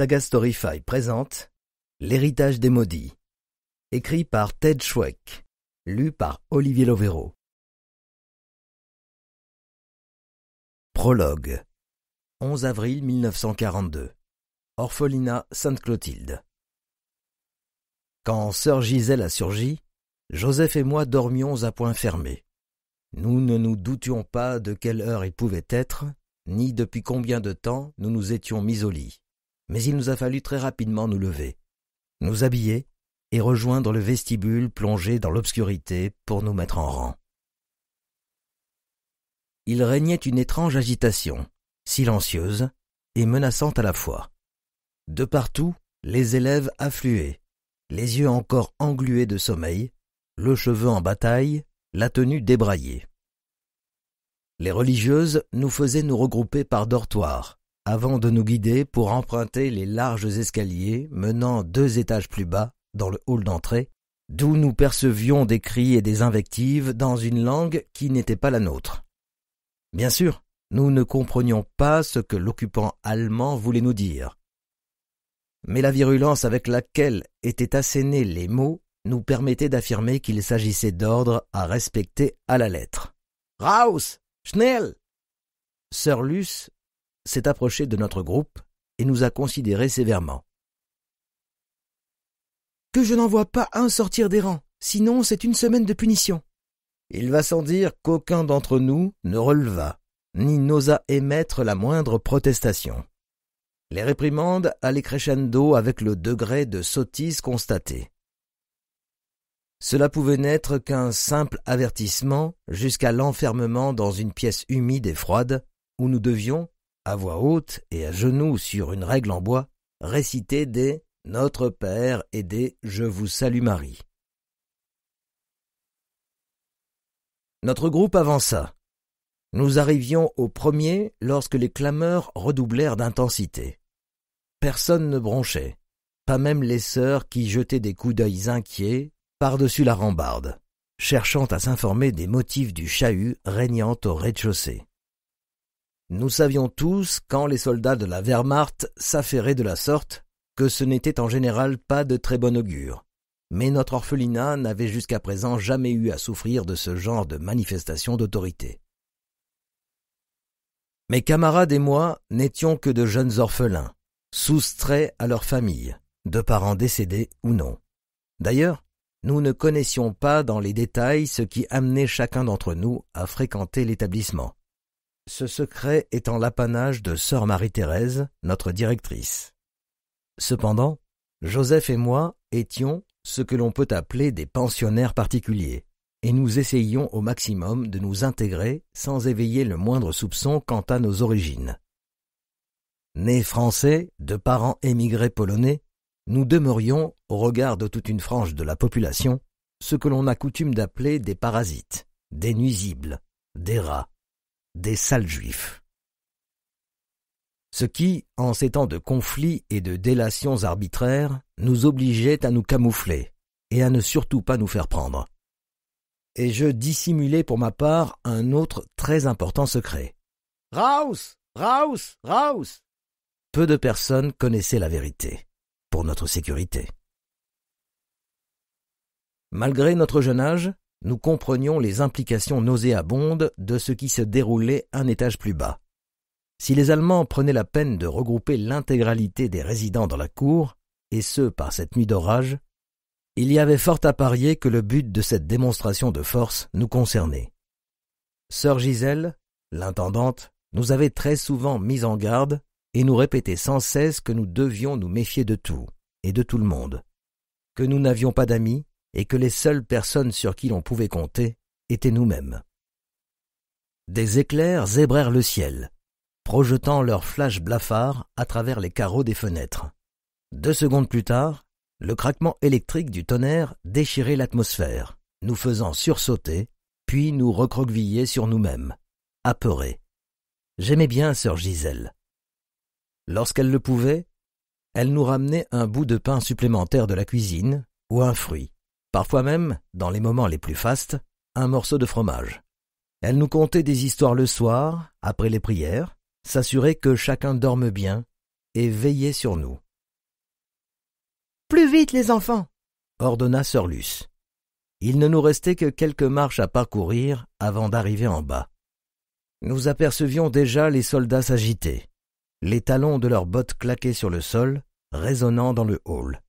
Saga présente L'héritage des maudits. Écrit par Ted Schweck. Lu par Olivier Lovero. Prologue. 11 avril 1942. Orphelinat Sainte-Clotilde. Quand sœur Gisèle a surgi, Joseph et moi dormions à point fermé. Nous ne nous doutions pas de quelle heure il pouvait être, ni depuis combien de temps nous nous étions mis au lit mais il nous a fallu très rapidement nous lever, nous habiller et rejoindre le vestibule plongé dans l'obscurité pour nous mettre en rang. Il régnait une étrange agitation, silencieuse et menaçante à la fois. De partout, les élèves affluaient, les yeux encore englués de sommeil, le cheveu en bataille, la tenue débraillée. Les religieuses nous faisaient nous regrouper par dortoirs, avant de nous guider pour emprunter les larges escaliers menant deux étages plus bas, dans le hall d'entrée, d'où nous percevions des cris et des invectives dans une langue qui n'était pas la nôtre. Bien sûr, nous ne comprenions pas ce que l'occupant allemand voulait nous dire. Mais la virulence avec laquelle étaient assénés les mots nous permettait d'affirmer qu'il s'agissait d'ordres à respecter à la lettre. Raus! Schnell! s'est approché de notre groupe et nous a considérés sévèrement. Que je n'en vois pas un sortir des rangs, sinon c'est une semaine de punition. Il va sans dire qu'aucun d'entre nous ne releva, ni n'osa émettre la moindre protestation. Les réprimandes allaient crescendo avec le degré de sottise constaté. Cela pouvait n'être qu'un simple avertissement jusqu'à l'enfermement dans une pièce humide et froide, où nous devions, à voix haute et à genoux sur une règle en bois, réciter des Notre Père et des Je vous salue Marie. Notre groupe avança. Nous arrivions au premier lorsque les clameurs redoublèrent d'intensité. Personne ne bronchait, pas même les sœurs qui jetaient des coups d'œil inquiets par-dessus la rambarde, cherchant à s'informer des motifs du chahut régnant au rez-de-chaussée. Nous savions tous, quand les soldats de la Wehrmacht s'affairaient de la sorte, que ce n'était en général pas de très bon augure. Mais notre orphelinat n'avait jusqu'à présent jamais eu à souffrir de ce genre de manifestation d'autorité. Mes camarades et moi n'étions que de jeunes orphelins, soustraits à leur famille, de parents décédés ou non. D'ailleurs, nous ne connaissions pas dans les détails ce qui amenait chacun d'entre nous à fréquenter l'établissement ce secret étant l'apanage de sœur Marie-Thérèse, notre directrice. Cependant, Joseph et moi étions ce que l'on peut appeler des pensionnaires particuliers, et nous essayions au maximum de nous intégrer sans éveiller le moindre soupçon quant à nos origines. Nés français, de parents émigrés polonais, nous demeurions, au regard de toute une frange de la population, ce que l'on a coutume d'appeler des parasites, des nuisibles, des rats, des sales juifs. Ce qui, en ces temps de conflits et de délations arbitraires, nous obligeait à nous camoufler et à ne surtout pas nous faire prendre. Et je dissimulais pour ma part un autre très important secret. Raus Raus Raus Peu de personnes connaissaient la vérité, pour notre sécurité. Malgré notre jeune âge, nous comprenions les implications nauséabondes de ce qui se déroulait un étage plus bas. Si les Allemands prenaient la peine de regrouper l'intégralité des résidents dans la cour, et ce par cette nuit d'orage, il y avait fort à parier que le but de cette démonstration de force nous concernait. Sœur Gisèle, l'intendante, nous avait très souvent mis en garde et nous répétait sans cesse que nous devions nous méfier de tout et de tout le monde, que nous n'avions pas d'amis, et que les seules personnes sur qui l'on pouvait compter étaient nous-mêmes. Des éclairs zébrèrent le ciel, projetant leurs flashs blafards à travers les carreaux des fenêtres. Deux secondes plus tard, le craquement électrique du tonnerre déchirait l'atmosphère, nous faisant sursauter, puis nous recroqueviller sur nous-mêmes, apeurés. J'aimais bien sœur Gisèle. Lorsqu'elle le pouvait, elle nous ramenait un bout de pain supplémentaire de la cuisine ou un fruit. Parfois même, dans les moments les plus fastes, un morceau de fromage. Elle nous contait des histoires le soir, après les prières, s'assurait que chacun dorme bien et veillait sur nous. Plus vite, les enfants ordonna Sœur Luce. Il ne nous restait que quelques marches à parcourir avant d'arriver en bas. Nous apercevions déjà les soldats s'agiter, les talons de leurs bottes claquaient sur le sol, résonnant dans le hall.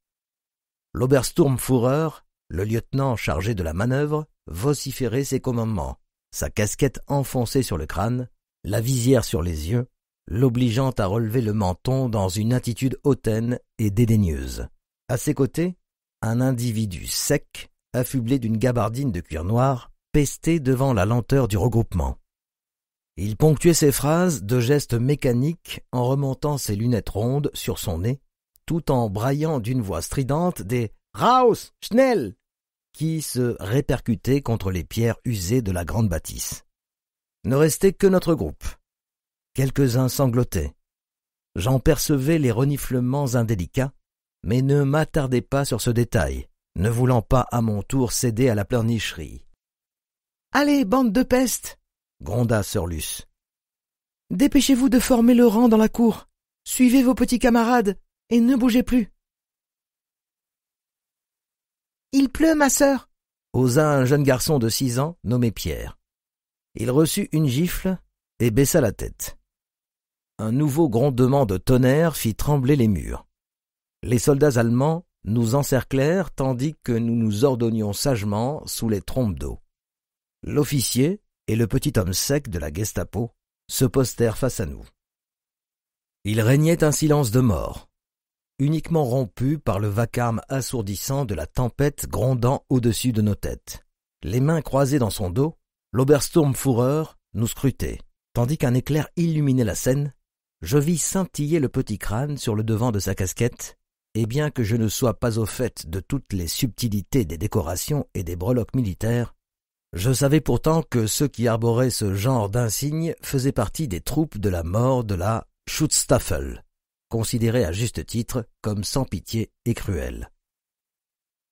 L'Obersturmführer le lieutenant chargé de la manœuvre vociférait ses commandements, sa casquette enfoncée sur le crâne, la visière sur les yeux, l'obligeant à relever le menton dans une attitude hautaine et dédaigneuse. À ses côtés, un individu sec, affublé d'une gabardine de cuir noir, pestait devant la lenteur du regroupement. Il ponctuait ses phrases de gestes mécaniques en remontant ses lunettes rondes sur son nez, tout en braillant d'une voix stridente des Raus, Schnell, qui se répercutaient contre les pierres usées de la grande bâtisse. Ne restait que notre groupe. Quelques-uns sanglotaient. J'en percevais les reniflements indélicats, mais ne m'attardais pas sur ce détail, ne voulant pas à mon tour céder à la pleurnicherie. Allez, bande de peste gronda Sir Luce. Dépêchez-vous de former le rang dans la cour. Suivez vos petits camarades et ne bougez plus. Il pleut, ma sœur osa un jeune garçon de six ans nommé Pierre. Il reçut une gifle et baissa la tête. Un nouveau grondement de tonnerre fit trembler les murs. Les soldats allemands nous encerclèrent tandis que nous nous ordonnions sagement sous les trompes d'eau. L'officier et le petit homme sec de la Gestapo se postèrent face à nous. Il régnait un silence de mort uniquement rompu par le vacarme assourdissant de la tempête grondant au-dessus de nos têtes. Les mains croisées dans son dos, l'Obersturmfuhrer nous scrutait. Tandis qu'un éclair illuminait la scène, je vis scintiller le petit crâne sur le devant de sa casquette, et bien que je ne sois pas au fait de toutes les subtilités des décorations et des breloques militaires, je savais pourtant que ceux qui arboraient ce genre d'insigne faisaient partie des troupes de la mort de la Schutzstaffel, considéré à juste titre comme sans pitié et cruel.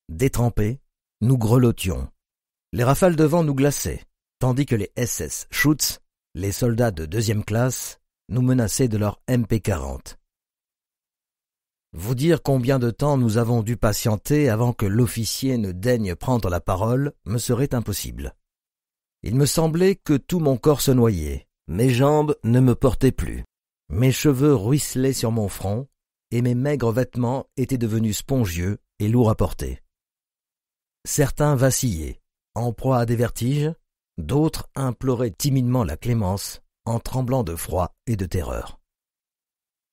Détrempés, nous grelottions. Les rafales de vent nous glaçaient, tandis que les SS Schutz, les soldats de deuxième classe, nous menaçaient de leur MP40. Vous dire combien de temps nous avons dû patienter avant que l'officier ne daigne prendre la parole me serait impossible. Il me semblait que tout mon corps se noyait, mes jambes ne me portaient plus. Mes cheveux ruisselaient sur mon front, et mes maigres vêtements étaient devenus spongieux et lourds à porter. Certains vacillaient, en proie à des vertiges, d'autres imploraient timidement la clémence, en tremblant de froid et de terreur.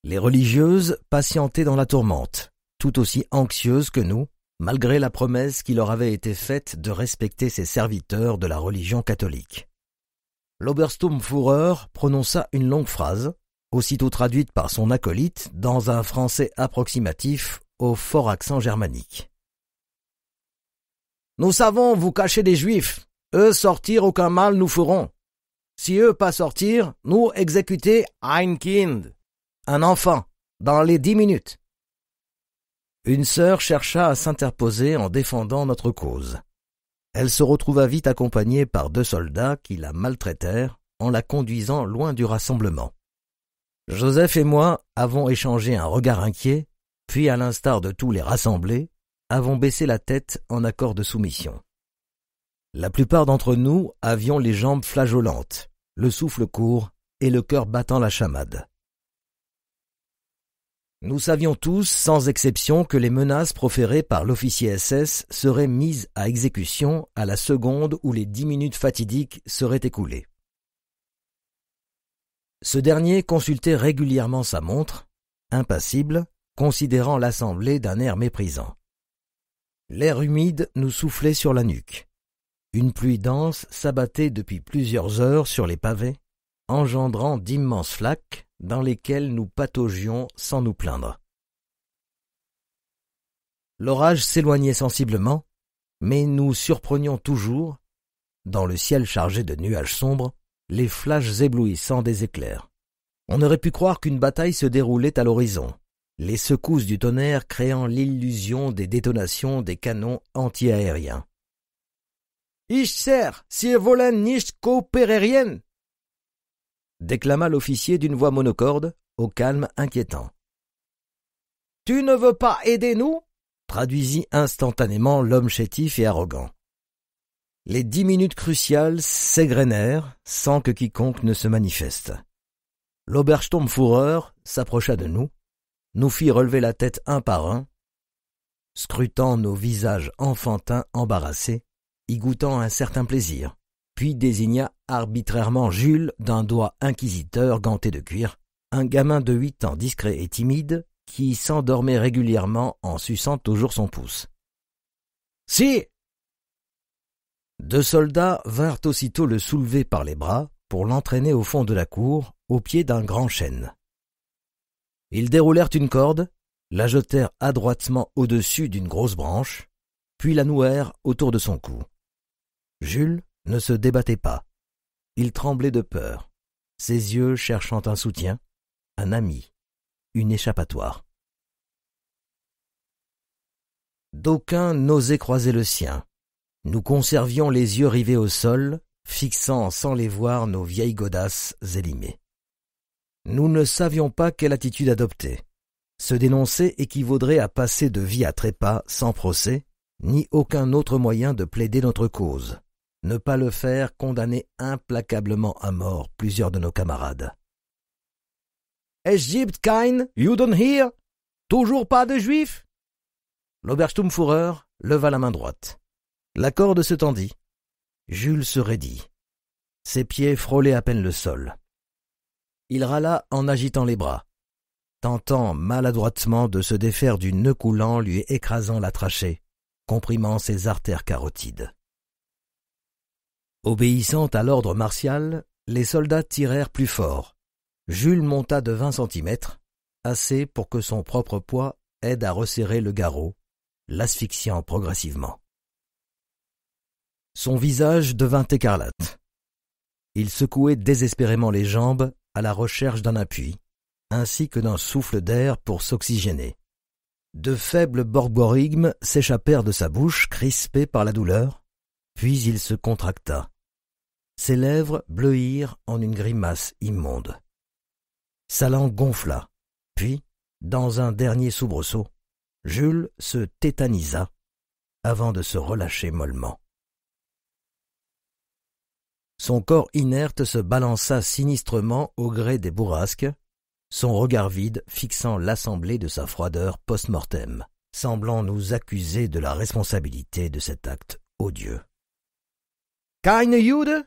Les religieuses patientaient dans la tourmente, tout aussi anxieuses que nous, malgré la promesse qui leur avait été faite de respecter ces serviteurs de la religion catholique. L'Obersturmführer prononça une longue phrase, aussitôt traduite par son acolyte dans un français approximatif au fort accent germanique. Nous savons vous cacher des Juifs, eux sortir aucun mal nous ferons. Si eux pas sortir, nous exécuter ein Kind, un enfant, dans les dix minutes. Une sœur chercha à s'interposer en défendant notre cause. Elle se retrouva vite accompagnée par deux soldats qui la maltraitèrent en la conduisant loin du rassemblement. Joseph et moi avons échangé un regard inquiet, puis à l'instar de tous les rassemblés, avons baissé la tête en accord de soumission. La plupart d'entre nous avions les jambes flageolantes, le souffle court et le cœur battant la chamade. Nous savions tous, sans exception, que les menaces proférées par l'officier SS seraient mises à exécution à la seconde où les dix minutes fatidiques seraient écoulées. Ce dernier consultait régulièrement sa montre, impassible, considérant l'assemblée d'un air méprisant. L'air humide nous soufflait sur la nuque. Une pluie dense s'abattait depuis plusieurs heures sur les pavés, engendrant d'immenses flaques dans lesquelles nous pataugions sans nous plaindre. L'orage s'éloignait sensiblement, mais nous surprenions toujours, dans le ciel chargé de nuages sombres, les flashs éblouissants des éclairs. On aurait pu croire qu'une bataille se déroulait à l'horizon, les secousses du tonnerre créant l'illusion des détonations des canons antiaériens. Ich sers, si wollen e nicht kooperieren! déclama l'officier d'une voix monocorde, au calme inquiétant. Tu ne veux pas aider nous? traduisit instantanément l'homme chétif et arrogant. Les dix minutes cruciales s'égrenèrent sans que quiconque ne se manifeste. Fourreur s'approcha de nous, nous fit relever la tête un par un, scrutant nos visages enfantins embarrassés, y goûtant un certain plaisir, puis désigna arbitrairement Jules d'un doigt inquisiteur ganté de cuir, un gamin de huit ans discret et timide qui s'endormait régulièrement en suçant toujours son pouce. Si, deux soldats vinrent aussitôt le soulever par les bras pour l'entraîner au fond de la cour, au pied d'un grand chêne. Ils déroulèrent une corde, la jetèrent adroitement au-dessus d'une grosse branche, puis la nouèrent autour de son cou. Jules ne se débattait pas. Il tremblait de peur, ses yeux cherchant un soutien, un ami, une échappatoire. D'aucuns n'osaient croiser le sien, nous conservions les yeux rivés au sol, fixant sans les voir nos vieilles godasses élimées. Nous ne savions pas quelle attitude adopter. Se dénoncer équivaudrait à passer de vie à trépas sans procès, ni aucun autre moyen de plaider notre cause. Ne pas le faire condamner implacablement à mort plusieurs de nos camarades. Egypte, Kain, you don't hear? Toujours pas de juifs? L'Oberstumfuhrer leva la main droite. La corde se tendit. Jules se raidit. Ses pieds frôlaient à peine le sol. Il râla en agitant les bras, tentant maladroitement de se défaire du nœud coulant lui écrasant la trachée, comprimant ses artères carotides. Obéissant à l'ordre martial, les soldats tirèrent plus fort. Jules monta de vingt centimètres, assez pour que son propre poids aide à resserrer le garrot, l'asphyxiant progressivement. Son visage devint écarlate. Il secouait désespérément les jambes à la recherche d'un appui, ainsi que d'un souffle d'air pour s'oxygéner. De faibles borborigmes s'échappèrent de sa bouche crispée par la douleur, puis il se contracta. Ses lèvres bleuirent en une grimace immonde. Sa langue gonfla, puis, dans un dernier soubresaut, Jules se tétanisa avant de se relâcher mollement. Son corps inerte se balança sinistrement au gré des bourrasques, son regard vide fixant l'assemblée de sa froideur post-mortem, semblant nous accuser de la responsabilité de cet acte odieux. Keine Jude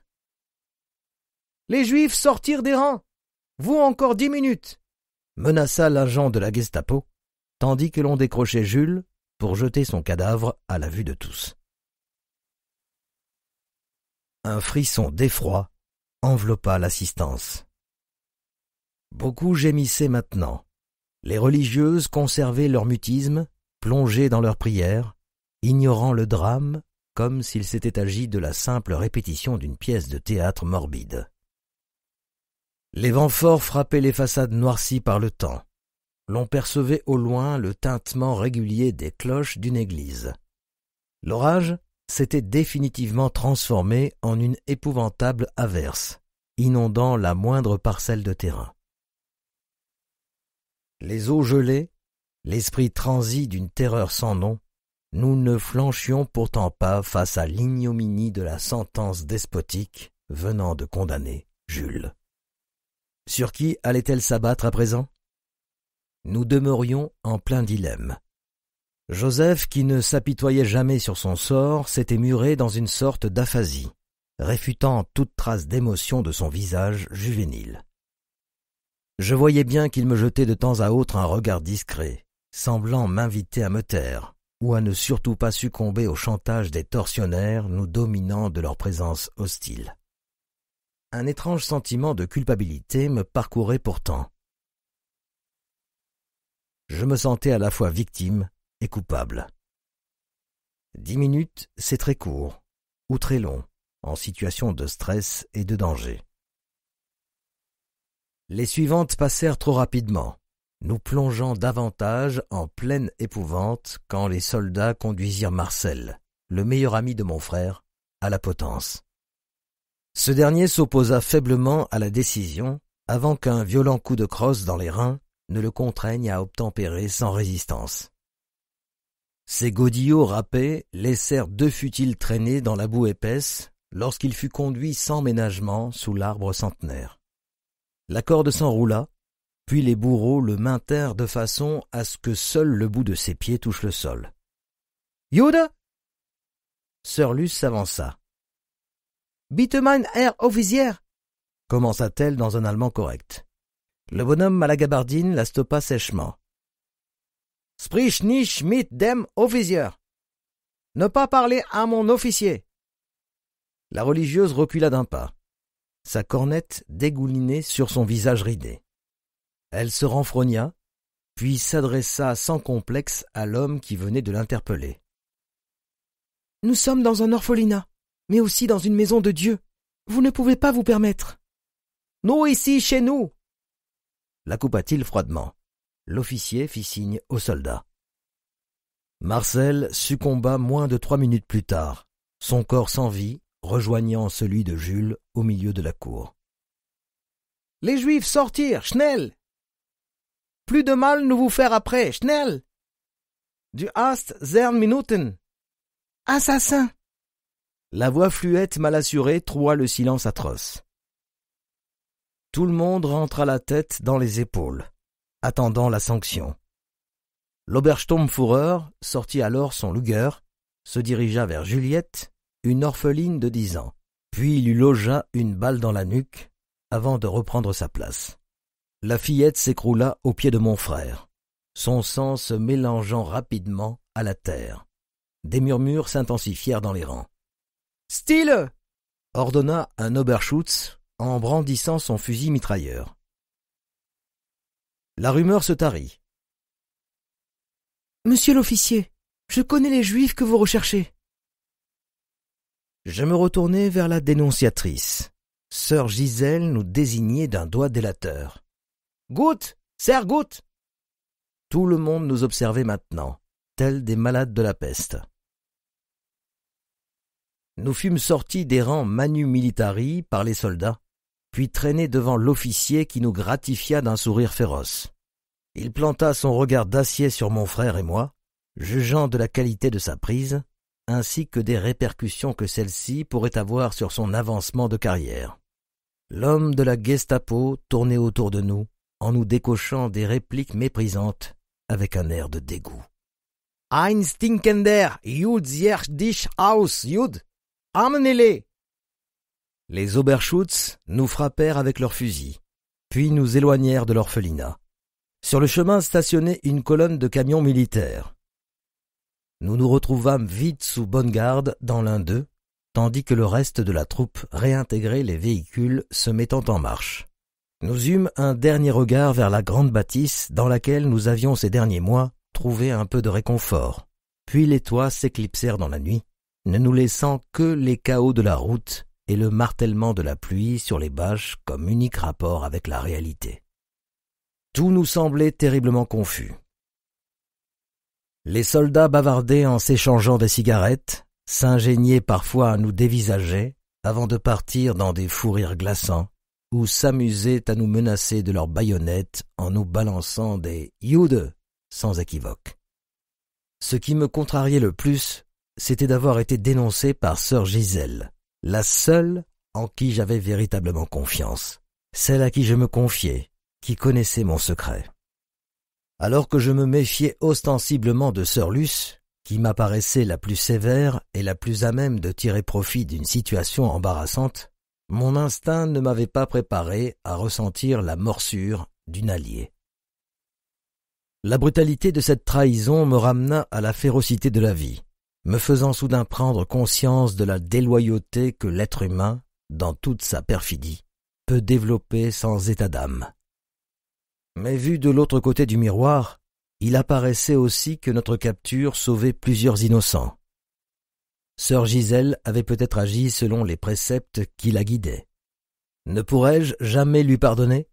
Les Juifs sortirent des rangs Vous encore dix minutes menaça l'agent de la Gestapo, tandis que l'on décrochait Jules pour jeter son cadavre à la vue de tous un frisson d'effroi enveloppa l'assistance. Beaucoup gémissaient maintenant. Les religieuses conservaient leur mutisme, plongées dans leurs prières, ignorant le drame comme s'il s'était agi de la simple répétition d'une pièce de théâtre morbide. Les vents forts frappaient les façades noircies par le temps. L'on percevait au loin le tintement régulier des cloches d'une église. L'orage s'était définitivement transformé en une épouvantable averse, inondant la moindre parcelle de terrain. Les eaux gelées, l'esprit transi d'une terreur sans nom, nous ne flanchions pourtant pas face à l'ignominie de la sentence despotique venant de condamner Jules. Sur qui allait-elle s'abattre à présent Nous demeurions en plein dilemme. Joseph, qui ne s'apitoyait jamais sur son sort, s'était muré dans une sorte d'aphasie, réfutant toute trace d'émotion de son visage juvénile. Je voyais bien qu'il me jetait de temps à autre un regard discret, semblant m'inviter à me taire, ou à ne surtout pas succomber au chantage des tortionnaires nous dominant de leur présence hostile. Un étrange sentiment de culpabilité me parcourait pourtant. Je me sentais à la fois victime coupable. Dix minutes, c'est très court, ou très long, en situation de stress et de danger. Les suivantes passèrent trop rapidement, nous plongeant davantage en pleine épouvante quand les soldats conduisirent Marcel, le meilleur ami de mon frère, à la potence. Ce dernier s'opposa faiblement à la décision avant qu'un violent coup de crosse dans les reins ne le contraigne à obtempérer sans résistance. Ces godillots râpés laissèrent deux futiles traîner dans la boue épaisse lorsqu'il fut conduit sans ménagement sous l'arbre centenaire. La corde s'enroula, puis les bourreaux le maintinrent de façon à ce que seul le bout de ses pieds touche le sol. Yoda Sir Luce s'avança. Bitte mein Herr Officier commença-t-elle dans un allemand correct. Le bonhomme à la gabardine la stoppa sèchement. Sprich nicht mit dem Offizier. Ne pas parler à mon officier. La religieuse recula d'un pas, sa cornette dégoulinait sur son visage ridé. Elle se renfrogna, puis s'adressa sans complexe à l'homme qui venait de l'interpeller. Nous sommes dans un orphelinat, mais aussi dans une maison de Dieu. Vous ne pouvez pas vous permettre. Nous ici, chez nous. La coupa-t-il froidement. L'officier fit signe aux soldats. Marcel succomba moins de trois minutes plus tard, son corps sans vie rejoignant celui de Jules au milieu de la cour. Les Juifs sortir, Schnell Plus de mal nous vous faire après, Schnell Du hast zern Minuten Assassin La voix fluette mal assurée troua le silence atroce. Tout le monde rentra la tête dans les épaules attendant la sanction. L'Obersturmfoureur sortit alors son Luger, se dirigea vers Juliette, une orpheline de dix ans, puis lui logea une balle dans la nuque avant de reprendre sa place. La fillette s'écroula aux pieds de mon frère, son sang se mélangeant rapidement à la terre. Des murmures s'intensifièrent dans les rangs. Stille ordonna un Oberschutz en brandissant son fusil mitrailleur. La rumeur se tarit. Monsieur l'officier, je connais les juifs que vous recherchez. Je me retournai vers la dénonciatrice. Sœur Gisèle nous désignait d'un doigt délateur. Goutte Serre goutte Tout le monde nous observait maintenant, tels des malades de la peste. Nous fûmes sortis des rangs manu militari par les soldats, puis traîné devant l'officier qui nous gratifia d'un sourire féroce. Il planta son regard d'acier sur mon frère et moi, jugeant de la qualité de sa prise, ainsi que des répercussions que celle-ci pourrait avoir sur son avancement de carrière. L'homme de la Gestapo tournait autour de nous, en nous décochant des répliques méprisantes, avec un air de dégoût. Ein Stinkender, Jud aus, Jud! Amenez-les! Les Oberschutz nous frappèrent avec leurs fusils, puis nous éloignèrent de l'orphelinat. Sur le chemin stationnait une colonne de camions militaires. Nous nous retrouvâmes vite sous bonne garde dans l'un d'eux, tandis que le reste de la troupe réintégrait les véhicules se mettant en marche. Nous eûmes un dernier regard vers la grande bâtisse dans laquelle nous avions ces derniers mois trouvé un peu de réconfort. Puis les toits s'éclipsèrent dans la nuit, ne nous laissant que les chaos de la route et le martèlement de la pluie sur les bâches comme unique rapport avec la réalité. Tout nous semblait terriblement confus. Les soldats bavardaient en s'échangeant des cigarettes, s'ingéniaient parfois à nous dévisager avant de partir dans des fous rires glaçants, ou s'amusaient à nous menacer de leurs baïonnettes en nous balançant des Youde sans équivoque. Ce qui me contrariait le plus, c'était d'avoir été dénoncé par sœur Gisèle, la seule en qui j'avais véritablement confiance, celle à qui je me confiais, qui connaissait mon secret. Alors que je me méfiais ostensiblement de Sœur Luce, qui m'apparaissait la plus sévère et la plus à même de tirer profit d'une situation embarrassante, mon instinct ne m'avait pas préparé à ressentir la morsure d'une alliée. La brutalité de cette trahison me ramena à la férocité de la vie, me faisant soudain prendre conscience de la déloyauté que l'être humain, dans toute sa perfidie, peut développer sans état d'âme. Mais vu de l'autre côté du miroir, il apparaissait aussi que notre capture sauvait plusieurs innocents. Sœur Gisèle avait peut-être agi selon les préceptes qui la guidaient. Ne pourrais-je jamais lui pardonner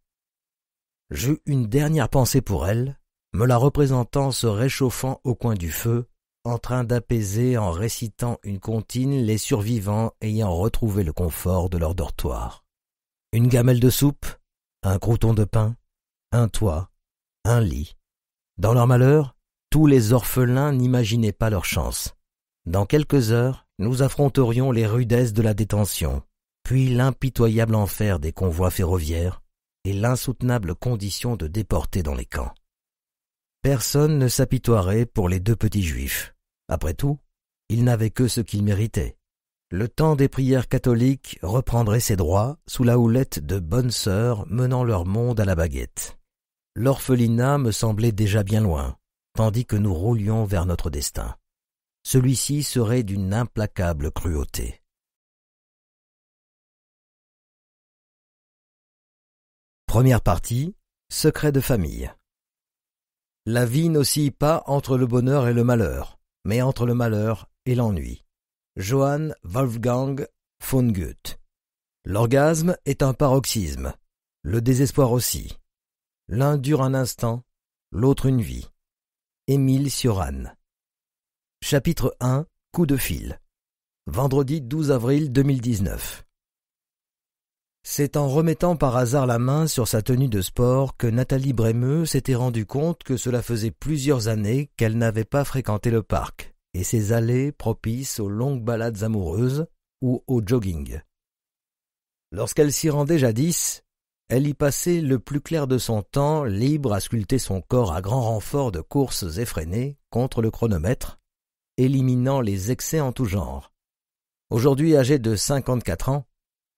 J'eus une dernière pensée pour elle, me la représentant se réchauffant au coin du feu, en train d'apaiser en récitant une comptine les survivants ayant retrouvé le confort de leur dortoir. Une gamelle de soupe, un crouton de pain, un toit, un lit. Dans leur malheur, tous les orphelins n'imaginaient pas leur chance. Dans quelques heures, nous affronterions les rudesses de la détention, puis l'impitoyable enfer des convois ferroviaires et l'insoutenable condition de déportés dans les camps. Personne ne s'apitoierait pour les deux petits juifs. Après tout, il n'avait que ce qu'il méritait. Le temps des prières catholiques reprendrait ses droits sous la houlette de bonnes sœurs menant leur monde à la baguette. L'orphelinat me semblait déjà bien loin, tandis que nous roulions vers notre destin. Celui-ci serait d'une implacable cruauté. Première partie Secret de famille. La vie n'oscille pas entre le bonheur et le malheur mais entre le malheur et l'ennui. Johann Wolfgang von Goethe. L'orgasme est un paroxysme, le désespoir aussi. L'un dure un instant, l'autre une vie. Émile Sioran Chapitre 1 Coup de fil. Vendredi 12 avril 2019. C'est en remettant par hasard la main sur sa tenue de sport que Nathalie Brémeux s'était rendue compte que cela faisait plusieurs années qu'elle n'avait pas fréquenté le parc et ses allées propices aux longues balades amoureuses ou au jogging. Lorsqu'elle s'y rendait jadis, elle y passait le plus clair de son temps, libre à sculpter son corps à grand renfort de courses effrénées contre le chronomètre, éliminant les excès en tout genre. Aujourd'hui âgée de cinquante-quatre ans,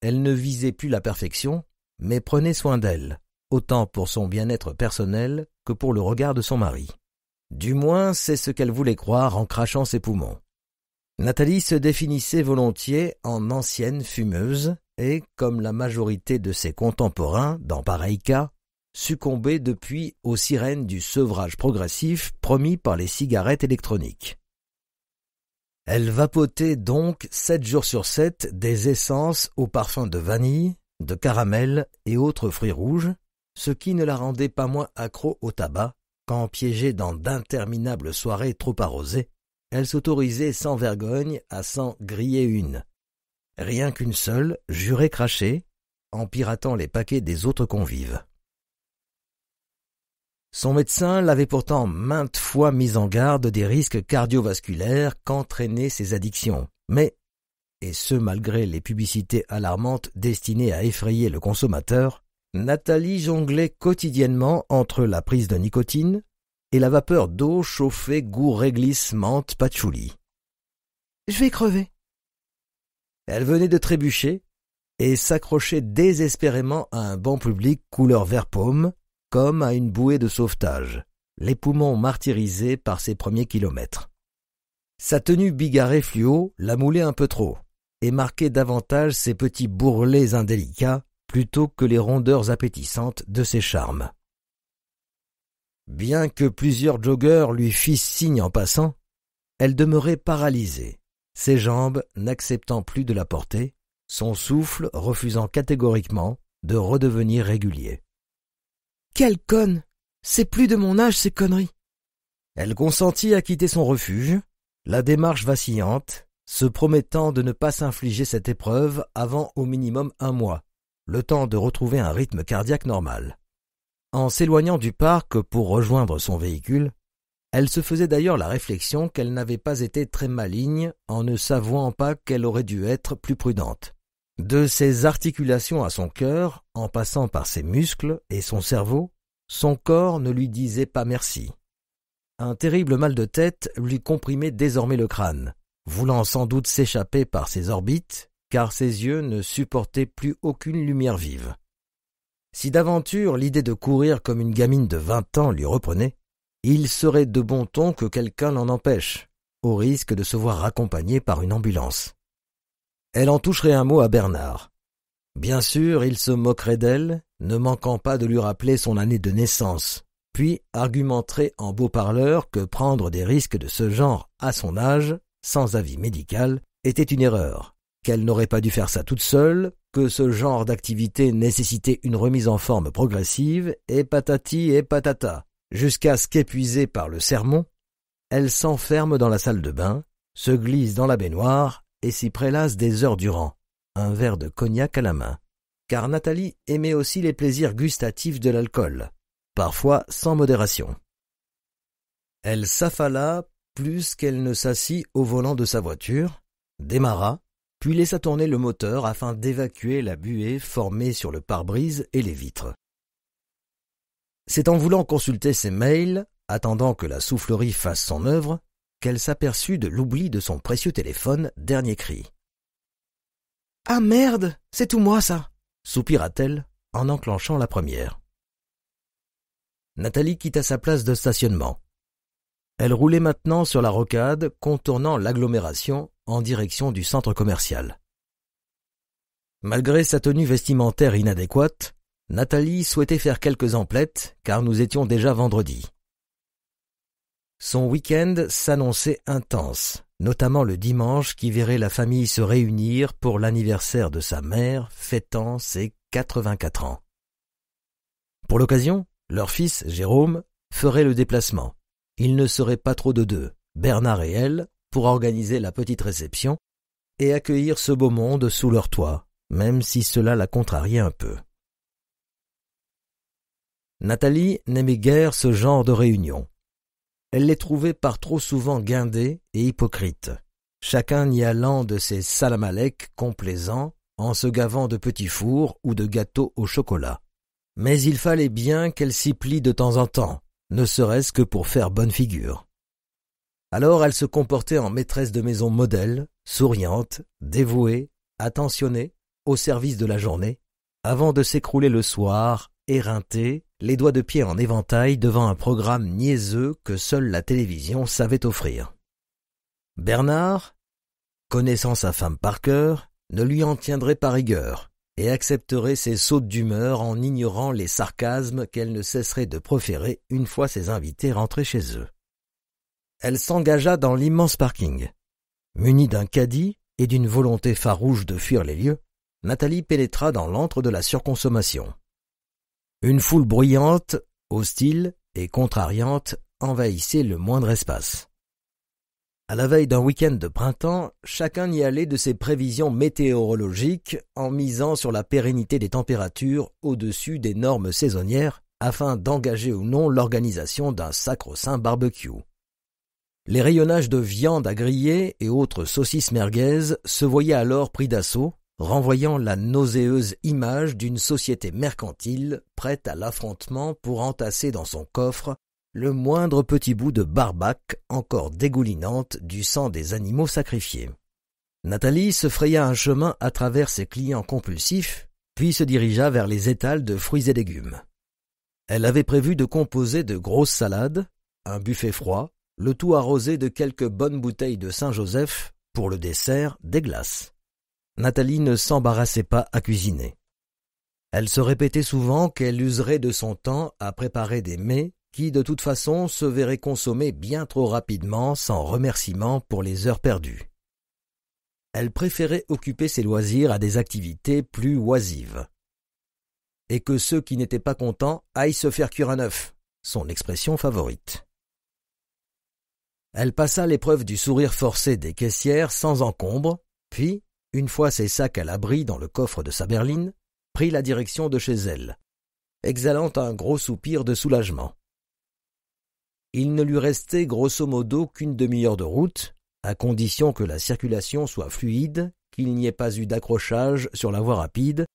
elle ne visait plus la perfection, mais prenait soin d'elle, autant pour son bien-être personnel que pour le regard de son mari. Du moins, c'est ce qu'elle voulait croire en crachant ses poumons. Nathalie se définissait volontiers en ancienne fumeuse et, comme la majorité de ses contemporains dans pareil cas, succombait depuis aux sirènes du sevrage progressif promis par les cigarettes électroniques. Elle vapotait donc sept jours sur sept des essences aux parfum de vanille, de caramel et autres fruits rouges, ce qui ne la rendait pas moins accro au tabac, quand piégée dans d'interminables soirées trop arrosées, elle s'autorisait sans vergogne à s'en griller une. Rien qu'une seule, jurait cracher, en piratant les paquets des autres convives. Son médecin l'avait pourtant maintes fois mis en garde des risques cardiovasculaires qu'entraînaient ses addictions. Mais, et ce malgré les publicités alarmantes destinées à effrayer le consommateur, Nathalie jonglait quotidiennement entre la prise de nicotine et la vapeur d'eau chauffée goût réglisse patchouli. Je vais crever. Elle venait de trébucher et s'accrochait désespérément à un banc public couleur vert paume comme à une bouée de sauvetage, les poumons martyrisés par ses premiers kilomètres. Sa tenue bigarrée fluo la moulait un peu trop, et marquait davantage ses petits bourrelets indélicats plutôt que les rondeurs appétissantes de ses charmes. Bien que plusieurs joggeurs lui fissent signe en passant, elle demeurait paralysée, ses jambes n'acceptant plus de la porter, son souffle refusant catégoriquement de redevenir régulier. Quelle conne C'est plus de mon âge ces conneries. Elle consentit à quitter son refuge, la démarche vacillante, se promettant de ne pas s'infliger cette épreuve avant au minimum un mois, le temps de retrouver un rythme cardiaque normal. En s'éloignant du parc pour rejoindre son véhicule, elle se faisait d'ailleurs la réflexion qu'elle n'avait pas été très maligne en ne savouant pas qu'elle aurait dû être plus prudente. De ses articulations à son cœur, en passant par ses muscles et son cerveau, son corps ne lui disait pas merci. Un terrible mal de tête lui comprimait désormais le crâne, voulant sans doute s'échapper par ses orbites, car ses yeux ne supportaient plus aucune lumière vive. Si d'aventure l'idée de courir comme une gamine de vingt ans lui reprenait, il serait de bon ton que quelqu'un l'en empêche, au risque de se voir accompagné par une ambulance. Elle en toucherait un mot à Bernard. Bien sûr, il se moquerait d'elle, ne manquant pas de lui rappeler son année de naissance, puis argumenterait en beau parleur que prendre des risques de ce genre à son âge, sans avis médical, était une erreur, qu'elle n'aurait pas dû faire ça toute seule, que ce genre d'activité nécessitait une remise en forme progressive, et patati et patata, jusqu'à ce qu'épuisée par le sermon, elle s'enferme dans la salle de bain, se glisse dans la baignoire et s'y prélassent des heures durant, un verre de cognac à la main. Car Nathalie aimait aussi les plaisirs gustatifs de l'alcool, parfois sans modération. Elle s'affala plus qu'elle ne s'assit au volant de sa voiture, démarra, puis laissa tourner le moteur afin d'évacuer la buée formée sur le pare-brise et les vitres. C'est en voulant consulter ses mails, attendant que la soufflerie fasse son œuvre, qu'elle s'aperçut de l'oubli de son précieux téléphone dernier cri. Ah merde, c'est tout moi ça soupira-t-elle en enclenchant la première. Nathalie quitta sa place de stationnement. Elle roulait maintenant sur la rocade, contournant l'agglomération en direction du centre commercial. Malgré sa tenue vestimentaire inadéquate, Nathalie souhaitait faire quelques emplettes car nous étions déjà vendredi. Son week-end s'annonçait intense, notamment le dimanche qui verrait la famille se réunir pour l'anniversaire de sa mère fêtant ses 84 ans. Pour l'occasion, leur fils, Jérôme, ferait le déplacement. Il ne serait pas trop de deux, Bernard et elle, pour organiser la petite réception et accueillir ce beau monde sous leur toit, même si cela la contrariait un peu. Nathalie n'aimait guère ce genre de réunion elle les trouvait par trop souvent guindées et hypocrites, chacun y allant de ses salamalecs complaisants en se gavant de petits fours ou de gâteaux au chocolat. Mais il fallait bien qu'elle s'y plie de temps en temps, ne serait-ce que pour faire bonne figure. Alors elle se comportait en maîtresse de maison modèle, souriante, dévouée, attentionnée, au service de la journée, avant de s'écrouler le soir, éreintée, les doigts de pied en éventail devant un programme niaiseux que seule la télévision savait offrir. Bernard, connaissant sa femme par cœur, ne lui en tiendrait pas rigueur et accepterait ses sautes d'humeur en ignorant les sarcasmes qu'elle ne cesserait de proférer une fois ses invités rentrés chez eux. Elle s'engagea dans l'immense parking. Munie d'un caddie et d'une volonté farouche de fuir les lieux, Nathalie pénétra dans l'antre de la surconsommation. Une foule bruyante, hostile et contrariante envahissait le moindre espace. À la veille d'un week-end de printemps, chacun y allait de ses prévisions météorologiques en misant sur la pérennité des températures au-dessus des normes saisonnières afin d'engager ou non l'organisation d'un sacro-saint barbecue. Les rayonnages de viande à griller et autres saucisses merguez se voyaient alors pris d'assaut, renvoyant la nauséeuse image d'une société mercantile prête à l'affrontement pour entasser dans son coffre le moindre petit bout de barbaque encore dégoulinante du sang des animaux sacrifiés. Nathalie se fraya un chemin à travers ses clients compulsifs, puis se dirigea vers les étals de fruits et légumes. Elle avait prévu de composer de grosses salades, un buffet froid, le tout arrosé de quelques bonnes bouteilles de Saint-Joseph, pour le dessert, des glaces. Nathalie ne s'embarrassait pas à cuisiner. Elle se répétait souvent qu'elle userait de son temps à préparer des mets qui, de toute façon, se verraient consommés bien trop rapidement sans remerciement pour les heures perdues. Elle préférait occuper ses loisirs à des activités plus oisives. Et que ceux qui n'étaient pas contents aillent se faire cuire un œuf, son expression favorite. Elle passa l'épreuve du sourire forcé des caissières sans encombre, puis, une fois ses sacs à l'abri dans le coffre de sa berline, prit la direction de chez elle, exhalant un gros soupir de soulagement. Il ne lui restait grosso modo qu'une demi-heure de route, à condition que la circulation soit fluide, qu'il n'y ait pas eu d'accrochage sur la voie rapide,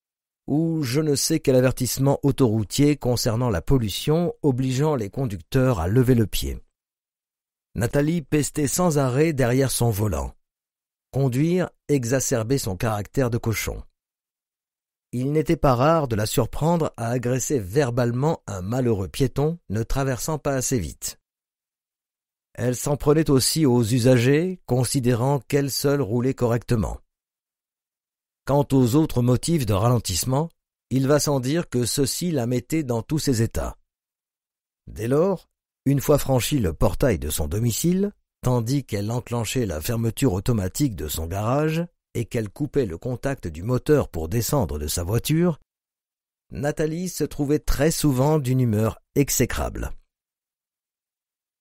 ou je ne sais quel avertissement autoroutier concernant la pollution obligeant les conducteurs à lever le pied. Nathalie pestait sans arrêt derrière son volant. Conduire exacerbait son caractère de cochon. Il n'était pas rare de la surprendre à agresser verbalement un malheureux piéton ne traversant pas assez vite. Elle s'en prenait aussi aux usagers, considérant qu'elle seule roulait correctement. Quant aux autres motifs de ralentissement, il va sans dire que ceux-ci la mettaient dans tous ses états. Dès lors, une fois franchi le portail de son domicile, tandis qu'elle enclenchait la fermeture automatique de son garage et qu'elle coupait le contact du moteur pour descendre de sa voiture, Nathalie se trouvait très souvent d'une humeur exécrable.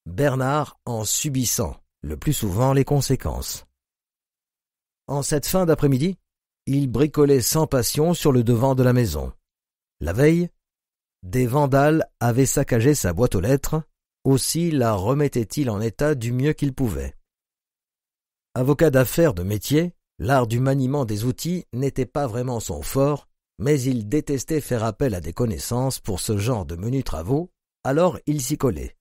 Bernard en subissant le plus souvent les conséquences. En cette fin d'après-midi, il bricolait sans passion sur le devant de la maison. La veille, des vandales avaient saccagé sa boîte aux lettres aussi la remettait-il en état du mieux qu'il pouvait. Avocat d'affaires de métier, l'art du maniement des outils n'était pas vraiment son fort, mais il détestait faire appel à des connaissances pour ce genre de menus travaux, alors il s'y collait.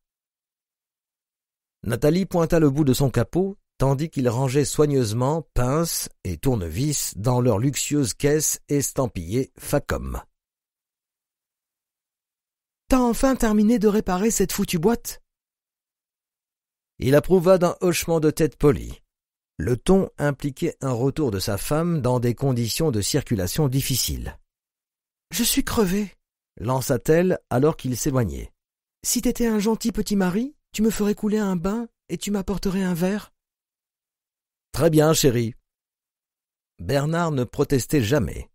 Nathalie pointa le bout de son capot, tandis qu'il rangeait soigneusement pinces et tournevis dans leur luxueuse caisse estampillée Facom. T'as enfin terminé de réparer cette foutue boîte Il approuva d'un hochement de tête poli. Le ton impliquait un retour de sa femme dans des conditions de circulation difficiles. Je suis crevé, lança-t-elle alors qu'il s'éloignait. Si t'étais un gentil petit mari, tu me ferais couler un bain et tu m'apporterais un verre Très bien, chérie. Bernard ne protestait jamais.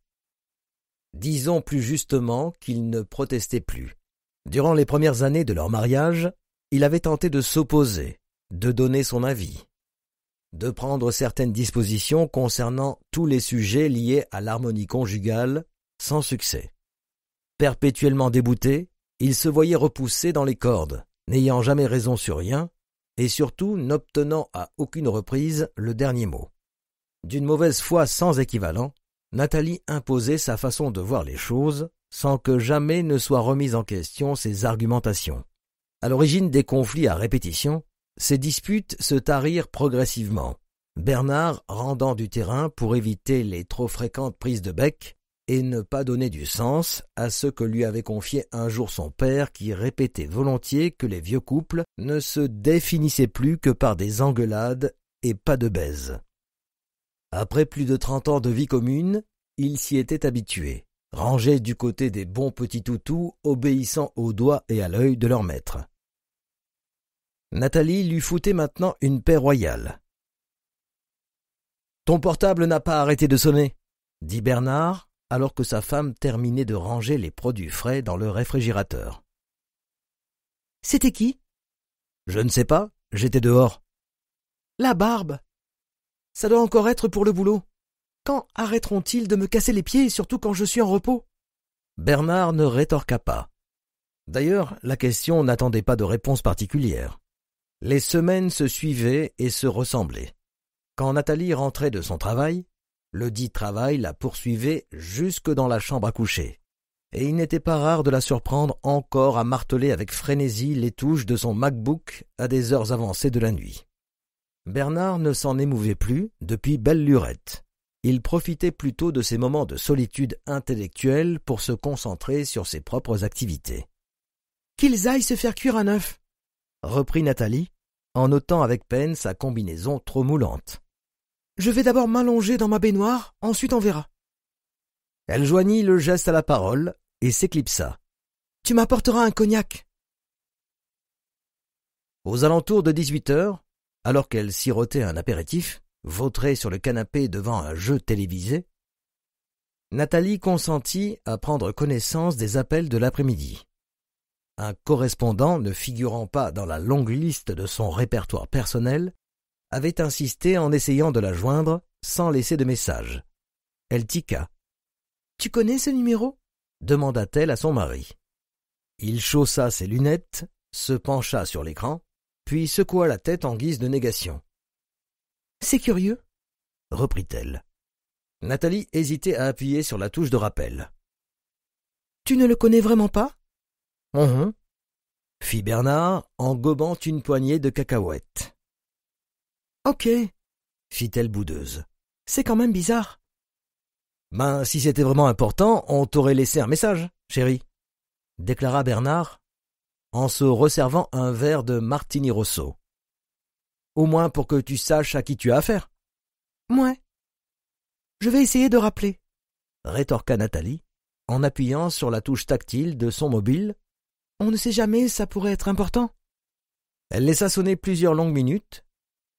Disons plus justement qu'il ne protestait plus. Durant les premières années de leur mariage, il avait tenté de s'opposer, de donner son avis, de prendre certaines dispositions concernant tous les sujets liés à l'harmonie conjugale, sans succès. Perpétuellement débouté, il se voyait repoussé dans les cordes, n'ayant jamais raison sur rien, et surtout n'obtenant à aucune reprise le dernier mot. D'une mauvaise foi sans équivalent, Nathalie imposait sa façon de voir les choses, sans que jamais ne soient remises en question ses argumentations. À l'origine des conflits à répétition, ces disputes se tarirent progressivement, Bernard rendant du terrain pour éviter les trop fréquentes prises de bec et ne pas donner du sens à ce que lui avait confié un jour son père qui répétait volontiers que les vieux couples ne se définissaient plus que par des engueulades et pas de baises. Après plus de trente ans de vie commune, il s'y était habitué rangés du côté des bons petits toutous, obéissant aux doigts et à l'œil de leur maître. Nathalie lui foutait maintenant une paix royale. Ton portable n'a pas arrêté de sonner, dit Bernard, alors que sa femme terminait de ranger les produits frais dans le réfrigérateur. C'était qui Je ne sais pas, j'étais dehors. La barbe. Ça doit encore être pour le boulot. Quand arrêteront-ils de me casser les pieds, surtout quand je suis en repos Bernard ne rétorqua pas. D'ailleurs, la question n'attendait pas de réponse particulière. Les semaines se suivaient et se ressemblaient. Quand Nathalie rentrait de son travail, le dit travail la poursuivait jusque dans la chambre à coucher, et il n'était pas rare de la surprendre encore à marteler avec frénésie les touches de son MacBook à des heures avancées de la nuit. Bernard ne s'en émouvait plus depuis belle lurette il profitait plutôt de ces moments de solitude intellectuelle pour se concentrer sur ses propres activités. Qu'ils aillent se faire cuire un œuf, reprit Nathalie, en notant avec peine sa combinaison trop moulante. Je vais d'abord m'allonger dans ma baignoire, ensuite on verra. Elle joignit le geste à la parole et s'éclipsa. Tu m'apporteras un cognac. Aux alentours de dix-huit heures, alors qu'elle sirotait un apéritif, Vautré sur le canapé devant un jeu télévisé, Nathalie consentit à prendre connaissance des appels de l'après-midi. Un correspondant ne figurant pas dans la longue liste de son répertoire personnel avait insisté en essayant de la joindre sans laisser de message. Elle tiqua. Tu connais ce numéro demanda-t-elle à son mari. Il chaussa ses lunettes, se pencha sur l'écran, puis secoua la tête en guise de négation. C'est curieux, reprit-elle. Nathalie hésitait à appuyer sur la touche de rappel. Tu ne le connais vraiment pas hum, hum fit Bernard en gobant une poignée de cacahuètes. Ok, fit-elle boudeuse. C'est quand même bizarre. Ben, si c'était vraiment important, on t'aurait laissé un message, chérie, déclara Bernard en se resservant un verre de Martini Rosso. Au moins pour que tu saches à qui tu as affaire. Moi, Je vais essayer de rappeler, rétorqua Nathalie, en appuyant sur la touche tactile de son mobile. On ne sait jamais, ça pourrait être important. Elle laissa sonner plusieurs longues minutes,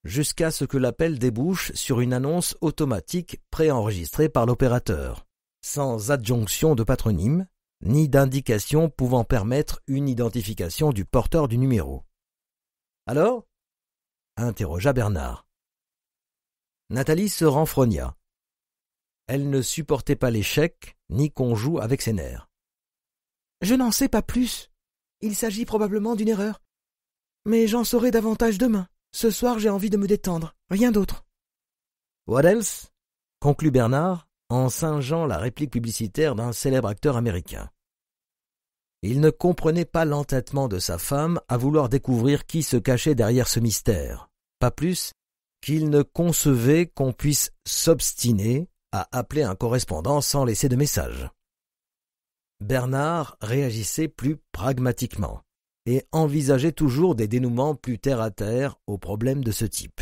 jusqu'à ce que l'appel débouche sur une annonce automatique préenregistrée par l'opérateur, sans adjonction de patronyme, ni d'indication pouvant permettre une identification du porteur du numéro. Alors, interrogea Bernard. Nathalie se renfrogna. Elle ne supportait pas l'échec, ni qu'on joue avec ses nerfs. Je n'en sais pas plus. Il s'agit probablement d'une erreur. Mais j'en saurai davantage demain. Ce soir, j'ai envie de me détendre, rien d'autre. What else conclut Bernard en singeant la réplique publicitaire d'un célèbre acteur américain. Il ne comprenait pas l'entêtement de sa femme à vouloir découvrir qui se cachait derrière ce mystère pas plus qu'il ne concevait qu'on puisse s'obstiner à appeler un correspondant sans laisser de message. Bernard réagissait plus pragmatiquement et envisageait toujours des dénouements plus terre à terre aux problèmes de ce type.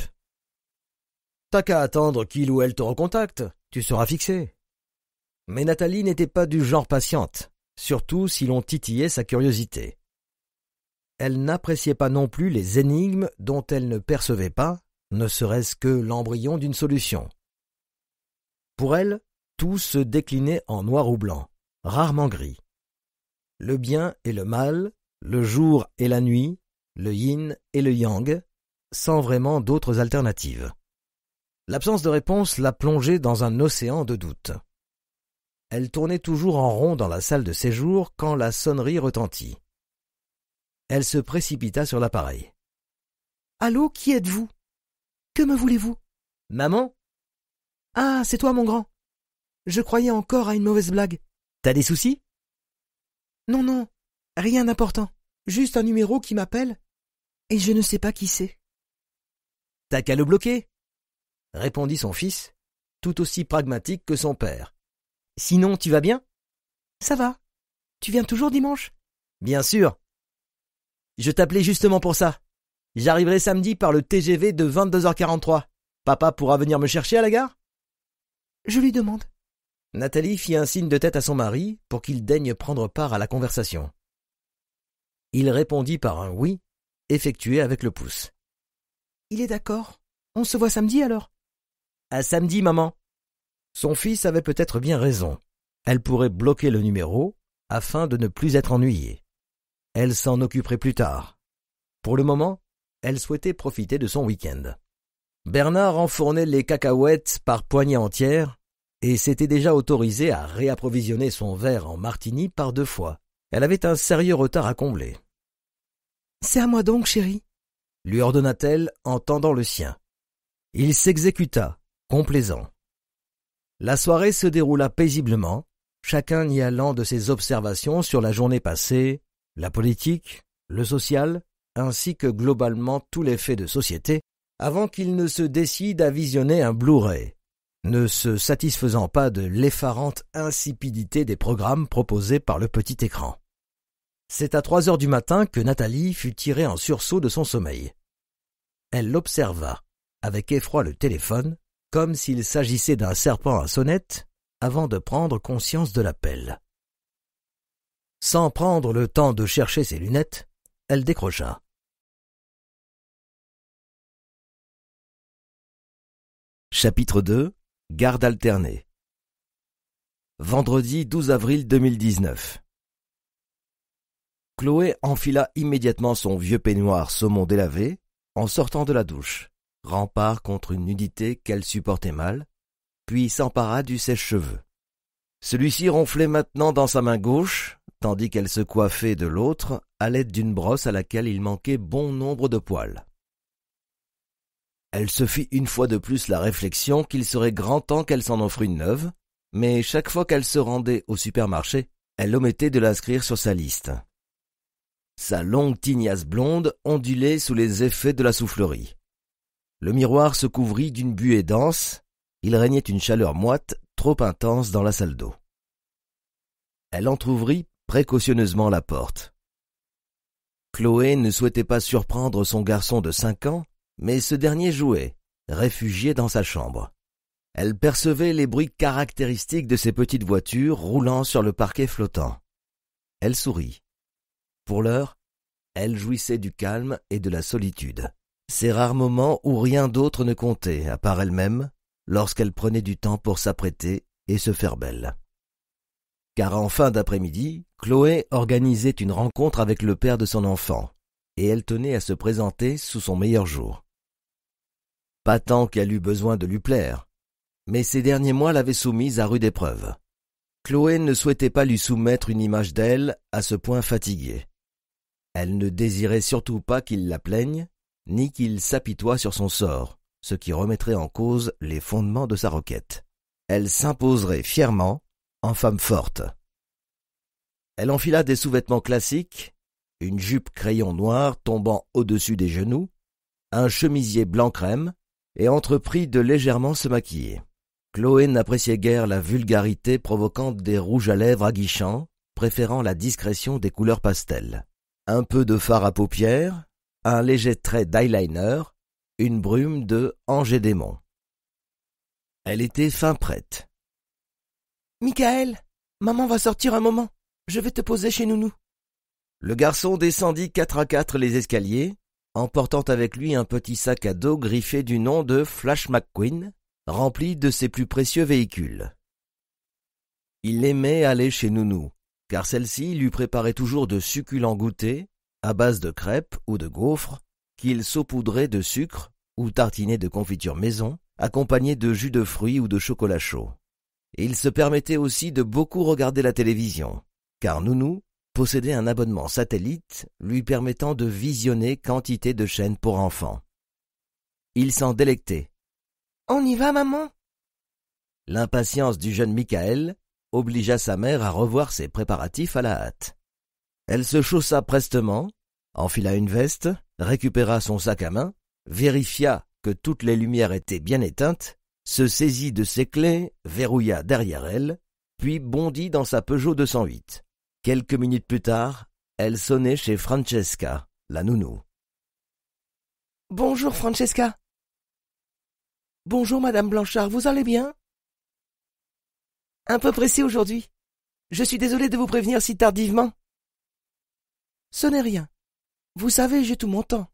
T'as qu'à attendre qu'il ou elle te recontacte, tu seras fixé. Mais Nathalie n'était pas du genre patiente, surtout si l'on titillait sa curiosité elle n'appréciait pas non plus les énigmes dont elle ne percevait pas, ne serait-ce que l'embryon d'une solution. Pour elle, tout se déclinait en noir ou blanc, rarement gris. Le bien et le mal, le jour et la nuit, le yin et le yang, sans vraiment d'autres alternatives. L'absence de réponse la plongeait dans un océan de doutes. Elle tournait toujours en rond dans la salle de séjour quand la sonnerie retentit. Elle se précipita sur l'appareil. Allô, qui êtes-vous Que me voulez-vous Maman Ah, c'est toi, mon grand. Je croyais encore à une mauvaise blague. T'as des soucis Non, non, rien d'important. Juste un numéro qui m'appelle et je ne sais pas qui c'est. T'as qu'à le bloquer, répondit son fils, tout aussi pragmatique que son père. Sinon, tu vas bien Ça va. Tu viens toujours dimanche Bien sûr. Je t'appelais justement pour ça. J'arriverai samedi par le TGV de 22h43. Papa pourra venir me chercher à la gare Je lui demande. Nathalie fit un signe de tête à son mari pour qu'il daigne prendre part à la conversation. Il répondit par un oui, effectué avec le pouce. Il est d'accord. On se voit samedi alors À samedi, maman. Son fils avait peut-être bien raison. Elle pourrait bloquer le numéro afin de ne plus être ennuyée. Elle s'en occuperait plus tard. Pour le moment, elle souhaitait profiter de son week-end. Bernard enfournait les cacahuètes par poignée entière et s'était déjà autorisé à réapprovisionner son verre en martini par deux fois. Elle avait un sérieux retard à combler. C'est à moi donc, chérie, lui ordonna-t-elle en tendant le sien. Il s'exécuta, complaisant. La soirée se déroula paisiblement, chacun y allant de ses observations sur la journée passée, la politique, le social, ainsi que globalement tous les faits de société, avant qu'il ne se décide à visionner un Blu-ray, ne se satisfaisant pas de l'effarante insipidité des programmes proposés par le petit écran. C'est à trois heures du matin que Nathalie fut tirée en sursaut de son sommeil. Elle observa, avec effroi le téléphone, comme s'il s'agissait d'un serpent à sonnette, avant de prendre conscience de l'appel. Sans prendre le temps de chercher ses lunettes, elle décrocha. Chapitre 2 Garde alternée Vendredi 12 avril 2019 Chloé enfila immédiatement son vieux peignoir saumon délavé en sortant de la douche, rempart contre une nudité qu'elle supportait mal, puis s'empara du sèche-cheveux. Celui-ci ronflait maintenant dans sa main gauche, tandis qu'elle se coiffait de l'autre à l'aide d'une brosse à laquelle il manquait bon nombre de poils. Elle se fit une fois de plus la réflexion qu'il serait grand temps qu'elle s'en offre une neuve, mais chaque fois qu'elle se rendait au supermarché, elle omettait de l'inscrire sur sa liste. Sa longue tignasse blonde ondulait sous les effets de la soufflerie. Le miroir se couvrit d'une buée dense, il régnait une chaleur moite trop intense dans la salle d'eau. Elle entr'ouvrit précautionneusement la porte. Chloé ne souhaitait pas surprendre son garçon de cinq ans, mais ce dernier jouait, réfugié dans sa chambre. Elle percevait les bruits caractéristiques de ses petites voitures roulant sur le parquet flottant. Elle sourit. Pour l'heure, elle jouissait du calme et de la solitude. Ces rares moments où rien d'autre ne comptait, à part elle-même, lorsqu'elle prenait du temps pour s'apprêter et se faire belle. Car en fin d'après-midi, Chloé organisait une rencontre avec le père de son enfant, et elle tenait à se présenter sous son meilleur jour. Pas tant qu'elle eut besoin de lui plaire, mais ces derniers mois l'avaient soumise à rude épreuve. Chloé ne souhaitait pas lui soumettre une image d'elle à ce point fatiguée. Elle ne désirait surtout pas qu'il la plaigne, ni qu'il s'apitoie sur son sort ce qui remettrait en cause les fondements de sa roquette. Elle s'imposerait fièrement en femme forte. Elle enfila des sous-vêtements classiques, une jupe crayon noir tombant au-dessus des genoux, un chemisier blanc crème, et entreprit de légèrement se maquiller. Chloé n'appréciait guère la vulgarité provoquant des rouges à lèvres aguichants, préférant la discrétion des couleurs pastel. Un peu de fard à paupières, un léger trait d'eyeliner, une brume de Angers-Démon. Elle était fin prête. Michael, maman va sortir un moment. Je vais te poser chez Nounou. Le garçon descendit quatre à quatre les escaliers, emportant avec lui un petit sac à dos griffé du nom de Flash McQueen, rempli de ses plus précieux véhicules. Il aimait aller chez Nounou, car celle-ci lui préparait toujours de succulents goûters, à base de crêpes ou de gaufres, qu'il saupoudrait de sucre ou tartinait de confiture maison, accompagné de jus de fruits ou de chocolat chaud. Il se permettait aussi de beaucoup regarder la télévision, car Nounou possédait un abonnement satellite lui permettant de visionner quantité de chaînes pour enfants. Il s'en délectait. On y va, maman L'impatience du jeune Michael obligea sa mère à revoir ses préparatifs à la hâte. Elle se chaussa prestement, enfila une veste, récupéra son sac à main, vérifia que toutes les lumières étaient bien éteintes, se saisit de ses clés, verrouilla derrière elle, puis bondit dans sa Peugeot 208. Quelques minutes plus tard, elle sonnait chez Francesca, la nounou. Bonjour Francesca. Bonjour Madame Blanchard, vous allez bien Un peu pressée aujourd'hui. Je suis désolée de vous prévenir si tardivement. Ce n'est rien. Vous savez, j'ai tout mon temps.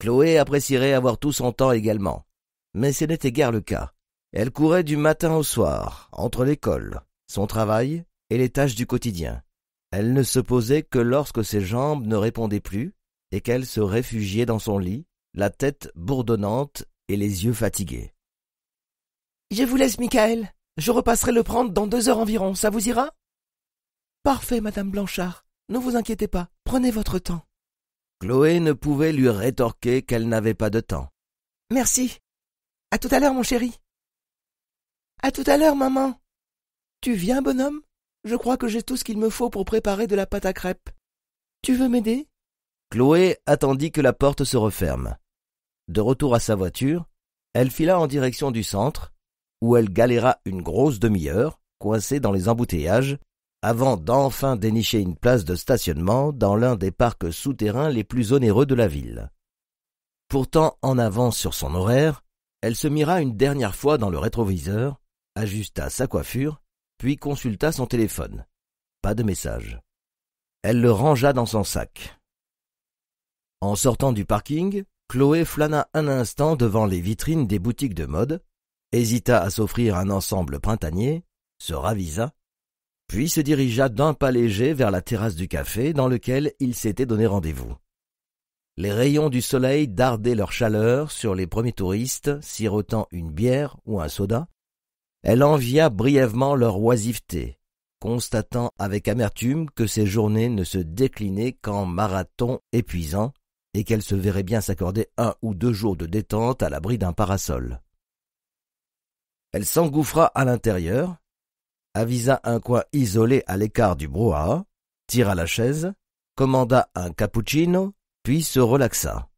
Chloé apprécierait avoir tout son temps également, mais ce n'était guère le cas. Elle courait du matin au soir, entre l'école, son travail et les tâches du quotidien. Elle ne se posait que lorsque ses jambes ne répondaient plus et qu'elle se réfugiait dans son lit, la tête bourdonnante et les yeux fatigués. Je vous laisse, Michael. Je repasserai le prendre dans deux heures environ, ça vous ira? Parfait, madame Blanchard. Ne vous inquiétez pas. Prenez votre temps. Chloé ne pouvait lui rétorquer qu'elle n'avait pas de temps. Merci. À tout à l'heure, mon chéri. À tout à l'heure, maman. Tu viens, bonhomme? Je crois que j'ai tout ce qu'il me faut pour préparer de la pâte à crêpes. Tu veux m'aider? Chloé attendit que la porte se referme. De retour à sa voiture, elle fila en direction du centre, où elle galéra une grosse demi-heure, coincée dans les embouteillages, avant d'enfin dénicher une place de stationnement dans l'un des parcs souterrains les plus onéreux de la ville. Pourtant en avance sur son horaire, elle se mira une dernière fois dans le rétroviseur, ajusta sa coiffure, puis consulta son téléphone. Pas de message. Elle le rangea dans son sac. En sortant du parking, Chloé flâna un instant devant les vitrines des boutiques de mode, hésita à s'offrir un ensemble printanier, se ravisa, puis se dirigea d'un pas léger vers la terrasse du café dans lequel il s'était donné rendez-vous. Les rayons du soleil dardaient leur chaleur sur les premiers touristes sirotant une bière ou un soda. Elle envia brièvement leur oisiveté, constatant avec amertume que ces journées ne se déclinaient qu'en marathon épuisant et qu'elle se verrait bien s'accorder un ou deux jours de détente à l'abri d'un parasol. Elle s'engouffra à l'intérieur, avisa un coin isolé à l'écart du brouhaha, tira la chaise, commanda un cappuccino, puis se relaxa.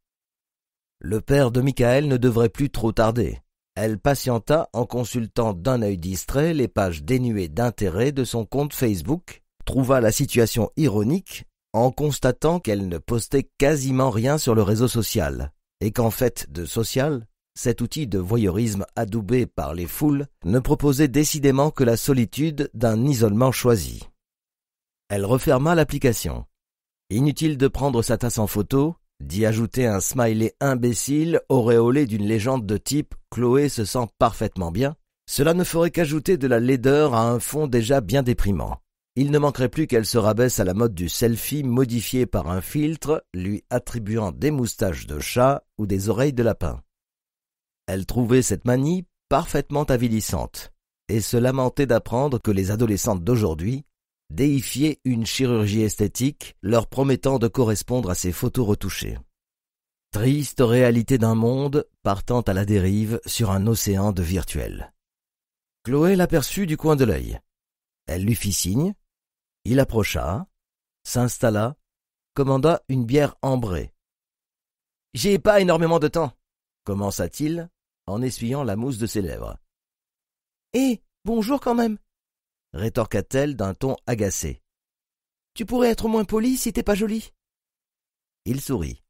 Le père de Michael ne devrait plus trop tarder. Elle patienta en consultant d'un œil distrait les pages dénuées d'intérêt de son compte Facebook, trouva la situation ironique en constatant qu'elle ne postait quasiment rien sur le réseau social, et qu'en fait de social, cet outil de voyeurisme adoubé par les foules ne proposait décidément que la solitude d'un isolement choisi. Elle referma l'application. Inutile de prendre sa tasse en photo, d'y ajouter un smiley imbécile auréolé d'une légende de type Chloé se sent parfaitement bien, cela ne ferait qu'ajouter de la laideur à un fond déjà bien déprimant. Il ne manquerait plus qu'elle se rabaisse à la mode du selfie modifié par un filtre, lui attribuant des moustaches de chat ou des oreilles de lapin. Elle trouvait cette manie parfaitement avilissante et se lamentait d'apprendre que les adolescentes d'aujourd'hui déifiaient une chirurgie esthétique leur promettant de correspondre à ces photos retouchées. Triste réalité d'un monde partant à la dérive sur un océan de virtuel. Chloé l'aperçut du coin de l'œil. Elle lui fit signe, il approcha, s'installa, commanda une bière ambrée. J'ai pas énormément de temps, commença-t-il en essuyant la mousse de ses lèvres. Eh. Bonjour quand même, rétorqua t-elle d'un ton agacé. Tu pourrais être moins poli si t'es pas jolie. Il sourit.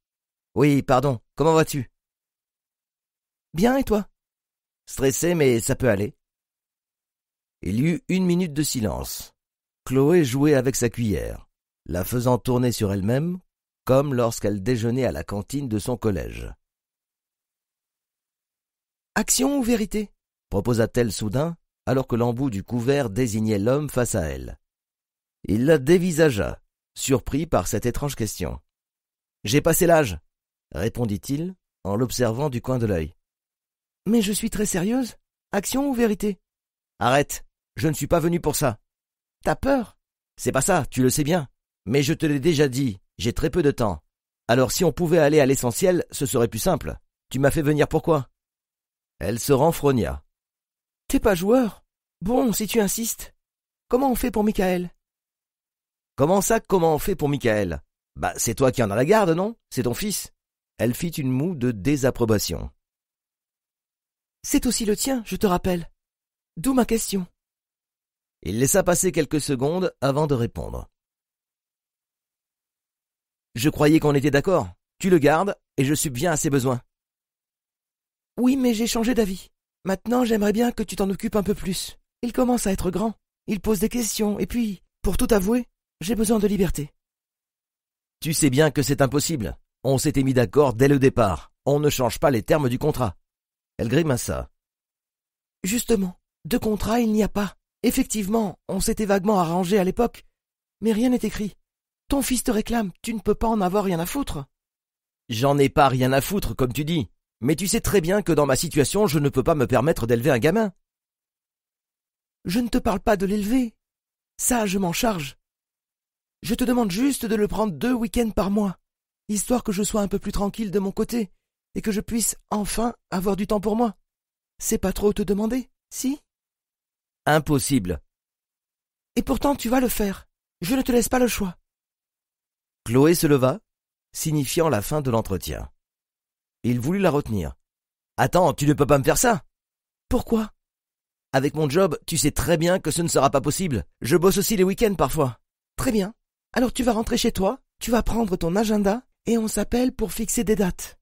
Oui, pardon, comment vas-tu? Bien, et toi? Stressé, mais ça peut aller. Il y eut une minute de silence. Chloé jouait avec sa cuillère, la faisant tourner sur elle-même, comme lorsqu'elle déjeunait à la cantine de son collège. Action ou vérité proposa-t-elle soudain, alors que l'embout du couvert désignait l'homme face à elle. Il la dévisagea, surpris par cette étrange question. J'ai passé l'âge, répondit-il en l'observant du coin de l'œil. Mais je suis très sérieuse. Action ou vérité Arrête, je ne suis pas venu pour ça. T'as peur C'est pas ça, tu le sais bien. Mais je te l'ai déjà dit, j'ai très peu de temps. Alors si on pouvait aller à l'essentiel, ce serait plus simple. Tu m'as fait venir pourquoi elle se renfrogna. T'es pas joueur Bon, si tu insistes. Comment on fait pour Michael Comment ça, comment on fait pour Michael Bah, c'est toi qui en as la garde, non C'est ton fils. Elle fit une moue de désapprobation. C'est aussi le tien, je te rappelle. D'où ma question. Il laissa passer quelques secondes avant de répondre. Je croyais qu'on était d'accord. Tu le gardes et je subviens à ses besoins. Oui, mais j'ai changé d'avis. Maintenant, j'aimerais bien que tu t'en occupes un peu plus. Il commence à être grand, il pose des questions, et puis, pour tout avouer, j'ai besoin de liberté. Tu sais bien que c'est impossible. On s'était mis d'accord dès le départ. On ne change pas les termes du contrat. Elle grimaça. Justement, de contrat il n'y a pas. Effectivement, on s'était vaguement arrangé à l'époque, mais rien n'est écrit. Ton fils te réclame, tu ne peux pas en avoir rien à foutre. J'en ai pas rien à foutre, comme tu dis. Mais tu sais très bien que dans ma situation, je ne peux pas me permettre d'élever un gamin. Je ne te parle pas de l'élever. Ça, je m'en charge. Je te demande juste de le prendre deux week-ends par mois, histoire que je sois un peu plus tranquille de mon côté et que je puisse enfin avoir du temps pour moi. C'est pas trop te demander, si Impossible. Et pourtant tu vas le faire. Je ne te laisse pas le choix. Chloé se leva, signifiant la fin de l'entretien. Il voulut la retenir. Attends, tu ne peux pas me faire ça. Pourquoi Avec mon job, tu sais très bien que ce ne sera pas possible. Je bosse aussi les week-ends parfois. Très bien. Alors tu vas rentrer chez toi, tu vas prendre ton agenda et on s'appelle pour fixer des dates.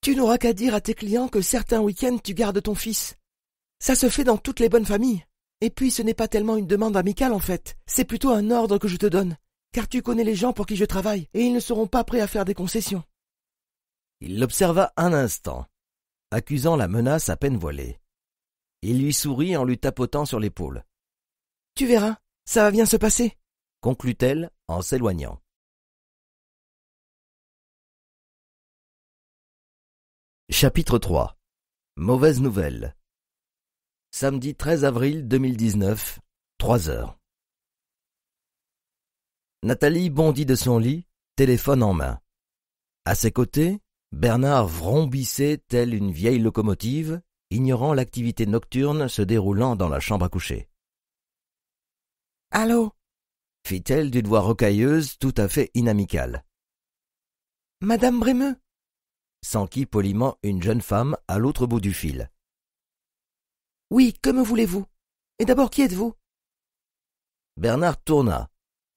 Tu n'auras qu'à dire à tes clients que certains week-ends tu gardes ton fils. Ça se fait dans toutes les bonnes familles. Et puis ce n'est pas tellement une demande amicale en fait, c'est plutôt un ordre que je te donne, car tu connais les gens pour qui je travaille, et ils ne seront pas prêts à faire des concessions. Il l'observa un instant, accusant la menace à peine voilée. Il lui sourit en lui tapotant sur l'épaule. Tu verras, ça va bien se passer, conclut-elle en s'éloignant. Chapitre 3 Mauvaise nouvelle Samedi 13 avril 2019, 3 heures. Nathalie bondit de son lit, téléphone en main. À ses côtés, Bernard vrombissait tel une vieille locomotive, ignorant l'activité nocturne se déroulant dans la chambre à coucher. Allô fit-elle d'une voix rocailleuse tout à fait inamicale. Madame Brémeux s'enquit poliment une jeune femme à l'autre bout du fil. Oui, que me voulez-vous Et d'abord, qui êtes-vous Bernard tourna,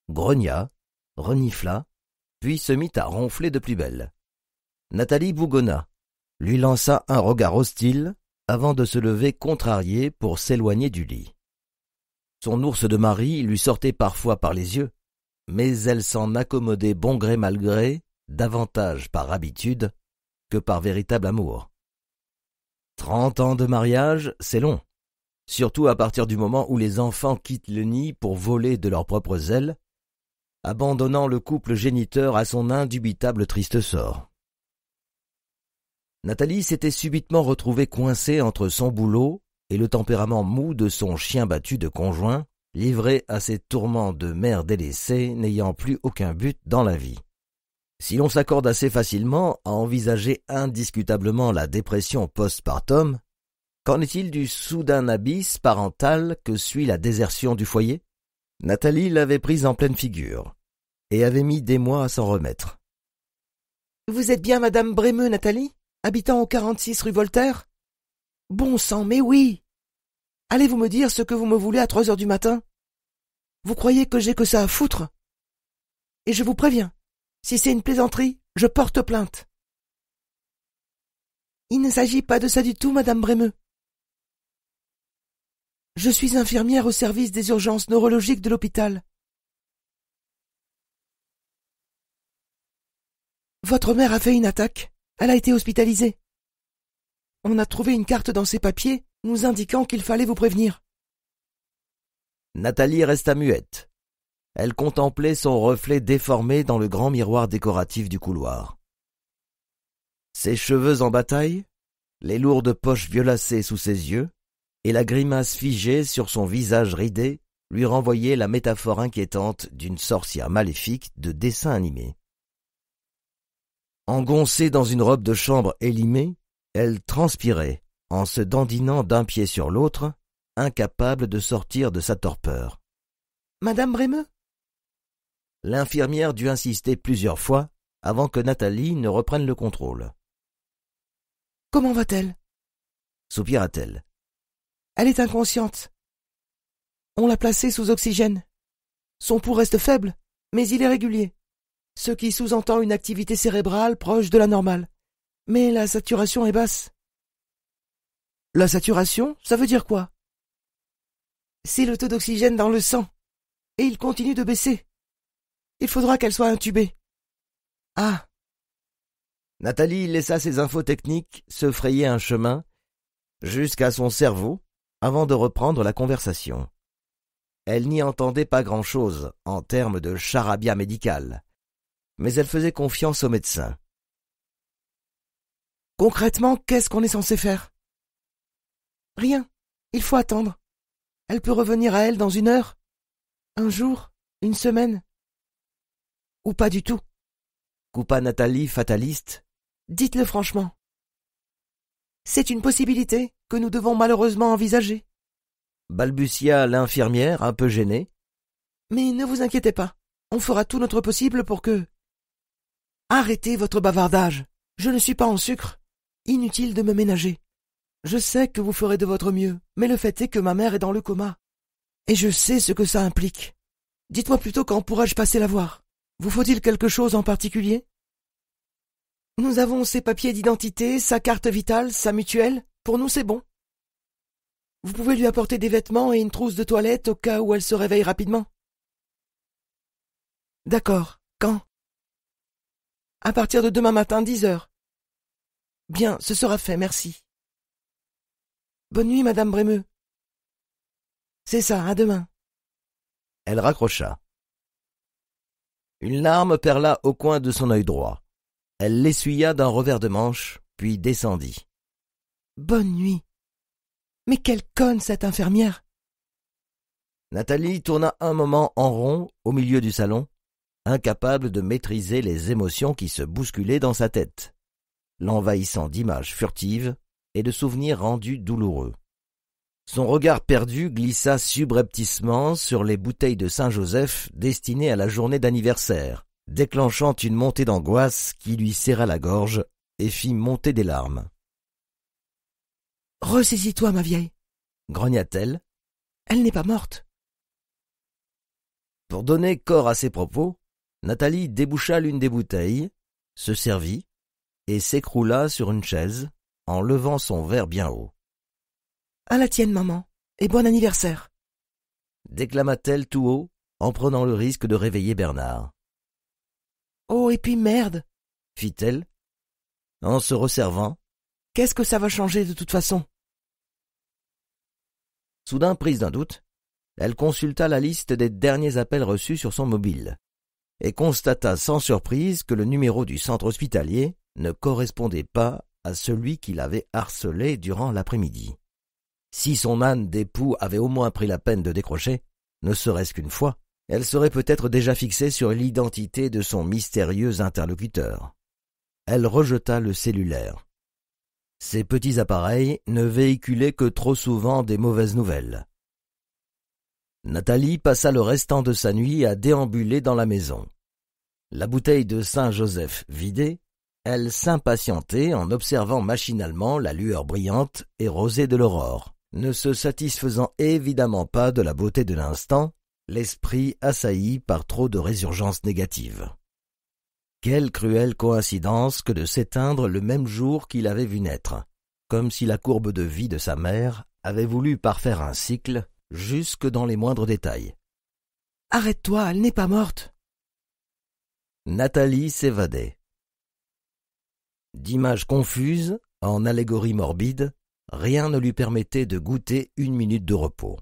grogna, renifla, puis se mit à ronfler de plus belle. Nathalie bougonna, lui lança un regard hostile avant de se lever contrariée pour s'éloigner du lit. Son ours de mari lui sortait parfois par les yeux, mais elle s'en accommodait bon gré mal gré, davantage par habitude que par véritable amour. Trente ans de mariage, c'est long, surtout à partir du moment où les enfants quittent le nid pour voler de leurs propres ailes, abandonnant le couple géniteur à son indubitable triste sort. Nathalie s'était subitement retrouvée coincée entre son boulot et le tempérament mou de son chien battu de conjoint, livré à ses tourments de mère délaissée n'ayant plus aucun but dans la vie. Si l'on s'accorde assez facilement à envisager indiscutablement la dépression post-partum, qu'en est-il du soudain abysse parental que suit la désertion du foyer Nathalie l'avait prise en pleine figure et avait mis des mois à s'en remettre. Vous êtes bien Madame Brémeux, Nathalie habitant au 46 rue Voltaire Bon sang, mais oui Allez-vous me dire ce que vous me voulez à trois heures du matin Vous croyez que j'ai que ça à foutre Et je vous préviens, si c'est une plaisanterie, je porte plainte. Il ne s'agit pas de ça du tout, madame Brémeux. Je suis infirmière au service des urgences neurologiques de l'hôpital. Votre mère a fait une attaque. Elle a été hospitalisée. On a trouvé une carte dans ses papiers nous indiquant qu'il fallait vous prévenir. Nathalie resta muette. Elle contemplait son reflet déformé dans le grand miroir décoratif du couloir. Ses cheveux en bataille, les lourdes poches violacées sous ses yeux, et la grimace figée sur son visage ridé lui renvoyaient la métaphore inquiétante d'une sorcière maléfique de dessin animé. Engoncée dans une robe de chambre élimée, elle transpirait, en se dandinant d'un pied sur l'autre, incapable de sortir de sa torpeur. Madame Brémeux L'infirmière dut insister plusieurs fois avant que Nathalie ne reprenne le contrôle. Comment va-t-elle soupira-t-elle. Elle est inconsciente. On l'a placée sous oxygène. Son pouls reste faible, mais il est régulier ce qui sous-entend une activité cérébrale proche de la normale. Mais la saturation est basse. La saturation, ça veut dire quoi C'est le taux d'oxygène dans le sang. Et il continue de baisser. Il faudra qu'elle soit intubée. Ah Nathalie laissa ses infos techniques se frayer un chemin jusqu'à son cerveau avant de reprendre la conversation. Elle n'y entendait pas grand-chose en termes de charabia médical mais elle faisait confiance au médecin. Concrètement, qu'est-ce qu'on est censé faire Rien. Il faut attendre. Elle peut revenir à elle dans une heure, un jour, une semaine. Ou pas du tout. Coupa Nathalie, fataliste. Dites-le franchement. C'est une possibilité que nous devons malheureusement envisager. Balbutia l'infirmière, un peu gênée. Mais ne vous inquiétez pas, on fera tout notre possible pour que. Arrêtez votre bavardage. Je ne suis pas en sucre. Inutile de me ménager. Je sais que vous ferez de votre mieux, mais le fait est que ma mère est dans le coma. Et je sais ce que ça implique. Dites-moi plutôt quand pourrais-je passer la voir. Vous faut-il quelque chose en particulier Nous avons ses papiers d'identité, sa carte vitale, sa mutuelle. Pour nous, c'est bon. Vous pouvez lui apporter des vêtements et une trousse de toilette au cas où elle se réveille rapidement. D'accord. Quand à partir de demain matin, dix heures. Bien, ce sera fait, merci. Bonne nuit, madame Brémeux. C'est ça, à demain. Elle raccrocha. Une larme perla au coin de son œil droit. Elle l'essuya d'un revers de manche, puis descendit. Bonne nuit. Mais quelle conne cette infirmière. Nathalie tourna un moment en rond au milieu du salon, incapable de maîtriser les émotions qui se bousculaient dans sa tête, l'envahissant d'images furtives et de souvenirs rendus douloureux. Son regard perdu glissa subrepticement sur les bouteilles de Saint-Joseph destinées à la journée d'anniversaire, déclenchant une montée d'angoisse qui lui serra la gorge et fit monter des larmes. Ressaisis-toi, ma vieille, grogna-t-elle. Elle, n'est pas morte. Pour donner corps à ses propos, Nathalie déboucha l'une des bouteilles, se servit, et s'écroula sur une chaise, en levant son verre bien haut. À la tienne, maman, et bon anniversaire! déclama-t-elle tout haut, en prenant le risque de réveiller Bernard. Oh, et puis merde! fit-elle, en se resservant. Qu'est-ce que ça va changer de toute façon? Soudain prise d'un doute, elle consulta la liste des derniers appels reçus sur son mobile et constata sans surprise que le numéro du centre hospitalier ne correspondait pas à celui qu'il avait harcelé durant l'après-midi. Si son âne d'époux avait au moins pris la peine de décrocher, ne serait-ce qu'une fois, elle serait peut-être déjà fixée sur l'identité de son mystérieux interlocuteur. Elle rejeta le cellulaire. Ces petits appareils ne véhiculaient que trop souvent des mauvaises nouvelles. Nathalie passa le restant de sa nuit à déambuler dans la maison. La bouteille de Saint-Joseph vidée, elle s'impatientait en observant machinalement la lueur brillante et rosée de l'aurore. Ne se satisfaisant évidemment pas de la beauté de l'instant, l'esprit assailli par trop de résurgences négatives. Quelle cruelle coïncidence que de s'éteindre le même jour qu'il avait vu naître, comme si la courbe de vie de sa mère avait voulu parfaire un cycle jusque dans les moindres détails. Arrête-toi, elle n'est pas morte. Nathalie s'évadait. D'images confuses, en allégories morbides, rien ne lui permettait de goûter une minute de repos.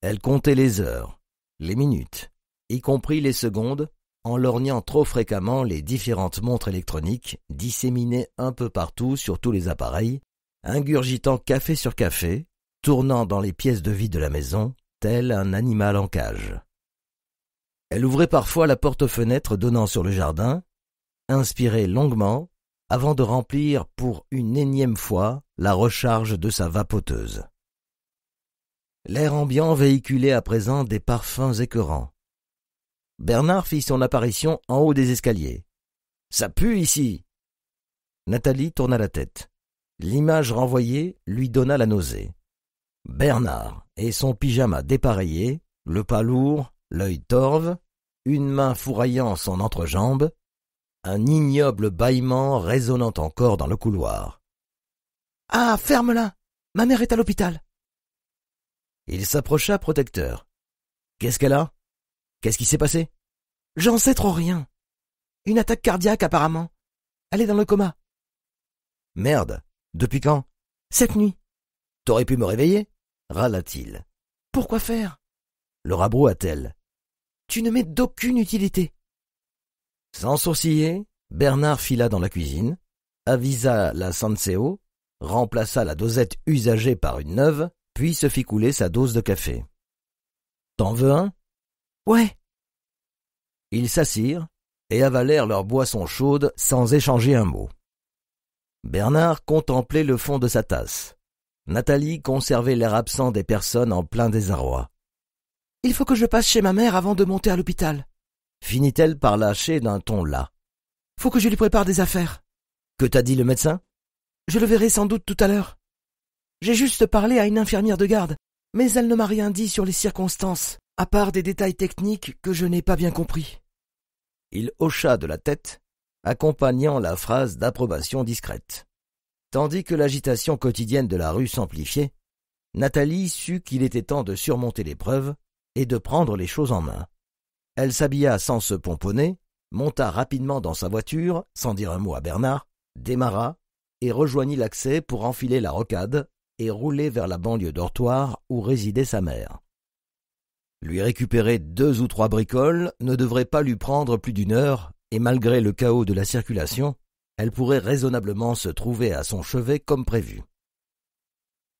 Elle comptait les heures, les minutes, y compris les secondes, en lorgnant trop fréquemment les différentes montres électroniques disséminées un peu partout sur tous les appareils, ingurgitant café sur café, tournant dans les pièces de vie de la maison, tel un animal en cage. Elle ouvrait parfois la porte-fenêtre donnant sur le jardin, inspirait longuement, avant de remplir pour une énième fois la recharge de sa vapoteuse. L'air ambiant véhiculait à présent des parfums écœurants. Bernard fit son apparition en haut des escaliers. Ça pue ici. Nathalie tourna la tête. L'image renvoyée lui donna la nausée. Bernard et son pyjama dépareillé, le pas lourd, l'œil torve, une main fourraillant son entrejambe, un ignoble bâillement résonnant encore dans le couloir. Ah, ferme-la Ma mère est à l'hôpital Il s'approcha protecteur. Qu'est-ce qu'elle a Qu'est-ce qui s'est passé J'en sais trop rien. Une attaque cardiaque apparemment. Elle est dans le coma. Merde. Depuis quand Cette nuit. T'aurais pu me réveiller râla-t-il. Pourquoi faire Le rabroua-t-elle. Tu ne m'es d'aucune utilité. Sans sourciller, Bernard fila dans la cuisine, avisa la Sanseo, remplaça la dosette usagée par une neuve, puis se fit couler sa dose de café. T'en veux un Ouais. Ils s'assirent et avalèrent leur boisson chaude sans échanger un mot. Bernard contemplait le fond de sa tasse. Nathalie conservait l'air absent des personnes en plein désarroi. Il faut que je passe chez ma mère avant de monter à l'hôpital, finit-elle par lâcher d'un ton las. Faut que je lui prépare des affaires. Que t'a dit le médecin Je le verrai sans doute tout à l'heure. J'ai juste parlé à une infirmière de garde, mais elle ne m'a rien dit sur les circonstances, à part des détails techniques que je n'ai pas bien compris. Il hocha de la tête, accompagnant la phrase d'approbation discrète. Tandis que l'agitation quotidienne de la rue s'amplifiait, Nathalie sut qu'il était temps de surmonter l'épreuve et de prendre les choses en main. Elle s'habilla sans se pomponner, monta rapidement dans sa voiture, sans dire un mot à Bernard, démarra et rejoignit l'accès pour enfiler la rocade et rouler vers la banlieue dortoir où résidait sa mère. Lui récupérer deux ou trois bricoles ne devrait pas lui prendre plus d'une heure, et malgré le chaos de la circulation, elle pourrait raisonnablement se trouver à son chevet comme prévu.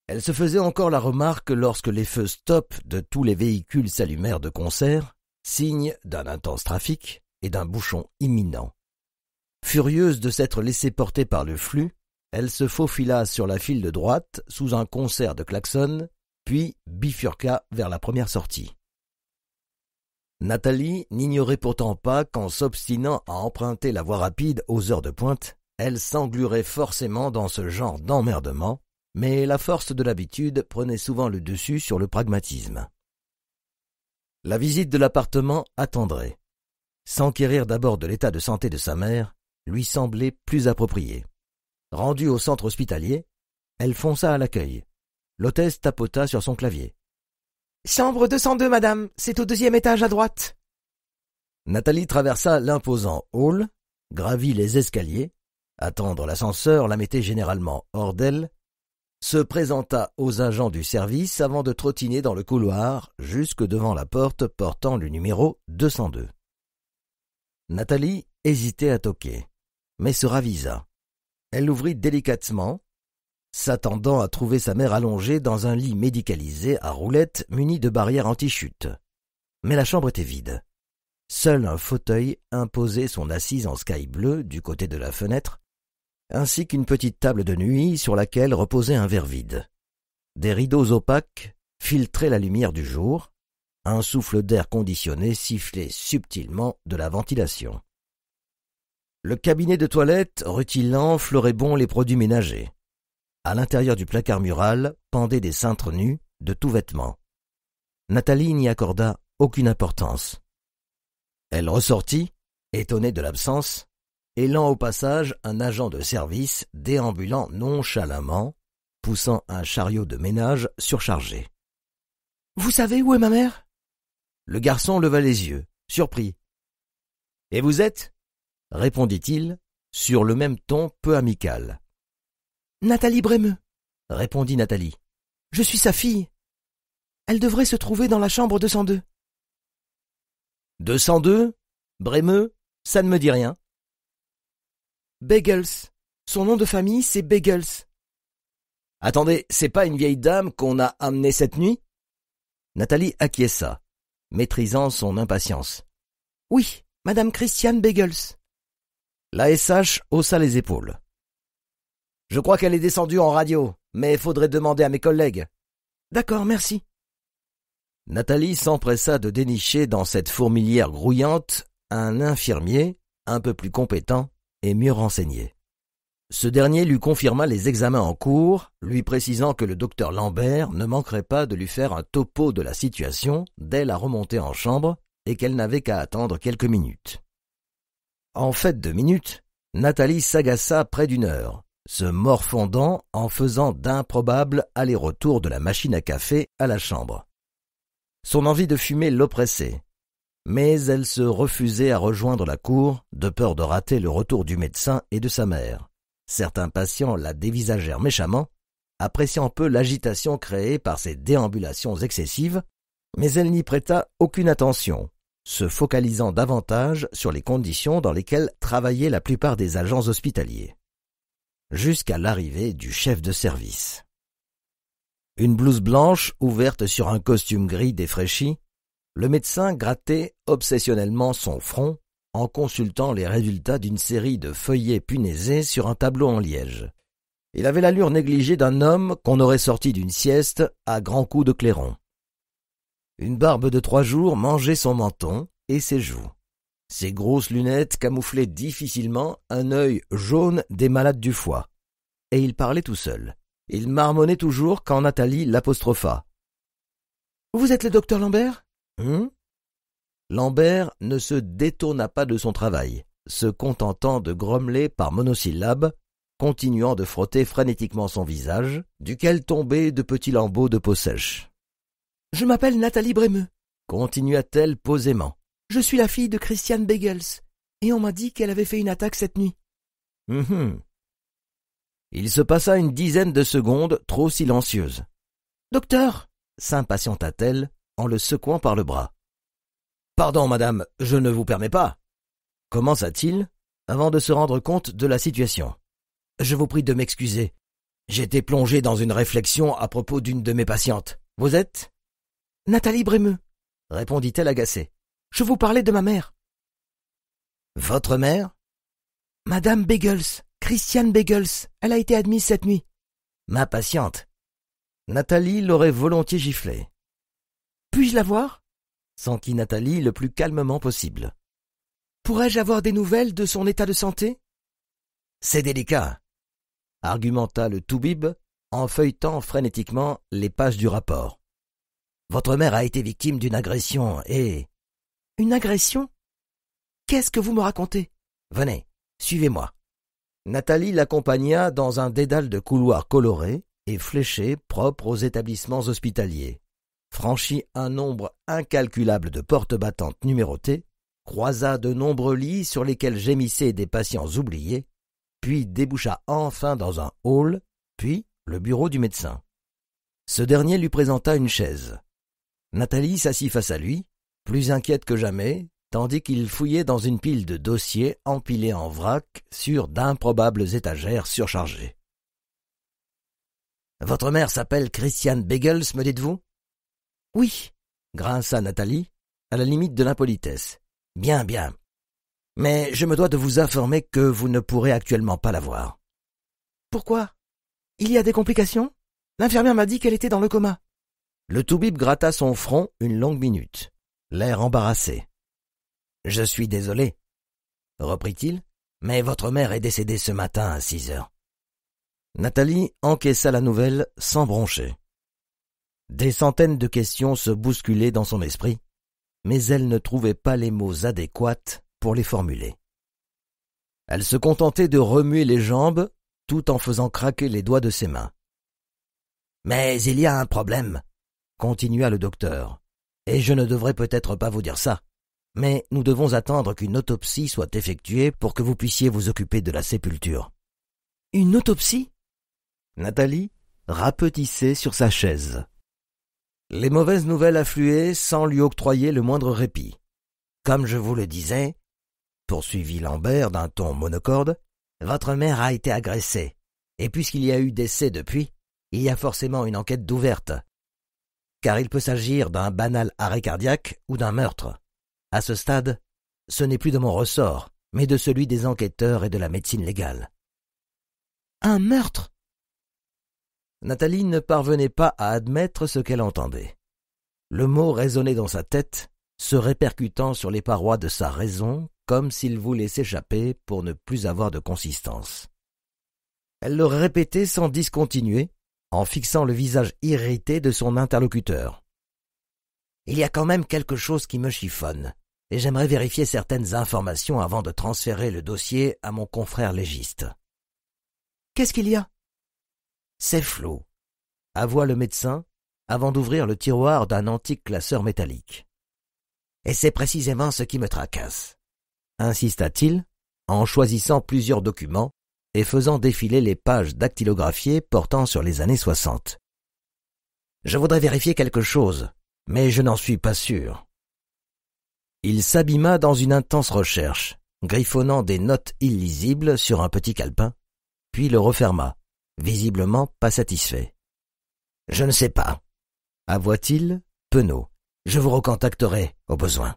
Elle se faisait encore la remarque lorsque les feux stop de tous les véhicules s'allumèrent de concert, signe d'un intense trafic et d'un bouchon imminent. Furieuse de s'être laissée porter par le flux, elle se faufila sur la file de droite sous un concert de klaxons, puis bifurqua vers la première sortie. Nathalie n'ignorait pourtant pas qu'en s'obstinant à emprunter la voie rapide aux heures de pointe, elle s'englurait forcément dans ce genre d'emmerdement, mais la force de l'habitude prenait souvent le dessus sur le pragmatisme. La visite de l'appartement attendrait. S'enquérir d'abord de l'état de santé de sa mère lui semblait plus approprié. Rendue au centre hospitalier, elle fonça à l'accueil. L'hôtesse tapota sur son clavier. Chambre 202, madame, c'est au deuxième étage à droite. Nathalie traversa l'imposant hall, gravit les escaliers, attendre l'ascenseur la mettait généralement hors d'elle, se présenta aux agents du service avant de trottiner dans le couloir jusque devant la porte portant le numéro 202. Nathalie hésitait à toquer, mais se ravisa. Elle l'ouvrit délicatement, s'attendant à trouver sa mère allongée dans un lit médicalisé à roulettes muni de barrières anti Mais la chambre était vide. Seul un fauteuil imposait son assise en sky bleu du côté de la fenêtre, ainsi qu'une petite table de nuit sur laquelle reposait un verre vide. Des rideaux opaques filtraient la lumière du jour, un souffle d'air conditionné sifflait subtilement de la ventilation. Le cabinet de toilette rutilant fleurait bon les produits ménagers. À l'intérieur du placard mural pendaient des cintres nus, de tout vêtement. Nathalie n'y accorda aucune importance. Elle ressortit, étonnée de l'absence, élant au passage un agent de service déambulant nonchalamment, poussant un chariot de ménage surchargé. Vous savez où est ma mère Le garçon leva les yeux, surpris. Et vous êtes répondit-il, sur le même ton peu amical. Nathalie Brémeux, répondit Nathalie. Je suis sa fille. Elle devrait se trouver dans la chambre 202. 202 Brémeux Ça ne me dit rien. Bagels. Son nom de famille, c'est Bagels. Attendez, c'est pas une vieille dame qu'on a amenée cette nuit Nathalie acquiesça, maîtrisant son impatience. Oui, Madame Christiane Bagels. La SH haussa les épaules. Je crois qu'elle est descendue en radio, mais faudrait demander à mes collègues. D'accord, merci. Nathalie s'empressa de dénicher dans cette fourmilière grouillante un infirmier un peu plus compétent et mieux renseigné. Ce dernier lui confirma les examens en cours, lui précisant que le docteur Lambert ne manquerait pas de lui faire un topo de la situation dès la remontée en chambre et qu'elle n'avait qu'à attendre quelques minutes. En fait de minutes, Nathalie s'agaça près d'une heure, se morfondant en faisant d'improbables allers-retours de la machine à café à la chambre. Son envie de fumer l'oppressait, mais elle se refusait à rejoindre la cour, de peur de rater le retour du médecin et de sa mère. Certains patients la dévisagèrent méchamment, appréciant peu l'agitation créée par ses déambulations excessives, mais elle n'y prêta aucune attention, se focalisant davantage sur les conditions dans lesquelles travaillaient la plupart des agents hospitaliers jusqu'à l'arrivée du chef de service. Une blouse blanche ouverte sur un costume gris défraîchi, le médecin grattait obsessionnellement son front en consultant les résultats d'une série de feuillets punaisés sur un tableau en liège. Il avait l'allure négligée d'un homme qu'on aurait sorti d'une sieste à grands coups de clairon. Une barbe de trois jours mangeait son menton et ses joues. Ses grosses lunettes camouflaient difficilement un œil jaune des malades du foie. Et il parlait tout seul. Il marmonnait toujours quand Nathalie l'apostropha. Vous êtes le docteur Lambert hum Lambert ne se détourna pas de son travail, se contentant de grommeler par monosyllabes, continuant de frotter frénétiquement son visage, duquel tombaient de petits lambeaux de peau sèche. Je m'appelle Nathalie Brémeux, continua-t-elle posément. Je suis la fille de Christiane Begels, et on m'a dit qu'elle avait fait une attaque cette nuit. hum. Il se passa une dizaine de secondes trop silencieuses. Docteur s'impatienta-t-elle en le secouant par le bras. Pardon, madame, je ne vous permets pas commença-t-il, avant de se rendre compte de la situation. Je vous prie de m'excuser. J'étais plongé dans une réflexion à propos d'une de mes patientes. Vous êtes Nathalie Brémeux, répondit-elle agacée. Je vous parlais de ma mère. Votre mère Madame Begels, Christiane Begels. Elle a été admise cette nuit. Ma patiente. Nathalie l'aurait volontiers giflée. Puis-je la voir S'enquit Nathalie le plus calmement possible. Pourrais-je avoir des nouvelles de son état de santé C'est délicat, argumenta le Toubib en feuilletant frénétiquement les pages du rapport. Votre mère a été victime d'une agression et une agression Qu'est-ce que vous me racontez Venez, suivez-moi. Nathalie l'accompagna dans un dédale de couloirs colorés et fléchés propres aux établissements hospitaliers, franchit un nombre incalculable de portes battantes numérotées, croisa de nombreux lits sur lesquels gémissaient des patients oubliés, puis déboucha enfin dans un hall, puis le bureau du médecin. Ce dernier lui présenta une chaise. Nathalie s'assit face à lui, plus inquiète que jamais, tandis qu'il fouillait dans une pile de dossiers empilés en vrac sur d'improbables étagères surchargées. Votre mère s'appelle Christiane Begels, me dites-vous Oui, grinça Nathalie, à la limite de l'impolitesse. Bien, bien. Mais je me dois de vous informer que vous ne pourrez actuellement pas la voir. Pourquoi Il y a des complications L'infirmière m'a dit qu'elle était dans le coma. Le toubib gratta son front une longue minute l'air embarrassé. Je suis désolé, reprit-il, mais votre mère est décédée ce matin à six heures. Nathalie encaissa la nouvelle sans broncher. Des centaines de questions se bousculaient dans son esprit, mais elle ne trouvait pas les mots adéquats pour les formuler. Elle se contentait de remuer les jambes tout en faisant craquer les doigts de ses mains. Mais il y a un problème, continua le docteur. Et je ne devrais peut-être pas vous dire ça. Mais nous devons attendre qu'une autopsie soit effectuée pour que vous puissiez vous occuper de la sépulture. Une autopsie Nathalie rapetissait sur sa chaise. Les mauvaises nouvelles affluaient sans lui octroyer le moindre répit. Comme je vous le disais, poursuivit Lambert d'un ton monocorde, votre mère a été agressée, et puisqu'il y a eu décès depuis, il y a forcément une enquête d'ouverte car il peut s'agir d'un banal arrêt cardiaque ou d'un meurtre. À ce stade, ce n'est plus de mon ressort, mais de celui des enquêteurs et de la médecine légale. Un meurtre Nathalie ne parvenait pas à admettre ce qu'elle entendait. Le mot résonnait dans sa tête, se répercutant sur les parois de sa raison comme s'il voulait s'échapper pour ne plus avoir de consistance. Elle le répétait sans discontinuer, en fixant le visage irrité de son interlocuteur. Il y a quand même quelque chose qui me chiffonne, et j'aimerais vérifier certaines informations avant de transférer le dossier à mon confrère légiste. Qu'est-ce qu'il y a C'est flou, avoua le médecin avant d'ouvrir le tiroir d'un antique classeur métallique. Et c'est précisément ce qui me tracasse, insista-t-il en choisissant plusieurs documents et faisant défiler les pages dactylographiées portant sur les années 60. Je voudrais vérifier quelque chose, mais je n'en suis pas sûr. Il s'abîma dans une intense recherche, griffonnant des notes illisibles sur un petit calepin, puis le referma, visiblement pas satisfait. Je ne sais pas, avoua-t-il, penaud. Je vous recontacterai, au besoin.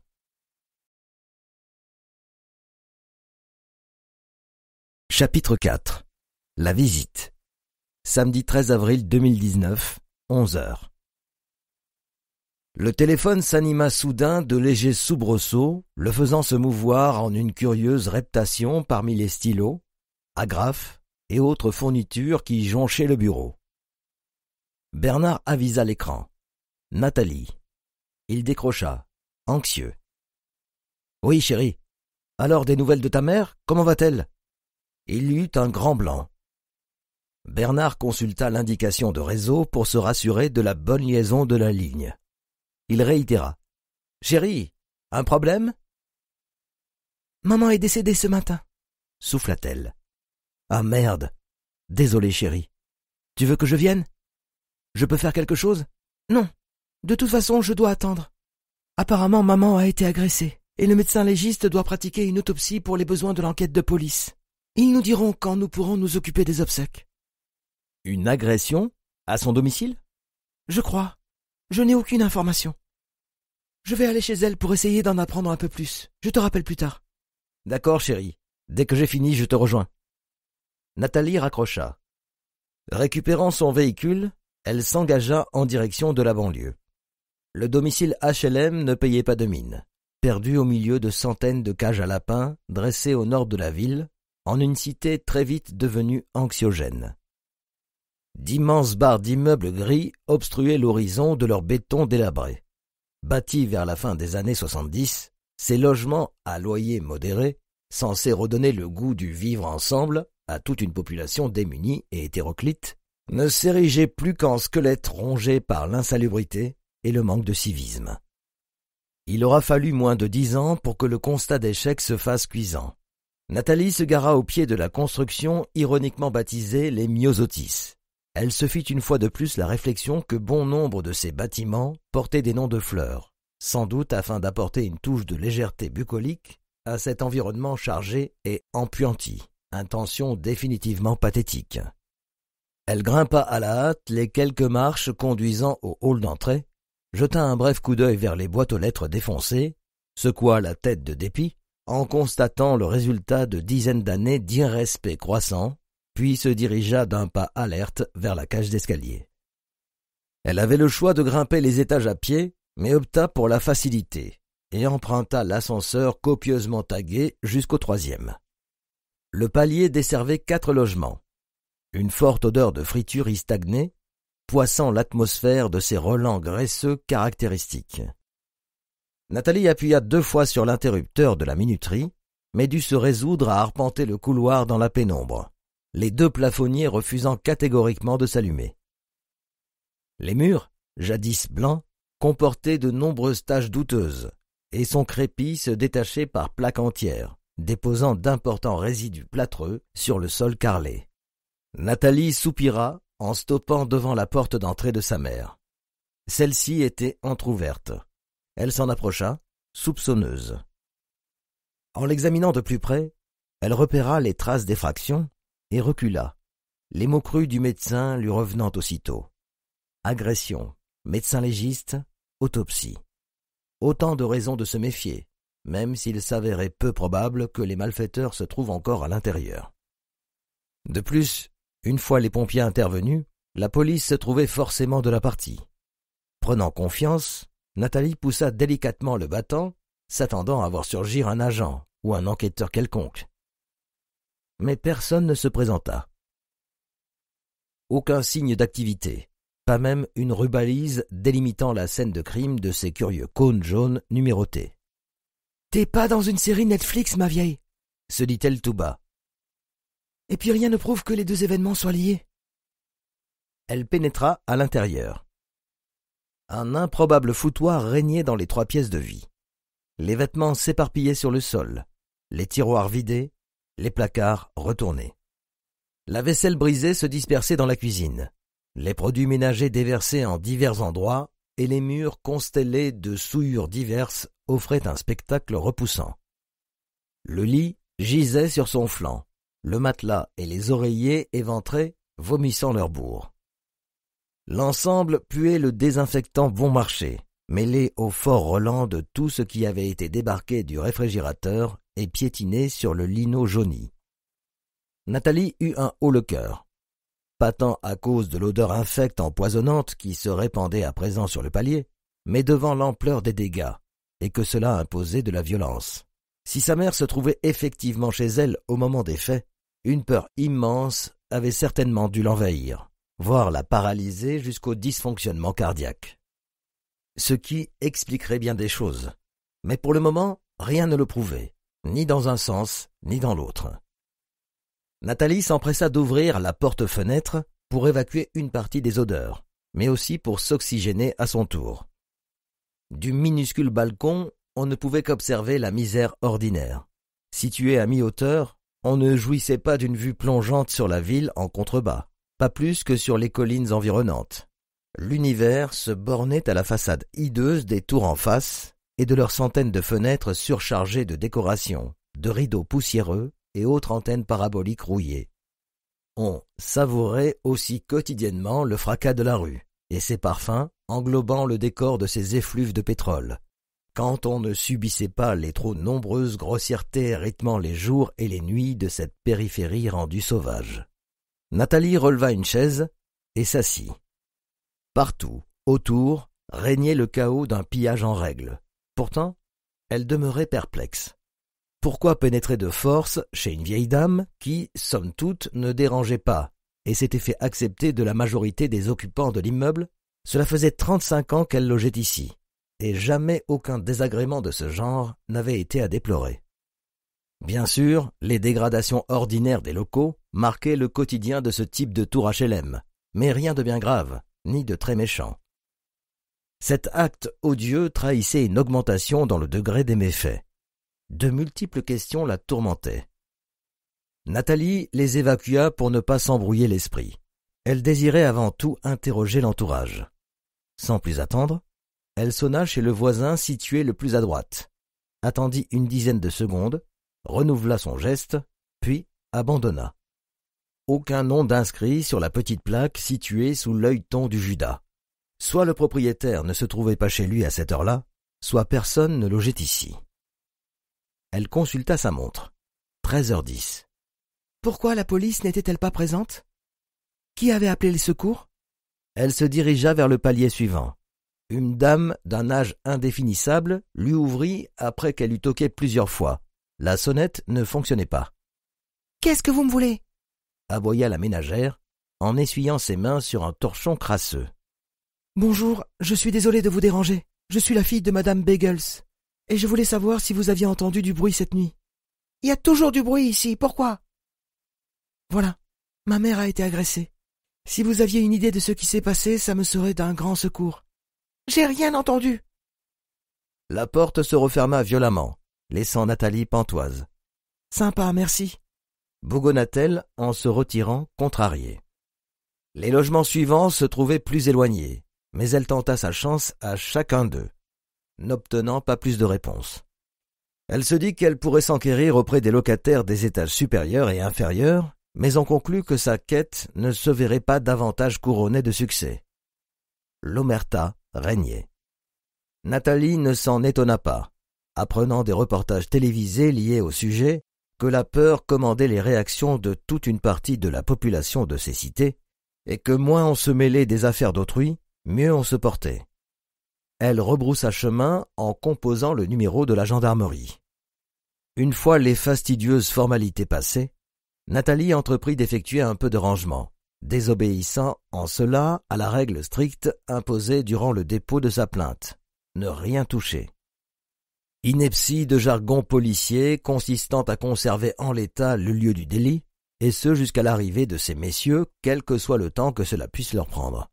Chapitre 4 La visite. Samedi 13 avril 2019, 11h. Le téléphone s'anima soudain de légers soubresauts, le faisant se mouvoir en une curieuse reptation parmi les stylos, agrafes et autres fournitures qui jonchaient le bureau. Bernard avisa l'écran. Nathalie. Il décrocha, anxieux. Oui, chérie. Alors des nouvelles de ta mère Comment va-t-elle il y eut un grand blanc. Bernard consulta l'indication de réseau pour se rassurer de la bonne liaison de la ligne. Il réitéra. Chérie, un problème Maman est décédée ce matin, souffla-t-elle. Ah merde. Désolé, chérie. Tu veux que je vienne Je peux faire quelque chose Non. De toute façon, je dois attendre. Apparemment, maman a été agressée, et le médecin légiste doit pratiquer une autopsie pour les besoins de l'enquête de police. Ils nous diront quand nous pourrons nous occuper des obsèques. Une agression À son domicile Je crois. Je n'ai aucune information. Je vais aller chez elle pour essayer d'en apprendre un peu plus. Je te rappelle plus tard. D'accord, chérie. Dès que j'ai fini, je te rejoins. Nathalie raccrocha. Récupérant son véhicule, elle s'engagea en direction de la banlieue. Le domicile HLM ne payait pas de mine. Perdu au milieu de centaines de cages à lapins dressées au nord de la ville, en une cité très vite devenue anxiogène. D'immenses barres d'immeubles gris obstruaient l'horizon de leur béton délabré. Bâtis vers la fin des années 70, ces logements à loyer modéré, censés redonner le goût du vivre ensemble à toute une population démunie et hétéroclite, ne s'érigeaient plus qu'en squelettes rongés par l'insalubrité et le manque de civisme. Il aura fallu moins de dix ans pour que le constat d'échec se fasse cuisant. Nathalie se gara au pied de la construction ironiquement baptisée les Myosotis. Elle se fit une fois de plus la réflexion que bon nombre de ces bâtiments portaient des noms de fleurs, sans doute afin d'apporter une touche de légèreté bucolique à cet environnement chargé et empuanti, intention définitivement pathétique. Elle grimpa à la hâte les quelques marches conduisant au hall d'entrée, jeta un bref coup d'œil vers les boîtes aux lettres défoncées, secoua la tête de dépit, en constatant le résultat de dizaines d'années d'irrespect croissant, puis se dirigea d'un pas alerte vers la cage d'escalier. Elle avait le choix de grimper les étages à pied, mais opta pour la facilité, et emprunta l'ascenseur copieusement tagué jusqu'au troisième. Le palier desservait quatre logements. Une forte odeur de friture y stagnait, poissant l'atmosphère de ses relents graisseux caractéristiques. Nathalie appuya deux fois sur l'interrupteur de la minuterie, mais dut se résoudre à arpenter le couloir dans la pénombre, les deux plafonniers refusant catégoriquement de s'allumer. Les murs, jadis blancs, comportaient de nombreuses taches douteuses, et son crépi se détachait par plaques entières, déposant d'importants résidus plâtreux sur le sol carrelé. Nathalie soupira en stoppant devant la porte d'entrée de sa mère. Celle-ci était entr'ouverte, elle s'en approcha, soupçonneuse. En l'examinant de plus près, elle repéra les traces d'effraction et recula, les mots crus du médecin lui revenant aussitôt. Agression, médecin légiste, autopsie. Autant de raisons de se méfier, même s'il s'avérait peu probable que les malfaiteurs se trouvent encore à l'intérieur. De plus, une fois les pompiers intervenus, la police se trouvait forcément de la partie. Prenant confiance, Nathalie poussa délicatement le battant, s'attendant à voir surgir un agent ou un enquêteur quelconque. Mais personne ne se présenta. Aucun signe d'activité, pas même une rubalise délimitant la scène de crime de ces curieux cônes jaunes numérotés. T'es pas dans une série Netflix, ma vieille se dit-elle tout bas. Et puis rien ne prouve que les deux événements soient liés. Elle pénétra à l'intérieur. Un improbable foutoir régnait dans les trois pièces de vie. Les vêtements s'éparpillaient sur le sol, les tiroirs vidés, les placards retournés. La vaisselle brisée se dispersait dans la cuisine, les produits ménagers déversés en divers endroits et les murs constellés de souillures diverses offraient un spectacle repoussant. Le lit gisait sur son flanc, le matelas et les oreillers éventrés vomissant leur bourre. L'ensemble puait le désinfectant bon marché, mêlé au fort Roland de tout ce qui avait été débarqué du réfrigérateur et piétiné sur le lino jauni. Nathalie eut un haut le cœur. Pas tant à cause de l'odeur infecte empoisonnante qui se répandait à présent sur le palier, mais devant l'ampleur des dégâts, et que cela imposait de la violence. Si sa mère se trouvait effectivement chez elle au moment des faits, une peur immense avait certainement dû l'envahir voire la paralyser jusqu'au dysfonctionnement cardiaque. Ce qui expliquerait bien des choses. Mais pour le moment, rien ne le prouvait, ni dans un sens, ni dans l'autre. Nathalie s'empressa d'ouvrir la porte-fenêtre pour évacuer une partie des odeurs, mais aussi pour s'oxygéner à son tour. Du minuscule balcon, on ne pouvait qu'observer la misère ordinaire. Située à mi-hauteur, on ne jouissait pas d'une vue plongeante sur la ville en contrebas pas plus que sur les collines environnantes. L'univers se bornait à la façade hideuse des tours en face et de leurs centaines de fenêtres surchargées de décorations, de rideaux poussiéreux et autres antennes paraboliques rouillées. On savourait aussi quotidiennement le fracas de la rue et ses parfums englobant le décor de ses effluves de pétrole, quand on ne subissait pas les trop nombreuses grossièretés rythmant les jours et les nuits de cette périphérie rendue sauvage. Nathalie releva une chaise et s'assit. Partout, autour, régnait le chaos d'un pillage en règle. Pourtant, elle demeurait perplexe. Pourquoi pénétrer de force chez une vieille dame qui, somme toute, ne dérangeait pas et s'était fait accepter de la majorité des occupants de l'immeuble Cela faisait trente-cinq ans qu'elle logeait ici, et jamais aucun désagrément de ce genre n'avait été à déplorer. Bien sûr, les dégradations ordinaires des locaux, marquait le quotidien de ce type de tour HLM, mais rien de bien grave, ni de très méchant. Cet acte odieux trahissait une augmentation dans le degré des méfaits. De multiples questions la tourmentaient. Nathalie les évacua pour ne pas s'embrouiller l'esprit. Elle désirait avant tout interroger l'entourage. Sans plus attendre, elle sonna chez le voisin situé le plus à droite, attendit une dizaine de secondes, renouvela son geste, puis abandonna aucun nom d'inscrit sur la petite plaque située sous ton du Judas. Soit le propriétaire ne se trouvait pas chez lui à cette heure-là, soit personne ne logeait ici. Elle consulta sa montre. 13h10. Pourquoi la police n'était-elle pas présente Qui avait appelé les secours Elle se dirigea vers le palier suivant. Une dame d'un âge indéfinissable lui ouvrit après qu'elle eut toqué plusieurs fois. La sonnette ne fonctionnait pas. Qu'est-ce que vous me voulez avoya la ménagère, en essuyant ses mains sur un torchon crasseux. Bonjour, je suis désolée de vous déranger. Je suis la fille de madame Bagels, et je voulais savoir si vous aviez entendu du bruit cette nuit. Il y a toujours du bruit ici, pourquoi? Voilà. Ma mère a été agressée. Si vous aviez une idée de ce qui s'est passé, ça me serait d'un grand secours. J'ai rien entendu. La porte se referma violemment, laissant Nathalie pantoise. Sympa, merci bougonna en se retirant contrariée. Les logements suivants se trouvaient plus éloignés, mais elle tenta sa chance à chacun d'eux, n'obtenant pas plus de réponse. Elle se dit qu'elle pourrait s'enquérir auprès des locataires des étages supérieurs et inférieurs, mais on conclut que sa quête ne se verrait pas davantage couronnée de succès. L'omerta régnait. Nathalie ne s'en étonna pas. Apprenant des reportages télévisés liés au sujet, que la peur commandait les réactions de toute une partie de la population de ces cités, et que moins on se mêlait des affaires d'autrui, mieux on se portait. Elle rebroussa chemin en composant le numéro de la gendarmerie. Une fois les fastidieuses formalités passées, Nathalie entreprit d'effectuer un peu de rangement, désobéissant en cela à la règle stricte imposée durant le dépôt de sa plainte. Ne rien toucher ineptie de jargon policier consistant à conserver en l'état le lieu du délit, et ce jusqu'à l'arrivée de ces messieurs, quel que soit le temps que cela puisse leur prendre.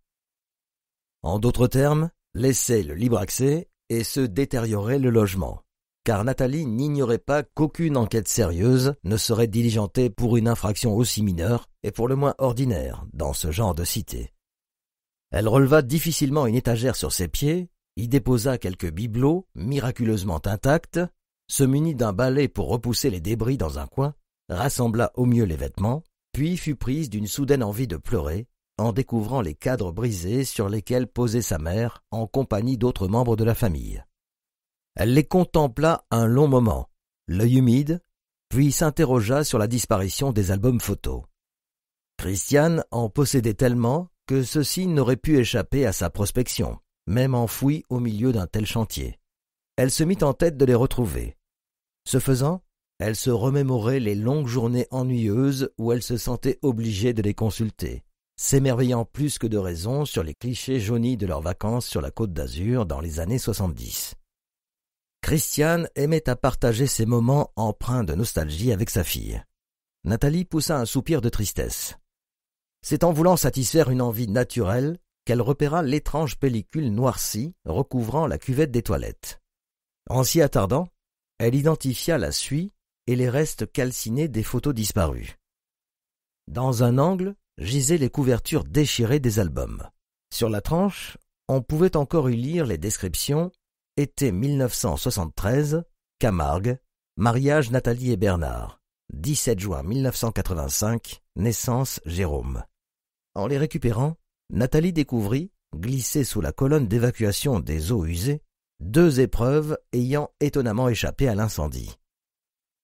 En d'autres termes, laisser le libre accès et se détériorer le logement, car Nathalie n'ignorait pas qu'aucune enquête sérieuse ne serait diligentée pour une infraction aussi mineure et pour le moins ordinaire dans ce genre de cité. Elle releva difficilement une étagère sur ses pieds y déposa quelques bibelots, miraculeusement intacts, se munit d'un balai pour repousser les débris dans un coin, rassembla au mieux les vêtements, puis fut prise d'une soudaine envie de pleurer, en découvrant les cadres brisés sur lesquels posait sa mère, en compagnie d'autres membres de la famille. Elle les contempla un long moment, l'œil humide, puis s'interrogea sur la disparition des albums photos. Christiane en possédait tellement que ceux-ci n'auraient pu échapper à sa prospection même enfouie au milieu d'un tel chantier. Elle se mit en tête de les retrouver. Ce faisant, elle se remémorait les longues journées ennuyeuses où elle se sentait obligée de les consulter, s'émerveillant plus que de raison sur les clichés jaunis de leurs vacances sur la côte d'Azur dans les années 70. Christiane aimait à partager ces moments empreints de nostalgie avec sa fille. Nathalie poussa un soupir de tristesse. C'est en voulant satisfaire une envie naturelle qu'elle repéra l'étrange pellicule noircie recouvrant la cuvette des toilettes. En s'y attardant, elle identifia la suie et les restes calcinés des photos disparues. Dans un angle gisaient les couvertures déchirées des albums. Sur la tranche, on pouvait encore y lire les descriptions Été 1973, Camargue, mariage Nathalie et Bernard, 17 juin 1985, naissance Jérôme. En les récupérant, Nathalie découvrit, glissée sous la colonne d'évacuation des eaux usées, deux épreuves ayant étonnamment échappé à l'incendie.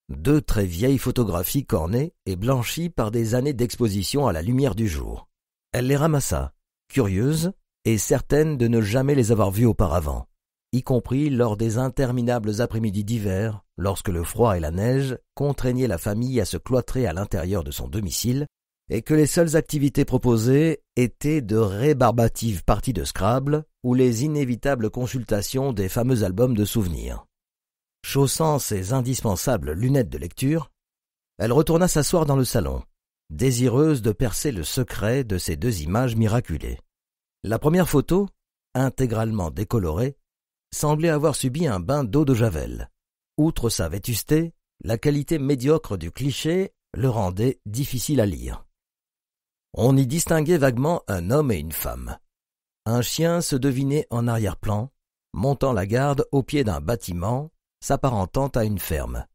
Deux très vieilles photographies cornées et blanchies par des années d'exposition à la lumière du jour. Elle les ramassa, curieuse et certaine de ne jamais les avoir vues auparavant, y compris lors des interminables après-midi d'hiver, lorsque le froid et la neige contraignaient la famille à se cloîtrer à l'intérieur de son domicile et que les seules activités proposées étaient de rébarbatives parties de Scrabble ou les inévitables consultations des fameux albums de souvenirs. Chaussant ses indispensables lunettes de lecture, elle retourna s'asseoir dans le salon, désireuse de percer le secret de ces deux images miraculées. La première photo, intégralement décolorée, semblait avoir subi un bain d'eau de javel. Outre sa vétusté, la qualité médiocre du cliché le rendait difficile à lire. On y distinguait vaguement un homme et une femme. Un chien se devinait en arrière-plan, montant la garde au pied d'un bâtiment s'apparentant à une ferme.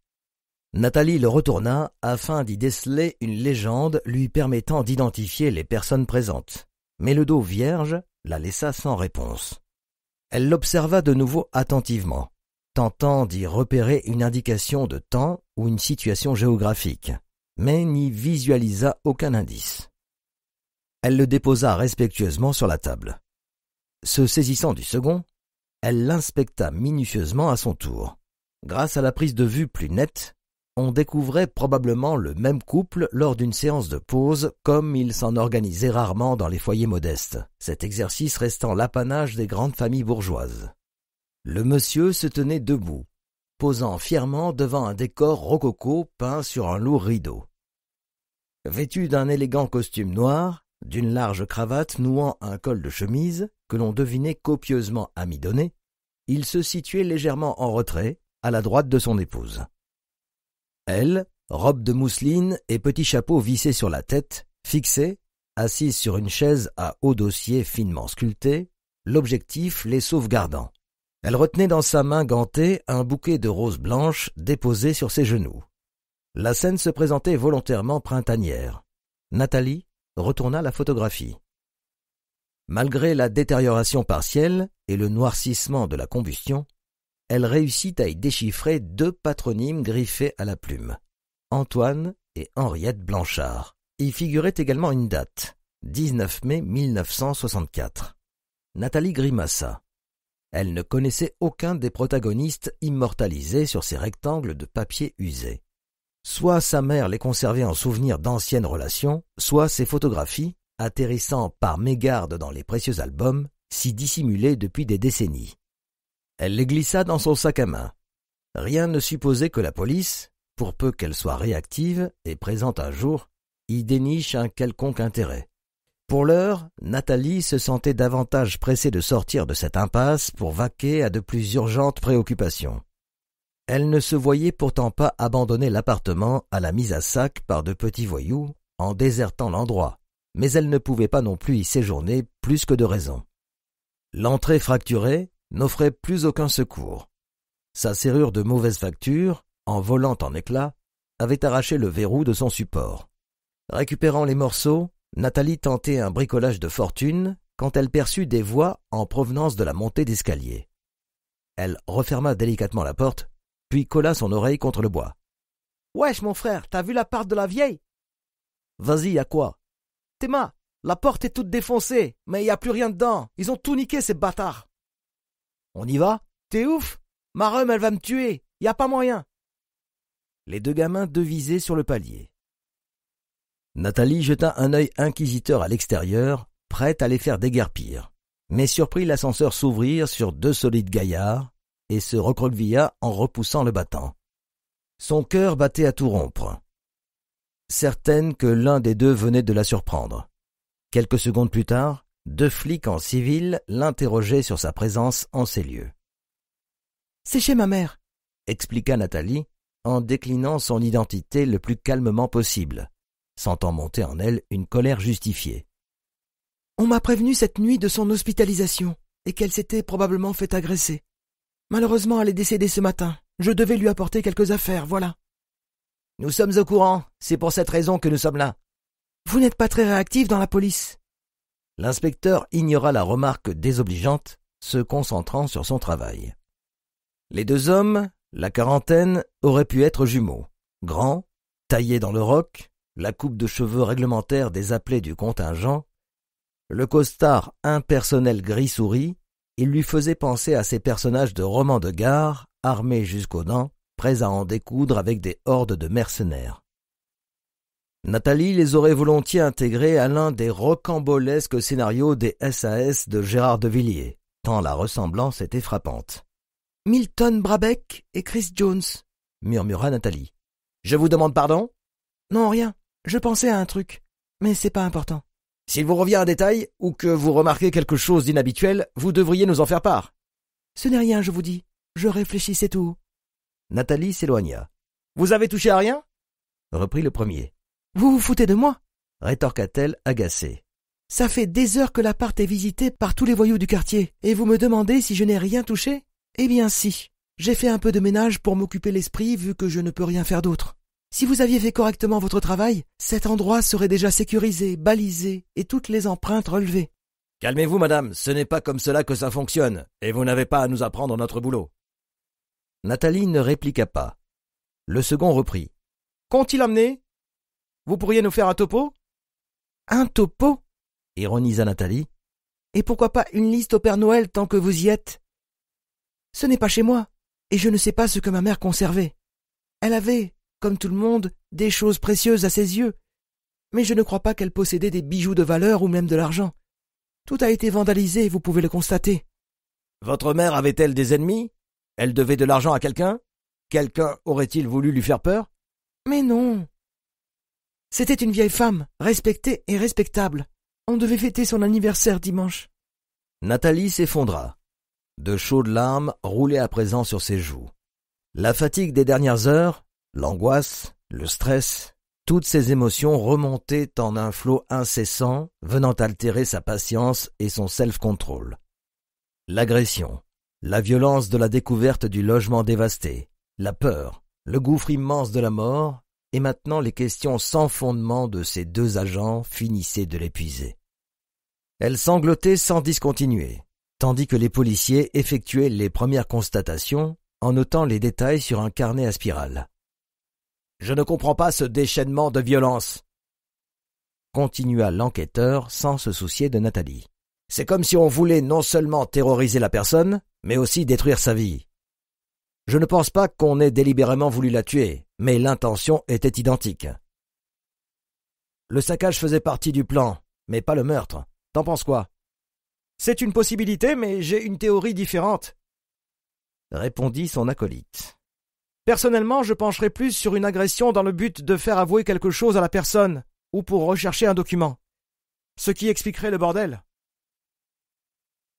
Nathalie le retourna afin d'y déceler une légende lui permettant d'identifier les personnes présentes, mais le dos vierge la laissa sans réponse. Elle l'observa de nouveau attentivement, tentant d'y repérer une indication de temps ou une situation géographique, mais n'y visualisa aucun indice elle le déposa respectueusement sur la table. Se saisissant du second, elle l'inspecta minutieusement à son tour. Grâce à la prise de vue plus nette, on découvrait probablement le même couple lors d'une séance de pause, comme il s'en organisait rarement dans les foyers modestes, cet exercice restant l'apanage des grandes familles bourgeoises. Le monsieur se tenait debout, posant fièrement devant un décor rococo peint sur un lourd rideau. Vêtu d'un élégant costume noir, d'une large cravate nouant un col de chemise que l'on devinait copieusement amidonné, il se situait légèrement en retrait, à la droite de son épouse. Elle, robe de mousseline et petit chapeau vissé sur la tête, fixée, assise sur une chaise à haut dossier finement sculpté, l'objectif les sauvegardant. Elle retenait dans sa main gantée un bouquet de roses blanches déposé sur ses genoux. La scène se présentait volontairement printanière. Nathalie, retourna la photographie. Malgré la détérioration partielle et le noircissement de la combustion, elle réussit à y déchiffrer deux patronymes griffés à la plume, Antoine et Henriette Blanchard. Il figurait également une date, 19 mai 1964. Nathalie grimaça. Elle ne connaissait aucun des protagonistes immortalisés sur ces rectangles de papier usés. Soit sa mère les conservait en souvenir d'anciennes relations, soit ses photographies, atterrissant par mégarde dans les précieux albums, s'y dissimulaient depuis des décennies. Elle les glissa dans son sac à main. Rien ne supposait que la police, pour peu qu'elle soit réactive et présente un jour, y déniche un quelconque intérêt. Pour l'heure, Nathalie se sentait davantage pressée de sortir de cette impasse pour vaquer à de plus urgentes préoccupations. Elle ne se voyait pourtant pas abandonner l'appartement à la mise à sac par de petits voyous en désertant l'endroit, mais elle ne pouvait pas non plus y séjourner plus que de raison. L'entrée fracturée n'offrait plus aucun secours. Sa serrure de mauvaise facture, en volant en éclats, avait arraché le verrou de son support. Récupérant les morceaux, Nathalie tentait un bricolage de fortune quand elle perçut des voix en provenance de la montée d'escalier. Elle referma délicatement la porte colla son oreille contre le bois. Wesh, mon frère, t'as vu la part de la vieille Vas-y, à quoi Théma, la porte est toute défoncée, mais il n'y a plus rien dedans. Ils ont tout niqué, ces bâtards. On y va T'es ouf Marum, elle va me tuer. Y a pas moyen. Les deux gamins devisaient sur le palier. Nathalie jeta un œil inquisiteur à l'extérieur, prête à les faire déguerpir, mais surprit l'ascenseur s'ouvrir sur deux solides gaillards, et se recroquevilla en repoussant le battant. Son cœur battait à tout rompre. Certaine que l'un des deux venait de la surprendre. Quelques secondes plus tard, deux flics en civil l'interrogeaient sur sa présence en ces lieux. C'est chez ma mère, expliqua Nathalie, en déclinant son identité le plus calmement possible, sentant monter en elle une colère justifiée. On m'a prévenu cette nuit de son hospitalisation, et qu'elle s'était probablement fait agresser. Malheureusement, elle est décédée ce matin. Je devais lui apporter quelques affaires, voilà. Nous sommes au courant, c'est pour cette raison que nous sommes là. Vous n'êtes pas très réactif dans la police. L'inspecteur ignora la remarque désobligeante, se concentrant sur son travail. Les deux hommes, la quarantaine, auraient pu être jumeaux, Grand, taillé dans le roc, la coupe de cheveux réglementaire des appelés du contingent, le costard impersonnel gris-souris, il lui faisait penser à ces personnages de romans de gare, armés jusqu'aux dents, prêts à en découdre avec des hordes de mercenaires. Nathalie les aurait volontiers intégrés à l'un des rocambolesques scénarios des SAS de Gérard de Villiers, tant la ressemblance était frappante. Milton Brabeck et Chris Jones, murmura Nathalie. Je vous demande pardon Non, rien. Je pensais à un truc. Mais c'est pas important. S'il vous revient un détail, ou que vous remarquez quelque chose d'inhabituel, vous devriez nous en faire part. Ce n'est rien, je vous dis. Je réfléchissais tout. Nathalie s'éloigna. Vous avez touché à rien reprit le premier. Vous vous foutez de moi rétorqua-t-elle agacée. Ça fait des heures que l'appart est visité par tous les voyous du quartier, et vous me demandez si je n'ai rien touché Eh bien si. J'ai fait un peu de ménage pour m'occuper l'esprit vu que je ne peux rien faire d'autre. Si vous aviez fait correctement votre travail, cet endroit serait déjà sécurisé, balisé et toutes les empreintes relevées. Calmez-vous, madame, ce n'est pas comme cela que ça fonctionne, et vous n'avez pas à nous apprendre notre boulot. Nathalie ne répliqua pas. Le second reprit. Qu'ont-ils amené Vous pourriez nous faire un topo Un topo ironisa Nathalie. Et pourquoi pas une liste au Père Noël tant que vous y êtes Ce n'est pas chez moi, et je ne sais pas ce que ma mère conservait. Elle avait, comme tout le monde, des choses précieuses à ses yeux. Mais je ne crois pas qu'elle possédait des bijoux de valeur ou même de l'argent. Tout a été vandalisé, vous pouvez le constater. Votre mère avait-elle des ennemis Elle devait de l'argent à quelqu'un Quelqu'un aurait-il voulu lui faire peur Mais non. C'était une vieille femme, respectée et respectable. On devait fêter son anniversaire dimanche. Nathalie s'effondra. De chaudes larmes roulaient à présent sur ses joues. La fatigue des dernières heures, L'angoisse, le stress, toutes ces émotions remontaient en un flot incessant, venant altérer sa patience et son self-control. L'agression, la violence de la découverte du logement dévasté, la peur, le gouffre immense de la mort, et maintenant les questions sans fondement de ces deux agents finissaient de l'épuiser. Elle sanglotait sans discontinuer, tandis que les policiers effectuaient les premières constatations en notant les détails sur un carnet à spirale. Je ne comprends pas ce déchaînement de violence. Continua l'enquêteur sans se soucier de Nathalie. C'est comme si on voulait non seulement terroriser la personne, mais aussi détruire sa vie. Je ne pense pas qu'on ait délibérément voulu la tuer, mais l'intention était identique. Le saccage faisait partie du plan, mais pas le meurtre. T'en penses quoi C'est une possibilité, mais j'ai une théorie différente, répondit son acolyte. Personnellement, je pencherais plus sur une agression dans le but de faire avouer quelque chose à la personne, ou pour rechercher un document. Ce qui expliquerait le bordel.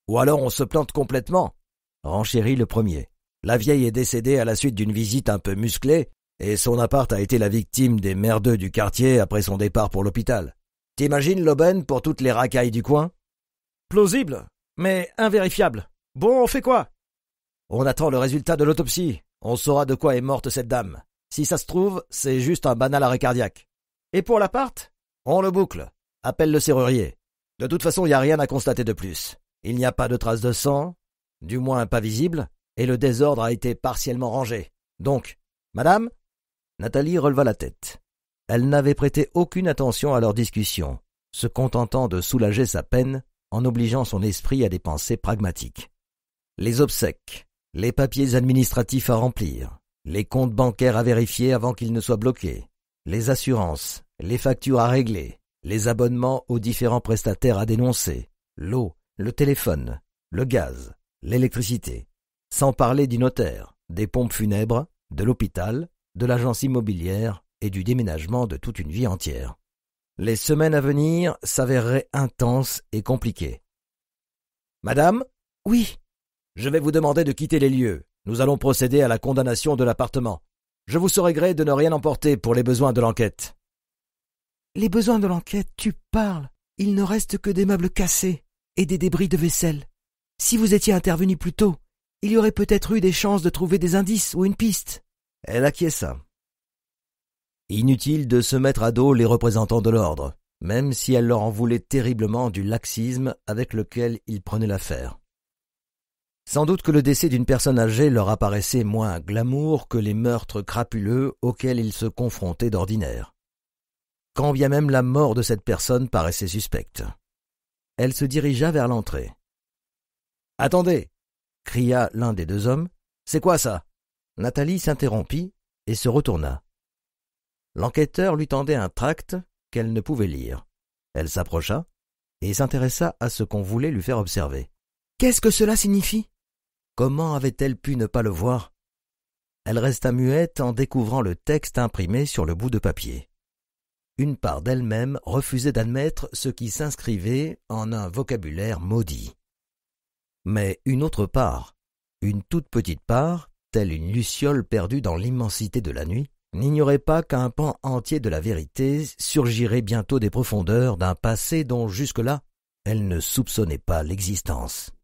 Ou alors on se plante complètement, renchérit le premier. La vieille est décédée à la suite d'une visite un peu musclée, et son appart a été la victime des merdeux du quartier après son départ pour l'hôpital. T'imagines l'aubaine pour toutes les racailles du coin Plausible, mais invérifiable. Bon, on fait quoi On attend le résultat de l'autopsie, on saura de quoi est morte cette dame. Si ça se trouve, c'est juste un banal arrêt cardiaque. Et pour l'appart On le boucle. Appelle le serrurier. De toute façon, il n'y a rien à constater de plus. Il n'y a pas de traces de sang, du moins pas visible, et le désordre a été partiellement rangé. Donc, madame Nathalie releva la tête. Elle n'avait prêté aucune attention à leur discussion, se contentant de soulager sa peine en obligeant son esprit à des pensées pragmatiques. Les obsèques les papiers administratifs à remplir, les comptes bancaires à vérifier avant qu'ils ne soient bloqués, les assurances, les factures à régler, les abonnements aux différents prestataires à dénoncer, l'eau, le téléphone, le gaz, l'électricité, sans parler du notaire, des pompes funèbres, de l'hôpital, de l'agence immobilière et du déménagement de toute une vie entière. Les semaines à venir s'avéreraient intenses et compliquées. Madame Oui, je vais vous demander de quitter les lieux. Nous allons procéder à la condamnation de l'appartement. Je vous serai gré de ne rien emporter pour les besoins de l'enquête. Les besoins de l'enquête, tu parles. Il ne reste que des meubles cassés et des débris de vaisselle. Si vous étiez intervenu plus tôt, il y aurait peut-être eu des chances de trouver des indices ou une piste. Elle acquiesça. Inutile de se mettre à dos les représentants de l'ordre, même si elle leur en voulait terriblement du laxisme avec lequel ils prenaient l'affaire. Sans doute que le décès d'une personne âgée leur apparaissait moins glamour que les meurtres crapuleux auxquels ils se confrontaient d'ordinaire. Quand bien même la mort de cette personne paraissait suspecte. Elle se dirigea vers l'entrée. Attendez cria l'un des deux hommes. C'est quoi ça Nathalie s'interrompit et se retourna. L'enquêteur lui tendait un tract qu'elle ne pouvait lire. Elle s'approcha et s'intéressa à ce qu'on voulait lui faire observer. Qu'est-ce que cela signifie Comment avait-elle pu ne pas le voir Elle resta muette en découvrant le texte imprimé sur le bout de papier. Une part d'elle-même refusait d'admettre ce qui s'inscrivait en un vocabulaire maudit. Mais une autre part, une toute petite part, telle une luciole perdue dans l'immensité de la nuit, n'ignorait pas qu'un pan entier de la vérité surgirait bientôt des profondeurs d'un passé dont jusque-là elle ne soupçonnait pas l'existence.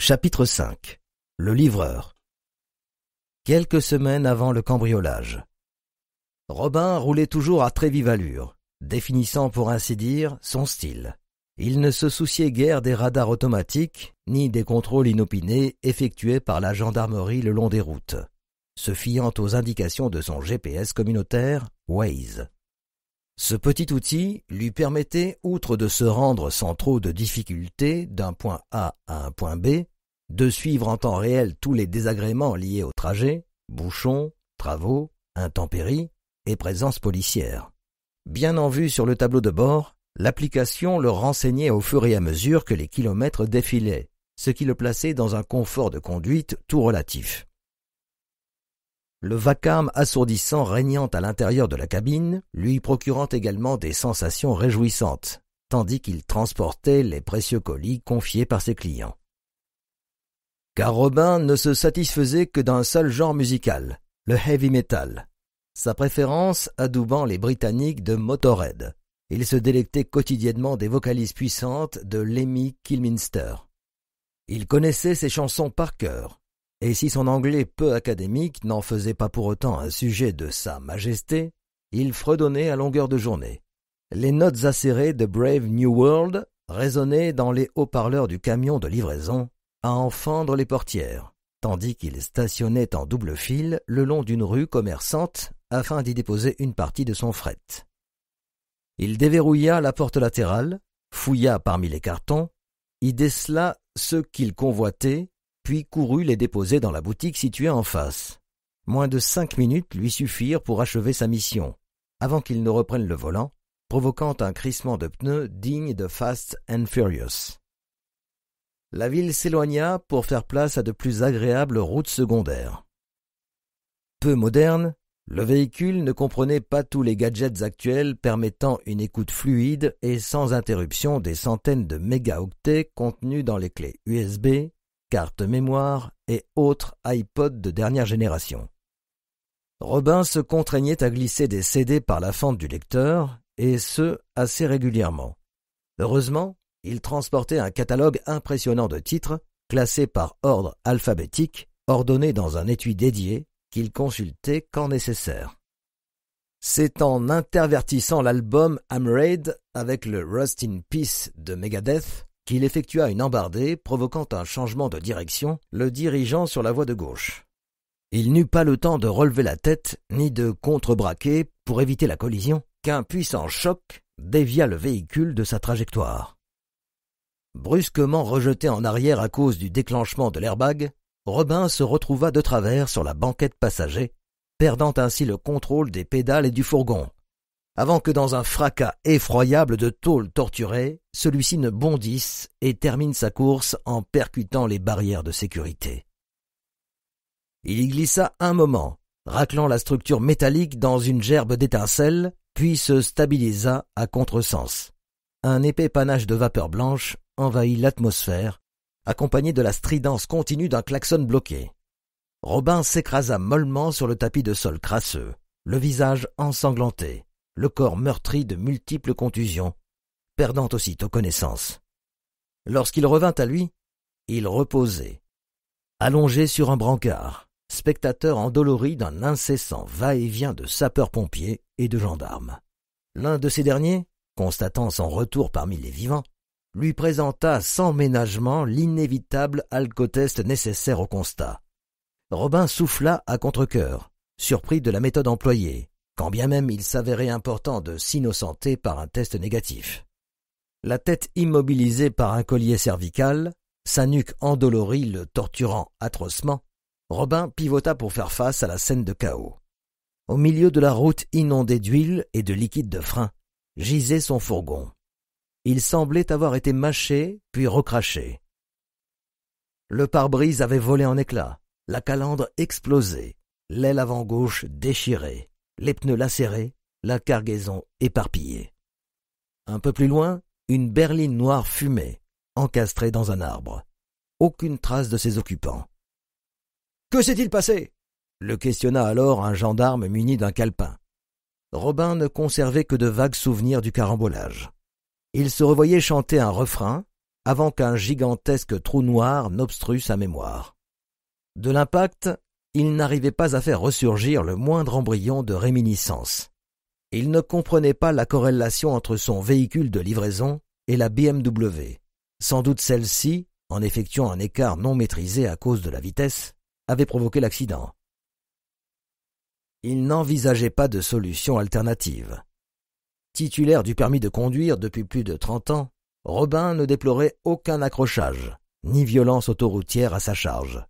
Chapitre 5 Le livreur Quelques semaines avant le cambriolage. Robin roulait toujours à très vive allure, définissant pour ainsi dire son style. Il ne se souciait guère des radars automatiques, ni des contrôles inopinés effectués par la gendarmerie le long des routes, se fiant aux indications de son GPS communautaire, Waze. Ce petit outil lui permettait, outre de se rendre sans trop de difficultés d'un point A à un point B, de suivre en temps réel tous les désagréments liés au trajet, bouchons, travaux, intempéries et présence policière. Bien en vue sur le tableau de bord, l'application le renseignait au fur et à mesure que les kilomètres défilaient, ce qui le plaçait dans un confort de conduite tout relatif le vacarme assourdissant régnant à l'intérieur de la cabine, lui procurant également des sensations réjouissantes, tandis qu'il transportait les précieux colis confiés par ses clients. Car Robin ne se satisfaisait que d'un seul genre musical, le heavy metal, sa préférence adoubant les Britanniques de Motorhead. Il se délectait quotidiennement des vocalises puissantes de Lemmy Kilminster. Il connaissait ses chansons par cœur, et si son anglais peu académique n'en faisait pas pour autant un sujet de Sa Majesté, il fredonnait à longueur de journée. Les notes acérées de Brave New World résonnaient dans les haut-parleurs du camion de livraison, à enfendre les portières, tandis qu'il stationnait en double file le long d'une rue commerçante afin d'y déposer une partie de son fret. Il déverrouilla la porte latérale, fouilla parmi les cartons, y décela ceux qu'il convoitait puis courut les déposer dans la boutique située en face. Moins de cinq minutes lui suffirent pour achever sa mission, avant qu'il ne reprenne le volant, provoquant un crissement de pneus digne de Fast and Furious. La ville s'éloigna pour faire place à de plus agréables routes secondaires. Peu moderne, le véhicule ne comprenait pas tous les gadgets actuels permettant une écoute fluide et sans interruption des centaines de mégaoctets contenus dans les clés USB, Carte mémoire et autres iPod de dernière génération. Robin se contraignait à glisser des CD par la fente du lecteur, et ce, assez régulièrement. Heureusement, il transportait un catalogue impressionnant de titres, classés par ordre alphabétique, ordonnés dans un étui dédié, qu'il consultait quand nécessaire. C'est en intervertissant l'album Amraid avec le Rust in Peace de Megadeth qu'il effectua une embardée provoquant un changement de direction, le dirigeant sur la voie de gauche. Il n'eut pas le temps de relever la tête ni de contrebraquer pour éviter la collision qu'un puissant choc dévia le véhicule de sa trajectoire. Brusquement rejeté en arrière à cause du déclenchement de l'airbag, Robin se retrouva de travers sur la banquette passager, perdant ainsi le contrôle des pédales et du fourgon avant que dans un fracas effroyable de tôle torturée, celui-ci ne bondisse et termine sa course en percutant les barrières de sécurité. Il y glissa un moment, raclant la structure métallique dans une gerbe d'étincelles, puis se stabilisa à contresens. Un épais panache de vapeur blanche envahit l'atmosphère, accompagné de la stridence continue d'un klaxon bloqué. Robin s'écrasa mollement sur le tapis de sol crasseux, le visage ensanglanté le corps meurtri de multiples contusions, perdant aussitôt connaissance. Lorsqu'il revint à lui, il reposait, allongé sur un brancard, spectateur endolori d'un incessant va-et-vient de sapeurs-pompiers et de gendarmes. L'un de ces derniers, constatant son retour parmi les vivants, lui présenta sans ménagement l'inévitable alcoteste nécessaire au constat. Robin souffla à contre surpris de la méthode employée, quand bien même il s'avérait important de s'innocenter par un test négatif. La tête immobilisée par un collier cervical, sa nuque endolorie le torturant atrocement, Robin pivota pour faire face à la scène de chaos. Au milieu de la route inondée d'huile et de liquide de frein, gisait son fourgon. Il semblait avoir été mâché puis recraché. Le pare-brise avait volé en éclats, la calandre explosée, l'aile avant gauche déchirée les pneus lacérés, la cargaison éparpillée. Un peu plus loin, une berline noire fumait, encastrée dans un arbre. Aucune trace de ses occupants. Que s'est-il passé le questionna alors un gendarme muni d'un calepin. Robin ne conservait que de vagues souvenirs du carambolage. Il se revoyait chanter un refrain avant qu'un gigantesque trou noir n'obstrue sa mémoire. De l'impact, il n'arrivait pas à faire ressurgir le moindre embryon de réminiscence. Il ne comprenait pas la corrélation entre son véhicule de livraison et la BMW. Sans doute celle-ci, en effectuant un écart non maîtrisé à cause de la vitesse, avait provoqué l'accident. Il n'envisageait pas de solution alternative. Titulaire du permis de conduire depuis plus de trente ans, Robin ne déplorait aucun accrochage, ni violence autoroutière à sa charge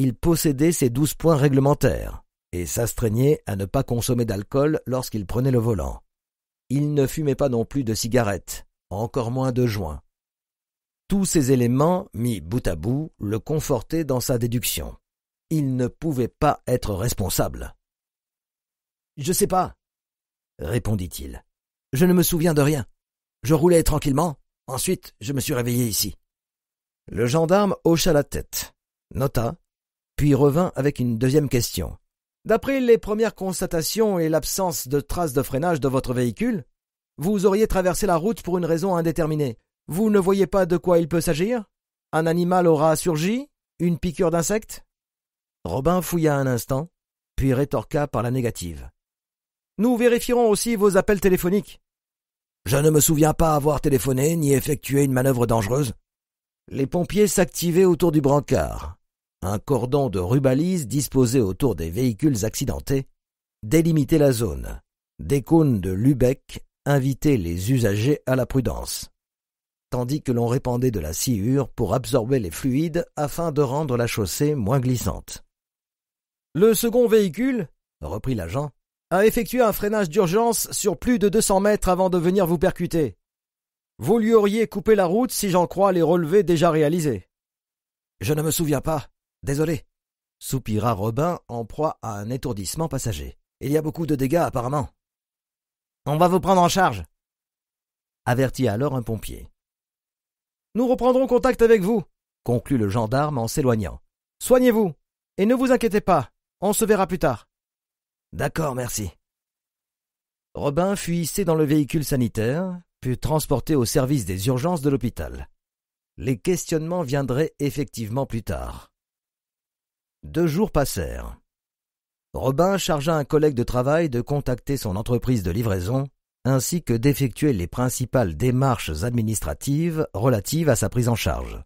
il possédait ses douze points réglementaires et s'astreignait à ne pas consommer d'alcool lorsqu'il prenait le volant. Il ne fumait pas non plus de cigarettes, encore moins de joints. Tous ces éléments, mis bout à bout, le confortaient dans sa déduction. Il ne pouvait pas être responsable. Je sais pas, répondit-il. Je ne me souviens de rien. Je roulais tranquillement, ensuite je me suis réveillé ici. Le gendarme hocha la tête, nota puis revint avec une deuxième question. D'après les premières constatations et l'absence de traces de freinage de votre véhicule, vous auriez traversé la route pour une raison indéterminée. Vous ne voyez pas de quoi il peut s'agir Un animal aura surgi Une piqûre d'insecte Robin fouilla un instant, puis rétorqua par la négative. Nous vérifierons aussi vos appels téléphoniques. Je ne me souviens pas avoir téléphoné ni effectué une manœuvre dangereuse. Les pompiers s'activaient autour du brancard. Un cordon de rubalise disposé autour des véhicules accidentés délimitait la zone. Des cônes de Lubeck invitaient les usagers à la prudence, tandis que l'on répandait de la sciure pour absorber les fluides afin de rendre la chaussée moins glissante. Le second véhicule, reprit l'agent, a effectué un freinage d'urgence sur plus de 200 mètres avant de venir vous percuter. Vous lui auriez coupé la route si j'en crois les relevés déjà réalisés. Je ne me souviens pas, Désolé, soupira Robin en proie à un étourdissement passager. Il y a beaucoup de dégâts apparemment. On va vous prendre en charge, avertit alors un pompier. Nous reprendrons contact avec vous, conclut le gendarme en s'éloignant. Soignez-vous, et ne vous inquiétez pas, on se verra plus tard. D'accord, merci. Robin fut hissé dans le véhicule sanitaire, puis transporté au service des urgences de l'hôpital. Les questionnements viendraient effectivement plus tard. Deux jours passèrent. Robin chargea un collègue de travail de contacter son entreprise de livraison, ainsi que d'effectuer les principales démarches administratives relatives à sa prise en charge.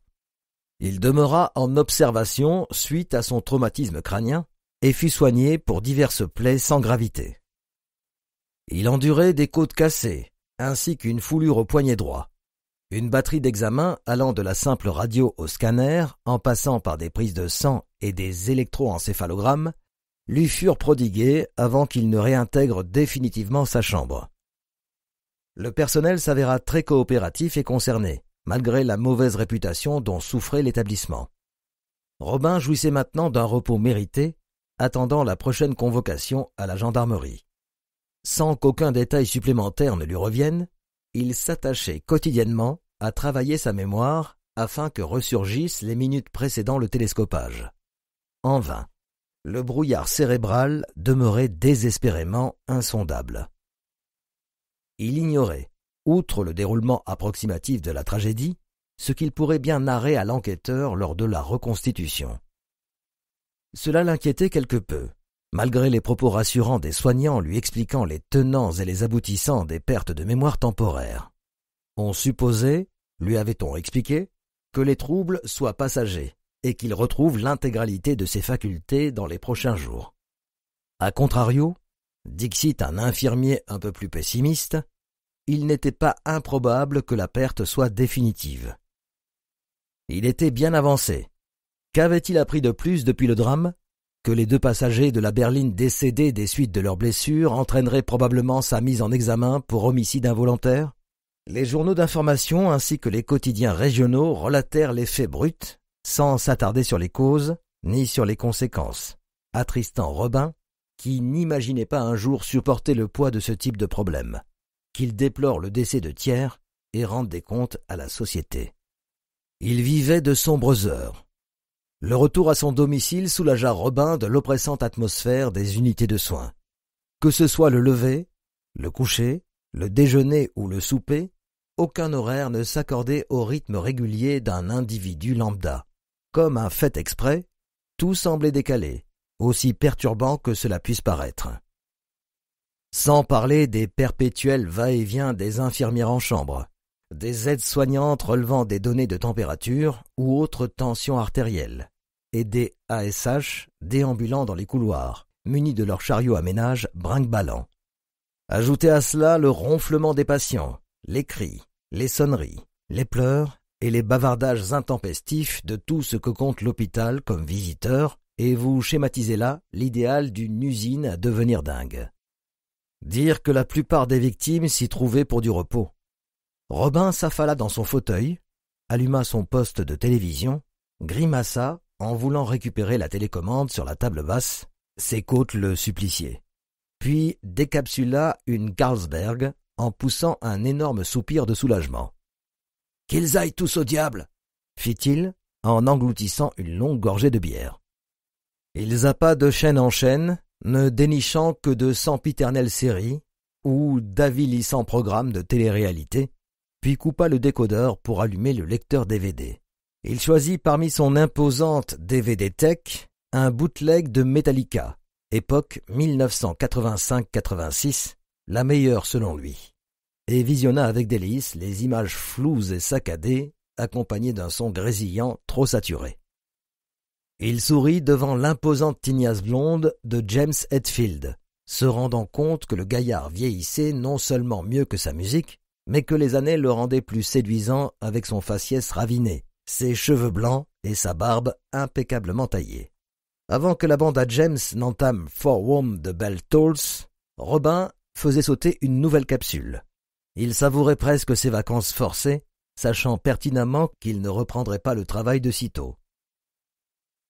Il demeura en observation suite à son traumatisme crânien et fut soigné pour diverses plaies sans gravité. Il endurait des côtes cassées, ainsi qu'une foulure au poignet droit. Une batterie d'examen allant de la simple radio au scanner, en passant par des prises de sang et des électroencéphalogrammes lui furent prodigués avant qu'il ne réintègre définitivement sa chambre. Le personnel s'avéra très coopératif et concerné, malgré la mauvaise réputation dont souffrait l'établissement. Robin jouissait maintenant d'un repos mérité, attendant la prochaine convocation à la gendarmerie. Sans qu'aucun détail supplémentaire ne lui revienne, il s'attachait quotidiennement à travailler sa mémoire afin que ressurgissent les minutes précédant le télescopage. En vain. Le brouillard cérébral demeurait désespérément insondable. Il ignorait, outre le déroulement approximatif de la tragédie, ce qu'il pourrait bien narrer à l'enquêteur lors de la reconstitution. Cela l'inquiétait quelque peu, malgré les propos rassurants des soignants lui expliquant les tenants et les aboutissants des pertes de mémoire temporaire. On supposait, lui avait-on expliqué, que les troubles soient passagers, et qu'il retrouve l'intégralité de ses facultés dans les prochains jours. A contrario, Dixit, un infirmier un peu plus pessimiste, il n'était pas improbable que la perte soit définitive. Il était bien avancé. Qu'avait-il appris de plus depuis le drame Que les deux passagers de la berline décédés des suites de leurs blessures entraîneraient probablement sa mise en examen pour homicide involontaire Les journaux d'information ainsi que les quotidiens régionaux relatèrent les faits bruts sans s'attarder sur les causes ni sur les conséquences, attristant Robin, qui n'imaginait pas un jour supporter le poids de ce type de problème, qu'il déplore le décès de tiers et rende des comptes à la société. Il vivait de sombres heures. Le retour à son domicile soulagea Robin de l'oppressante atmosphère des unités de soins. Que ce soit le lever, le coucher, le déjeuner ou le souper, aucun horaire ne s'accordait au rythme régulier d'un individu lambda. Comme un fait exprès, tout semblait décalé, aussi perturbant que cela puisse paraître. Sans parler des perpétuels va-et-vient des infirmières en chambre, des aides-soignantes relevant des données de température ou autres tensions artérielles, et des ASH déambulant dans les couloirs, munis de leurs chariots à ménage brinque-ballant. Ajoutez à cela le ronflement des patients, les cris, les sonneries, les pleurs et les bavardages intempestifs de tout ce que compte l'hôpital comme visiteur, et vous schématisez là l'idéal d'une usine à devenir dingue. Dire que la plupart des victimes s'y trouvaient pour du repos. Robin s'affala dans son fauteuil, alluma son poste de télévision, grimaça en voulant récupérer la télécommande sur la table basse, ses côtes le suppliciaient. Puis décapsula une Carlsberg en poussant un énorme soupir de soulagement. Qu'ils aillent tous au diable fit-il en engloutissant une longue gorgée de bière. Ils zappa de chaîne en chaîne, ne dénichant que de sempiternelles séries ou d'avilissants programmes de télé-réalité, puis coupa le décodeur pour allumer le lecteur DVD. Il choisit parmi son imposante DVD Tech un bootleg de Metallica, époque 1985-86, la meilleure selon lui et visionna avec délice les images floues et saccadées, accompagnées d'un son grésillant trop saturé. Il sourit devant l'imposante tignasse blonde de James Hetfield, se rendant compte que le gaillard vieillissait non seulement mieux que sa musique, mais que les années le rendaient plus séduisant avec son faciès raviné, ses cheveux blancs et sa barbe impeccablement taillée. Avant que la bande à James n'entame For Whom de Bell Tolls, Robin faisait sauter une nouvelle capsule, il savourait presque ses vacances forcées, sachant pertinemment qu'il ne reprendrait pas le travail de sitôt.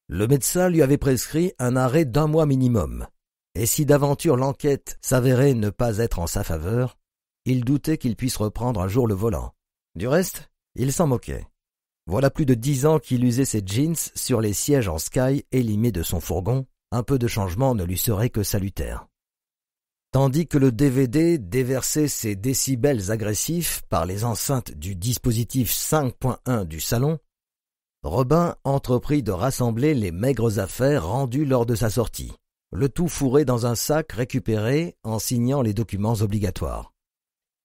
Le médecin lui avait prescrit un arrêt d'un mois minimum, et si d'aventure l'enquête s'avérait ne pas être en sa faveur, il doutait qu'il puisse reprendre un jour le volant. Du reste, il s'en moquait. Voilà plus de dix ans qu'il usait ses jeans sur les sièges en sky élimés de son fourgon, un peu de changement ne lui serait que salutaire. Tandis que le DVD déversait ses décibels agressifs par les enceintes du dispositif 5.1 du salon, Robin entreprit de rassembler les maigres affaires rendues lors de sa sortie, le tout fourré dans un sac récupéré en signant les documents obligatoires.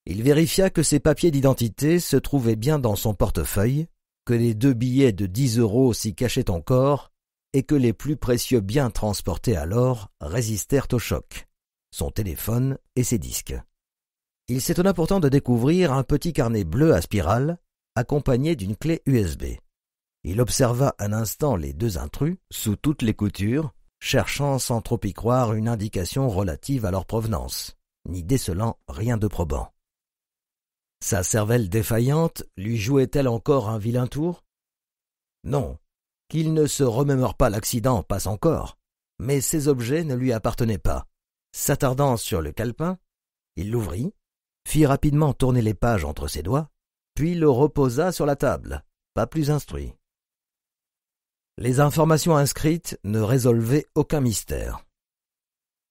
Il vérifia que ses papiers d'identité se trouvaient bien dans son portefeuille, que les deux billets de 10 euros s'y cachaient encore, et que les plus précieux biens transportés alors résistèrent au choc son téléphone et ses disques. Il s'étonna pourtant de découvrir un petit carnet bleu à spirale, accompagné d'une clé USB. Il observa un instant les deux intrus, sous toutes les coutures, cherchant sans trop y croire une indication relative à leur provenance, ni décelant rien de probant. Sa cervelle défaillante lui jouait-elle encore un vilain tour Non, qu'il ne se remémore pas l'accident passe encore, mais ces objets ne lui appartenaient pas. S'attardant sur le calepin, il l'ouvrit, fit rapidement tourner les pages entre ses doigts, puis le reposa sur la table, pas plus instruit. Les informations inscrites ne résolvaient aucun mystère.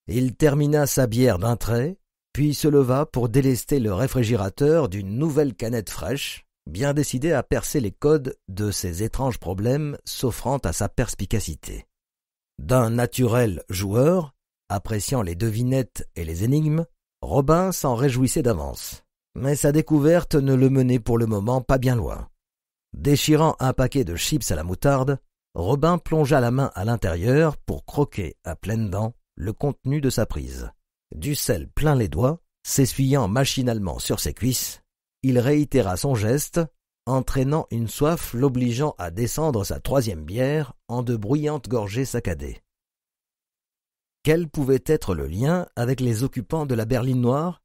Il termina sa bière d'un trait, puis se leva pour délester le réfrigérateur d'une nouvelle canette fraîche, bien décidé à percer les codes de ces étranges problèmes s'offrant à sa perspicacité. D'un naturel joueur, Appréciant les devinettes et les énigmes, Robin s'en réjouissait d'avance. Mais sa découverte ne le menait pour le moment pas bien loin. Déchirant un paquet de chips à la moutarde, Robin plongea la main à l'intérieur pour croquer à pleines dents le contenu de sa prise. Du sel plein les doigts, s'essuyant machinalement sur ses cuisses, il réitéra son geste, entraînant une soif l'obligeant à descendre sa troisième bière en de bruyantes gorgées saccadées. Quel pouvait être le lien avec les occupants de la berline noire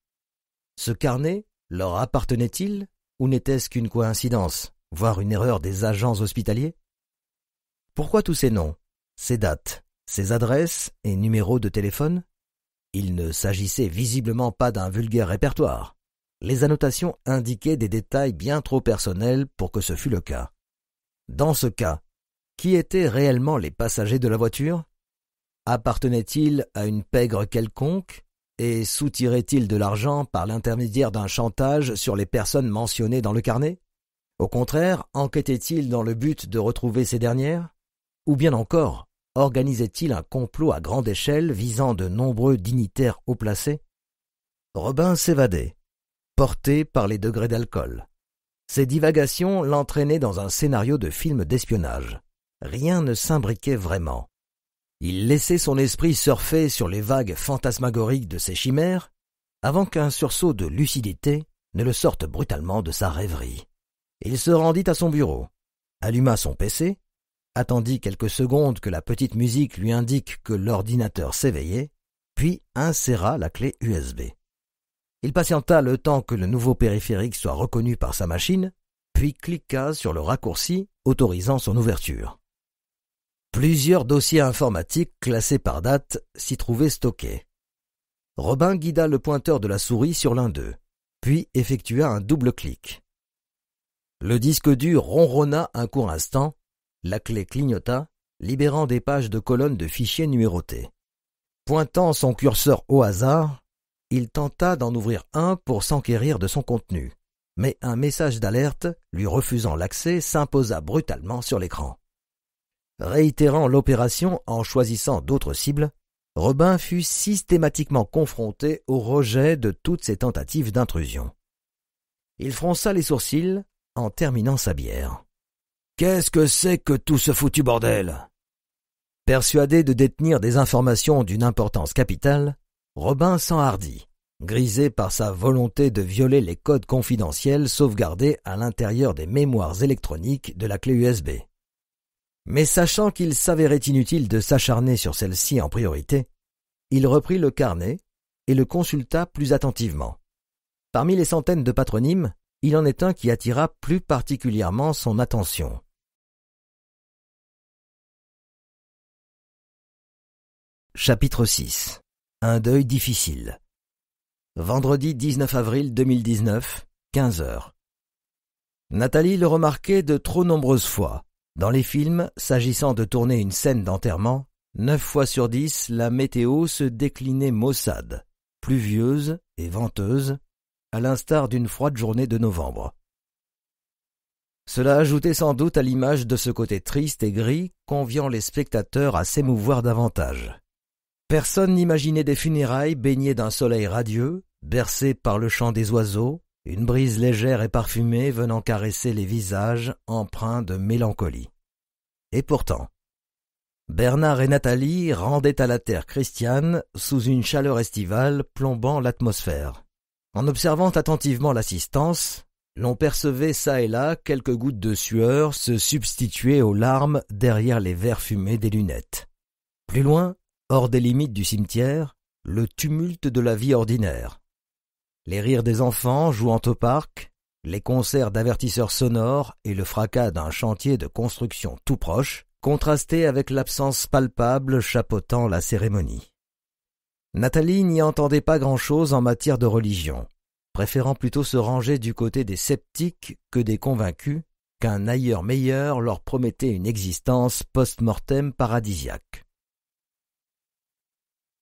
Ce carnet leur appartenait-il ou n'était-ce qu'une coïncidence, voire une erreur des agents hospitaliers Pourquoi tous ces noms, ces dates, ces adresses et numéros de téléphone Il ne s'agissait visiblement pas d'un vulgaire répertoire. Les annotations indiquaient des détails bien trop personnels pour que ce fût le cas. Dans ce cas, qui étaient réellement les passagers de la voiture Appartenait-il à une pègre quelconque et soutirait-il de l'argent par l'intermédiaire d'un chantage sur les personnes mentionnées dans le carnet Au contraire, enquêtait-il dans le but de retrouver ces dernières Ou bien encore, organisait-il un complot à grande échelle visant de nombreux dignitaires haut placés Robin s'évadait, porté par les degrés d'alcool. Ses divagations l'entraînaient dans un scénario de film d'espionnage. Rien ne s'imbriquait vraiment. Il laissait son esprit surfer sur les vagues fantasmagoriques de ses chimères, avant qu'un sursaut de lucidité ne le sorte brutalement de sa rêverie. Il se rendit à son bureau, alluma son PC, attendit quelques secondes que la petite musique lui indique que l'ordinateur s'éveillait, puis inséra la clé USB. Il patienta le temps que le nouveau périphérique soit reconnu par sa machine, puis cliqua sur le raccourci autorisant son ouverture. Plusieurs dossiers informatiques classés par date s'y trouvaient stockés. Robin guida le pointeur de la souris sur l'un d'eux, puis effectua un double clic. Le disque dur ronronna un court instant, la clé clignota, libérant des pages de colonnes de fichiers numérotés. Pointant son curseur au hasard, il tenta d'en ouvrir un pour s'enquérir de son contenu, mais un message d'alerte lui refusant l'accès s'imposa brutalement sur l'écran. Réitérant l'opération en choisissant d'autres cibles, Robin fut systématiquement confronté au rejet de toutes ses tentatives d'intrusion. Il fronça les sourcils en terminant sa bière. Qu'est-ce que c'est que tout ce foutu bordel Persuadé de détenir des informations d'une importance capitale, Robin s'enhardit, grisé par sa volonté de violer les codes confidentiels sauvegardés à l'intérieur des mémoires électroniques de la clé USB. Mais sachant qu'il s'avérait inutile de s'acharner sur celle-ci en priorité, il reprit le carnet et le consulta plus attentivement. Parmi les centaines de patronymes, il en est un qui attira plus particulièrement son attention. Chapitre 6 Un deuil difficile Vendredi 19 avril 2019, 15 heures. Nathalie le remarquait de trop nombreuses fois, dans les films, s'agissant de tourner une scène d'enterrement, neuf fois sur dix, la météo se déclinait maussade, pluvieuse et venteuse, à l'instar d'une froide journée de novembre. Cela ajoutait sans doute à l'image de ce côté triste et gris, conviant les spectateurs à s'émouvoir davantage. Personne n'imaginait des funérailles baignées d'un soleil radieux, bercées par le chant des oiseaux, une brise légère et parfumée venant caresser les visages empreints de mélancolie. Et pourtant, Bernard et Nathalie rendaient à la terre Christiane sous une chaleur estivale plombant l'atmosphère. En observant attentivement l'assistance, l'on percevait çà et là quelques gouttes de sueur se substituer aux larmes derrière les verres fumés des lunettes. Plus loin, hors des limites du cimetière, le tumulte de la vie ordinaire. Les rires des enfants jouant au parc, les concerts d'avertisseurs sonores et le fracas d'un chantier de construction tout proche, contrastaient avec l'absence palpable chapeautant la cérémonie. Nathalie n'y entendait pas grand-chose en matière de religion, préférant plutôt se ranger du côté des sceptiques que des convaincus, qu'un ailleurs meilleur leur promettait une existence post-mortem paradisiaque.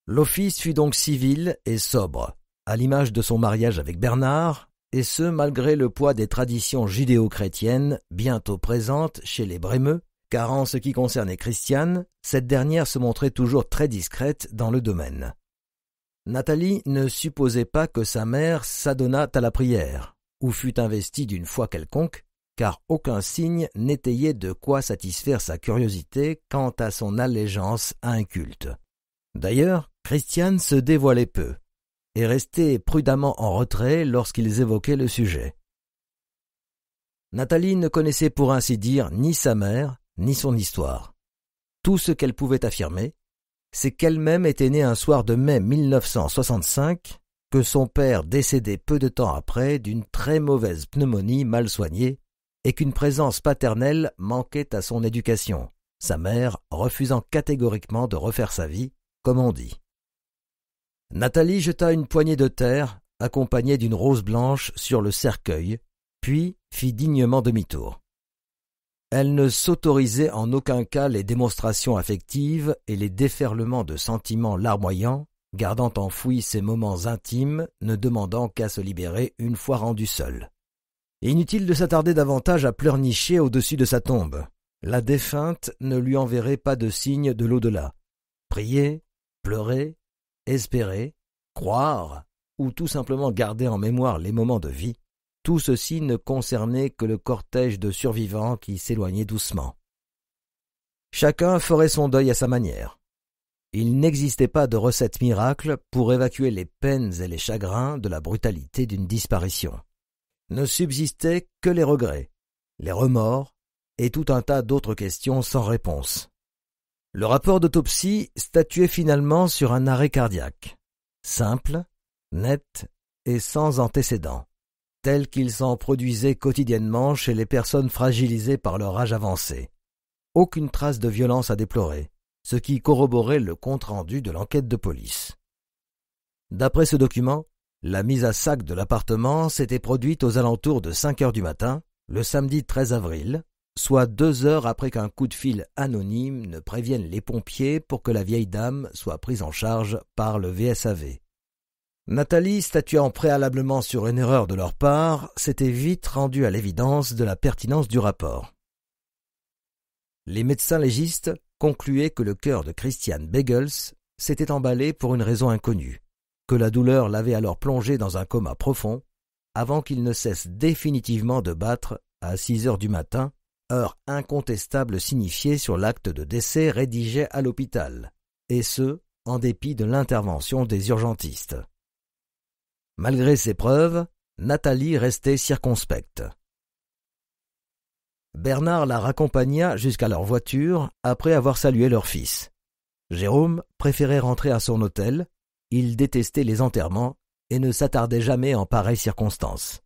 L'office fut donc civil et sobre, à l'image de son mariage avec Bernard, et ce malgré le poids des traditions judéo-chrétiennes bientôt présentes chez les Brémeux, car en ce qui concernait Christiane, cette dernière se montrait toujours très discrète dans le domaine. Nathalie ne supposait pas que sa mère s'adonnât à la prière, ou fût investie d'une foi quelconque, car aucun signe n'étayait de quoi satisfaire sa curiosité quant à son allégeance à un culte. D'ailleurs, Christiane se dévoilait peu, et restaient prudemment en retrait lorsqu'ils évoquaient le sujet. Nathalie ne connaissait pour ainsi dire ni sa mère, ni son histoire. Tout ce qu'elle pouvait affirmer, c'est qu'elle-même était née un soir de mai 1965, que son père décédait peu de temps après d'une très mauvaise pneumonie mal soignée, et qu'une présence paternelle manquait à son éducation, sa mère refusant catégoriquement de refaire sa vie, comme on dit. Nathalie jeta une poignée de terre, accompagnée d'une rose blanche, sur le cercueil, puis fit dignement demi-tour. Elle ne s'autorisait en aucun cas les démonstrations affectives et les déferlements de sentiments larmoyants, gardant enfouis ses moments intimes, ne demandant qu'à se libérer une fois rendu seule. Inutile de s'attarder davantage à pleurnicher au-dessus de sa tombe. La défunte ne lui enverrait pas de signe de l'au-delà. Prier, pleurer, espérer, croire ou tout simplement garder en mémoire les moments de vie, tout ceci ne concernait que le cortège de survivants qui s'éloignait doucement. Chacun ferait son deuil à sa manière. Il n'existait pas de recette miracle pour évacuer les peines et les chagrins de la brutalité d'une disparition. Ne subsistaient que les regrets, les remords et tout un tas d'autres questions sans réponse. Le rapport d'autopsie statuait finalement sur un arrêt cardiaque, simple, net et sans antécédent, tel qu'il s'en produisait quotidiennement chez les personnes fragilisées par leur âge avancé. Aucune trace de violence à déplorer, ce qui corroborait le compte-rendu de l'enquête de police. D'après ce document, la mise à sac de l'appartement s'était produite aux alentours de 5 heures du matin, le samedi 13 avril, soit deux heures après qu'un coup de fil anonyme ne prévienne les pompiers pour que la vieille dame soit prise en charge par le VSAV. Nathalie, statuant préalablement sur une erreur de leur part, s'était vite rendue à l'évidence de la pertinence du rapport. Les médecins légistes concluaient que le cœur de Christiane Begels s'était emballé pour une raison inconnue, que la douleur l'avait alors plongé dans un coma profond, avant qu'il ne cesse définitivement de battre à six heures du matin, heure incontestable signifiée sur l'acte de décès rédigé à l'hôpital, et ce, en dépit de l'intervention des urgentistes. Malgré ces preuves, Nathalie restait circonspecte. Bernard la raccompagna jusqu'à leur voiture après avoir salué leur fils. Jérôme préférait rentrer à son hôtel, il détestait les enterrements et ne s'attardait jamais en pareilles circonstances.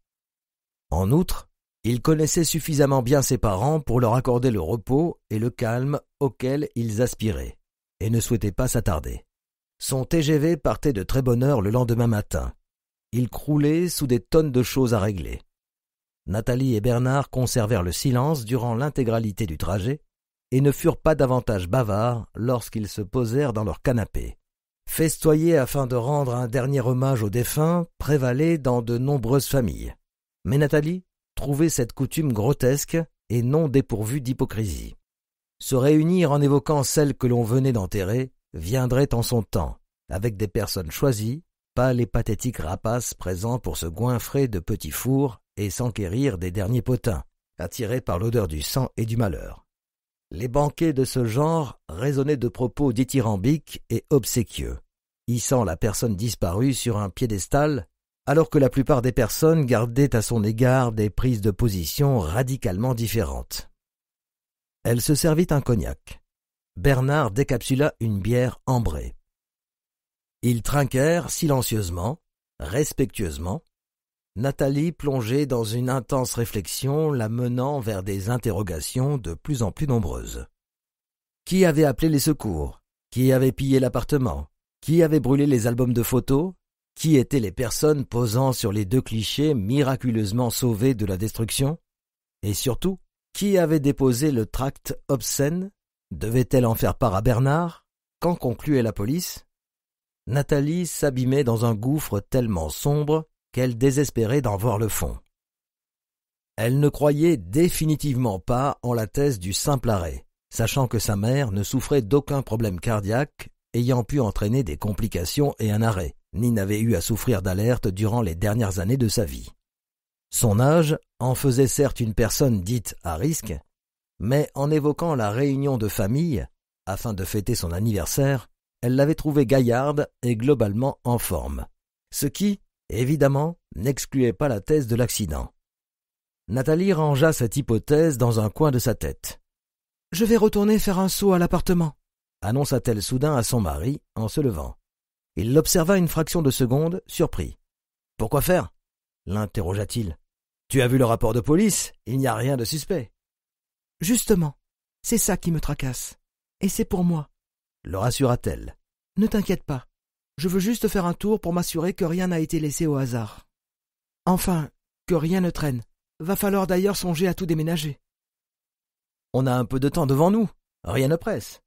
En outre, il connaissait suffisamment bien ses parents pour leur accorder le repos et le calme auquel ils aspiraient, et ne souhaitait pas s'attarder. Son TGV partait de très bonne heure le lendemain matin. Il croulait sous des tonnes de choses à régler. Nathalie et Bernard conservèrent le silence durant l'intégralité du trajet et ne furent pas davantage bavards lorsqu'ils se posèrent dans leur canapé. Festoyer afin de rendre un dernier hommage aux défunts prévalait dans de nombreuses familles. Mais Nathalie trouver cette coutume grotesque et non dépourvue d'hypocrisie. Se réunir en évoquant celle que l'on venait d'enterrer viendrait en son temps, avec des personnes choisies, pas les pathétiques rapaces présents pour se goinfrer de petits fours et s'enquérir des derniers potins, attirés par l'odeur du sang et du malheur. Les banquets de ce genre résonnaient de propos dithyrambiques et obséquieux, hissant la personne disparue sur un piédestal alors que la plupart des personnes gardaient à son égard des prises de position radicalement différentes. Elle se servit un cognac. Bernard décapsula une bière ambrée. Ils trinquèrent silencieusement, respectueusement, Nathalie plongée dans une intense réflexion la menant vers des interrogations de plus en plus nombreuses. Qui avait appelé les secours Qui avait pillé l'appartement Qui avait brûlé les albums de photos qui étaient les personnes posant sur les deux clichés miraculeusement sauvés de la destruction Et surtout, qui avait déposé le tract obscène Devait-elle en faire part à Bernard Qu'en concluait la police Nathalie s'abîmait dans un gouffre tellement sombre qu'elle désespérait d'en voir le fond. Elle ne croyait définitivement pas en la thèse du simple arrêt, sachant que sa mère ne souffrait d'aucun problème cardiaque ayant pu entraîner des complications et un arrêt ni n'avait eu à souffrir d'alerte durant les dernières années de sa vie. Son âge en faisait certes une personne dite à risque, mais en évoquant la réunion de famille, afin de fêter son anniversaire, elle l'avait trouvée gaillarde et globalement en forme, ce qui, évidemment, n'excluait pas la thèse de l'accident. Nathalie rangea cette hypothèse dans un coin de sa tête. Je vais retourner faire un saut à l'appartement, annonça-t-elle soudain à son mari en se levant. Il l'observa une fraction de seconde, surpris. Pourquoi faire l'interrogea-t-il. Tu as vu le rapport de police, il n'y a rien de suspect. Justement, c'est ça qui me tracasse. Et c'est pour moi. Le rassura-t-elle. Ne t'inquiète pas. Je veux juste faire un tour pour m'assurer que rien n'a été laissé au hasard. Enfin, que rien ne traîne. Va falloir d'ailleurs songer à tout déménager. On a un peu de temps devant nous. Rien ne presse.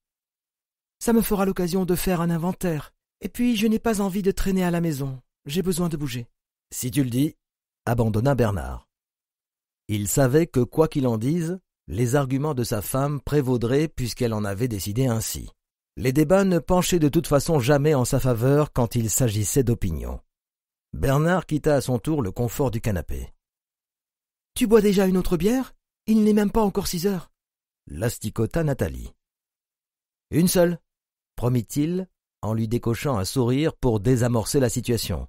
Ça me fera l'occasion de faire un inventaire et puis je n'ai pas envie de traîner à la maison. J'ai besoin de bouger. Si tu le dis, abandonna Bernard. Il savait que, quoi qu'il en dise, les arguments de sa femme prévaudraient puisqu'elle en avait décidé ainsi. Les débats ne penchaient de toute façon jamais en sa faveur quand il s'agissait d'opinion. Bernard quitta à son tour le confort du canapé. Tu bois déjà une autre bière Il n'est même pas encore six heures. L'asticota Nathalie. Une seule, promit-il en lui décochant un sourire pour désamorcer la situation.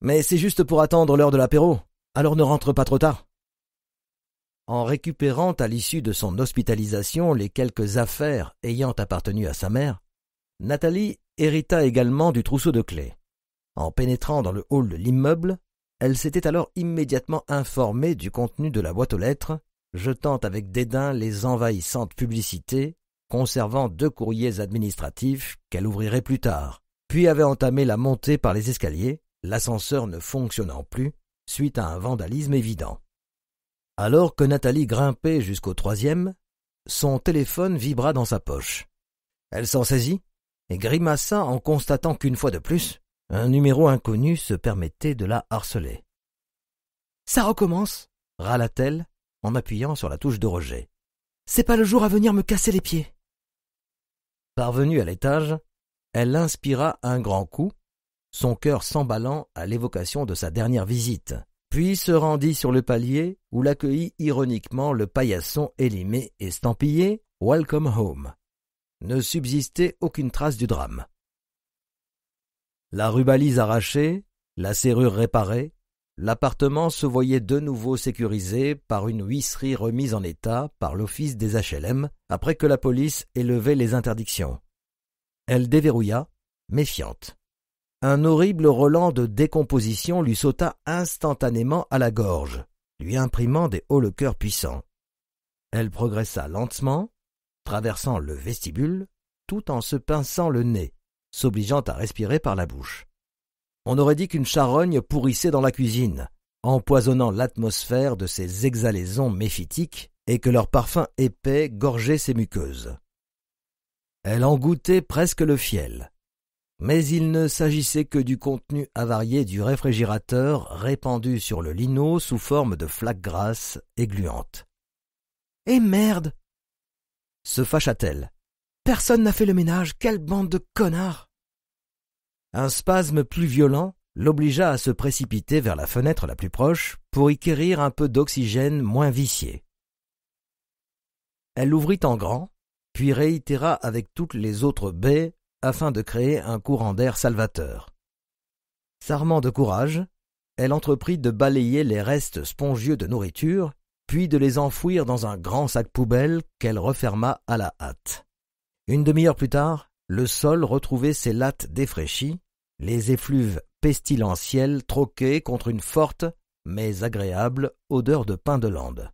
Mais c'est juste pour attendre l'heure de l'apéro, alors ne rentre pas trop tard. En récupérant à l'issue de son hospitalisation les quelques affaires ayant appartenu à sa mère, Nathalie hérita également du trousseau de clés. En pénétrant dans le hall de l'immeuble, elle s'était alors immédiatement informée du contenu de la boîte aux lettres, jetant avec dédain les envahissantes publicités conservant deux courriers administratifs qu'elle ouvrirait plus tard, puis avait entamé la montée par les escaliers, l'ascenseur ne fonctionnant plus, suite à un vandalisme évident. Alors que Nathalie grimpait jusqu'au troisième, son téléphone vibra dans sa poche. Elle s'en saisit et grimaça en constatant qu'une fois de plus, un numéro inconnu se permettait de la harceler. Ça recommence, râla-t-elle en appuyant sur la touche de rejet. « C'est pas le jour à venir me casser les pieds. Parvenue à l'étage, elle inspira un grand coup, son cœur s'emballant à l'évocation de sa dernière visite, puis se rendit sur le palier où l'accueillit ironiquement le paillasson élimé et estampillé Welcome Home. Ne subsistait aucune trace du drame. La rubalise arrachée, la serrure réparée, L'appartement se voyait de nouveau sécurisé par une huisserie remise en état par l'office des HLM après que la police ait levé les interdictions. Elle déverrouilla, méfiante. Un horrible relent de décomposition lui sauta instantanément à la gorge, lui imprimant des hauts le cœur puissants. Elle progressa lentement, traversant le vestibule, tout en se pinçant le nez, s'obligeant à respirer par la bouche on aurait dit qu'une charogne pourrissait dans la cuisine, empoisonnant l'atmosphère de ses exhalaisons méphitiques et que leur parfum épais gorgeait ses muqueuses. Elle en goûtait presque le fiel. Mais il ne s'agissait que du contenu avarié du réfrigérateur répandu sur le lino sous forme de flaques grasses et gluantes. Eh merde se fâcha-t-elle. Personne n'a fait le ménage, quelle bande de connards un spasme plus violent l'obligea à se précipiter vers la fenêtre la plus proche pour y quérir un peu d'oxygène moins vicié. Elle l'ouvrit en grand, puis réitéra avec toutes les autres baies afin de créer un courant d'air salvateur. S'armant de courage, elle entreprit de balayer les restes spongieux de nourriture, puis de les enfouir dans un grand sac poubelle qu'elle referma à la hâte. Une demi-heure plus tard, le sol retrouvait ses lattes défraîchies, les effluves pestilentielles troquaient contre une forte, mais agréable, odeur de pain de lande.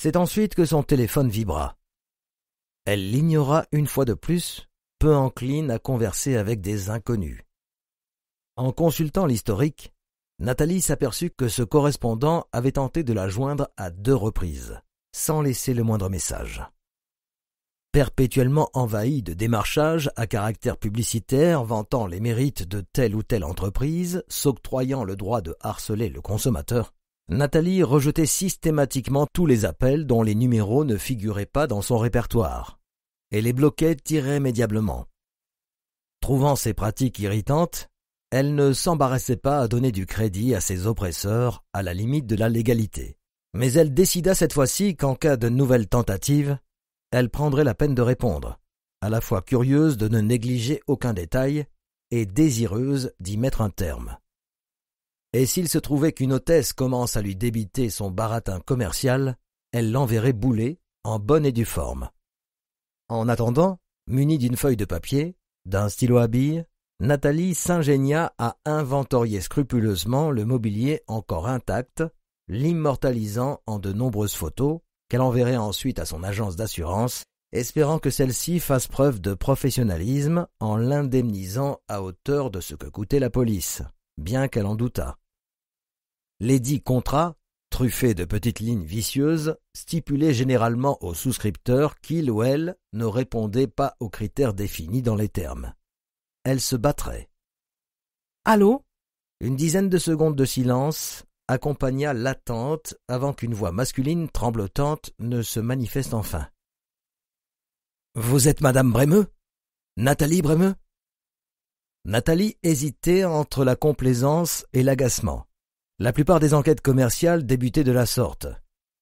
C'est ensuite que son téléphone vibra. Elle l'ignora une fois de plus, peu encline à converser avec des inconnus. En consultant l'historique, Nathalie s'aperçut que ce correspondant avait tenté de la joindre à deux reprises, sans laisser le moindre message perpétuellement envahie de démarchages à caractère publicitaire vantant les mérites de telle ou telle entreprise, s'octroyant le droit de harceler le consommateur, Nathalie rejetait systématiquement tous les appels dont les numéros ne figuraient pas dans son répertoire, et les bloquait irrémédiablement. Trouvant ces pratiques irritantes, elle ne s'embarrassait pas à donner du crédit à ses oppresseurs à la limite de la légalité. Mais elle décida cette fois-ci qu'en cas de nouvelle tentative, elle prendrait la peine de répondre, à la fois curieuse de ne négliger aucun détail et désireuse d'y mettre un terme. Et s'il se trouvait qu'une hôtesse commence à lui débiter son baratin commercial, elle l'enverrait bouler en bonne et due forme. En attendant, munie d'une feuille de papier, d'un stylo à billes, Nathalie s'ingénia à inventorier scrupuleusement le mobilier encore intact, l'immortalisant en de nombreuses photos, qu'elle enverrait ensuite à son agence d'assurance, espérant que celle-ci fasse preuve de professionnalisme en l'indemnisant à hauteur de ce que coûtait la police, bien qu'elle en doutât. Les dix contrats, truffés de petites lignes vicieuses, stipulaient généralement au souscripteur qu'il ou elle ne répondait pas aux critères définis dans les termes. Elle se battrait. Allô Une dizaine de secondes de silence, accompagna l'attente avant qu'une voix masculine tremblotante ne se manifeste enfin. Vous êtes madame Brémeux Nathalie Brémeux Nathalie hésitait entre la complaisance et l'agacement. La plupart des enquêtes commerciales débutaient de la sorte.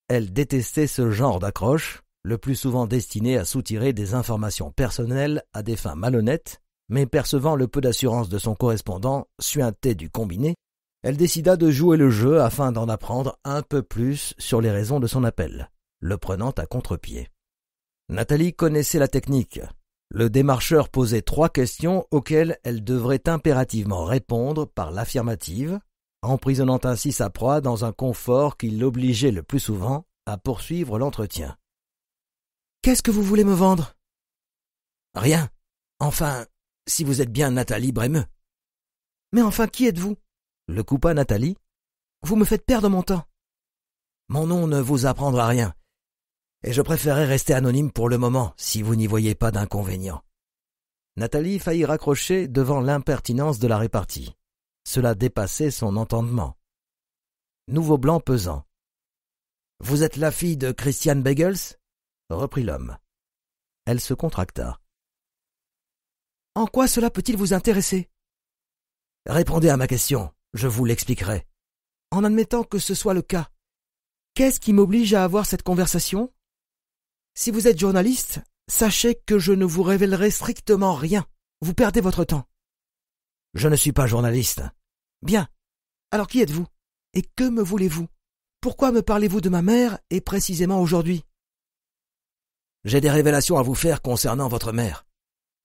Elle détestait ce genre d'accroche, le plus souvent destiné à soutirer des informations personnelles à des fins malhonnêtes, mais percevant le peu d'assurance de son correspondant, suintait du combiné, elle décida de jouer le jeu afin d'en apprendre un peu plus sur les raisons de son appel, le prenant à contre-pied. Nathalie connaissait la technique. Le démarcheur posait trois questions auxquelles elle devrait impérativement répondre par l'affirmative, emprisonnant ainsi sa proie dans un confort qui l'obligeait le plus souvent à poursuivre l'entretien. Qu'est-ce que vous voulez me vendre Rien. Enfin, si vous êtes bien Nathalie Brémeux. Mais enfin, qui êtes-vous le coupa Nathalie. Vous me faites perdre mon temps. Mon nom ne vous apprendra rien, et je préférerais rester anonyme pour le moment, si vous n'y voyez pas d'inconvénient. Nathalie faillit raccrocher devant l'impertinence de la répartie. Cela dépassait son entendement. Nouveau blanc pesant. Vous êtes la fille de Christiane Bagels reprit l'homme. Elle se contracta. En quoi cela peut-il vous intéresser Répondez à ma question, je vous l'expliquerai. En admettant que ce soit le cas, qu'est-ce qui m'oblige à avoir cette conversation Si vous êtes journaliste, sachez que je ne vous révélerai strictement rien. Vous perdez votre temps. Je ne suis pas journaliste. Bien. Alors qui êtes-vous Et que me voulez-vous Pourquoi me parlez-vous de ma mère et précisément aujourd'hui J'ai des révélations à vous faire concernant votre mère.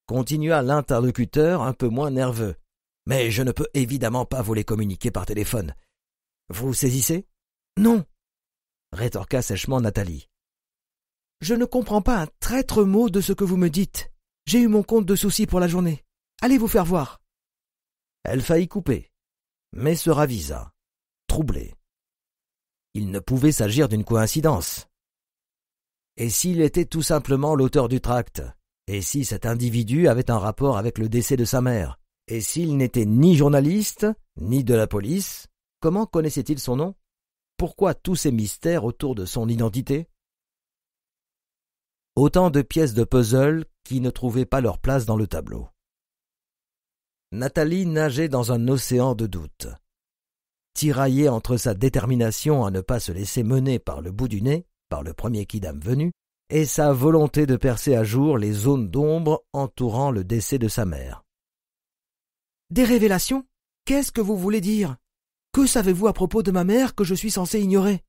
Continua l'interlocuteur un peu moins nerveux mais je ne peux évidemment pas vous les communiquer par téléphone. Vous saisissez Non rétorqua sèchement Nathalie. Je ne comprends pas un traître mot de ce que vous me dites. J'ai eu mon compte de soucis pour la journée. Allez vous faire voir. Elle faillit couper, mais se ravisa, troublée. Il ne pouvait s'agir d'une coïncidence. Et s'il était tout simplement l'auteur du tract, et si cet individu avait un rapport avec le décès de sa mère, et s'il n'était ni journaliste, ni de la police, comment connaissait-il son nom Pourquoi tous ces mystères autour de son identité Autant de pièces de puzzle qui ne trouvaient pas leur place dans le tableau. Nathalie nageait dans un océan de doutes. Tiraillée entre sa détermination à ne pas se laisser mener par le bout du nez, par le premier quidam venu, et sa volonté de percer à jour les zones d'ombre entourant le décès de sa mère. Des révélations Qu'est-ce que vous voulez dire Que savez-vous à propos de ma mère que je suis censé ignorer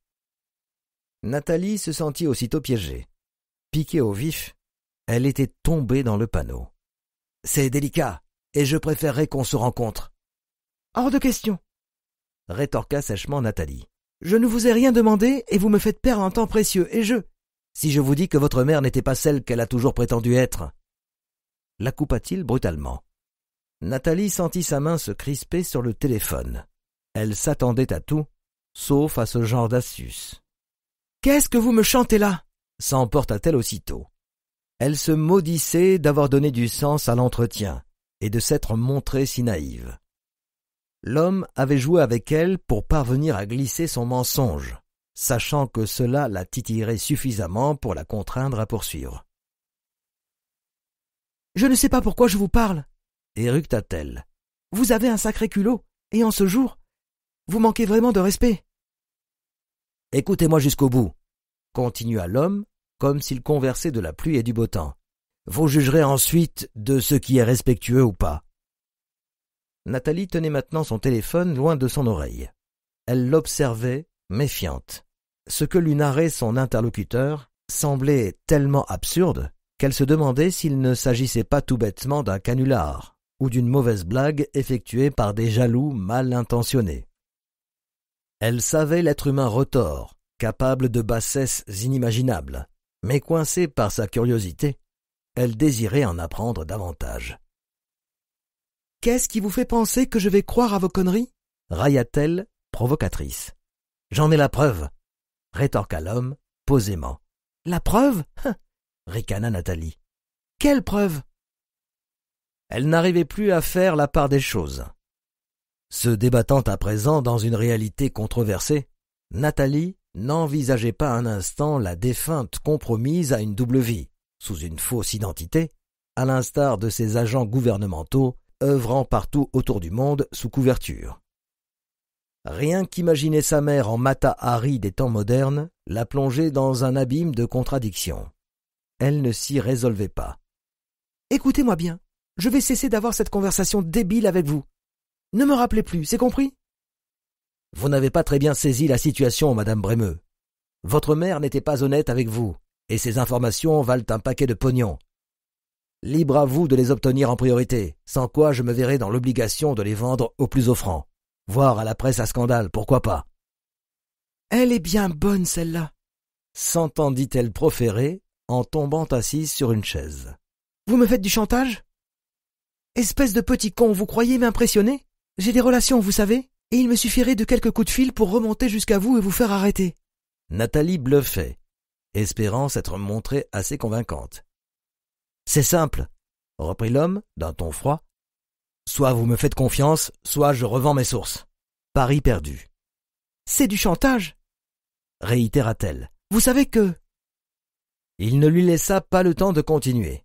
Nathalie se sentit aussitôt piégée. Piquée au vif, elle était tombée dans le panneau. C'est délicat, et je préférerais qu'on se rencontre. Hors de question, rétorqua sèchement Nathalie. Je ne vous ai rien demandé et vous me faites perdre un temps précieux, et je. Si je vous dis que votre mère n'était pas celle qu'elle a toujours prétendu être. La coupa-t-il brutalement. Nathalie sentit sa main se crisper sur le téléphone. Elle s'attendait à tout, sauf à ce genre d'astuce. Qu'est-ce que vous me chantez là s'emporta-t-elle aussitôt. Elle se maudissait d'avoir donné du sens à l'entretien et de s'être montrée si naïve. L'homme avait joué avec elle pour parvenir à glisser son mensonge, sachant que cela la titillerait suffisamment pour la contraindre à poursuivre. Je ne sais pas pourquoi je vous parle, éructa t elle Vous avez un sacré culot, et en ce jour, vous manquez vraiment de respect. Écoutez-moi jusqu'au bout, continua l'homme, comme s'il conversait de la pluie et du beau temps. Vous jugerez ensuite de ce qui est respectueux ou pas. Nathalie tenait maintenant son téléphone loin de son oreille. Elle l'observait, méfiante. Ce que lui narrait son interlocuteur semblait tellement absurde qu'elle se demandait s'il ne s'agissait pas tout bêtement d'un canular ou d'une mauvaise blague effectuée par des jaloux mal intentionnés. Elle savait l'être humain retors, capable de bassesses inimaginables, mais coincée par sa curiosité, elle désirait en apprendre davantage. Qu'est-ce qui vous fait penser que je vais croire à vos conneries railla-t-elle, provocatrice. J'en ai la preuve, rétorqua l'homme, posément. La preuve hum, ricana Nathalie. Quelle preuve elle n'arrivait plus à faire la part des choses. Se débattant à présent dans une réalité controversée, Nathalie n'envisageait pas un instant la défunte compromise à une double vie, sous une fausse identité, à l'instar de ses agents gouvernementaux œuvrant partout autour du monde sous couverture. Rien qu'imaginer sa mère en Mata Hari des temps modernes la plongeait dans un abîme de contradictions. Elle ne s'y résolvait pas. Écoutez-moi bien, je vais cesser d'avoir cette conversation débile avec vous. Ne me rappelez plus, c'est compris Vous n'avez pas très bien saisi la situation, madame Brémeux. Votre mère n'était pas honnête avec vous, et ces informations valent un paquet de pognon. Libre à vous de les obtenir en priorité, sans quoi je me verrai dans l'obligation de les vendre au plus offrant, voire à la presse à scandale, pourquoi pas. Elle est bien bonne, celle-là, s'entendit-elle proférer en tombant assise sur une chaise. Vous me faites du chantage Espèce de petit con, vous croyez m'impressionner J'ai des relations, vous savez, et il me suffirait de quelques coups de fil pour remonter jusqu'à vous et vous faire arrêter. Nathalie bluffait, espérant s'être montrée assez convaincante. C'est simple, reprit l'homme d'un ton froid. Soit vous me faites confiance, soit je revends mes sources. Paris perdu. C'est du chantage réitéra-t-elle. Vous savez que. Il ne lui laissa pas le temps de continuer.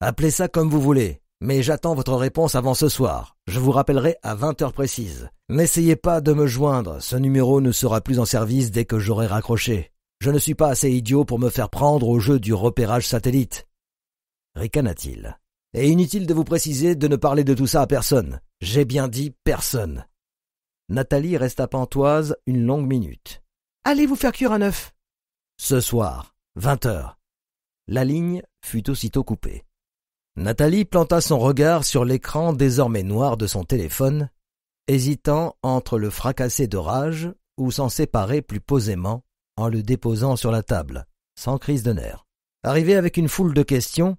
Appelez ça comme vous voulez, mais j'attends votre réponse avant ce soir. Je vous rappellerai à vingt heures précises. N'essayez pas de me joindre, ce numéro ne sera plus en service dès que j'aurai raccroché. Je ne suis pas assez idiot pour me faire prendre au jeu du repérage satellite. Ricana-t-il. Et inutile de vous préciser de ne parler de tout ça à personne. J'ai bien dit personne. Nathalie resta pantoise une longue minute. Allez vous faire cuire un œuf. Ce soir, vingt heures. La ligne fut aussitôt coupée. Nathalie planta son regard sur l'écran désormais noir de son téléphone, hésitant entre le fracasser de rage ou s'en séparer plus posément en le déposant sur la table, sans crise de nerfs. Arrivée avec une foule de questions,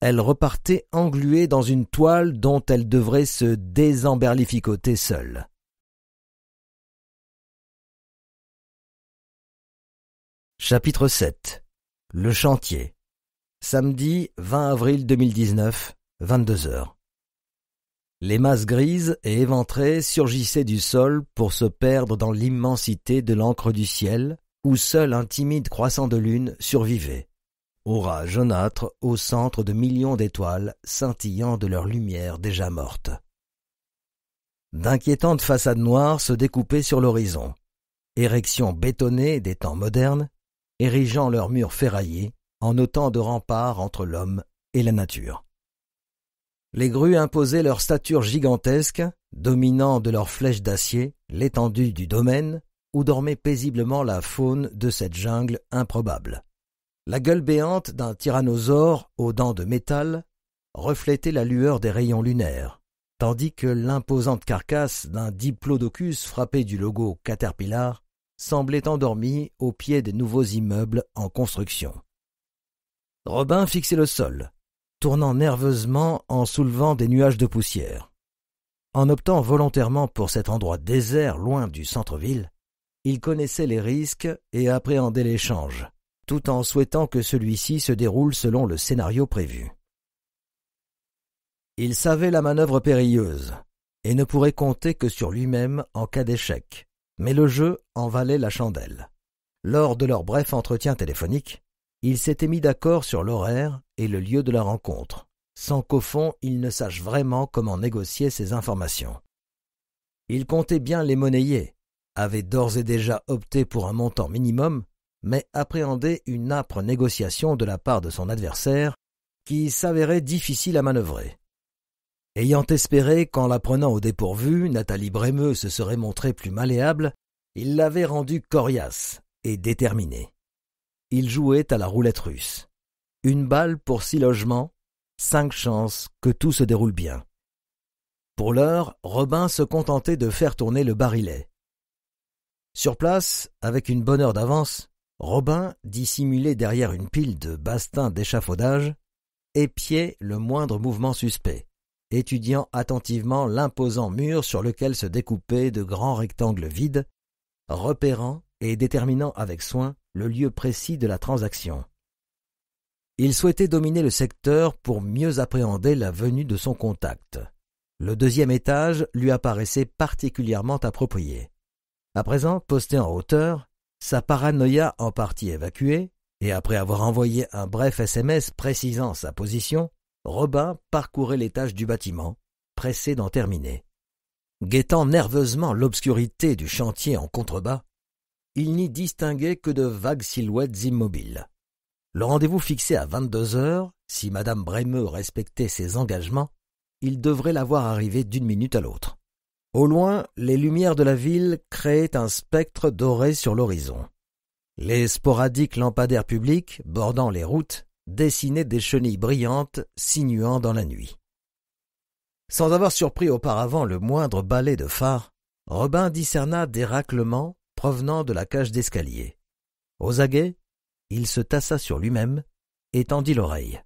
elle repartait engluée dans une toile dont elle devrait se désemberlificoter seule. Chapitre 7 Le chantier Samedi 20 avril 2019, 22h. Les masses grises et éventrées surgissaient du sol pour se perdre dans l'immensité de l'encre du ciel, où seul un timide croissant de lune survivait. Aura jaunâtre au centre de millions d'étoiles scintillant de leur lumière déjà morte. D'inquiétantes façades noires se découpaient sur l'horizon. Érections bétonnées des temps modernes, érigeant leurs murs ferraillés, en autant de remparts entre l'homme et la nature. Les grues imposaient leur stature gigantesque, dominant de leurs flèches d'acier l'étendue du domaine où dormait paisiblement la faune de cette jungle improbable. La gueule béante d'un tyrannosaure aux dents de métal reflétait la lueur des rayons lunaires, tandis que l'imposante carcasse d'un diplodocus frappé du logo Caterpillar semblait endormie au pied des nouveaux immeubles en construction. Robin fixait le sol, tournant nerveusement en soulevant des nuages de poussière. En optant volontairement pour cet endroit désert loin du centre-ville, il connaissait les risques et appréhendait l'échange, tout en souhaitant que celui-ci se déroule selon le scénario prévu. Il savait la manœuvre périlleuse et ne pourrait compter que sur lui-même en cas d'échec, mais le jeu en valait la chandelle. Lors de leur bref entretien téléphonique, il s'était mis d'accord sur l'horaire et le lieu de la rencontre, sans qu'au fond il ne sache vraiment comment négocier ces informations. Il comptait bien les monnayer, avait d'ores et déjà opté pour un montant minimum, mais appréhendait une âpre négociation de la part de son adversaire qui s'avérait difficile à manœuvrer. Ayant espéré qu'en l'apprenant au dépourvu, Nathalie Brémeux se serait montrée plus malléable, il l'avait rendue coriace et déterminée il jouait à la roulette russe. Une balle pour six logements, cinq chances que tout se déroule bien. Pour l'heure, Robin se contentait de faire tourner le barillet. Sur place, avec une bonne heure d'avance, Robin, dissimulé derrière une pile de bastins d'échafaudage, épiait le moindre mouvement suspect, étudiant attentivement l'imposant mur sur lequel se découpaient de grands rectangles vides, repérant et déterminant avec soin le lieu précis de la transaction. Il souhaitait dominer le secteur pour mieux appréhender la venue de son contact. Le deuxième étage lui apparaissait particulièrement approprié. À présent, posté en hauteur, sa paranoïa en partie évacuée, et après avoir envoyé un bref SMS précisant sa position, Robin parcourait l'étage du bâtiment, pressé d'en terminer. Guettant nerveusement l'obscurité du chantier en contrebas, il n'y distinguait que de vagues silhouettes immobiles. Le rendez-vous fixé à vingt-deux heures, si madame Brémeux respectait ses engagements, il devrait l'avoir voir d'une minute à l'autre. Au loin, les lumières de la ville créaient un spectre doré sur l'horizon. Les sporadiques lampadaires publics, bordant les routes, dessinaient des chenilles brillantes, sinuant dans la nuit. Sans avoir surpris auparavant le moindre balai de phare, Robin discerna des raclements, provenant de la cage d'escalier. Aux aguets, il se tassa sur lui-même, et tendit l'oreille.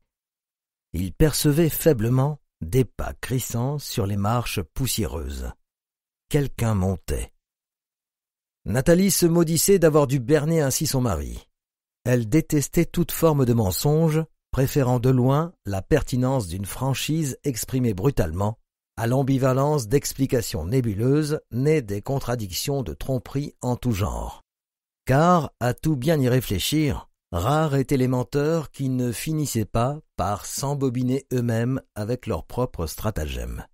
Il percevait faiblement des pas crissants sur les marches poussiéreuses. Quelqu'un montait. Nathalie se maudissait d'avoir dû berner ainsi son mari. Elle détestait toute forme de mensonge, préférant de loin la pertinence d'une franchise exprimée brutalement, à l'ambivalence d'explications nébuleuses nées des contradictions de tromperie en tout genre. Car, à tout bien y réfléchir, rares étaient les menteurs qui ne finissaient pas par s'embobiner eux-mêmes avec leur propre stratagème.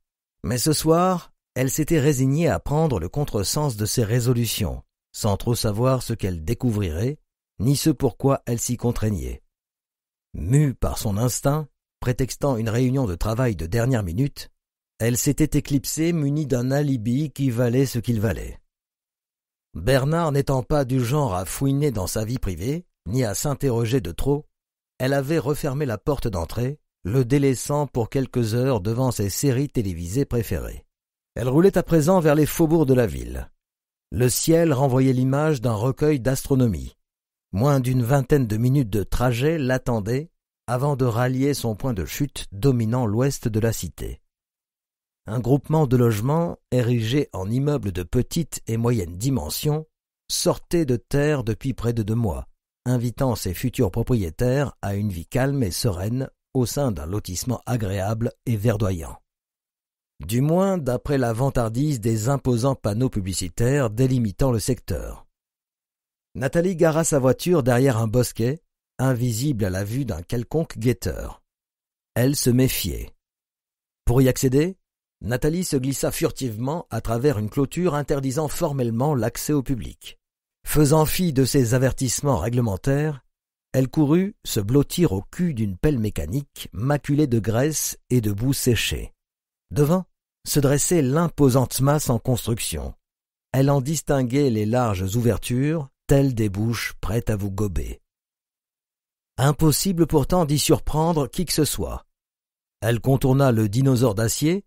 Mais ce soir, elle s'était résignée à prendre le contresens de ses résolutions, sans trop savoir ce qu'elle découvrirait, ni ce pourquoi elle s'y contraignait. Mue par son instinct, prétextant une réunion de travail de dernière minute, elle s'était éclipsée munie d'un alibi qui valait ce qu'il valait. Bernard n'étant pas du genre à fouiner dans sa vie privée, ni à s'interroger de trop, elle avait refermé la porte d'entrée, le délaissant pour quelques heures devant ses séries télévisées préférées. Elle roulait à présent vers les faubourgs de la ville. Le ciel renvoyait l'image d'un recueil d'astronomie. Moins d'une vingtaine de minutes de trajet l'attendaient avant de rallier son point de chute dominant l'ouest de la cité un groupement de logements érigés en immeubles de petite et moyenne dimension sortait de terre depuis près de deux mois, invitant ses futurs propriétaires à une vie calme et sereine au sein d'un lotissement agréable et verdoyant. Du moins d'après la vantardise des imposants panneaux publicitaires délimitant le secteur. Nathalie gara sa voiture derrière un bosquet, invisible à la vue d'un quelconque guetteur. Elle se méfiait. Pour y accéder, Nathalie se glissa furtivement à travers une clôture interdisant formellement l'accès au public. Faisant fi de ces avertissements réglementaires, elle courut se blottir au cul d'une pelle mécanique maculée de graisse et de boue séchée. Devant se dressait l'imposante masse en construction. Elle en distinguait les larges ouvertures, telles des bouches prêtes à vous gober. Impossible pourtant d'y surprendre qui que ce soit. Elle contourna le dinosaure d'acier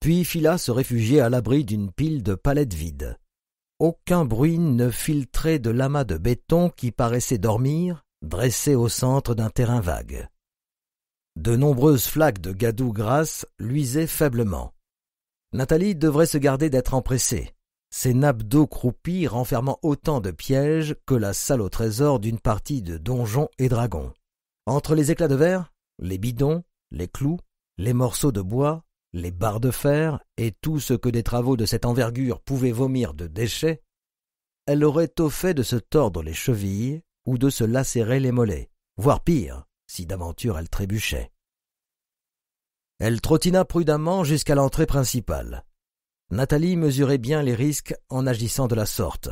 puis fila se réfugier à l'abri d'une pile de palettes vides. Aucun bruit ne filtrait de l'amas de béton qui paraissait dormir, dressé au centre d'un terrain vague. De nombreuses flaques de gadoue grasse luisaient faiblement. Nathalie devrait se garder d'être empressée. Ces nappes d'eau croupies renfermant autant de pièges que la salle au trésor d'une partie de donjons et dragons. Entre les éclats de verre, les bidons, les clous, les morceaux de bois, les barres de fer et tout ce que des travaux de cette envergure pouvaient vomir de déchets, elle aurait au fait de se tordre les chevilles ou de se lacérer les mollets, voire pire, si d'aventure elle trébuchait. Elle trottina prudemment jusqu'à l'entrée principale. Nathalie mesurait bien les risques en agissant de la sorte,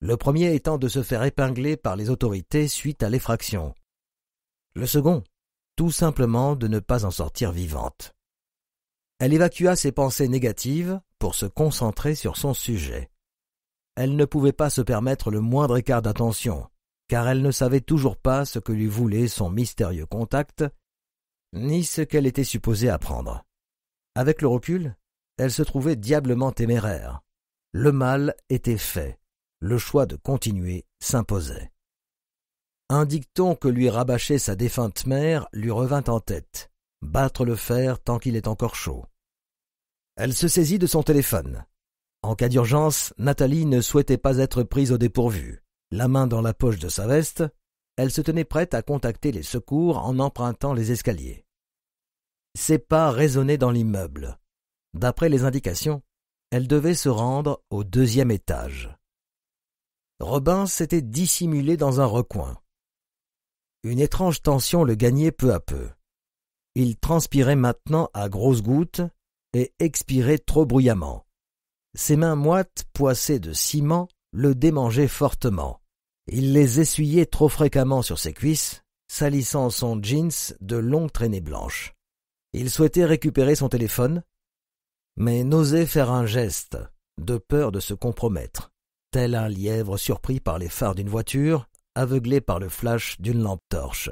le premier étant de se faire épingler par les autorités suite à l'effraction. Le second, tout simplement de ne pas en sortir vivante. Elle évacua ses pensées négatives pour se concentrer sur son sujet. Elle ne pouvait pas se permettre le moindre écart d'attention, car elle ne savait toujours pas ce que lui voulait son mystérieux contact, ni ce qu'elle était supposée apprendre. Avec le recul, elle se trouvait diablement téméraire. Le mal était fait. Le choix de continuer s'imposait. Un dicton que lui rabâchait sa défunte mère lui revint en tête. Battre le fer tant qu'il est encore chaud. Elle se saisit de son téléphone. En cas d'urgence, Nathalie ne souhaitait pas être prise au dépourvu. La main dans la poche de sa veste, elle se tenait prête à contacter les secours en empruntant les escaliers. Ses pas résonnaient dans l'immeuble. D'après les indications, elle devait se rendre au deuxième étage. Robin s'était dissimulé dans un recoin. Une étrange tension le gagnait peu à peu. Il transpirait maintenant à grosses gouttes et expirait trop bruyamment. Ses mains moites, poissées de ciment, le démangeaient fortement. Il les essuyait trop fréquemment sur ses cuisses, salissant son jeans de longues traînées blanches. Il souhaitait récupérer son téléphone, mais n'osait faire un geste, de peur de se compromettre, tel un lièvre surpris par les phares d'une voiture, aveuglé par le flash d'une lampe torche.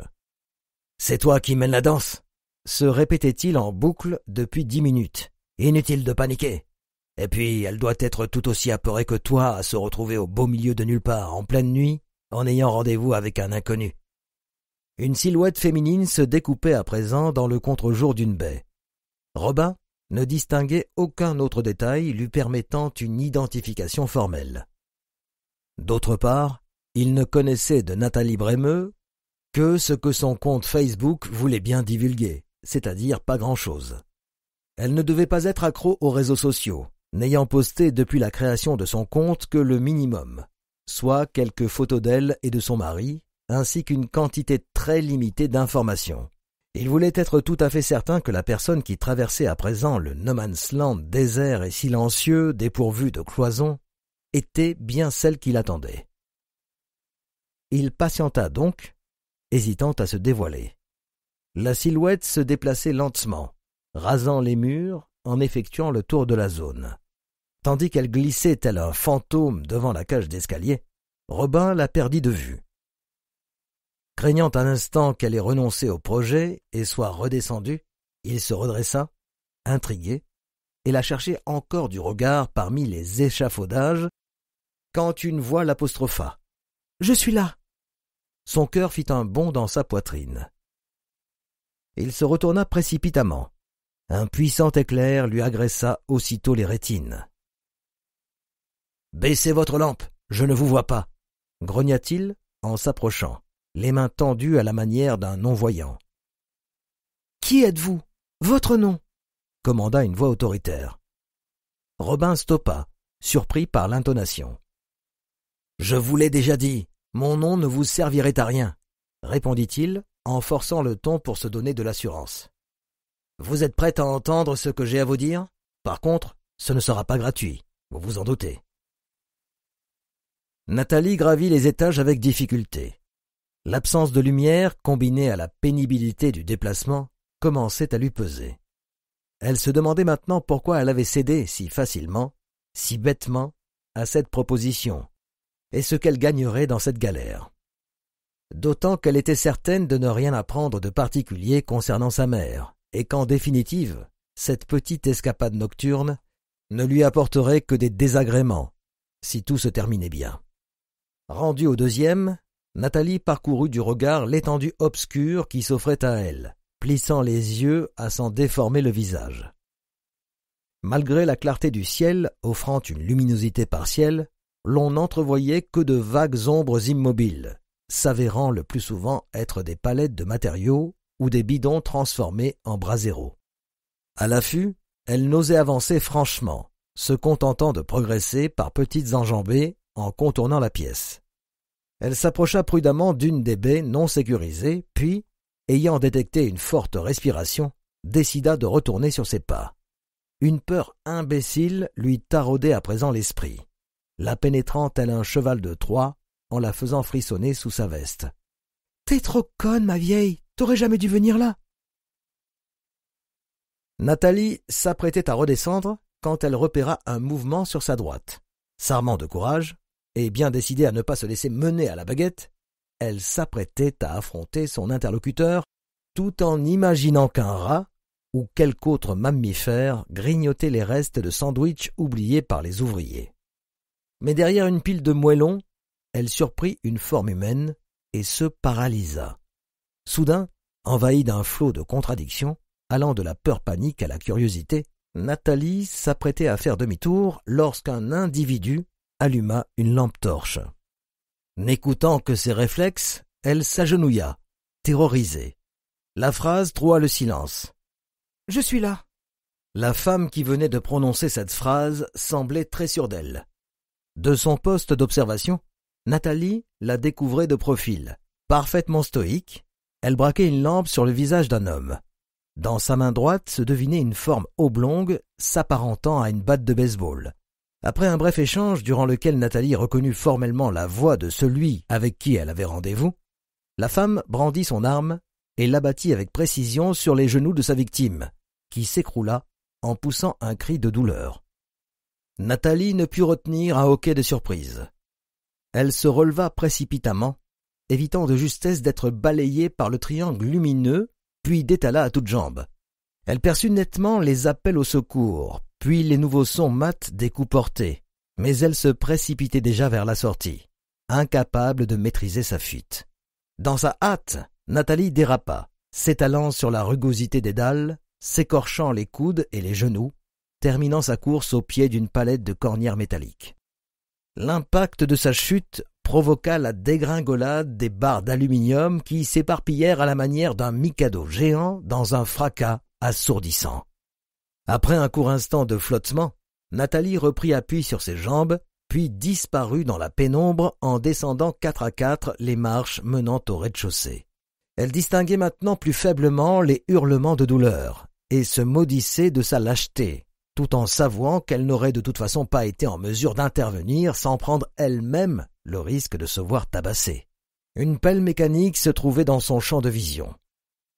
C'est toi qui mènes la danse se répétait-il en boucle depuis dix minutes. Inutile de paniquer. Et puis, elle doit être tout aussi apeurée que toi à se retrouver au beau milieu de nulle part, en pleine nuit, en ayant rendez-vous avec un inconnu. Une silhouette féminine se découpait à présent dans le contre-jour d'une baie. Robin ne distinguait aucun autre détail lui permettant une identification formelle. D'autre part, il ne connaissait de Nathalie Brémeux que ce que son compte Facebook voulait bien divulguer c'est-à-dire pas grand-chose. Elle ne devait pas être accro aux réseaux sociaux, n'ayant posté depuis la création de son compte que le minimum, soit quelques photos d'elle et de son mari, ainsi qu'une quantité très limitée d'informations. Il voulait être tout à fait certain que la personne qui traversait à présent le no man's land désert et silencieux, dépourvu de cloisons, était bien celle qu'il attendait. Il patienta donc, hésitant à se dévoiler. La silhouette se déplaçait lentement, rasant les murs en effectuant le tour de la zone. Tandis qu'elle glissait tel un fantôme devant la cage d'escalier, Robin la perdit de vue. Craignant un instant qu'elle ait renoncé au projet et soit redescendue, il se redressa, intrigué, et la cherchait encore du regard parmi les échafaudages, quand une voix l'apostropha. Je suis là. Son cœur fit un bond dans sa poitrine il se retourna précipitamment. Un puissant éclair lui agressa aussitôt les rétines. Baissez votre lampe, je ne vous vois pas, grogna-t-il en s'approchant, les mains tendues à la manière d'un non-voyant. Qui êtes-vous Votre nom commanda une voix autoritaire. Robin stoppa, surpris par l'intonation. Je vous l'ai déjà dit, mon nom ne vous servirait à rien, répondit-il en forçant le ton pour se donner de l'assurance. Vous êtes prête à entendre ce que j'ai à vous dire Par contre, ce ne sera pas gratuit, vous vous en doutez. Nathalie gravit les étages avec difficulté. L'absence de lumière, combinée à la pénibilité du déplacement, commençait à lui peser. Elle se demandait maintenant pourquoi elle avait cédé si facilement, si bêtement, à cette proposition, et ce qu'elle gagnerait dans cette galère d'autant qu'elle était certaine de ne rien apprendre de particulier concernant sa mère, et qu'en définitive, cette petite escapade nocturne ne lui apporterait que des désagréments, si tout se terminait bien. Rendue au deuxième, Nathalie parcourut du regard l'étendue obscure qui s'offrait à elle, plissant les yeux à s'en déformer le visage. Malgré la clarté du ciel, offrant une luminosité partielle, l'on n'entrevoyait que de vagues ombres immobiles, s'avérant le plus souvent être des palettes de matériaux ou des bidons transformés en braséros. À l'affût, elle n'osait avancer franchement, se contentant de progresser par petites enjambées en contournant la pièce. Elle s'approcha prudemment d'une des baies non sécurisées, puis, ayant détecté une forte respiration, décida de retourner sur ses pas. Une peur imbécile lui taraudait à présent l'esprit, la pénétrant tel un cheval de Troie en la faisant frissonner sous sa veste. T'es trop conne, ma vieille, t'aurais jamais dû venir là. Nathalie s'apprêtait à redescendre quand elle repéra un mouvement sur sa droite. S'armant de courage, et bien décidée à ne pas se laisser mener à la baguette, elle s'apprêtait à affronter son interlocuteur tout en imaginant qu'un rat ou quelque autre mammifère grignotait les restes de sandwich oubliés par les ouvriers. Mais derrière une pile de moellons, elle surprit une forme humaine et se paralysa. Soudain, envahie d'un flot de contradictions, allant de la peur panique à la curiosité, Nathalie s'apprêtait à faire demi-tour lorsqu'un individu alluma une lampe torche. N'écoutant que ses réflexes, elle s'agenouilla, terrorisée. La phrase troua le silence. Je suis là. La femme qui venait de prononcer cette phrase semblait très sûre d'elle. De son poste d'observation, Nathalie la découvrait de profil. Parfaitement stoïque, elle braquait une lampe sur le visage d'un homme. Dans sa main droite se devinait une forme oblongue s'apparentant à une batte de baseball. Après un bref échange durant lequel Nathalie reconnut formellement la voix de celui avec qui elle avait rendez-vous, la femme brandit son arme et l'abattit avec précision sur les genoux de sa victime, qui s'écroula en poussant un cri de douleur. Nathalie ne put retenir un hoquet de surprise. Elle se releva précipitamment, évitant de justesse d'être balayée par le triangle lumineux, puis détala à toutes jambes. Elle perçut nettement les appels au secours, puis les nouveaux sons mats des coups portés, mais elle se précipitait déjà vers la sortie, incapable de maîtriser sa fuite. Dans sa hâte, Nathalie dérapa, s'étalant sur la rugosité des dalles, s'écorchant les coudes et les genoux, terminant sa course au pied d'une palette de cornières métalliques. L'impact de sa chute provoqua la dégringolade des barres d'aluminium qui s'éparpillèrent à la manière d'un mikado géant dans un fracas assourdissant. Après un court instant de flottement, Nathalie reprit appui sur ses jambes, puis disparut dans la pénombre en descendant quatre à quatre les marches menant au rez-de-chaussée. Elle distinguait maintenant plus faiblement les hurlements de douleur et se maudissait de sa lâcheté, tout en savouant qu'elle n'aurait de toute façon pas été en mesure d'intervenir sans prendre elle-même le risque de se voir tabasser. Une pelle mécanique se trouvait dans son champ de vision.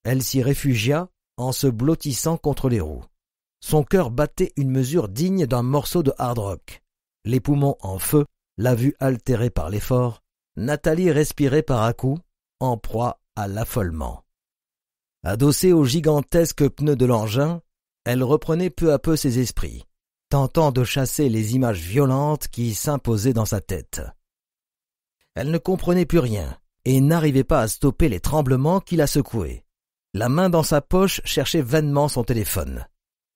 Elle s'y réfugia en se blottissant contre les roues. Son cœur battait une mesure digne d'un morceau de hard rock. Les poumons en feu, la vue altérée par l'effort, Nathalie respirait par à coups, en proie à l'affolement. Adossée au gigantesque pneu de l'engin, elle reprenait peu à peu ses esprits, tentant de chasser les images violentes qui s'imposaient dans sa tête. Elle ne comprenait plus rien et n'arrivait pas à stopper les tremblements qui la secouaient. La main dans sa poche cherchait vainement son téléphone.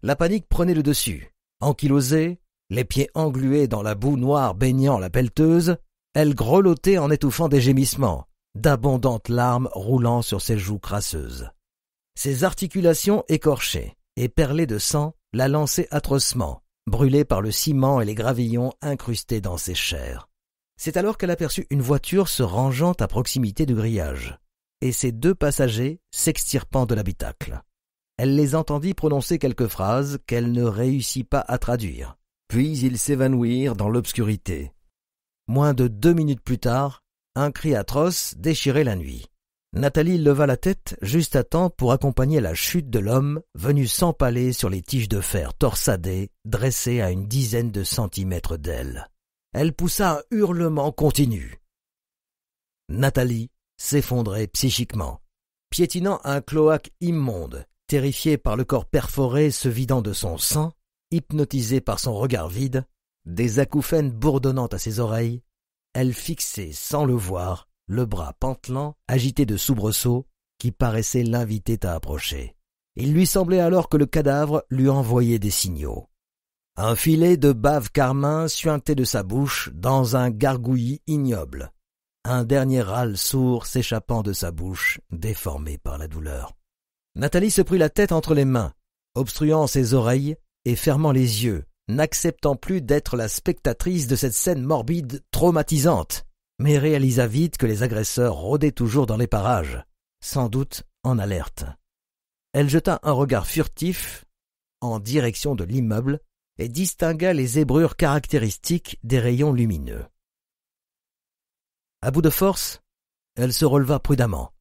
La panique prenait le dessus. Ankylosée, les pieds englués dans la boue noire baignant la pelleteuse, elle grelottait en étouffant des gémissements, d'abondantes larmes roulant sur ses joues crasseuses. Ses articulations écorchées, éperlée de sang, la lançait atrocement, brûlée par le ciment et les gravillons incrustés dans ses chairs. C'est alors qu'elle aperçut une voiture se rangeant à proximité du grillage, et ses deux passagers s'extirpant de l'habitacle. Elle les entendit prononcer quelques phrases qu'elle ne réussit pas à traduire, puis ils s'évanouirent dans l'obscurité. Moins de deux minutes plus tard, un cri atroce déchirait la nuit. Nathalie leva la tête juste à temps pour accompagner la chute de l'homme venu s'empaler sur les tiges de fer torsadées dressées à une dizaine de centimètres d'elle. Elle poussa un hurlement continu. Nathalie s'effondrait psychiquement, piétinant un cloaque immonde, terrifiée par le corps perforé se vidant de son sang, hypnotisée par son regard vide, des acouphènes bourdonnant à ses oreilles, elle fixait sans le voir le bras pantelant, agité de soubresauts, qui paraissait l'inviter à approcher. Il lui semblait alors que le cadavre lui envoyait des signaux. Un filet de bave carmin suintait de sa bouche dans un gargouillis ignoble, un dernier râle sourd s'échappant de sa bouche, déformée par la douleur. Nathalie se prit la tête entre les mains, obstruant ses oreilles et fermant les yeux, n'acceptant plus d'être la spectatrice de cette scène morbide traumatisante mais réalisa vite que les agresseurs rôdaient toujours dans les parages, sans doute en alerte. Elle jeta un regard furtif en direction de l'immeuble et distingua les zébrures caractéristiques des rayons lumineux. À bout de force, elle se releva prudemment.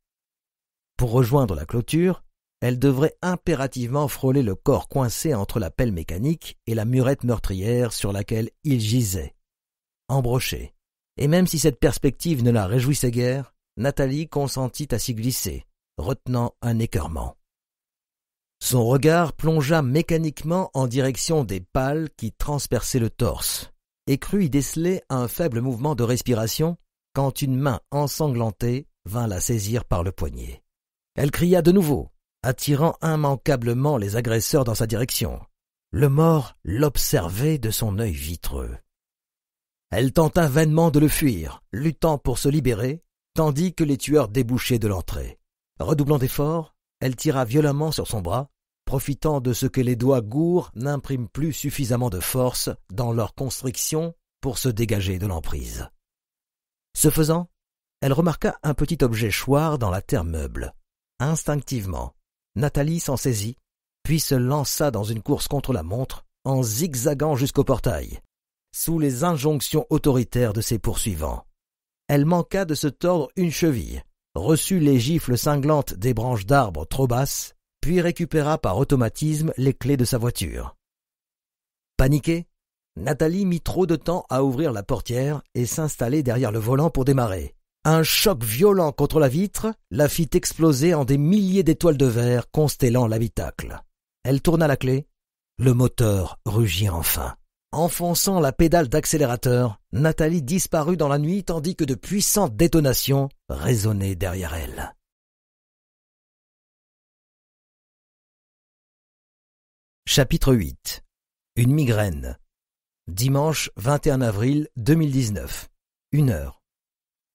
Pour rejoindre la clôture, elle devrait impérativement frôler le corps coincé entre la pelle mécanique et la murette meurtrière sur laquelle il gisait, embroché et même si cette perspective ne la réjouissait guère, Nathalie consentit à s'y glisser, retenant un écœurement. Son regard plongea mécaniquement en direction des pales qui transperçaient le torse, et crut y déceler un faible mouvement de respiration quand une main ensanglantée vint la saisir par le poignet. Elle cria de nouveau, attirant immanquablement les agresseurs dans sa direction. Le mort l'observait de son œil vitreux. Elle tenta vainement de le fuir, luttant pour se libérer, tandis que les tueurs débouchaient de l'entrée. Redoublant d'efforts, elle tira violemment sur son bras, profitant de ce que les doigts gourds n'impriment plus suffisamment de force dans leur constriction pour se dégager de l'emprise. Ce faisant, elle remarqua un petit objet choir dans la terre meuble. Instinctivement, Nathalie s'en saisit, puis se lança dans une course contre la montre en zigzagant jusqu'au portail, sous les injonctions autoritaires de ses poursuivants. Elle manqua de se tordre une cheville, reçut les gifles cinglantes des branches d'arbres trop basses, puis récupéra par automatisme les clés de sa voiture. Paniquée, Nathalie mit trop de temps à ouvrir la portière et s'installer derrière le volant pour démarrer. Un choc violent contre la vitre la fit exploser en des milliers d'étoiles de verre constellant l'habitacle. Elle tourna la clé. Le moteur rugit enfin. Enfonçant la pédale d'accélérateur, Nathalie disparut dans la nuit tandis que de puissantes détonations résonnaient derrière elle. Chapitre 8 Une migraine Dimanche 21 avril 2019 Une heure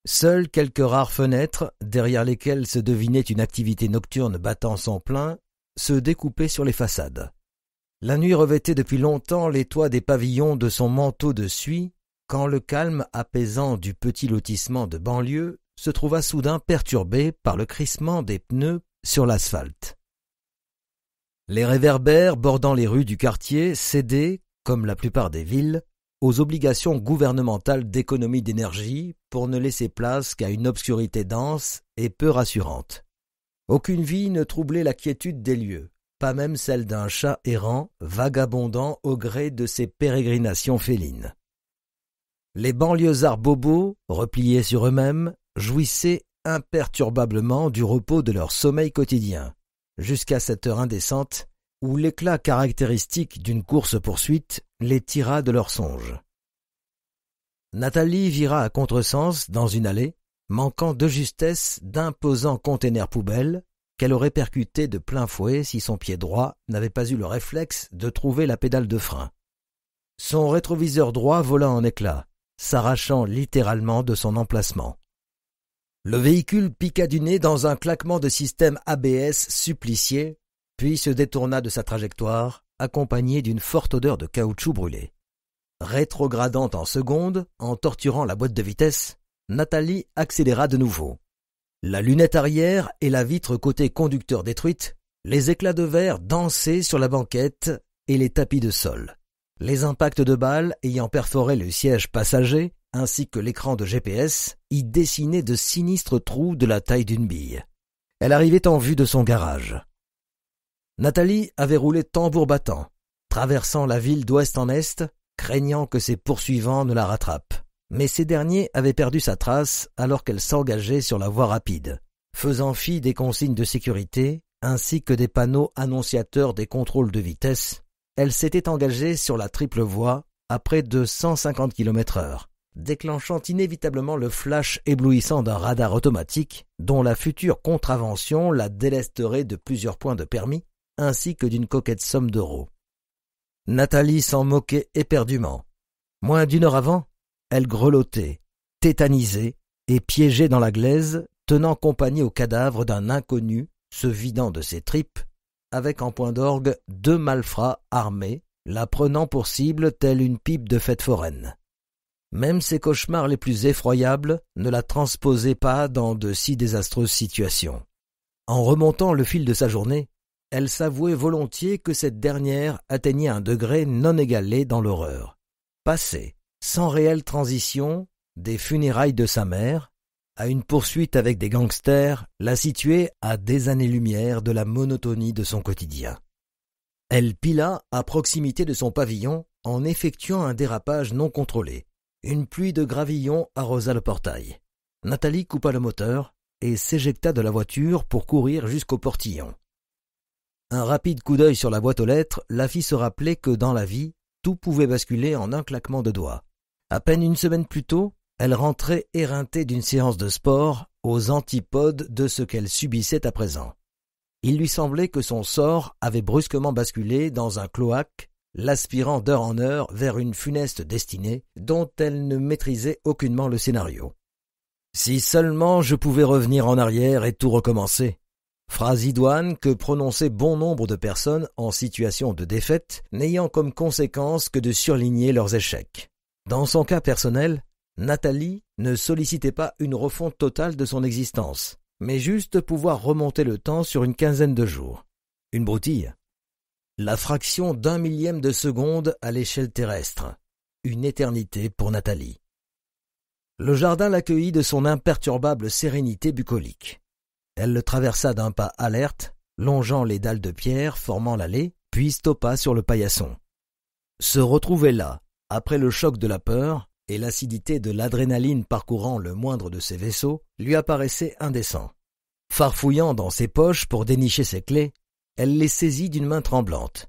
Seules quelques rares fenêtres, derrière lesquelles se devinait une activité nocturne battant son plein, se découpaient sur les façades. La nuit revêtait depuis longtemps les toits des pavillons de son manteau de suie, quand le calme apaisant du petit lotissement de banlieue se trouva soudain perturbé par le crissement des pneus sur l'asphalte. Les réverbères bordant les rues du quartier cédaient, comme la plupart des villes, aux obligations gouvernementales d'économie d'énergie pour ne laisser place qu'à une obscurité dense et peu rassurante. Aucune vie ne troublait la quiétude des lieux pas même celle d'un chat errant, vagabondant au gré de ses pérégrinations félines. Les banlieusards bobos, repliés sur eux-mêmes, jouissaient imperturbablement du repos de leur sommeil quotidien, jusqu'à cette heure indécente où l'éclat caractéristique d'une course-poursuite les tira de leurs songes. Nathalie vira à contresens dans une allée, manquant de justesse d'imposants conteneurs poubelles qu'elle aurait percuté de plein fouet si son pied droit n'avait pas eu le réflexe de trouver la pédale de frein. Son rétroviseur droit vola en éclats, s'arrachant littéralement de son emplacement. Le véhicule piqua du nez dans un claquement de système ABS supplicié, puis se détourna de sa trajectoire, accompagné d'une forte odeur de caoutchouc brûlé. Rétrogradant en seconde, en torturant la boîte de vitesse, Nathalie accéléra de nouveau. La lunette arrière et la vitre côté conducteur détruite, les éclats de verre dansaient sur la banquette et les tapis de sol. Les impacts de balles ayant perforé le siège passager, ainsi que l'écran de GPS, y dessinaient de sinistres trous de la taille d'une bille. Elle arrivait en vue de son garage. Nathalie avait roulé tambour battant, traversant la ville d'ouest en est, craignant que ses poursuivants ne la rattrapent mais ces derniers avaient perdu sa trace alors qu'elle s'engageait sur la voie rapide, faisant fi des consignes de sécurité ainsi que des panneaux annonciateurs des contrôles de vitesse, elle s'était engagée sur la triple voie à près de 150 km h déclenchant inévitablement le flash éblouissant d'un radar automatique dont la future contravention la délesterait de plusieurs points de permis ainsi que d'une coquette somme d'euros. Nathalie s'en moquait éperdument. Moins d'une heure avant, elle grelottait, tétanisée et piégée dans la glaise, tenant compagnie au cadavre d'un inconnu se vidant de ses tripes, avec en point d'orgue deux malfrats armés, la prenant pour cible telle une pipe de fête foraine. Même ses cauchemars les plus effroyables ne la transposaient pas dans de si désastreuses situations. En remontant le fil de sa journée, elle s'avouait volontiers que cette dernière atteignait un degré non égalé dans l'horreur. Passée, sans réelle transition, des funérailles de sa mère, à une poursuite avec des gangsters, la situait à des années-lumière de la monotonie de son quotidien. Elle pila à proximité de son pavillon en effectuant un dérapage non contrôlé. Une pluie de gravillons arrosa le portail. Nathalie coupa le moteur et s'éjecta de la voiture pour courir jusqu'au portillon. Un rapide coup d'œil sur la boîte aux lettres la fit se rappeler que dans la vie, tout pouvait basculer en un claquement de doigts. À peine une semaine plus tôt, elle rentrait éreintée d'une séance de sport, aux antipodes de ce qu'elle subissait à présent. Il lui semblait que son sort avait brusquement basculé dans un cloaque, l'aspirant d'heure en heure vers une funeste destinée dont elle ne maîtrisait aucunement le scénario. Si seulement je pouvais revenir en arrière et tout recommencer. Phrase idoine que prononçaient bon nombre de personnes en situation de défaite, n'ayant comme conséquence que de surligner leurs échecs. Dans son cas personnel, Nathalie ne sollicitait pas une refonte totale de son existence, mais juste pouvoir remonter le temps sur une quinzaine de jours. Une broutille. La fraction d'un millième de seconde à l'échelle terrestre. Une éternité pour Nathalie. Le jardin l'accueillit de son imperturbable sérénité bucolique. Elle le traversa d'un pas alerte, longeant les dalles de pierre formant l'allée, puis stoppa sur le paillasson. Se retrouver là, après le choc de la peur et l'acidité de l'adrénaline parcourant le moindre de ses vaisseaux, lui apparaissait indécent. Farfouillant dans ses poches pour dénicher ses clés, elle les saisit d'une main tremblante.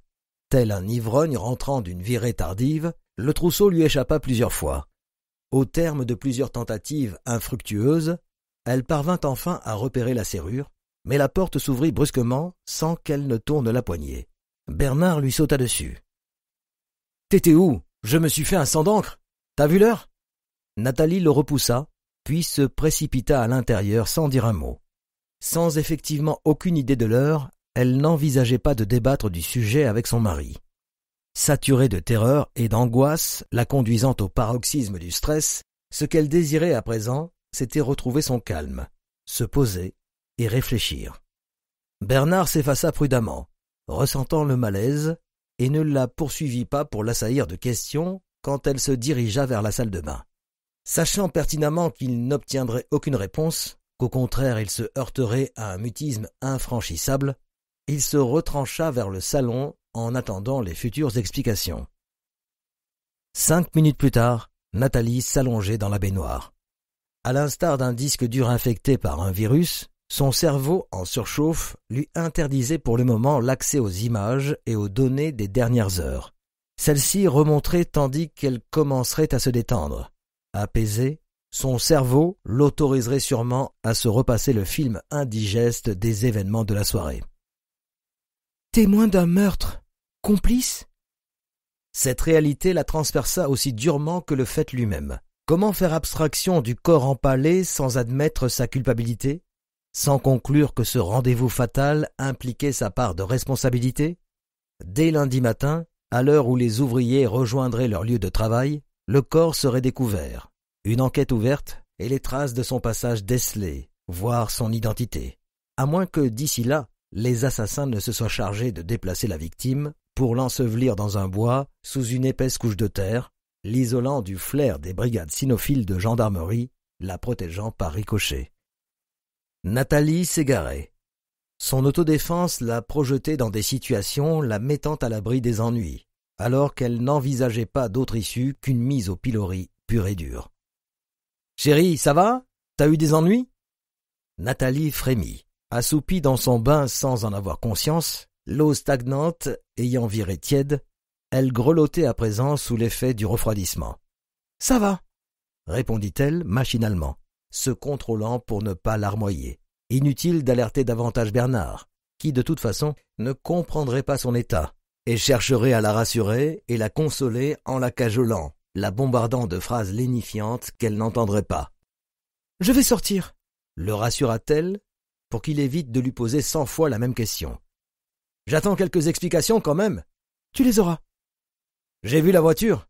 Tel un ivrogne rentrant d'une virée tardive, le trousseau lui échappa plusieurs fois. Au terme de plusieurs tentatives infructueuses, elle parvint enfin à repérer la serrure, mais la porte s'ouvrit brusquement sans qu'elle ne tourne la poignée. Bernard lui sauta dessus. T'étais où je me suis fait un sang d'encre. T'as vu l'heure Nathalie le repoussa, puis se précipita à l'intérieur sans dire un mot. Sans effectivement aucune idée de l'heure, elle n'envisageait pas de débattre du sujet avec son mari. Saturée de terreur et d'angoisse, la conduisant au paroxysme du stress, ce qu'elle désirait à présent, c'était retrouver son calme, se poser et réfléchir. Bernard s'effaça prudemment, ressentant le malaise et ne la poursuivit pas pour l'assaillir de questions quand elle se dirigea vers la salle de bain. Sachant pertinemment qu'il n'obtiendrait aucune réponse, qu'au contraire il se heurterait à un mutisme infranchissable, il se retrancha vers le salon en attendant les futures explications. Cinq minutes plus tard, Nathalie s'allongeait dans la baignoire. À l'instar d'un disque dur infecté par un virus, son cerveau, en surchauffe, lui interdisait pour le moment l'accès aux images et aux données des dernières heures. Celles-ci remonteraient tandis qu'elle commencerait à se détendre. Apaisée, son cerveau l'autoriserait sûrement à se repasser le film indigeste des événements de la soirée. Témoin d'un meurtre Complice Cette réalité la transperça aussi durement que le fait lui-même. Comment faire abstraction du corps empalé sans admettre sa culpabilité sans conclure que ce rendez-vous fatal impliquait sa part de responsabilité Dès lundi matin, à l'heure où les ouvriers rejoindraient leur lieu de travail, le corps serait découvert, une enquête ouverte et les traces de son passage décelées, voire son identité. À moins que d'ici là, les assassins ne se soient chargés de déplacer la victime pour l'ensevelir dans un bois sous une épaisse couche de terre, l'isolant du flair des brigades cynophiles de gendarmerie, la protégeant par ricochet. Nathalie s'égarait. Son autodéfense l'a projetait dans des situations la mettant à l'abri des ennuis, alors qu'elle n'envisageait pas d'autre issue qu'une mise au pilori pure et dure. Chérie, ça va T'as eu des ennuis Nathalie frémit, assoupie dans son bain sans en avoir conscience, l'eau stagnante ayant viré tiède, elle grelottait à présent sous l'effet du refroidissement. Ça va, répondit-elle machinalement se contrôlant pour ne pas larmoyer. Inutile d'alerter davantage Bernard, qui de toute façon ne comprendrait pas son état, et chercherait à la rassurer et la consoler en la cajolant, la bombardant de phrases lénifiantes qu'elle n'entendrait pas. Je vais sortir, le rassura-t-elle, pour qu'il évite de lui poser cent fois la même question. J'attends quelques explications quand même. Tu les auras. J'ai vu la voiture,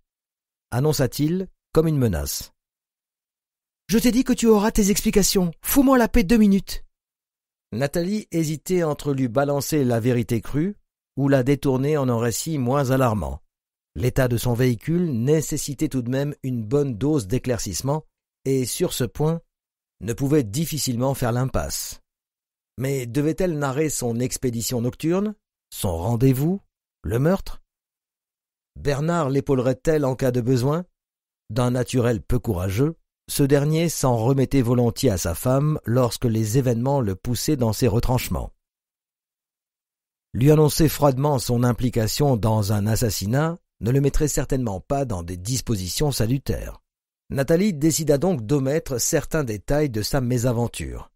annonça-t-il comme une menace. Je t'ai dit que tu auras tes explications. Fous-moi la paix deux minutes. Nathalie hésitait entre lui balancer la vérité crue ou la détourner en un récit moins alarmant. L'état de son véhicule nécessitait tout de même une bonne dose d'éclaircissement, et sur ce point, ne pouvait difficilement faire l'impasse. Mais devait-elle narrer son expédition nocturne, son rendez-vous, le meurtre Bernard l'épaulerait-elle en cas de besoin D'un naturel peu courageux, ce dernier s'en remettait volontiers à sa femme lorsque les événements le poussaient dans ses retranchements. Lui annoncer froidement son implication dans un assassinat ne le mettrait certainement pas dans des dispositions salutaires. Nathalie décida donc d'omettre certains détails de sa mésaventure.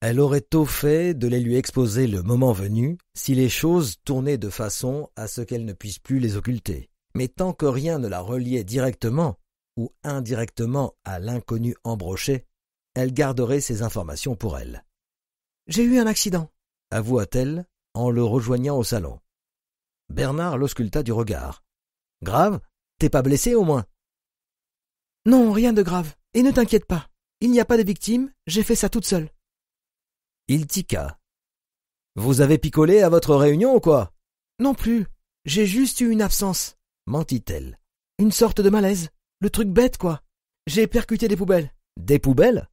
Elle aurait tôt fait de les lui exposer le moment venu si les choses tournaient de façon à ce qu'elle ne puisse plus les occulter. Mais tant que rien ne la reliait directement, ou indirectement à l'inconnu embroché, elle garderait ses informations pour elle. J'ai eu un accident, avoua-t-elle en le rejoignant au salon. Bernard l'ausculta du regard. Grave T'es pas blessé au moins Non, rien de grave. Et ne t'inquiète pas. Il n'y a pas de victime, j'ai fait ça toute seule. Il tiqua. Vous avez picolé à votre réunion ou quoi Non plus. J'ai juste eu une absence, mentit-elle. Une sorte de malaise. Le truc bête, quoi. J'ai percuté des poubelles. Des poubelles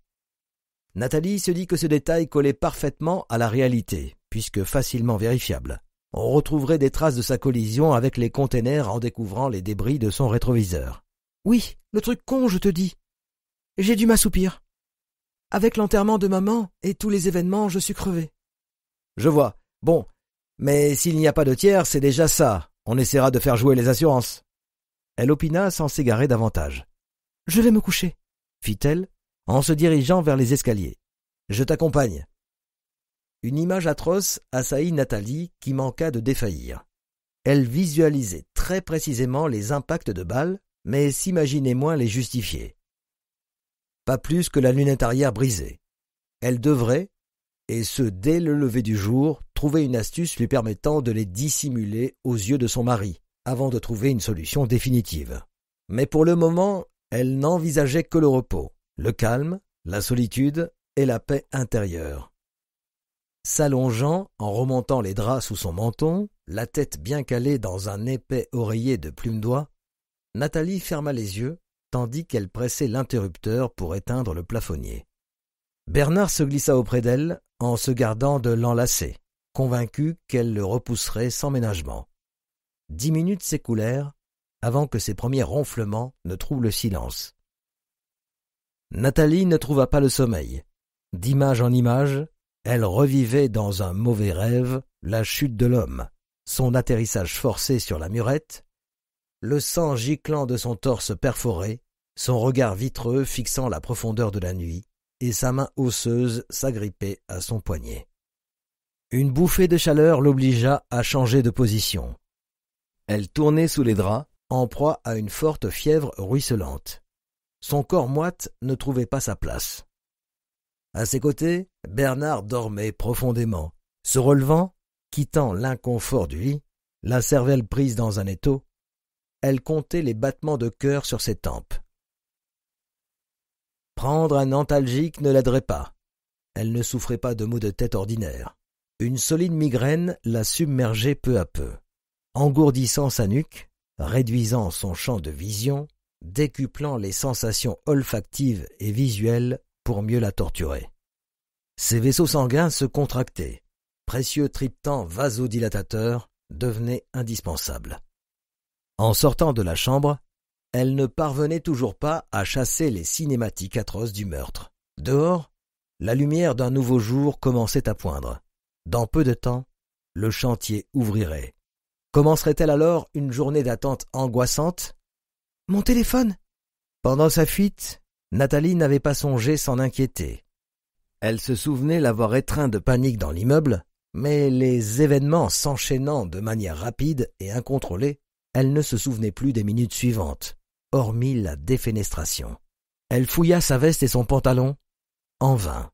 Nathalie se dit que ce détail collait parfaitement à la réalité, puisque facilement vérifiable. On retrouverait des traces de sa collision avec les containers en découvrant les débris de son rétroviseur. Oui, le truc con, je te dis. J'ai dû m'assoupir. Avec l'enterrement de maman et tous les événements, je suis crevé. Je vois. Bon. Mais s'il n'y a pas de tiers, c'est déjà ça. On essaiera de faire jouer les assurances. Elle opina sans s'égarer davantage. Je vais me coucher, fit-elle, en se dirigeant vers les escaliers. Je t'accompagne. Une image atroce assaillit Nathalie qui manqua de défaillir. Elle visualisait très précisément les impacts de balles, mais s'imaginait moins les justifier. Pas plus que la lunette arrière brisée. Elle devrait, et ce dès le lever du jour, trouver une astuce lui permettant de les dissimuler aux yeux de son mari, avant de trouver une solution définitive. Mais pour le moment, elle n'envisageait que le repos, le calme, la solitude et la paix intérieure. S'allongeant, en remontant les draps sous son menton, la tête bien calée dans un épais oreiller de plumes d'oie, Nathalie ferma les yeux, tandis qu'elle pressait l'interrupteur pour éteindre le plafonnier. Bernard se glissa auprès d'elle, en se gardant de l'enlacer, convaincu qu'elle le repousserait sans ménagement. Dix minutes s'écoulèrent avant que ses premiers ronflements ne troublent le silence. Nathalie ne trouva pas le sommeil. D'image en image, elle revivait dans un mauvais rêve la chute de l'homme, son atterrissage forcé sur la murette, le sang giclant de son torse perforé, son regard vitreux fixant la profondeur de la nuit, et sa main osseuse s'agrippait à son poignet. Une bouffée de chaleur l'obligea à changer de position. Elle tournait sous les draps, en proie à une forte fièvre ruisselante. Son corps moite ne trouvait pas sa place. À ses côtés, Bernard dormait profondément, se relevant, quittant l'inconfort du lit, la cervelle prise dans un étau, elle comptait les battements de cœur sur ses tempes. Prendre un antalgique ne l'aiderait pas. Elle ne souffrait pas de maux de tête ordinaires. Une solide migraine la submergeait peu à peu engourdissant sa nuque, réduisant son champ de vision, décuplant les sensations olfactives et visuelles pour mieux la torturer. Ses vaisseaux sanguins se contractaient, précieux triptans vasodilatateurs devenaient indispensables. En sortant de la chambre, elle ne parvenait toujours pas à chasser les cinématiques atroces du meurtre. Dehors, la lumière d'un nouveau jour commençait à poindre. Dans peu de temps, le chantier ouvrirait. Commencerait-elle alors une journée d'attente angoissante Mon téléphone Pendant sa fuite, Nathalie n'avait pas songé s'en inquiéter. Elle se souvenait l'avoir étreint de panique dans l'immeuble, mais les événements s'enchaînant de manière rapide et incontrôlée, elle ne se souvenait plus des minutes suivantes, hormis la défenestration. Elle fouilla sa veste et son pantalon, en vain.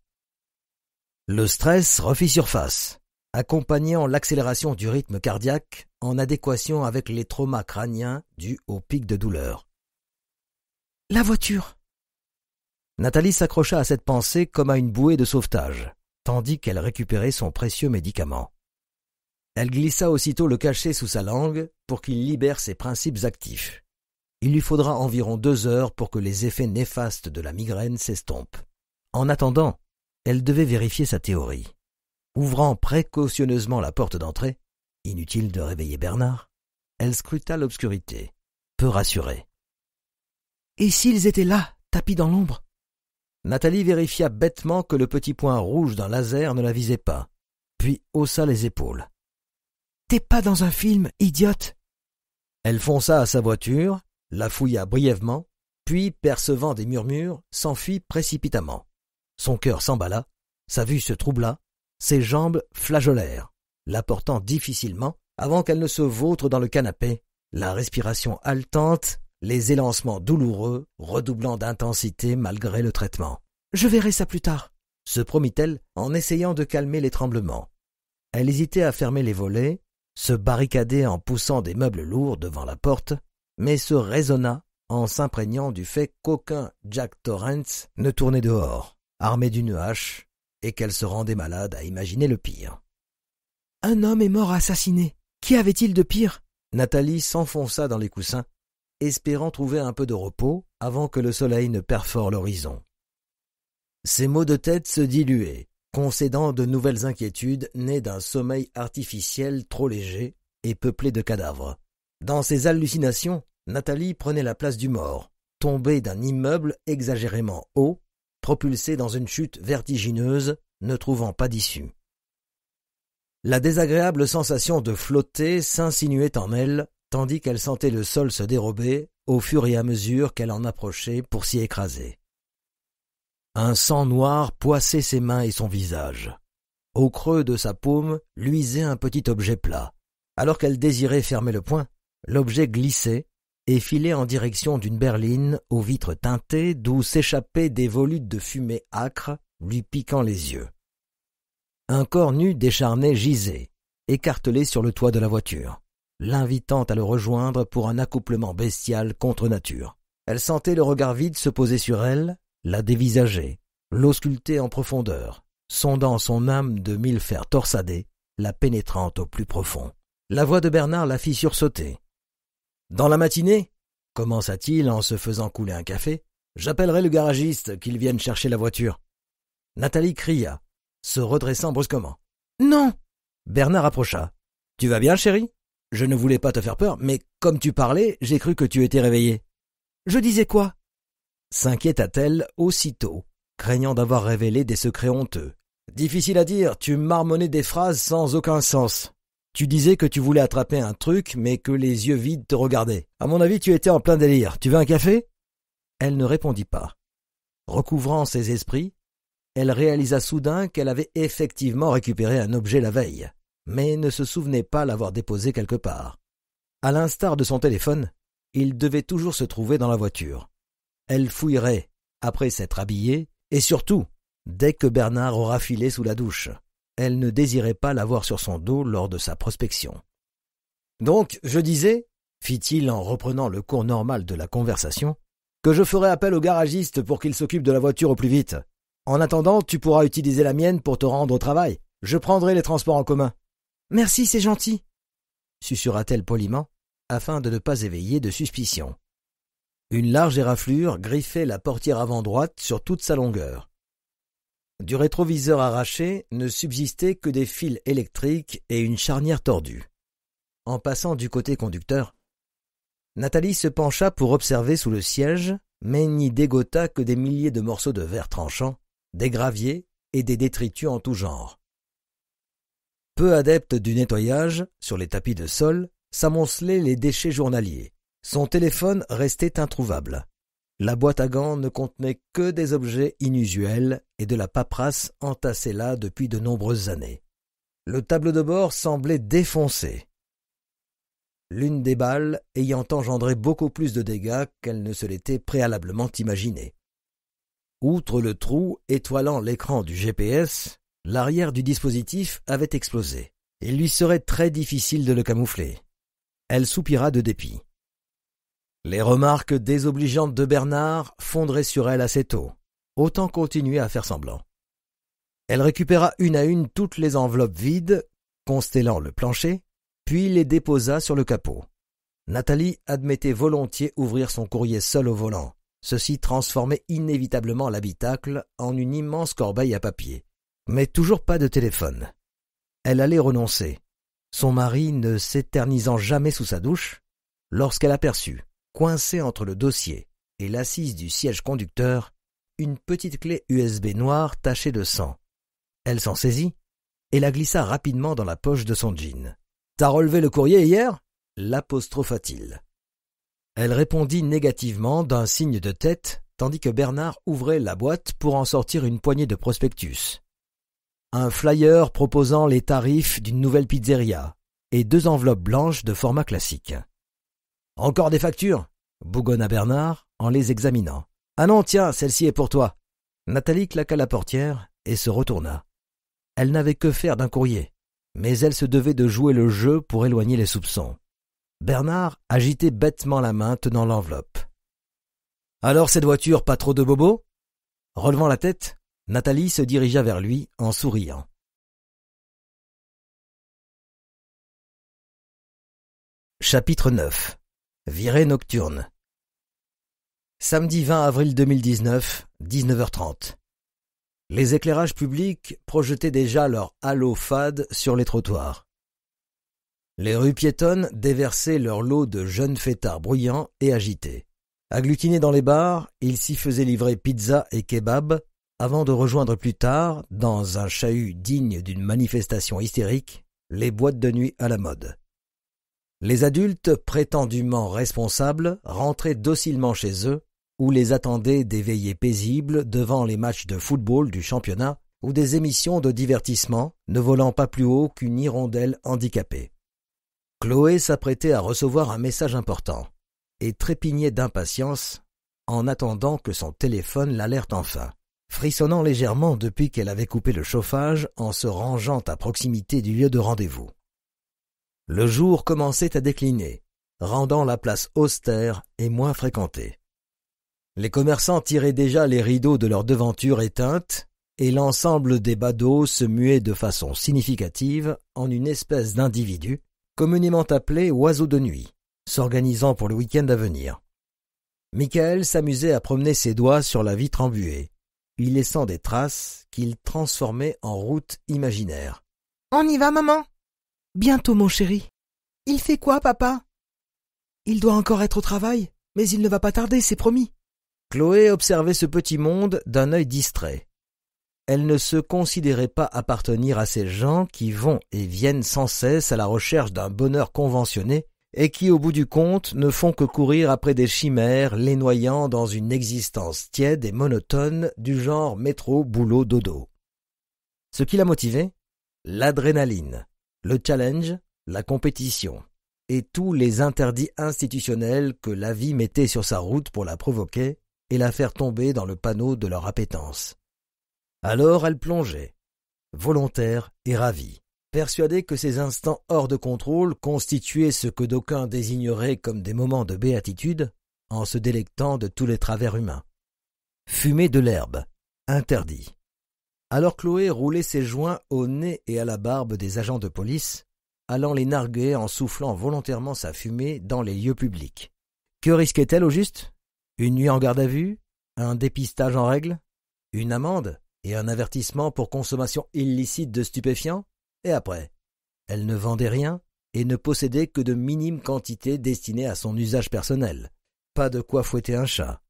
Le stress refit surface, accompagnant l'accélération du rythme cardiaque en adéquation avec les traumas crâniens dus au pic de douleur. La voiture Nathalie s'accrocha à cette pensée comme à une bouée de sauvetage, tandis qu'elle récupérait son précieux médicament. Elle glissa aussitôt le cachet sous sa langue pour qu'il libère ses principes actifs. Il lui faudra environ deux heures pour que les effets néfastes de la migraine s'estompent. En attendant, elle devait vérifier sa théorie. Ouvrant précautionneusement la porte d'entrée, Inutile de réveiller Bernard. Elle scruta l'obscurité, peu rassurée. Et s'ils étaient là, tapis dans l'ombre Nathalie vérifia bêtement que le petit point rouge d'un laser ne la visait pas, puis haussa les épaules. T'es pas dans un film, idiote Elle fonça à sa voiture, la fouilla brièvement, puis, percevant des murmures, s'enfuit précipitamment. Son cœur s'emballa, sa vue se troubla, ses jambes flageolèrent l'apportant difficilement, avant qu'elle ne se vautre dans le canapé, la respiration haletante, les élancements douloureux, redoublant d'intensité malgré le traitement. Je verrai ça plus tard, se promit-elle en essayant de calmer les tremblements. Elle hésitait à fermer les volets, se barricader en poussant des meubles lourds devant la porte, mais se raisonna en s'imprégnant du fait qu'aucun Jack Torrance ne tournait dehors, armé d'une hache, et qu'elle se rendait malade à imaginer le pire. Un homme est mort assassiné. Qu'y avait-il de pire Nathalie s'enfonça dans les coussins, espérant trouver un peu de repos avant que le soleil ne perfore l'horizon. Ces maux de tête se diluaient, concédant de nouvelles inquiétudes nées d'un sommeil artificiel trop léger et peuplé de cadavres. Dans ses hallucinations, Nathalie prenait la place du mort, tombée d'un immeuble exagérément haut, propulsée dans une chute vertigineuse, ne trouvant pas d'issue. La désagréable sensation de flotter s'insinuait en elle, tandis qu'elle sentait le sol se dérober, au fur et à mesure qu'elle en approchait pour s'y écraser. Un sang noir poissait ses mains et son visage. Au creux de sa paume luisait un petit objet plat. Alors qu'elle désirait fermer le poing, l'objet glissait et filait en direction d'une berline aux vitres teintées d'où s'échappaient des volutes de fumée âcre, lui piquant les yeux. Un corps nu décharné gisait, écartelé sur le toit de la voiture, l'invitant à le rejoindre pour un accouplement bestial contre nature. Elle sentait le regard vide se poser sur elle, la dévisager, l'ausculter en profondeur, sondant son âme de mille fers torsadés, la pénétrant au plus profond. La voix de Bernard la fit sursauter. Dans la matinée, commença-t-il en se faisant couler un café, j'appellerai le garagiste qu'il vienne chercher la voiture. Nathalie cria, se redressant brusquement. Non Bernard approcha. Tu vas bien, chérie Je ne voulais pas te faire peur, mais comme tu parlais, j'ai cru que tu étais réveillée. Je disais quoi s'inquiéta-t-elle aussitôt, craignant d'avoir révélé des secrets honteux. Difficile à dire, tu marmonnais des phrases sans aucun sens. Tu disais que tu voulais attraper un truc, mais que les yeux vides te regardaient. À mon avis, tu étais en plein délire. Tu veux un café Elle ne répondit pas. Recouvrant ses esprits, elle réalisa soudain qu'elle avait effectivement récupéré un objet la veille, mais ne se souvenait pas l'avoir déposé quelque part. À l'instar de son téléphone, il devait toujours se trouver dans la voiture. Elle fouillerait, après s'être habillée, et surtout, dès que Bernard aura filé sous la douche. Elle ne désirait pas l'avoir sur son dos lors de sa prospection. Donc, je disais, fit-il en reprenant le cours normal de la conversation, que je ferai appel au garagiste pour qu'il s'occupe de la voiture au plus vite. En attendant, tu pourras utiliser la mienne pour te rendre au travail. Je prendrai les transports en commun. Merci, c'est gentil, susurra-t-elle poliment, afin de ne pas éveiller de suspicion. Une large éraflure griffait la portière avant droite sur toute sa longueur. Du rétroviseur arraché ne subsistaient que des fils électriques et une charnière tordue. En passant du côté conducteur, Nathalie se pencha pour observer sous le siège, mais n'y dégota que des milliers de morceaux de verre tranchant, des graviers et des détritus en tout genre. Peu adepte du nettoyage, sur les tapis de sol, s'amoncelaient les déchets journaliers. Son téléphone restait introuvable. La boîte à gants ne contenait que des objets inusuels et de la paperasse entassée là depuis de nombreuses années. Le tableau de bord semblait défoncé. L'une des balles ayant engendré beaucoup plus de dégâts qu'elle ne se l'était préalablement imaginée. Outre le trou étoilant l'écran du GPS, l'arrière du dispositif avait explosé. Il lui serait très difficile de le camoufler. Elle soupira de dépit. Les remarques désobligeantes de Bernard fondraient sur elle assez tôt. Autant continuer à faire semblant. Elle récupéra une à une toutes les enveloppes vides, constellant le plancher, puis les déposa sur le capot. Nathalie admettait volontiers ouvrir son courrier seul au volant. Ceci transformait inévitablement l'habitacle en une immense corbeille à papier. Mais toujours pas de téléphone. Elle allait renoncer, son mari ne s'éternisant jamais sous sa douche, lorsqu'elle aperçut, coincée entre le dossier et l'assise du siège conducteur, une petite clé USB noire tachée de sang. Elle s'en saisit et la glissa rapidement dans la poche de son jean. T'as relevé le courrier hier l'apostropha-t-il. Elle répondit négativement d'un signe de tête, tandis que Bernard ouvrait la boîte pour en sortir une poignée de prospectus. Un flyer proposant les tarifs d'une nouvelle pizzeria et deux enveloppes blanches de format classique. Encore des factures bougonna Bernard en les examinant. Ah non, tiens, celle-ci est pour toi. Nathalie claqua la portière et se retourna. Elle n'avait que faire d'un courrier, mais elle se devait de jouer le jeu pour éloigner les soupçons. Bernard agitait bêtement la main tenant l'enveloppe. Alors cette voiture, pas trop de bobos Relevant la tête, Nathalie se dirigea vers lui en souriant. Chapitre 9 Virée nocturne Samedi 20 avril 2019, 19h30. Les éclairages publics projetaient déjà leur halo fade sur les trottoirs. Les rues piétonnes déversaient leur lot de jeunes fêtards bruyants et agités. Agglutinés dans les bars, ils s'y faisaient livrer pizza et kebab avant de rejoindre plus tard, dans un chahut digne d'une manifestation hystérique, les boîtes de nuit à la mode. Les adultes prétendument responsables rentraient docilement chez eux, ou les attendaient des veillées paisibles devant les matchs de football du championnat ou des émissions de divertissement ne volant pas plus haut qu'une hirondelle handicapée. Chloé s'apprêtait à recevoir un message important, et trépignait d'impatience, en attendant que son téléphone l'alerte enfin. Frissonnant légèrement depuis qu'elle avait coupé le chauffage en se rangeant à proximité du lieu de rendez-vous. Le jour commençait à décliner, rendant la place austère et moins fréquentée. Les commerçants tiraient déjà les rideaux de leurs devantures éteintes, et l'ensemble des badauds se muait de façon significative en une espèce d'individu communément appelé oiseau de nuit, s'organisant pour le week-end à venir. Michael s'amusait à promener ses doigts sur la vitre embuée, y laissant des traces qu'il transformait en route imaginaire. On y va, maman Bientôt, mon chéri. Il fait quoi, papa Il doit encore être au travail, mais il ne va pas tarder, c'est promis. Chloé observait ce petit monde d'un œil distrait elle ne se considérait pas appartenir à ces gens qui vont et viennent sans cesse à la recherche d'un bonheur conventionné et qui, au bout du compte, ne font que courir après des chimères, les noyant dans une existence tiède et monotone du genre métro, boulot, dodo. Ce qui l'a motivait L'adrénaline, le challenge, la compétition, et tous les interdits institutionnels que la vie mettait sur sa route pour la provoquer et la faire tomber dans le panneau de leur appétence. Alors elle plongeait, volontaire et ravie, persuadée que ces instants hors de contrôle constituaient ce que d'aucuns désigneraient comme des moments de béatitude, en se délectant de tous les travers humains. Fumer de l'herbe, interdit. Alors Chloé roulait ses joints au nez et à la barbe des agents de police, allant les narguer en soufflant volontairement sa fumée dans les lieux publics. Que risquait-elle au juste Une nuit en garde à vue Un dépistage en règle Une amende et un avertissement pour consommation illicite de stupéfiants Et après Elle ne vendait rien et ne possédait que de minimes quantités destinées à son usage personnel. Pas de quoi fouetter un chat.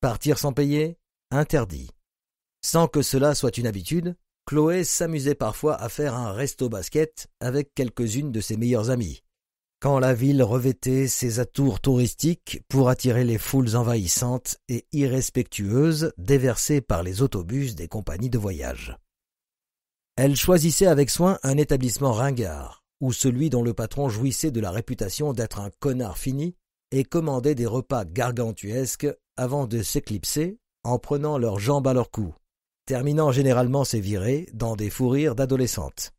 Partir sans payer Interdit. Sans que cela soit une habitude, Chloé s'amusait parfois à faire un resto basket avec quelques-unes de ses meilleures amies quand la ville revêtait ses atours touristiques pour attirer les foules envahissantes et irrespectueuses déversées par les autobus des compagnies de voyage. Elle choisissait avec soin un établissement ringard, ou celui dont le patron jouissait de la réputation d'être un connard fini, et commandait des repas gargantuesques avant de s'éclipser en prenant leurs jambes à leur cou, terminant généralement ses virées dans des fous rires d'adolescentes.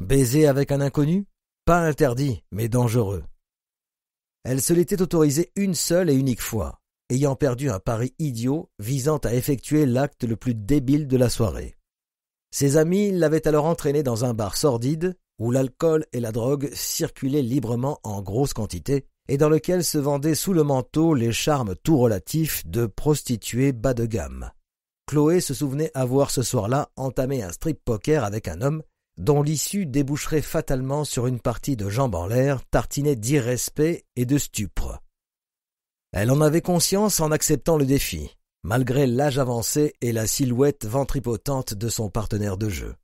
Baiser avec un inconnu pas interdit, mais dangereux. Elle se l'était autorisée une seule et unique fois, ayant perdu un pari idiot visant à effectuer l'acte le plus débile de la soirée. Ses amis l'avaient alors entraînée dans un bar sordide où l'alcool et la drogue circulaient librement en grosse quantité et dans lequel se vendaient sous le manteau les charmes tout relatifs de prostituées bas de gamme. Chloé se souvenait avoir ce soir-là entamé un strip poker avec un homme dont l'issue déboucherait fatalement sur une partie de jambes en l'air tartinée d'irrespect et de stupre. Elle en avait conscience en acceptant le défi, malgré l'âge avancé et la silhouette ventripotente de son partenaire de jeu.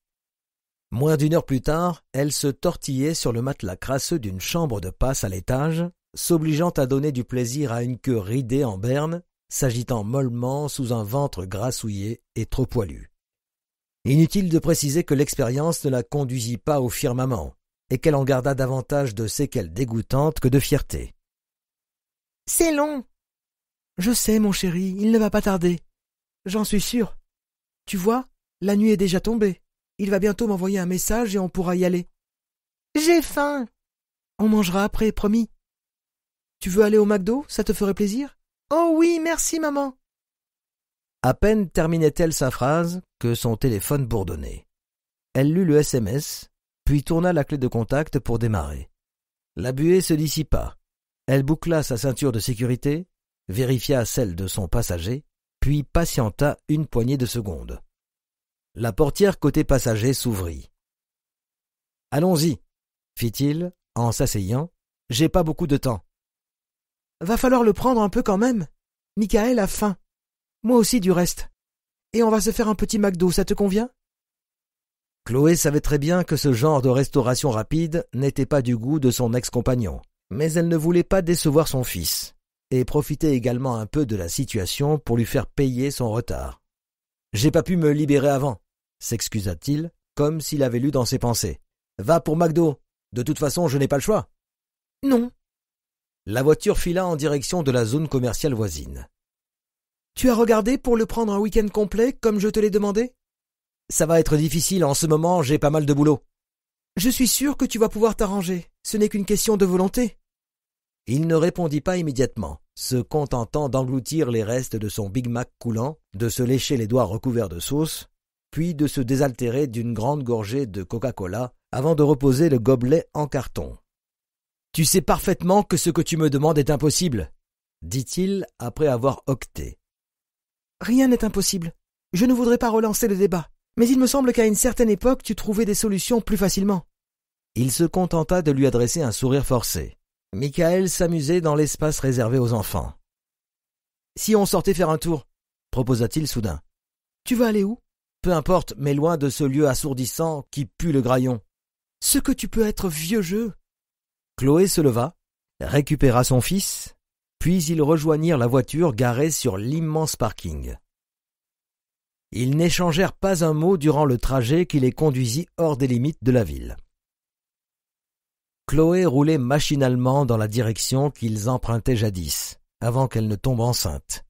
Moins d'une heure plus tard, elle se tortillait sur le matelas crasseux d'une chambre de passe à l'étage, s'obligeant à donner du plaisir à une queue ridée en berne, s'agitant mollement sous un ventre grassouillé et trop poilu. Inutile de préciser que l'expérience ne la conduisit pas au firmament, et qu'elle en garda davantage de séquelles dégoûtantes que de fierté. C'est long. Je sais, mon chéri, il ne va pas tarder. J'en suis sûr. Tu vois, la nuit est déjà tombée. Il va bientôt m'envoyer un message et on pourra y aller. J'ai faim. On mangera après, promis. Tu veux aller au McDo Ça te ferait plaisir Oh oui, merci, maman. À peine terminait-elle sa phrase que son téléphone bourdonnait. Elle lut le SMS, puis tourna la clé de contact pour démarrer. La buée se dissipa. Elle boucla sa ceinture de sécurité, vérifia celle de son passager, puis patienta une poignée de secondes. La portière côté passager s'ouvrit. Allons-y, fit-il en s'asseyant. J'ai pas beaucoup de temps. Va falloir le prendre un peu quand même. Michael a faim. Moi aussi du reste. Et on va se faire un petit McDo, ça te convient Chloé savait très bien que ce genre de restauration rapide n'était pas du goût de son ex-compagnon, mais elle ne voulait pas décevoir son fils, et profiter également un peu de la situation pour lui faire payer son retard. J'ai pas pu me libérer avant, s'excusa-t-il, comme s'il avait lu dans ses pensées. Va pour McDo. De toute façon, je n'ai pas le choix. Non. La voiture fila en direction de la zone commerciale voisine. Tu as regardé pour le prendre un week-end complet, comme je te l'ai demandé Ça va être difficile, en ce moment j'ai pas mal de boulot. Je suis sûr que tu vas pouvoir t'arranger, ce n'est qu'une question de volonté. Il ne répondit pas immédiatement, se contentant d'engloutir les restes de son Big Mac coulant, de se lécher les doigts recouverts de sauce, puis de se désaltérer d'une grande gorgée de Coca-Cola avant de reposer le gobelet en carton. Tu sais parfaitement que ce que tu me demandes est impossible, dit-il après avoir octé. Rien n'est impossible. Je ne voudrais pas relancer le débat, mais il me semble qu'à une certaine époque tu trouvais des solutions plus facilement. Il se contenta de lui adresser un sourire forcé. Michael s'amusait dans l'espace réservé aux enfants. Si on sortait faire un tour, proposa-t-il soudain. Tu vas aller où Peu importe, mais loin de ce lieu assourdissant qui pue le graillon. Ce que tu peux être vieux jeu Chloé se leva, récupéra son fils puis ils rejoignirent la voiture garée sur l'immense parking. Ils n'échangèrent pas un mot durant le trajet qui les conduisit hors des limites de la ville. Chloé roulait machinalement dans la direction qu'ils empruntaient jadis, avant qu'elle ne tombe enceinte,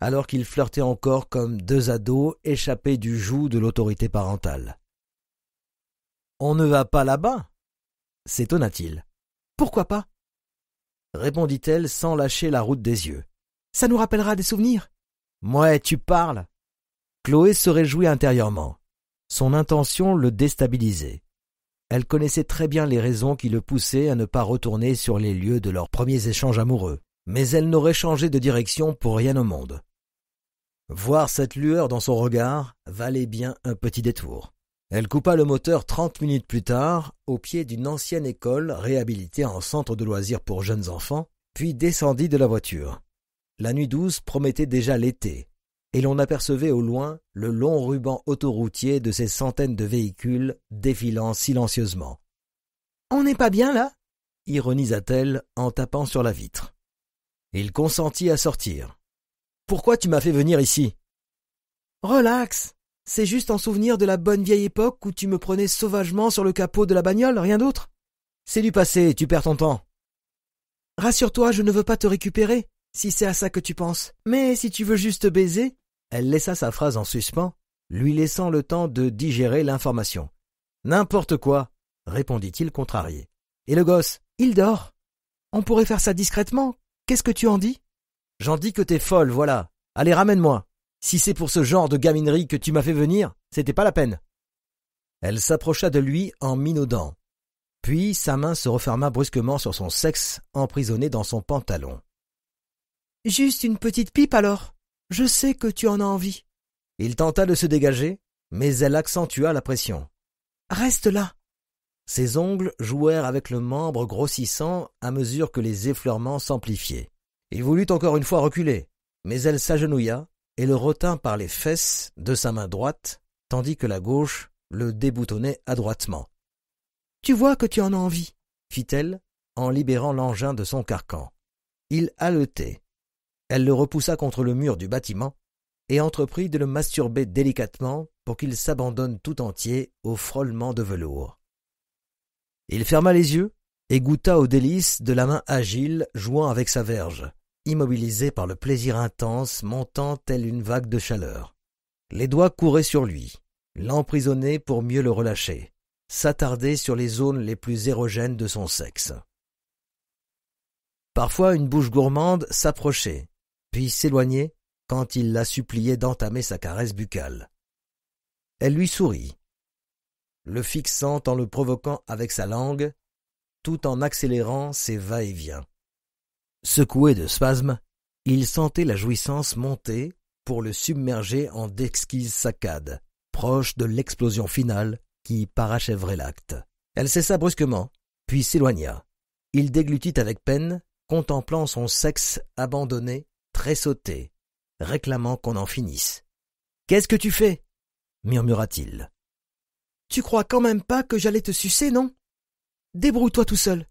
alors qu'ils flirtaient encore comme deux ados échappés du joug de l'autorité parentale. On ne va pas là-bas s'étonna-t-il. Pourquoi pas répondit-elle sans lâcher la route des yeux. Ça nous rappellera des souvenirs Moi, tu parles Chloé se réjouit intérieurement. Son intention le déstabilisait. Elle connaissait très bien les raisons qui le poussaient à ne pas retourner sur les lieux de leurs premiers échanges amoureux, mais elle n'aurait changé de direction pour rien au monde. Voir cette lueur dans son regard valait bien un petit détour. Elle coupa le moteur trente minutes plus tard, au pied d'une ancienne école réhabilitée en centre de loisirs pour jeunes enfants, puis descendit de la voiture. La nuit douce promettait déjà l'été, et l'on apercevait au loin le long ruban autoroutier de ces centaines de véhicules défilant silencieusement. On n'est pas bien là ironisa-t-elle en tapant sur la vitre. Il consentit à sortir. Pourquoi tu m'as fait venir ici Relax c'est juste en souvenir de la bonne vieille époque où tu me prenais sauvagement sur le capot de la bagnole, rien d'autre C'est du passé, tu perds ton temps. Rassure-toi, je ne veux pas te récupérer, si c'est à ça que tu penses. Mais si tu veux juste baiser... Elle laissa sa phrase en suspens, lui laissant le temps de digérer l'information. N'importe quoi, répondit-il contrarié. Et le gosse Il dort. On pourrait faire ça discrètement. Qu'est-ce que tu en dis J'en dis que t'es folle, voilà. Allez, ramène-moi. Si c'est pour ce genre de gaminerie que tu m'as fait venir, c'était pas la peine. Elle s'approcha de lui en minaudant. Puis sa main se referma brusquement sur son sexe emprisonné dans son pantalon. Juste une petite pipe alors. Je sais que tu en as envie. Il tenta de se dégager, mais elle accentua la pression. Reste là. Ses ongles jouèrent avec le membre grossissant à mesure que les effleurements s'amplifiaient. Il voulut encore une fois reculer, mais elle s'agenouilla et le retint par les fesses de sa main droite, tandis que la gauche le déboutonnait adroitement. Tu vois que tu en as envie, fit-elle, en libérant l'engin de son carcan. Il haletait. Elle le repoussa contre le mur du bâtiment et entreprit de le masturber délicatement pour qu'il s'abandonne tout entier au frôlement de velours. Il ferma les yeux et goûta aux délices de la main agile jouant avec sa verge immobilisé par le plaisir intense montant telle une vague de chaleur. Les doigts couraient sur lui, l'emprisonner pour mieux le relâcher, s'attarder sur les zones les plus érogènes de son sexe. Parfois une bouche gourmande s'approchait, puis s'éloignait quand il la suppliait d'entamer sa caresse buccale. Elle lui sourit, le fixant en le provoquant avec sa langue, tout en accélérant ses va-et-vient. Secoué de spasmes, il sentait la jouissance monter pour le submerger en d'exquises saccades, proches de l'explosion finale qui parachèverait l'acte. Elle cessa brusquement, puis s'éloigna. Il déglutit avec peine, contemplant son sexe abandonné, tressauté, réclamant qu'on en finisse. Qu'est-ce que tu fais murmura-t-il. Tu crois quand même pas que j'allais te sucer, non Débrouille-toi tout seul.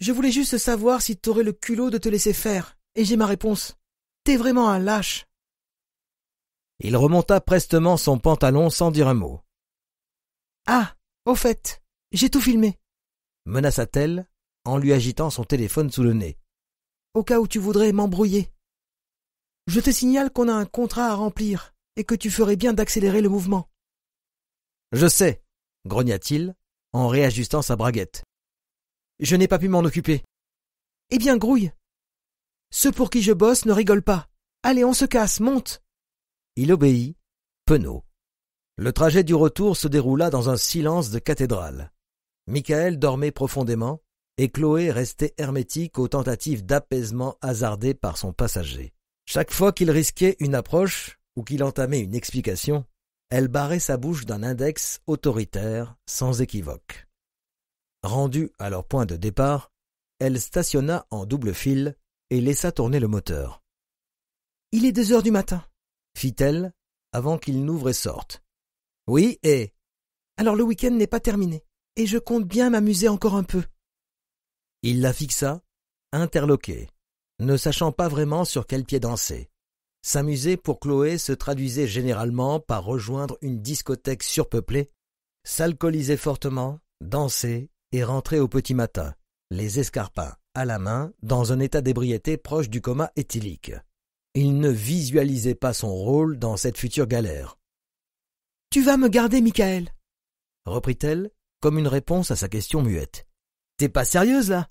Je voulais juste savoir si t'aurais le culot de te laisser faire, et j'ai ma réponse. T'es vraiment un lâche. Il remonta prestement son pantalon sans dire un mot. Ah, au fait, j'ai tout filmé, menaça-t-elle en lui agitant son téléphone sous le nez. Au cas où tu voudrais m'embrouiller. Je te signale qu'on a un contrat à remplir et que tu ferais bien d'accélérer le mouvement. Je sais, grogna-t-il en réajustant sa braguette. Je n'ai pas pu m'en occuper. Eh bien, grouille. Ceux pour qui je bosse ne rigolent pas. Allez, on se casse, monte. Il obéit, penaud. Le trajet du retour se déroula dans un silence de cathédrale. Michael dormait profondément, et Chloé restait hermétique aux tentatives d'apaisement hasardées par son passager. Chaque fois qu'il risquait une approche ou qu'il entamait une explication, elle barrait sa bouche d'un index autoritaire sans équivoque. Rendue à leur point de départ, elle stationna en double file et laissa tourner le moteur. Il est deux heures du matin, fit-elle avant qu'il n'ouvre et sorte. Oui, et Alors le week-end n'est pas terminé, et je compte bien m'amuser encore un peu. Il la fixa, interloqué, ne sachant pas vraiment sur quel pied danser. S'amuser pour Chloé se traduisait généralement par rejoindre une discothèque surpeuplée, s'alcooliser fortement, danser, et rentrait au petit matin, les escarpins à la main, dans un état d'ébriété proche du coma éthylique. Il ne visualisait pas son rôle dans cette future galère. Tu vas me garder, Michael reprit-elle, comme une réponse à sa question muette. T'es pas sérieuse, là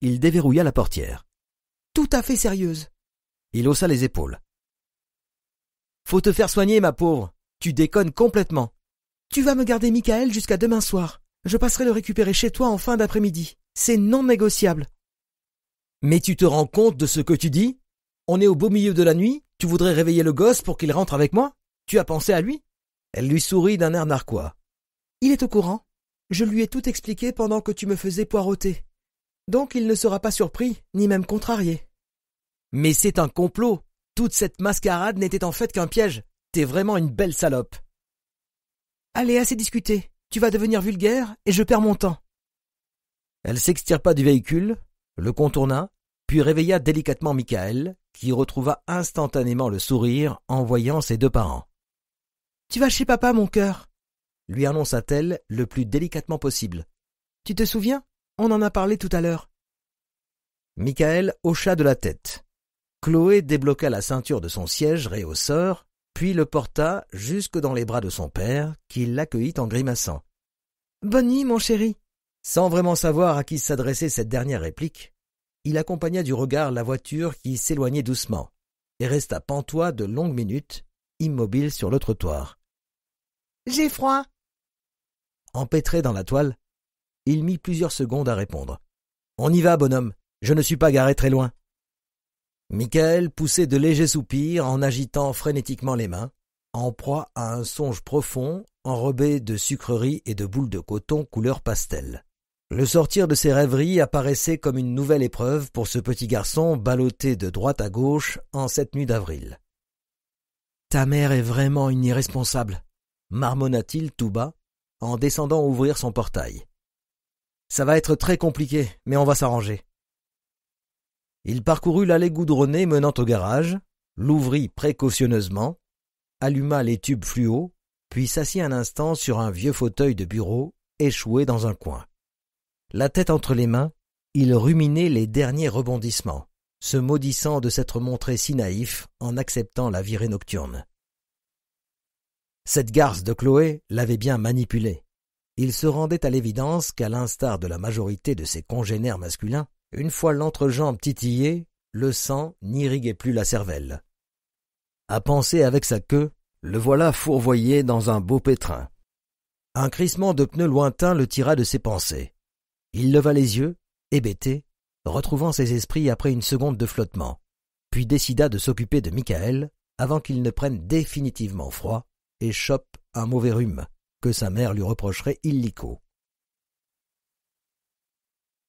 Il déverrouilla la portière. Tout à fait sérieuse. Il haussa les épaules. Faut te faire soigner, ma pauvre. Tu déconnes complètement. Tu vas me garder Michael jusqu'à demain soir. Je passerai le récupérer chez toi en fin d'après-midi. C'est non négociable. Mais tu te rends compte de ce que tu dis On est au beau milieu de la nuit, tu voudrais réveiller le gosse pour qu'il rentre avec moi Tu as pensé à lui Elle lui sourit d'un air narquois. Il est au courant. Je lui ai tout expliqué pendant que tu me faisais poireauter. Donc il ne sera pas surpris, ni même contrarié. Mais c'est un complot. Toute cette mascarade n'était en fait qu'un piège. T'es vraiment une belle salope. Allez, assez discuter. Tu vas devenir vulgaire et je perds mon temps. Elle s'extirpa du véhicule, le contourna, puis réveilla délicatement Michael, qui retrouva instantanément le sourire en voyant ses deux parents. Tu vas chez papa, mon cœur, lui annonça-t-elle le plus délicatement possible. Tu te souviens On en a parlé tout à l'heure. Michael hocha de la tête. Chloé débloqua la ceinture de son siège réhausseur puis le porta jusque dans les bras de son père, qui l'accueillit en grimaçant. Bonne nuit, mon chéri. Sans vraiment savoir à qui s'adressait cette dernière réplique, il accompagna du regard la voiture qui s'éloignait doucement, et resta pantois de longues minutes, immobile sur le trottoir. J'ai froid. Empêtré dans la toile, il mit plusieurs secondes à répondre. On y va, bonhomme. Je ne suis pas garé très loin. Michael poussait de légers soupirs en agitant frénétiquement les mains, en proie à un songe profond enrobé de sucreries et de boules de coton couleur pastel. Le sortir de ses rêveries apparaissait comme une nouvelle épreuve pour ce petit garçon ballotté de droite à gauche en cette nuit d'avril. Ta mère est vraiment une irresponsable, marmonna-t-il tout bas en descendant ouvrir son portail. Ça va être très compliqué, mais on va s'arranger. Il parcourut l'allée goudronnée menant au garage, l'ouvrit précautionneusement, alluma les tubes fluo, puis s'assit un instant sur un vieux fauteuil de bureau échoué dans un coin. La tête entre les mains, il ruminait les derniers rebondissements, se maudissant de s'être montré si naïf en acceptant la virée nocturne. Cette garce de Chloé l'avait bien manipulé. Il se rendait à l'évidence qu'à l'instar de la majorité de ses congénères masculins, une fois l'entrejambe titillée, le sang n'irriguait plus la cervelle. À penser avec sa queue, le voilà fourvoyé dans un beau pétrin. Un crissement de pneus lointain le tira de ses pensées. Il leva les yeux, hébété, retrouvant ses esprits après une seconde de flottement, puis décida de s'occuper de Michael avant qu'il ne prenne définitivement froid et chope un mauvais rhume que sa mère lui reprocherait illico.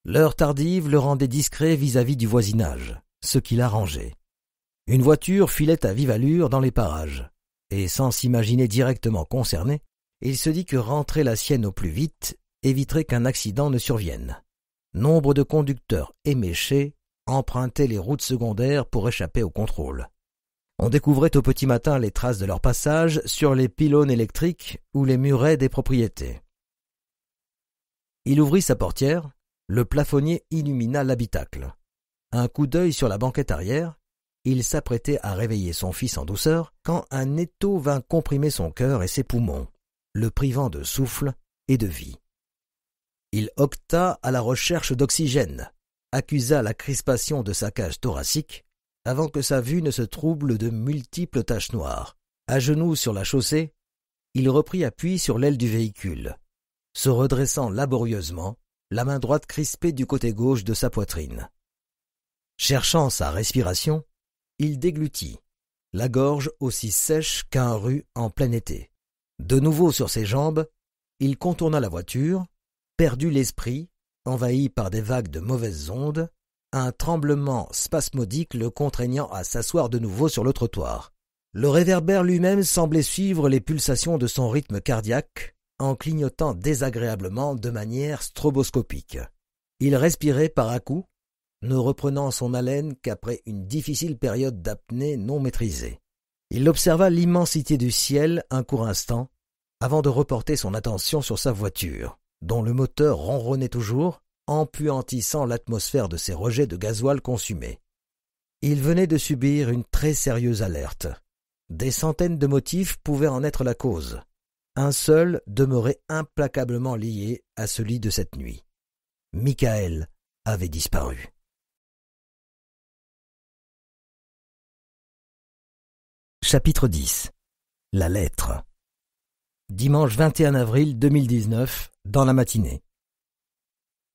L'heure tardive le rendait discret vis-à-vis du voisinage, ce qui l'arrangeait. Une voiture filait à vive allure dans les parages, et sans s'imaginer directement concerné, il se dit que rentrer la sienne au plus vite éviterait qu'un accident ne survienne. Nombre de conducteurs éméchés empruntaient les routes secondaires pour échapper au contrôle. On découvrait au petit matin les traces de leur passage sur les pylônes électriques ou les murets des propriétés. Il ouvrit sa portière, le plafonnier illumina l'habitacle. Un coup d'œil sur la banquette arrière, il s'apprêtait à réveiller son fils en douceur quand un étau vint comprimer son cœur et ses poumons, le privant de souffle et de vie. Il octa à la recherche d'oxygène, accusa la crispation de sa cage thoracique, avant que sa vue ne se trouble de multiples taches noires. À genoux sur la chaussée, il reprit appui sur l'aile du véhicule, se redressant laborieusement la main droite crispée du côté gauche de sa poitrine. Cherchant sa respiration, il déglutit, la gorge aussi sèche qu'un rue en plein été. De nouveau sur ses jambes, il contourna la voiture, perdu l'esprit, envahi par des vagues de mauvaises ondes, un tremblement spasmodique le contraignant à s'asseoir de nouveau sur le trottoir. Le réverbère lui-même semblait suivre les pulsations de son rythme cardiaque, en clignotant désagréablement de manière stroboscopique. Il respirait par à-coups, ne reprenant son haleine qu'après une difficile période d'apnée non maîtrisée. Il observa l'immensité du ciel un court instant, avant de reporter son attention sur sa voiture, dont le moteur ronronnait toujours, empuantissant l'atmosphère de ses rejets de gasoil consumés. Il venait de subir une très sérieuse alerte. Des centaines de motifs pouvaient en être la cause. Un seul demeurait implacablement lié à celui de cette nuit. Michael avait disparu. Chapitre 10 La lettre Dimanche 21 avril 2019, dans la matinée.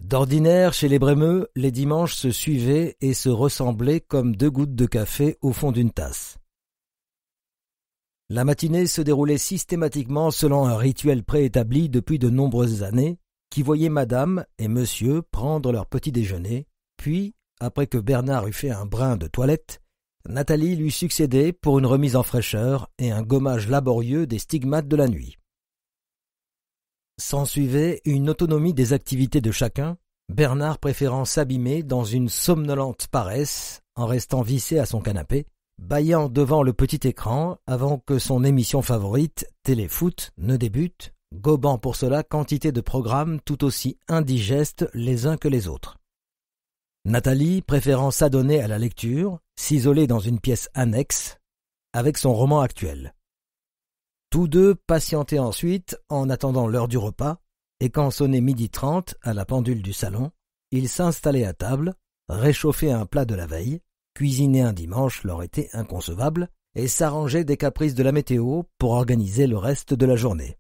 D'ordinaire, chez les Brémeux, les dimanches se suivaient et se ressemblaient comme deux gouttes de café au fond d'une tasse. La matinée se déroulait systématiquement selon un rituel préétabli depuis de nombreuses années, qui voyait madame et monsieur prendre leur petit déjeuner, puis, après que Bernard eut fait un brin de toilette, Nathalie lui succédait pour une remise en fraîcheur et un gommage laborieux des stigmates de la nuit. S'ensuivait une autonomie des activités de chacun, Bernard préférant s'abîmer dans une somnolente paresse en restant vissé à son canapé, baillant devant le petit écran avant que son émission favorite, Téléfoot, ne débute, gobant pour cela quantité de programmes tout aussi indigestes les uns que les autres. Nathalie, préférant s'adonner à la lecture, s'isoler dans une pièce annexe, avec son roman actuel. Tous deux patientaient ensuite en attendant l'heure du repas, et quand sonnait midi trente à la pendule du salon, ils s'installaient à table, réchauffaient un plat de la veille, Cuisiner un dimanche leur était inconcevable et s'arranger des caprices de la météo pour organiser le reste de la journée.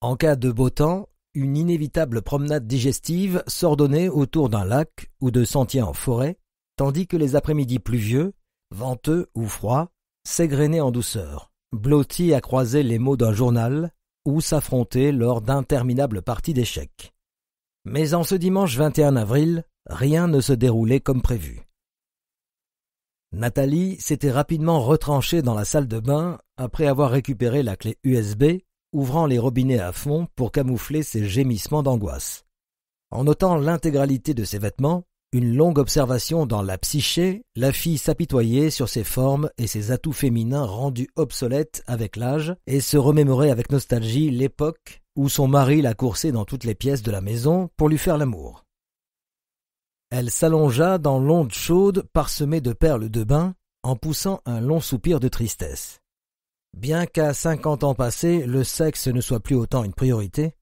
En cas de beau temps, une inévitable promenade digestive s'ordonnait autour d'un lac ou de sentiers en forêt, tandis que les après-midi pluvieux, venteux ou froids, s'égrenaient en douceur, blottis à croiser les mots d'un journal ou s'affrontaient lors d'interminables parties d'échecs. Mais en ce dimanche 21 avril, rien ne se déroulait comme prévu. Nathalie s'était rapidement retranchée dans la salle de bain après avoir récupéré la clé USB, ouvrant les robinets à fond pour camoufler ses gémissements d'angoisse. En notant l'intégralité de ses vêtements, une longue observation dans la psyché, la fille s'apitoyait sur ses formes et ses atouts féminins rendus obsolètes avec l'âge et se remémorait avec nostalgie l'époque où son mari la coursait dans toutes les pièces de la maison pour lui faire l'amour. Elle s'allongea dans l'onde chaude parsemée de perles de bain, en poussant un long soupir de tristesse. Bien qu'à cinquante ans passés, le sexe ne soit plus autant une priorité,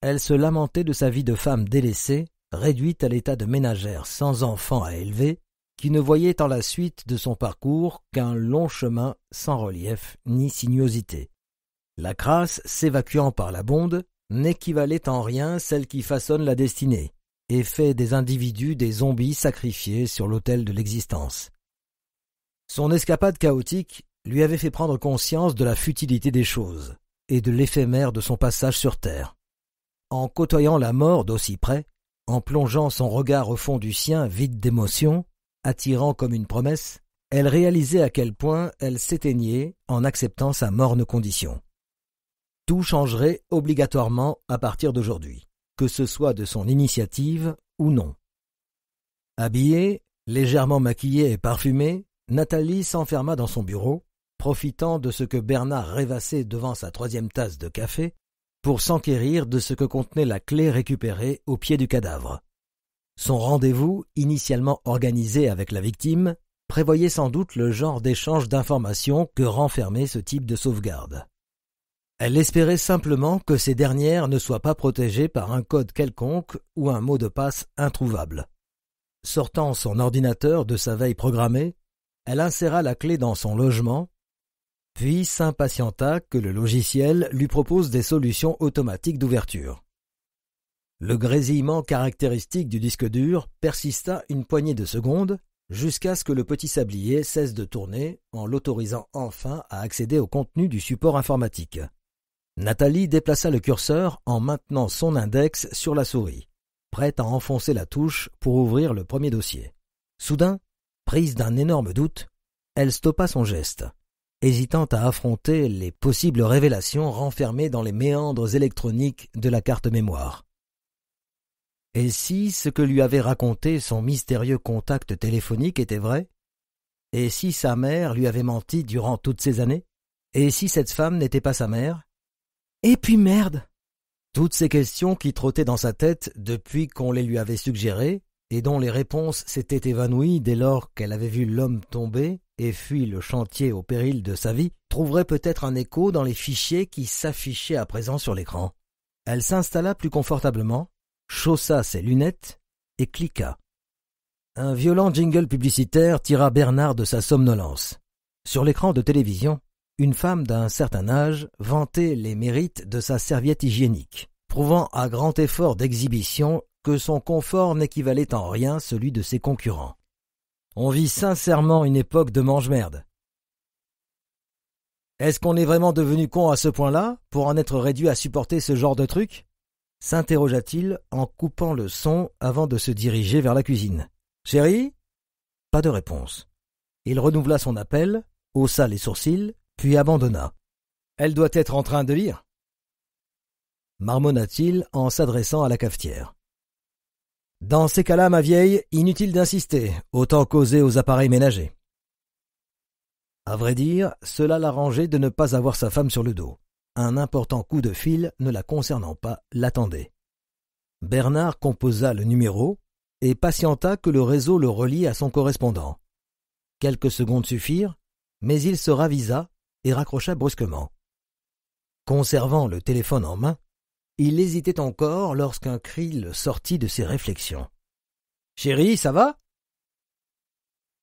elle se lamentait de sa vie de femme délaissée, réduite à l'état de ménagère sans enfant à élever, qui ne voyait en la suite de son parcours qu'un long chemin sans relief ni sinuosité. La crasse, s'évacuant par la bonde, n'équivalait en rien celle qui façonne la destinée, et fait des individus des zombies sacrifiés sur l'autel de l'existence. Son escapade chaotique lui avait fait prendre conscience de la futilité des choses et de l'éphémère de son passage sur Terre. En côtoyant la mort d'aussi près, en plongeant son regard au fond du sien vide d'émotion, attirant comme une promesse, elle réalisait à quel point elle s'éteignait en acceptant sa morne condition. Tout changerait obligatoirement à partir d'aujourd'hui que ce soit de son initiative ou non. Habillée, légèrement maquillée et parfumée, Nathalie s'enferma dans son bureau, profitant de ce que Bernard rêvassait devant sa troisième tasse de café, pour s'enquérir de ce que contenait la clé récupérée au pied du cadavre. Son rendez-vous, initialement organisé avec la victime, prévoyait sans doute le genre d'échange d'informations que renfermait ce type de sauvegarde. Elle espérait simplement que ces dernières ne soient pas protégées par un code quelconque ou un mot de passe introuvable. Sortant son ordinateur de sa veille programmée, elle inséra la clé dans son logement, puis s'impatienta que le logiciel lui propose des solutions automatiques d'ouverture. Le grésillement caractéristique du disque dur persista une poignée de secondes jusqu'à ce que le petit sablier cesse de tourner en l'autorisant enfin à accéder au contenu du support informatique. Nathalie déplaça le curseur en maintenant son index sur la souris, prête à enfoncer la touche pour ouvrir le premier dossier. Soudain, prise d'un énorme doute, elle stoppa son geste, hésitant à affronter les possibles révélations renfermées dans les méandres électroniques de la carte mémoire. Et si ce que lui avait raconté son mystérieux contact téléphonique était vrai Et si sa mère lui avait menti durant toutes ces années Et si cette femme n'était pas sa mère et puis merde Toutes ces questions qui trottaient dans sa tête depuis qu'on les lui avait suggérées, et dont les réponses s'étaient évanouies dès lors qu'elle avait vu l'homme tomber et fuit le chantier au péril de sa vie, trouveraient peut-être un écho dans les fichiers qui s'affichaient à présent sur l'écran. Elle s'installa plus confortablement, chaussa ses lunettes et cliqua. Un violent jingle publicitaire tira Bernard de sa somnolence. Sur l'écran de télévision, une femme d'un certain âge vantait les mérites de sa serviette hygiénique, prouvant à grand effort d'exhibition que son confort n'équivalait en rien celui de ses concurrents. On vit sincèrement une époque de mange-merde. Est-ce qu'on est vraiment devenu con à ce point-là pour en être réduit à supporter ce genre de truc s'interrogea-t-il en coupant le son avant de se diriger vers la cuisine. Chérie Pas de réponse. Il renouvela son appel, haussa les sourcils puis abandonna. Elle doit être en train de lire. Marmonna-t-il en s'adressant à la cafetière. Dans ces cas-là, ma vieille, inutile d'insister, autant causer aux appareils ménagers. À vrai dire, cela l'arrangeait de ne pas avoir sa femme sur le dos. Un important coup de fil ne la concernant pas l'attendait. Bernard composa le numéro et patienta que le réseau le relie à son correspondant. Quelques secondes suffirent, mais il se ravisa et raccrocha brusquement. Conservant le téléphone en main, il hésitait encore lorsqu'un cri le sortit de ses réflexions. Chérie, ça va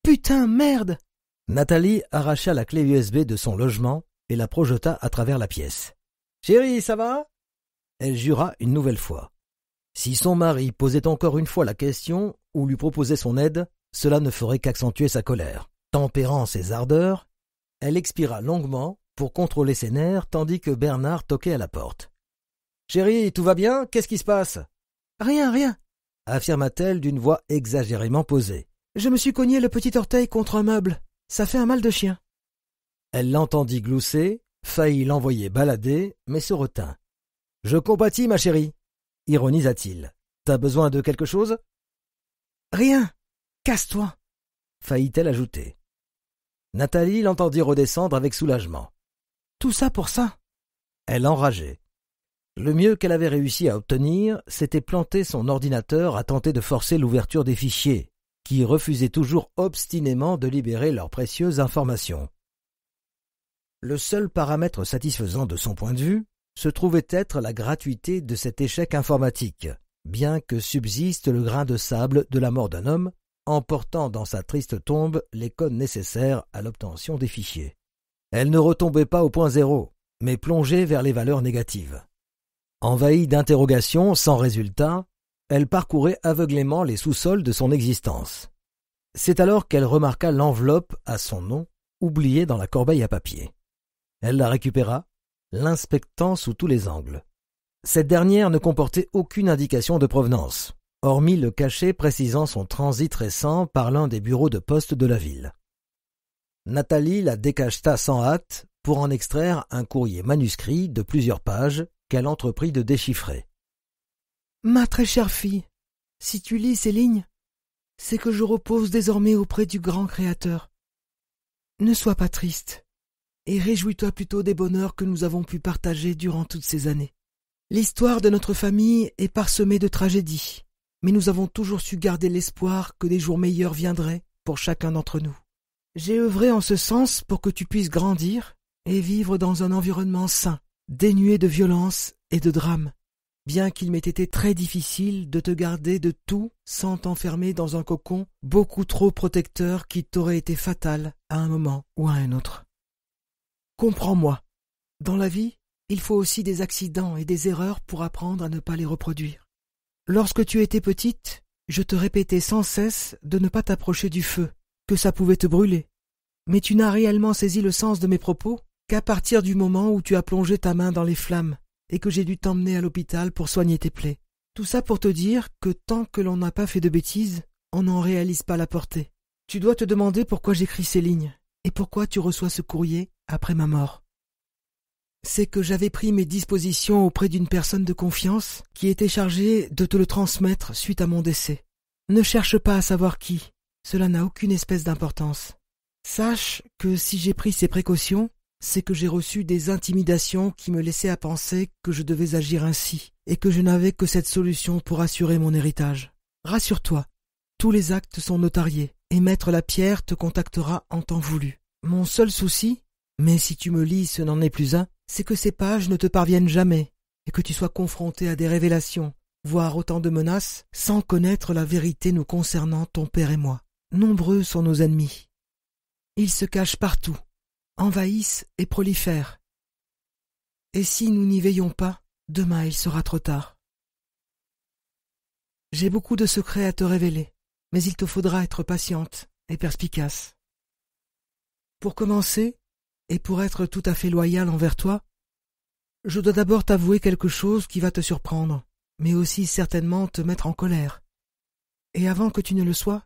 Putain, merde Nathalie arracha la clé USB de son logement et la projeta à travers la pièce. Chérie, ça va Elle jura une nouvelle fois. Si son mari posait encore une fois la question ou lui proposait son aide, cela ne ferait qu'accentuer sa colère. Tempérant ses ardeurs, elle expira longuement pour contrôler ses nerfs tandis que Bernard toquait à la porte. Chérie, tout va bien Qu'est-ce qui se passe Rien, rien, affirma-t-elle d'une voix exagérément posée. Je me suis cogné le petit orteil contre un meuble. Ça fait un mal de chien. Elle l'entendit glousser, faillit l'envoyer balader, mais se retint. Je compatis, ma chérie, ironisa-t-il. T'as besoin de quelque chose Rien. Casse-toi, faillit-elle ajouter. Nathalie l'entendit redescendre avec soulagement. Tout ça pour ça Elle enrageait. Le mieux qu'elle avait réussi à obtenir, c'était planter son ordinateur à tenter de forcer l'ouverture des fichiers, qui refusaient toujours obstinément de libérer leurs précieuses informations. Le seul paramètre satisfaisant de son point de vue se trouvait être la gratuité de cet échec informatique, bien que subsiste le grain de sable de la mort d'un homme emportant dans sa triste tombe les codes nécessaires à l'obtention des fichiers. Elle ne retombait pas au point zéro, mais plongeait vers les valeurs négatives. Envahie d'interrogations sans résultat, elle parcourait aveuglément les sous-sols de son existence. C'est alors qu'elle remarqua l'enveloppe à son nom, oubliée dans la corbeille à papier. Elle la récupéra, l'inspectant sous tous les angles. Cette dernière ne comportait aucune indication de provenance hormis le cachet précisant son transit récent par l'un des bureaux de poste de la ville. Nathalie la décacheta sans hâte pour en extraire un courrier manuscrit de plusieurs pages qu'elle entreprit de déchiffrer. Ma très chère fille, si tu lis ces lignes, c'est que je repose désormais auprès du grand Créateur. Ne sois pas triste, et réjouis-toi plutôt des bonheurs que nous avons pu partager durant toutes ces années. L'histoire de notre famille est parsemée de tragédies, mais nous avons toujours su garder l'espoir que des jours meilleurs viendraient pour chacun d'entre nous. J'ai œuvré en ce sens pour que tu puisses grandir et vivre dans un environnement sain, dénué de violence et de drame, bien qu'il m'ait été très difficile de te garder de tout sans t'enfermer dans un cocon beaucoup trop protecteur qui t'aurait été fatal à un moment ou à un autre. Comprends-moi, dans la vie, il faut aussi des accidents et des erreurs pour apprendre à ne pas les reproduire. Lorsque tu étais petite, je te répétais sans cesse de ne pas t'approcher du feu, que ça pouvait te brûler. Mais tu n'as réellement saisi le sens de mes propos qu'à partir du moment où tu as plongé ta main dans les flammes et que j'ai dû t'emmener à l'hôpital pour soigner tes plaies. Tout ça pour te dire que tant que l'on n'a pas fait de bêtises, on n'en réalise pas la portée. Tu dois te demander pourquoi j'écris ces lignes et pourquoi tu reçois ce courrier après ma mort c'est que j'avais pris mes dispositions auprès d'une personne de confiance qui était chargée de te le transmettre suite à mon décès. Ne cherche pas à savoir qui, cela n'a aucune espèce d'importance. Sache que si j'ai pris ces précautions, c'est que j'ai reçu des intimidations qui me laissaient à penser que je devais agir ainsi, et que je n'avais que cette solution pour assurer mon héritage. Rassure-toi, tous les actes sont notariés, et Maître Lapierre te contactera en temps voulu. Mon seul souci, mais si tu me lis ce n'en est plus un, c'est que ces pages ne te parviennent jamais, et que tu sois confronté à des révélations, voire autant de menaces, sans connaître la vérité nous concernant ton père et moi. Nombreux sont nos ennemis. Ils se cachent partout, envahissent et prolifèrent. Et si nous n'y veillons pas, demain il sera trop tard. J'ai beaucoup de secrets à te révéler, mais il te faudra être patiente et perspicace. Pour commencer, et pour être tout à fait loyal envers toi, je dois d'abord t'avouer quelque chose qui va te surprendre, mais aussi certainement te mettre en colère. Et avant que tu ne le sois,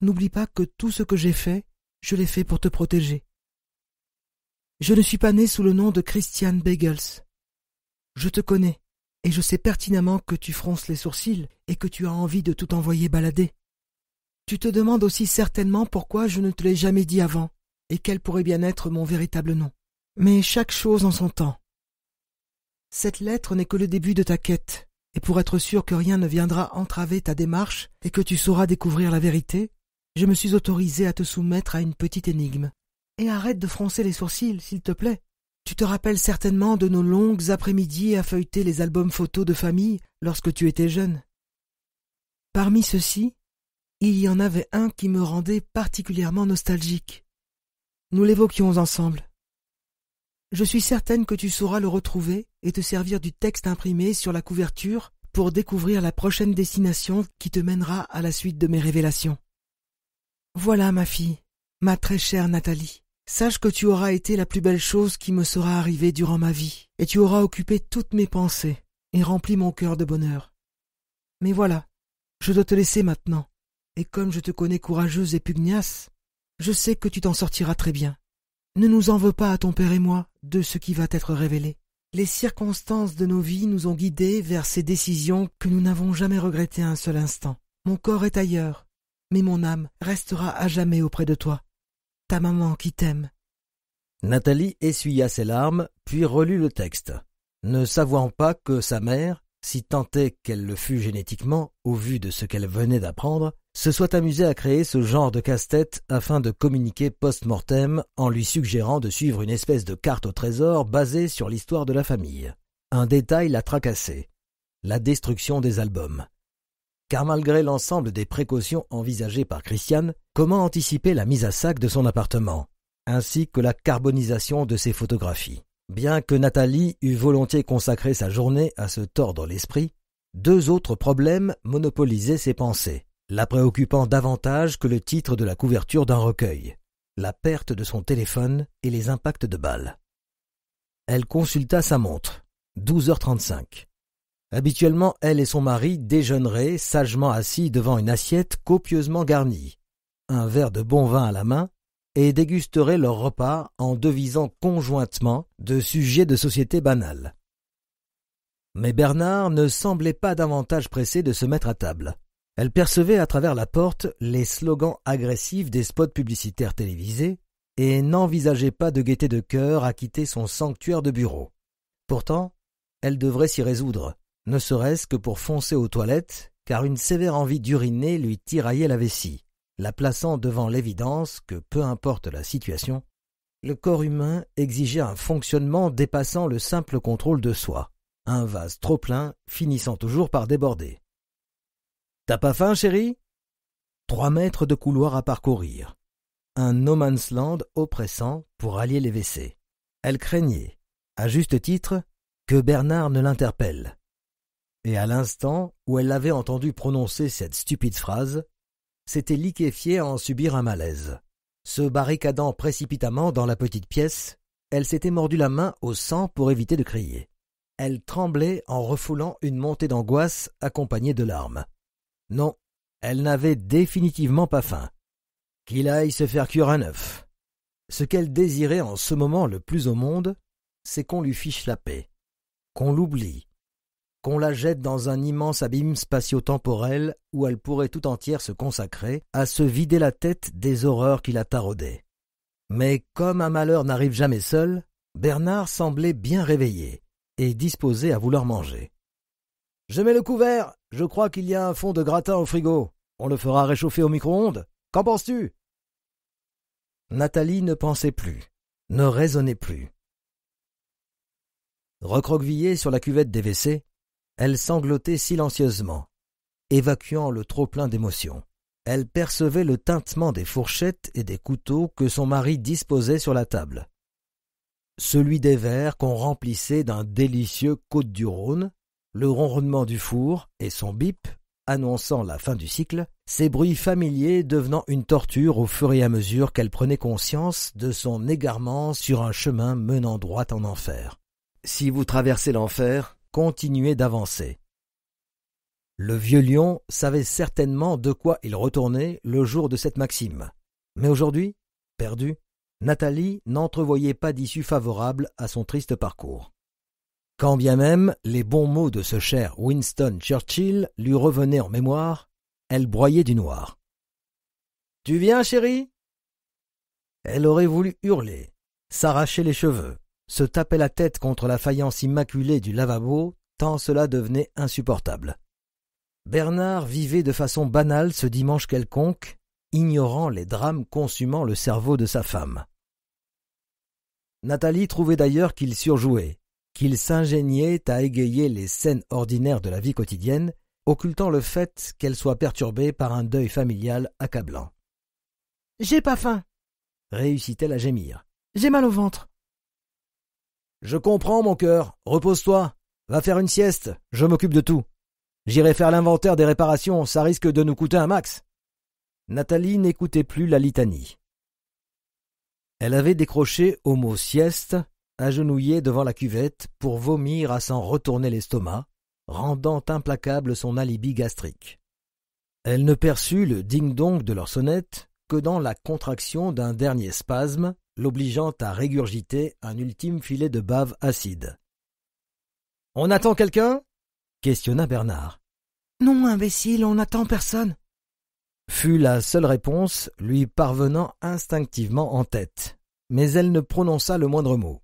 n'oublie pas que tout ce que j'ai fait, je l'ai fait pour te protéger. Je ne suis pas né sous le nom de Christian Bagels. Je te connais, et je sais pertinemment que tu fronces les sourcils et que tu as envie de tout envoyer balader. Tu te demandes aussi certainement pourquoi je ne te l'ai jamais dit avant et quel pourrait bien être mon véritable nom. Mais chaque chose en son temps. Cette lettre n'est que le début de ta quête, et pour être sûr que rien ne viendra entraver ta démarche et que tu sauras découvrir la vérité, je me suis autorisé à te soumettre à une petite énigme. Et arrête de froncer les sourcils, s'il te plaît. Tu te rappelles certainement de nos longues après-midi à feuilleter les albums photos de famille lorsque tu étais jeune. Parmi ceux-ci, il y en avait un qui me rendait particulièrement nostalgique. Nous l'évoquions ensemble. Je suis certaine que tu sauras le retrouver et te servir du texte imprimé sur la couverture pour découvrir la prochaine destination qui te mènera à la suite de mes révélations. Voilà, ma fille, ma très chère Nathalie. Sache que tu auras été la plus belle chose qui me sera arrivée durant ma vie, et tu auras occupé toutes mes pensées et rempli mon cœur de bonheur. Mais voilà, je dois te laisser maintenant, et comme je te connais courageuse et pugnace, je sais que tu t'en sortiras très bien. Ne nous en veux pas à ton père et moi de ce qui va t'être révélé. Les circonstances de nos vies nous ont guidés vers ces décisions que nous n'avons jamais regrettées un seul instant. Mon corps est ailleurs, mais mon âme restera à jamais auprès de toi. Ta maman qui t'aime. Nathalie essuya ses larmes, puis relut le texte. Ne savant pas que sa mère, si tant est qu'elle le fût génétiquement, au vu de ce qu'elle venait d'apprendre, se soit amusé à créer ce genre de casse-tête afin de communiquer post-mortem en lui suggérant de suivre une espèce de carte au trésor basée sur l'histoire de la famille. Un détail l'a tracassé. La destruction des albums. Car malgré l'ensemble des précautions envisagées par Christiane, comment anticiper la mise à sac de son appartement, ainsi que la carbonisation de ses photographies Bien que Nathalie eût volontiers consacré sa journée à se tordre l'esprit, deux autres problèmes monopolisaient ses pensées la préoccupant davantage que le titre de la couverture d'un recueil, la perte de son téléphone et les impacts de balles. Elle consulta sa montre, 12h35. Habituellement, elle et son mari déjeuneraient sagement assis devant une assiette copieusement garnie, un verre de bon vin à la main, et dégusteraient leur repas en devisant conjointement de sujets de société banale. Mais Bernard ne semblait pas davantage pressé de se mettre à table. Elle percevait à travers la porte les slogans agressifs des spots publicitaires télévisés et n'envisageait pas de gaieté de cœur à quitter son sanctuaire de bureau. Pourtant, elle devrait s'y résoudre, ne serait-ce que pour foncer aux toilettes, car une sévère envie d'uriner lui tiraillait la vessie, la plaçant devant l'évidence que, peu importe la situation, le corps humain exigeait un fonctionnement dépassant le simple contrôle de soi, un vase trop plein finissant toujours par déborder. T'as pas faim, chérie Trois mètres de couloir à parcourir. Un no man's land oppressant pour allier les WC. Elle craignait, à juste titre, que Bernard ne l'interpelle. Et à l'instant où elle l'avait entendu prononcer cette stupide phrase, s'était liquéfiée à en subir un malaise. Se barricadant précipitamment dans la petite pièce, elle s'était mordu la main au sang pour éviter de crier. Elle tremblait en refoulant une montée d'angoisse accompagnée de larmes. Non, elle n'avait définitivement pas faim. Qu'il aille se faire cuire un œuf. Ce qu'elle désirait en ce moment le plus au monde, c'est qu'on lui fiche la paix, qu'on l'oublie, qu'on la jette dans un immense abîme spatio-temporel où elle pourrait tout entière se consacrer à se vider la tête des horreurs qui la taraudaient. Mais comme un malheur n'arrive jamais seul, Bernard semblait bien réveillé et disposé à vouloir manger. Je mets le couvert, je crois qu'il y a un fond de gratin au frigo. On le fera réchauffer au micro-ondes. Qu'en penses-tu Nathalie ne pensait plus, ne raisonnait plus. Recroquevillée sur la cuvette des WC, elle sanglotait silencieusement, évacuant le trop-plein d'émotions. Elle percevait le tintement des fourchettes et des couteaux que son mari disposait sur la table. Celui des verres qu'on remplissait d'un délicieux côte du Rhône, le ronronnement du four et son bip annonçant la fin du cycle, ces bruits familiers devenant une torture au fur et à mesure qu'elle prenait conscience de son égarement sur un chemin menant droit en enfer. Si vous traversez l'enfer, continuez d'avancer. Le vieux lion savait certainement de quoi il retournait le jour de cette maxime. Mais aujourd'hui, perdu, Nathalie n'entrevoyait pas d'issue favorable à son triste parcours. Quand bien même les bons mots de ce cher Winston Churchill lui revenaient en mémoire, elle broyait du noir. Tu viens, chérie Elle aurait voulu hurler, s'arracher les cheveux, se taper la tête contre la faïence immaculée du lavabo, tant cela devenait insupportable. Bernard vivait de façon banale ce dimanche quelconque, ignorant les drames consumant le cerveau de sa femme. Nathalie trouvait d'ailleurs qu'il surjouait, qu'il s'ingéniait à égayer les scènes ordinaires de la vie quotidienne, occultant le fait qu'elle soit perturbée par un deuil familial accablant. J'ai pas faim réussit-elle à gémir. J'ai mal au ventre. Je comprends, mon cœur. Repose-toi. Va faire une sieste. Je m'occupe de tout. J'irai faire l'inventaire des réparations. Ça risque de nous coûter un max. Nathalie n'écoutait plus la litanie. Elle avait décroché au mot sieste agenouillée devant la cuvette pour vomir à s'en retourner l'estomac, rendant implacable son alibi gastrique. Elle ne perçut le ding-dong de leur sonnette que dans la contraction d'un dernier spasme, l'obligeant à régurgiter un ultime filet de bave acide. On attend quelqu'un questionna Bernard. Non, imbécile, on n'attend personne fut la seule réponse lui parvenant instinctivement en tête, mais elle ne prononça le moindre mot.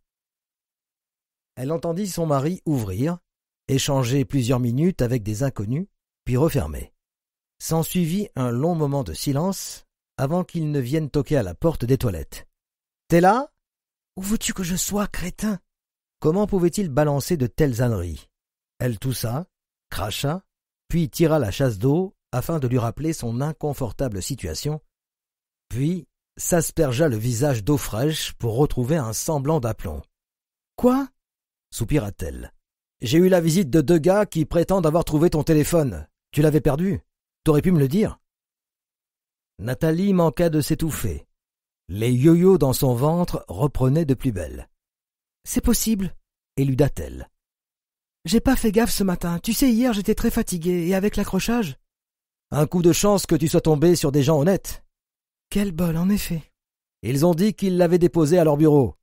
Elle entendit son mari ouvrir, échanger plusieurs minutes avec des inconnus, puis refermer. S'ensuivit un long moment de silence avant qu'il ne vienne toquer à la porte des toilettes. T'es là Où veux-tu que je sois, crétin Comment pouvait-il balancer de telles âneries Elle toussa, cracha, puis tira la chasse d'eau afin de lui rappeler son inconfortable situation, puis s'aspergea le visage d'eau fraîche pour retrouver un semblant d'aplomb. Quoi soupira-t-elle. J'ai eu la visite de deux gars qui prétendent avoir trouvé ton téléphone. Tu l'avais perdu T'aurais pu me le dire Nathalie manqua de s'étouffer. Les yo-yo dans son ventre reprenaient de plus belle. C'est possible, éluda-t-elle. J'ai pas fait gaffe ce matin. Tu sais, hier j'étais très fatiguée et avec l'accrochage. Un coup de chance que tu sois tombé sur des gens honnêtes. Quel bol, en effet. Ils ont dit qu'ils l'avaient déposé à leur bureau,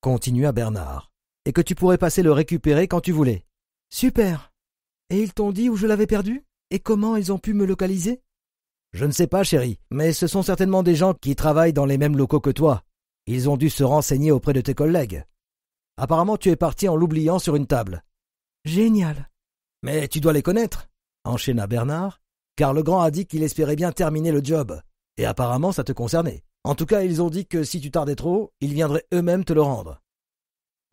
continua Bernard et que tu pourrais passer le récupérer quand tu voulais. Super. Et ils t'ont dit où je l'avais perdu Et comment ils ont pu me localiser Je ne sais pas, chérie, mais ce sont certainement des gens qui travaillent dans les mêmes locaux que toi. Ils ont dû se renseigner auprès de tes collègues. Apparemment, tu es parti en l'oubliant sur une table. Génial. Mais tu dois les connaître, enchaîna Bernard, car le grand a dit qu'il espérait bien terminer le job. Et apparemment, ça te concernait. En tout cas, ils ont dit que si tu tardais trop, ils viendraient eux-mêmes te le rendre.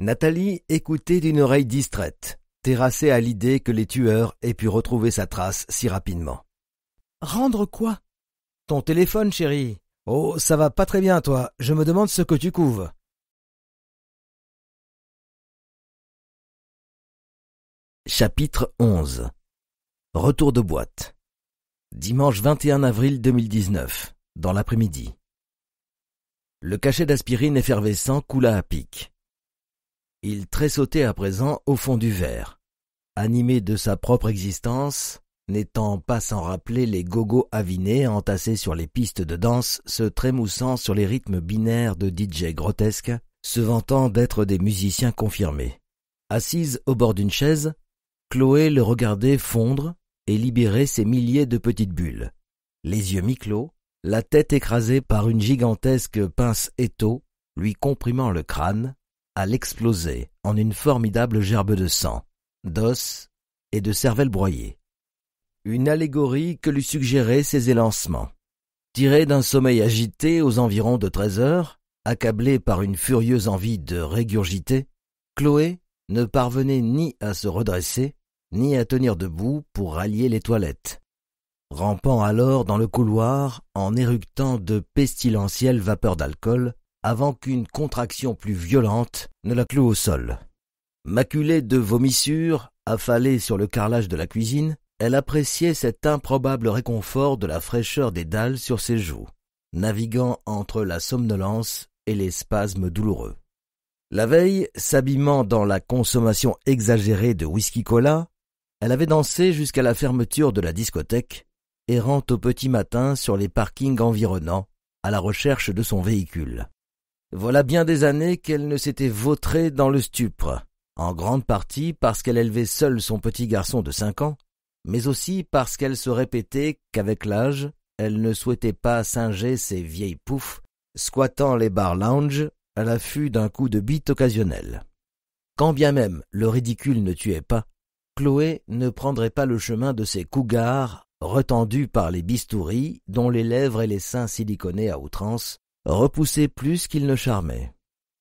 Nathalie écoutait d'une oreille distraite, terrassée à l'idée que les tueurs aient pu retrouver sa trace si rapidement. Rendre quoi Ton téléphone, chérie. Oh, ça va pas très bien, toi. Je me demande ce que tu couves. Chapitre 11 Retour de boîte Dimanche 21 avril 2019, dans l'après-midi. Le cachet d'aspirine effervescent coula à pic. Il tressautait à présent au fond du verre, animé de sa propre existence, n'étant pas sans rappeler les gogos avinés entassés sur les pistes de danse, se trémoussant sur les rythmes binaires de DJ grotesques, se vantant d'être des musiciens confirmés. Assise au bord d'une chaise, Chloé le regardait fondre et libérer ses milliers de petites bulles. Les yeux mi-clos, la tête écrasée par une gigantesque pince étau, lui comprimant le crâne, à l'exploser en une formidable gerbe de sang, d'os et de cervelle broyée. Une allégorie que lui suggéraient ses élancements. Tirée d'un sommeil agité aux environs de treize heures, accablée par une furieuse envie de régurgiter, Chloé ne parvenait ni à se redresser, ni à tenir debout pour rallier les toilettes, rampant alors dans le couloir en éructant de pestilentielles vapeurs d'alcool avant qu'une contraction plus violente ne la cloue au sol. Maculée de vomissures, affalée sur le carrelage de la cuisine, elle appréciait cet improbable réconfort de la fraîcheur des dalles sur ses joues, naviguant entre la somnolence et les spasmes douloureux. La veille, s'abîmant dans la consommation exagérée de whisky-cola, elle avait dansé jusqu'à la fermeture de la discothèque, errant au petit matin sur les parkings environnants, à la recherche de son véhicule. Voilà bien des années qu'elle ne s'était vautrée dans le stupre, en grande partie parce qu'elle élevait seule son petit garçon de cinq ans, mais aussi parce qu'elle se répétait qu'avec l'âge, elle ne souhaitait pas singer ses vieilles poufs, squattant les bars lounge à l'affût d'un coup de bite occasionnel. Quand bien même le ridicule ne tuait pas, Chloé ne prendrait pas le chemin de ces cougars retendus par les bistouris dont les lèvres et les seins siliconés à outrance repoussait plus qu'il ne charmait.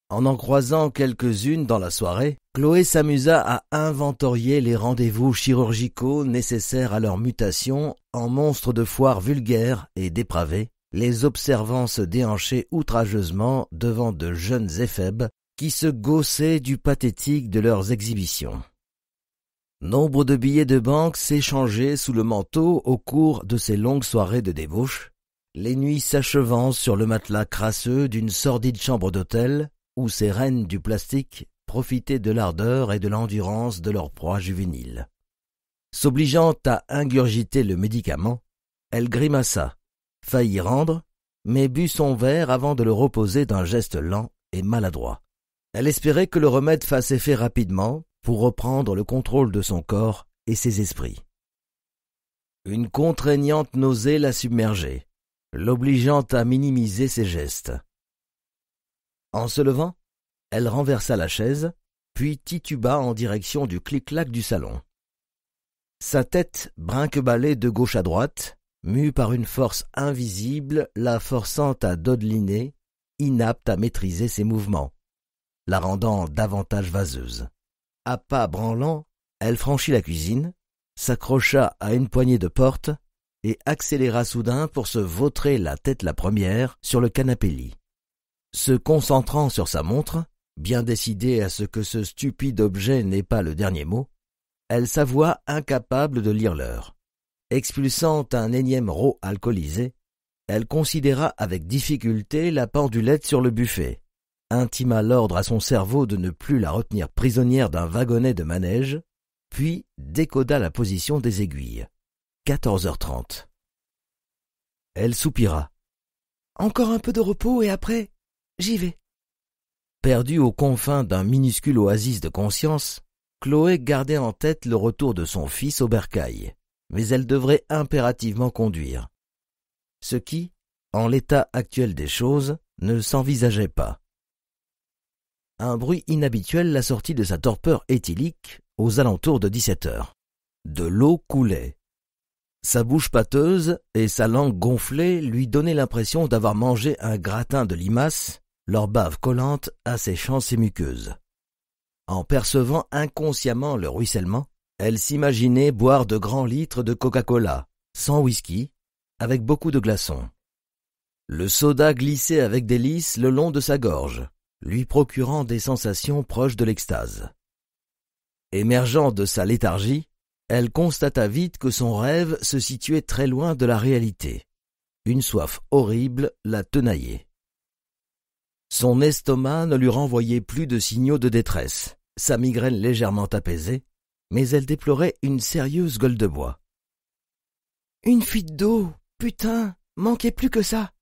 En en croisant quelques-unes dans la soirée, Chloé s'amusa à inventorier les rendez-vous chirurgicaux nécessaires à leur mutation en monstres de foire vulgaires et dépravés, les observant se déhancher outrageusement devant de jeunes éphèbes qui se gaussaient du pathétique de leurs exhibitions. Nombre de billets de banque s'échangeaient sous le manteau au cours de ces longues soirées de débauche, les nuits s'achevant sur le matelas crasseux d'une sordide chambre d'hôtel, où ces reines du plastique profitaient de l'ardeur et de l'endurance de leur proie juvénile. S'obligeant à ingurgiter le médicament, elle grimaça, faillit rendre, mais but son verre avant de le reposer d'un geste lent et maladroit. Elle espérait que le remède fasse effet rapidement pour reprendre le contrôle de son corps et ses esprits. Une contraignante nausée la submergeait l'obligeant à minimiser ses gestes. En se levant, elle renversa la chaise, puis tituba en direction du clic-clac du salon. Sa tête brinquebalait de gauche à droite, mue par une force invisible la forçant à dodeliner, inapte à maîtriser ses mouvements, la rendant davantage vaseuse. À pas branlants, elle franchit la cuisine, s'accrocha à une poignée de porte et accéléra soudain pour se vautrer la tête la première sur le canapé lit. Se concentrant sur sa montre, bien décidée à ce que ce stupide objet n'ait pas le dernier mot, elle s'avoua incapable de lire l'heure. Expulsant un énième rot alcoolisé, elle considéra avec difficulté la pendulette sur le buffet, intima l'ordre à son cerveau de ne plus la retenir prisonnière d'un wagonnet de manège, puis décoda la position des aiguilles. 14h30. Elle soupira. Encore un peu de repos et après, j'y vais. Perdue aux confins d'un minuscule oasis de conscience, Chloé gardait en tête le retour de son fils au bercail, mais elle devrait impérativement conduire. Ce qui, en l'état actuel des choses, ne s'envisageait pas. Un bruit inhabituel la sortit de sa torpeur éthylique aux alentours de 17 sept heures. De l'eau coulait, sa bouche pâteuse et sa langue gonflée lui donnaient l'impression d'avoir mangé un gratin de limaces, leur bave collante asséchant ses muqueuses. En percevant inconsciemment le ruissellement, elle s'imaginait boire de grands litres de Coca-Cola, sans whisky, avec beaucoup de glaçons. Le soda glissait avec délice le long de sa gorge, lui procurant des sensations proches de l'extase. Émergeant de sa léthargie, elle constata vite que son rêve se situait très loin de la réalité. Une soif horrible la tenaillait. Son estomac ne lui renvoyait plus de signaux de détresse, sa migraine légèrement apaisée, mais elle déplorait une sérieuse gueule de bois. Une fuite d'eau, putain, manquait plus que ça.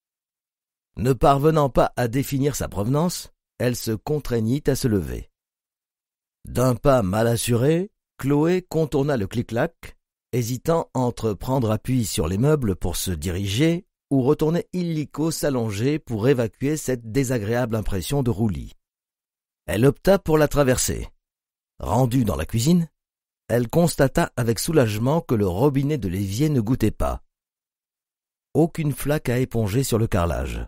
Ne parvenant pas à définir sa provenance, elle se contraignit à se lever. D'un pas mal assuré, Chloé contourna le clic-clac, hésitant entre prendre appui sur les meubles pour se diriger ou retourner illico s'allonger pour évacuer cette désagréable impression de roulis. Elle opta pour la traversée. Rendue dans la cuisine, elle constata avec soulagement que le robinet de l'évier ne goûtait pas. Aucune flaque à éponger sur le carrelage.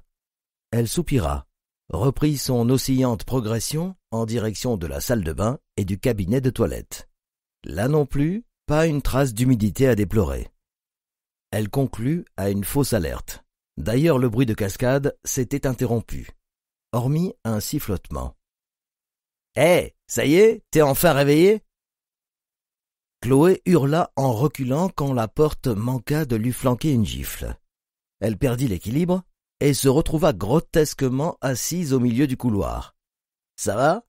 Elle soupira, reprit son oscillante progression en direction de la salle de bain et du cabinet de toilette. Là non plus, pas une trace d'humidité à déplorer. Elle conclut à une fausse alerte. D'ailleurs, le bruit de cascade s'était interrompu, hormis un sifflotement. Hé, ça y est, t'es enfin réveillé Chloé hurla en reculant quand la porte manqua de lui flanquer une gifle. Elle perdit l'équilibre et se retrouva grotesquement assise au milieu du couloir. Ça va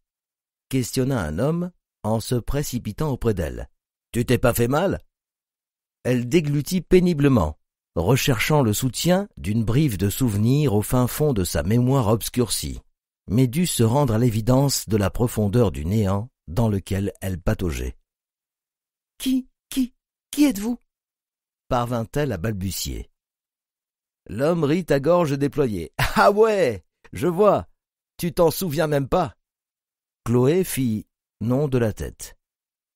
questionna un homme en se précipitant auprès d'elle. Tu t'es pas fait mal? Elle déglutit péniblement, recherchant le soutien d'une brive de souvenir au fin fond de sa mémoire obscurcie, mais dut se rendre à l'évidence de la profondeur du néant dans lequel elle pataugeait. Qui, qui, qui êtes-vous? parvint-elle à balbutier. L'homme rit à gorge déployée. Ah ouais, je vois, tu t'en souviens même pas. Chloé fit Nom de la tête.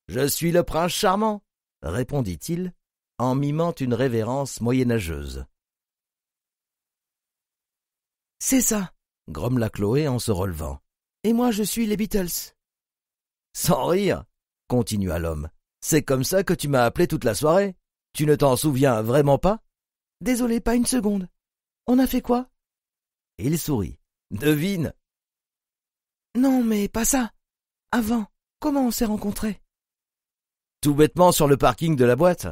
Je suis le prince charmant, répondit-il, en mimant une révérence moyenâgeuse. C'est ça, grommela Chloé en se relevant. Et moi je suis les Beatles. Sans rire, continua l'homme. C'est comme ça que tu m'as appelé toute la soirée. Tu ne t'en souviens vraiment pas? Désolé, pas une seconde. On a fait quoi? Il sourit. Devine. Non, mais pas ça. Avant. Comment on s'est rencontrés Tout bêtement sur le parking de la boîte.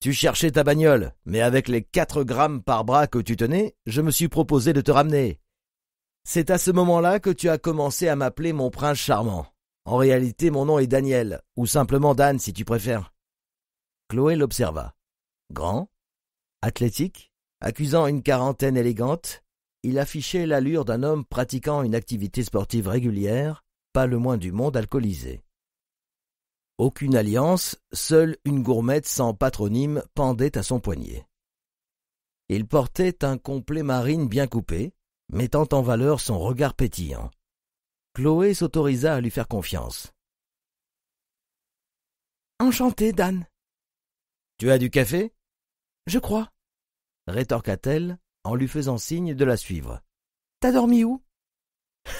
Tu cherchais ta bagnole, mais avec les quatre grammes par bras que tu tenais, je me suis proposé de te ramener. C'est à ce moment-là que tu as commencé à m'appeler mon prince charmant. En réalité, mon nom est Daniel, ou simplement Dan si tu préfères. Chloé l'observa. Grand, athlétique, accusant une quarantaine élégante, il affichait l'allure d'un homme pratiquant une activité sportive régulière, pas le moins du monde alcoolisé. Aucune alliance, seule une gourmette sans patronyme pendait à son poignet. Il portait un complet marine bien coupé, mettant en valeur son regard pétillant. Chloé s'autorisa à lui faire confiance. Enchantée, Dan. Tu as du café Je crois, rétorqua-t-elle en lui faisant signe de la suivre. T'as dormi où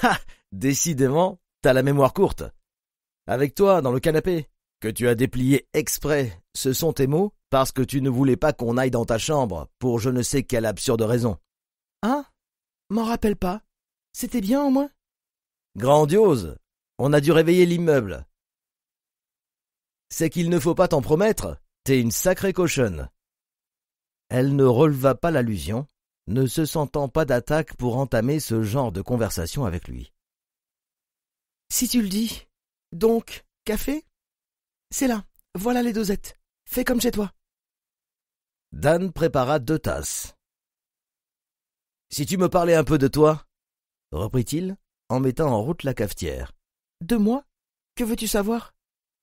Ah Décidément, la mémoire courte. Avec toi, dans le canapé, que tu as déplié exprès, ce sont tes mots, parce que tu ne voulais pas qu'on aille dans ta chambre, pour je ne sais quelle absurde raison. Hein M'en rappelle pas. C'était bien au moins Grandiose On a dû réveiller l'immeuble. C'est qu'il ne faut pas t'en promettre, t'es une sacrée cochonne. Elle ne releva pas l'allusion, ne se sentant pas d'attaque pour entamer ce genre de conversation avec lui. Si tu le dis. Donc, café C'est là, voilà les dosettes. Fais comme chez toi. Dan prépara deux tasses. Si tu me parlais un peu de toi, reprit-il en mettant en route la cafetière. De moi Que veux-tu savoir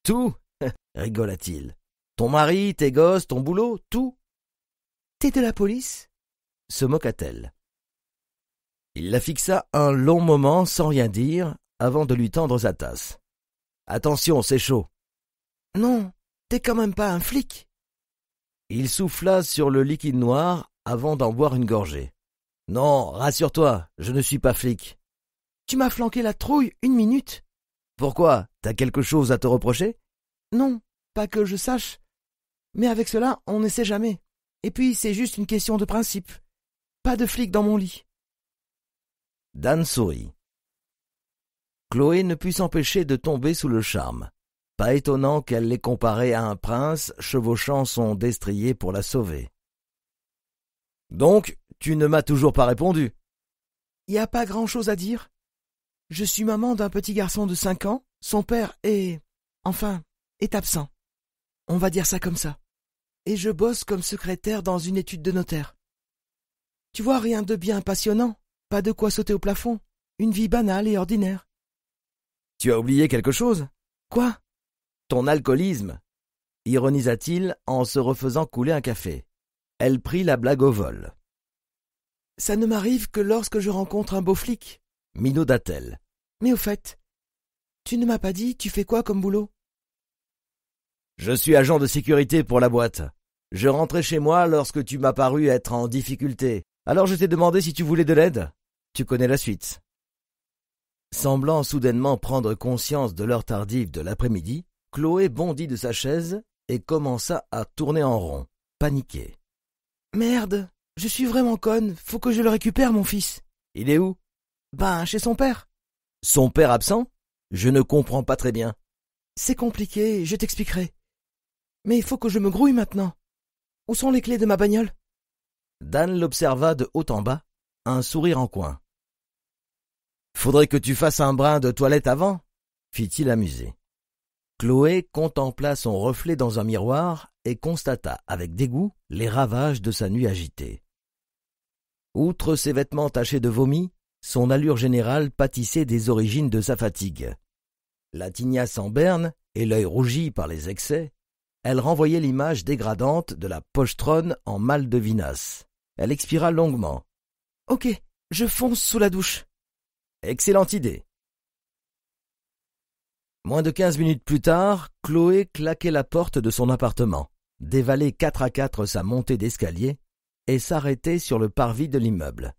Tout rigola-t-il. Ton mari, tes gosses, ton boulot, tout. T'es de la police se moqua-t-elle. Il la fixa un long moment sans rien dire, avant de lui tendre sa tasse. Attention, c'est chaud. Non, t'es quand même pas un flic. Il souffla sur le liquide noir avant d'en boire une gorgée. Non, rassure-toi, je ne suis pas flic. Tu m'as flanqué la trouille une minute. Pourquoi T'as quelque chose à te reprocher Non, pas que je sache. Mais avec cela, on ne sait jamais. Et puis, c'est juste une question de principe. Pas de flic dans mon lit. Dan sourit. Chloé ne put s'empêcher de tomber sous le charme. Pas étonnant qu'elle l'ait comparé à un prince chevauchant son destrier pour la sauver. Donc, tu ne m'as toujours pas répondu. Il Y a pas grand chose à dire. Je suis maman d'un petit garçon de cinq ans, son père est enfin est absent. On va dire ça comme ça. Et je bosse comme secrétaire dans une étude de notaire. Tu vois rien de bien passionnant, pas de quoi sauter au plafond, une vie banale et ordinaire. Tu as oublié quelque chose Quoi Ton alcoolisme ironisa-t-il en se refaisant couler un café. Elle prit la blague au vol. Ça ne m'arrive que lorsque je rencontre un beau flic, minauda-t-elle. Mais au fait, tu ne m'as pas dit, tu fais quoi comme boulot Je suis agent de sécurité pour la boîte. Je rentrais chez moi lorsque tu m'as paru être en difficulté. Alors je t'ai demandé si tu voulais de l'aide. Tu connais la suite. Semblant soudainement prendre conscience de l'heure tardive de l'après-midi, Chloé bondit de sa chaise et commença à tourner en rond, paniquée. Merde, je suis vraiment conne, faut que je le récupère, mon fils. Il est où Ben, chez son père. Son père absent Je ne comprends pas très bien. C'est compliqué, je t'expliquerai. Mais il faut que je me grouille maintenant. Où sont les clés de ma bagnole Dan l'observa de haut en bas, un sourire en coin. Faudrait que tu fasses un brin de toilette avant, fit-il amusé. Chloé contempla son reflet dans un miroir et constata avec dégoût les ravages de sa nuit agitée. Outre ses vêtements tachés de vomi, son allure générale pâtissait des origines de sa fatigue. La tignasse en berne et l'œil rougi par les excès, elle renvoyait l'image dégradante de la pochetronne en mal de vinasse. Elle expira longuement. Ok, je fonce sous la douche. Excellente idée. Moins de quinze minutes plus tard, Chloé claquait la porte de son appartement, dévalait quatre à quatre sa montée d'escalier et s'arrêtait sur le parvis de l'immeuble.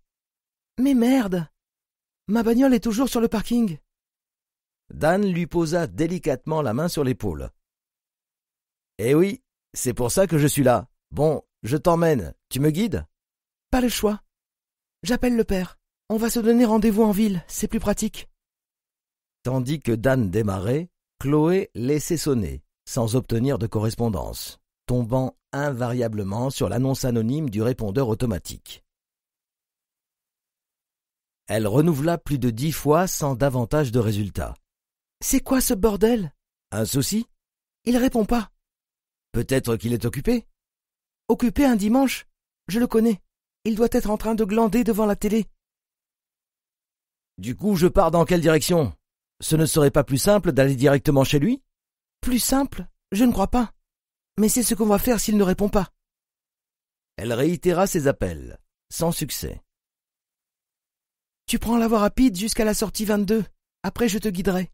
Mais merde Ma bagnole est toujours sur le parking Dan lui posa délicatement la main sur l'épaule. Eh oui, c'est pour ça que je suis là. Bon, je t'emmène, tu me guides Pas le choix. J'appelle le père. On va se donner rendez-vous en ville, c'est plus pratique. Tandis que Dan démarrait, Chloé laissait sonner, sans obtenir de correspondance, tombant invariablement sur l'annonce anonyme du répondeur automatique. Elle renouvela plus de dix fois sans davantage de résultats. « C'est quoi ce bordel Un souci Il répond pas. Peut-être qu'il est occupé Occupé un dimanche Je le connais. Il doit être en train de glander devant la télé. Du coup, je pars dans quelle direction Ce ne serait pas plus simple d'aller directement chez lui Plus simple Je ne crois pas. Mais c'est ce qu'on va faire s'il ne répond pas. Elle réitéra ses appels, sans succès. Tu prends la voie rapide jusqu'à la sortie 22. Après, je te guiderai.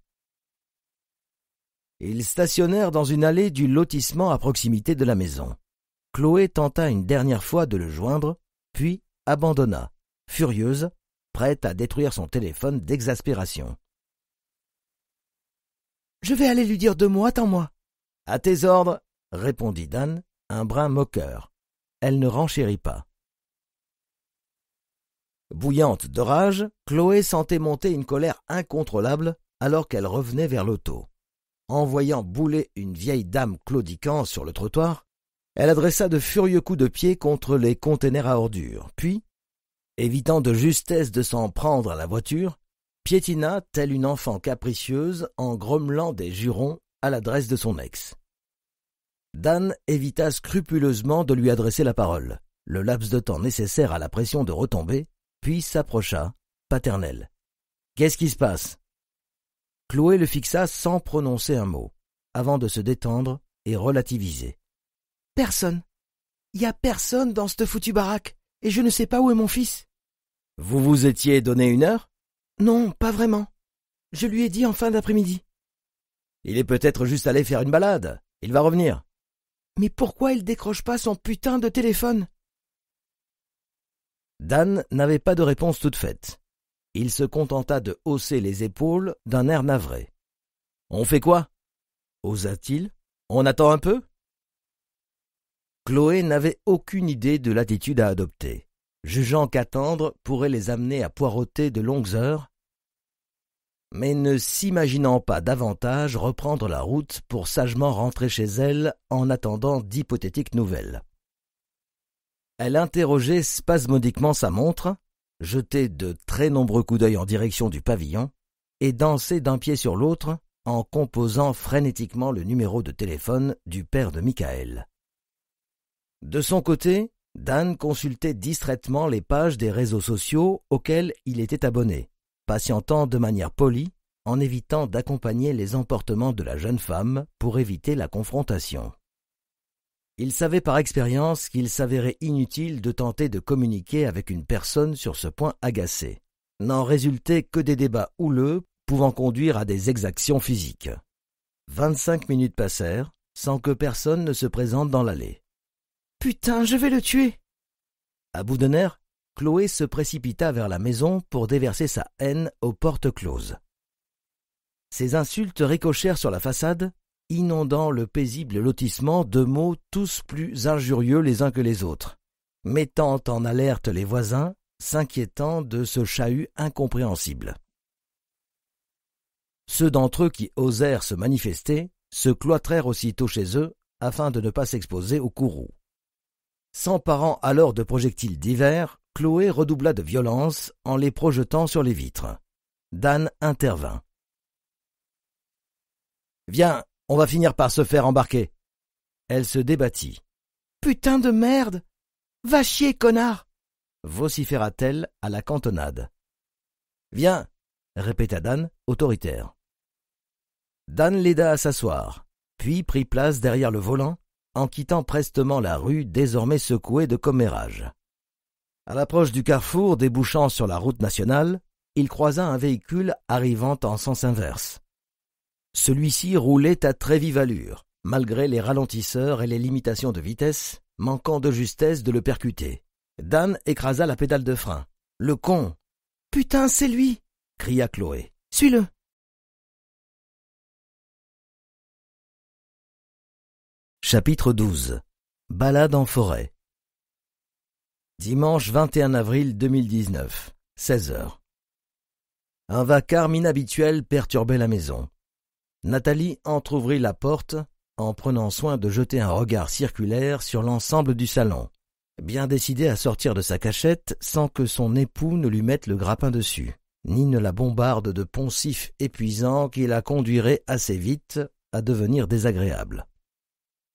Ils stationnèrent dans une allée du lotissement à proximité de la maison. Chloé tenta une dernière fois de le joindre, puis abandonna, furieuse, prête à détruire son téléphone d'exaspération. Je vais aller lui dire deux mots, attends-moi. À tes ordres, répondit Dan, un brin moqueur. Elle ne renchérit pas. Bouillante de rage, Chloé sentait monter une colère incontrôlable alors qu'elle revenait vers l'auto. En voyant bouler une vieille dame claudiquant sur le trottoir, elle adressa de furieux coups de pied contre les containers à ordures, puis évitant de justesse de s'en prendre à la voiture, piétina, telle une enfant capricieuse, en grommelant des jurons à l'adresse de son ex. Dan évita scrupuleusement de lui adresser la parole, le laps de temps nécessaire à la pression de retomber, puis s'approcha, paternel. Qu'est-ce qui se passe Chloé le fixa sans prononcer un mot, avant de se détendre et relativiser. Personne. Il Y a personne dans cette foutue baraque, et je ne sais pas où est mon fils. Vous vous étiez donné une heure Non, pas vraiment. Je lui ai dit en fin d'après-midi. Il est peut-être juste allé faire une balade. Il va revenir. Mais pourquoi il décroche pas son putain de téléphone Dan n'avait pas de réponse toute faite. Il se contenta de hausser les épaules d'un air navré. On fait quoi osa-t-il. On attend un peu Chloé n'avait aucune idée de l'attitude à adopter jugeant qu'attendre pourrait les amener à poireauter de longues heures, mais ne s'imaginant pas davantage reprendre la route pour sagement rentrer chez elle en attendant d'hypothétiques nouvelles. Elle interrogeait spasmodiquement sa montre, jetait de très nombreux coups d'œil en direction du pavillon, et dansait d'un pied sur l'autre en composant frénétiquement le numéro de téléphone du père de Michael. De son côté, Dan consultait distraitement les pages des réseaux sociaux auxquels il était abonné, patientant de manière polie, en évitant d'accompagner les emportements de la jeune femme pour éviter la confrontation. Il savait par expérience qu'il s'avérait inutile de tenter de communiquer avec une personne sur ce point agacé. N'en résultait que des débats houleux pouvant conduire à des exactions physiques. Vingt-cinq minutes passèrent sans que personne ne se présente dans l'allée. Putain, je vais le tuer À bout de nerfs, Chloé se précipita vers la maison pour déverser sa haine aux portes closes. Ses insultes ricochèrent sur la façade, inondant le paisible lotissement de mots tous plus injurieux les uns que les autres, mettant en alerte les voisins, s'inquiétant de ce chahut incompréhensible. Ceux d'entre eux qui osèrent se manifester se cloîtrèrent aussitôt chez eux afin de ne pas s'exposer au courroux. S'emparant alors de projectiles divers, Chloé redoubla de violence en les projetant sur les vitres. Dan intervint. Viens, on va finir par se faire embarquer. Elle se débattit. Putain de merde Va chier, connard vociféra-t-elle à la cantonade. Viens répéta Dan, autoritaire. Dan l'aida à s'asseoir, puis prit place derrière le volant, en quittant prestement la rue désormais secouée de commérages. À l'approche du carrefour débouchant sur la route nationale, il croisa un véhicule arrivant en sens inverse. Celui-ci roulait à très vive allure, malgré les ralentisseurs et les limitations de vitesse, manquant de justesse de le percuter. Dan écrasa la pédale de frein. Le con. Putain, c'est lui. cria Chloé. Suis-le. Chapitre 12 Balade en forêt Dimanche 21 avril 2019, 16 heures. Un vacarme inhabituel perturbait la maison. Nathalie entr'ouvrit la porte en prenant soin de jeter un regard circulaire sur l'ensemble du salon, bien décidée à sortir de sa cachette sans que son époux ne lui mette le grappin dessus, ni ne la bombarde de poncifs épuisants qui la conduiraient assez vite à devenir désagréable.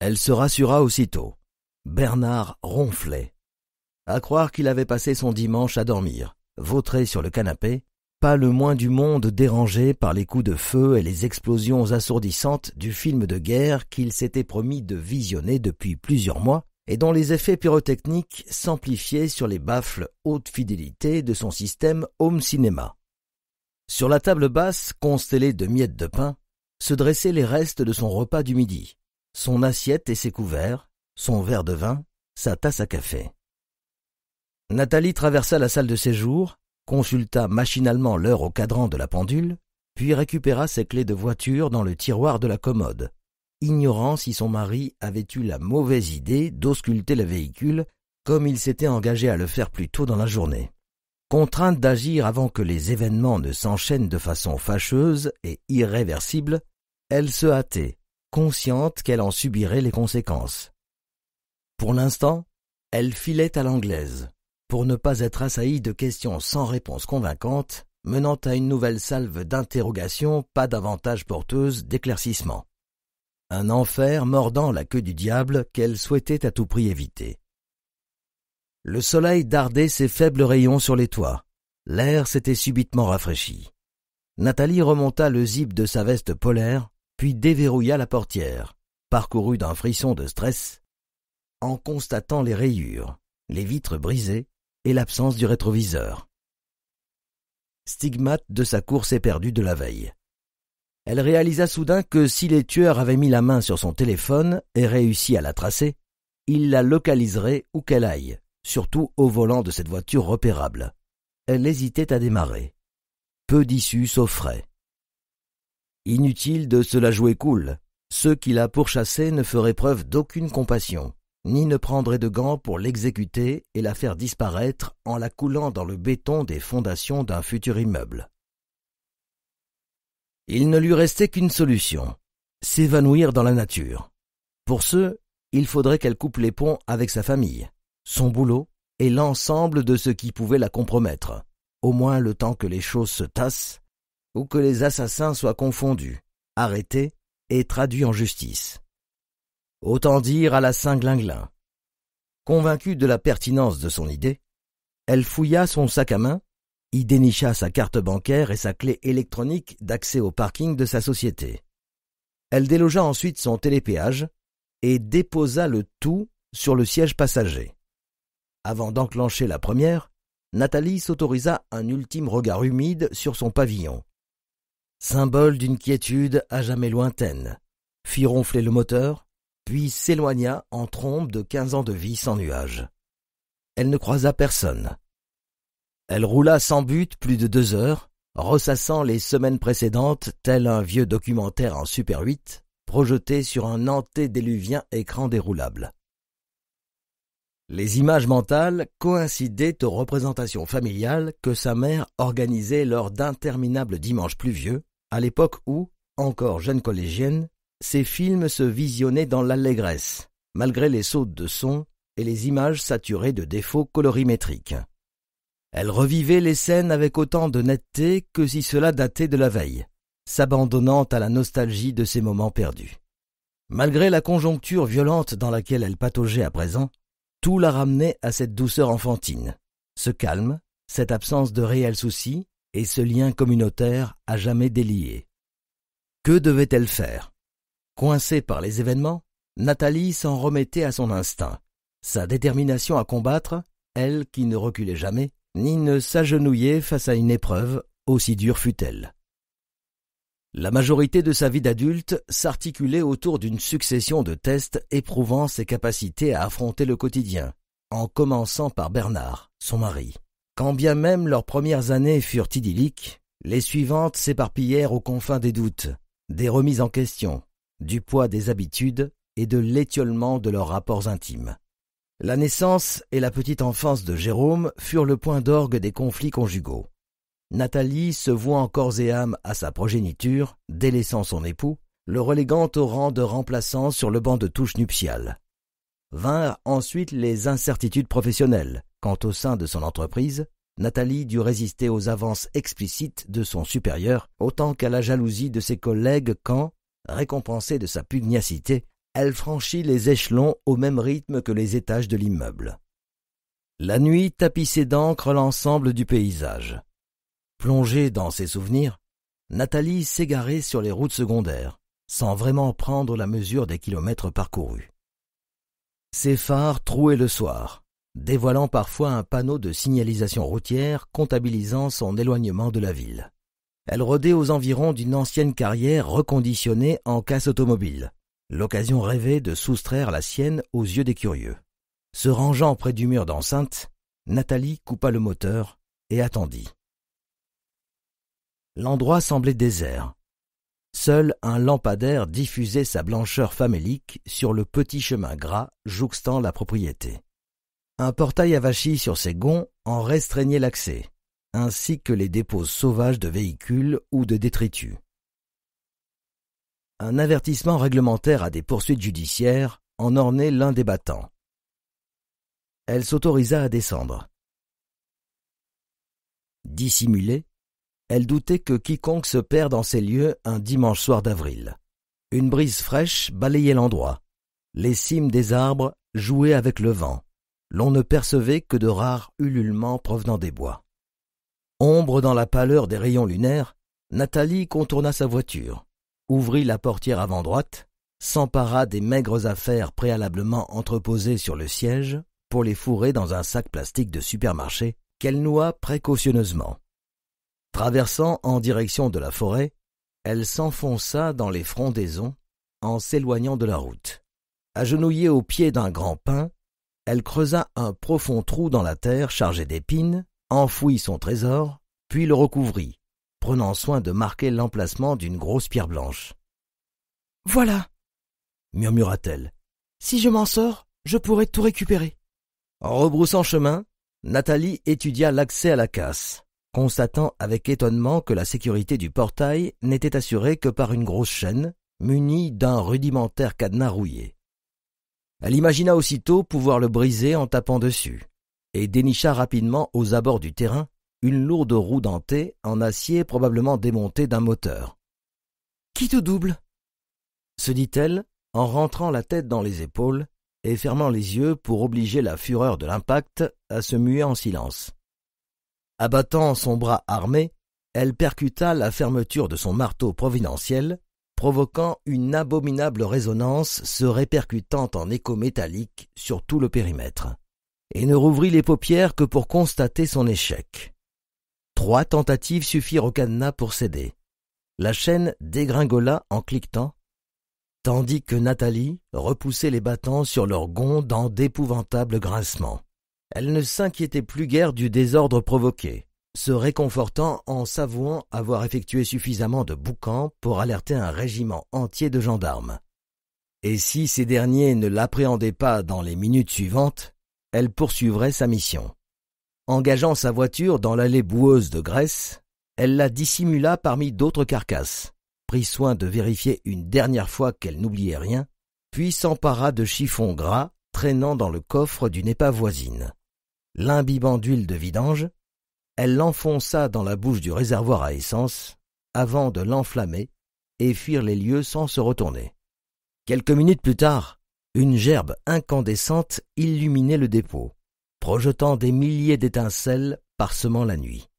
Elle se rassura aussitôt. Bernard ronflait. À croire qu'il avait passé son dimanche à dormir, vautré sur le canapé, pas le moins du monde dérangé par les coups de feu et les explosions assourdissantes du film de guerre qu'il s'était promis de visionner depuis plusieurs mois et dont les effets pyrotechniques s'amplifiaient sur les baffles haute fidélité de son système home cinéma. Sur la table basse, constellée de miettes de pain, se dressaient les restes de son repas du midi, son assiette et ses couverts, son verre de vin, sa tasse à café. Nathalie traversa la salle de séjour, consulta machinalement l'heure au cadran de la pendule, puis récupéra ses clés de voiture dans le tiroir de la commode, ignorant si son mari avait eu la mauvaise idée d'ausculter le véhicule comme il s'était engagé à le faire plus tôt dans la journée. Contrainte d'agir avant que les événements ne s'enchaînent de façon fâcheuse et irréversible, elle se hâtait, consciente qu'elle en subirait les conséquences. Pour l'instant, elle filait à l'anglaise, pour ne pas être assaillie de questions sans réponse convaincante, menant à une nouvelle salve d'interrogations pas davantage porteuse d'éclaircissement. Un enfer mordant la queue du diable qu'elle souhaitait à tout prix éviter. Le soleil dardait ses faibles rayons sur les toits. L'air s'était subitement rafraîchi. Nathalie remonta le zip de sa veste polaire, puis déverrouilla la portière, parcourue d'un frisson de stress, en constatant les rayures, les vitres brisées et l'absence du rétroviseur. Stigmate de sa course éperdue de la veille. Elle réalisa soudain que si les tueurs avaient mis la main sur son téléphone et réussi à la tracer, ils la localiseraient où qu'elle aille, surtout au volant de cette voiture repérable. Elle hésitait à démarrer. Peu d'issues s'offraient. Inutile de se la jouer cool. Ceux qui la pourchassaient ne feraient preuve d'aucune compassion, ni ne prendraient de gants pour l'exécuter et la faire disparaître en la coulant dans le béton des fondations d'un futur immeuble. Il ne lui restait qu'une solution, s'évanouir dans la nature. Pour ce, il faudrait qu'elle coupe les ponts avec sa famille, son boulot et l'ensemble de ce qui pouvait la compromettre, au moins le temps que les choses se tassent ou que les assassins soient confondus, arrêtés et traduits en justice. Autant dire à la Saint-Glinglin. Convaincue de la pertinence de son idée, elle fouilla son sac à main, y dénicha sa carte bancaire et sa clé électronique d'accès au parking de sa société. Elle délogea ensuite son télépéage et déposa le tout sur le siège passager. Avant d'enclencher la première, Nathalie s'autorisa un ultime regard humide sur son pavillon, symbole d'une quiétude à jamais lointaine, fit ronfler le moteur, puis s'éloigna en trombe de quinze ans de vie sans nuage. Elle ne croisa personne. Elle roula sans but plus de deux heures, ressassant les semaines précédentes tel un vieux documentaire en Super 8, projeté sur un antédéluvien écran déroulable. Les images mentales coïncidaient aux représentations familiales que sa mère organisait lors d'interminables dimanches pluvieux, à l'époque où, encore jeune collégienne, ses films se visionnaient dans l'allégresse, malgré les sautes de son et les images saturées de défauts colorimétriques. Elle revivait les scènes avec autant de netteté que si cela datait de la veille, s'abandonnant à la nostalgie de ces moments perdus. Malgré la conjoncture violente dans laquelle elle pataugeait à présent, tout la ramenait à cette douceur enfantine, ce calme, cette absence de réels soucis, et ce lien communautaire à jamais délié. Que devait-elle faire Coincée par les événements, Nathalie s'en remettait à son instinct, sa détermination à combattre, elle qui ne reculait jamais, ni ne s'agenouillait face à une épreuve, aussi dure fut elle La majorité de sa vie d'adulte s'articulait autour d'une succession de tests éprouvant ses capacités à affronter le quotidien, en commençant par Bernard, son mari. Quand bien même leurs premières années furent idylliques, les suivantes s'éparpillèrent aux confins des doutes, des remises en question, du poids des habitudes et de l'étiolement de leurs rapports intimes. La naissance et la petite enfance de Jérôme furent le point d'orgue des conflits conjugaux. Nathalie se voit en corps et âme à sa progéniture, délaissant son époux, le reléguant au rang de remplaçant sur le banc de touche nuptiale. Vinrent ensuite les incertitudes professionnelles, Quant au sein de son entreprise, Nathalie dut résister aux avances explicites de son supérieur, autant qu'à la jalousie de ses collègues quand, récompensée de sa pugnacité, elle franchit les échelons au même rythme que les étages de l'immeuble. La nuit tapissait d'encre l'ensemble du paysage. Plongée dans ses souvenirs, Nathalie s'égarait sur les routes secondaires, sans vraiment prendre la mesure des kilomètres parcourus. Ses phares trouaient le soir, dévoilant parfois un panneau de signalisation routière comptabilisant son éloignement de la ville. Elle rôdait aux environs d'une ancienne carrière reconditionnée en casse automobile, l'occasion rêvée de soustraire la sienne aux yeux des curieux. Se rangeant près du mur d'enceinte, Nathalie coupa le moteur et attendit. L'endroit semblait désert. Seul un lampadaire diffusait sa blancheur famélique sur le petit chemin gras jouxtant la propriété. Un portail avachi sur ses gonds en restreignait l'accès, ainsi que les dépôts sauvages de véhicules ou de détritus. Un avertissement réglementaire à des poursuites judiciaires en ornait l'un des battants. Elle s'autorisa à descendre. Dissimulée, elle doutait que quiconque se perd dans ces lieux un dimanche soir d'avril. Une brise fraîche balayait l'endroit. Les cimes des arbres jouaient avec le vent l'on ne percevait que de rares ululements provenant des bois. Ombre dans la pâleur des rayons lunaires, Nathalie contourna sa voiture, ouvrit la portière avant droite, s'empara des maigres affaires préalablement entreposées sur le siège pour les fourrer dans un sac plastique de supermarché qu'elle noua précautionneusement. Traversant en direction de la forêt, elle s'enfonça dans les frondaisons en s'éloignant de la route. Agenouillée au pied d'un grand pin, elle creusa un profond trou dans la terre chargée d'épines, enfouit son trésor, puis le recouvrit, prenant soin de marquer l'emplacement d'une grosse pierre blanche. Voilà, murmura-t-elle. Si je m'en sors, je pourrai tout récupérer. En rebroussant chemin, Nathalie étudia l'accès à la casse, constatant avec étonnement que la sécurité du portail n'était assurée que par une grosse chaîne, munie d'un rudimentaire cadenas rouillé. Elle imagina aussitôt pouvoir le briser en tapant dessus, et dénicha rapidement aux abords du terrain une lourde roue dentée en acier probablement démontée d'un moteur. Qui te double se dit-elle en rentrant la tête dans les épaules et fermant les yeux pour obliger la fureur de l'impact à se muer en silence. Abattant son bras armé, elle percuta la fermeture de son marteau providentiel provoquant une abominable résonance se répercutant en écho métallique sur tout le périmètre, et ne rouvrit les paupières que pour constater son échec. Trois tentatives suffirent au cadenas pour céder. La chaîne dégringola en cliquetant, tandis que Nathalie repoussait les battants sur leurs gonds dans d'épouvantables grincements. Elle ne s'inquiétait plus guère du désordre provoqué se réconfortant en s'avouant avoir effectué suffisamment de boucans pour alerter un régiment entier de gendarmes. Et si ces derniers ne l'appréhendaient pas dans les minutes suivantes, elle poursuivrait sa mission. Engageant sa voiture dans l'allée boueuse de Grèce, elle la dissimula parmi d'autres carcasses, prit soin de vérifier une dernière fois qu'elle n'oubliait rien, puis s'empara de chiffons gras traînant dans le coffre d'une épave voisine. L'imbibant d'huile de vidange, elle l'enfonça dans la bouche du réservoir à essence, avant de l'enflammer, et fuir les lieux sans se retourner. Quelques minutes plus tard, une gerbe incandescente illuminait le dépôt, projetant des milliers d'étincelles parsemant la nuit.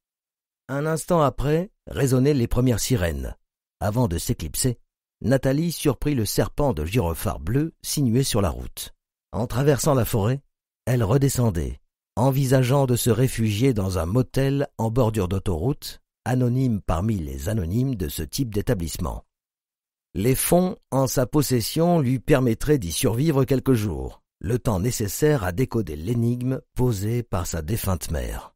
Un instant après, résonnaient les premières sirènes. Avant de s'éclipser, Nathalie surprit le serpent de gyrophare bleu sinué sur la route. En traversant la forêt, elle redescendait, envisageant de se réfugier dans un motel en bordure d'autoroute, anonyme parmi les anonymes de ce type d'établissement. Les fonds en sa possession lui permettraient d'y survivre quelques jours, le temps nécessaire à décoder l'énigme posée par sa défunte mère.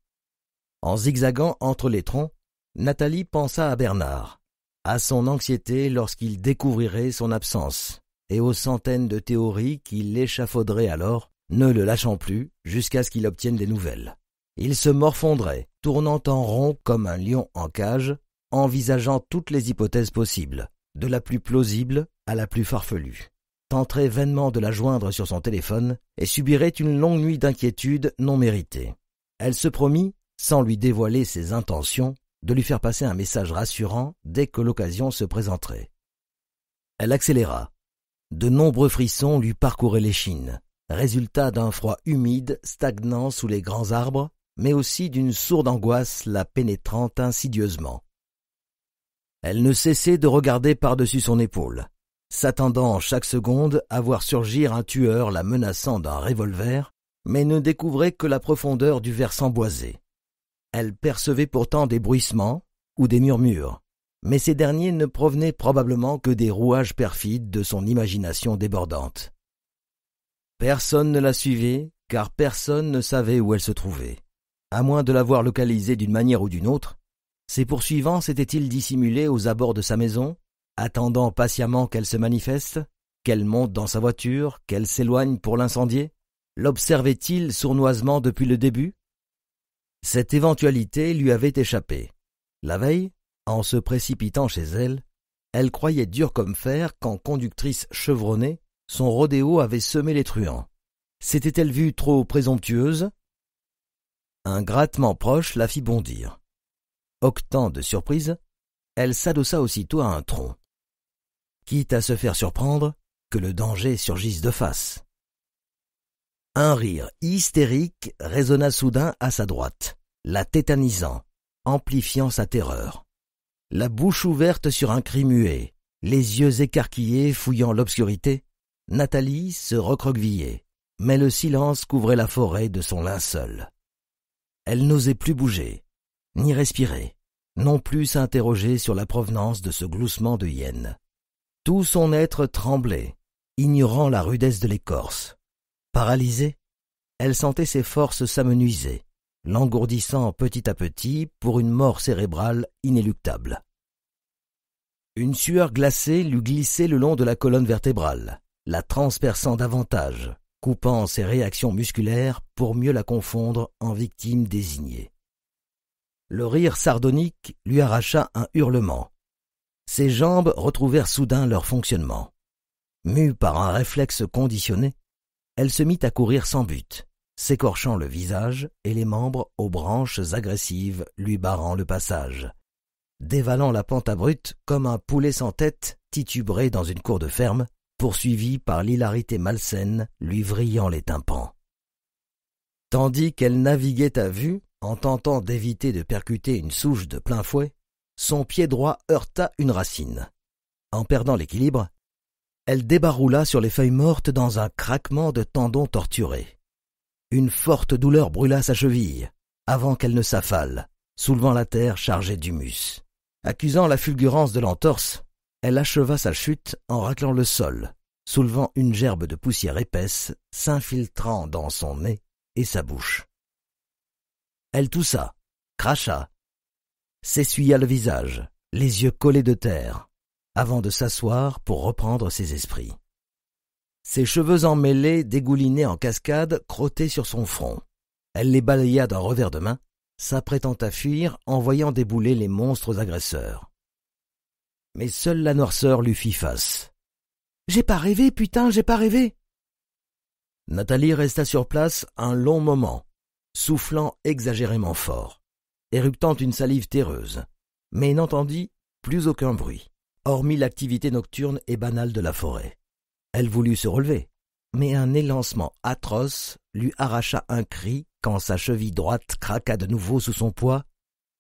En zigzaguant entre les troncs, Nathalie pensa à Bernard, à son anxiété lorsqu'il découvrirait son absence, et aux centaines de théories qui échafauderait alors ne le lâchant plus jusqu'à ce qu'il obtienne des nouvelles. Il se morfondrait, tournant en rond comme un lion en cage, envisageant toutes les hypothèses possibles, de la plus plausible à la plus farfelue. Tenterait vainement de la joindre sur son téléphone et subirait une longue nuit d'inquiétude non méritée. Elle se promit, sans lui dévoiler ses intentions, de lui faire passer un message rassurant dès que l'occasion se présenterait. Elle accéléra. De nombreux frissons lui parcouraient l'échine résultat d'un froid humide stagnant sous les grands arbres, mais aussi d'une sourde angoisse la pénétrant insidieusement. Elle ne cessait de regarder par-dessus son épaule, s'attendant chaque seconde à voir surgir un tueur la menaçant d'un revolver, mais ne découvrait que la profondeur du versant boisé. Elle percevait pourtant des bruissements ou des murmures, mais ces derniers ne provenaient probablement que des rouages perfides de son imagination débordante. Personne ne la suivait, car personne ne savait où elle se trouvait. À moins de l'avoir localisée d'une manière ou d'une autre, ses poursuivants s'étaient-ils dissimulés aux abords de sa maison, attendant patiemment qu'elle se manifeste, qu'elle monte dans sa voiture, qu'elle s'éloigne pour l'incendier L'observait-il sournoisement depuis le début Cette éventualité lui avait échappé. La veille, en se précipitant chez elle, elle croyait dur comme fer qu'en conductrice chevronnée, son rodéo avait semé les truands. S'était-elle vue trop présomptueuse Un grattement proche la fit bondir. Octant de surprise, elle s'adossa aussitôt à un tronc. Quitte à se faire surprendre, que le danger surgisse de face. Un rire hystérique résonna soudain à sa droite, la tétanisant, amplifiant sa terreur. La bouche ouverte sur un cri muet, les yeux écarquillés fouillant l'obscurité, Nathalie se recroquevillait, mais le silence couvrait la forêt de son linceul. Elle n'osait plus bouger, ni respirer, non plus s'interroger sur la provenance de ce gloussement de hyène. Tout son être tremblait, ignorant la rudesse de l'écorce. Paralysée, elle sentait ses forces s'amenuiser, l'engourdissant petit à petit pour une mort cérébrale inéluctable. Une sueur glacée lui glissait le long de la colonne vertébrale la transperçant davantage, coupant ses réactions musculaires pour mieux la confondre en victime désignée. Le rire sardonique lui arracha un hurlement. Ses jambes retrouvèrent soudain leur fonctionnement. Mue par un réflexe conditionné, elle se mit à courir sans but, s'écorchant le visage et les membres aux branches agressives lui barrant le passage, dévalant la pente abrupte comme un poulet sans tête titubré dans une cour de ferme poursuivie par l'hilarité malsaine lui vrillant les tympans. Tandis qu'elle naviguait à vue, en tentant d'éviter de percuter une souche de plein fouet, son pied droit heurta une racine. En perdant l'équilibre, elle débarroula sur les feuilles mortes dans un craquement de tendons torturés. Une forte douleur brûla sa cheville, avant qu'elle ne s'affale, soulevant la terre chargée d'humus. Accusant la fulgurance de l'entorse, elle acheva sa chute en raclant le sol, soulevant une gerbe de poussière épaisse, s'infiltrant dans son nez et sa bouche. Elle toussa, cracha, s'essuya le visage, les yeux collés de terre, avant de s'asseoir pour reprendre ses esprits. Ses cheveux emmêlés dégoulinaient en cascade crottés sur son front. Elle les balaya d'un revers de main, s'apprêtant à fuir en voyant débouler les monstres agresseurs mais seule la noirceur lui fit face. J'ai pas rêvé, putain, j'ai pas rêvé. Nathalie resta sur place un long moment, soufflant exagérément fort, éruptant une salive terreuse, mais n'entendit plus aucun bruit, hormis l'activité nocturne et banale de la forêt. Elle voulut se relever, mais un élancement atroce lui arracha un cri quand sa cheville droite craqua de nouveau sous son poids,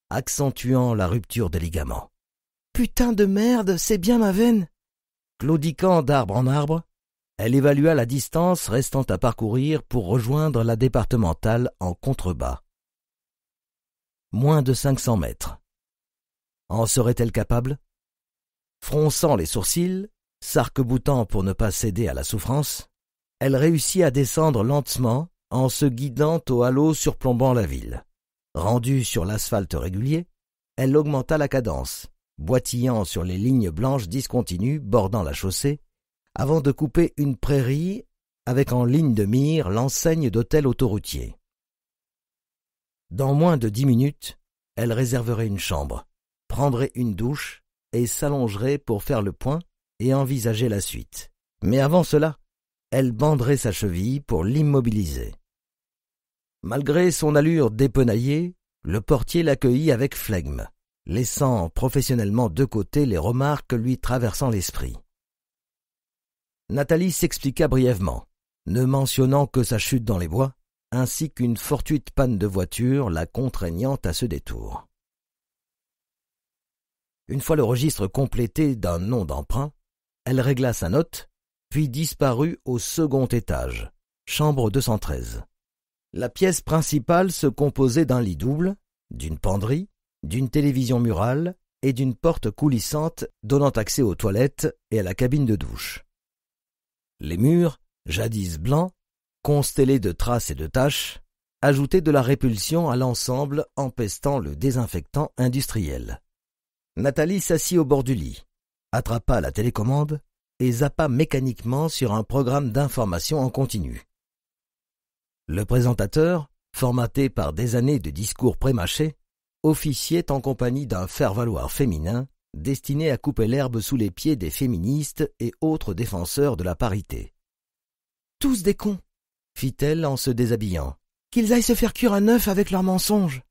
accentuant la rupture des ligaments. Putain de merde, c'est bien ma veine. Claudiquant d'arbre en arbre, elle évalua la distance restant à parcourir pour rejoindre la départementale en contrebas. Moins de cinq cents mètres. En serait-elle capable Fronçant les sourcils, s'arc-boutant pour ne pas céder à la souffrance, elle réussit à descendre lentement en se guidant au halo surplombant la ville. Rendue sur l'asphalte régulier, elle augmenta la cadence, boitillant sur les lignes blanches discontinues bordant la chaussée, avant de couper une prairie avec en ligne de mire l'enseigne d'hôtel autoroutier. Dans moins de dix minutes, elle réserverait une chambre, prendrait une douche et s'allongerait pour faire le point et envisager la suite. Mais avant cela, elle banderait sa cheville pour l'immobiliser. Malgré son allure dépenaillée, le portier l'accueillit avec flegme laissant professionnellement de côté les remarques lui traversant l'esprit. Nathalie s'expliqua brièvement, ne mentionnant que sa chute dans les bois, ainsi qu'une fortuite panne de voiture la contraignant à ce détour. Une fois le registre complété d'un nom d'emprunt, elle régla sa note, puis disparut au second étage, chambre 213. La pièce principale se composait d'un lit double, d'une penderie d'une télévision murale et d'une porte coulissante donnant accès aux toilettes et à la cabine de douche. Les murs, jadis blancs, constellés de traces et de taches, ajoutaient de la répulsion à l'ensemble empestant le désinfectant industriel. Nathalie s'assit au bord du lit, attrapa la télécommande et zappa mécaniquement sur un programme d'information en continu. Le présentateur, formaté par des années de discours prémâchés, officiait en compagnie d'un faire-valoir féminin destiné à couper l'herbe sous les pieds des féministes et autres défenseurs de la parité. Tous des cons, fit-elle en se déshabillant. Qu'ils aillent se faire cuire un neuf avec leurs mensonges.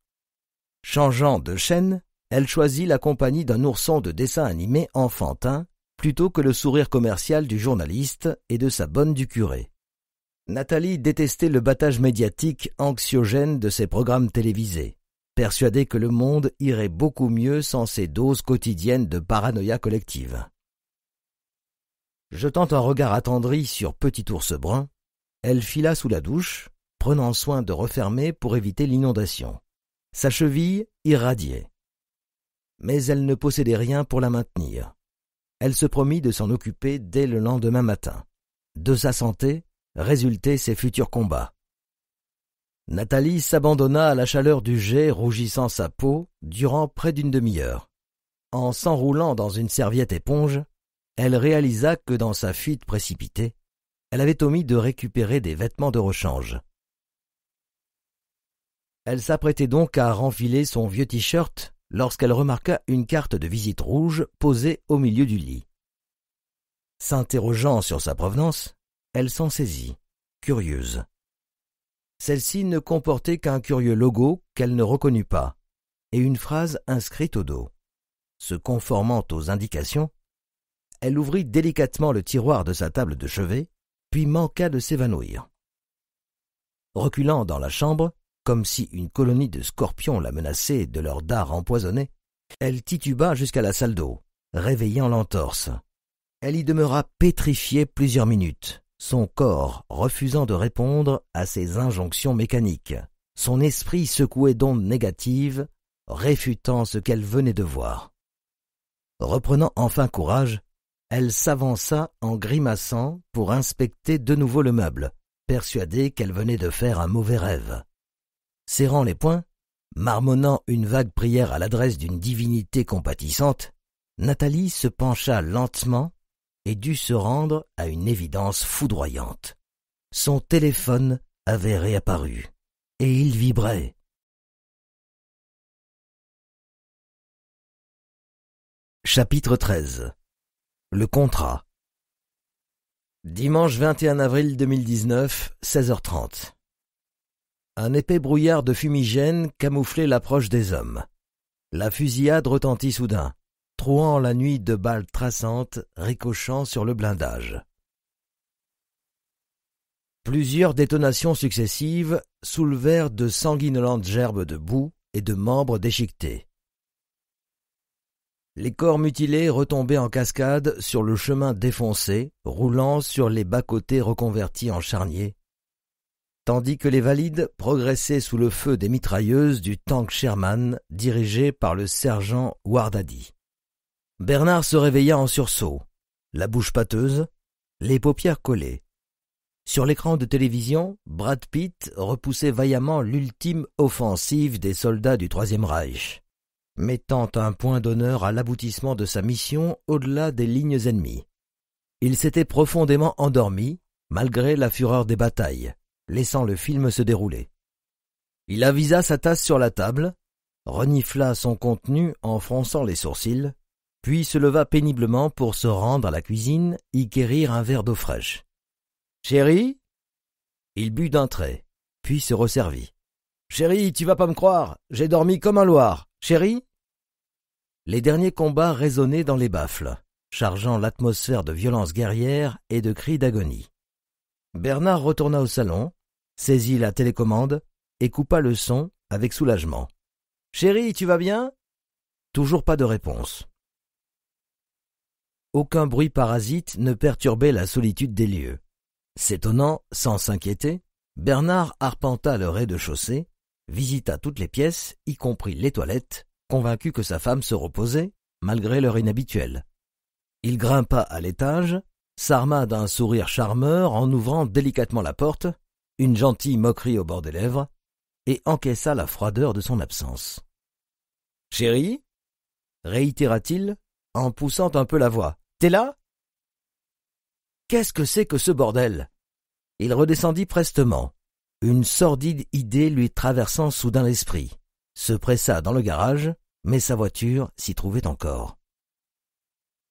Changeant de chaîne, elle choisit la compagnie d'un ourson de dessin animé enfantin plutôt que le sourire commercial du journaliste et de sa bonne du curé. Nathalie détestait le battage médiatique anxiogène de ses programmes télévisés persuadé que le monde irait beaucoup mieux sans ces doses quotidiennes de paranoïa collective. Jetant un regard attendri sur Petit Ours Brun, elle fila sous la douche, prenant soin de refermer pour éviter l'inondation. Sa cheville irradiait. Mais elle ne possédait rien pour la maintenir. Elle se promit de s'en occuper dès le lendemain matin. De sa santé résultaient ses futurs combats. Nathalie s'abandonna à la chaleur du jet rougissant sa peau durant près d'une demi-heure. En s'enroulant dans une serviette éponge, elle réalisa que dans sa fuite précipitée, elle avait omis de récupérer des vêtements de rechange. Elle s'apprêtait donc à renfiler son vieux t-shirt lorsqu'elle remarqua une carte de visite rouge posée au milieu du lit. S'interrogeant sur sa provenance, elle s'en saisit, curieuse. Celle-ci ne comportait qu'un curieux logo qu'elle ne reconnut pas, et une phrase inscrite au dos. Se conformant aux indications, elle ouvrit délicatement le tiroir de sa table de chevet, puis manqua de s'évanouir. Reculant dans la chambre, comme si une colonie de scorpions la menaçait de leurs dards empoisonnés, elle tituba jusqu'à la salle d'eau, réveillant l'entorse. Elle y demeura pétrifiée plusieurs minutes, son corps refusant de répondre à ses injonctions mécaniques. Son esprit secoué d'ondes négatives, réfutant ce qu'elle venait de voir. Reprenant enfin courage, elle s'avança en grimaçant pour inspecter de nouveau le meuble, persuadée qu'elle venait de faire un mauvais rêve. Serrant les poings, marmonnant une vague prière à l'adresse d'une divinité compatissante, Nathalie se pencha lentement et dut se rendre à une évidence foudroyante. Son téléphone avait réapparu, et il vibrait. Chapitre 13 Le contrat Dimanche 21 avril 2019, 16h30. Un épais brouillard de fumigène camouflait l'approche des hommes. La fusillade retentit soudain trouant la nuit de balles traçantes ricochant sur le blindage. Plusieurs détonations successives soulevèrent de sanguinolentes gerbes de boue et de membres déchiquetés. Les corps mutilés retombaient en cascade sur le chemin défoncé, roulant sur les bas-côtés reconvertis en charniers, tandis que les valides progressaient sous le feu des mitrailleuses du tank Sherman dirigé par le sergent Wardadi. Bernard se réveilla en sursaut, la bouche pâteuse, les paupières collées. Sur l'écran de télévision, Brad Pitt repoussait vaillamment l'ultime offensive des soldats du Troisième Reich, mettant un point d'honneur à l'aboutissement de sa mission au-delà des lignes ennemies. Il s'était profondément endormi, malgré la fureur des batailles, laissant le film se dérouler. Il avisa sa tasse sur la table, renifla son contenu en fronçant les sourcils, puis se leva péniblement pour se rendre à la cuisine, y quérir un verre d'eau fraîche. Chéri ?» Il but d'un trait, puis se resservit. Chéri, tu vas pas me croire, j'ai dormi comme un loir. Chéri ?» Les derniers combats résonnaient dans les baffles, chargeant l'atmosphère de violence guerrière et de cris d'agonie. Bernard retourna au salon, saisit la télécommande et coupa le son avec soulagement. Chéri, tu vas bien Toujours pas de réponse. Aucun bruit parasite ne perturbait la solitude des lieux. S'étonnant, sans s'inquiéter, Bernard arpenta le rez-de-chaussée, visita toutes les pièces, y compris les toilettes, convaincu que sa femme se reposait, malgré l'heure inhabituelle. Il grimpa à l'étage, s'arma d'un sourire charmeur en ouvrant délicatement la porte, une gentille moquerie au bord des lèvres, et encaissa la froideur de son absence. Chérie réitéra-t-il en poussant un peu la voix. T'es là Qu'est-ce que c'est que ce bordel Il redescendit prestement, une sordide idée lui traversant soudain l'esprit. Se pressa dans le garage, mais sa voiture s'y trouvait encore.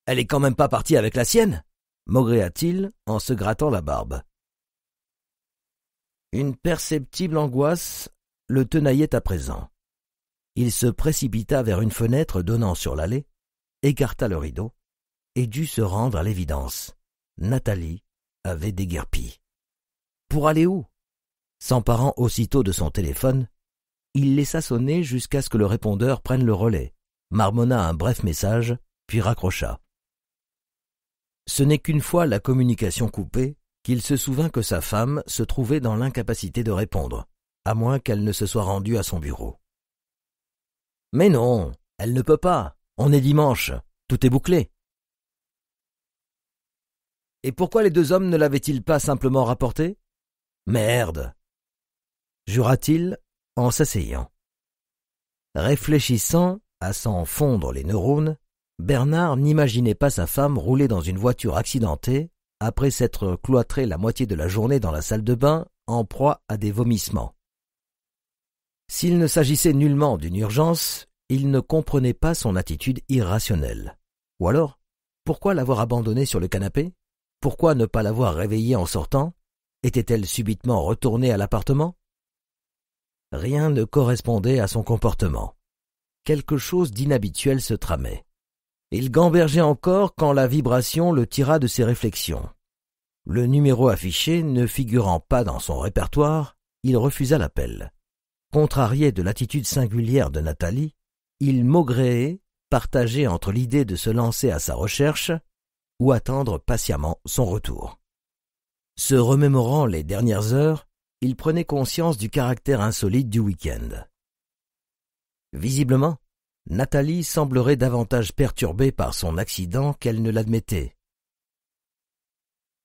Elle est quand même pas partie avec la sienne maugréa-t-il en se grattant la barbe. Une perceptible angoisse le tenaillait à présent. Il se précipita vers une fenêtre donnant sur l'allée, écarta le rideau, et dut se rendre à l'évidence. Nathalie avait déguerpi. Pour aller où S'emparant aussitôt de son téléphone, il laissa sonner jusqu'à ce que le répondeur prenne le relais, marmonna un bref message, puis raccrocha. Ce n'est qu'une fois la communication coupée qu'il se souvint que sa femme se trouvait dans l'incapacité de répondre, à moins qu'elle ne se soit rendue à son bureau. Mais non, elle ne peut pas, on est dimanche, tout est bouclé. Et pourquoi les deux hommes ne l'avaient-ils pas simplement rapporté Merde jura-t-il en s'asseyant. Réfléchissant à s'en fondre les neurones, Bernard n'imaginait pas sa femme rouler dans une voiture accidentée après s'être cloîtré la moitié de la journée dans la salle de bain en proie à des vomissements. S'il ne s'agissait nullement d'une urgence, il ne comprenait pas son attitude irrationnelle. Ou alors, pourquoi l'avoir abandonnée sur le canapé pourquoi ne pas l'avoir réveillée en sortant Était-elle subitement retournée à l'appartement Rien ne correspondait à son comportement. Quelque chose d'inhabituel se tramait. Il gambergeait encore quand la vibration le tira de ses réflexions. Le numéro affiché ne figurant pas dans son répertoire, il refusa l'appel. Contrarié de l'attitude singulière de Nathalie, il maugréait, partagé entre l'idée de se lancer à sa recherche ou attendre patiemment son retour. Se remémorant les dernières heures, il prenait conscience du caractère insolite du week-end. Visiblement, Nathalie semblerait davantage perturbée par son accident qu'elle ne l'admettait.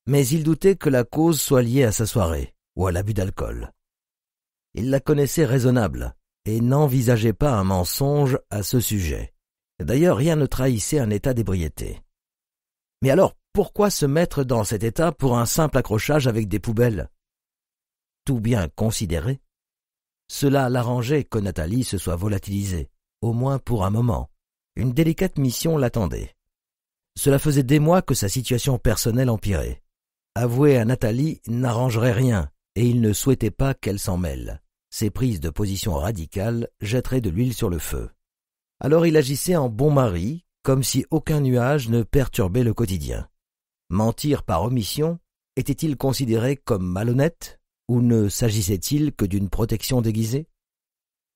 Mais il doutait que la cause soit liée à sa soirée ou à l'abus d'alcool. Il la connaissait raisonnable et n'envisageait pas un mensonge à ce sujet. D'ailleurs, rien ne trahissait un état d'ébriété. Mais alors, pourquoi se mettre dans cet état pour un simple accrochage avec des poubelles Tout bien considéré, cela l'arrangeait que Nathalie se soit volatilisée, au moins pour un moment. Une délicate mission l'attendait. Cela faisait des mois que sa situation personnelle empirait. Avouer à Nathalie n'arrangerait rien, et il ne souhaitait pas qu'elle s'en mêle. Ses prises de position radicales jetteraient de l'huile sur le feu. Alors il agissait en bon mari, comme si aucun nuage ne perturbait le quotidien. Mentir par omission était-il considéré comme malhonnête ou ne s'agissait-il que d'une protection déguisée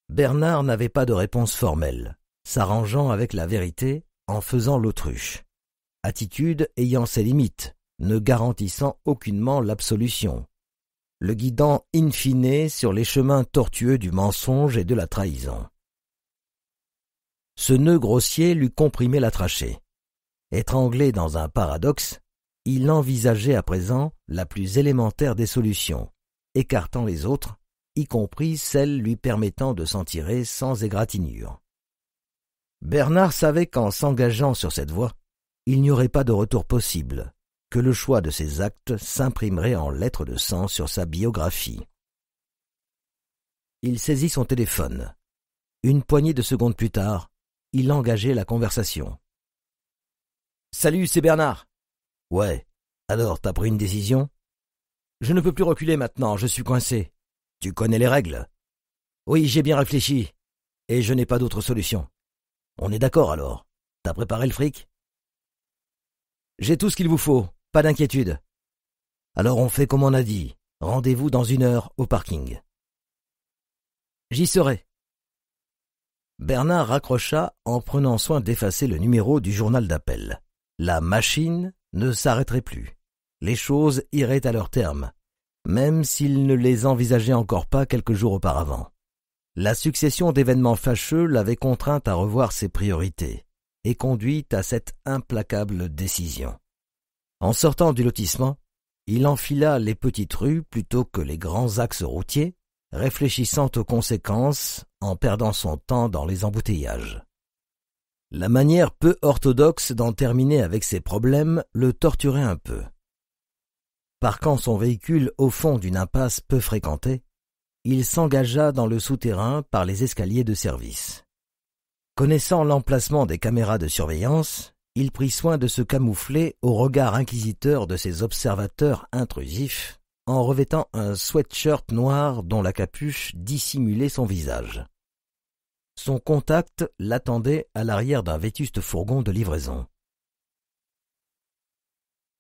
Bernard n'avait pas de réponse formelle, s'arrangeant avec la vérité en faisant l'autruche. Attitude ayant ses limites, ne garantissant aucunement l'absolution, le guidant in fine sur les chemins tortueux du mensonge et de la trahison. Ce nœud grossier lui comprimait la trachée. Étranglé dans un paradoxe, il envisageait à présent la plus élémentaire des solutions, écartant les autres, y compris celle lui permettant de s'en tirer sans égratignure. Bernard savait qu'en s'engageant sur cette voie, il n'y aurait pas de retour possible, que le choix de ses actes s'imprimerait en lettres de sang sur sa biographie. Il saisit son téléphone. Une poignée de secondes plus tard, il engageait la conversation. Salut, c'est Bernard. Ouais. Alors, t'as pris une décision Je ne peux plus reculer maintenant, je suis coincé. Tu connais les règles Oui, j'ai bien réfléchi. Et je n'ai pas d'autre solution. On est d'accord alors. T'as préparé le fric J'ai tout ce qu'il vous faut, pas d'inquiétude. Alors on fait comme on a dit. Rendez-vous dans une heure au parking. J'y serai. Bernard raccrocha en prenant soin d'effacer le numéro du journal d'appel. La machine ne s'arrêterait plus. Les choses iraient à leur terme, même s'il ne les envisageait encore pas quelques jours auparavant. La succession d'événements fâcheux l'avait contraint à revoir ses priorités et conduit à cette implacable décision. En sortant du lotissement, il enfila les petites rues plutôt que les grands axes routiers, réfléchissant aux conséquences en perdant son temps dans les embouteillages. La manière peu orthodoxe d'en terminer avec ses problèmes le torturait un peu. Parquant son véhicule au fond d'une impasse peu fréquentée, il s'engagea dans le souterrain par les escaliers de service. Connaissant l'emplacement des caméras de surveillance, il prit soin de se camoufler au regard inquisiteur de ses observateurs intrusifs en revêtant un sweatshirt noir dont la capuche dissimulait son visage. Son contact l'attendait à l'arrière d'un vétuste fourgon de livraison.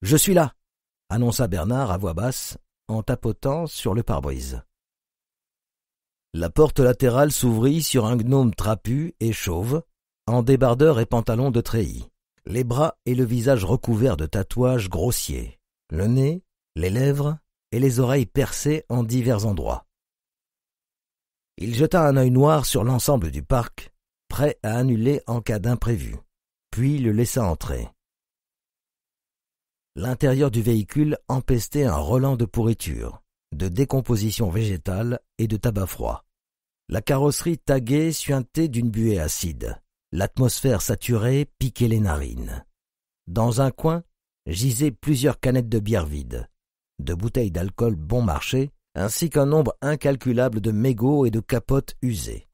Je suis là, annonça Bernard à voix basse en tapotant sur le pare-brise. La porte latérale s'ouvrit sur un gnome trapu et chauve, en débardeur et pantalon de treillis, les bras et le visage recouverts de tatouages grossiers, le nez, les lèvres, et les oreilles percées en divers endroits. Il jeta un œil noir sur l'ensemble du parc, prêt à annuler en cas d'imprévu, puis le laissa entrer. L'intérieur du véhicule empestait un relent de pourriture, de décomposition végétale et de tabac froid. La carrosserie taguée suintait d'une buée acide. L'atmosphère saturée piquait les narines. Dans un coin gisaient plusieurs canettes de bière vide, de bouteilles d'alcool bon marché, ainsi qu'un nombre incalculable de mégots et de capotes usées.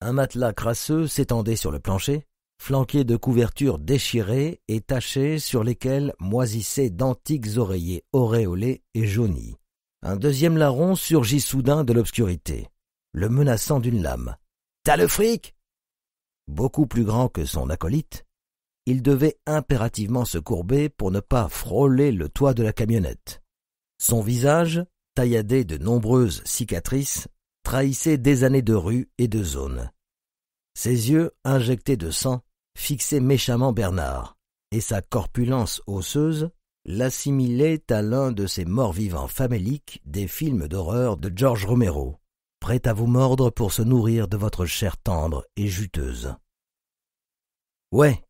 Un matelas crasseux s'étendait sur le plancher, flanqué de couvertures déchirées et tachées sur lesquelles moisissaient d'antiques oreillers auréolés et jaunis. Un deuxième larron surgit soudain de l'obscurité, le menaçant d'une lame. T'as le fric Beaucoup plus grand que son acolyte, il devait impérativement se courber pour ne pas frôler le toit de la camionnette. Son visage, tailladé de nombreuses cicatrices, trahissait des années de rue et de zone. Ses yeux, injectés de sang, fixaient méchamment Bernard, et sa corpulence osseuse l'assimilait à l'un de ces morts-vivants faméliques des films d'horreur de George Romero, prêt à vous mordre pour se nourrir de votre chair tendre et juteuse. Ouais,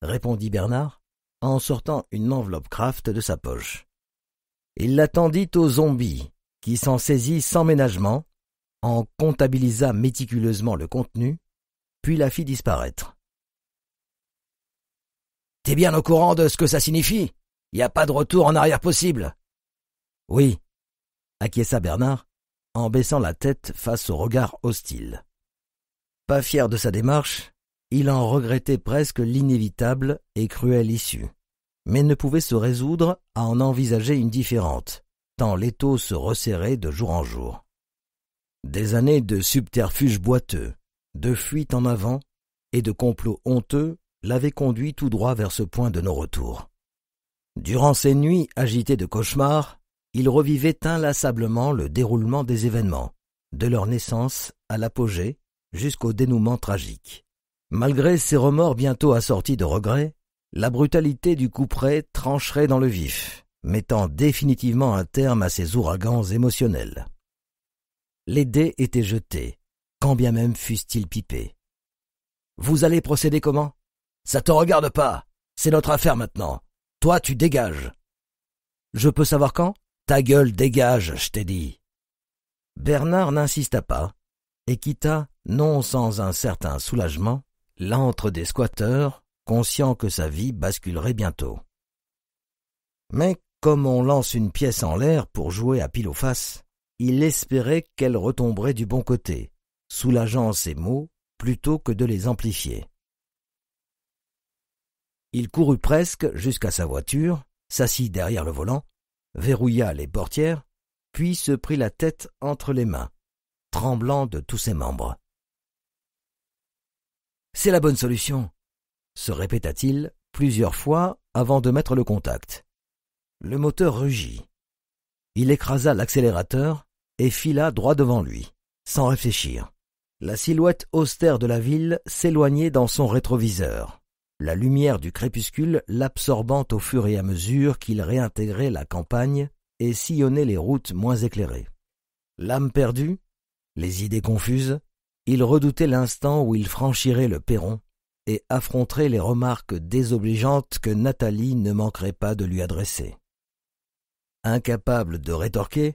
répondit Bernard en sortant une enveloppe Kraft de sa poche. Il l'attendit au zombie, qui s'en saisit sans ménagement, en comptabilisa méticuleusement le contenu, puis la fit disparaître. T'es bien au courant de ce que ça signifie Il n'y a pas de retour en arrière possible Oui, acquiesça Bernard, en baissant la tête face au regard hostile. Pas fier de sa démarche, il en regrettait presque l'inévitable et cruelle issue mais ne pouvait se résoudre à en envisager une différente, tant l'étau se resserrait de jour en jour. Des années de subterfuges boiteux, de fuites en avant et de complots honteux l'avaient conduit tout droit vers ce point de nos retours. Durant ces nuits agitées de cauchemars, il revivait inlassablement le déroulement des événements, de leur naissance à l'apogée jusqu'au dénouement tragique. Malgré ses remords bientôt assortis de regrets, la brutalité du couperet trancherait dans le vif, mettant définitivement un terme à ces ouragans émotionnels. Les dés étaient jetés, quand bien même fussent-ils pipés. Vous allez procéder comment Ça te regarde pas C'est notre affaire maintenant Toi, tu dégages Je peux savoir quand Ta gueule dégage, je t'ai dit Bernard n'insista pas et quitta, non sans un certain soulagement, l'antre des squatteurs conscient que sa vie basculerait bientôt. Mais comme on lance une pièce en l'air pour jouer à pile ou face, il espérait qu'elle retomberait du bon côté, soulageant ses mots plutôt que de les amplifier. Il courut presque jusqu'à sa voiture, s'assit derrière le volant, verrouilla les portières, puis se prit la tête entre les mains, tremblant de tous ses membres. C'est la bonne solution se répéta-t-il plusieurs fois avant de mettre le contact. Le moteur rugit. Il écrasa l'accélérateur et fila droit devant lui, sans réfléchir. La silhouette austère de la ville s'éloignait dans son rétroviseur, la lumière du crépuscule l'absorbant au fur et à mesure qu'il réintégrait la campagne et sillonnait les routes moins éclairées. L'âme perdue, les idées confuses, il redoutait l'instant où il franchirait le perron et affronterait les remarques désobligeantes que Nathalie ne manquerait pas de lui adresser. Incapable de rétorquer,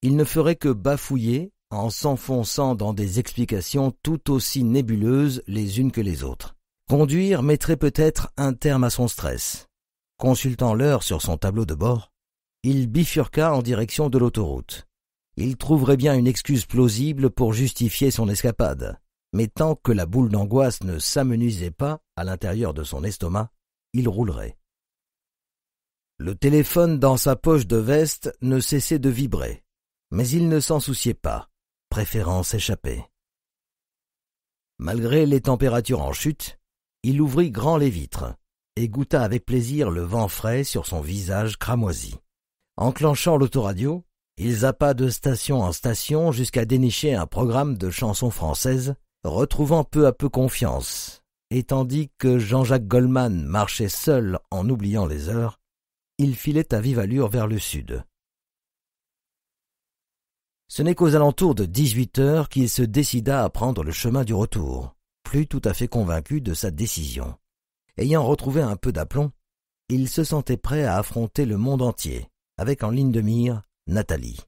il ne ferait que bafouiller en s'enfonçant dans des explications tout aussi nébuleuses les unes que les autres. Conduire mettrait peut-être un terme à son stress. Consultant l'heure sur son tableau de bord, il bifurqua en direction de l'autoroute. Il trouverait bien une excuse plausible pour justifier son escapade mais tant que la boule d'angoisse ne s'amenuisait pas à l'intérieur de son estomac, il roulerait. Le téléphone dans sa poche de veste ne cessait de vibrer, mais il ne s'en souciait pas, préférant s'échapper. Malgré les températures en chute, il ouvrit grand les vitres et goûta avec plaisir le vent frais sur son visage cramoisi. Enclenchant l'autoradio, il zappa de station en station jusqu'à dénicher un programme de chansons françaises retrouvant peu à peu confiance, et tandis que Jean-Jacques Goldman marchait seul en oubliant les heures, il filait à vive allure vers le sud. Ce n'est qu'aux alentours de dix-huit heures qu'il se décida à prendre le chemin du retour, plus tout à fait convaincu de sa décision. Ayant retrouvé un peu d'aplomb, il se sentait prêt à affronter le monde entier, avec en ligne de mire Nathalie.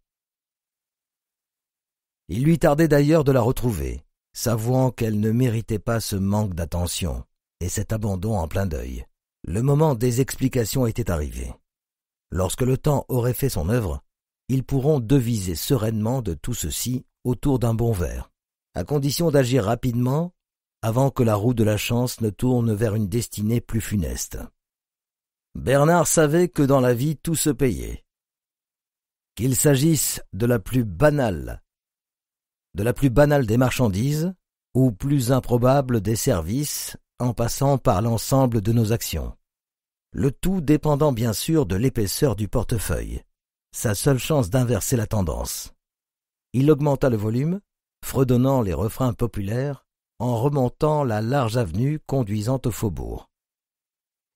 Il lui tardait d'ailleurs de la retrouver, Savouant qu'elle ne méritait pas ce manque d'attention et cet abandon en plein deuil, le moment des explications était arrivé. Lorsque le temps aurait fait son œuvre, ils pourront deviser sereinement de tout ceci autour d'un bon verre, à condition d'agir rapidement avant que la roue de la chance ne tourne vers une destinée plus funeste. Bernard savait que dans la vie tout se payait. Qu'il s'agisse de la plus banale de la plus banale des marchandises, ou plus improbable des services, en passant par l'ensemble de nos actions. Le tout dépendant bien sûr de l'épaisseur du portefeuille, sa seule chance d'inverser la tendance. Il augmenta le volume, fredonnant les refrains populaires, en remontant la large avenue conduisant au faubourg.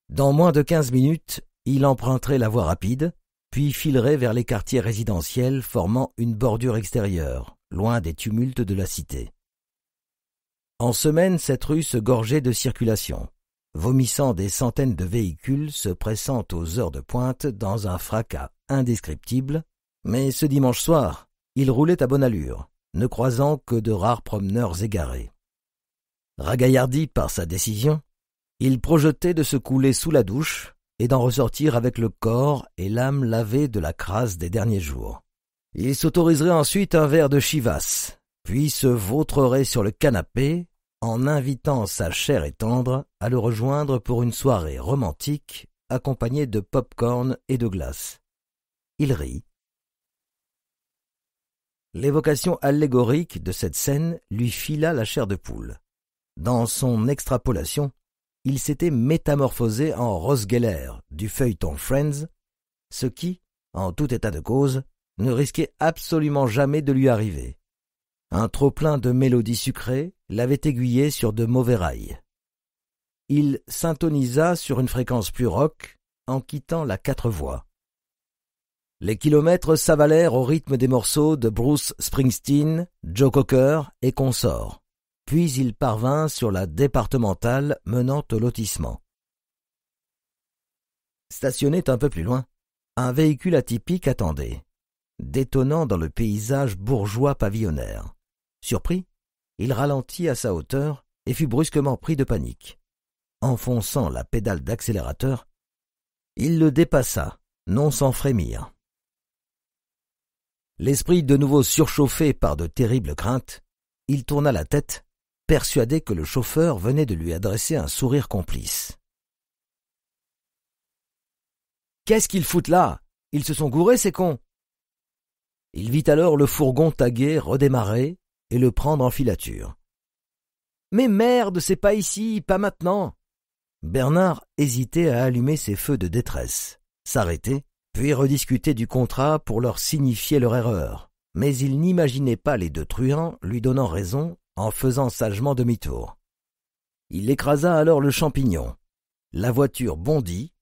Dans moins de quinze minutes, il emprunterait la voie rapide, puis filerait vers les quartiers résidentiels formant une bordure extérieure, loin des tumultes de la cité. En semaine, cette rue se gorgeait de circulation, vomissant des centaines de véhicules se pressant aux heures de pointe dans un fracas indescriptible, mais ce dimanche soir, il roulait à bonne allure, ne croisant que de rares promeneurs égarés. Ragaillardi par sa décision, il projetait de se couler sous la douche et d'en ressortir avec le corps et l'âme lavés de la crasse des derniers jours. Il s'autoriserait ensuite un verre de chivas, puis se vautrerait sur le canapé en invitant sa chère et tendre à le rejoindre pour une soirée romantique accompagnée de pop-corn et de glace. Il rit. L'évocation allégorique de cette scène lui fila la chair de poule. Dans son extrapolation, il s'était métamorphosé en Ross Geller du feuilleton Friends, ce qui, en tout état de cause, ne risquait absolument jamais de lui arriver. Un trop-plein de mélodies sucrées l'avait aiguillé sur de mauvais rails. Il s'intonisa sur une fréquence plus rock en quittant la quatre voix Les kilomètres s'avalèrent au rythme des morceaux de Bruce Springsteen, Joe Cocker et consorts. Puis il parvint sur la départementale menant au lotissement. Stationné un peu plus loin, un véhicule atypique attendait détonnant dans le paysage bourgeois pavillonnaire. Surpris, il ralentit à sa hauteur et fut brusquement pris de panique. Enfonçant la pédale d'accélérateur, il le dépassa, non sans frémir. L'esprit de nouveau surchauffé par de terribles craintes, il tourna la tête, persuadé que le chauffeur venait de lui adresser un sourire complice. Qu'est-ce qu'ils foutent là Ils se sont gourés, ces cons il vit alors le fourgon tagué redémarrer et le prendre en filature. Mais merde, c'est pas ici, pas maintenant. Bernard hésitait à allumer ses feux de détresse, s'arrêter, puis rediscuter du contrat pour leur signifier leur erreur. Mais il n'imaginait pas les deux truands lui donnant raison en faisant sagement demi-tour. Il écrasa alors le champignon. La voiture bondit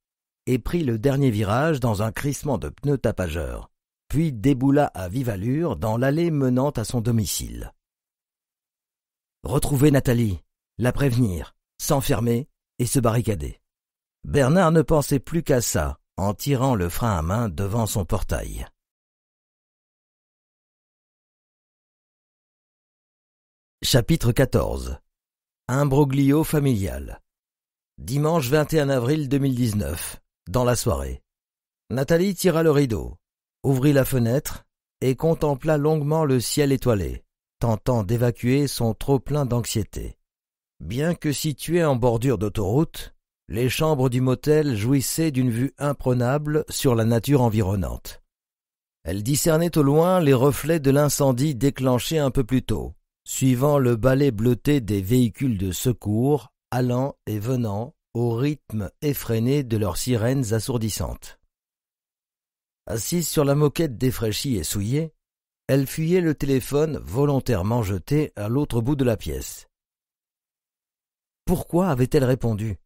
et prit le dernier virage dans un crissement de pneus tapageurs puis déboula à vive allure dans l'allée menant à son domicile. Retrouver Nathalie, la prévenir, s'enfermer et se barricader. Bernard ne pensait plus qu'à ça en tirant le frein à main devant son portail. Chapitre 14 Imbroglio familial Dimanche 21 avril 2019, dans la soirée. Nathalie tira le rideau, ouvrit la fenêtre et contempla longuement le ciel étoilé, tentant d'évacuer son trop-plein d'anxiété. Bien que située en bordure d'autoroute, les chambres du motel jouissaient d'une vue imprenable sur la nature environnante. Elle discernait au loin les reflets de l'incendie déclenché un peu plus tôt, suivant le balai bleuté des véhicules de secours allant et venant au rythme effréné de leurs sirènes assourdissantes. Assise sur la moquette défraîchie et souillée, elle fuyait le téléphone volontairement jeté à l'autre bout de la pièce. Pourquoi avait-elle répondu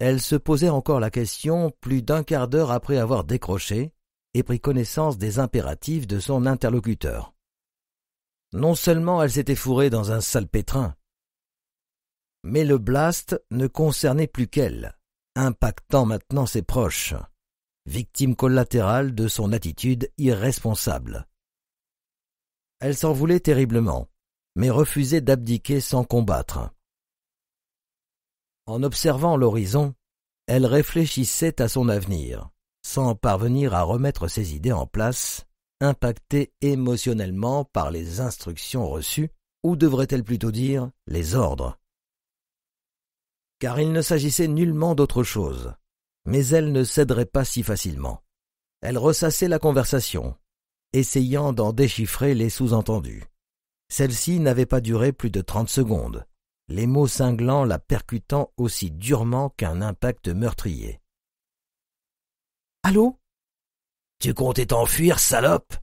Elle se posait encore la question plus d'un quart d'heure après avoir décroché et pris connaissance des impératifs de son interlocuteur. Non seulement elle s'était fourrée dans un sale pétrin, mais le blast ne concernait plus qu'elle, impactant maintenant ses proches victime collatérale de son attitude irresponsable. Elle s'en voulait terriblement, mais refusait d'abdiquer sans combattre. En observant l'horizon, elle réfléchissait à son avenir, sans parvenir à remettre ses idées en place, impactée émotionnellement par les instructions reçues, ou devrait-elle plutôt dire les ordres. Car il ne s'agissait nullement d'autre chose mais elle ne céderait pas si facilement. Elle ressassait la conversation, essayant d'en déchiffrer les sous-entendus. Celle-ci n'avait pas duré plus de trente secondes, les mots cinglants la percutant aussi durement qu'un impact meurtrier. Allô Tu comptais t'enfuir, salope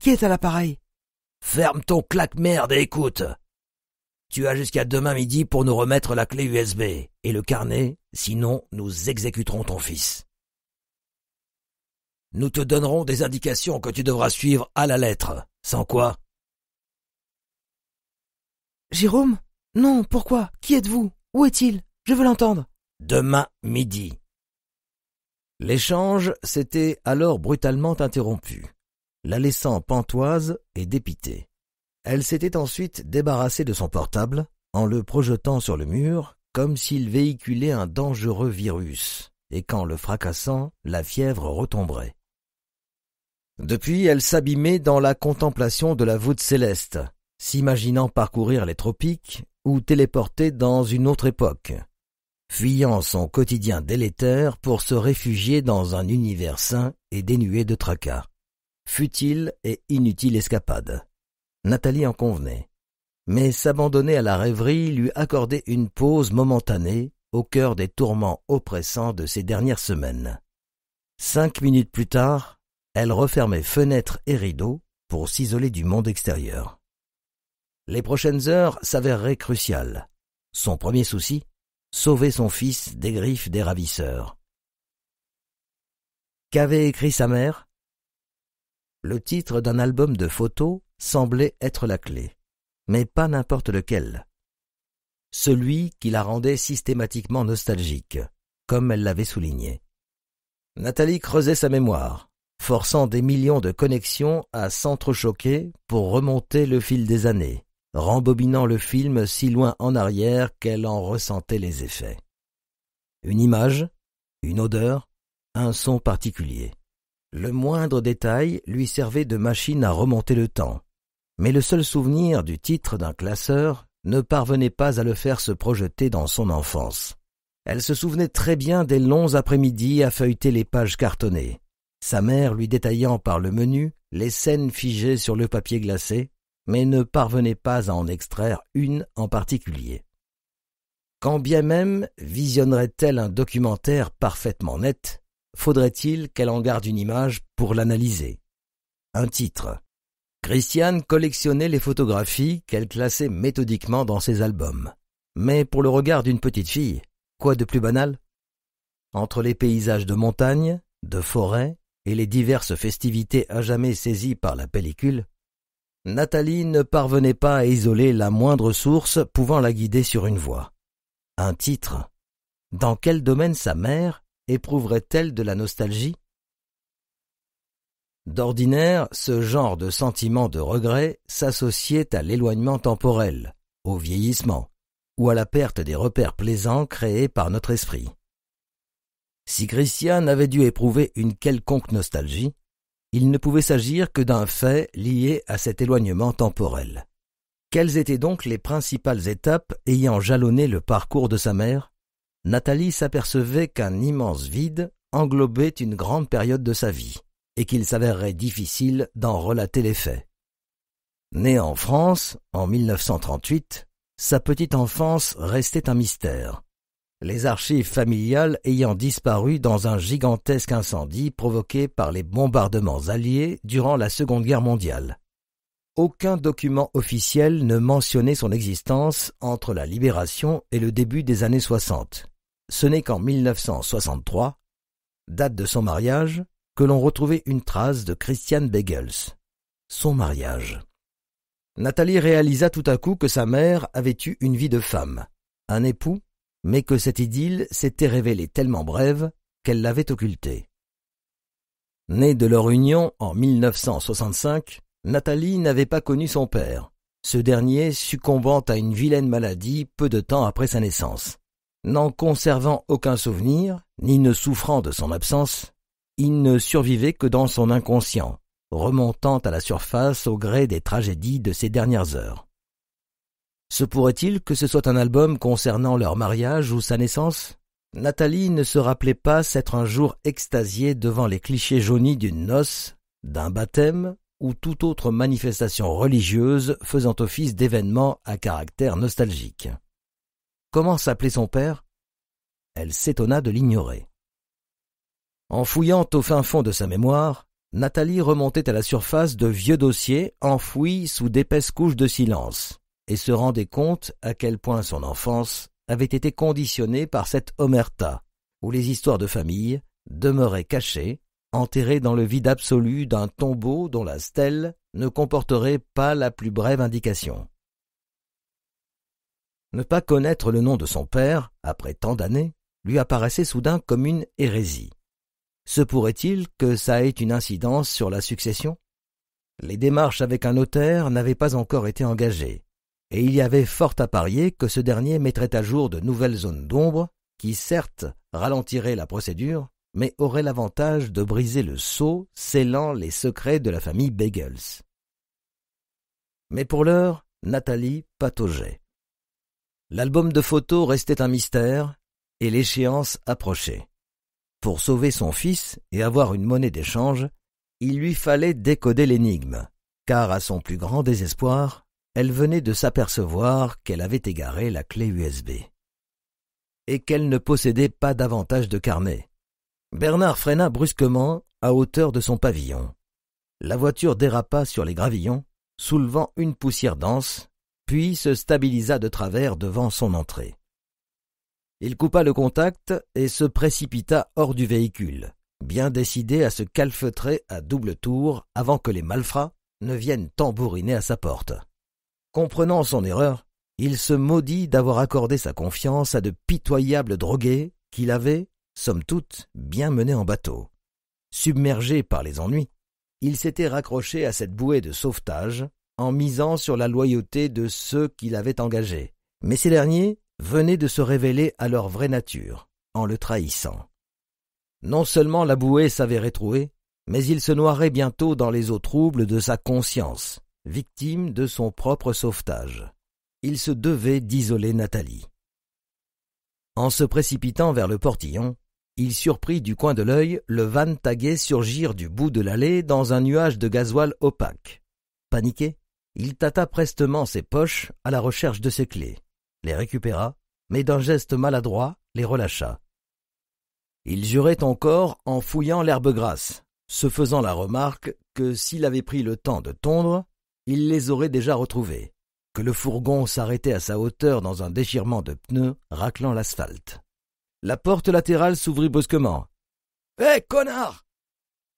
Qui est à l'appareil Ferme ton claque-merde et écoute tu as jusqu'à demain midi pour nous remettre la clé USB et le carnet, sinon nous exécuterons ton fils. Nous te donnerons des indications que tu devras suivre à la lettre, sans quoi. Jérôme Non, pourquoi Qui êtes-vous Où est-il Je veux l'entendre. Demain midi. L'échange s'était alors brutalement interrompu, la laissant pantoise et dépitée. Elle s'était ensuite débarrassée de son portable en le projetant sur le mur comme s'il véhiculait un dangereux virus, et qu'en le fracassant, la fièvre retomberait. Depuis, elle s'abîmait dans la contemplation de la voûte céleste, s'imaginant parcourir les tropiques ou téléporter dans une autre époque, fuyant son quotidien délétère pour se réfugier dans un univers sain et dénué de tracas. Futile et inutile escapade. Nathalie en convenait. Mais s'abandonner à la rêverie lui accordait une pause momentanée au cœur des tourments oppressants de ces dernières semaines. Cinq minutes plus tard, elle refermait fenêtres et rideaux pour s'isoler du monde extérieur. Les prochaines heures s'avéreraient cruciales. Son premier souci, sauver son fils des griffes des ravisseurs. Qu'avait écrit sa mère le titre d'un album de photos semblait être la clé, mais pas n'importe lequel. Celui qui la rendait systématiquement nostalgique, comme elle l'avait souligné. Nathalie creusait sa mémoire, forçant des millions de connexions à s'entrechoquer pour remonter le fil des années, rembobinant le film si loin en arrière qu'elle en ressentait les effets. Une image, une odeur, un son particulier. Le moindre détail lui servait de machine à remonter le temps. Mais le seul souvenir du titre d'un classeur ne parvenait pas à le faire se projeter dans son enfance. Elle se souvenait très bien des longs après-midi à feuilleter les pages cartonnées, sa mère lui détaillant par le menu les scènes figées sur le papier glacé, mais ne parvenait pas à en extraire une en particulier. Quand bien même visionnerait-elle un documentaire parfaitement net, faudrait-il qu'elle en garde une image pour l'analyser. Un titre. Christiane collectionnait les photographies qu'elle classait méthodiquement dans ses albums. Mais pour le regard d'une petite fille, quoi de plus banal Entre les paysages de montagne, de forêt et les diverses festivités à jamais saisies par la pellicule, Nathalie ne parvenait pas à isoler la moindre source pouvant la guider sur une voie. Un titre. Dans quel domaine sa mère éprouverait-elle de la nostalgie D'ordinaire, ce genre de sentiment de regret s'associait à l'éloignement temporel, au vieillissement, ou à la perte des repères plaisants créés par notre esprit. Si Christian avait dû éprouver une quelconque nostalgie, il ne pouvait s'agir que d'un fait lié à cet éloignement temporel. Quelles étaient donc les principales étapes ayant jalonné le parcours de sa mère Nathalie s'apercevait qu'un immense vide englobait une grande période de sa vie, et qu'il s'avérerait difficile d'en relater les faits. Née en France, en 1938, sa petite enfance restait un mystère. Les archives familiales ayant disparu dans un gigantesque incendie provoqué par les bombardements alliés durant la Seconde Guerre mondiale. Aucun document officiel ne mentionnait son existence entre la Libération et le début des années 60 ce n'est qu'en 1963, date de son mariage, que l'on retrouvait une trace de Christian Begels. Son mariage. Nathalie réalisa tout à coup que sa mère avait eu une vie de femme, un époux, mais que cette idylle s'était révélée tellement brève qu'elle l'avait occultée. Née de leur union en 1965, Nathalie n'avait pas connu son père, ce dernier succombant à une vilaine maladie peu de temps après sa naissance. N'en conservant aucun souvenir, ni ne souffrant de son absence, il ne survivait que dans son inconscient, remontant à la surface au gré des tragédies de ses dernières heures. Se pourrait-il que ce soit un album concernant leur mariage ou sa naissance Nathalie ne se rappelait pas s'être un jour extasiée devant les clichés jaunis d'une noce, d'un baptême ou toute autre manifestation religieuse faisant office d'événement à caractère nostalgique. Comment s'appelait son père Elle s'étonna de l'ignorer. En fouillant au fin fond de sa mémoire, Nathalie remontait à la surface de vieux dossiers enfouis sous d'épaisses couches de silence, et se rendait compte à quel point son enfance avait été conditionnée par cette omerta, où les histoires de famille demeuraient cachées, enterrées dans le vide absolu d'un tombeau dont la stèle ne comporterait pas la plus brève indication. Ne pas connaître le nom de son père, après tant d'années, lui apparaissait soudain comme une hérésie. Se pourrait-il que ça ait une incidence sur la succession Les démarches avec un notaire n'avaient pas encore été engagées, et il y avait fort à parier que ce dernier mettrait à jour de nouvelles zones d'ombre qui, certes, ralentiraient la procédure, mais auraient l'avantage de briser le sceau scellant les secrets de la famille Bagels. Mais pour l'heure, Nathalie pataugeait. L'album de photos restait un mystère, et l'échéance approchait. Pour sauver son fils et avoir une monnaie d'échange, il lui fallait décoder l'énigme, car à son plus grand désespoir, elle venait de s'apercevoir qu'elle avait égaré la clé USB. Et qu'elle ne possédait pas davantage de carnet. Bernard freina brusquement à hauteur de son pavillon. La voiture dérapa sur les gravillons, soulevant une poussière dense puis se stabilisa de travers devant son entrée. Il coupa le contact et se précipita hors du véhicule, bien décidé à se calfeutrer à double tour avant que les malfrats ne viennent tambouriner à sa porte. Comprenant son erreur, il se maudit d'avoir accordé sa confiance à de pitoyables drogués qu'il avait, somme toute, bien menés en bateau. Submergé par les ennuis, il s'était raccroché à cette bouée de sauvetage en misant sur la loyauté de ceux qu'il avait engagés. Mais ces derniers venaient de se révéler à leur vraie nature, en le trahissant. Non seulement la bouée s'avait trouée, mais il se noirait bientôt dans les eaux troubles de sa conscience, victime de son propre sauvetage. Il se devait d'isoler Nathalie. En se précipitant vers le portillon, il surprit du coin de l'œil le van tagué surgir du bout de l'allée dans un nuage de gasoil opaque. Paniqué, il tâta prestement ses poches à la recherche de ses clés, les récupéra, mais d'un geste maladroit, les relâcha. Il jurait encore en fouillant l'herbe grasse, se faisant la remarque que s'il avait pris le temps de tondre, il les aurait déjà retrouvés, que le fourgon s'arrêtait à sa hauteur dans un déchirement de pneus raclant l'asphalte. La porte latérale s'ouvrit brusquement. Hé, connard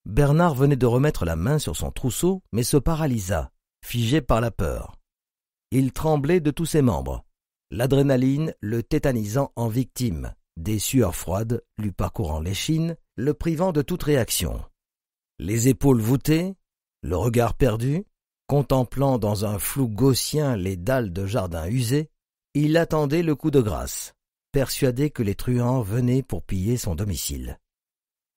Bernard venait de remettre la main sur son trousseau, mais se paralysa figé par la peur. Il tremblait de tous ses membres, l'adrénaline le tétanisant en victime, des sueurs froides lui parcourant l'échine, le privant de toute réaction. Les épaules voûtées, le regard perdu, contemplant dans un flou gaussien les dalles de jardin usées, il attendait le coup de grâce, persuadé que les truands venaient pour piller son domicile.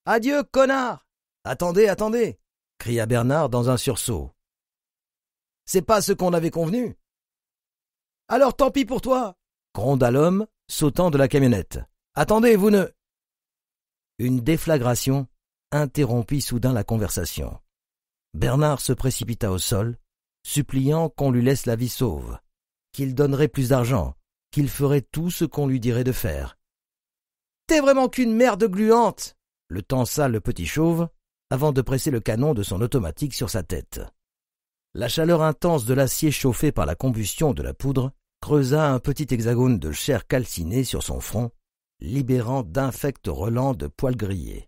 Adieu, connard Attendez, attendez cria Bernard dans un sursaut. C'est pas ce qu'on avait convenu. Alors tant pis pour toi, gronda l'homme, sautant de la camionnette. Attendez, vous ne. Une déflagration interrompit soudain la conversation. Bernard se précipita au sol, suppliant qu'on lui laisse la vie sauve, qu'il donnerait plus d'argent, qu'il ferait tout ce qu'on lui dirait de faire. T'es vraiment qu'une merde gluante le tensa le petit chauve, avant de presser le canon de son automatique sur sa tête. La chaleur intense de l'acier chauffé par la combustion de la poudre creusa un petit hexagone de chair calcinée sur son front, libérant d'infectes relents de poils grillés.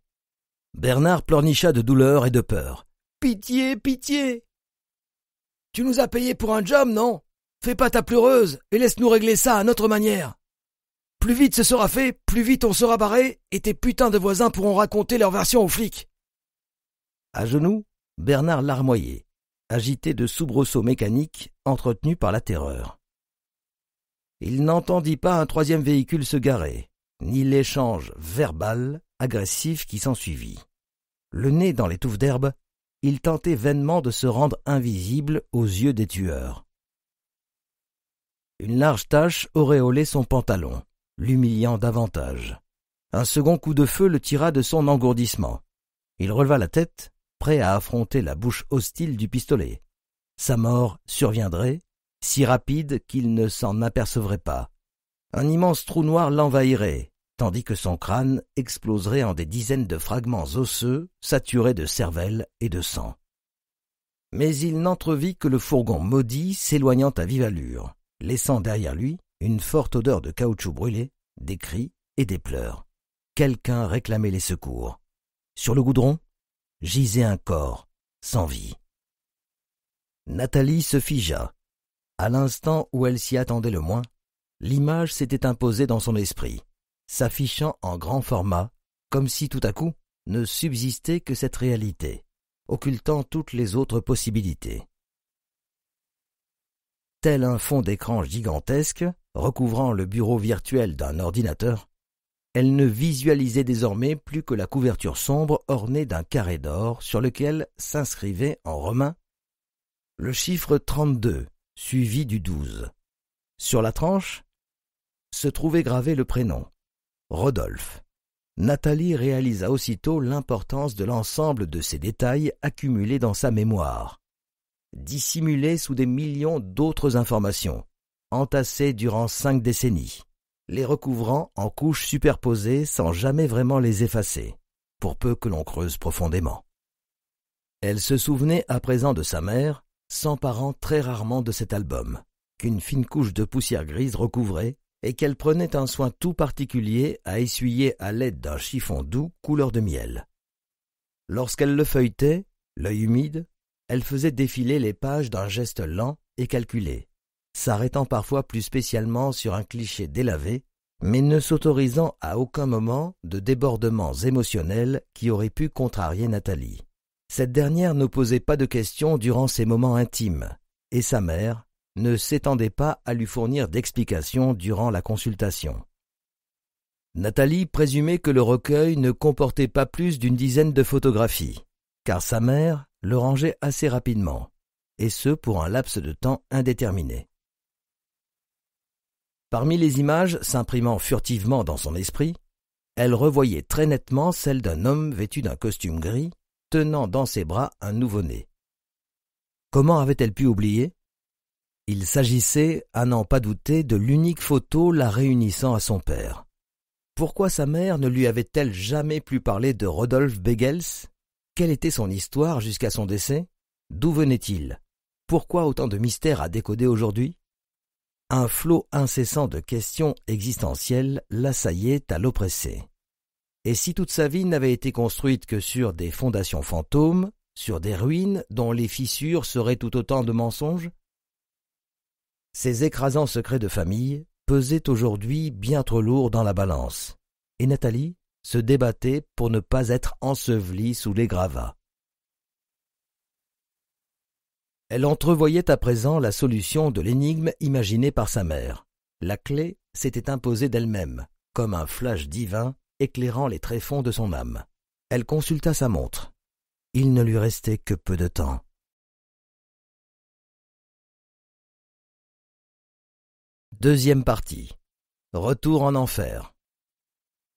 Bernard pleurnicha de douleur et de peur. Pitié, pitié. Tu nous as payés pour un job, non? Fais pas ta pleureuse et laisse-nous régler ça à notre manière. Plus vite ce sera fait, plus vite on sera barré et tes putains de voisins pourront raconter leur version aux flics. À genoux, Bernard larmoyait agité de soubresauts mécaniques entretenus par la terreur. Il n'entendit pas un troisième véhicule se garer, ni l'échange verbal, agressif qui s'ensuivit. Le nez dans les touffes d'herbe, il tentait vainement de se rendre invisible aux yeux des tueurs. Une large tache auréolait son pantalon, l'humiliant davantage. Un second coup de feu le tira de son engourdissement. Il releva la tête prêt à affronter la bouche hostile du pistolet. Sa mort surviendrait, si rapide qu'il ne s'en apercevrait pas. Un immense trou noir l'envahirait, tandis que son crâne exploserait en des dizaines de fragments osseux saturés de cervelle et de sang. Mais il n'entrevit que le fourgon maudit s'éloignant à vive allure, laissant derrière lui une forte odeur de caoutchouc brûlé, des cris et des pleurs. Quelqu'un réclamait les secours. Sur le goudron, gisait un corps, sans vie. Nathalie se figea. À l'instant où elle s'y attendait le moins, l'image s'était imposée dans son esprit, s'affichant en grand format, comme si tout à coup ne subsistait que cette réalité, occultant toutes les autres possibilités. Tel un fond d'écran gigantesque, recouvrant le bureau virtuel d'un ordinateur, elle ne visualisait désormais plus que la couverture sombre ornée d'un carré d'or sur lequel s'inscrivait en romain le chiffre 32, suivi du 12. Sur la tranche se trouvait gravé le prénom Rodolphe. Nathalie réalisa aussitôt l'importance de l'ensemble de ces détails accumulés dans sa mémoire, dissimulés sous des millions d'autres informations, entassées durant cinq décennies les recouvrant en couches superposées sans jamais vraiment les effacer, pour peu que l'on creuse profondément. Elle se souvenait à présent de sa mère, s'emparant très rarement de cet album, qu'une fine couche de poussière grise recouvrait, et qu'elle prenait un soin tout particulier à essuyer à l'aide d'un chiffon doux couleur de miel. Lorsqu'elle le feuilletait, l'œil humide, elle faisait défiler les pages d'un geste lent et calculé, s'arrêtant parfois plus spécialement sur un cliché délavé, mais ne s'autorisant à aucun moment de débordements émotionnels qui auraient pu contrarier Nathalie. Cette dernière ne posait pas de questions durant ces moments intimes, et sa mère ne s'étendait pas à lui fournir d'explications durant la consultation. Nathalie présumait que le recueil ne comportait pas plus d'une dizaine de photographies, car sa mère le rangeait assez rapidement, et ce pour un laps de temps indéterminé. Parmi les images s'imprimant furtivement dans son esprit, elle revoyait très nettement celle d'un homme vêtu d'un costume gris, tenant dans ses bras un nouveau-né. Comment avait-elle pu oublier Il s'agissait, à n'en pas douter, de l'unique photo la réunissant à son père. Pourquoi sa mère ne lui avait-elle jamais plus parlé de Rodolphe Begels Quelle était son histoire jusqu'à son décès D'où venait-il Pourquoi autant de mystères à décoder aujourd'hui un flot incessant de questions existentielles l'assaillait à l'oppressé. Et si toute sa vie n'avait été construite que sur des fondations fantômes, sur des ruines dont les fissures seraient tout autant de mensonges Ces écrasants secrets de famille pesaient aujourd'hui bien trop lourd dans la balance, et Nathalie se débattait pour ne pas être ensevelie sous les gravats. Elle entrevoyait à présent la solution de l'énigme imaginée par sa mère. La clé s'était imposée d'elle-même, comme un flash divin éclairant les tréfonds de son âme. Elle consulta sa montre. Il ne lui restait que peu de temps. Deuxième partie. Retour en enfer.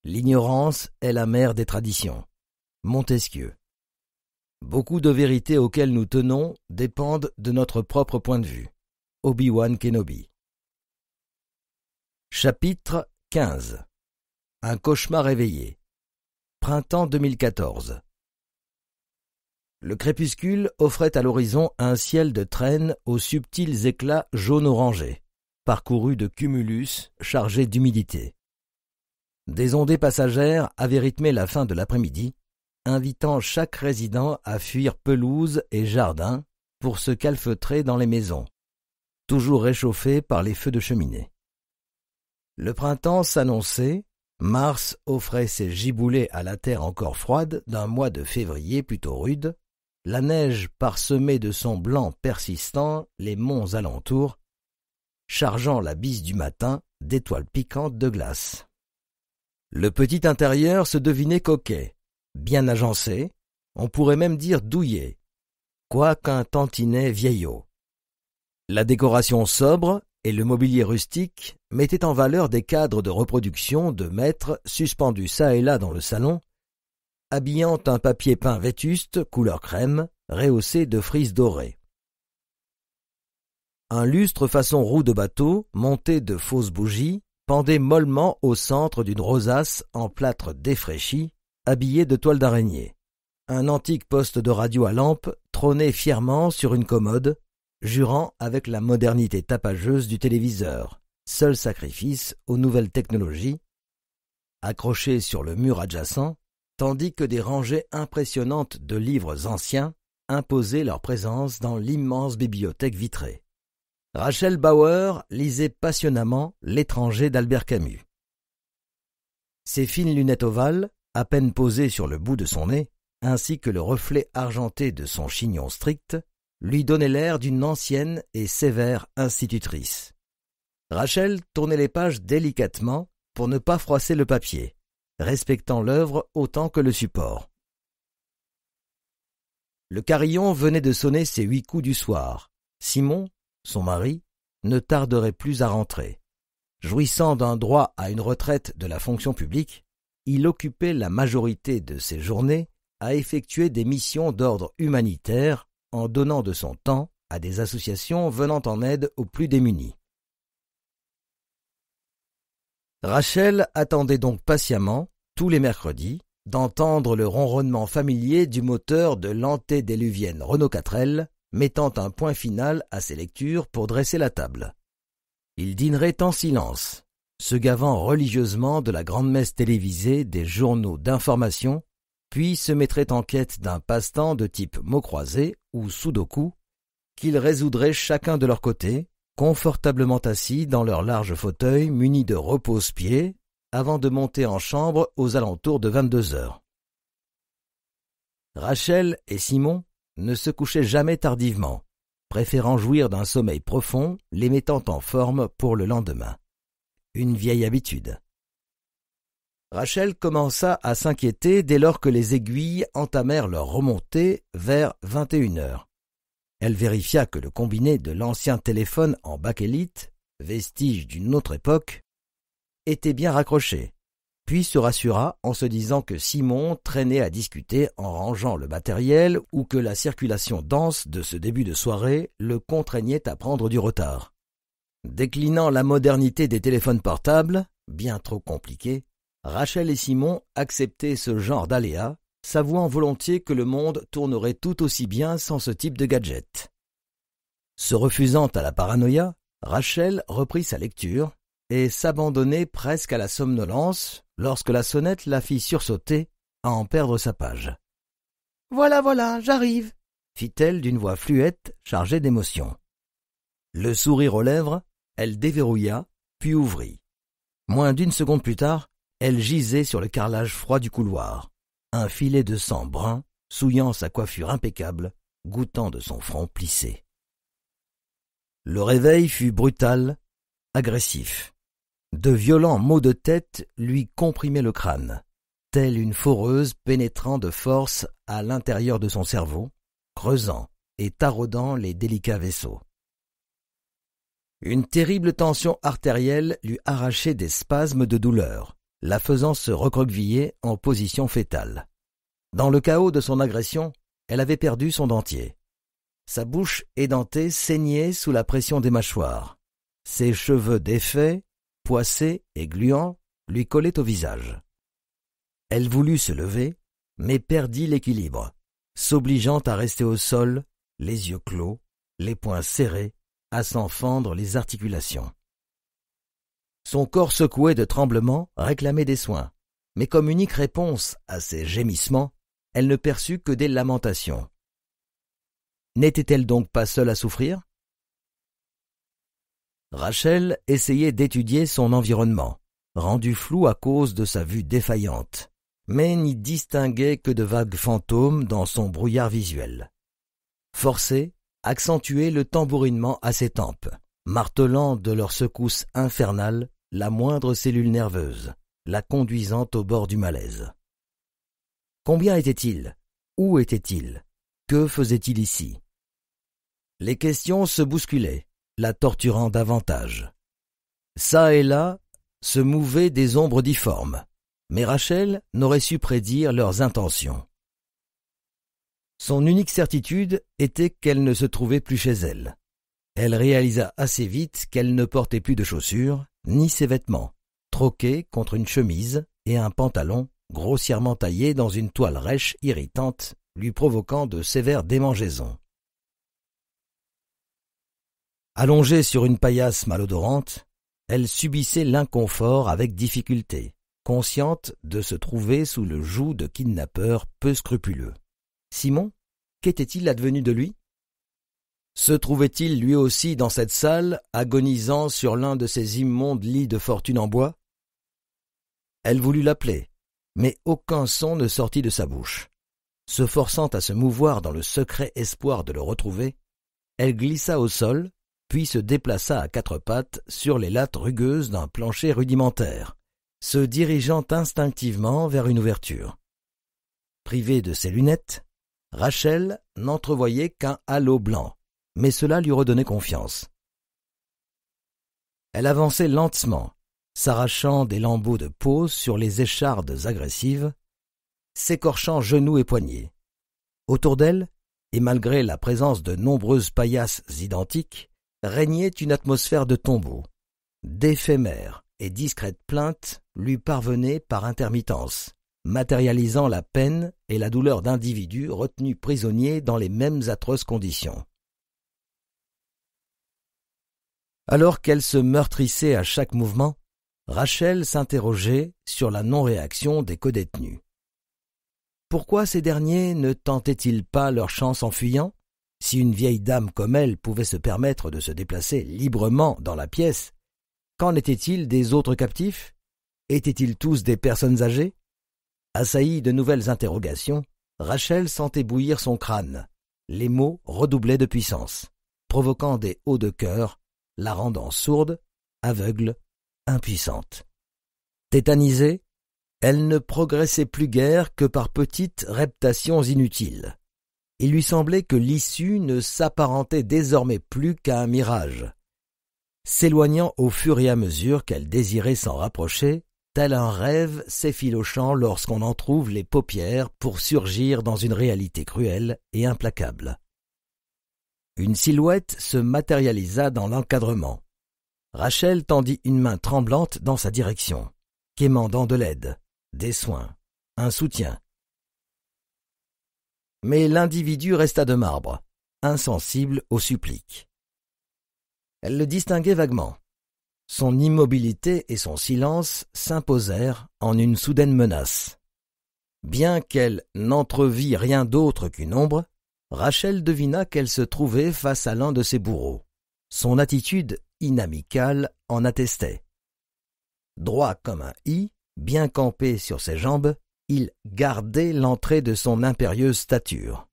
L'ignorance est la mère des traditions. Montesquieu. Beaucoup de vérités auxquelles nous tenons dépendent de notre propre point de vue. Obi-Wan Kenobi. Chapitre 15 Un cauchemar réveillé. Printemps 2014. Le crépuscule offrait à l'horizon un ciel de traîne aux subtils éclats jaune-orangé, parcouru de cumulus chargés d'humidité. Des ondées passagères avaient rythmé la fin de l'après-midi, invitant chaque résident à fuir pelouse et jardin pour se calfeutrer dans les maisons, toujours réchauffées par les feux de cheminée. Le printemps s'annonçait, mars offrait ses giboulées à la terre encore froide d'un mois de février plutôt rude, la neige parsemée de son blanc persistant les monts alentours, chargeant la bise du matin d'étoiles piquantes de glace. Le petit intérieur se devinait coquet, bien agencé, on pourrait même dire douillet, quoiqu'un tantinet vieillot. La décoration sobre et le mobilier rustique mettaient en valeur des cadres de reproduction de maîtres suspendus çà et là dans le salon, habillant un papier peint vétuste couleur crème, rehaussé de frises dorées. Un lustre façon roue de bateau, monté de fausses bougies, pendait mollement au centre d'une rosace en plâtre défraîchi, habillé de toile d'araignée. Un antique poste de radio à lampe trônait fièrement sur une commode, jurant avec la modernité tapageuse du téléviseur, seul sacrifice aux nouvelles technologies, accroché sur le mur adjacent, tandis que des rangées impressionnantes de livres anciens imposaient leur présence dans l'immense bibliothèque vitrée. Rachel Bauer lisait passionnamment L'étranger d'Albert Camus. Ses fines lunettes ovales, à peine posé sur le bout de son nez, ainsi que le reflet argenté de son chignon strict, lui donnait l'air d'une ancienne et sévère institutrice. Rachel tournait les pages délicatement pour ne pas froisser le papier, respectant l'œuvre autant que le support. Le carillon venait de sonner ses huit coups du soir. Simon, son mari, ne tarderait plus à rentrer. Jouissant d'un droit à une retraite de la fonction publique, il occupait la majorité de ses journées à effectuer des missions d'ordre humanitaire en donnant de son temps à des associations venant en aide aux plus démunis. Rachel attendait donc patiemment, tous les mercredis, d'entendre le ronronnement familier du moteur de l'antédéluvienne Renault 4 mettant un point final à ses lectures pour dresser la table. Il dînerait en silence, se gavant religieusement de la grande-messe télévisée, des journaux d'information, puis se mettrait en quête d'un passe-temps de type mot croisé ou sudoku, qu'ils résoudraient chacun de leur côté, confortablement assis dans leur large fauteuil muni de repose-pieds, avant de monter en chambre aux alentours de 22 heures. Rachel et Simon ne se couchaient jamais tardivement, préférant jouir d'un sommeil profond, les mettant en forme pour le lendemain une vieille habitude. Rachel commença à s'inquiéter dès lors que les aiguilles entamèrent leur remontée vers 21 heures. Elle vérifia que le combiné de l'ancien téléphone en bakélite, vestige d'une autre époque, était bien raccroché, puis se rassura en se disant que Simon traînait à discuter en rangeant le matériel ou que la circulation dense de ce début de soirée le contraignait à prendre du retard. Déclinant la modernité des téléphones portables, bien trop compliqués, Rachel et Simon acceptaient ce genre d'aléas, savouant volontiers que le monde tournerait tout aussi bien sans ce type de gadget. Se refusant à la paranoïa, Rachel reprit sa lecture et s'abandonnait presque à la somnolence lorsque la sonnette la fit sursauter à en perdre sa page. Voilà, voilà, j'arrive, fit-elle d'une voix fluette chargée d'émotion. Le sourire aux lèvres, elle déverrouilla, puis ouvrit. Moins d'une seconde plus tard, elle gisait sur le carrelage froid du couloir, un filet de sang brun souillant sa coiffure impeccable, goûtant de son front plissé. Le réveil fut brutal, agressif. De violents maux de tête lui comprimaient le crâne, telle une foreuse pénétrant de force à l'intérieur de son cerveau, creusant et taraudant les délicats vaisseaux. Une terrible tension artérielle lui arrachait des spasmes de douleur, la faisant se recroqueviller en position fétale. Dans le chaos de son agression, elle avait perdu son dentier. Sa bouche édentée saignait sous la pression des mâchoires. Ses cheveux défaits, poissés et gluants, lui collaient au visage. Elle voulut se lever, mais perdit l'équilibre, s'obligeant à rester au sol, les yeux clos, les poings serrés, à s'en fendre les articulations. Son corps secoué de tremblements réclamait des soins, mais comme unique réponse à ses gémissements, elle ne perçut que des lamentations. N'était-elle donc pas seule à souffrir Rachel essayait d'étudier son environnement, rendu flou à cause de sa vue défaillante, mais n'y distinguait que de vagues fantômes dans son brouillard visuel. Forcée, Accentuait le tambourinement à ses tempes, martelant de leur secousse infernale la moindre cellule nerveuse, la conduisant au bord du malaise. Combien était-il Où était-il Que faisait-il ici Les questions se bousculaient, la torturant davantage. Ça et là se mouvaient des ombres difformes, mais Rachel n'aurait su prédire leurs intentions. Son unique certitude était qu'elle ne se trouvait plus chez elle. Elle réalisa assez vite qu'elle ne portait plus de chaussures, ni ses vêtements, troqués contre une chemise et un pantalon grossièrement taillé dans une toile rêche irritante, lui provoquant de sévères démangeaisons. Allongée sur une paillasse malodorante, elle subissait l'inconfort avec difficulté, consciente de se trouver sous le joug de kidnappeurs peu scrupuleux. Simon, qu'était-il advenu de lui Se trouvait-il lui aussi dans cette salle, agonisant sur l'un de ces immondes lits de fortune en bois Elle voulut l'appeler, mais aucun son ne sortit de sa bouche. Se forçant à se mouvoir dans le secret espoir de le retrouver, elle glissa au sol, puis se déplaça à quatre pattes sur les lattes rugueuses d'un plancher rudimentaire, se dirigeant instinctivement vers une ouverture. Privée de ses lunettes, Rachel n'entrevoyait qu'un halo blanc, mais cela lui redonnait confiance. Elle avançait lentement, s'arrachant des lambeaux de peau sur les échardes agressives, s'écorchant genoux et poignets. Autour d'elle, et malgré la présence de nombreuses paillasses identiques, régnait une atmosphère de tombeau. D'éphémères et discrètes plaintes lui parvenaient par intermittence, matérialisant la peine et la douleur d'individus retenus prisonniers dans les mêmes atroces conditions. Alors qu'elle se meurtrissait à chaque mouvement, Rachel s'interrogeait sur la non-réaction des codétenus. Pourquoi ces derniers ne tentaient-ils pas leur chance en fuyant Si une vieille dame comme elle pouvait se permettre de se déplacer librement dans la pièce, qu'en étaient-ils des autres captifs Étaient-ils tous des personnes âgées Assaillie de nouvelles interrogations, Rachel sentait bouillir son crâne. Les mots redoublaient de puissance, provoquant des hauts de cœur, la rendant sourde, aveugle, impuissante. Tétanisée, elle ne progressait plus guère que par petites reptations inutiles. Il lui semblait que l'issue ne s'apparentait désormais plus qu'à un mirage. S'éloignant au fur et à mesure qu'elle désirait s'en rapprocher, Tel un rêve s'effile au champ lorsqu'on en trouve les paupières pour surgir dans une réalité cruelle et implacable. Une silhouette se matérialisa dans l'encadrement. Rachel tendit une main tremblante dans sa direction, quémandant de l'aide, des soins, un soutien. Mais l'individu resta de marbre, insensible aux suppliques. Elle le distinguait vaguement. Son immobilité et son silence s'imposèrent en une soudaine menace. Bien qu'elle n'entrevît rien d'autre qu'une ombre, Rachel devina qu'elle se trouvait face à l'un de ses bourreaux. Son attitude inamicale en attestait. Droit comme un i, bien campé sur ses jambes, il gardait l'entrée de son impérieuse stature.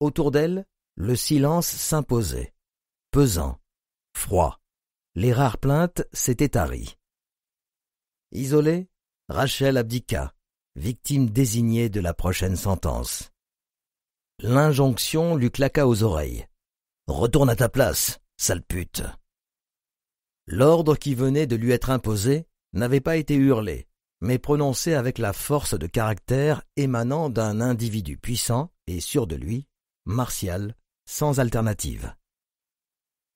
Autour d'elle, le silence s'imposait, pesant, froid. Les rares plaintes s'étaient taries. Isolée, Rachel abdiqua, victime désignée de la prochaine sentence. L'injonction lui claqua aux oreilles. Retourne à ta place, sale pute. L'ordre qui venait de lui être imposé n'avait pas été hurlé, mais prononcé avec la force de caractère émanant d'un individu puissant et sûr de lui, martial, sans alternative.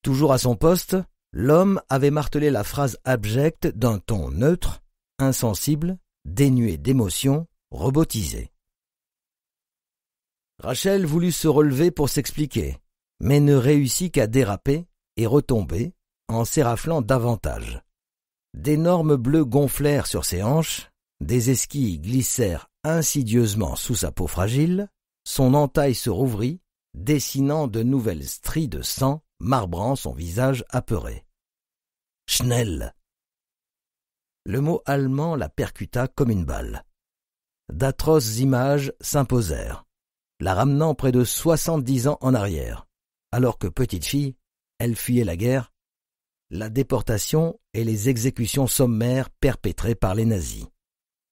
Toujours à son poste, L'homme avait martelé la phrase abjecte d'un ton neutre, insensible, dénué d'émotion, robotisé. Rachel voulut se relever pour s'expliquer, mais ne réussit qu'à déraper et retomber en s'éraflant davantage. D'énormes bleus gonflèrent sur ses hanches, des esquilles glissèrent insidieusement sous sa peau fragile, son entaille se rouvrit, dessinant de nouvelles stries de sang marbrant son visage apeuré. Schnell. Le mot allemand la percuta comme une balle. D'atroces images s'imposèrent, la ramenant près de soixante-dix ans en arrière, alors que petite fille, elle fuyait la guerre, la déportation et les exécutions sommaires perpétrées par les nazis.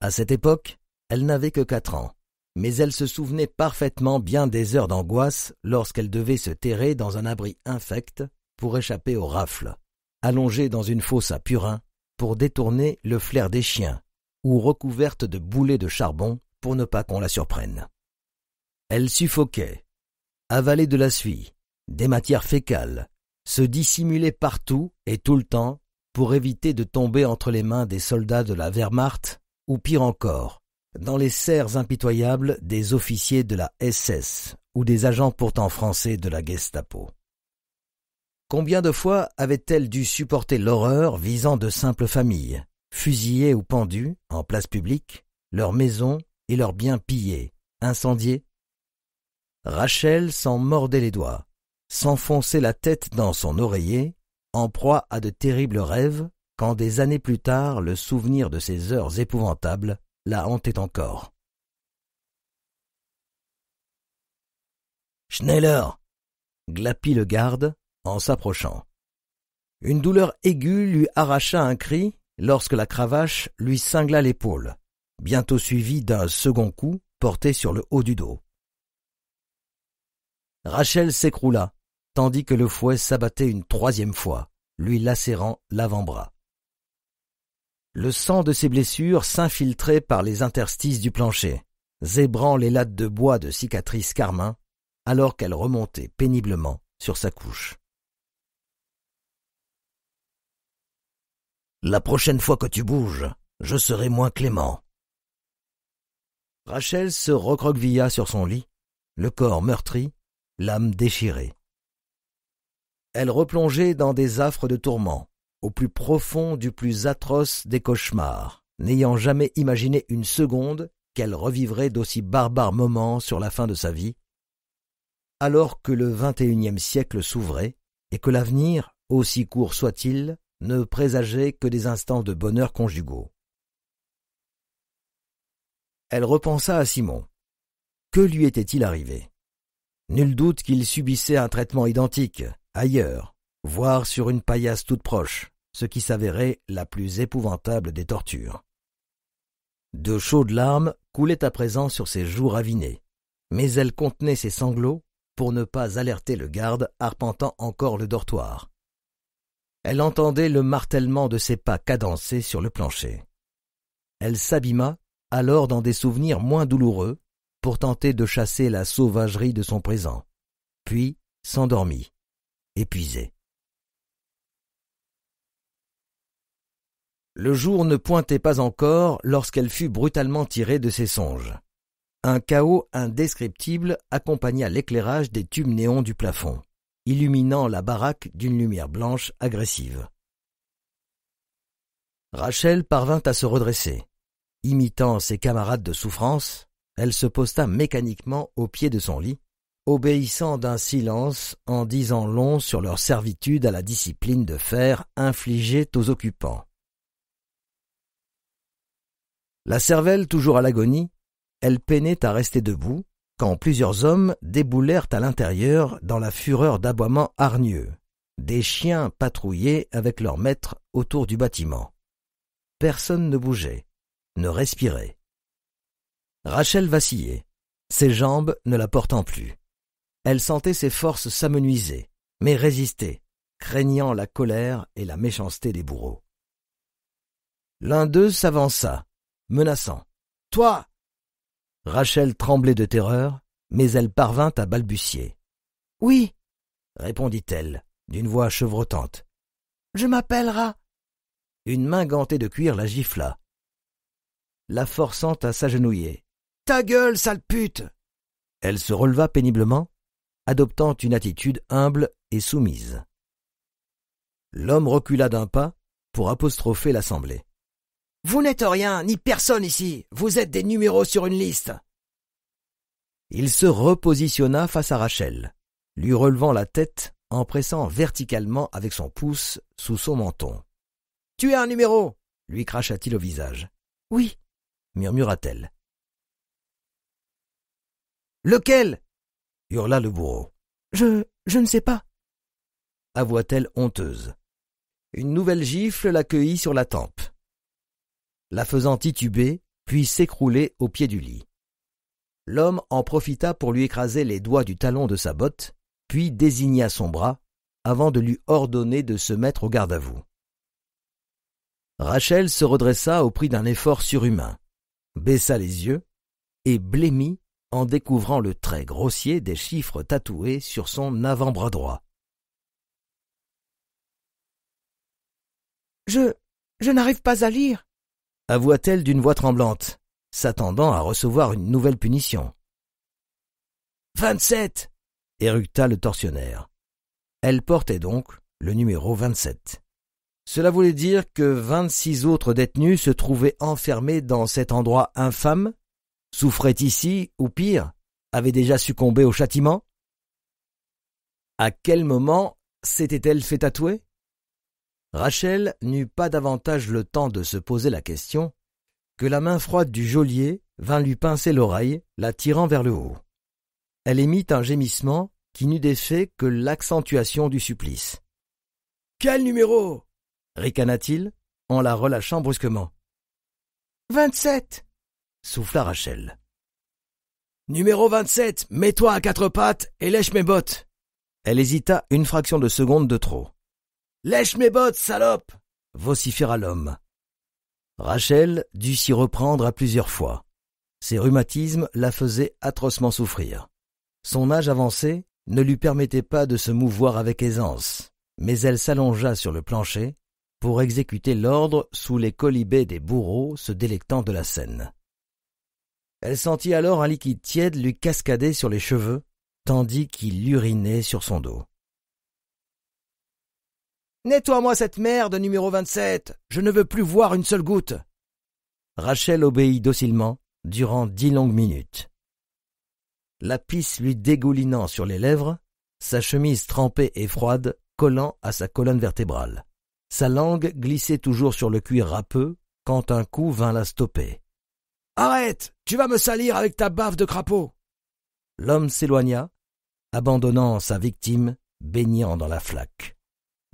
À cette époque, elle n'avait que quatre ans mais elle se souvenait parfaitement bien des heures d'angoisse lorsqu'elle devait se terrer dans un abri infect pour échapper aux rafles, allongée dans une fosse à purin pour détourner le flair des chiens, ou recouverte de boulets de charbon pour ne pas qu'on la surprenne. Elle suffoquait, avalait de la suie, des matières fécales, se dissimulait partout et tout le temps pour éviter de tomber entre les mains des soldats de la Wehrmacht, ou pire encore, dans les serres impitoyables des officiers de la SS ou des agents pourtant français de la Gestapo. Combien de fois avait-elle dû supporter l'horreur visant de simples familles, fusillées ou pendues, en place publique, leurs maisons et leurs biens pillés, incendiés Rachel s'en mordait les doigts, s'enfonçait la tête dans son oreiller, en proie à de terribles rêves, quand des années plus tard le souvenir de ces heures épouvantables la hantait encore. Schneller glapit le garde en s'approchant. Une douleur aiguë lui arracha un cri lorsque la cravache lui cingla l'épaule, bientôt suivie d'un second coup porté sur le haut du dos. Rachel s'écroula, tandis que le fouet s'abattait une troisième fois, lui lacérant l'avant-bras. Le sang de ses blessures s'infiltrait par les interstices du plancher, zébrant les lattes de bois de cicatrices carmin, alors qu'elle remontait péniblement sur sa couche. La prochaine fois que tu bouges, je serai moins clément. Rachel se recroquevilla sur son lit, le corps meurtri, l'âme déchirée. Elle replongeait dans des affres de tourments, au plus profond du plus atroce des cauchemars, n'ayant jamais imaginé une seconde qu'elle revivrait d'aussi barbares moments sur la fin de sa vie, alors que le XXIe siècle s'ouvrait et que l'avenir, aussi court soit-il, ne présageait que des instants de bonheur conjugaux. Elle repensa à Simon. Que lui était-il arrivé Nul doute qu'il subissait un traitement identique, ailleurs, voire sur une paillasse toute proche ce qui s'avérait la plus épouvantable des tortures. De chaudes larmes coulaient à présent sur ses joues ravinées, mais elle contenait ses sanglots pour ne pas alerter le garde arpentant encore le dortoir. Elle entendait le martèlement de ses pas cadencés sur le plancher. Elle s'abîma alors dans des souvenirs moins douloureux pour tenter de chasser la sauvagerie de son présent, puis s'endormit, épuisée. Le jour ne pointait pas encore lorsqu'elle fut brutalement tirée de ses songes. Un chaos indescriptible accompagna l'éclairage des tubes néons du plafond, illuminant la baraque d'une lumière blanche agressive. Rachel parvint à se redresser. Imitant ses camarades de souffrance, elle se posta mécaniquement au pied de son lit, obéissant d'un silence en disant long sur leur servitude à la discipline de fer infligée aux occupants. La cervelle toujours à l'agonie, elle peinait à rester debout, quand plusieurs hommes déboulèrent à l'intérieur dans la fureur d'aboiements hargneux. Des chiens patrouillaient avec leurs maîtres autour du bâtiment. Personne ne bougeait, ne respirait. Rachel vacillait, ses jambes ne la portant plus. Elle sentait ses forces s'amenuiser, mais résister, craignant la colère et la méchanceté des bourreaux. L'un d'eux s'avança, menaçant. Toi Rachel tremblait de terreur, mais elle parvint à balbutier. Oui, répondit-elle, d'une voix chevrotante. Je m'appellerai. Une main gantée de cuir la gifla, la forçant à s'agenouiller. Ta gueule, sale pute Elle se releva péniblement, adoptant une attitude humble et soumise. L'homme recula d'un pas pour apostropher l'assemblée. Vous n'êtes rien, ni personne ici. Vous êtes des numéros sur une liste. Il se repositionna face à Rachel, lui relevant la tête en pressant verticalement avec son pouce sous son menton. Tu es un numéro lui cracha-t-il au visage. Oui, murmura-t-elle. Lequel hurla le bourreau. Je. je ne sais pas. avoua-t-elle honteuse. Une nouvelle gifle l'accueillit sur la tempe la faisant tituber, puis s'écrouler au pied du lit. L'homme en profita pour lui écraser les doigts du talon de sa botte, puis désigna son bras, avant de lui ordonner de se mettre au garde à vous. Rachel se redressa au prix d'un effort surhumain, baissa les yeux et blêmit en découvrant le trait grossier des chiffres tatoués sur son avant-bras droit. Je. je n'arrive pas à lire, avoua-t-elle d'une voix tremblante, s'attendant à recevoir une nouvelle punition. Vingt-sept éructa le tortionnaire. Elle portait donc le numéro vingt-sept. Cela voulait dire que vingt-six autres détenus se trouvaient enfermés dans cet endroit infâme, souffraient ici, ou pire, avaient déjà succombé au châtiment À quel moment s'était-elle fait tatouer Rachel n'eut pas davantage le temps de se poser la question que la main froide du geôlier vint lui pincer l'oreille, la tirant vers le haut. Elle émit un gémissement qui n'eut d'effet que l'accentuation du supplice. Quel numéro ricana-t-il en la relâchant brusquement. Vingt-sept souffla Rachel. Numéro vingt-sept, mets-toi à quatre pattes et lèche mes bottes. Elle hésita une fraction de seconde de trop. Lèche mes bottes, salope vociféra l'homme. Rachel dut s'y reprendre à plusieurs fois. Ses rhumatismes la faisaient atrocement souffrir. Son âge avancé ne lui permettait pas de se mouvoir avec aisance, mais elle s'allongea sur le plancher pour exécuter l'ordre sous les colibets des bourreaux se délectant de la scène. Elle sentit alors un liquide tiède lui cascader sur les cheveux, tandis qu'il urinait sur son dos. Nettoie-moi cette merde, numéro 27. Je ne veux plus voir une seule goutte. Rachel obéit docilement durant dix longues minutes. La pisse lui dégoulinant sur les lèvres, sa chemise trempée et froide collant à sa colonne vertébrale. Sa langue glissait toujours sur le cuir râpeux quand un coup vint la stopper. Arrête Tu vas me salir avec ta bave de crapaud L'homme s'éloigna, abandonnant sa victime, baignant dans la flaque.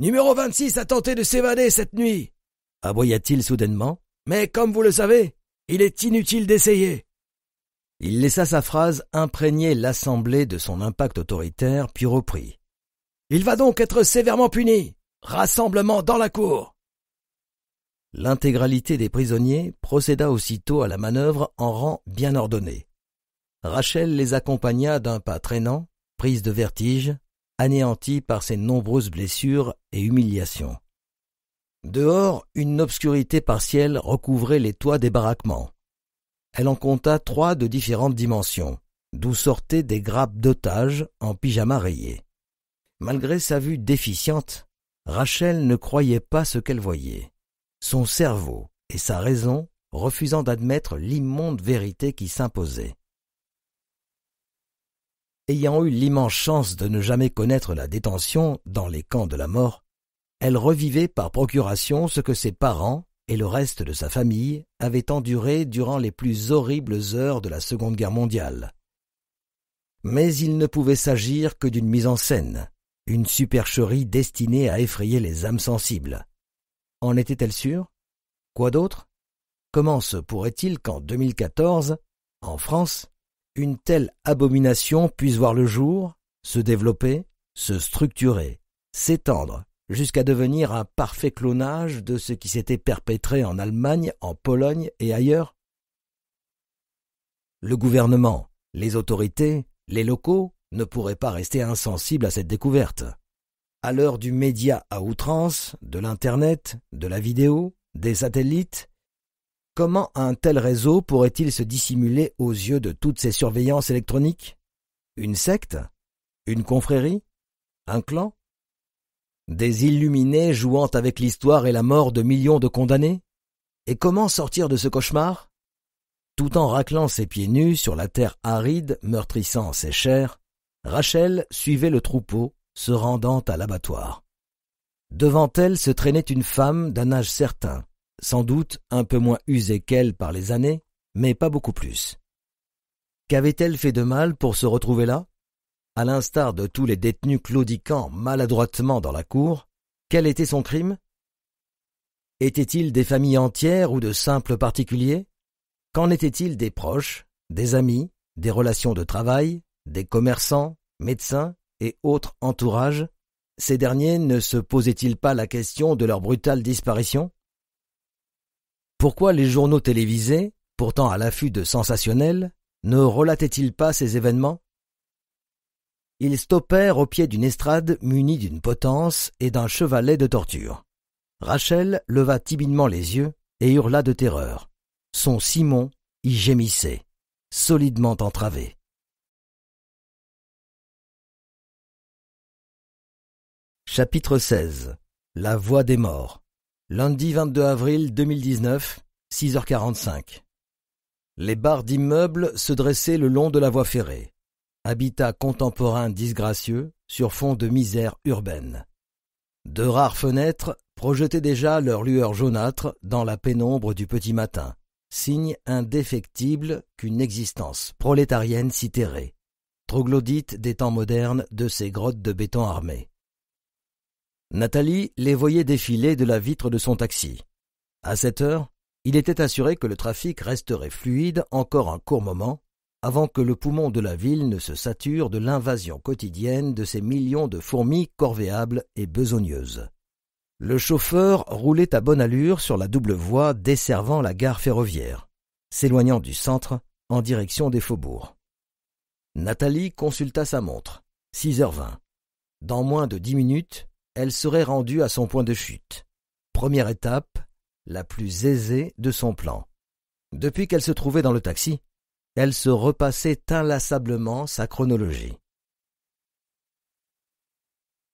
Numéro 26 a tenté de s'évader cette nuit, aboya-t-il soudainement. Mais comme vous le savez, il est inutile d'essayer. Il laissa sa phrase imprégner l'assemblée de son impact autoritaire, puis reprit. Il va donc être sévèrement puni. Rassemblement dans la cour. L'intégralité des prisonniers procéda aussitôt à la manœuvre en rang bien ordonné. Rachel les accompagna d'un pas traînant, prise de vertige, anéantie par ses nombreuses blessures et humiliations. Dehors, une obscurité partielle recouvrait les toits des baraquements. Elle en compta trois de différentes dimensions, d'où sortaient des grappes d'otages en pyjama rayé. Malgré sa vue déficiente, Rachel ne croyait pas ce qu'elle voyait. Son cerveau et sa raison refusant d'admettre l'immonde vérité qui s'imposait ayant eu l'immense chance de ne jamais connaître la détention dans les camps de la mort, elle revivait par procuration ce que ses parents et le reste de sa famille avaient enduré durant les plus horribles heures de la Seconde Guerre mondiale. Mais il ne pouvait s'agir que d'une mise en scène, une supercherie destinée à effrayer les âmes sensibles. En était-elle sûre Quoi d'autre Comment se pourrait-il qu'en 2014, en France, une telle abomination puisse voir le jour, se développer, se structurer, s'étendre, jusqu'à devenir un parfait clonage de ce qui s'était perpétré en Allemagne, en Pologne et ailleurs Le gouvernement, les autorités, les locaux ne pourraient pas rester insensibles à cette découverte. À l'heure du média à outrance, de l'Internet, de la vidéo, des satellites, Comment un tel réseau pourrait-il se dissimuler aux yeux de toutes ces surveillances électroniques Une secte Une confrérie Un clan Des illuminés jouant avec l'histoire et la mort de millions de condamnés Et comment sortir de ce cauchemar Tout en raclant ses pieds nus sur la terre aride, meurtrissant ses chairs, Rachel suivait le troupeau, se rendant à l'abattoir. Devant elle se traînait une femme d'un âge certain, sans doute un peu moins usé qu'elle par les années, mais pas beaucoup plus. Qu'avait-elle fait de mal pour se retrouver là À l'instar de tous les détenus claudiquants maladroitement dans la cour, quel était son crime Étaient-ils des familles entières ou de simples particuliers Qu'en étaient-ils des proches, des amis, des relations de travail, des commerçants, médecins et autres entourages Ces derniers ne se posaient-ils pas la question de leur brutale disparition pourquoi les journaux télévisés, pourtant à l'affût de sensationnels, ne relataient-ils pas ces événements Ils stoppèrent au pied d'une estrade munie d'une potence et d'un chevalet de torture. Rachel leva timidement les yeux et hurla de terreur. Son Simon y gémissait, solidement entravé. Chapitre 16 La voix des morts Lundi 22 avril 2019, 6h45. Les barres d'immeubles se dressaient le long de la voie ferrée. Habitat contemporain disgracieux sur fond de misère urbaine. De rares fenêtres projetaient déjà leur lueur jaunâtre dans la pénombre du petit matin, signe indéfectible qu'une existence prolétarienne s'y terrait, troglodyte des temps modernes de ces grottes de béton armé. Nathalie les voyait défiler de la vitre de son taxi. À cette heure, il était assuré que le trafic resterait fluide encore un court moment, avant que le poumon de la ville ne se sature de l'invasion quotidienne de ces millions de fourmis corvéables et besogneuses. Le chauffeur roulait à bonne allure sur la double voie desservant la gare ferroviaire, s'éloignant du centre en direction des faubourgs. Nathalie consulta sa montre. 6h20. Dans moins de dix minutes, elle serait rendue à son point de chute. Première étape, la plus aisée de son plan. Depuis qu'elle se trouvait dans le taxi, elle se repassait inlassablement sa chronologie.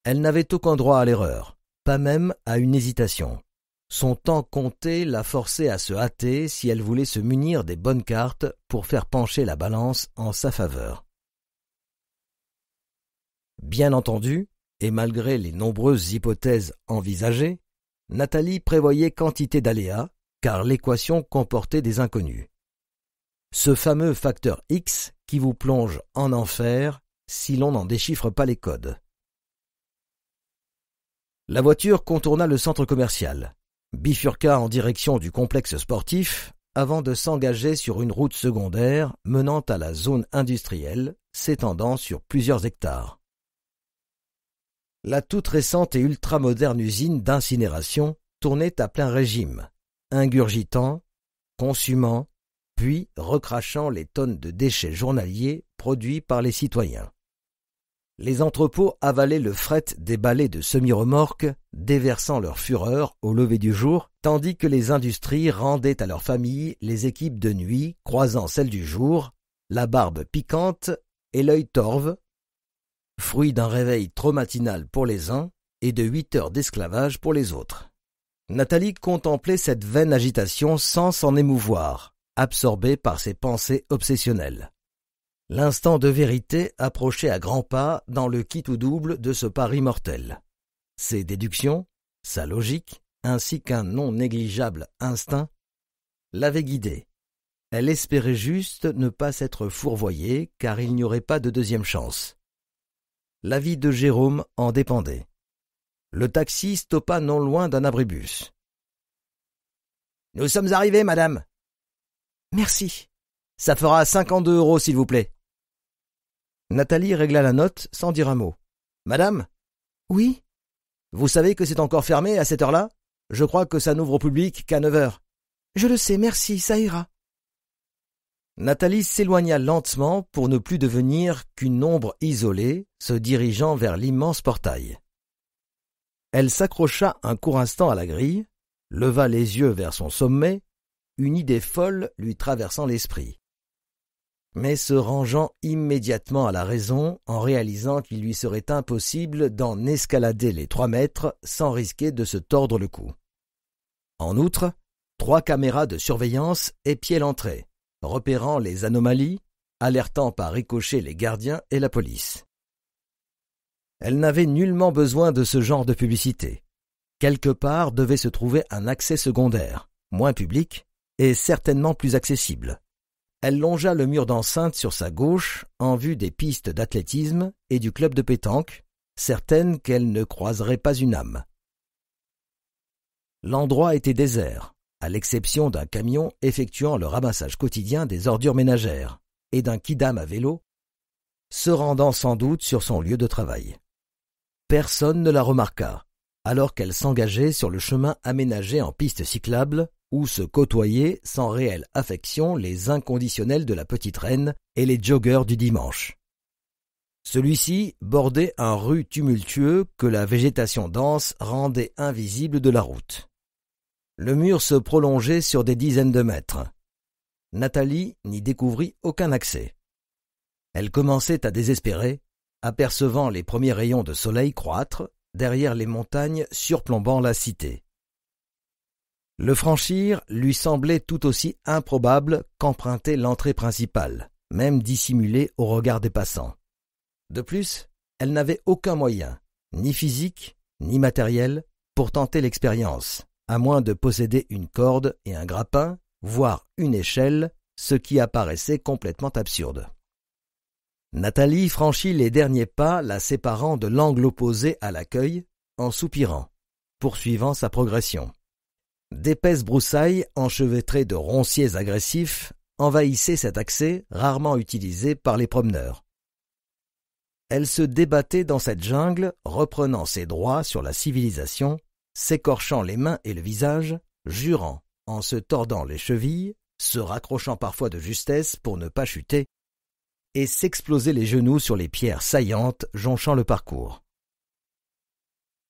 Elle n'avait aucun droit à l'erreur, pas même à une hésitation. Son temps compté la forçait à se hâter si elle voulait se munir des bonnes cartes pour faire pencher la balance en sa faveur. Bien entendu, et malgré les nombreuses hypothèses envisagées, Nathalie prévoyait quantité d'aléas, car l'équation comportait des inconnus. Ce fameux facteur X qui vous plonge en enfer si l'on n'en déchiffre pas les codes. La voiture contourna le centre commercial, bifurqua en direction du complexe sportif avant de s'engager sur une route secondaire menant à la zone industrielle s'étendant sur plusieurs hectares la toute récente et ultramoderne usine d'incinération tournait à plein régime, ingurgitant, consumant, puis recrachant les tonnes de déchets journaliers produits par les citoyens. Les entrepôts avalaient le fret des balais de semi-remorques, déversant leur fureur au lever du jour, tandis que les industries rendaient à leurs familles les équipes de nuit, croisant celles du jour, la barbe piquante et l'œil torve, fruit d'un réveil trop matinal pour les uns et de huit heures d'esclavage pour les autres. Nathalie contemplait cette vaine agitation sans s'en émouvoir, absorbée par ses pensées obsessionnelles. L'instant de vérité approchait à grands pas dans le quitte ou double de ce pari mortel. Ses déductions, sa logique, ainsi qu'un non négligeable instinct, l'avaient guidée. Elle espérait juste ne pas s'être fourvoyée car il n'y aurait pas de deuxième chance. L'avis de Jérôme en dépendait. Le taxi stoppa non loin d'un abribus. Nous sommes arrivés, madame. Merci. Ça fera cinquante-deux euros, s'il vous plaît. Nathalie régla la note sans dire un mot. Madame Oui. Vous savez que c'est encore fermé à cette heure-là Je crois que ça n'ouvre au public qu'à 9 heures. Je le sais, merci, ça ira. Nathalie s'éloigna lentement pour ne plus devenir qu'une ombre isolée, se dirigeant vers l'immense portail. Elle s'accrocha un court instant à la grille, leva les yeux vers son sommet, une idée folle lui traversant l'esprit. Mais se rangeant immédiatement à la raison en réalisant qu'il lui serait impossible d'en escalader les trois mètres sans risquer de se tordre le cou. En outre, trois caméras de surveillance épiaient l'entrée repérant les anomalies, alertant par ricochet les gardiens et la police. Elle n'avait nullement besoin de ce genre de publicité. Quelque part devait se trouver un accès secondaire, moins public, et certainement plus accessible. Elle longea le mur d'enceinte sur sa gauche en vue des pistes d'athlétisme et du club de pétanque, certaine qu'elle ne croiserait pas une âme. L'endroit était désert, à l'exception d'un camion effectuant le ramassage quotidien des ordures ménagères et d'un kidam à vélo, se rendant sans doute sur son lieu de travail. Personne ne la remarqua, alors qu'elle s'engageait sur le chemin aménagé en piste cyclable, où se côtoyaient sans réelle affection les inconditionnels de la petite reine et les joggeurs du dimanche. Celui-ci bordait un rue tumultueux que la végétation dense rendait invisible de la route. Le mur se prolongeait sur des dizaines de mètres. Nathalie n'y découvrit aucun accès. Elle commençait à désespérer, apercevant les premiers rayons de soleil croître derrière les montagnes surplombant la cité. Le franchir lui semblait tout aussi improbable qu'emprunter l'entrée principale, même dissimulée au regard des passants. De plus, elle n'avait aucun moyen, ni physique, ni matériel, pour tenter l'expérience à moins de posséder une corde et un grappin, voire une échelle, ce qui apparaissait complètement absurde. Nathalie franchit les derniers pas, la séparant de l'angle opposé à l'accueil, en soupirant, poursuivant sa progression. D'épaisses broussailles, enchevêtrées de ronciers agressifs, envahissaient cet accès rarement utilisé par les promeneurs. Elle se débattait dans cette jungle, reprenant ses droits sur la civilisation s'écorchant les mains et le visage, jurant, en se tordant les chevilles, se raccrochant parfois de justesse pour ne pas chuter, et s'exploser les genoux sur les pierres saillantes jonchant le parcours.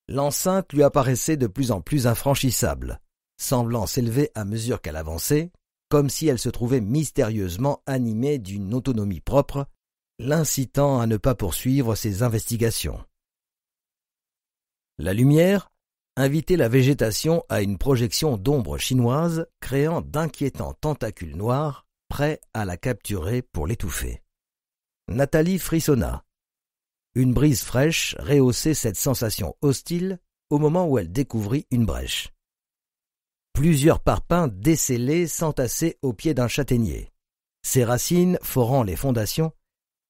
L'enceinte lui apparaissait de plus en plus infranchissable, semblant s'élever à mesure qu'elle avançait, comme si elle se trouvait mystérieusement animée d'une autonomie propre, l'incitant à ne pas poursuivre ses investigations. La lumière, inviter la végétation à une projection d'ombre chinoise créant d'inquiétants tentacules noirs prêts à la capturer pour l'étouffer. Nathalie frissonna. Une brise fraîche rehaussait cette sensation hostile au moment où elle découvrit une brèche. Plusieurs parpaings décellés s'entassaient au pied d'un châtaignier. Ses racines, forant les fondations,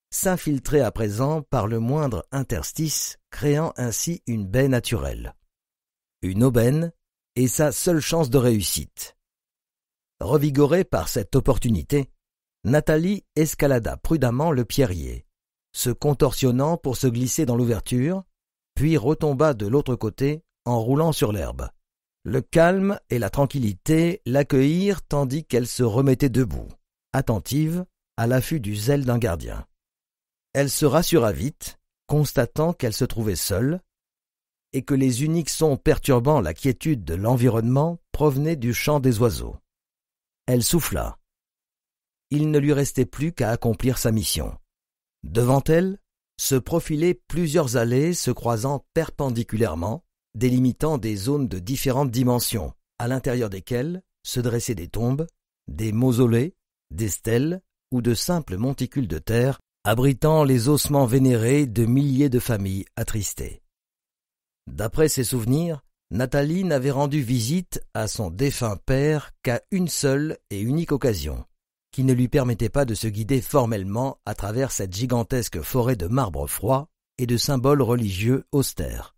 s'infiltraient à présent par le moindre interstice, créant ainsi une baie naturelle une aubaine, et sa seule chance de réussite. Revigorée par cette opportunité, Nathalie escalada prudemment le pierrier, se contorsionnant pour se glisser dans l'ouverture, puis retomba de l'autre côté en roulant sur l'herbe. Le calme et la tranquillité l'accueillirent tandis qu'elle se remettait debout, attentive, à l'affût du zèle d'un gardien. Elle se rassura vite, constatant qu'elle se trouvait seule, et que les uniques sons perturbant la quiétude de l'environnement provenaient du chant des oiseaux. Elle souffla. Il ne lui restait plus qu'à accomplir sa mission. Devant elle se profilaient plusieurs allées se croisant perpendiculairement, délimitant des zones de différentes dimensions, à l'intérieur desquelles se dressaient des tombes, des mausolées, des stèles ou de simples monticules de terre abritant les ossements vénérés de milliers de familles attristées. D'après ses souvenirs, Nathalie n'avait rendu visite à son défunt père qu'à une seule et unique occasion, qui ne lui permettait pas de se guider formellement à travers cette gigantesque forêt de marbre froid et de symboles religieux austères.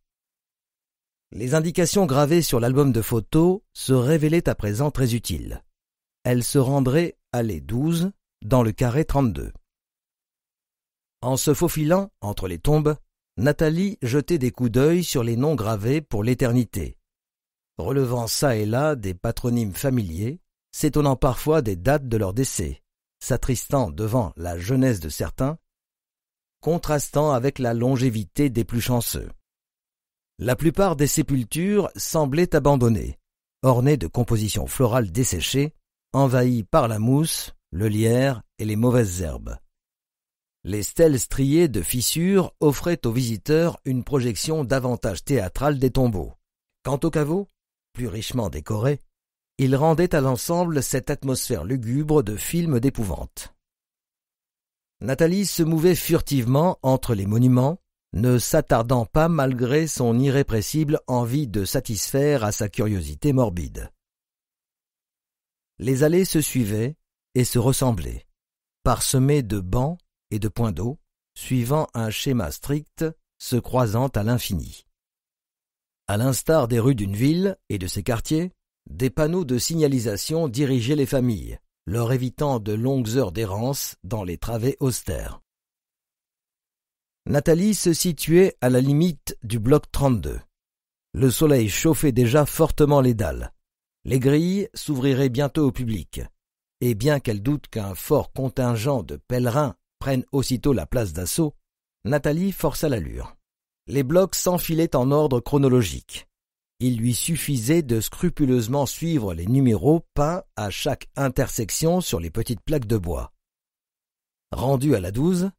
Les indications gravées sur l'album de photos se révélaient à présent très utiles. Elle se rendrait à 12 dans le carré 32. En se faufilant entre les tombes, Nathalie jetait des coups d'œil sur les noms gravés pour l'éternité, relevant çà et là des patronymes familiers, s'étonnant parfois des dates de leur décès, s'attristant devant la jeunesse de certains, contrastant avec la longévité des plus chanceux. La plupart des sépultures semblaient abandonnées, ornées de compositions florales desséchées, envahies par la mousse, le lierre et les mauvaises herbes. Les stèles striées de fissures offraient aux visiteurs une projection davantage théâtrale des tombeaux. Quant aux caveaux, plus richement décorés, ils rendaient à l'ensemble cette atmosphère lugubre de film d'épouvante. Nathalie se mouvait furtivement entre les monuments, ne s'attardant pas malgré son irrépressible envie de satisfaire à sa curiosité morbide. Les allées se suivaient et se ressemblaient, parsemées de bancs, et de points d'eau, suivant un schéma strict, se croisant à l'infini. À l'instar des rues d'une ville et de ses quartiers, des panneaux de signalisation dirigeaient les familles, leur évitant de longues heures d'errance dans les travées austères. Nathalie se situait à la limite du bloc 32. Le soleil chauffait déjà fortement les dalles. Les grilles s'ouvriraient bientôt au public. Et bien qu'elle doute qu'un fort contingent de pèlerins prennent aussitôt la place d'assaut, Nathalie força l'allure. Les blocs s'enfilaient en ordre chronologique. Il lui suffisait de scrupuleusement suivre les numéros peints à chaque intersection sur les petites plaques de bois. Rendue à la douze,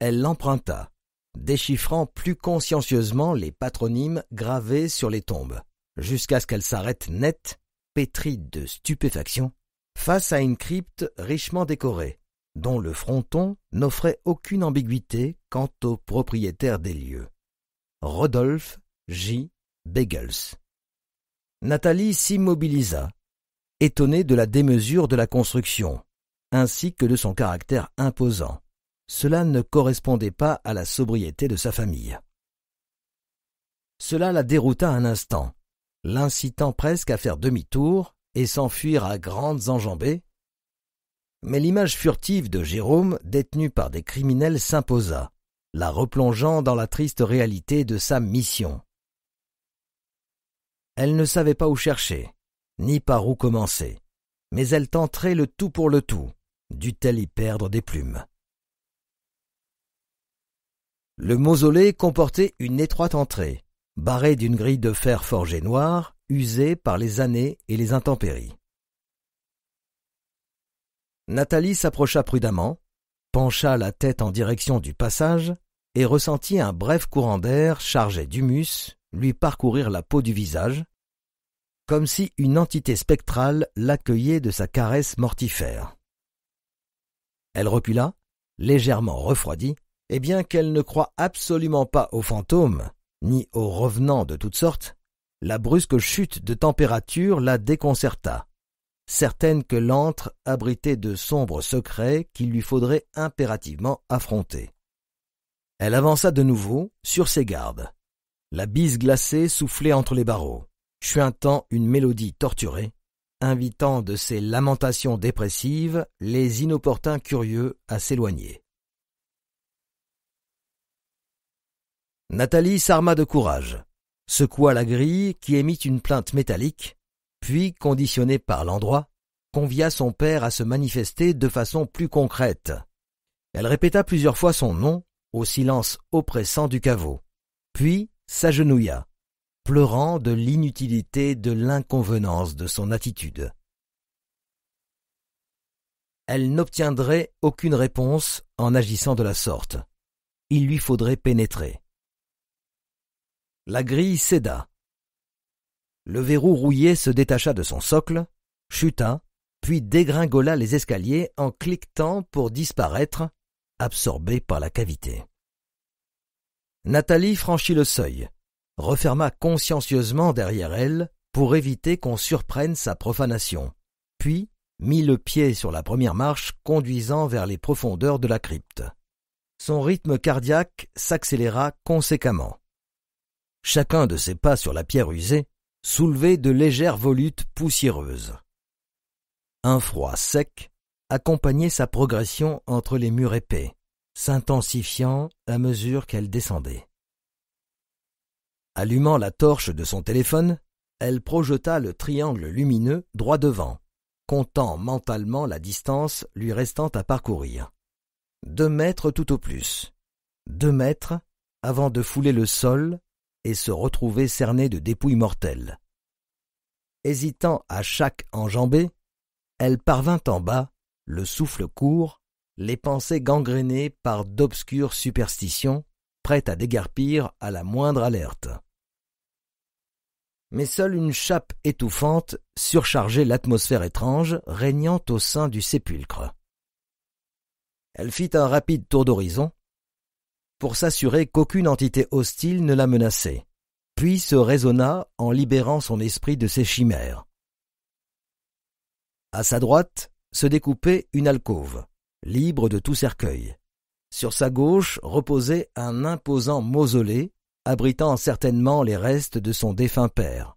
elle l'emprunta, déchiffrant plus consciencieusement les patronymes gravés sur les tombes, jusqu'à ce qu'elle s'arrête nette, pétrie de stupéfaction, face à une crypte richement décorée, dont le fronton n'offrait aucune ambiguïté quant au propriétaire des lieux. Rodolphe J. Begels. Nathalie s'immobilisa, étonnée de la démesure de la construction, ainsi que de son caractère imposant. Cela ne correspondait pas à la sobriété de sa famille. Cela la dérouta un instant, l'incitant presque à faire demi-tour et s'enfuir à grandes enjambées, mais l'image furtive de Jérôme, détenu par des criminels, s'imposa, la replongeant dans la triste réalité de sa mission. Elle ne savait pas où chercher, ni par où commencer, mais elle tenterait le tout pour le tout, dût-elle y perdre des plumes. Le mausolée comportait une étroite entrée, barrée d'une grille de fer forgé noire, usée par les années et les intempéries. Nathalie s'approcha prudemment, pencha la tête en direction du passage et ressentit un bref courant d'air chargé d'humus lui parcourir la peau du visage, comme si une entité spectrale l'accueillait de sa caresse mortifère. Elle recula, légèrement refroidie, et bien qu'elle ne croie absolument pas aux fantômes, ni aux revenants de toutes sortes, la brusque chute de température la déconcerta certaine que l'antre abritait de sombres secrets qu'il lui faudrait impérativement affronter. Elle avança de nouveau, sur ses gardes. La bise glacée soufflait entre les barreaux, chuintant une mélodie torturée, invitant de ses lamentations dépressives les inopportuns curieux à s'éloigner. Nathalie s'arma de courage, secoua la grille qui émit une plainte métallique, puis, conditionné par l'endroit, convia son père à se manifester de façon plus concrète. Elle répéta plusieurs fois son nom au silence oppressant du caveau, puis s'agenouilla, pleurant de l'inutilité de l'inconvenance de son attitude. Elle n'obtiendrait aucune réponse en agissant de la sorte. Il lui faudrait pénétrer. La grille céda le verrou rouillé se détacha de son socle, chuta, puis dégringola les escaliers en cliquetant pour disparaître, absorbé par la cavité. Nathalie franchit le seuil, referma consciencieusement derrière elle pour éviter qu'on surprenne sa profanation, puis mit le pied sur la première marche conduisant vers les profondeurs de la crypte. Son rythme cardiaque s'accéléra conséquemment. Chacun de ses pas sur la pierre usée soulevé de légères volutes poussiéreuses. Un froid sec accompagnait sa progression entre les murs épais, s'intensifiant à mesure qu'elle descendait. Allumant la torche de son téléphone, elle projeta le triangle lumineux droit devant, comptant mentalement la distance lui restant à parcourir. Deux mètres tout au plus. Deux mètres avant de fouler le sol et se retrouver cernée de dépouilles mortelles. Hésitant à chaque enjambée, elle parvint en bas, le souffle court, les pensées gangrénées par d'obscures superstitions, prêtes à dégarpir à la moindre alerte. Mais seule une chape étouffante surchargeait l'atmosphère étrange régnant au sein du sépulcre. Elle fit un rapide tour d'horizon, pour s'assurer qu'aucune entité hostile ne la menaçait, puis se raisonna en libérant son esprit de ses chimères. À sa droite se découpait une alcôve, libre de tout cercueil. Sur sa gauche reposait un imposant mausolée, abritant certainement les restes de son défunt père.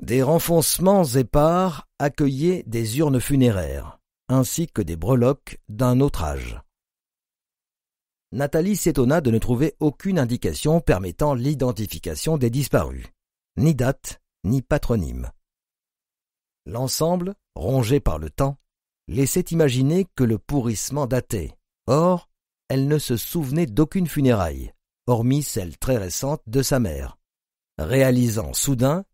Des renfoncements épars accueillaient des urnes funéraires, ainsi que des breloques d'un autre âge. Nathalie s'étonna de ne trouver aucune indication permettant l'identification des disparus, ni date, ni patronyme. L'ensemble, rongé par le temps, laissait imaginer que le pourrissement datait. Or, elle ne se souvenait d'aucune funéraille, hormis celle très récente de sa mère, réalisant soudain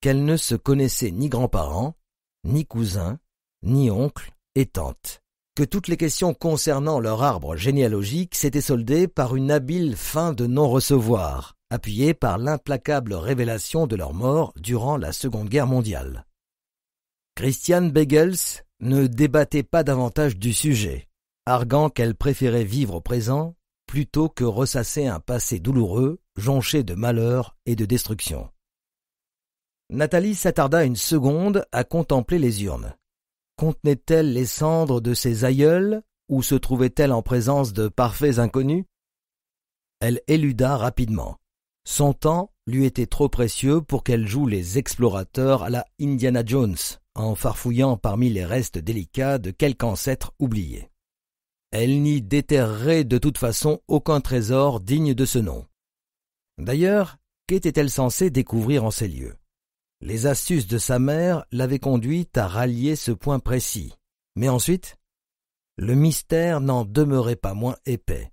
qu'elle ne se connaissait ni grands-parents, ni cousins, ni oncles et tantes que toutes les questions concernant leur arbre généalogique s'étaient soldées par une habile fin de non-recevoir, appuyée par l'implacable révélation de leur mort durant la Seconde Guerre mondiale. Christiane Begels ne débattait pas davantage du sujet, arguant qu'elle préférait vivre au présent plutôt que ressasser un passé douloureux, jonché de malheurs et de destruction. Nathalie s'attarda une seconde à contempler les urnes. Contenait-elle les cendres de ses aïeuls ou se trouvait-elle en présence de parfaits inconnus Elle éluda rapidement. Son temps lui était trop précieux pour qu'elle joue les explorateurs à la Indiana Jones, en farfouillant parmi les restes délicats de quelque ancêtre oublié. Elle n'y déterrerait de toute façon aucun trésor digne de ce nom. D'ailleurs, qu'était-elle censée découvrir en ces lieux les astuces de sa mère l'avaient conduite à rallier ce point précis. Mais ensuite Le mystère n'en demeurait pas moins épais.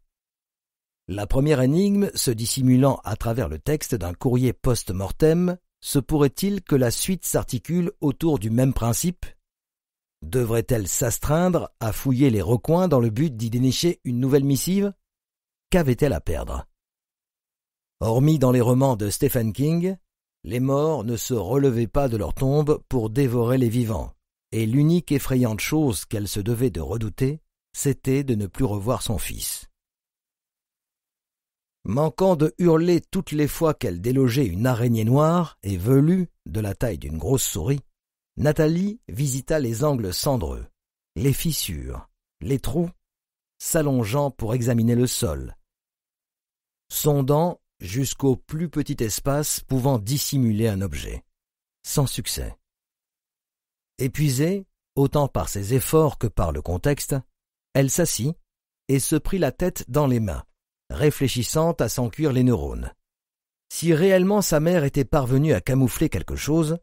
La première énigme, se dissimulant à travers le texte d'un courrier post-mortem, se pourrait-il que la suite s'articule autour du même principe Devrait-elle s'astreindre à fouiller les recoins dans le but d'y dénicher une nouvelle missive Qu'avait-elle à perdre Hormis dans les romans de Stephen King, les morts ne se relevaient pas de leur tombe pour dévorer les vivants, et l'unique effrayante chose qu'elle se devait de redouter, c'était de ne plus revoir son fils. Manquant de hurler toutes les fois qu'elle délogeait une araignée noire et velue de la taille d'une grosse souris, Nathalie visita les angles cendreux, les fissures, les trous, s'allongeant pour examiner le sol, sondant jusqu'au plus petit espace pouvant dissimuler un objet. Sans succès. Épuisée, autant par ses efforts que par le contexte, elle s'assit et se prit la tête dans les mains, réfléchissant à s'en cuire les neurones. Si réellement sa mère était parvenue à camoufler quelque chose,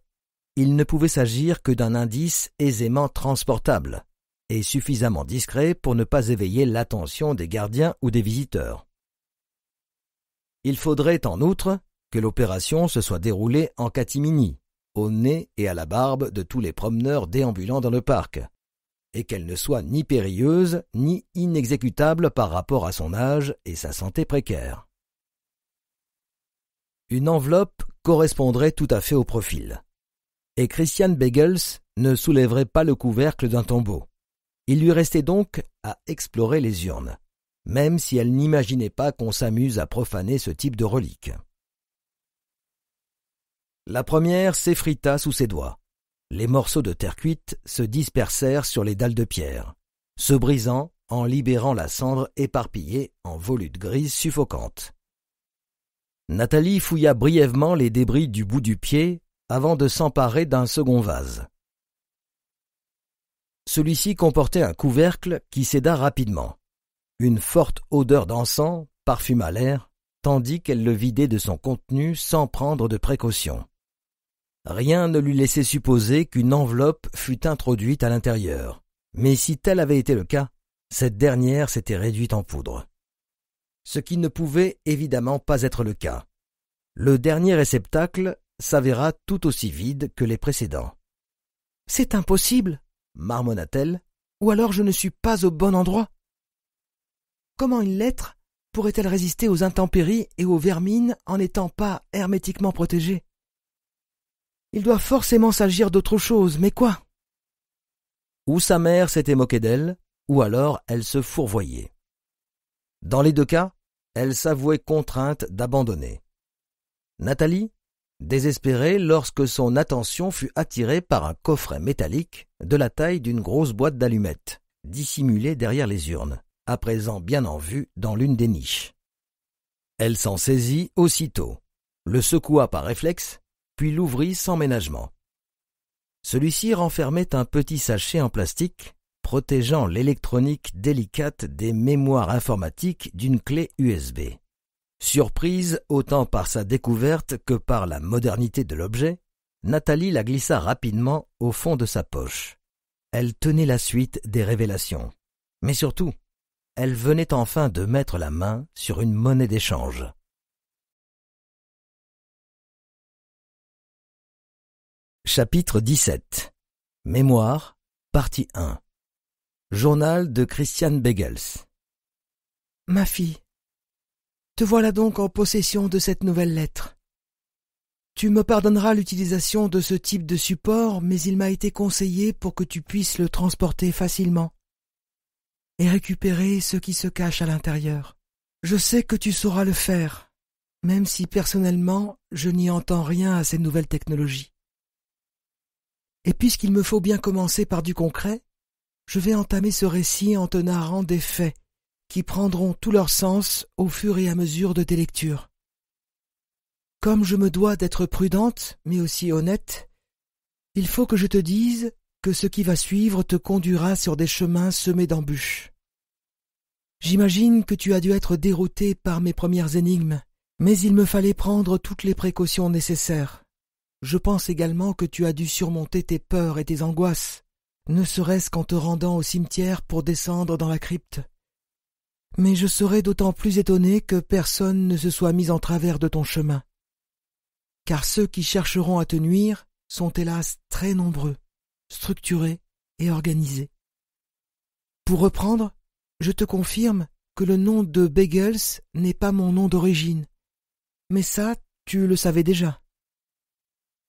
il ne pouvait s'agir que d'un indice aisément transportable et suffisamment discret pour ne pas éveiller l'attention des gardiens ou des visiteurs. Il faudrait en outre que l'opération se soit déroulée en catimini, au nez et à la barbe de tous les promeneurs déambulant dans le parc, et qu'elle ne soit ni périlleuse ni inexécutable par rapport à son âge et sa santé précaire. Une enveloppe correspondrait tout à fait au profil. Et Christian Begels ne soulèverait pas le couvercle d'un tombeau. Il lui restait donc à explorer les urnes même si elle n'imaginait pas qu'on s'amuse à profaner ce type de relique. La première s'effrita sous ses doigts. Les morceaux de terre cuite se dispersèrent sur les dalles de pierre, se brisant en libérant la cendre éparpillée en volutes grises suffocantes. Nathalie fouilla brièvement les débris du bout du pied avant de s'emparer d'un second vase. Celui-ci comportait un couvercle qui céda rapidement. Une forte odeur d'encens parfuma l'air, tandis qu'elle le vidait de son contenu sans prendre de précautions. Rien ne lui laissait supposer qu'une enveloppe fût introduite à l'intérieur, mais si tel avait été le cas, cette dernière s'était réduite en poudre. Ce qui ne pouvait évidemment pas être le cas. Le dernier réceptacle s'avéra tout aussi vide que les précédents. C'est impossible, marmonna-t-elle, ou alors je ne suis pas au bon endroit. Comment une lettre pourrait-elle résister aux intempéries et aux vermines en n'étant pas hermétiquement protégée Il doit forcément s'agir d'autre chose, mais quoi Ou sa mère s'était moquée d'elle, ou alors elle se fourvoyait. Dans les deux cas, elle s'avouait contrainte d'abandonner. Nathalie, désespérée lorsque son attention fut attirée par un coffret métallique de la taille d'une grosse boîte d'allumettes, dissimulée derrière les urnes à présent bien en vue dans l'une des niches. Elle s'en saisit aussitôt, le secoua par réflexe, puis l'ouvrit sans ménagement. Celui-ci renfermait un petit sachet en plastique protégeant l'électronique délicate des mémoires informatiques d'une clé USB. Surprise autant par sa découverte que par la modernité de l'objet, Nathalie la glissa rapidement au fond de sa poche. Elle tenait la suite des révélations. Mais surtout, elle venait enfin de mettre la main sur une monnaie d'échange. Chapitre 17 Mémoire, partie 1 Journal de Christiane Begels Ma fille, te voilà donc en possession de cette nouvelle lettre. Tu me pardonneras l'utilisation de ce type de support, mais il m'a été conseillé pour que tu puisses le transporter facilement et récupérer ce qui se cache à l'intérieur. Je sais que tu sauras le faire, même si personnellement je n'y entends rien à ces nouvelles technologies. Et puisqu'il me faut bien commencer par du concret, je vais entamer ce récit en te narrant des faits qui prendront tout leur sens au fur et à mesure de tes lectures. Comme je me dois d'être prudente, mais aussi honnête, il faut que je te dise que ce qui va suivre te conduira sur des chemins semés d'embûches. J'imagine que tu as dû être dérouté par mes premières énigmes, mais il me fallait prendre toutes les précautions nécessaires. Je pense également que tu as dû surmonter tes peurs et tes angoisses, ne serait-ce qu'en te rendant au cimetière pour descendre dans la crypte. Mais je serais d'autant plus étonné que personne ne se soit mis en travers de ton chemin. Car ceux qui chercheront à te nuire sont hélas très nombreux structuré et organisé. Pour reprendre, je te confirme que le nom de Bagels n'est pas mon nom d'origine. Mais ça, tu le savais déjà.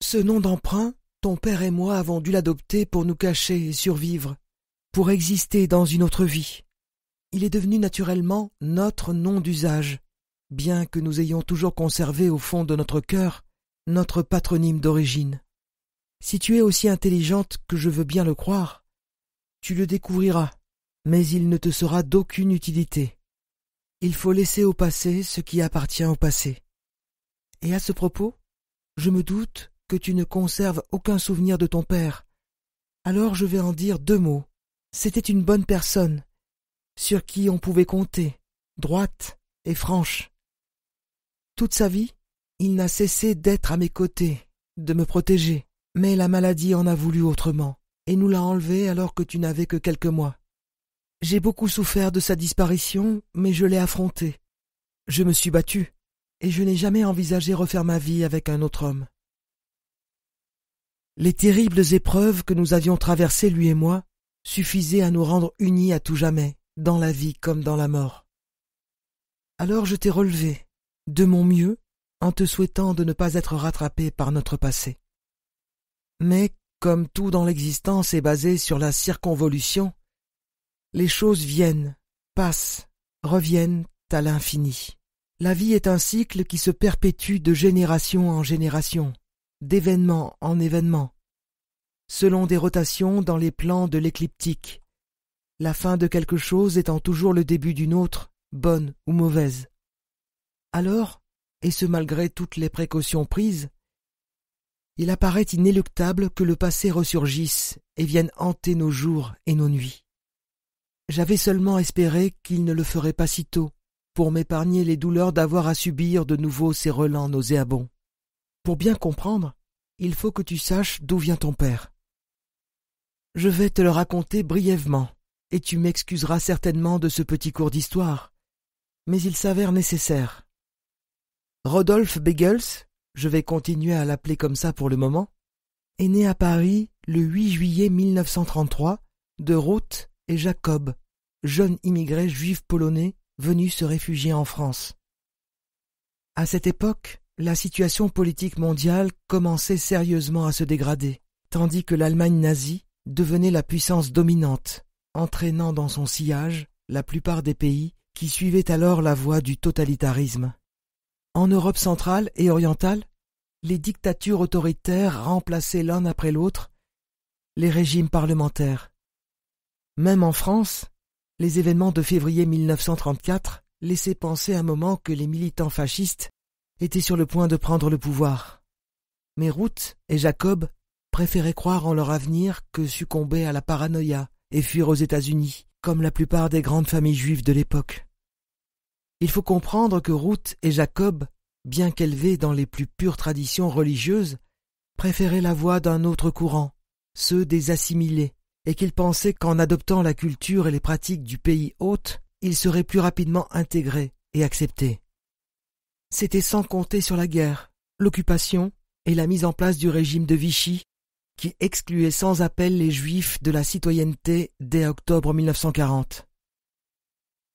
Ce nom d'emprunt, ton père et moi avons dû l'adopter pour nous cacher et survivre, pour exister dans une autre vie. Il est devenu naturellement notre nom d'usage, bien que nous ayons toujours conservé au fond de notre cœur notre patronyme d'origine. Si tu es aussi intelligente que je veux bien le croire, tu le découvriras, mais il ne te sera d'aucune utilité. Il faut laisser au passé ce qui appartient au passé. Et à ce propos, je me doute que tu ne conserves aucun souvenir de ton père. Alors je vais en dire deux mots. C'était une bonne personne, sur qui on pouvait compter, droite et franche. Toute sa vie, il n'a cessé d'être à mes côtés, de me protéger. Mais la maladie en a voulu autrement, et nous l'a enlevée alors que tu n'avais que quelques mois. J'ai beaucoup souffert de sa disparition, mais je l'ai affrontée. Je me suis battue, et je n'ai jamais envisagé refaire ma vie avec un autre homme. Les terribles épreuves que nous avions traversées, lui et moi, suffisaient à nous rendre unis à tout jamais, dans la vie comme dans la mort. Alors je t'ai relevé, de mon mieux, en te souhaitant de ne pas être rattrapé par notre passé. Mais comme tout dans l'existence est basé sur la circonvolution, les choses viennent, passent, reviennent à l'infini. La vie est un cycle qui se perpétue de génération en génération, d'événement en événement, selon des rotations dans les plans de l'écliptique. La fin de quelque chose étant toujours le début d'une autre, bonne ou mauvaise. Alors, et ce malgré toutes les précautions prises, il apparaît inéluctable que le passé ressurgisse et vienne hanter nos jours et nos nuits. J'avais seulement espéré qu'il ne le ferait pas si tôt, pour m'épargner les douleurs d'avoir à subir de nouveau ces relents nauséabonds. Pour bien comprendre, il faut que tu saches d'où vient ton père. Je vais te le raconter brièvement, et tu m'excuseras certainement de ce petit cours d'histoire, mais il s'avère nécessaire. Rodolphe Begels, je vais continuer à l'appeler comme ça pour le moment, est né à Paris le 8 juillet 1933 de Ruth et Jacob, jeunes immigrés juifs polonais venus se réfugier en France. À cette époque, la situation politique mondiale commençait sérieusement à se dégrader, tandis que l'Allemagne nazie devenait la puissance dominante, entraînant dans son sillage la plupart des pays qui suivaient alors la voie du totalitarisme. En Europe centrale et orientale, les dictatures autoritaires remplaçaient l'un après l'autre les régimes parlementaires. Même en France, les événements de février 1934 laissaient penser un moment que les militants fascistes étaient sur le point de prendre le pouvoir. Mais Ruth et Jacob préféraient croire en leur avenir que succomber à la paranoïa et fuir aux États-Unis, comme la plupart des grandes familles juives de l'époque. Il faut comprendre que Ruth et Jacob, bien qu'élevés dans les plus pures traditions religieuses, préféraient la voie d'un autre courant, ceux des assimilés, et qu'ils pensaient qu'en adoptant la culture et les pratiques du pays hôte, ils seraient plus rapidement intégrés et acceptés. C'était sans compter sur la guerre, l'occupation et la mise en place du régime de Vichy, qui excluait sans appel les Juifs de la citoyenneté dès octobre 1940.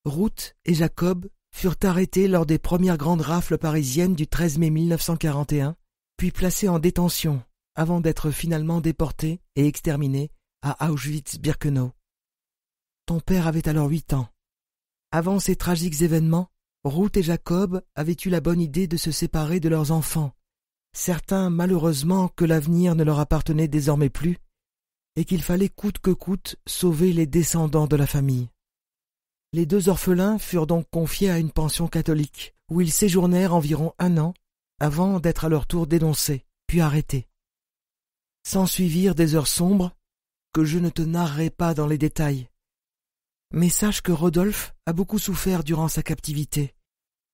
Ruth et Jacob furent arrêtés lors des premières grandes rafles parisiennes du 13 mai 1941, puis placés en détention avant d'être finalement déportés et exterminés à Auschwitz-Birkenau. Ton père avait alors huit ans. Avant ces tragiques événements, Ruth et Jacob avaient eu la bonne idée de se séparer de leurs enfants, certains malheureusement que l'avenir ne leur appartenait désormais plus, et qu'il fallait coûte que coûte sauver les descendants de la famille. Les deux orphelins furent donc confiés à une pension catholique, où ils séjournèrent environ un an, avant d'être à leur tour dénoncés, puis arrêtés. S'ensuivirent des heures sombres, que je ne te narrerai pas dans les détails. Mais sache que Rodolphe a beaucoup souffert durant sa captivité,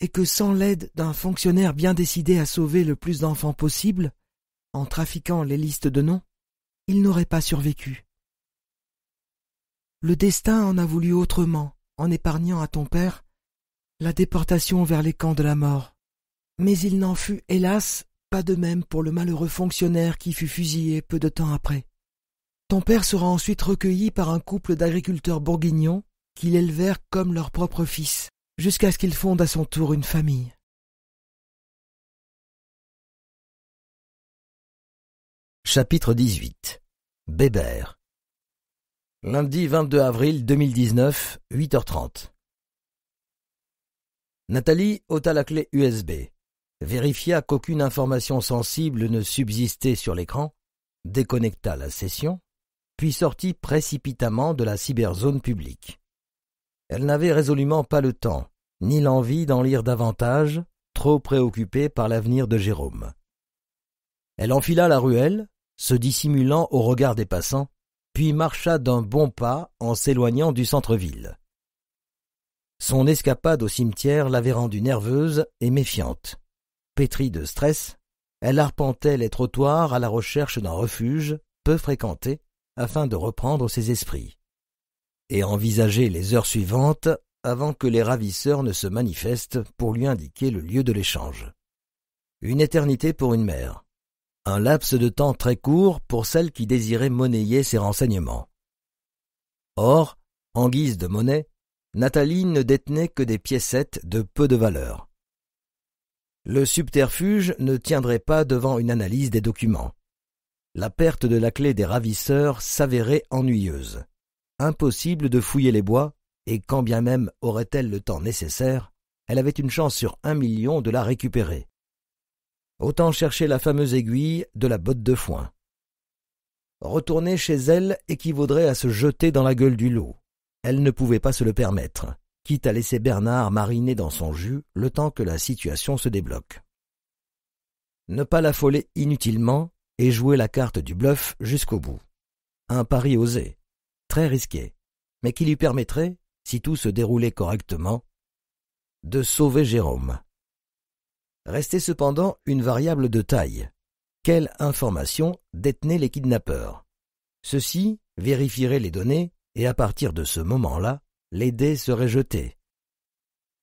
et que sans l'aide d'un fonctionnaire bien décidé à sauver le plus d'enfants possible, en trafiquant les listes de noms, il n'aurait pas survécu. Le destin en a voulu autrement, en épargnant à ton père la déportation vers les camps de la mort. Mais il n'en fut, hélas, pas de même pour le malheureux fonctionnaire qui fut fusillé peu de temps après. Ton père sera ensuite recueilli par un couple d'agriculteurs bourguignons qui l'élevèrent comme leur propre fils, jusqu'à ce qu'il fonde à son tour une famille. Chapitre 18 Bébert Lundi 22 avril 2019, 8h30. Nathalie ôta la clé USB, vérifia qu'aucune information sensible ne subsistait sur l'écran, déconnecta la session, puis sortit précipitamment de la cyberzone publique. Elle n'avait résolument pas le temps, ni l'envie d'en lire davantage, trop préoccupée par l'avenir de Jérôme. Elle enfila la ruelle, se dissimulant au regard des passants, puis marcha d'un bon pas en s'éloignant du centre-ville. Son escapade au cimetière l'avait rendue nerveuse et méfiante. Pétrie de stress, elle arpentait les trottoirs à la recherche d'un refuge peu fréquenté afin de reprendre ses esprits et envisager les heures suivantes avant que les ravisseurs ne se manifestent pour lui indiquer le lieu de l'échange. Une éternité pour une mère, un laps de temps très court pour celle qui désirait monnayer ses renseignements. Or, en guise de monnaie, Nathalie ne détenait que des piécettes de peu de valeur. Le subterfuge ne tiendrait pas devant une analyse des documents. La perte de la clé des ravisseurs s'avérait ennuyeuse. Impossible de fouiller les bois, et quand bien même aurait-elle le temps nécessaire, elle avait une chance sur un million de la récupérer. Autant chercher la fameuse aiguille de la botte de foin. Retourner chez elle équivaudrait à se jeter dans la gueule du lot. Elle ne pouvait pas se le permettre, quitte à laisser Bernard mariner dans son jus le temps que la situation se débloque. Ne pas l'affoler inutilement et jouer la carte du bluff jusqu'au bout. Un pari osé, très risqué, mais qui lui permettrait, si tout se déroulait correctement, de sauver Jérôme restait cependant une variable de taille. Quelle information détenaient les kidnappeurs Ceux-ci vérifieraient les données et à partir de ce moment-là, les serait seraient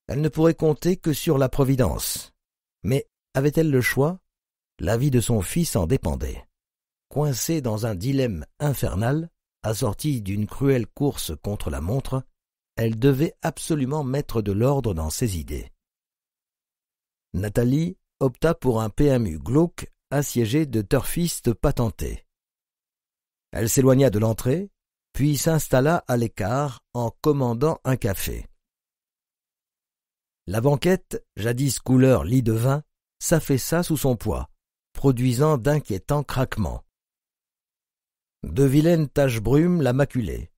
Elle ne pourrait compter que sur la Providence. Mais avait-elle le choix La vie de son fils en dépendait. Coincée dans un dilemme infernal, assortie d'une cruelle course contre la montre, elle devait absolument mettre de l'ordre dans ses idées. Nathalie opta pour un PMU glauque assiégé de turfistes patentés. Elle s'éloigna de l'entrée, puis s'installa à l'écart en commandant un café. La banquette, jadis couleur lit de vin, s'affaissa sous son poids, produisant d'inquiétants craquements. De vilaines taches brumes la maculaient.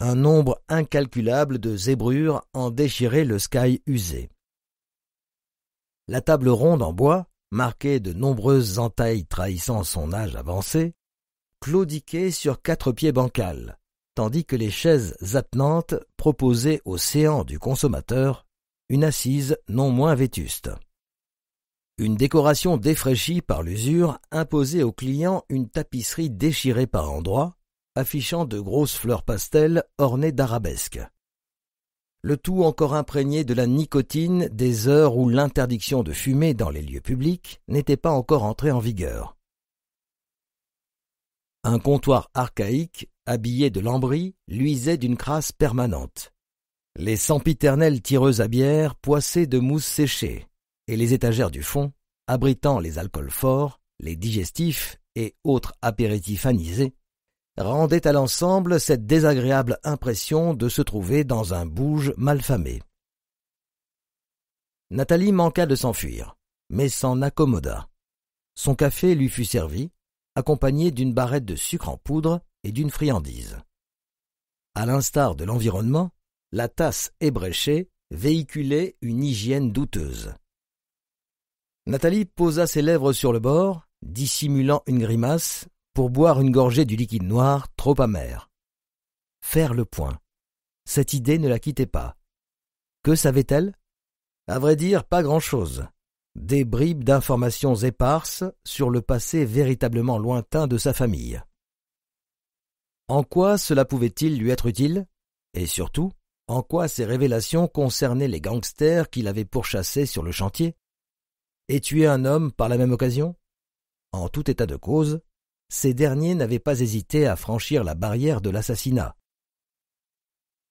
Un nombre incalculable de zébrures en déchirait le sky usé. La table ronde en bois, marquée de nombreuses entailles trahissant son âge avancé, claudiquait sur quatre pieds bancals, tandis que les chaises attenantes proposaient au séant du consommateur une assise non moins vétuste. Une décoration défraîchie par l'usure imposait au client une tapisserie déchirée par endroits, affichant de grosses fleurs pastel ornées d'arabesques le tout encore imprégné de la nicotine des heures où l'interdiction de fumer dans les lieux publics n'était pas encore entrée en vigueur. Un comptoir archaïque, habillé de lambris, luisait d'une crasse permanente. Les sempiternelles tireuses à bière poissaient de mousse séchée, et les étagères du fond, abritant les alcools forts, les digestifs et autres apéritifs anisés, rendait à l'ensemble cette désagréable impression de se trouver dans un bouge malfamé. Nathalie manqua de s'enfuir, mais s'en accommoda. Son café lui fut servi, accompagné d'une barrette de sucre en poudre et d'une friandise. À l'instar de l'environnement, la tasse ébréchée véhiculait une hygiène douteuse. Nathalie posa ses lèvres sur le bord, dissimulant une grimace pour boire une gorgée du liquide noir trop amer. Faire le point. Cette idée ne la quittait pas. Que savait-elle À vrai dire, pas grand-chose. Des bribes d'informations éparses sur le passé véritablement lointain de sa famille. En quoi cela pouvait-il lui être utile Et surtout, en quoi ces révélations concernaient les gangsters qu'il avait pourchassés sur le chantier Et tuer un homme par la même occasion En tout état de cause, ces derniers n'avaient pas hésité à franchir la barrière de l'assassinat.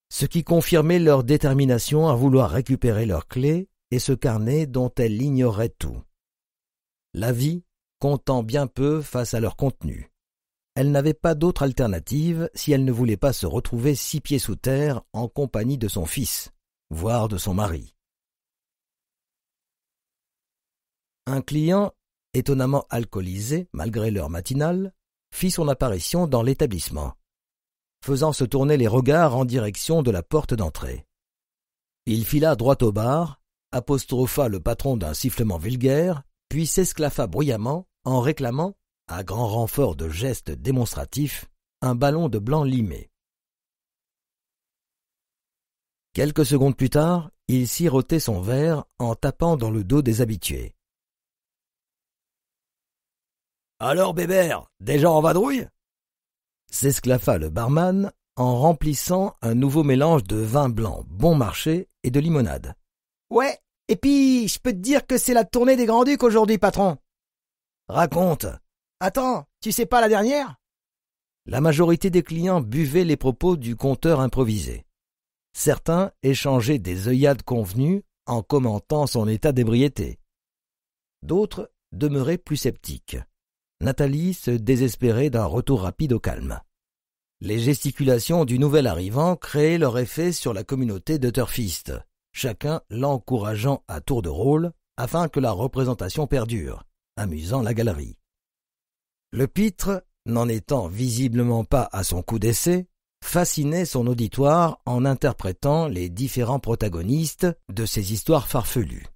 Ce qui confirmait leur détermination à vouloir récupérer leurs clés et ce carnet dont elle ignorait tout. La vie comptant bien peu face à leur contenu. Elle n'avait pas d'autre alternative si elle ne voulait pas se retrouver six pieds sous terre en compagnie de son fils, voire de son mari. Un client étonnamment alcoolisé malgré l'heure matinale, fit son apparition dans l'établissement, faisant se tourner les regards en direction de la porte d'entrée. Il fila droit au bar, apostropha le patron d'un sifflement vulgaire, puis s'esclaffa bruyamment en réclamant, à grand renfort de gestes démonstratifs, un ballon de blanc limé. Quelques secondes plus tard, il sirotait son verre en tapant dans le dos des habitués. Alors Bébert, déjà en vadrouille s'esclaffa le barman en remplissant un nouveau mélange de vin blanc bon marché et de limonade. Ouais, et puis je peux te dire que c'est la tournée des Grands-Ducs aujourd'hui, patron. Raconte. Attends, tu sais pas la dernière La majorité des clients buvaient les propos du compteur improvisé. Certains échangeaient des œillades convenues en commentant son état d'ébriété. D'autres demeuraient plus sceptiques. Nathalie se désespérait d'un retour rapide au calme. Les gesticulations du nouvel arrivant créaient leur effet sur la communauté de turfistes, chacun l'encourageant à tour de rôle afin que la représentation perdure, amusant la galerie. Le pitre, n'en étant visiblement pas à son coup d'essai, fascinait son auditoire en interprétant les différents protagonistes de ces histoires farfelues.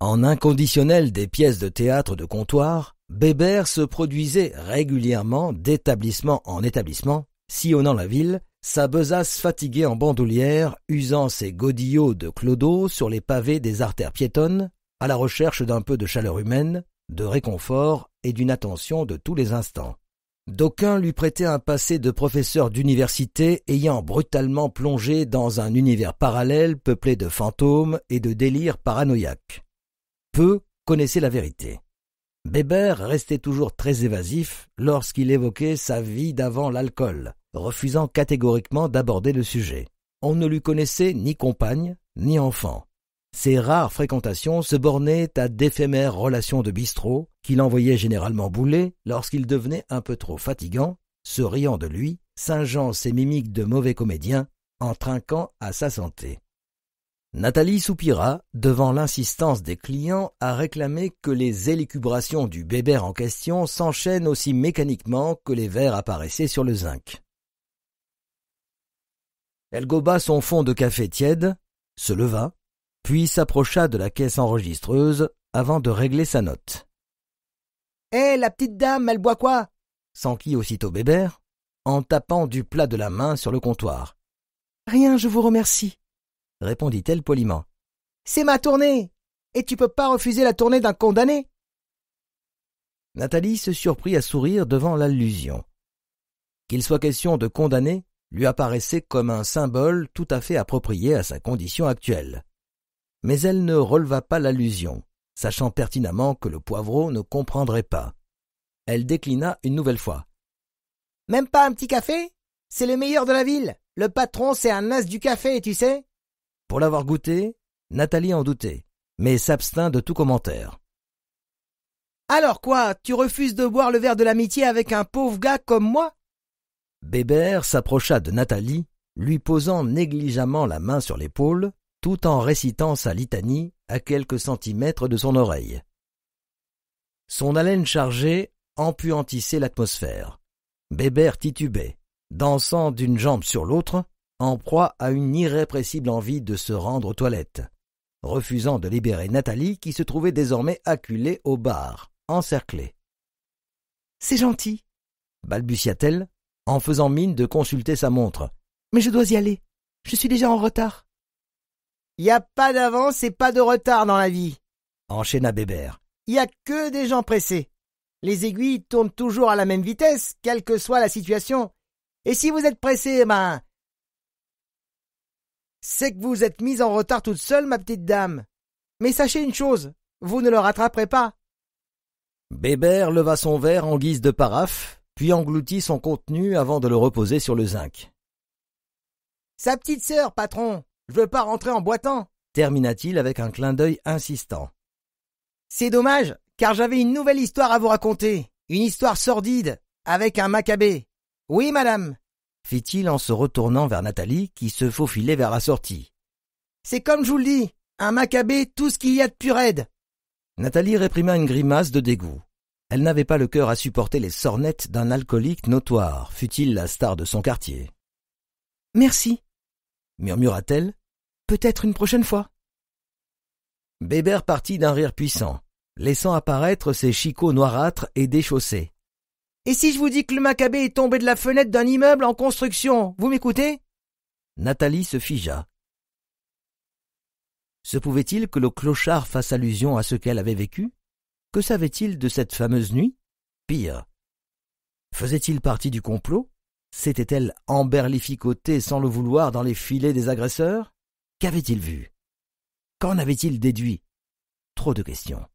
En inconditionnel des pièces de théâtre de comptoir, Bébert se produisait régulièrement d'établissement en établissement, sillonnant la ville, sa besace fatiguée en bandoulière, usant ses godillots de clodo sur les pavés des artères piétonnes, à la recherche d'un peu de chaleur humaine, de réconfort et d'une attention de tous les instants. D'aucuns lui prêtaient un passé de professeur d'université ayant brutalement plongé dans un univers parallèle peuplé de fantômes et de délires paranoïaques. Peu connaissaient la vérité. Bébert restait toujours très évasif lorsqu'il évoquait sa vie d'avant l'alcool, refusant catégoriquement d'aborder le sujet. On ne lui connaissait ni compagne, ni enfant. Ses rares fréquentations se bornaient à d'éphémères relations de bistrot, qu'il envoyait généralement bouler lorsqu'il devenait un peu trop fatigant, se riant de lui, singeant ses mimiques de mauvais comédien, en trinquant à sa santé. Nathalie soupira, devant l'insistance des clients à réclamer que les élucubrations du bébert en question s'enchaînent aussi mécaniquement que les verres apparaissaient sur le zinc. Elle goba son fond de café tiède, se leva, puis s'approcha de la caisse enregistreuse avant de régler sa note. Hé, eh, la petite dame, elle boit quoi s'enquit aussitôt Bébert, en tapant du plat de la main sur le comptoir. Rien, je vous remercie répondit-elle poliment. C'est ma tournée. Et tu peux pas refuser la tournée d'un condamné. Nathalie se surprit à sourire devant l'allusion. Qu'il soit question de condamné lui apparaissait comme un symbole tout à fait approprié à sa condition actuelle. Mais elle ne releva pas l'allusion, sachant pertinemment que le poivreau ne comprendrait pas. Elle déclina une nouvelle fois. Même pas un petit café? C'est le meilleur de la ville. Le patron, c'est un as du café, tu sais. Pour l'avoir goûté, Nathalie en doutait, mais s'abstint de tout commentaire. Alors quoi, tu refuses de boire le verre de l'amitié avec un pauvre gars comme moi Bébert s'approcha de Nathalie, lui posant négligemment la main sur l'épaule, tout en récitant sa litanie à quelques centimètres de son oreille. Son haleine chargée empuantissait l'atmosphère. Bébert titubait, dansant d'une jambe sur l'autre, en proie à une irrépressible envie de se rendre aux toilettes, refusant de libérer Nathalie qui se trouvait désormais acculée au bar, encerclée. C'est gentil, balbutia-t-elle en faisant mine de consulter sa montre. Mais je dois y aller. Je suis déjà en retard. Il n'y a pas d'avance et pas de retard dans la vie, enchaîna Bébert. Il n'y a que des gens pressés. Les aiguilles tournent toujours à la même vitesse, quelle que soit la situation. Et si vous êtes pressé, eh ben, c'est que vous êtes mise en retard toute seule, ma petite dame. Mais sachez une chose, vous ne le rattraperez pas. Bébert leva son verre en guise de paraphe, puis engloutit son contenu avant de le reposer sur le zinc. Sa petite sœur, patron, je veux pas rentrer en boitant, termina-t-il avec un clin d'œil insistant. C'est dommage, car j'avais une nouvelle histoire à vous raconter, une histoire sordide, avec un macabé. Oui, madame, fit-il en se retournant vers Nathalie qui se faufilait vers la sortie. C'est comme je vous le dis, un macabé tout ce qu'il y a de plus raide. Nathalie réprima une grimace de dégoût. Elle n'avait pas le cœur à supporter les sornettes d'un alcoolique notoire, fut il la star de son quartier. Merci, murmura-t-elle, peut-être une prochaine fois. Bébert partit d'un rire puissant, laissant apparaître ses chicots noirâtres et déchaussés. Et si je vous dis que le macabé est tombé de la fenêtre d'un immeuble en construction, vous m'écoutez Nathalie se figea. Se pouvait-il que le clochard fasse allusion à ce qu'elle avait vécu Que savait-il de cette fameuse nuit Pire. Faisait-il partie du complot S'était-elle emberlificotée sans le vouloir dans les filets des agresseurs Qu'avait-il vu Qu'en avait-il déduit Trop de questions.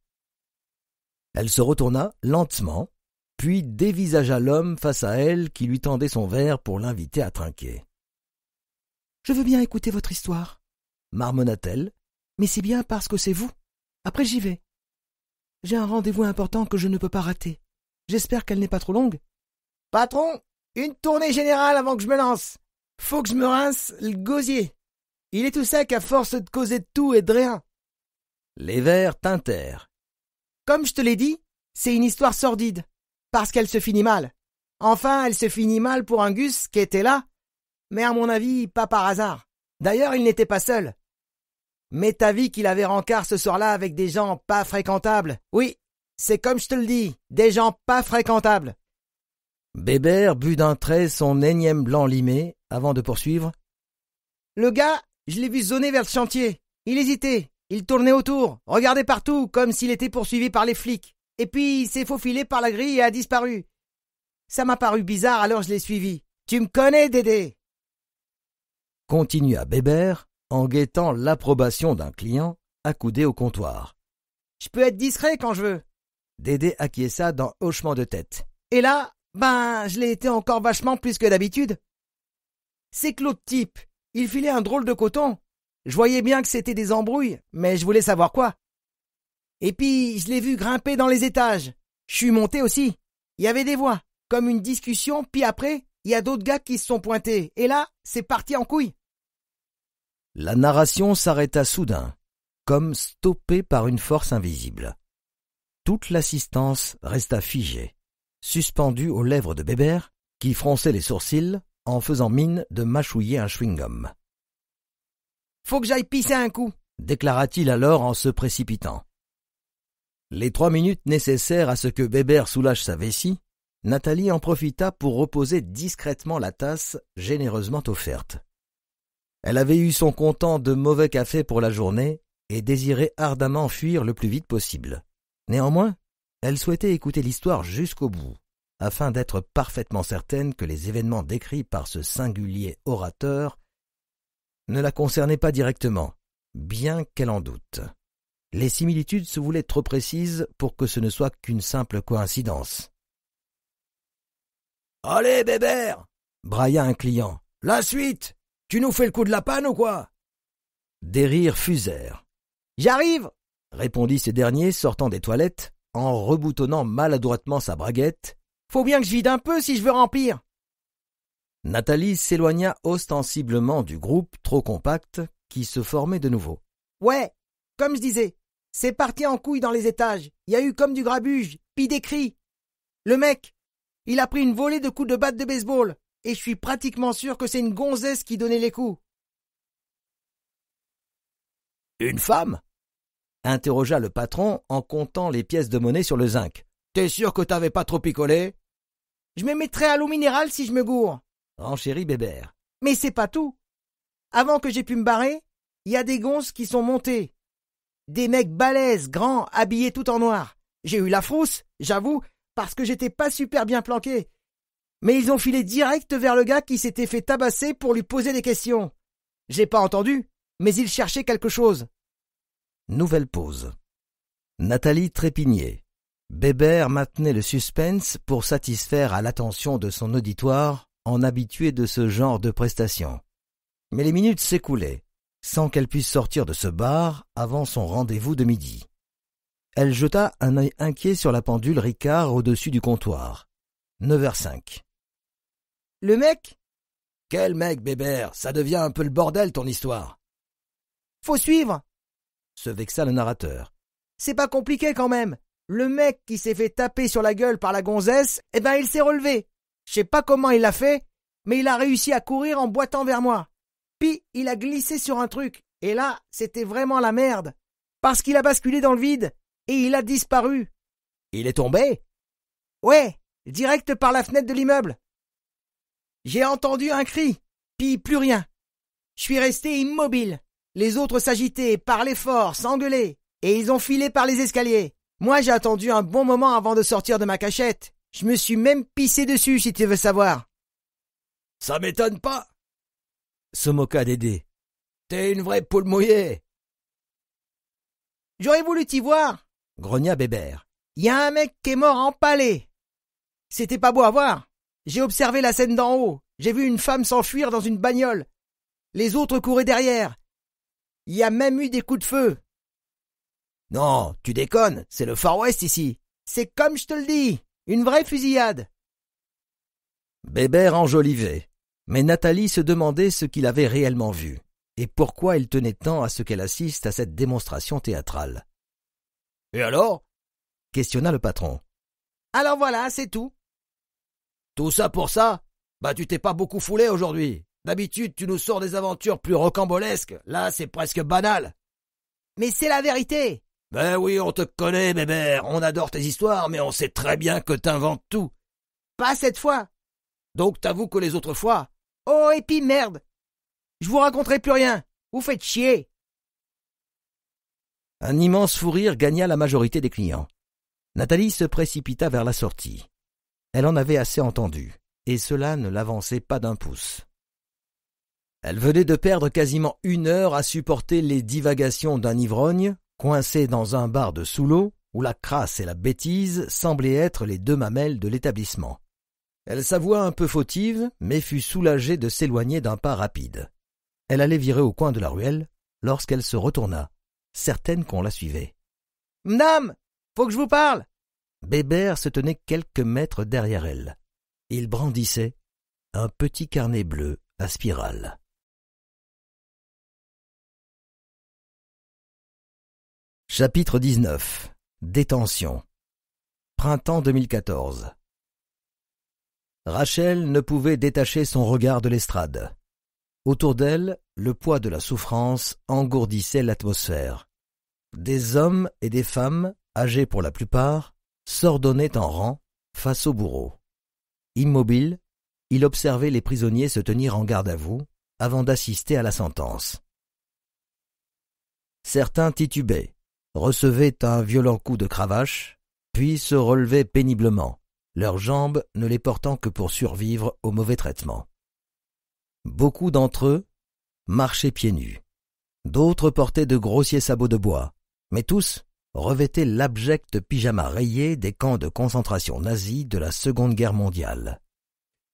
Elle se retourna lentement, puis dévisagea l'homme face à elle qui lui tendait son verre pour l'inviter à trinquer. Je veux bien écouter votre histoire, marmonna-t-elle, mais si bien parce que c'est vous. Après j'y vais. J'ai un rendez-vous important que je ne peux pas rater. J'espère qu'elle n'est pas trop longue. Patron, une tournée générale avant que je me lance. Faut que je me rince le gosier. Il est tout sec à force de causer de tout et de rien. Les verres tintèrent. Comme je te l'ai dit, c'est une histoire sordide parce qu'elle se finit mal. Enfin, elle se finit mal pour Angus qui était là, mais à mon avis, pas par hasard. D'ailleurs, il n'était pas seul. t'as avis qu'il avait rencard ce soir-là avec des gens pas fréquentables. Oui, c'est comme je te le dis, des gens pas fréquentables. Bébert but d'un trait son énième blanc limé avant de poursuivre. Le gars, je l'ai vu zoner vers le chantier. Il hésitait, il tournait autour, regardait partout comme s'il était poursuivi par les flics et puis il s'est faufilé par la grille et a disparu. Ça m'a paru bizarre, alors je l'ai suivi. Tu me connais, Dédé continua Bébert en guettant l'approbation d'un client accoudé au comptoir. Je peux être discret quand je veux. Dédé acquiesça d'un hochement de tête. Et là, ben, je l'ai été encore vachement plus que d'habitude. C'est que l'autre Type. Il filait un drôle de coton. Je voyais bien que c'était des embrouilles, mais je voulais savoir quoi. Et puis, je l'ai vu grimper dans les étages. Je suis monté aussi. Il y avait des voix, comme une discussion, puis après, il y a d'autres gars qui se sont pointés. Et là, c'est parti en couille. La narration s'arrêta soudain, comme stoppée par une force invisible. Toute l'assistance resta figée, suspendue aux lèvres de Bébert, qui fronçait les sourcils en faisant mine de mâchouiller un chewing-gum. Faut que j'aille pisser un coup, déclara-t-il alors en se précipitant. Les trois minutes nécessaires à ce que Bébert soulage sa vessie, Nathalie en profita pour reposer discrètement la tasse généreusement offerte. Elle avait eu son content de mauvais café pour la journée et désirait ardemment fuir le plus vite possible. Néanmoins, elle souhaitait écouter l'histoire jusqu'au bout, afin d'être parfaitement certaine que les événements décrits par ce singulier orateur ne la concernaient pas directement, bien qu'elle en doute les similitudes se voulaient trop précises pour que ce ne soit qu'une simple coïncidence. Allez, Bébert brailla un client. La suite Tu nous fais le coup de la panne ou quoi Des rires fusèrent. J'arrive répondit ce dernier, sortant des toilettes, en reboutonnant maladroitement sa braguette. Faut bien que je vide un peu si je veux remplir. Nathalie s'éloigna ostensiblement du groupe trop compact qui se formait de nouveau. Ouais, comme je disais, c'est parti en couille dans les étages. Il y a eu comme du grabuge, pis des cris. Le mec, il a pris une volée de coups de batte de baseball, et je suis pratiquement sûr que c'est une gonzesse qui donnait les coups. Une femme interrogea le patron en comptant les pièces de monnaie sur le zinc. T'es sûr que t'avais pas trop picolé Je me mettrais à l'eau minérale si je me gourre, chérie Bébert. Mais c'est pas tout. Avant que j'ai pu me barrer, il y a des gonzes qui sont montées. Des mecs balèzes, grands, habillés tout en noir. J'ai eu la frousse, j'avoue, parce que j'étais pas super bien planqué. Mais ils ont filé direct vers le gars qui s'était fait tabasser pour lui poser des questions. J'ai pas entendu, mais ils cherchaient quelque chose. Nouvelle pause. Nathalie trépignait. Bébert maintenait le suspense pour satisfaire à l'attention de son auditoire, en habitué de ce genre de prestations. Mais les minutes s'écoulaient sans qu'elle puisse sortir de ce bar avant son rendez-vous de midi. Elle jeta un œil inquiet sur la pendule Ricard au-dessus du comptoir. 9h05. Le mec Quel mec, Bébert Ça devient un peu le bordel, ton histoire. Faut suivre se vexa le narrateur. C'est pas compliqué quand même. Le mec qui s'est fait taper sur la gueule par la gonzesse, eh ben il s'est relevé. Je sais pas comment il l'a fait, mais il a réussi à courir en boitant vers moi. Puis il a glissé sur un truc, et là, c'était vraiment la merde. Parce qu'il a basculé dans le vide, et il a disparu. Il est tombé Ouais, direct par la fenêtre de l'immeuble. J'ai entendu un cri, puis plus rien. Je suis resté immobile. Les autres s'agitaient, parlaient fort, s'engueulaient, et ils ont filé par les escaliers. Moi, j'ai attendu un bon moment avant de sortir de ma cachette. Je me suis même pissé dessus, si tu veux savoir. Ça m'étonne pas se moqua Dédé. T'es une vraie poule mouillée. J'aurais voulu t'y voir, grogna Bébert. Y a un mec qui est mort empalé. C'était pas beau à voir. J'ai observé la scène d'en haut. J'ai vu une femme s'enfuir dans une bagnole. Les autres couraient derrière. Il y a même eu des coups de feu. Non, tu déconnes, c'est le Far West ici. C'est comme je te le dis, une vraie fusillade. Bébert enjolivait. Mais Nathalie se demandait ce qu'il avait réellement vu, et pourquoi il tenait tant à ce qu'elle assiste à cette démonstration théâtrale. Et alors questionna le patron. Alors voilà, c'est tout. Tout ça pour ça Bah tu t'es pas beaucoup foulé aujourd'hui. D'habitude tu nous sors des aventures plus rocambolesques, là c'est presque banal. Mais c'est la vérité. Ben oui, on te connaît, bébé. on adore tes histoires, mais on sait très bien que t'inventes tout. Pas cette fois. Donc t'avoues que les autres fois, Oh, et puis merde Je vous raconterai plus rien Vous faites chier Un immense fou rire gagna la majorité des clients. Nathalie se précipita vers la sortie. Elle en avait assez entendu, et cela ne l'avançait pas d'un pouce. Elle venait de perdre quasiment une heure à supporter les divagations d'un ivrogne, coincé dans un bar de sous l'eau, où la crasse et la bêtise semblaient être les deux mamelles de l'établissement. Elle s'avoua un peu fautive, mais fut soulagée de s'éloigner d'un pas rapide. Elle allait virer au coin de la ruelle lorsqu'elle se retourna, certaine qu'on la suivait. Madame, faut que je vous parle. Bébert se tenait quelques mètres derrière elle. Il brandissait un petit carnet bleu à spirale. Chapitre 19 Détention Printemps 2014 Rachel ne pouvait détacher son regard de l'estrade. Autour d'elle, le poids de la souffrance engourdissait l'atmosphère. Des hommes et des femmes, âgés pour la plupart, s'ordonnaient en rang face au bourreau. Immobile, il observait les prisonniers se tenir en garde à vous avant d'assister à la sentence. Certains titubaient, recevaient un violent coup de cravache, puis se relevaient péniblement, leurs jambes ne les portant que pour survivre aux mauvais traitements. Beaucoup d'entre eux marchaient pieds nus. D'autres portaient de grossiers sabots de bois, mais tous revêtaient l'abject pyjama rayé des camps de concentration nazis de la Seconde Guerre mondiale.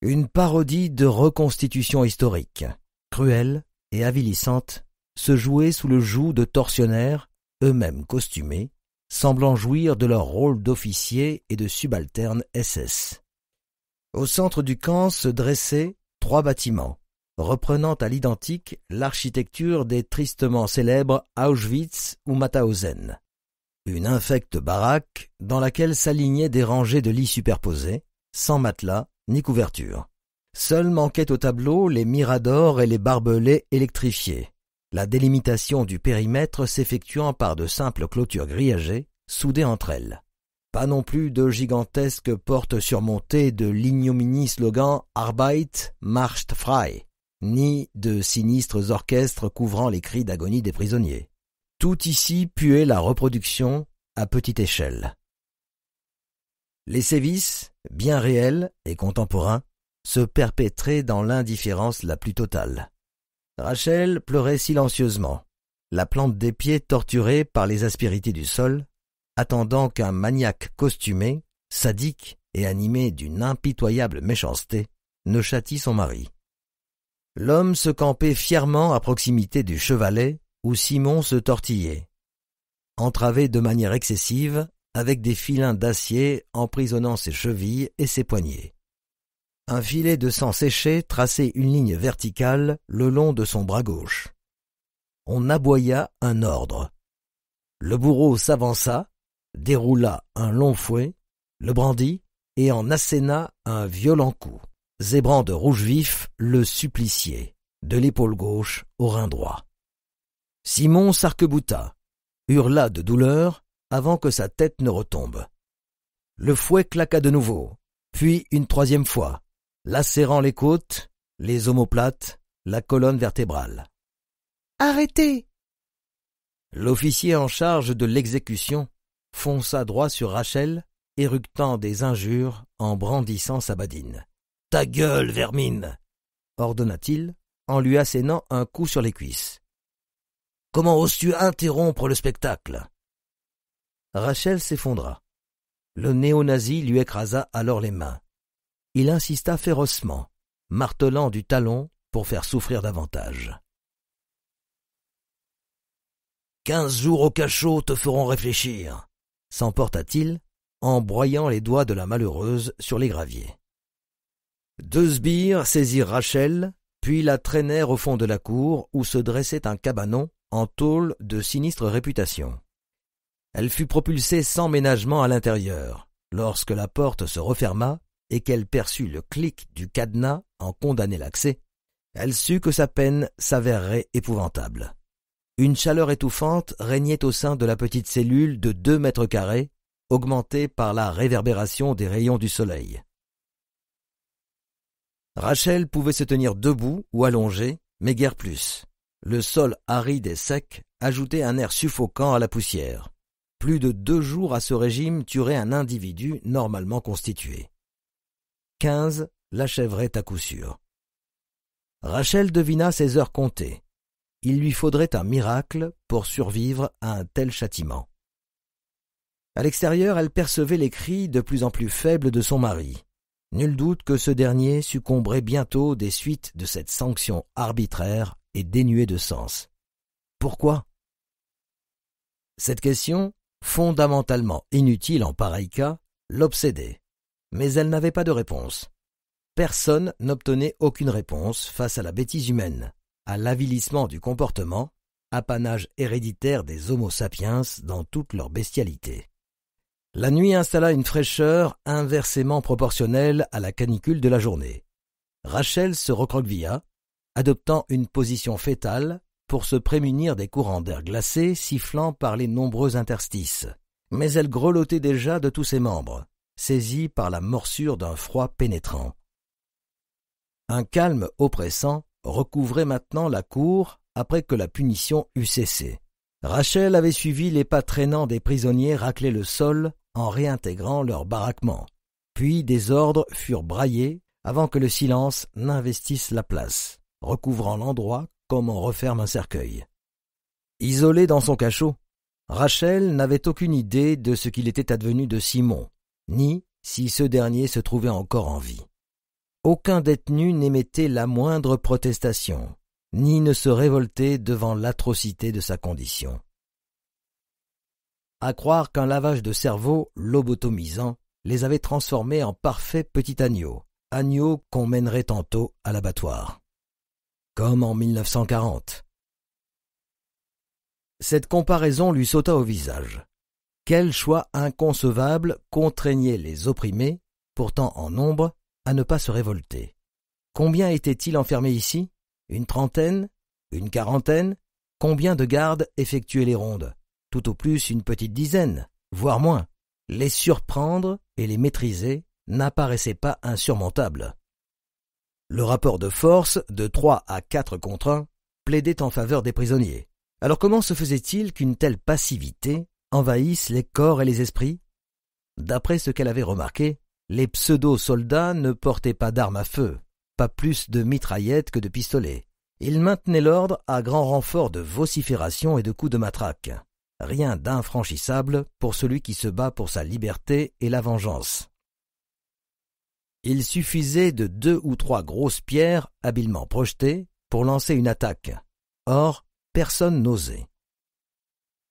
Une parodie de reconstitution historique, cruelle et avilissante, se jouait sous le joug de tortionnaires, eux-mêmes costumés, semblant jouir de leur rôle d'officier et de subalterne SS. Au centre du camp se dressaient trois bâtiments, reprenant à l'identique l'architecture des tristement célèbres Auschwitz ou Mauthausen. Une infecte baraque dans laquelle s'alignaient des rangées de lits superposés, sans matelas ni couverture. Seuls manquaient au tableau les miradors et les barbelés électrifiés, la délimitation du périmètre s'effectuant par de simples clôtures grillagées, soudées entre elles. Pas non plus de gigantesques portes surmontées de l'ignominie slogan Arbeit macht frei, ni de sinistres orchestres couvrant les cris d'agonie des prisonniers. Tout ici puait la reproduction à petite échelle. Les sévices, bien réels et contemporains, se perpétraient dans l'indifférence la plus totale. Rachel pleurait silencieusement, la plante des pieds torturée par les aspérités du sol, attendant qu'un maniaque costumé, sadique et animé d'une impitoyable méchanceté, ne châtie son mari. L'homme se campait fièrement à proximité du chevalet où Simon se tortillait, entravé de manière excessive avec des filins d'acier emprisonnant ses chevilles et ses poignets un filet de sang séché traçait une ligne verticale le long de son bras gauche. On aboya un ordre. Le bourreau s'avança, déroula un long fouet, le brandit et en asséna un violent coup. zébrant de rouge vif le suppliciait, de l'épaule gauche au rein droit. Simon s'arquebouta, hurla de douleur avant que sa tête ne retombe. Le fouet claqua de nouveau, puis une troisième fois, lacérant les côtes, les omoplates, la colonne vertébrale. Arrêtez L'officier en charge de l'exécution fonça droit sur Rachel, éructant des injures en brandissant sa badine. Ta gueule, vermine ordonna-t-il en lui assénant un coup sur les cuisses. Comment oses-tu interrompre le spectacle Rachel s'effondra. Le néo-nazi lui écrasa alors les mains il insista férocement, martelant du talon pour faire souffrir davantage. Quinze jours au cachot te feront réfléchir, s'emporta-t-il, en broyant les doigts de la malheureuse sur les graviers. Deux sbires saisirent Rachel, puis la traînèrent au fond de la cour où se dressait un cabanon en tôle de sinistre réputation. Elle fut propulsée sans ménagement à l'intérieur, lorsque la porte se referma et qu'elle perçut le clic du cadenas en condamner l'accès, elle sut que sa peine s'avérerait épouvantable. Une chaleur étouffante régnait au sein de la petite cellule de deux mètres carrés, augmentée par la réverbération des rayons du soleil. Rachel pouvait se tenir debout ou allongée, mais guère plus. Le sol aride et sec ajoutait un air suffocant à la poussière. Plus de deux jours à ce régime tuerait un individu normalement constitué quinze l'achèverait à coup sûr. Rachel devina ses heures comptées. Il lui faudrait un miracle pour survivre à un tel châtiment. À l'extérieur, elle percevait les cris de plus en plus faibles de son mari. Nul doute que ce dernier succomberait bientôt des suites de cette sanction arbitraire et dénuée de sens. Pourquoi Cette question, fondamentalement inutile en pareil cas, l'obsédait mais elle n'avait pas de réponse. Personne n'obtenait aucune réponse face à la bêtise humaine, à l'avilissement du comportement, apanage héréditaire des Homo sapiens dans toute leur bestialité. La nuit installa une fraîcheur inversement proportionnelle à la canicule de la journée. Rachel se recroquevilla, adoptant une position fétale pour se prémunir des courants d'air glacé sifflant par les nombreux interstices. Mais elle grelottait déjà de tous ses membres, saisi par la morsure d'un froid pénétrant. Un calme oppressant recouvrait maintenant la cour après que la punition eut cessé. Rachel avait suivi les pas traînants des prisonniers racler le sol en réintégrant leur baraquement. Puis des ordres furent braillés avant que le silence n'investisse la place, recouvrant l'endroit comme on referme un cercueil. Isolée dans son cachot, Rachel n'avait aucune idée de ce qu'il était advenu de Simon, ni si ce dernier se trouvait encore en vie. Aucun détenu n'émettait la moindre protestation, ni ne se révoltait devant l'atrocité de sa condition. À croire qu'un lavage de cerveau lobotomisant les avait transformés en parfaits petits agneaux, agneaux qu'on mènerait tantôt à l'abattoir. Comme en 1940. Cette comparaison lui sauta au visage. Quel choix inconcevable contraignait les opprimés, pourtant en nombre, à ne pas se révolter Combien étaient-ils enfermés ici Une trentaine Une quarantaine Combien de gardes effectuaient les rondes Tout au plus une petite dizaine, voire moins. Les surprendre et les maîtriser n'apparaissait pas insurmontable. Le rapport de force de trois à quatre contre un plaidait en faveur des prisonniers. Alors comment se faisait-il qu'une telle passivité envahissent les corps et les esprits D'après ce qu'elle avait remarqué, les pseudo-soldats ne portaient pas d'armes à feu, pas plus de mitraillettes que de pistolets. Ils maintenaient l'ordre à grand renfort de vociférations et de coups de matraque. Rien d'infranchissable pour celui qui se bat pour sa liberté et la vengeance. Il suffisait de deux ou trois grosses pierres habilement projetées pour lancer une attaque. Or, personne n'osait.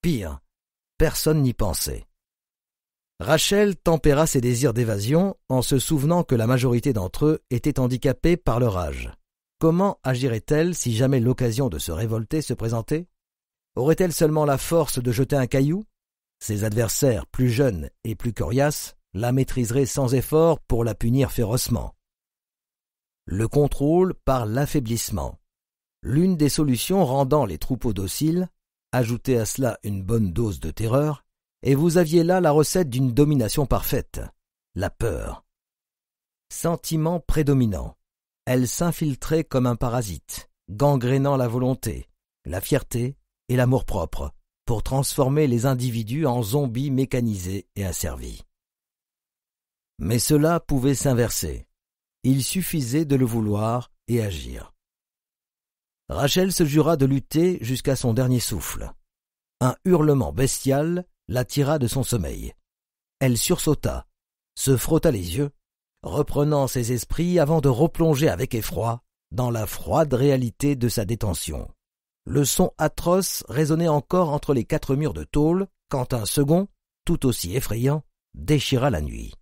Pire, personne n'y pensait. Rachel tempéra ses désirs d'évasion en se souvenant que la majorité d'entre eux étaient handicapés par leur âge. Comment agirait-elle si jamais l'occasion de se révolter se présentait Aurait-elle seulement la force de jeter un caillou Ses adversaires, plus jeunes et plus coriaces, la maîtriseraient sans effort pour la punir férocement. Le contrôle par l'affaiblissement. L'une des solutions rendant les troupeaux dociles Ajoutez à cela une bonne dose de terreur, et vous aviez là la recette d'une domination parfaite, la peur. Sentiment prédominant. Elle s'infiltrait comme un parasite, gangrénant la volonté, la fierté et l'amour-propre, pour transformer les individus en zombies mécanisés et asservis. Mais cela pouvait s'inverser. Il suffisait de le vouloir et agir. Rachel se jura de lutter jusqu'à son dernier souffle. Un hurlement bestial l'attira de son sommeil. Elle sursauta, se frotta les yeux, reprenant ses esprits avant de replonger avec effroi dans la froide réalité de sa détention. Le son atroce résonnait encore entre les quatre murs de tôle quand un second, tout aussi effrayant, déchira la nuit.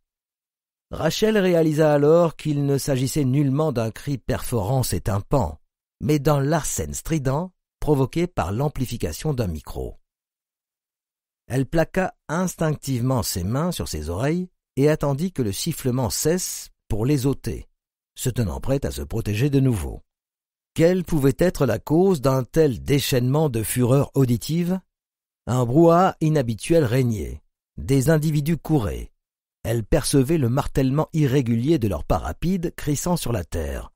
Rachel réalisa alors qu'il ne s'agissait nullement d'un cri perforant ses tympans, mais dans l'arsène strident provoqué par l'amplification d'un micro. Elle plaqua instinctivement ses mains sur ses oreilles et attendit que le sifflement cesse pour les ôter, se tenant prête à se protéger de nouveau. Quelle pouvait être la cause d'un tel déchaînement de fureur auditive Un brouhaha inhabituel régnait. Des individus couraient. Elle percevait le martèlement irrégulier de leurs pas rapides crissant sur la terre.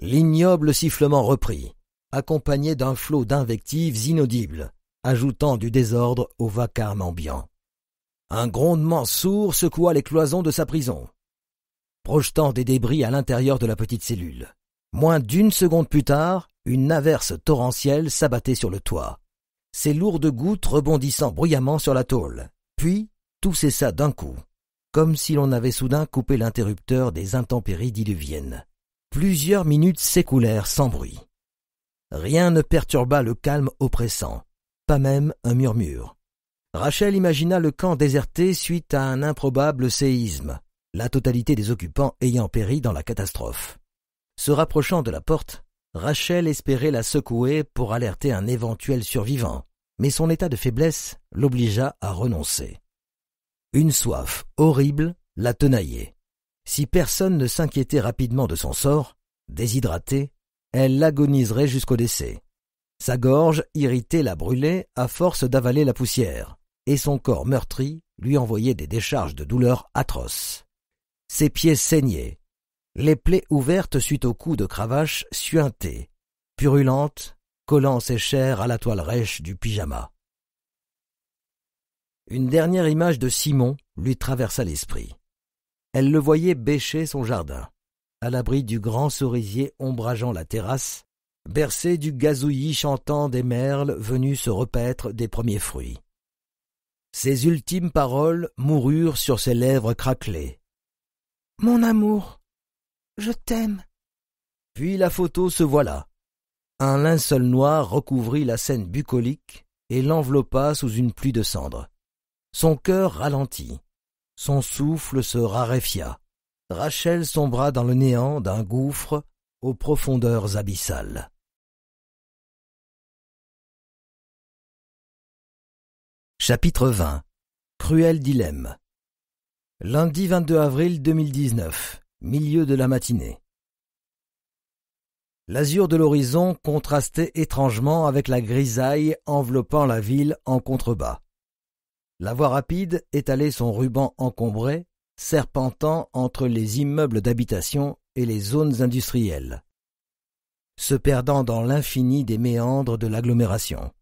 L'ignoble sifflement reprit, accompagné d'un flot d'invectives inaudibles, ajoutant du désordre au vacarme ambiant. Un grondement sourd secoua les cloisons de sa prison, projetant des débris à l'intérieur de la petite cellule. Moins d'une seconde plus tard, une averse torrentielle s'abattait sur le toit, ses lourdes gouttes rebondissant bruyamment sur la tôle. Puis, tout cessa d'un coup, comme si l'on avait soudain coupé l'interrupteur des intempéries diluviennes. Plusieurs minutes s'écoulèrent sans bruit. Rien ne perturba le calme oppressant, pas même un murmure. Rachel imagina le camp déserté suite à un improbable séisme, la totalité des occupants ayant péri dans la catastrophe. Se rapprochant de la porte, Rachel espérait la secouer pour alerter un éventuel survivant, mais son état de faiblesse l'obligea à renoncer. Une soif horrible la tenaillait. Si personne ne s'inquiétait rapidement de son sort, déshydratée, elle l'agoniserait jusqu'au décès. Sa gorge irritée la brûlait à force d'avaler la poussière, et son corps meurtri lui envoyait des décharges de douleur atroces. Ses pieds saignaient, les plaies ouvertes suite aux coups de cravache suintaient, purulentes, collant ses chairs à la toile rêche du pyjama. Une dernière image de Simon lui traversa l'esprit. Elle le voyait bêcher son jardin, à l'abri du grand cerisier ombrageant la terrasse, bercé du gazouillis chantant des merles venues se repaître des premiers fruits. Ses ultimes paroles moururent sur ses lèvres craquelées. Mon amour, je t'aime. Puis la photo se voila. Un linceul noir recouvrit la scène bucolique et l'enveloppa sous une pluie de cendres. Son cœur ralentit. Son souffle se raréfia. Rachel sombra dans le néant d'un gouffre aux profondeurs abyssales. Chapitre 20 Cruel dilemme Lundi 22 avril 2019, milieu de la matinée. L'azur de l'horizon contrastait étrangement avec la grisaille enveloppant la ville en contrebas. La voie rapide étalait son ruban encombré, serpentant entre les immeubles d'habitation et les zones industrielles, se perdant dans l'infini des méandres de l'agglomération.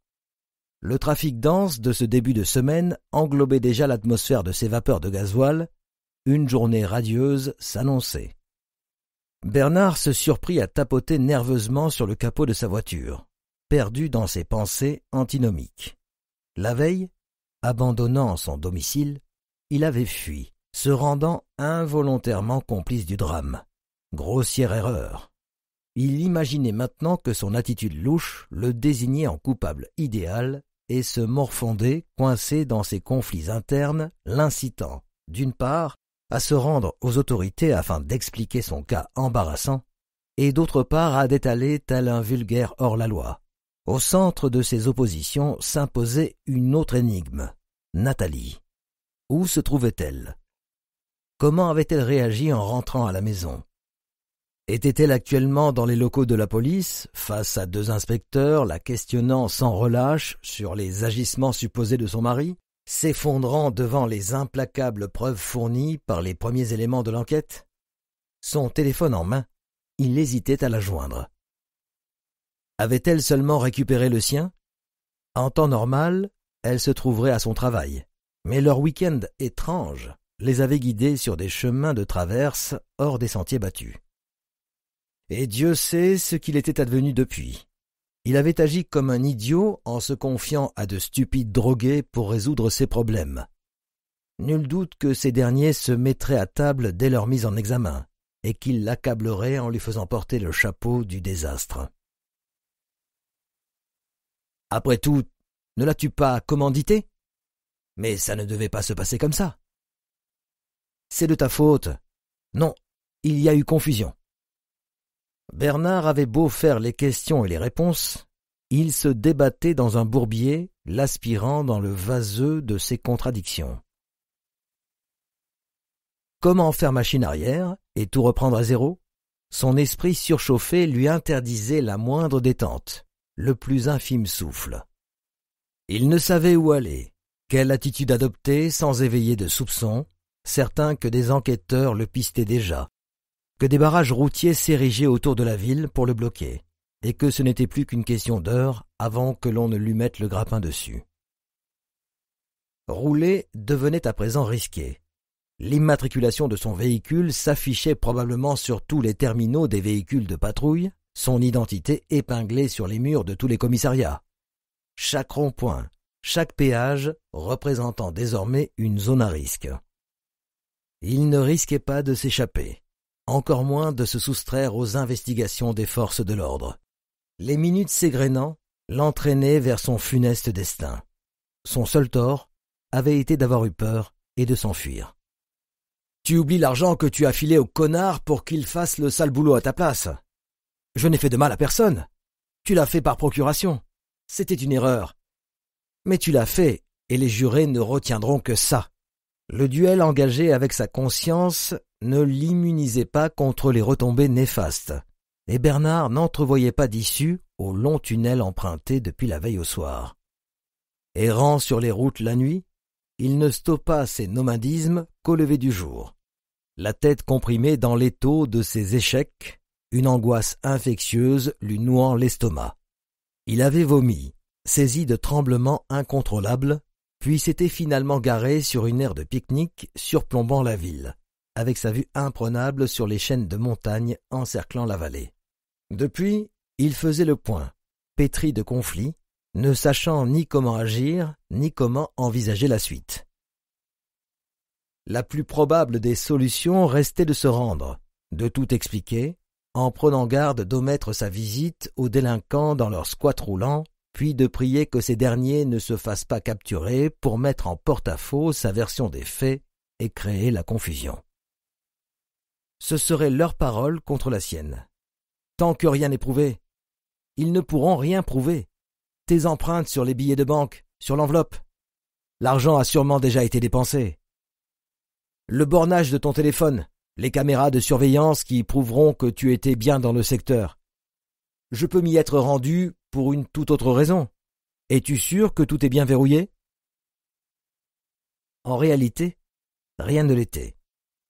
Le trafic dense de ce début de semaine englobait déjà l'atmosphère de ces vapeurs de gasoil. Une journée radieuse s'annonçait. Bernard se surprit à tapoter nerveusement sur le capot de sa voiture, perdu dans ses pensées antinomiques. La veille, abandonnant son domicile, il avait fui, se rendant involontairement complice du drame. Grossière erreur. Il imaginait maintenant que son attitude louche le désignait en coupable idéal et se morfondait, coincé dans ses conflits internes, l'incitant, d'une part, à se rendre aux autorités afin d'expliquer son cas embarrassant, et d'autre part à détaler tel un vulgaire hors-la-loi. Au centre de ces oppositions s'imposait une autre énigme, Nathalie. Où se trouvait-elle Comment avait-elle réagi en rentrant à la maison Était-elle actuellement dans les locaux de la police, face à deux inspecteurs, la questionnant sans relâche sur les agissements supposés de son mari, s'effondrant devant les implacables preuves fournies par les premiers éléments de l'enquête Son téléphone en main, il hésitait à la joindre. Avait-elle seulement récupéré le sien En temps normal, elle se trouverait à son travail. Mais leur week-end étrange les avait guidés sur des chemins de traverse hors des sentiers battus. Et Dieu sait ce qu'il était advenu depuis. Il avait agi comme un idiot en se confiant à de stupides drogués pour résoudre ses problèmes. Nul doute que ces derniers se mettraient à table dès leur mise en examen, et qu'ils l'accableraient en lui faisant porter le chapeau du désastre. Après tout, ne l'as-tu pas commandité Mais ça ne devait pas se passer comme ça. C'est de ta faute. Non, il y a eu confusion. Bernard avait beau faire les questions et les réponses, il se débattait dans un bourbier, l'aspirant dans le vaseux de ses contradictions. Comment faire machine arrière et tout reprendre à zéro Son esprit surchauffé lui interdisait la moindre détente, le plus infime souffle. Il ne savait où aller, quelle attitude adopter sans éveiller de soupçons, certain que des enquêteurs le pistaient déjà, que des barrages routiers s'érigeaient autour de la ville pour le bloquer, et que ce n'était plus qu'une question d'heures avant que l'on ne lui mette le grappin dessus. Rouler devenait à présent risqué. L'immatriculation de son véhicule s'affichait probablement sur tous les terminaux des véhicules de patrouille, son identité épinglée sur les murs de tous les commissariats. Chaque rond-point, chaque péage représentant désormais une zone à risque. Il ne risquait pas de s'échapper, encore moins de se soustraire aux investigations des forces de l'ordre. Les minutes s'égrénant l'entraînaient vers son funeste destin. Son seul tort avait été d'avoir eu peur et de s'enfuir. Tu oublies l'argent que tu as filé au connard pour qu'il fasse le sale boulot à ta place. Je n'ai fait de mal à personne. Tu l'as fait par procuration. C'était une erreur. Mais tu l'as fait, et les jurés ne retiendront que ça. Le duel engagé avec sa conscience ne l'immunisait pas contre les retombées néfastes, et Bernard n'entrevoyait pas d'issue au long tunnel emprunté depuis la veille au soir. Errant sur les routes la nuit, il ne stoppa ses nomadismes qu'au lever du jour. La tête comprimée dans l'étau de ses échecs, une angoisse infectieuse lui nouant l'estomac. Il avait vomi, saisi de tremblements incontrôlables, puis s'était finalement garé sur une aire de pique-nique surplombant la ville, avec sa vue imprenable sur les chaînes de montagnes encerclant la vallée. Depuis, il faisait le point, pétri de conflits, ne sachant ni comment agir, ni comment envisager la suite. La plus probable des solutions restait de se rendre, de tout expliquer, en prenant garde d'omettre sa visite aux délinquants dans leur squat roulant, puis de prier que ces derniers ne se fassent pas capturer pour mettre en porte-à-faux sa version des faits et créer la confusion. Ce serait leur parole contre la sienne. Tant que rien n'est prouvé, ils ne pourront rien prouver. Tes empreintes sur les billets de banque, sur l'enveloppe. L'argent a sûrement déjà été dépensé. Le bornage de ton téléphone, les caméras de surveillance qui prouveront que tu étais bien dans le secteur. Je peux m'y être rendu pour une toute autre raison. Es-tu sûr que tout est bien verrouillé En réalité, rien ne l'était.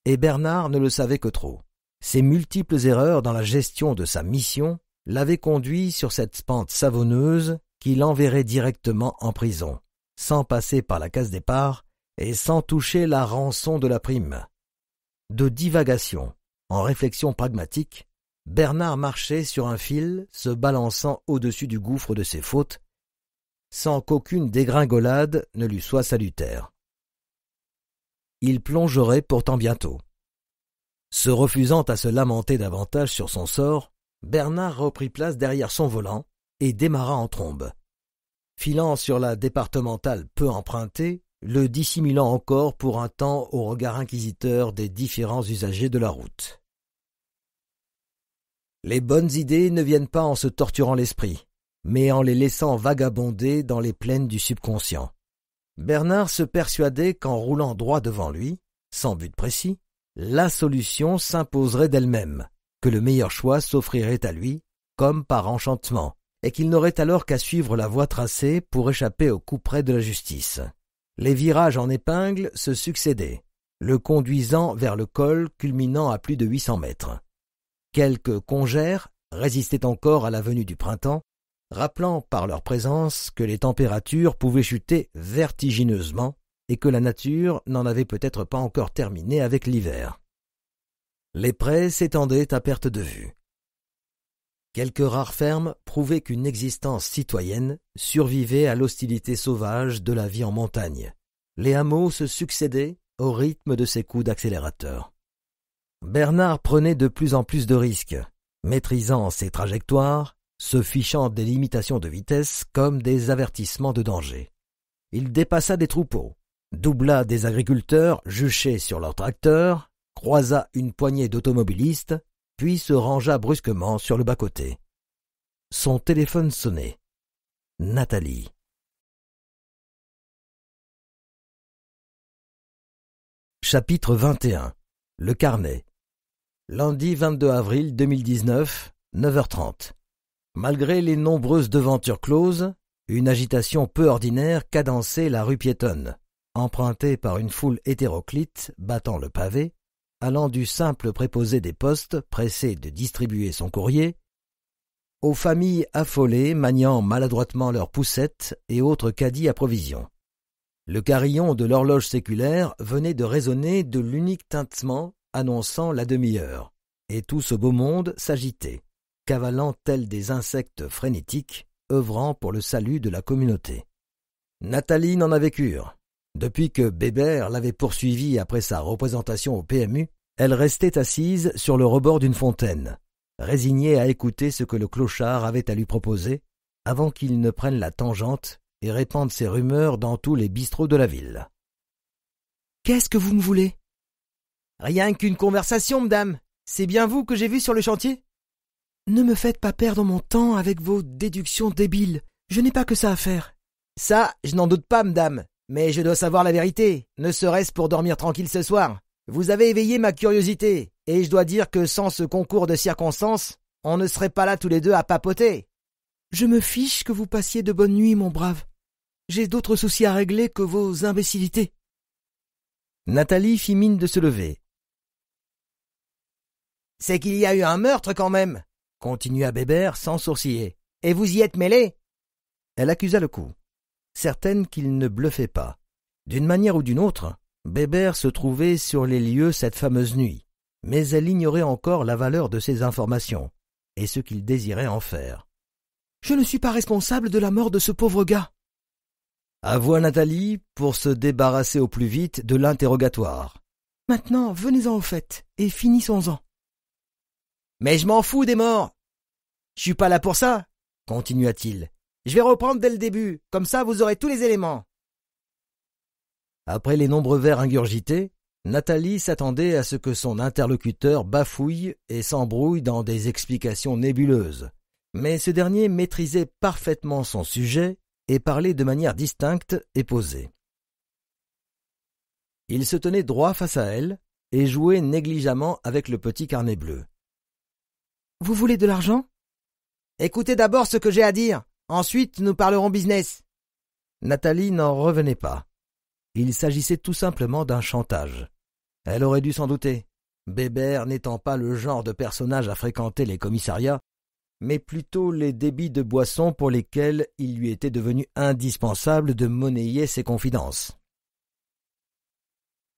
Et Bernard ne le savait que trop. Ses multiples erreurs dans la gestion de sa mission l'avaient conduit sur cette pente savonneuse qui l'enverrait directement en prison, sans passer par la case départ et sans toucher la rançon de la prime. De divagation en réflexion pragmatique, Bernard marchait sur un fil, se balançant au-dessus du gouffre de ses fautes, sans qu'aucune dégringolade ne lui soit salutaire. Il plongerait pourtant bientôt. Se refusant à se lamenter davantage sur son sort, Bernard reprit place derrière son volant et démarra en trombe. Filant sur la départementale peu empruntée, le dissimulant encore pour un temps au regard inquisiteur des différents usagers de la route. Les bonnes idées ne viennent pas en se torturant l'esprit, mais en les laissant vagabonder dans les plaines du subconscient. Bernard se persuadait qu'en roulant droit devant lui, sans but précis, la solution s'imposerait d'elle-même, que le meilleur choix s'offrirait à lui, comme par enchantement, et qu'il n'aurait alors qu'à suivre la voie tracée pour échapper au près de la justice. Les virages en épingle se succédaient, le conduisant vers le col culminant à plus de 800 mètres. Quelques congères résistaient encore à la venue du printemps, rappelant par leur présence que les températures pouvaient chuter vertigineusement et que la nature n'en avait peut-être pas encore terminé avec l'hiver. Les prés s'étendaient à perte de vue. Quelques rares fermes prouvaient qu'une existence citoyenne survivait à l'hostilité sauvage de la vie en montagne. Les hameaux se succédaient au rythme de ses coups d'accélérateur. Bernard prenait de plus en plus de risques, maîtrisant ses trajectoires, se fichant des limitations de vitesse comme des avertissements de danger. Il dépassa des troupeaux, doubla des agriculteurs juchés sur leurs tracteurs, croisa une poignée d'automobilistes puis se rangea brusquement sur le bas-côté. Son téléphone sonnait. Nathalie. Chapitre 21 Le carnet Lundi 22 avril 2019, 9h30. Malgré les nombreuses devantures closes, une agitation peu ordinaire cadençait la rue piétonne, empruntée par une foule hétéroclite battant le pavé, allant du simple préposé des postes, pressé de distribuer son courrier, aux familles affolées maniant maladroitement leurs poussettes et autres caddies à provisions. Le carillon de l'horloge séculaire venait de résonner de l'unique tintement annonçant la demi-heure, et tout ce beau monde s'agitait, cavalant tel des insectes frénétiques, œuvrant pour le salut de la communauté. Nathalie n'en avait cure. Depuis que Bébert l'avait poursuivie après sa représentation au PMU, elle restait assise sur le rebord d'une fontaine, résignée à écouter ce que le clochard avait à lui proposer, avant qu'il ne prenne la tangente et répande ses rumeurs dans tous les bistrots de la ville. Qu'est-ce que vous me voulez Rien qu'une conversation, madame. C'est bien vous que j'ai vu sur le chantier Ne me faites pas perdre mon temps avec vos déductions débiles. Je n'ai pas que ça à faire. Ça, je n'en doute pas, madame. Mais je dois savoir la vérité, ne serait-ce pour dormir tranquille ce soir. Vous avez éveillé ma curiosité, et je dois dire que sans ce concours de circonstances, on ne serait pas là tous les deux à papoter. Je me fiche que vous passiez de bonnes nuits, mon brave. J'ai d'autres soucis à régler que vos imbécilités. Nathalie fit mine de se lever. C'est qu'il y a eu un meurtre quand même, continua Bébert sans sourciller. Et vous y êtes mêlé Elle accusa le coup certaine qu'il ne bluffait pas. D'une manière ou d'une autre, Bébert se trouvait sur les lieux cette fameuse nuit, mais elle ignorait encore la valeur de ses informations et ce qu'il désirait en faire. Je ne suis pas responsable de la mort de ce pauvre gars. Avoua Nathalie pour se débarrasser au plus vite de l'interrogatoire. Maintenant, venez-en au fait et finissons-en. Mais je m'en fous des morts. Je suis pas là pour ça, continua-t-il. Je vais reprendre dès le début, comme ça vous aurez tous les éléments. Après les nombreux verres ingurgités, Nathalie s'attendait à ce que son interlocuteur bafouille et s'embrouille dans des explications nébuleuses. Mais ce dernier maîtrisait parfaitement son sujet et parlait de manière distincte et posée. Il se tenait droit face à elle et jouait négligemment avec le petit carnet bleu. Vous voulez de l'argent Écoutez d'abord ce que j'ai à dire. Ensuite, nous parlerons business. Nathalie n'en revenait pas. Il s'agissait tout simplement d'un chantage. Elle aurait dû s'en douter, Bébert n'étant pas le genre de personnage à fréquenter les commissariats, mais plutôt les débits de boissons pour lesquels il lui était devenu indispensable de monnayer ses confidences.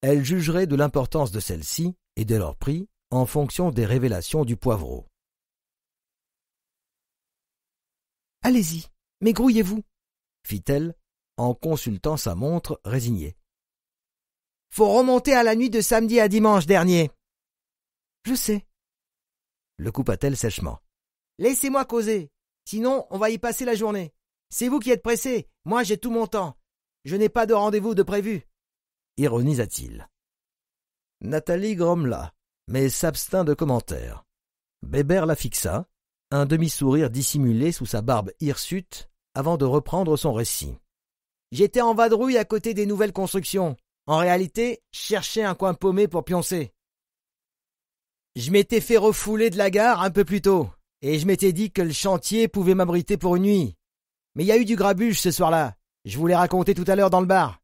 Elle jugerait de l'importance de celles-ci et de leur prix en fonction des révélations du poivreau. Allez-y, mais grouillez-vous, fit-elle en consultant sa montre résignée. Faut remonter à la nuit de samedi à dimanche dernier. Je sais, le coupa-t-elle sèchement. Laissez-moi causer, sinon on va y passer la journée. C'est vous qui êtes pressé, moi j'ai tout mon temps. Je n'ai pas de rendez-vous de prévu. Ironisa-t-il. Nathalie grommela, mais s'abstint de commentaires. Bébert la fixa, un demi-sourire dissimulé sous sa barbe hirsute avant de reprendre son récit. J'étais en vadrouille à côté des nouvelles constructions. En réalité, je cherchais un coin paumé pour pioncer. Je m'étais fait refouler de la gare un peu plus tôt, et je m'étais dit que le chantier pouvait m'abriter pour une nuit. Mais il y a eu du grabuge ce soir-là. Je vous l'ai raconté tout à l'heure dans le bar.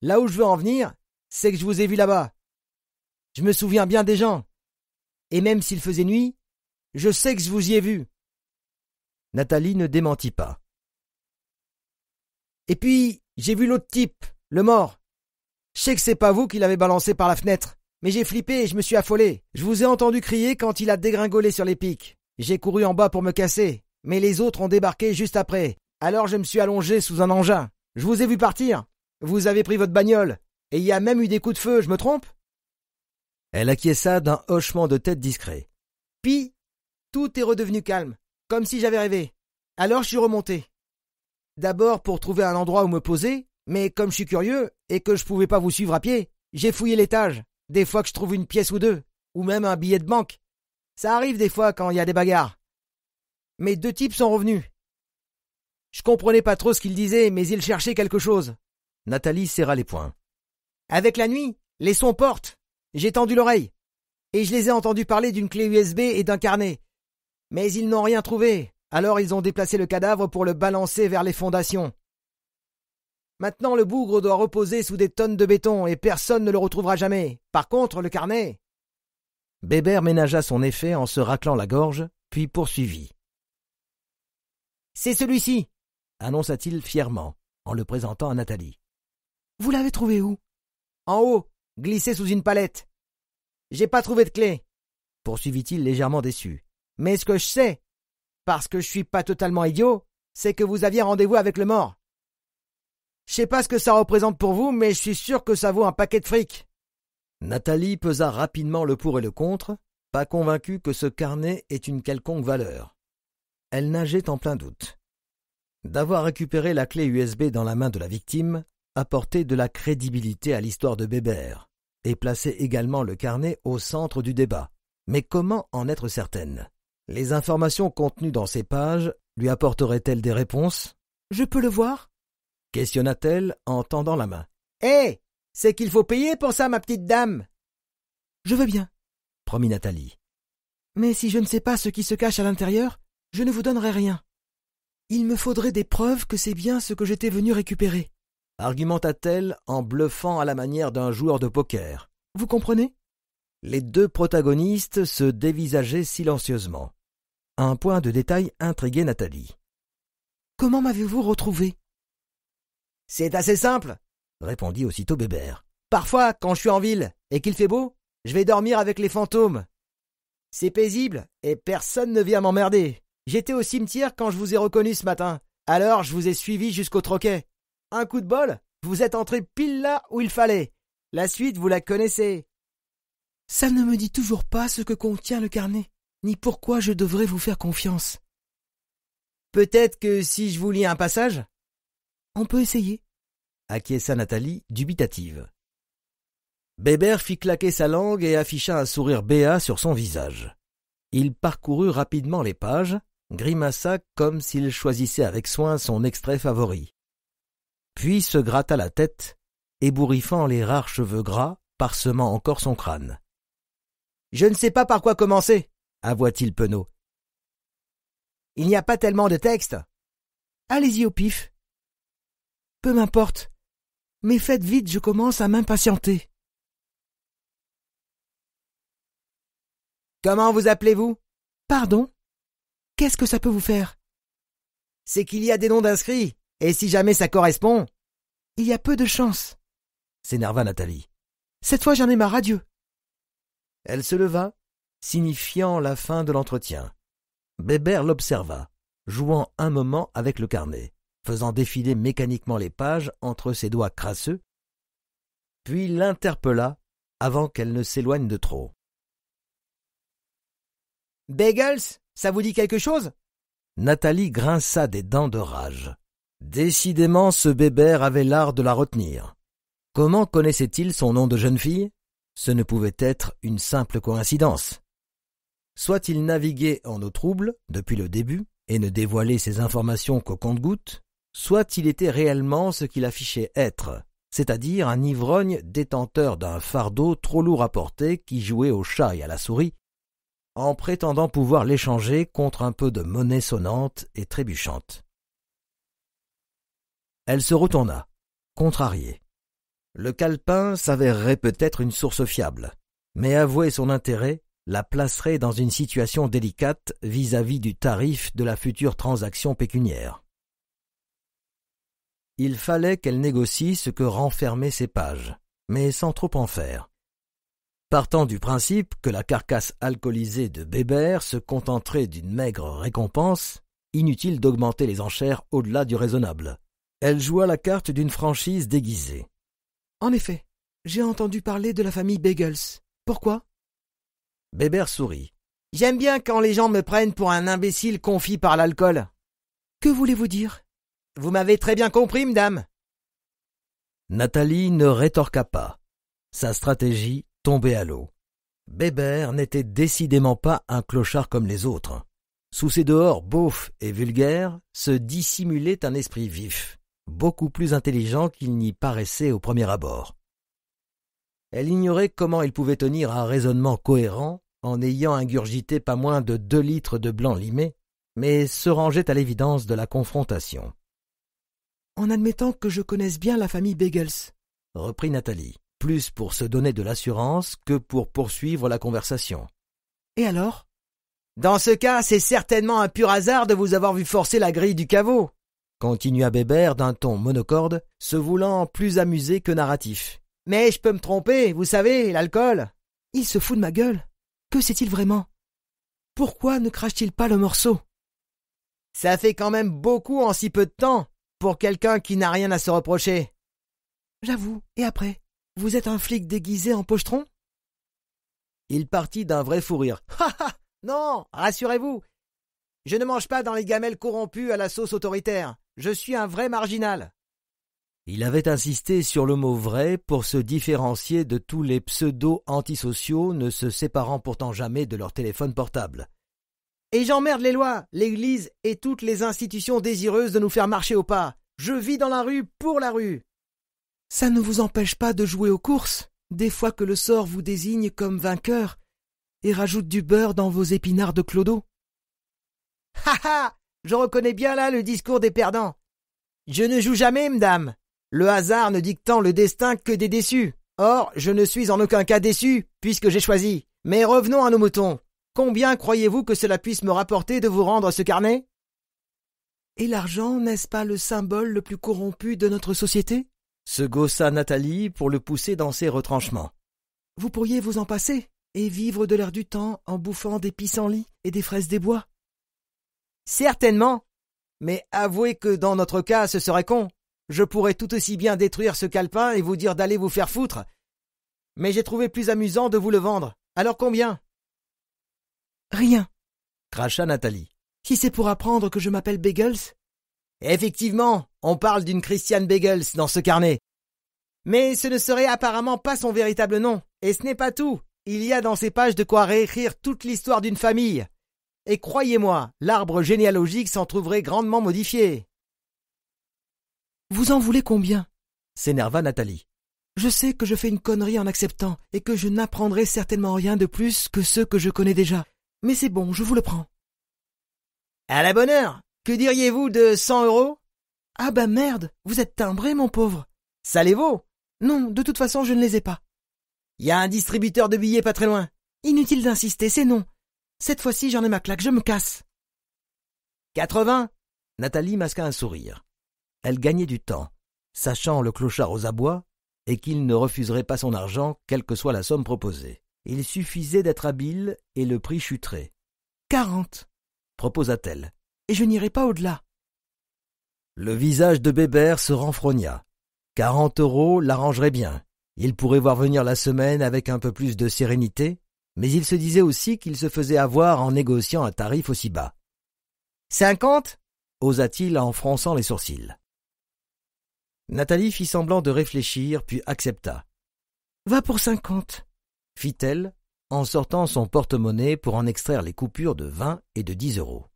Là où je veux en venir, c'est que je vous ai vu là-bas. Je me souviens bien des gens. Et même s'il faisait nuit, je sais que je vous y ai vu. Nathalie ne démentit pas. Et puis, j'ai vu l'autre type, le mort. Je sais que c'est pas vous qui l'avez balancé par la fenêtre, mais j'ai flippé et je me suis affolé. Je vous ai entendu crier quand il a dégringolé sur les pics. J'ai couru en bas pour me casser, mais les autres ont débarqué juste après. Alors je me suis allongé sous un engin. Je vous ai vu partir. Vous avez pris votre bagnole. Et il y a même eu des coups de feu, je me trompe Elle acquiesça d'un hochement de tête discret. Puis, tout est redevenu calme, comme si j'avais rêvé. Alors je suis remonté. D'abord pour trouver un endroit où me poser, mais comme je suis curieux et que je pouvais pas vous suivre à pied, j'ai fouillé l'étage. Des fois que je trouve une pièce ou deux, ou même un billet de banque. Ça arrive des fois quand il y a des bagarres. Mes deux types sont revenus. Je comprenais pas trop ce qu'ils disaient, mais ils cherchaient quelque chose. Nathalie serra les poings. Avec la nuit, les sons portent. J'ai tendu l'oreille. Et je les ai entendus parler d'une clé USB et d'un carnet. Mais ils n'ont rien trouvé, alors ils ont déplacé le cadavre pour le balancer vers les fondations. Maintenant le bougre doit reposer sous des tonnes de béton et personne ne le retrouvera jamais. Par contre, le carnet. Bébert ménagea son effet en se raclant la gorge, puis poursuivit. C'est celui-ci, annonça-t-il fièrement, en le présentant à Nathalie. Vous l'avez trouvé où En haut, glissé sous une palette. J'ai pas trouvé de clé, poursuivit-il légèrement déçu. Mais ce que je sais, parce que je suis pas totalement idiot, c'est que vous aviez rendez-vous avec le mort. Je sais pas ce que ça représente pour vous, mais je suis sûr que ça vaut un paquet de fric. Nathalie pesa rapidement le pour et le contre, pas convaincue que ce carnet ait une quelconque valeur. Elle nageait en plein doute. D'avoir récupéré la clé USB dans la main de la victime apportait de la crédibilité à l'histoire de Bébert et plaçait également le carnet au centre du débat. Mais comment en être certaine les informations contenues dans ces pages lui apporteraient-elles des réponses Je peux le voir questionna-t-elle en tendant la main. Hé eh C'est qu'il faut payer pour ça, ma petite dame Je veux bien, promit Nathalie. Mais si je ne sais pas ce qui se cache à l'intérieur, je ne vous donnerai rien. Il me faudrait des preuves que c'est bien ce que j'étais venu récupérer. Argumenta-t-elle en bluffant à la manière d'un joueur de poker. Vous comprenez Les deux protagonistes se dévisageaient silencieusement un point de détail intriguait Nathalie. Comment m'avez-vous retrouvé C'est assez simple, répondit aussitôt Bébert. Parfois, quand je suis en ville et qu'il fait beau, je vais dormir avec les fantômes. C'est paisible et personne ne vient m'emmerder. J'étais au cimetière quand je vous ai reconnu ce matin. Alors je vous ai suivi jusqu'au troquet. Un coup de bol, vous êtes entré pile là où il fallait. La suite, vous la connaissez. Ça ne me dit toujours pas ce que contient le carnet ni pourquoi je devrais vous faire confiance. Peut-être que si je vous lis un passage On peut essayer, acquiesça Nathalie, dubitative. Bébert fit claquer sa langue et afficha un sourire béat sur son visage. Il parcourut rapidement les pages, grimaça comme s'il choisissait avec soin son extrait favori. Puis se gratta la tête, ébouriffant les rares cheveux gras, parsemant encore son crâne. Je ne sais pas par quoi commencer, avoua-t-il penaud. Il n'y a pas tellement de textes. Allez-y au pif. Peu m'importe. Mais faites vite, je commence à m'impatienter. Comment vous appelez-vous Pardon Qu'est-ce que ça peut vous faire C'est qu'il y a des noms d'inscrits, et si jamais ça correspond. Il y a peu de chance, s'énerva Nathalie. Cette fois j'en ai marre, Dieu. Elle se leva, signifiant la fin de l'entretien. Bébert l'observa, jouant un moment avec le carnet, faisant défiler mécaniquement les pages entre ses doigts crasseux, puis l'interpella avant qu'elle ne s'éloigne de trop. Bagels, ça vous dit quelque chose Nathalie grinça des dents de rage. Décidément, ce Bébert avait l'art de la retenir. Comment connaissait-il son nom de jeune fille Ce ne pouvait être une simple coïncidence soit il naviguait en eau trouble depuis le début et ne dévoilait ses informations qu'au compte-gouttes, soit il était réellement ce qu'il affichait être, c'est-à-dire un ivrogne détenteur d'un fardeau trop lourd à porter qui jouait au chat et à la souris, en prétendant pouvoir l'échanger contre un peu de monnaie sonnante et trébuchante. Elle se retourna, contrariée. Le calepin s'avérerait peut-être une source fiable, mais avouer son intérêt la placerait dans une situation délicate vis-à-vis du tarif de la future transaction pécuniaire. Il fallait qu'elle négocie ce que renfermaient ces pages, mais sans trop en faire. Partant du principe que la carcasse alcoolisée de Bébert se contenterait d'une maigre récompense, inutile d'augmenter les enchères au-delà du raisonnable. Elle joua la carte d'une franchise déguisée. En effet, j'ai entendu parler de la famille Bagels. Pourquoi Bébert sourit. J'aime bien quand les gens me prennent pour un imbécile confit par l'alcool. Que voulez-vous dire Vous m'avez très bien compris, madame. Nathalie ne rétorqua pas. Sa stratégie tombait à l'eau. Bébert n'était décidément pas un clochard comme les autres. Sous ses dehors beaufs et vulgaires se dissimulait un esprit vif, beaucoup plus intelligent qu'il n'y paraissait au premier abord. Elle ignorait comment il pouvait tenir un raisonnement cohérent en ayant ingurgité pas moins de deux litres de blanc limé, mais se rangeait à l'évidence de la confrontation. En admettant que je connaisse bien la famille Begels, reprit Nathalie, plus pour se donner de l'assurance que pour poursuivre la conversation. Et alors Dans ce cas, c'est certainement un pur hasard de vous avoir vu forcer la grille du caveau, continua Bébert d'un ton monocorde, se voulant plus amusé que narratif. Mais je peux me tromper, vous savez, l'alcool. Il se fout de ma gueule. Que sait-il vraiment Pourquoi ne crache-t-il pas le morceau Ça fait quand même beaucoup en si peu de temps, pour quelqu'un qui n'a rien à se reprocher. J'avoue, et après Vous êtes un flic déguisé en pocheron Il partit d'un vrai fou rire. Ha ha Non, rassurez-vous, je ne mange pas dans les gamelles corrompues à la sauce autoritaire. Je suis un vrai marginal. Il avait insisté sur le mot vrai pour se différencier de tous les pseudo-antisociaux ne se séparant pourtant jamais de leur téléphone portable. Et j'emmerde les lois, l'Église et toutes les institutions désireuses de nous faire marcher au pas. Je vis dans la rue pour la rue. Ça ne vous empêche pas de jouer aux courses, des fois que le sort vous désigne comme vainqueur, et rajoute du beurre dans vos épinards de clodo. Ha ha Je reconnais bien là le discours des perdants. Je ne joue jamais, mdame le hasard ne dictant le destin que des déçus. Or, je ne suis en aucun cas déçu, puisque j'ai choisi. Mais revenons à nos moutons. Combien croyez-vous que cela puisse me rapporter de vous rendre ce carnet Et l'argent, n'est-ce pas le symbole le plus corrompu de notre société se gaussa Nathalie pour le pousser dans ses retranchements. Vous pourriez vous en passer et vivre de l'air du temps en bouffant des pissenlits et des fraises des bois. Certainement, mais avouez que dans notre cas ce serait con je pourrais tout aussi bien détruire ce calepin et vous dire d'aller vous faire foutre. Mais j'ai trouvé plus amusant de vous le vendre. Alors combien Rien, cracha Nathalie. Si c'est pour apprendre que je m'appelle Bagels Effectivement, on parle d'une Christiane Bagels dans ce carnet. Mais ce ne serait apparemment pas son véritable nom, et ce n'est pas tout. Il y a dans ces pages de quoi réécrire toute l'histoire d'une famille. Et croyez-moi, l'arbre généalogique s'en trouverait grandement modifié. Vous en voulez combien s'énerva Nathalie. Je sais que je fais une connerie en acceptant et que je n'apprendrai certainement rien de plus que ceux que je connais déjà. Mais c'est bon, je vous le prends. À la bonne heure Que diriez-vous de cent euros Ah bah merde, vous êtes timbré, mon pauvre Ça les vaut Non, de toute façon, je ne les ai pas. Il Y a un distributeur de billets pas très loin. Inutile d'insister, c'est non. Cette fois-ci, j'en ai ma claque, je me casse. Quatre-vingts Nathalie masqua un sourire. Elle gagnait du temps, sachant le clochard aux abois, et qu'il ne refuserait pas son argent, quelle que soit la somme proposée. Il suffisait d'être habile, et le prix chuterait. Quarante, proposa-t-elle, et je n'irai pas au-delà. Le visage de Bébert se renfrogna. Quarante euros l'arrangerait bien. Il pourrait voir venir la semaine avec un peu plus de sérénité, mais il se disait aussi qu'il se faisait avoir en négociant un tarif aussi bas. Cinquante osa-t-il en fronçant les sourcils. Nathalie fit semblant de réfléchir, puis accepta. Va pour cinquante, fit-elle, en sortant son porte-monnaie pour en extraire les coupures de vingt et de dix euros.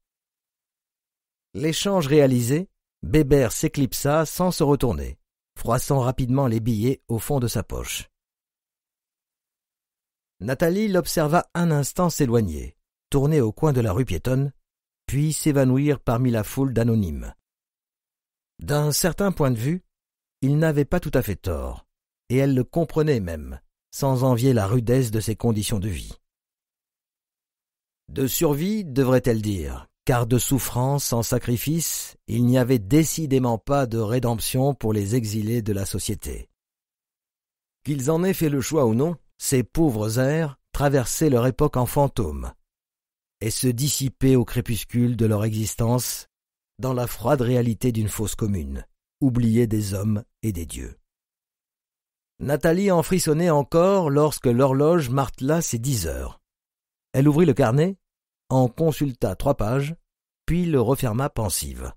L'échange réalisé, Bébert s'éclipsa sans se retourner, froissant rapidement les billets au fond de sa poche. Nathalie l'observa un instant s'éloigner, tourner au coin de la rue piétonne, puis s'évanouir parmi la foule d'anonymes. D'un certain point de vue, il n'avait pas tout à fait tort, et elle le comprenait même, sans envier la rudesse de ses conditions de vie. De survie, devrait-elle dire, car de souffrance sans sacrifice, il n'y avait décidément pas de rédemption pour les exilés de la société. Qu'ils en aient fait le choix ou non, ces pauvres airs traversaient leur époque en fantôme et se dissipaient au crépuscule de leur existence dans la froide réalité d'une fosse commune oublié des hommes et des dieux. Nathalie en frissonnait encore lorsque l'horloge martela ses dix heures. Elle ouvrit le carnet, en consulta trois pages, puis le referma pensive.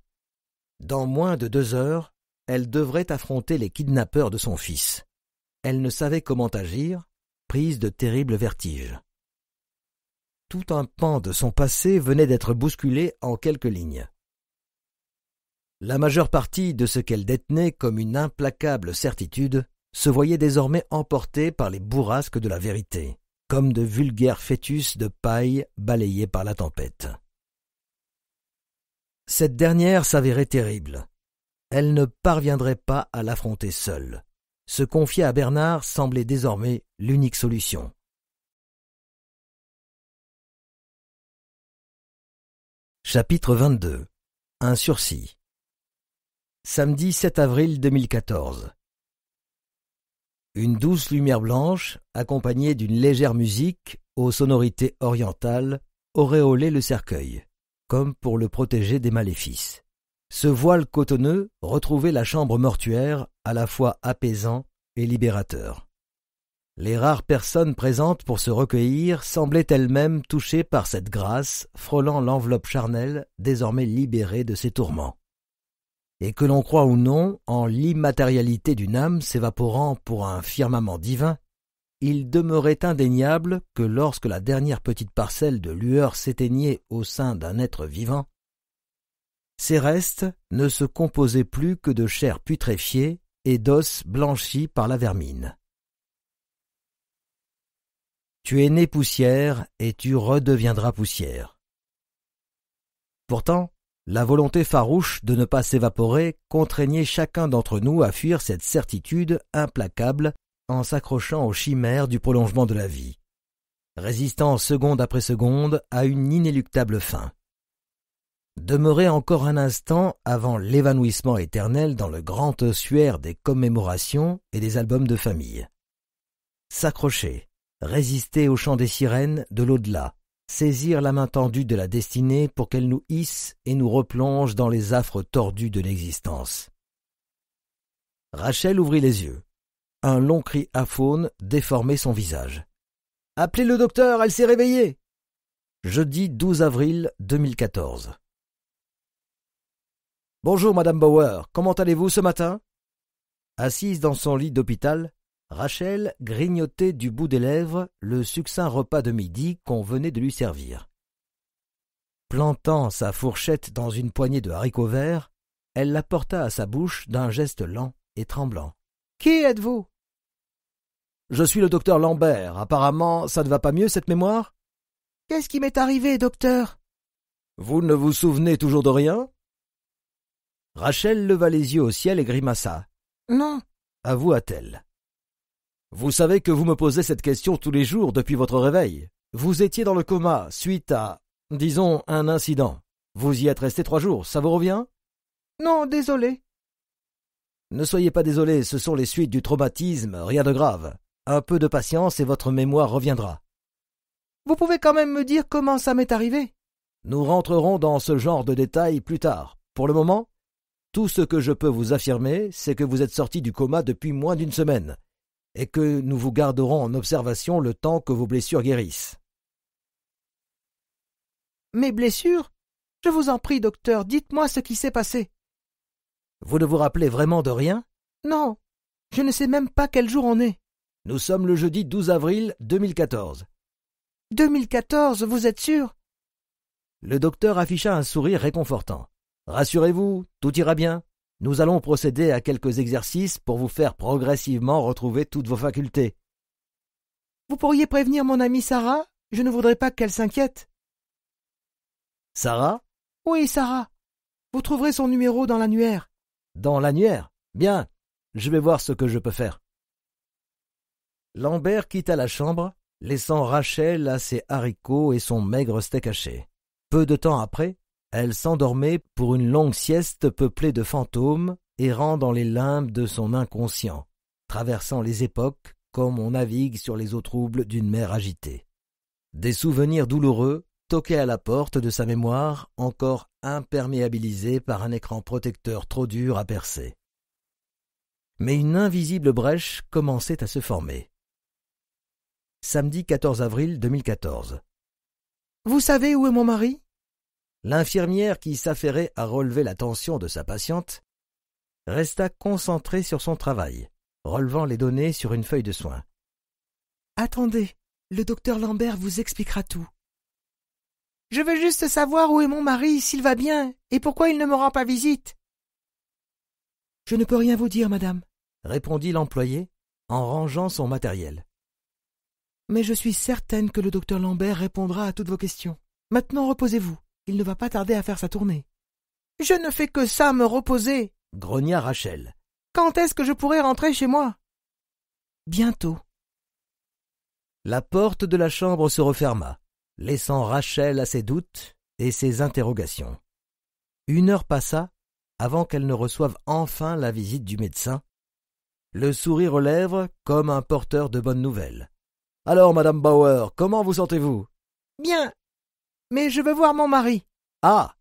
Dans moins de deux heures, elle devrait affronter les kidnappeurs de son fils. Elle ne savait comment agir, prise de terribles vertiges. Tout un pan de son passé venait d'être bousculé en quelques lignes. La majeure partie de ce qu'elle détenait comme une implacable certitude se voyait désormais emportée par les bourrasques de la vérité, comme de vulgaires fœtus de paille balayés par la tempête. Cette dernière s'avérait terrible. Elle ne parviendrait pas à l'affronter seule. Se confier à Bernard semblait désormais l'unique solution. Chapitre 22 Un sursis samedi 7 avril 2014. Une douce lumière blanche, accompagnée d'une légère musique aux sonorités orientales, auréolait le cercueil, comme pour le protéger des maléfices. Ce voile cotonneux retrouvait la chambre mortuaire à la fois apaisant et libérateur. Les rares personnes présentes pour se recueillir semblaient elles-mêmes touchées par cette grâce, frôlant l'enveloppe charnelle désormais libérée de ses tourments et que l'on croit ou non en l'immatérialité d'une âme s'évaporant pour un firmament divin, il demeurait indéniable que lorsque la dernière petite parcelle de lueur s'éteignait au sein d'un être vivant, ses restes ne se composaient plus que de chair putréfiée et d'os blanchis par la vermine. Tu es né poussière et tu redeviendras poussière. Pourtant, la volonté farouche de ne pas s'évaporer contraignait chacun d'entre nous à fuir cette certitude implacable en s'accrochant aux chimères du prolongement de la vie, résistant seconde après seconde à une inéluctable fin. Demeurer encore un instant avant l'évanouissement éternel dans le grand ossuaire des commémorations et des albums de famille. S'accrocher, résister au chant des sirènes de l'au-delà, saisir la main tendue de la destinée pour qu'elle nous hisse et nous replonge dans les affres tordus de l'existence. Rachel ouvrit les yeux. Un long cri faune déformait son visage. Appelez le docteur, elle s'est réveillée. Jeudi 12 avril 2014. Bonjour, Madame Bauer, comment allez-vous ce matin Assise dans son lit d'hôpital, Rachel grignotait du bout des lèvres le succinct repas de midi qu'on venait de lui servir. Plantant sa fourchette dans une poignée de haricots verts, elle la porta à sa bouche d'un geste lent et tremblant. Qui êtes-vous Je suis le docteur Lambert. Apparemment, ça ne va pas mieux cette mémoire Qu'est-ce qui m'est arrivé, docteur Vous ne vous souvenez toujours de rien Rachel leva les yeux au ciel et grimaça. Non, avoua-t-elle. Vous savez que vous me posez cette question tous les jours depuis votre réveil. Vous étiez dans le coma suite à, disons, un incident. Vous y êtes resté trois jours, ça vous revient Non, désolé. Ne soyez pas désolé, ce sont les suites du traumatisme, rien de grave. Un peu de patience et votre mémoire reviendra. Vous pouvez quand même me dire comment ça m'est arrivé Nous rentrerons dans ce genre de détails plus tard. Pour le moment, tout ce que je peux vous affirmer, c'est que vous êtes sorti du coma depuis moins d'une semaine et que nous vous garderons en observation le temps que vos blessures guérissent. Mes blessures Je vous en prie, docteur, dites-moi ce qui s'est passé. Vous ne vous rappelez vraiment de rien Non, je ne sais même pas quel jour on est. Nous sommes le jeudi 12 avril 2014. 2014, vous êtes sûr Le docteur afficha un sourire réconfortant. Rassurez-vous, tout ira bien. Nous allons procéder à quelques exercices pour vous faire progressivement retrouver toutes vos facultés. Vous pourriez prévenir mon amie Sarah Je ne voudrais pas qu'elle s'inquiète. Sarah Oui, Sarah. Vous trouverez son numéro dans l'annuaire. Dans l'annuaire Bien. Je vais voir ce que je peux faire. Lambert quitta la chambre, laissant Rachel à ses haricots et son maigre steak haché. Peu de temps après, elle s'endormait pour une longue sieste peuplée de fantômes, errant dans les limbes de son inconscient, traversant les époques comme on navigue sur les eaux troubles d'une mer agitée. Des souvenirs douloureux toquaient à la porte de sa mémoire, encore imperméabilisée par un écran protecteur trop dur à percer. Mais une invisible brèche commençait à se former. Samedi 14 avril 2014. Vous savez où est mon mari L'infirmière qui s'affairait à relever l'attention de sa patiente resta concentrée sur son travail, relevant les données sur une feuille de soins. Attendez, le docteur Lambert vous expliquera tout. Je veux juste savoir où est mon mari, s'il va bien, et pourquoi il ne me rend pas visite. Je ne peux rien vous dire, madame, répondit l'employé en rangeant son matériel. Mais je suis certaine que le docteur Lambert répondra à toutes vos questions. Maintenant reposez-vous. Il ne va pas tarder à faire sa tournée. Je ne fais que ça, me reposer, grogna Rachel. Quand est-ce que je pourrai rentrer chez moi Bientôt. La porte de la chambre se referma, laissant Rachel à ses doutes et ses interrogations. Une heure passa avant qu'elle ne reçoive enfin la visite du médecin, le sourire aux lèvres comme un porteur de bonnes nouvelles. Alors, madame Bauer, comment vous sentez-vous Bien, mais je veux voir mon mari. Ah.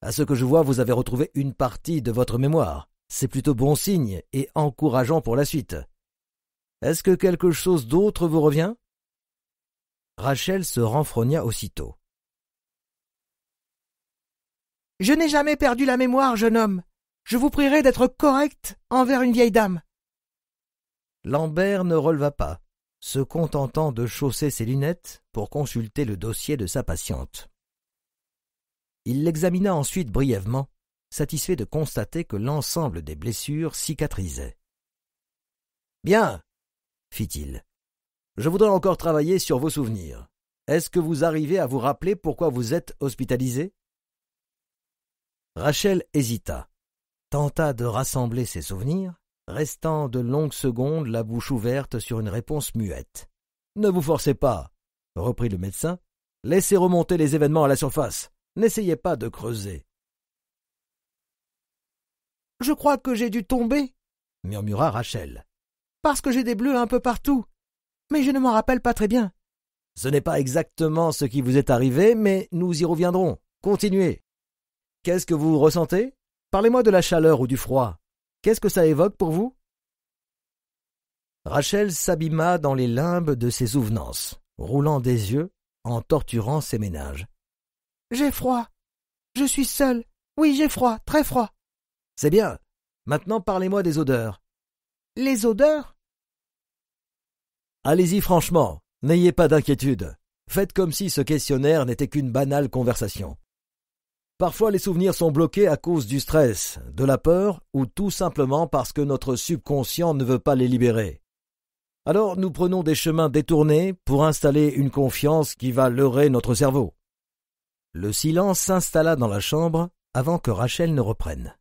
À ce que je vois, vous avez retrouvé une partie de votre mémoire. C'est plutôt bon signe et encourageant pour la suite. Est-ce que quelque chose d'autre vous revient Rachel se renfrogna aussitôt. Je n'ai jamais perdu la mémoire, jeune homme. Je vous prierai d'être correct envers une vieille dame. Lambert ne releva pas se contentant de chausser ses lunettes pour consulter le dossier de sa patiente. Il l'examina ensuite brièvement, satisfait de constater que l'ensemble des blessures cicatrisait. Bien, fit-il. Je voudrais encore travailler sur vos souvenirs. Est-ce que vous arrivez à vous rappeler pourquoi vous êtes hospitalisé Rachel hésita, tenta de rassembler ses souvenirs, restant de longues secondes la bouche ouverte sur une réponse muette. Ne vous forcez pas, reprit le médecin. Laissez remonter les événements à la surface. N'essayez pas de creuser. Je crois que j'ai dû tomber, murmura Rachel. Parce que j'ai des bleus un peu partout. Mais je ne m'en rappelle pas très bien. Ce n'est pas exactement ce qui vous est arrivé, mais nous y reviendrons. Continuez. Qu'est-ce que vous ressentez Parlez-moi de la chaleur ou du froid. Qu'est-ce que ça évoque pour vous Rachel s'abîma dans les limbes de ses souvenances, roulant des yeux, en torturant ses ménages. J'ai froid. Je suis seule. Oui, j'ai froid, très froid. C'est bien. Maintenant parlez-moi des odeurs. Les odeurs Allez-y franchement, n'ayez pas d'inquiétude. Faites comme si ce questionnaire n'était qu'une banale conversation. Parfois les souvenirs sont bloqués à cause du stress, de la peur ou tout simplement parce que notre subconscient ne veut pas les libérer. Alors nous prenons des chemins détournés pour installer une confiance qui va leurrer notre cerveau. Le silence s'installa dans la chambre avant que Rachel ne reprenne.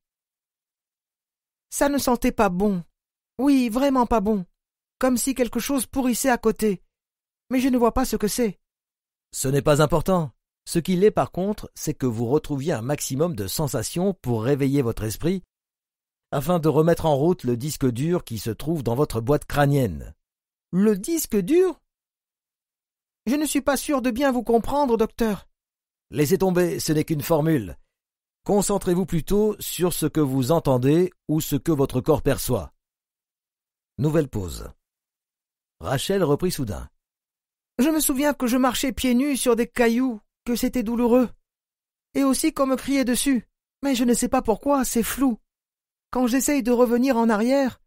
Ça ne sentait pas bon. Oui, vraiment pas bon. Comme si quelque chose pourrissait à côté. Mais je ne vois pas ce que c'est. Ce n'est pas important. Ce qu'il est par contre, c'est que vous retrouviez un maximum de sensations pour réveiller votre esprit, afin de remettre en route le disque dur qui se trouve dans votre boîte crânienne. Le disque dur Je ne suis pas sûr de bien vous comprendre, docteur. Laissez tomber, ce n'est qu'une formule. Concentrez-vous plutôt sur ce que vous entendez ou ce que votre corps perçoit. Nouvelle pause. Rachel reprit soudain. Je me souviens que je marchais pieds nus sur des cailloux que c'était douloureux. Et aussi qu'on me criait dessus. Mais je ne sais pas pourquoi, c'est flou. Quand j'essaye de revenir en arrière,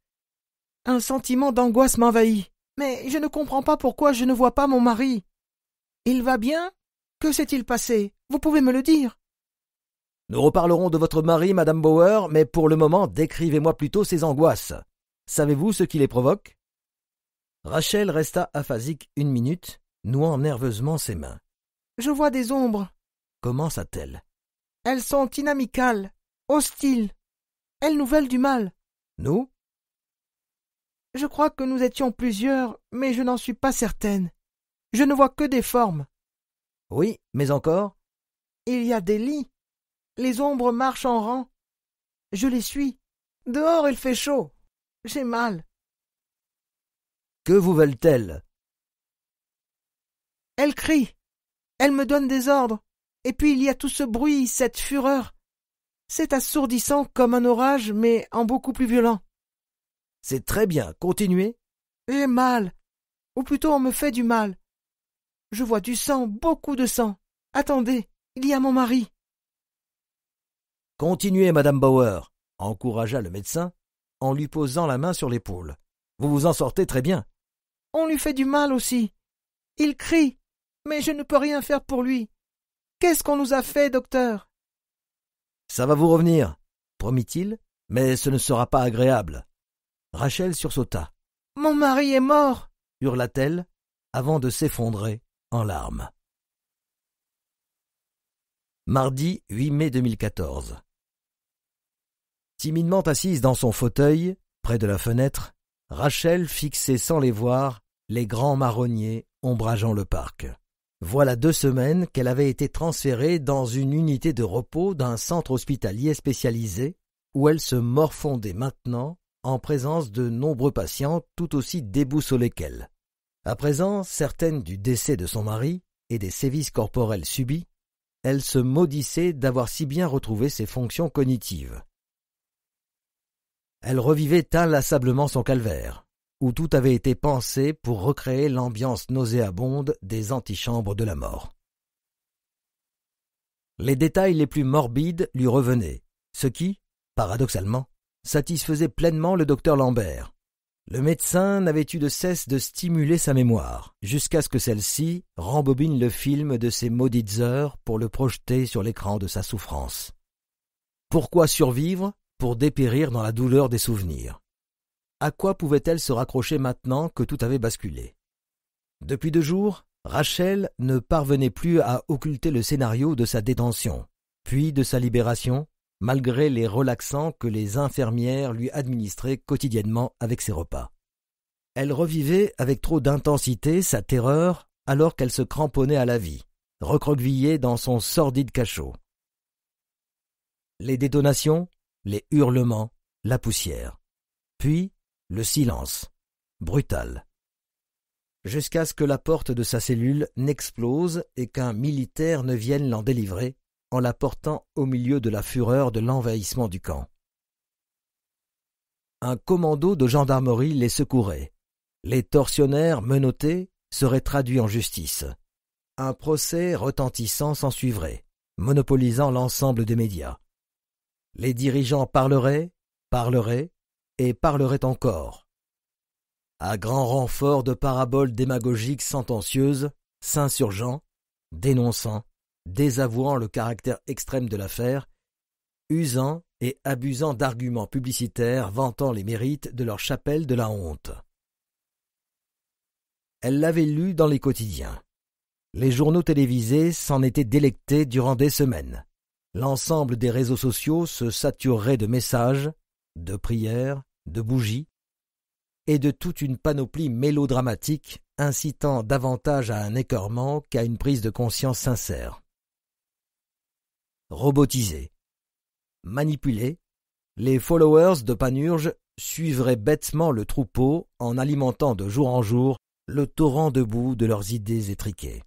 un sentiment d'angoisse m'envahit. Mais je ne comprends pas pourquoi je ne vois pas mon mari. Il va bien Que s'est-il passé Vous pouvez me le dire Nous reparlerons de votre mari, Madame Bauer, mais pour le moment, décrivez-moi plutôt ses angoisses. Savez-vous ce qui les provoque Rachel resta aphasique une minute, nouant nerveusement ses mains. Je vois des ombres. Comment t elle Elles sont inamicales, hostiles. Elles nous veulent du mal. Nous Je crois que nous étions plusieurs, mais je n'en suis pas certaine. Je ne vois que des formes. Oui, mais encore Il y a des lits. Les ombres marchent en rang. Je les suis. Dehors, il fait chaud. J'ai mal. Que vous veulent-elles Elles crient. » Elle me donne des ordres. Et puis il y a tout ce bruit, cette fureur. C'est assourdissant comme un orage, mais en beaucoup plus violent. C'est très bien, continuez. Et mal. Ou plutôt on me fait du mal. Je vois du sang, beaucoup de sang. Attendez, il y a mon mari. Continuez, madame Bauer, encouragea le médecin, en lui posant la main sur l'épaule. Vous vous en sortez très bien. On lui fait du mal aussi. Il crie, mais je ne peux rien faire pour lui. Qu'est-ce qu'on nous a fait, docteur Ça va vous revenir, promit-il, mais ce ne sera pas agréable. Rachel sursauta. Mon mari est mort hurla-t-elle, avant de s'effondrer en larmes. Mardi 8 mai 2014. Timidement assise dans son fauteuil, près de la fenêtre, Rachel fixait sans les voir les grands marronniers ombrageant le parc. Voilà deux semaines qu'elle avait été transférée dans une unité de repos d'un centre hospitalier spécialisé, où elle se morfondait maintenant en présence de nombreux patients tout aussi déboussolés qu'elle. À présent, certaines du décès de son mari et des sévices corporels subis, elle se maudissait d'avoir si bien retrouvé ses fonctions cognitives. Elle revivait inlassablement son calvaire où tout avait été pensé pour recréer l'ambiance nauséabonde des antichambres de la mort. Les détails les plus morbides lui revenaient, ce qui, paradoxalement, satisfaisait pleinement le docteur Lambert. Le médecin n'avait eu de cesse de stimuler sa mémoire, jusqu'à ce que celle-ci rembobine le film de ses maudites heures pour le projeter sur l'écran de sa souffrance. Pourquoi survivre pour dépérir dans la douleur des souvenirs à quoi pouvait-elle se raccrocher maintenant que tout avait basculé Depuis deux jours, Rachel ne parvenait plus à occulter le scénario de sa détention, puis de sa libération, malgré les relaxants que les infirmières lui administraient quotidiennement avec ses repas. Elle revivait avec trop d'intensité sa terreur alors qu'elle se cramponnait à la vie, recroquevillée dans son sordide cachot. Les détonations, les hurlements, la poussière. Puis, le silence, brutal. Jusqu'à ce que la porte de sa cellule n'explose et qu'un militaire ne vienne l'en délivrer, en la portant au milieu de la fureur de l'envahissement du camp. Un commando de gendarmerie les secourait. Les tortionnaires menottés seraient traduits en justice. Un procès retentissant s'ensuivrait, monopolisant l'ensemble des médias. Les dirigeants parleraient, parleraient, et parlerait encore. À grand renfort de paraboles démagogiques sentencieuses, s'insurgeant, dénonçant, désavouant le caractère extrême de l'affaire, usant et abusant d'arguments publicitaires vantant les mérites de leur chapelle de la honte. Elle l'avait lu dans les quotidiens. Les journaux télévisés s'en étaient délectés durant des semaines. L'ensemble des réseaux sociaux se saturerait de messages, de prières, de bougies et de toute une panoplie mélodramatique incitant davantage à un écœurement qu'à une prise de conscience sincère. Robotisés, manipulés, les followers de Panurge suivraient bêtement le troupeau en alimentant de jour en jour le torrent de boue de leurs idées étriquées.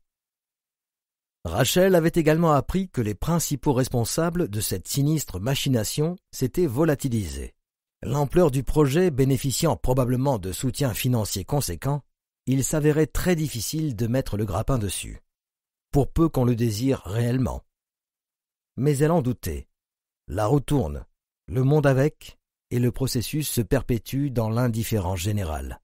Rachel avait également appris que les principaux responsables de cette sinistre machination s'étaient volatilisés. L'ampleur du projet bénéficiant probablement de soutiens financiers conséquents, il s'avérait très difficile de mettre le grappin dessus, pour peu qu'on le désire réellement. Mais elle en doutait. La roue tourne, le monde avec, et le processus se perpétue dans l'indifférence générale.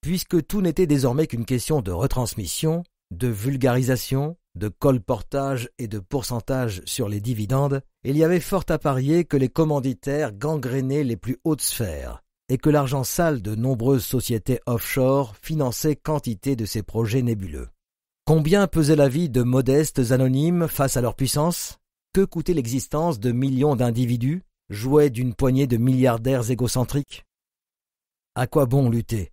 Puisque tout n'était désormais qu'une question de retransmission, de vulgarisation, de colportage et de pourcentage sur les dividendes, il y avait fort à parier que les commanditaires gangrénaient les plus hautes sphères et que l'argent sale de nombreuses sociétés offshore finançait quantité de ces projets nébuleux. Combien pesait la vie de modestes anonymes face à leur puissance Que coûtait l'existence de millions d'individus, jouets d'une poignée de milliardaires égocentriques À quoi bon lutter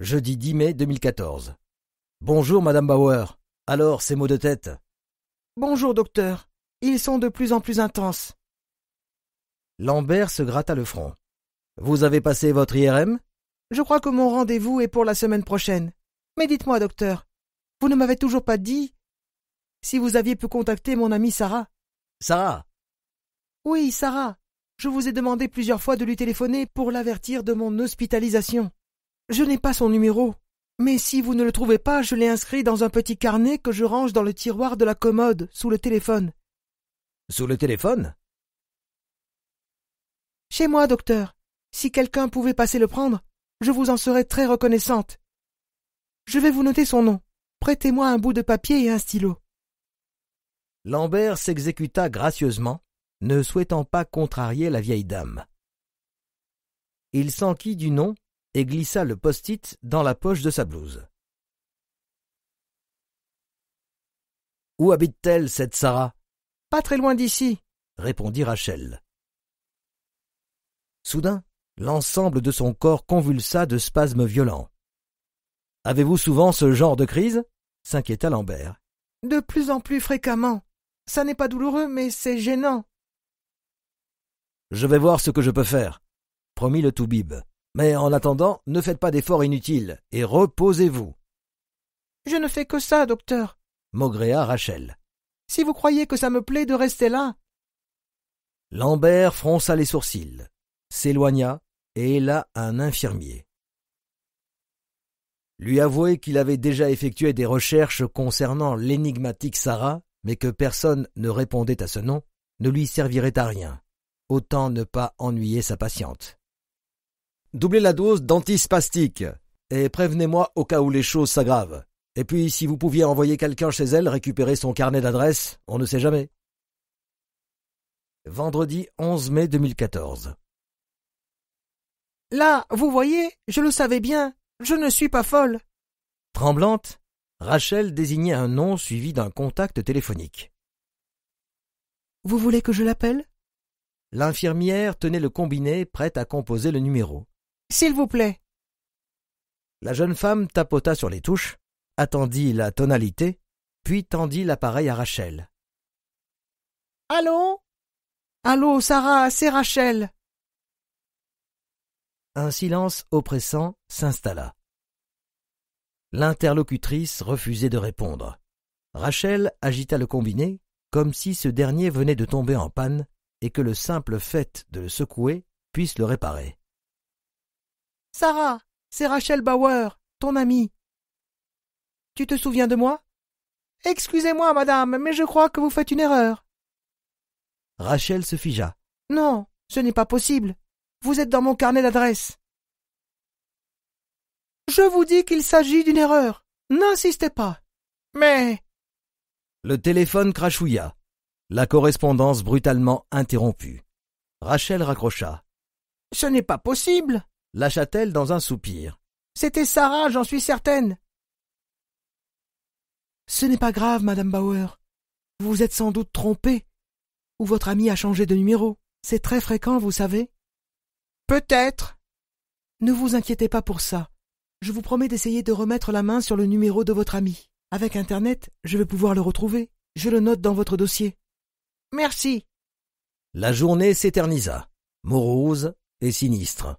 Jeudi 10 mai 2014. Bonjour, Madame Bauer. Alors, ces mots de tête Bonjour, docteur. Ils sont de plus en plus intenses. Lambert se gratta le front. Vous avez passé votre IRM Je crois que mon rendez-vous est pour la semaine prochaine. Mais dites-moi, docteur, vous ne m'avez toujours pas dit si vous aviez pu contacter mon amie Sarah. Sarah Oui, Sarah. Je vous ai demandé plusieurs fois de lui téléphoner pour l'avertir de mon hospitalisation. Je n'ai pas son numéro. Mais si vous ne le trouvez pas, je l'ai inscrit dans un petit carnet que je range dans le tiroir de la commode, sous le téléphone. Sous le téléphone Chez moi, docteur. Si quelqu'un pouvait passer le prendre, je vous en serais très reconnaissante. Je vais vous noter son nom. Prêtez-moi un bout de papier et un stylo. Lambert s'exécuta gracieusement, ne souhaitant pas contrarier la vieille dame. Il s'enquit du nom et glissa le post-it dans la poche de sa blouse. Où habite-t-elle, cette Sarah Pas très loin d'ici, répondit Rachel. Soudain, l'ensemble de son corps convulsa de spasmes violents. Avez-vous souvent ce genre de crise s'inquiéta Lambert. De plus en plus fréquemment. Ça n'est pas douloureux, mais c'est gênant. Je vais voir ce que je peux faire, promit le Toubib. Mais en attendant, ne faites pas d'efforts inutiles et reposez-vous. Je ne fais que ça, docteur, maugréa Rachel. Si vous croyez que ça me plaît de rester là. Lambert fronça les sourcils, s'éloigna et héla un infirmier. Lui avouer qu'il avait déjà effectué des recherches concernant l'énigmatique Sarah, mais que personne ne répondait à ce nom, ne lui servirait à rien. Autant ne pas ennuyer sa patiente doublez la dose d'antispastique et prévenez-moi au cas où les choses s'aggravent. Et puis, si vous pouviez envoyer quelqu'un chez elle récupérer son carnet d'adresse, on ne sait jamais. Vendredi 11 mai 2014. Là, vous voyez, je le savais bien, je ne suis pas folle. Tremblante, Rachel désignait un nom suivi d'un contact téléphonique. Vous voulez que je l'appelle L'infirmière tenait le combiné prête à composer le numéro. S'il vous plaît. La jeune femme tapota sur les touches, attendit la tonalité, puis tendit l'appareil à Rachel. Allô Allô, Sarah, c'est Rachel. Un silence oppressant s'installa. L'interlocutrice refusait de répondre. Rachel agita le combiné, comme si ce dernier venait de tomber en panne et que le simple fait de le secouer puisse le réparer. Sarah, c'est Rachel Bauer, ton amie. Tu te souviens de moi Excusez-moi, madame, mais je crois que vous faites une erreur. Rachel se figea. Non, ce n'est pas possible. Vous êtes dans mon carnet d'adresse. Je vous dis qu'il s'agit d'une erreur. N'insistez pas. Mais. Le téléphone crachouilla. La correspondance brutalement interrompue. Rachel raccrocha. Ce n'est pas possible lâcha-t-elle dans un soupir. C'était Sarah, j'en suis certaine. Ce n'est pas grave, madame Bauer. Vous vous êtes sans doute trompée. Ou votre ami a changé de numéro. C'est très fréquent, vous savez. Peut-être. Ne vous inquiétez pas pour ça. Je vous promets d'essayer de remettre la main sur le numéro de votre ami. Avec Internet, je vais pouvoir le retrouver. Je le note dans votre dossier. Merci. La journée s'éternisa, morose et sinistre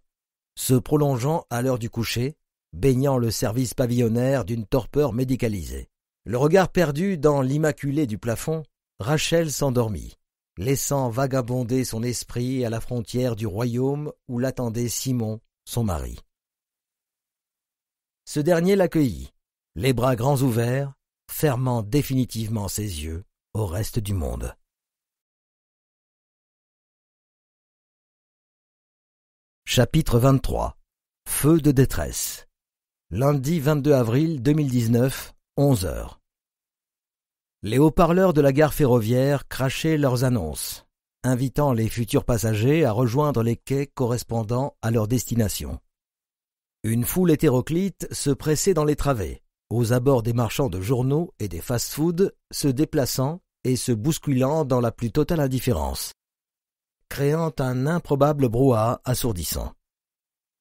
se prolongeant à l'heure du coucher, baignant le service pavillonnaire d'une torpeur médicalisée. Le regard perdu dans l'immaculé du plafond, Rachel s'endormit, laissant vagabonder son esprit à la frontière du royaume où l'attendait Simon, son mari. Ce dernier l'accueillit, les bras grands ouverts, fermant définitivement ses yeux au reste du monde. Chapitre 23 Feu de détresse Lundi 22 avril 2019, 11h Les haut-parleurs de la gare ferroviaire crachaient leurs annonces, invitant les futurs passagers à rejoindre les quais correspondant à leur destination. Une foule hétéroclite se pressait dans les travées, aux abords des marchands de journaux et des fast-foods, se déplaçant et se bousculant dans la plus totale indifférence créant un improbable brouhaha assourdissant.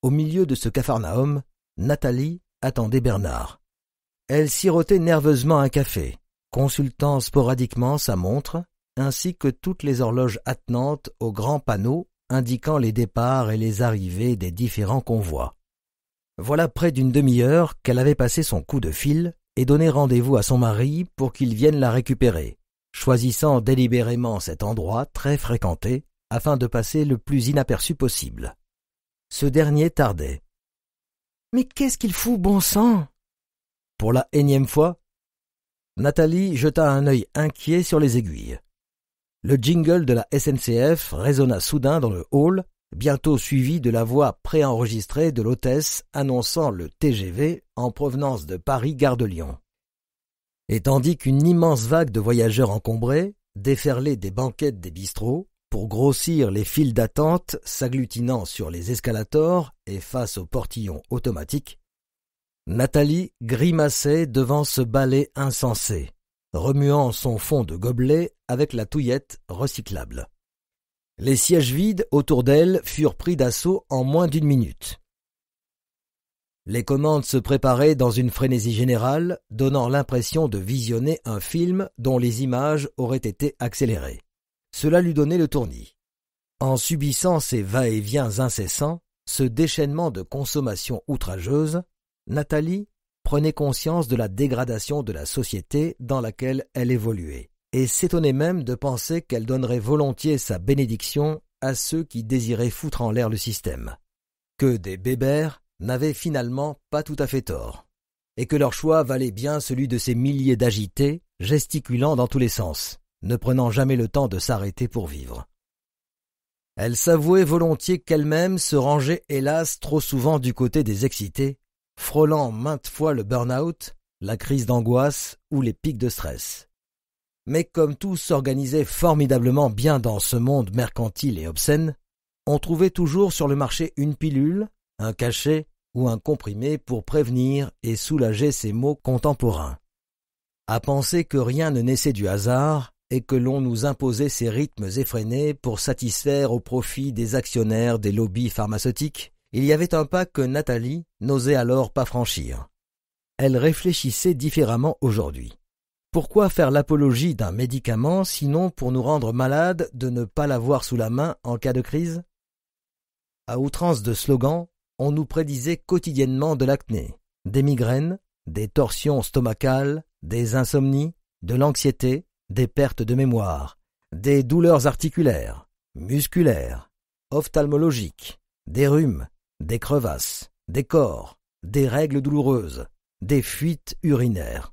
Au milieu de ce capharnaüm, Nathalie attendait Bernard. Elle sirotait nerveusement un café, consultant sporadiquement sa montre, ainsi que toutes les horloges attenantes aux grands panneaux indiquant les départs et les arrivées des différents convois. Voilà près d'une demi-heure qu'elle avait passé son coup de fil et donné rendez-vous à son mari pour qu'il vienne la récupérer, choisissant délibérément cet endroit très fréquenté afin de passer le plus inaperçu possible. Ce dernier tardait. Mais qu'est-ce qu'il fout, bon sang Pour la énième fois Nathalie jeta un œil inquiet sur les aiguilles. Le jingle de la SNCF résonna soudain dans le hall, bientôt suivi de la voix préenregistrée de l'hôtesse annonçant le TGV en provenance de Paris-Gare de Lyon. Et tandis qu'une immense vague de voyageurs encombrés déferlait des banquettes des bistrots, pour grossir les files d'attente s'agglutinant sur les escalators et face aux portillons automatiques, Nathalie grimaçait devant ce balai insensé, remuant son fond de gobelet avec la touillette recyclable. Les sièges vides autour d'elle furent pris d'assaut en moins d'une minute. Les commandes se préparaient dans une frénésie générale, donnant l'impression de visionner un film dont les images auraient été accélérées. Cela lui donnait le tournis. En subissant ces va-et-vient incessants, ce déchaînement de consommation outrageuse, Nathalie prenait conscience de la dégradation de la société dans laquelle elle évoluait, et s'étonnait même de penser qu'elle donnerait volontiers sa bénédiction à ceux qui désiraient foutre en l'air le système. Que des bébères n'avaient finalement pas tout à fait tort, et que leur choix valait bien celui de ces milliers d'agités, gesticulant dans tous les sens, ne prenant jamais le temps de s'arrêter pour vivre. Elle s'avouait volontiers qu'elle-même se rangeait hélas trop souvent du côté des excités, frôlant maintes fois le burn-out, la crise d'angoisse ou les pics de stress. Mais comme tout s'organisait formidablement bien dans ce monde mercantile et obscène, on trouvait toujours sur le marché une pilule, un cachet ou un comprimé pour prévenir et soulager ces maux contemporains. À penser que rien ne naissait du hasard, et que l'on nous imposait ces rythmes effrénés pour satisfaire au profit des actionnaires des lobbies pharmaceutiques, il y avait un pas que Nathalie n'osait alors pas franchir. Elle réfléchissait différemment aujourd'hui. Pourquoi faire l'apologie d'un médicament sinon pour nous rendre malades de ne pas l'avoir sous la main en cas de crise À outrance de slogans, on nous prédisait quotidiennement de l'acné, des migraines, des torsions stomacales, des insomnies, de l'anxiété, des pertes de mémoire, des douleurs articulaires, musculaires, ophtalmologiques, des rhumes, des crevasses, des corps, des règles douloureuses, des fuites urinaires.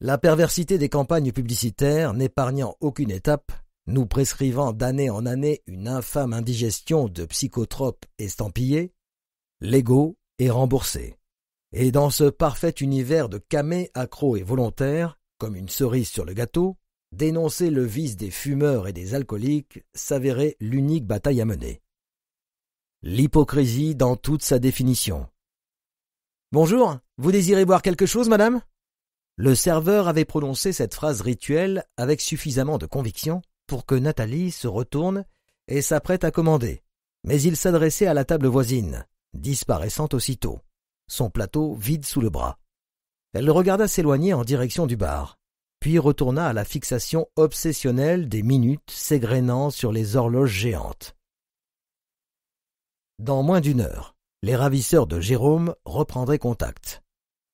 La perversité des campagnes publicitaires, n'épargnant aucune étape, nous prescrivant d'année en année une infâme indigestion de psychotropes estampillés, l'ego est remboursé. Et dans ce parfait univers de camé accros et volontaires, comme une cerise sur le gâteau, dénoncer le vice des fumeurs et des alcooliques s'avérait l'unique bataille à mener. L'hypocrisie dans toute sa définition. Bonjour, vous désirez boire quelque chose, madame Le serveur avait prononcé cette phrase rituelle avec suffisamment de conviction pour que Nathalie se retourne et s'apprête à commander. Mais il s'adressait à la table voisine, disparaissant aussitôt, son plateau vide sous le bras. Elle regarda s'éloigner en direction du bar, puis retourna à la fixation obsessionnelle des minutes s'égrénant sur les horloges géantes. Dans moins d'une heure, les ravisseurs de Jérôme reprendraient contact.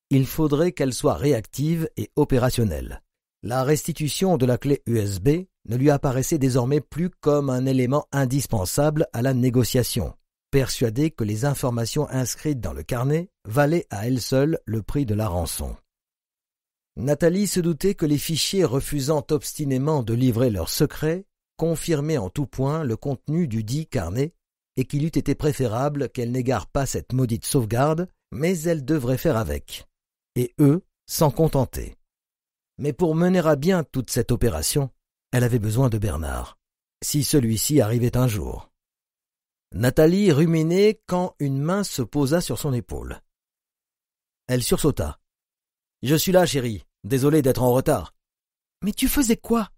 Il faudrait qu'elle soit réactive et opérationnelle. La restitution de la clé USB ne lui apparaissait désormais plus comme un élément indispensable à la négociation persuadée que les informations inscrites dans le carnet valaient à elles seules le prix de la rançon. Nathalie se doutait que les fichiers refusant obstinément de livrer leurs secrets confirmaient en tout point le contenu du dit carnet et qu'il eût été préférable qu'elle n'égare pas cette maudite sauvegarde, mais elle devrait faire avec. Et eux s'en contenter. Mais pour mener à bien toute cette opération, elle avait besoin de Bernard, si celui-ci arrivait un jour. Nathalie ruminait quand une main se posa sur son épaule. Elle sursauta. Je suis là, chérie. Désolé d'être en retard. Mais tu faisais quoi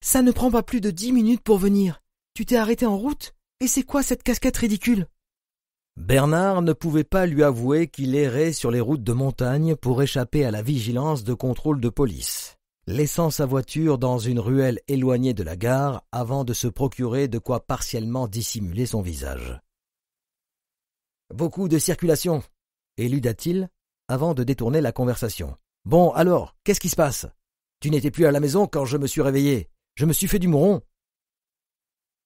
Ça ne prend pas plus de dix minutes pour venir. Tu t'es arrêté en route Et c'est quoi cette casquette ridicule Bernard ne pouvait pas lui avouer qu'il errait sur les routes de montagne pour échapper à la vigilance de contrôle de police laissant sa voiture dans une ruelle éloignée de la gare avant de se procurer de quoi partiellement dissimuler son visage. Beaucoup de circulation, éluda-t-il avant de détourner la conversation. Bon, alors, qu'est-ce qui se passe Tu n'étais plus à la maison quand je me suis réveillé. Je me suis fait du mouron.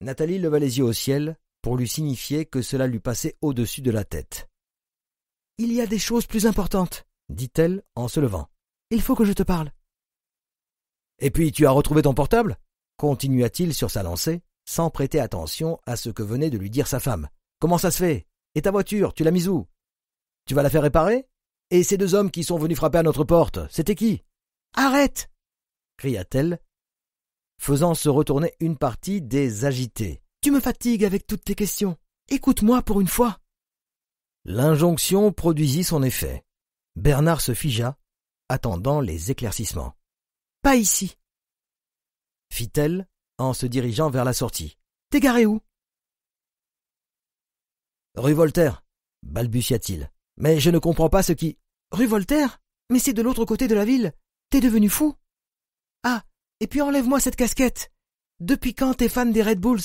Nathalie leva les yeux au ciel pour lui signifier que cela lui passait au-dessus de la tête. Il y a des choses plus importantes, dit-elle en se levant. Il faut que je te parle. Et puis tu as retrouvé ton portable continua-t-il sur sa lancée, sans prêter attention à ce que venait de lui dire sa femme. Comment ça se fait Et ta voiture, tu l'as mise où Tu vas la faire réparer Et ces deux hommes qui sont venus frapper à notre porte, c'était qui Arrête cria-t-elle, faisant se retourner une partie des agités. Tu me fatigues avec toutes tes questions. Écoute-moi pour une fois. L'injonction produisit son effet. Bernard se figea, attendant les éclaircissements. Pas ici fit-elle en se dirigeant vers la sortie. T'es garé où Rue Voltaire, balbutia-t-il. Mais je ne comprends pas ce qui. Rue Voltaire Mais c'est de l'autre côté de la ville. T'es devenu fou Ah, et puis enlève-moi cette casquette. Depuis quand t'es fan des Red Bulls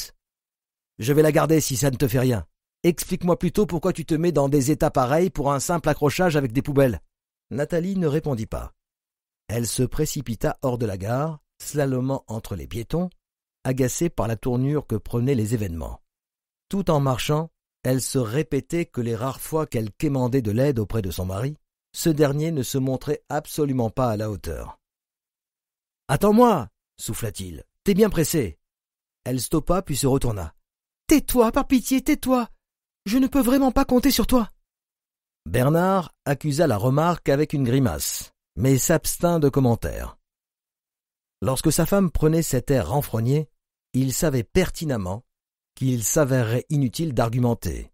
Je vais la garder si ça ne te fait rien. Explique-moi plutôt pourquoi tu te mets dans des états pareils pour un simple accrochage avec des poubelles. Nathalie ne répondit pas. Elle se précipita hors de la gare, slalomant entre les piétons, agacée par la tournure que prenaient les événements. Tout en marchant, elle se répétait que les rares fois qu'elle quémandait de l'aide auprès de son mari, ce dernier ne se montrait absolument pas à la hauteur. Attends-moi souffla-t-il. T'es bien pressé. Elle stoppa puis se retourna. Tais-toi, par pitié, tais-toi. Je ne peux vraiment pas compter sur toi. Bernard accusa la remarque avec une grimace mais s'abstint de commentaires. Lorsque sa femme prenait cet air renfrogné, il savait pertinemment qu'il s'avérerait inutile d'argumenter,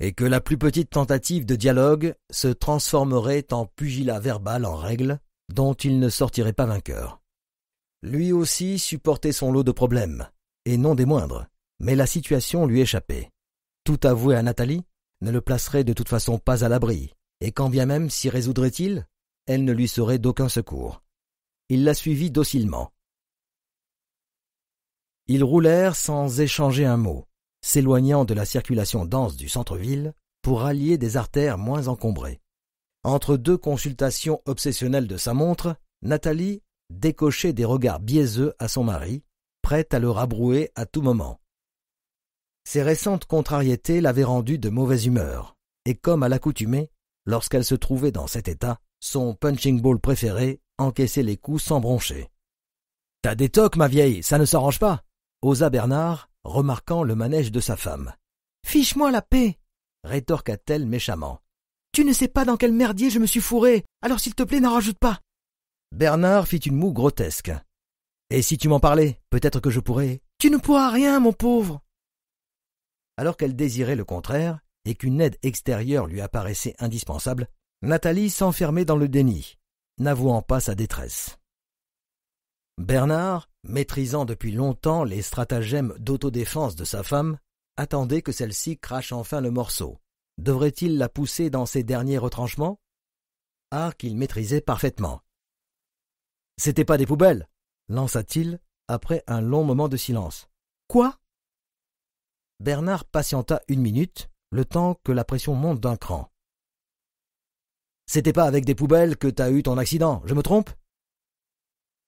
et que la plus petite tentative de dialogue se transformerait en pugilat verbal en règle dont il ne sortirait pas vainqueur. Lui aussi supportait son lot de problèmes, et non des moindres, mais la situation lui échappait. Tout avoué à Nathalie ne le placerait de toute façon pas à l'abri, et quand bien même s'y résoudrait-il, elle ne lui serait d'aucun secours. Il la suivit docilement. Ils roulèrent sans échanger un mot, s'éloignant de la circulation dense du centre-ville pour allier des artères moins encombrées. Entre deux consultations obsessionnelles de sa montre, Nathalie décochait des regards biaiseux à son mari, prête à le rabrouer à tout moment. Ses récentes contrariétés l'avaient rendue de mauvaise humeur, et comme à l'accoutumée, lorsqu'elle se trouvait dans cet état, son punching ball préféré, encaissait les coups sans broncher. T'as des tocs, ma vieille, ça ne s'arrange pas, osa Bernard, remarquant le manège de sa femme. Fiche-moi la paix, rétorqua-t-elle méchamment. Tu ne sais pas dans quel merdier je me suis fourré, alors s'il te plaît, n'en rajoute pas. Bernard fit une moue grotesque. Et si tu m'en parlais, peut-être que je pourrais. Tu ne pourras rien, mon pauvre. Alors qu'elle désirait le contraire, et qu'une aide extérieure lui apparaissait indispensable, Nathalie s'enfermait dans le déni, n'avouant pas sa détresse. Bernard, maîtrisant depuis longtemps les stratagèmes d'autodéfense de sa femme, attendait que celle-ci crache enfin le morceau. Devrait-il la pousser dans ses derniers retranchements Art ah, qu'il maîtrisait parfaitement. C'était pas des poubelles lança-t-il après un long moment de silence. Quoi Bernard patienta une minute, le temps que la pression monte d'un cran. C'était pas avec des poubelles que t'as eu ton accident, je me trompe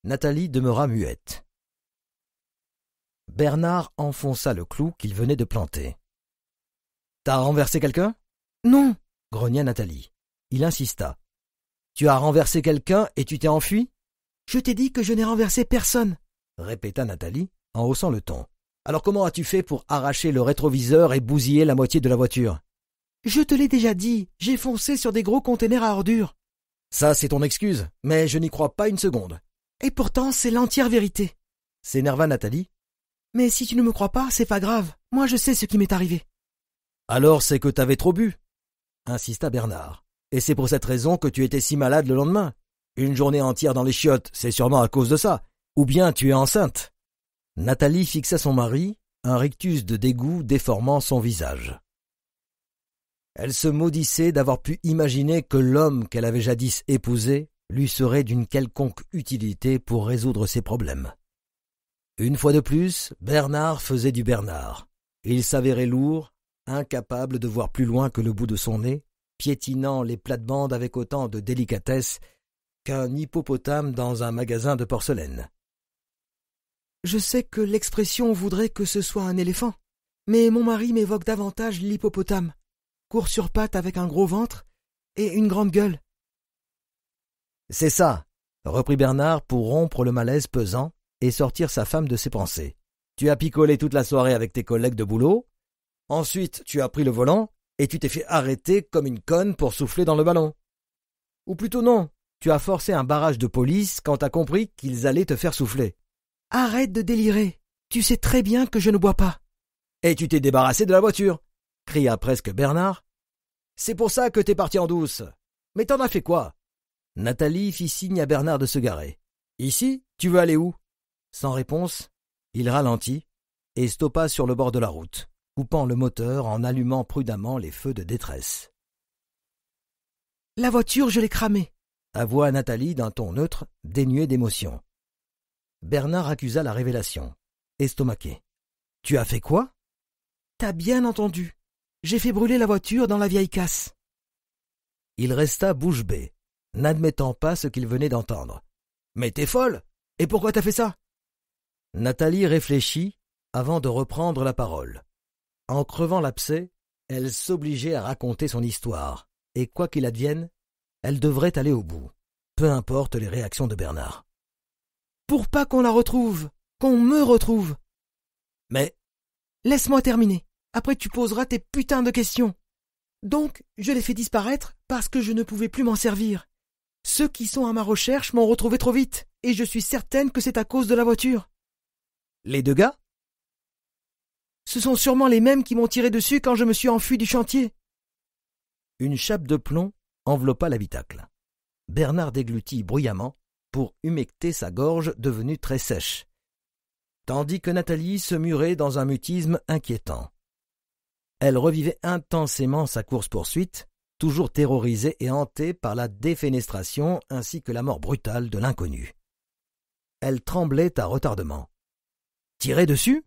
Nathalie demeura muette. Bernard enfonça le clou qu'il venait de planter. T'as renversé quelqu'un Non, grogna Nathalie. Il insista. Tu as renversé quelqu'un et tu t'es enfui Je t'ai dit que je n'ai renversé personne, répéta Nathalie en haussant le ton. Alors comment as-tu fait pour arracher le rétroviseur et bousiller la moitié de la voiture je te l'ai déjà dit, j'ai foncé sur des gros containers à ordures. Ça, c'est ton excuse, mais je n'y crois pas une seconde. Et pourtant, c'est l'entière vérité. S'énerva Nathalie. Mais si tu ne me crois pas, c'est pas grave. Moi, je sais ce qui m'est arrivé. Alors, c'est que t'avais trop bu, insista Bernard. Et c'est pour cette raison que tu étais si malade le lendemain. Une journée entière dans les chiottes, c'est sûrement à cause de ça. Ou bien tu es enceinte. Nathalie fixa son mari, un rictus de dégoût déformant son visage. Elle se maudissait d'avoir pu imaginer que l'homme qu'elle avait jadis épousé lui serait d'une quelconque utilité pour résoudre ses problèmes. Une fois de plus, Bernard faisait du Bernard. Il s'avérait lourd, incapable de voir plus loin que le bout de son nez, piétinant les plates-bandes avec autant de délicatesse qu'un hippopotame dans un magasin de porcelaine. Je sais que l'expression voudrait que ce soit un éléphant, mais mon mari m'évoque davantage l'hippopotame. « Cours sur pattes avec un gros ventre et une grande gueule. C'est ça, reprit Bernard pour rompre le malaise pesant et sortir sa femme de ses pensées. Tu as picolé toute la soirée avec tes collègues de boulot, ensuite tu as pris le volant et tu t'es fait arrêter comme une conne pour souffler dans le ballon. Ou plutôt non, tu as forcé un barrage de police quand as compris qu'ils allaient te faire souffler. Arrête de délirer. Tu sais très bien que je ne bois pas. Et tu t'es débarrassé de la voiture cria presque Bernard. C'est pour ça que t'es parti en douce. Mais t'en as fait quoi Nathalie fit signe à Bernard de se garer. Ici Tu veux aller où Sans réponse, il ralentit et stoppa sur le bord de la route, coupant le moteur en allumant prudemment les feux de détresse. La voiture, je l'ai cramée, avoua Nathalie d'un ton neutre, dénué d'émotion. Bernard accusa la révélation, estomaqué. Tu as fait quoi T'as bien entendu. J'ai fait brûler la voiture dans la vieille casse. Il resta bouche bée, n'admettant pas ce qu'il venait d'entendre. Mais t'es folle Et pourquoi t'as fait ça Nathalie réfléchit avant de reprendre la parole. En crevant l'abcès, elle s'obligeait à raconter son histoire, et quoi qu'il advienne, elle devrait aller au bout, peu importe les réactions de Bernard. Pour pas qu'on la retrouve, qu'on me retrouve. Mais laisse-moi terminer. Après, tu poseras tes putains de questions. Donc, je les fait disparaître parce que je ne pouvais plus m'en servir. Ceux qui sont à ma recherche m'ont retrouvé trop vite, et je suis certaine que c'est à cause de la voiture. Les deux gars Ce sont sûrement les mêmes qui m'ont tiré dessus quand je me suis enfui du chantier. Une chape de plomb enveloppa l'habitacle. Bernard déglutit bruyamment pour humecter sa gorge devenue très sèche, tandis que Nathalie se murait dans un mutisme inquiétant. Elle revivait intensément sa course-poursuite, toujours terrorisée et hantée par la défenestration ainsi que la mort brutale de l'inconnu. Elle tremblait à retardement. Tirer dessus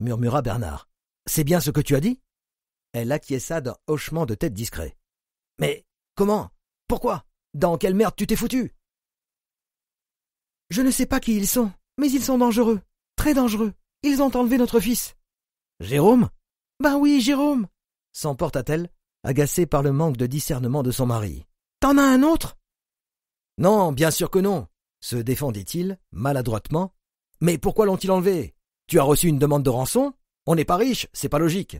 murmura Bernard. C'est bien ce que tu as dit Elle acquiesça d'un hochement de tête discret. Mais comment Pourquoi Dans quelle merde tu t'es foutu Je ne sais pas qui ils sont, mais ils sont dangereux, très dangereux. Ils ont enlevé notre fils. Jérôme ben oui, Jérôme s'emporta-t-elle, agacée par le manque de discernement de son mari. T'en as un autre Non, bien sûr que non, se défendit-il, maladroitement. Mais pourquoi l'ont-ils enlevé Tu as reçu une demande de rançon On n'est pas riche, c'est pas logique.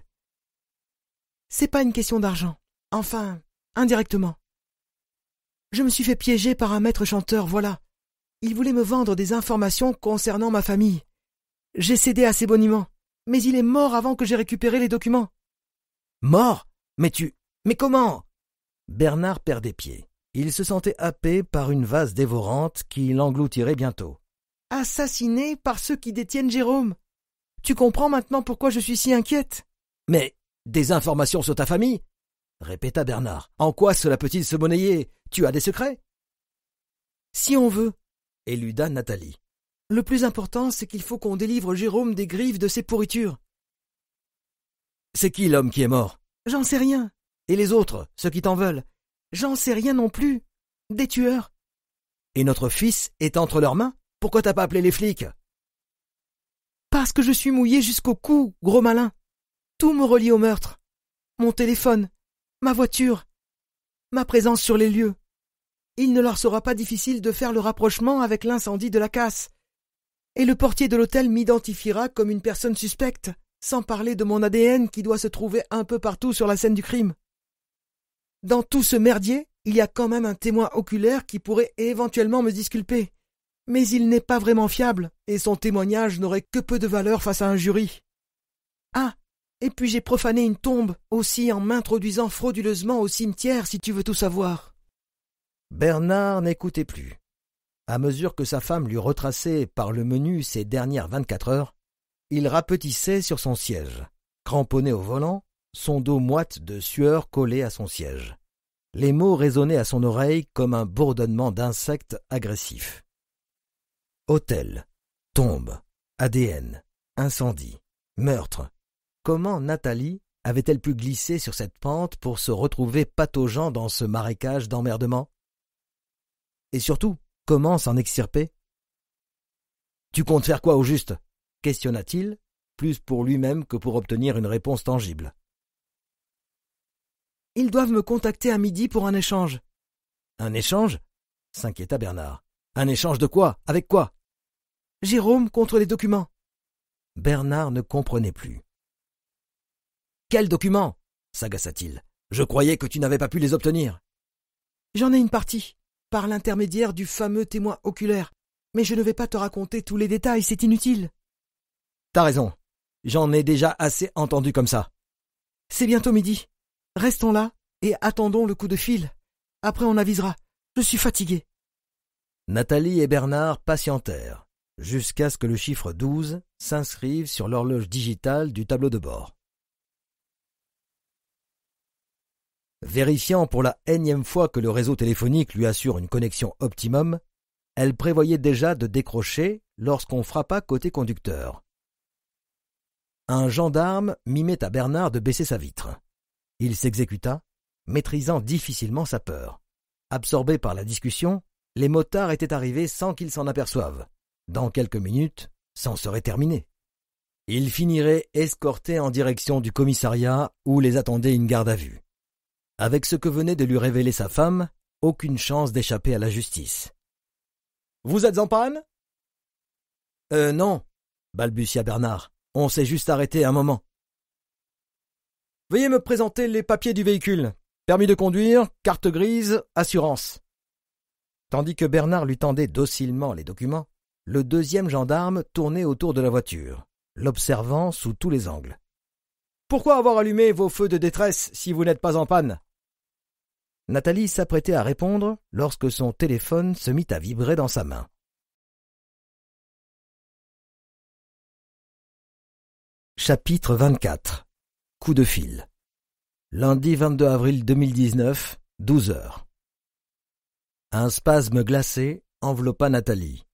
C'est pas une question d'argent. Enfin, indirectement. Je me suis fait piéger par un maître chanteur, voilà. Il voulait me vendre des informations concernant ma famille. J'ai cédé à ses boniments. Mais il est mort avant que j'aie récupéré les documents. Mort Mais tu. Mais comment Bernard perdait pied. Il se sentait happé par une vase dévorante qui l'engloutirait bientôt. Assassiné par ceux qui détiennent Jérôme Tu comprends maintenant pourquoi je suis si inquiète Mais des informations sur ta famille répéta Bernard. En quoi cela peut-il se monnayer Tu as des secrets Si on veut, éluda Nathalie. Le plus important, c'est qu'il faut qu'on délivre Jérôme des griffes de ses pourritures. C'est qui l'homme qui est mort J'en sais rien. Et les autres, ceux qui t'en veulent J'en sais rien non plus. Des tueurs. Et notre fils est entre leurs mains Pourquoi t'as pas appelé les flics Parce que je suis mouillé jusqu'au cou, gros malin. Tout me relie au meurtre. Mon téléphone, ma voiture, ma présence sur les lieux. Il ne leur sera pas difficile de faire le rapprochement avec l'incendie de la casse et le portier de l'hôtel m'identifiera comme une personne suspecte, sans parler de mon ADN qui doit se trouver un peu partout sur la scène du crime. Dans tout ce merdier, il y a quand même un témoin oculaire qui pourrait éventuellement me disculper. Mais il n'est pas vraiment fiable, et son témoignage n'aurait que peu de valeur face à un jury. Ah. Et puis j'ai profané une tombe, aussi en m'introduisant frauduleusement au cimetière, si tu veux tout savoir. Bernard n'écoutait plus. À mesure que sa femme lui retraçait par le menu ses dernières vingt-quatre heures, il rapetissait sur son siège, cramponné au volant, son dos moite de sueur collé à son siège. Les mots résonnaient à son oreille comme un bourdonnement d'insectes agressifs. Hôtel, tombe, ADN, incendie, meurtre. Comment Nathalie avait-elle pu glisser sur cette pente pour se retrouver pataugeant dans ce marécage d'emmerdement Et surtout, Comment s'en extirper Tu comptes faire quoi au juste questionna-t-il, plus pour lui-même que pour obtenir une réponse tangible. Ils doivent me contacter à midi pour un échange. Un échange s'inquiéta Bernard. Un échange de quoi Avec quoi Jérôme contre les documents. Bernard ne comprenait plus. Quels documents s'agaça-t-il. Je croyais que tu n'avais pas pu les obtenir. J'en ai une partie par l'intermédiaire du fameux témoin oculaire. Mais je ne vais pas te raconter tous les détails, c'est inutile. T'as raison. J'en ai déjà assez entendu comme ça. C'est bientôt midi. Restons là et attendons le coup de fil. Après on avisera. Je suis fatigué. Nathalie et Bernard patientèrent jusqu'à ce que le chiffre 12 s'inscrive sur l'horloge digitale du tableau de bord. Vérifiant pour la énième fois que le réseau téléphonique lui assure une connexion optimum, elle prévoyait déjà de décrocher lorsqu'on frappa côté conducteur. Un gendarme mimait à Bernard de baisser sa vitre. Il s'exécuta, maîtrisant difficilement sa peur. Absorbé par la discussion, les motards étaient arrivés sans qu'ils s'en aperçoivent. Dans quelques minutes, s'en serait terminé. Ils finiraient escortés en direction du commissariat où les attendait une garde à vue. Avec ce que venait de lui révéler sa femme, aucune chance d'échapper à la justice. Vous êtes en panne Euh, non, balbutia Bernard. On s'est juste arrêté un moment. Veuillez me présenter les papiers du véhicule. Permis de conduire, carte grise, assurance. Tandis que Bernard lui tendait docilement les documents, le deuxième gendarme tournait autour de la voiture, l'observant sous tous les angles. Pourquoi avoir allumé vos feux de détresse si vous n'êtes pas en panne Nathalie s'apprêtait à répondre lorsque son téléphone se mit à vibrer dans sa main. Chapitre 24 Coup de fil Lundi 22 avril 2019, 12 heures. Un spasme glacé enveloppa Nathalie.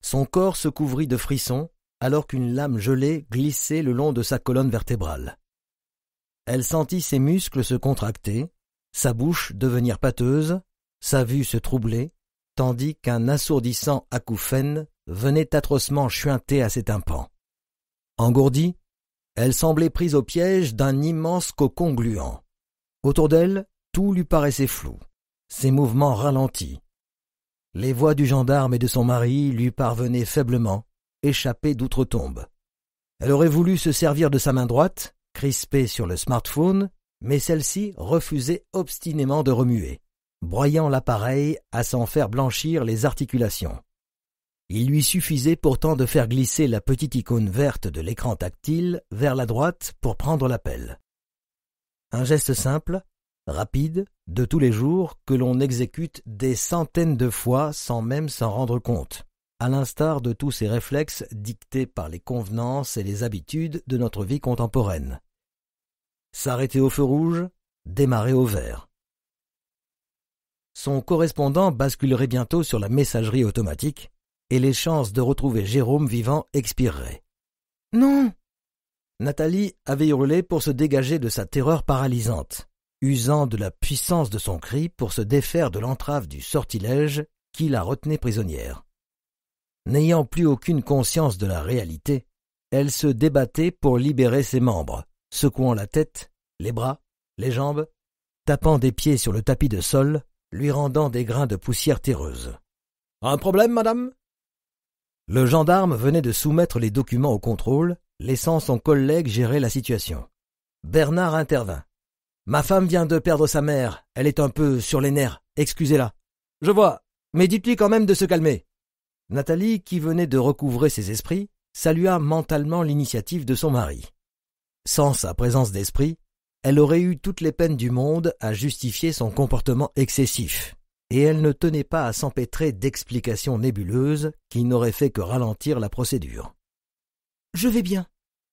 Son corps se couvrit de frissons alors qu'une lame gelée glissait le long de sa colonne vertébrale. Elle sentit ses muscles se contracter, sa bouche devenir pâteuse, sa vue se troubler, tandis qu'un assourdissant acouphène venait atrocement chuinter à ses tympans. Engourdie, elle semblait prise au piège d'un immense cocon gluant. Autour d'elle, tout lui paraissait flou, ses mouvements ralentis. Les voix du gendarme et de son mari lui parvenaient faiblement, échappées d'outre-tombe. Elle aurait voulu se servir de sa main droite, crispée sur le smartphone, mais celle-ci refusait obstinément de remuer, broyant l'appareil à s'en faire blanchir les articulations. Il lui suffisait pourtant de faire glisser la petite icône verte de l'écran tactile vers la droite pour prendre l'appel. Un geste simple, rapide, de tous les jours, que l'on exécute des centaines de fois sans même s'en rendre compte, à l'instar de tous ces réflexes dictés par les convenances et les habitudes de notre vie contemporaine s'arrêter au feu rouge, démarrer au vert. Son correspondant basculerait bientôt sur la messagerie automatique, et les chances de retrouver Jérôme vivant expireraient. Non Nathalie avait hurlé pour se dégager de sa terreur paralysante, usant de la puissance de son cri pour se défaire de l'entrave du sortilège qui la retenait prisonnière. N'ayant plus aucune conscience de la réalité, elle se débattait pour libérer ses membres, secouant la tête, les bras, les jambes, tapant des pieds sur le tapis de sol, lui rendant des grains de poussière terreuse. Un problème, madame Le gendarme venait de soumettre les documents au contrôle, laissant son collègue gérer la situation. Bernard intervint. Ma femme vient de perdre sa mère, elle est un peu sur les nerfs, excusez-la. Je vois, mais dites-lui quand même de se calmer. Nathalie, qui venait de recouvrer ses esprits, salua mentalement l'initiative de son mari. Sans sa présence d'esprit, elle aurait eu toutes les peines du monde à justifier son comportement excessif, et elle ne tenait pas à s'empêtrer d'explications nébuleuses qui n'auraient fait que ralentir la procédure. Je vais bien,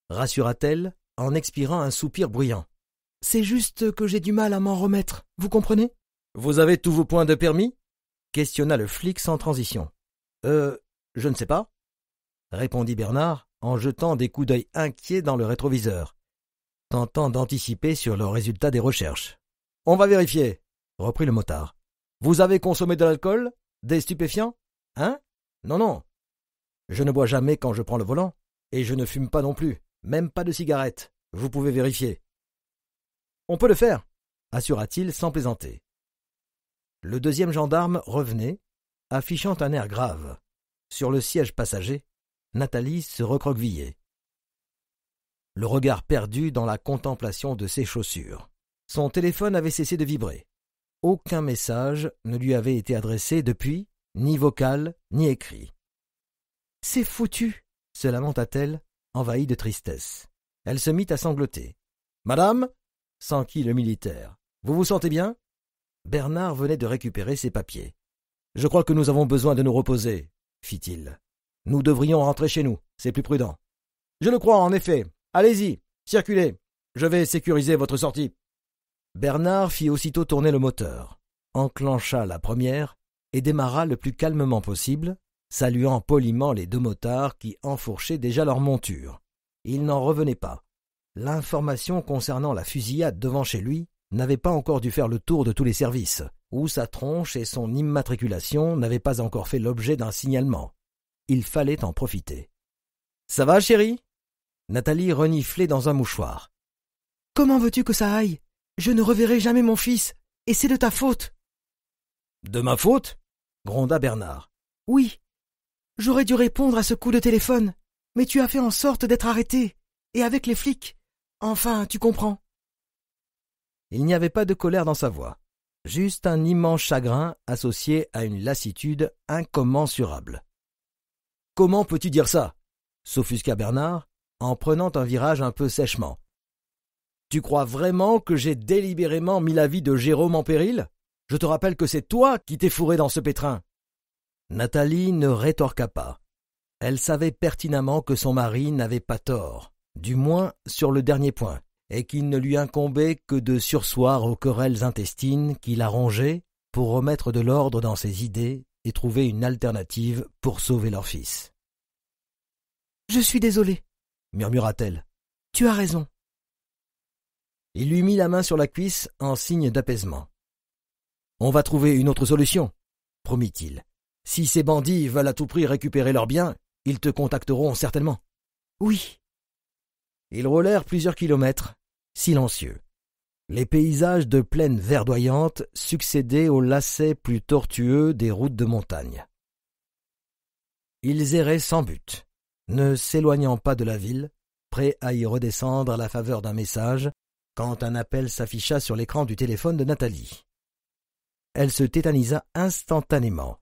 rassura-t-elle en expirant un soupir bruyant. C'est juste que j'ai du mal à m'en remettre, vous comprenez Vous avez tous vos points de permis questionna le flic sans transition. Euh, je ne sais pas, répondit Bernard en jetant des coups d'œil inquiets dans le rétroviseur tentant d'anticiper sur le résultat des recherches. On va vérifier, reprit le motard. Vous avez consommé de l'alcool Des stupéfiants Hein Non, non. Je ne bois jamais quand je prends le volant, et je ne fume pas non plus, même pas de cigarette. Vous pouvez vérifier. On peut le faire, assura-t-il sans plaisanter. Le deuxième gendarme revenait, affichant un air grave. Sur le siège passager, Nathalie se recroquevillait le regard perdu dans la contemplation de ses chaussures. Son téléphone avait cessé de vibrer. Aucun message ne lui avait été adressé depuis, ni vocal, ni écrit. C'est foutu, se lamenta-t-elle, envahie de tristesse. Elle se mit à sangloter. Madame s'enquit le militaire. Vous vous sentez bien Bernard venait de récupérer ses papiers. Je crois que nous avons besoin de nous reposer, fit-il. Nous devrions rentrer chez nous, c'est plus prudent. Je le crois, en effet, Allez-y, circulez. Je vais sécuriser votre sortie. Bernard fit aussitôt tourner le moteur, enclencha la première et démarra le plus calmement possible, saluant poliment les deux motards qui enfourchaient déjà leurs monture. Il n'en revenait pas. L'information concernant la fusillade devant chez lui n'avait pas encore dû faire le tour de tous les services, où sa tronche et son immatriculation n'avaient pas encore fait l'objet d'un signalement. Il fallait en profiter. Ça va, chérie Nathalie reniflait dans un mouchoir. Comment veux-tu que ça aille Je ne reverrai jamais mon fils, et c'est de ta faute. De ma faute gronda Bernard. Oui. J'aurais dû répondre à ce coup de téléphone, mais tu as fait en sorte d'être arrêté, et avec les flics. Enfin, tu comprends. Il n'y avait pas de colère dans sa voix, juste un immense chagrin associé à une lassitude incommensurable. Comment peux-tu dire ça s'offusqua Bernard, en prenant un virage un peu sèchement. Tu crois vraiment que j'ai délibérément mis la vie de Jérôme en péril Je te rappelle que c'est toi qui t'es fourré dans ce pétrin. Nathalie ne rétorqua pas. Elle savait pertinemment que son mari n'avait pas tort, du moins sur le dernier point, et qu'il ne lui incombait que de sursoir aux querelles intestines qu'il la pour remettre de l'ordre dans ses idées et trouver une alternative pour sauver leur fils. Je suis désolée murmura-t-elle. Tu as raison. Il lui mit la main sur la cuisse en signe d'apaisement. On va trouver une autre solution, promit-il. Si ces bandits veulent à tout prix récupérer leurs biens, ils te contacteront certainement. Oui. Ils roulèrent plusieurs kilomètres, silencieux. Les paysages de plaine verdoyantes succédaient aux lacets plus tortueux des routes de montagne. Ils erraient sans but ne s'éloignant pas de la ville, prêt à y redescendre à la faveur d'un message, quand un appel s'afficha sur l'écran du téléphone de Nathalie. Elle se tétanisa instantanément.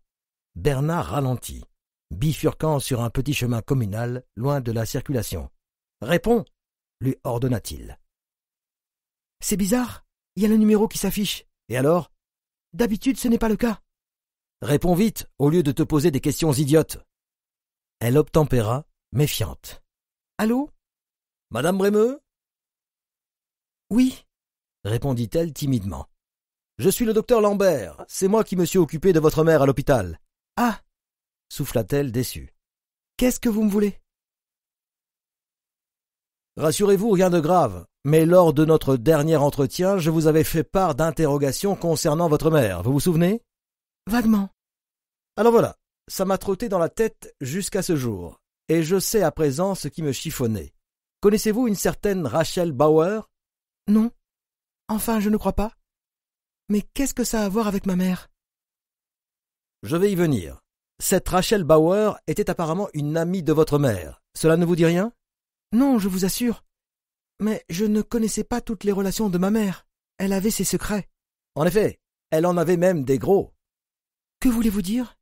Bernard ralentit, bifurquant sur un petit chemin communal loin de la circulation. Réponds lui ordonna-t-il. C'est bizarre, il y a le numéro qui s'affiche. Et alors D'habitude, ce n'est pas le cas. Réponds vite, au lieu de te poser des questions idiotes. Elle obtempéra, méfiante. Allô Madame Brémeux Oui, répondit-elle timidement. Je suis le docteur Lambert. C'est moi qui me suis occupé de votre mère à l'hôpital. Ah souffla-t-elle déçue. Qu'est-ce que vous me voulez Rassurez-vous, rien de grave. Mais lors de notre dernier entretien, je vous avais fait part d'interrogations concernant votre mère. Vous vous souvenez Vaguement. Alors voilà, ça m'a trotté dans la tête jusqu'à ce jour et je sais à présent ce qui me chiffonnait. Connaissez-vous une certaine Rachel Bauer Non. Enfin, je ne crois pas. Mais qu'est-ce que ça a à voir avec ma mère Je vais y venir. Cette Rachel Bauer était apparemment une amie de votre mère. Cela ne vous dit rien Non, je vous assure. Mais je ne connaissais pas toutes les relations de ma mère. Elle avait ses secrets. En effet, elle en avait même des gros. Que voulez-vous dire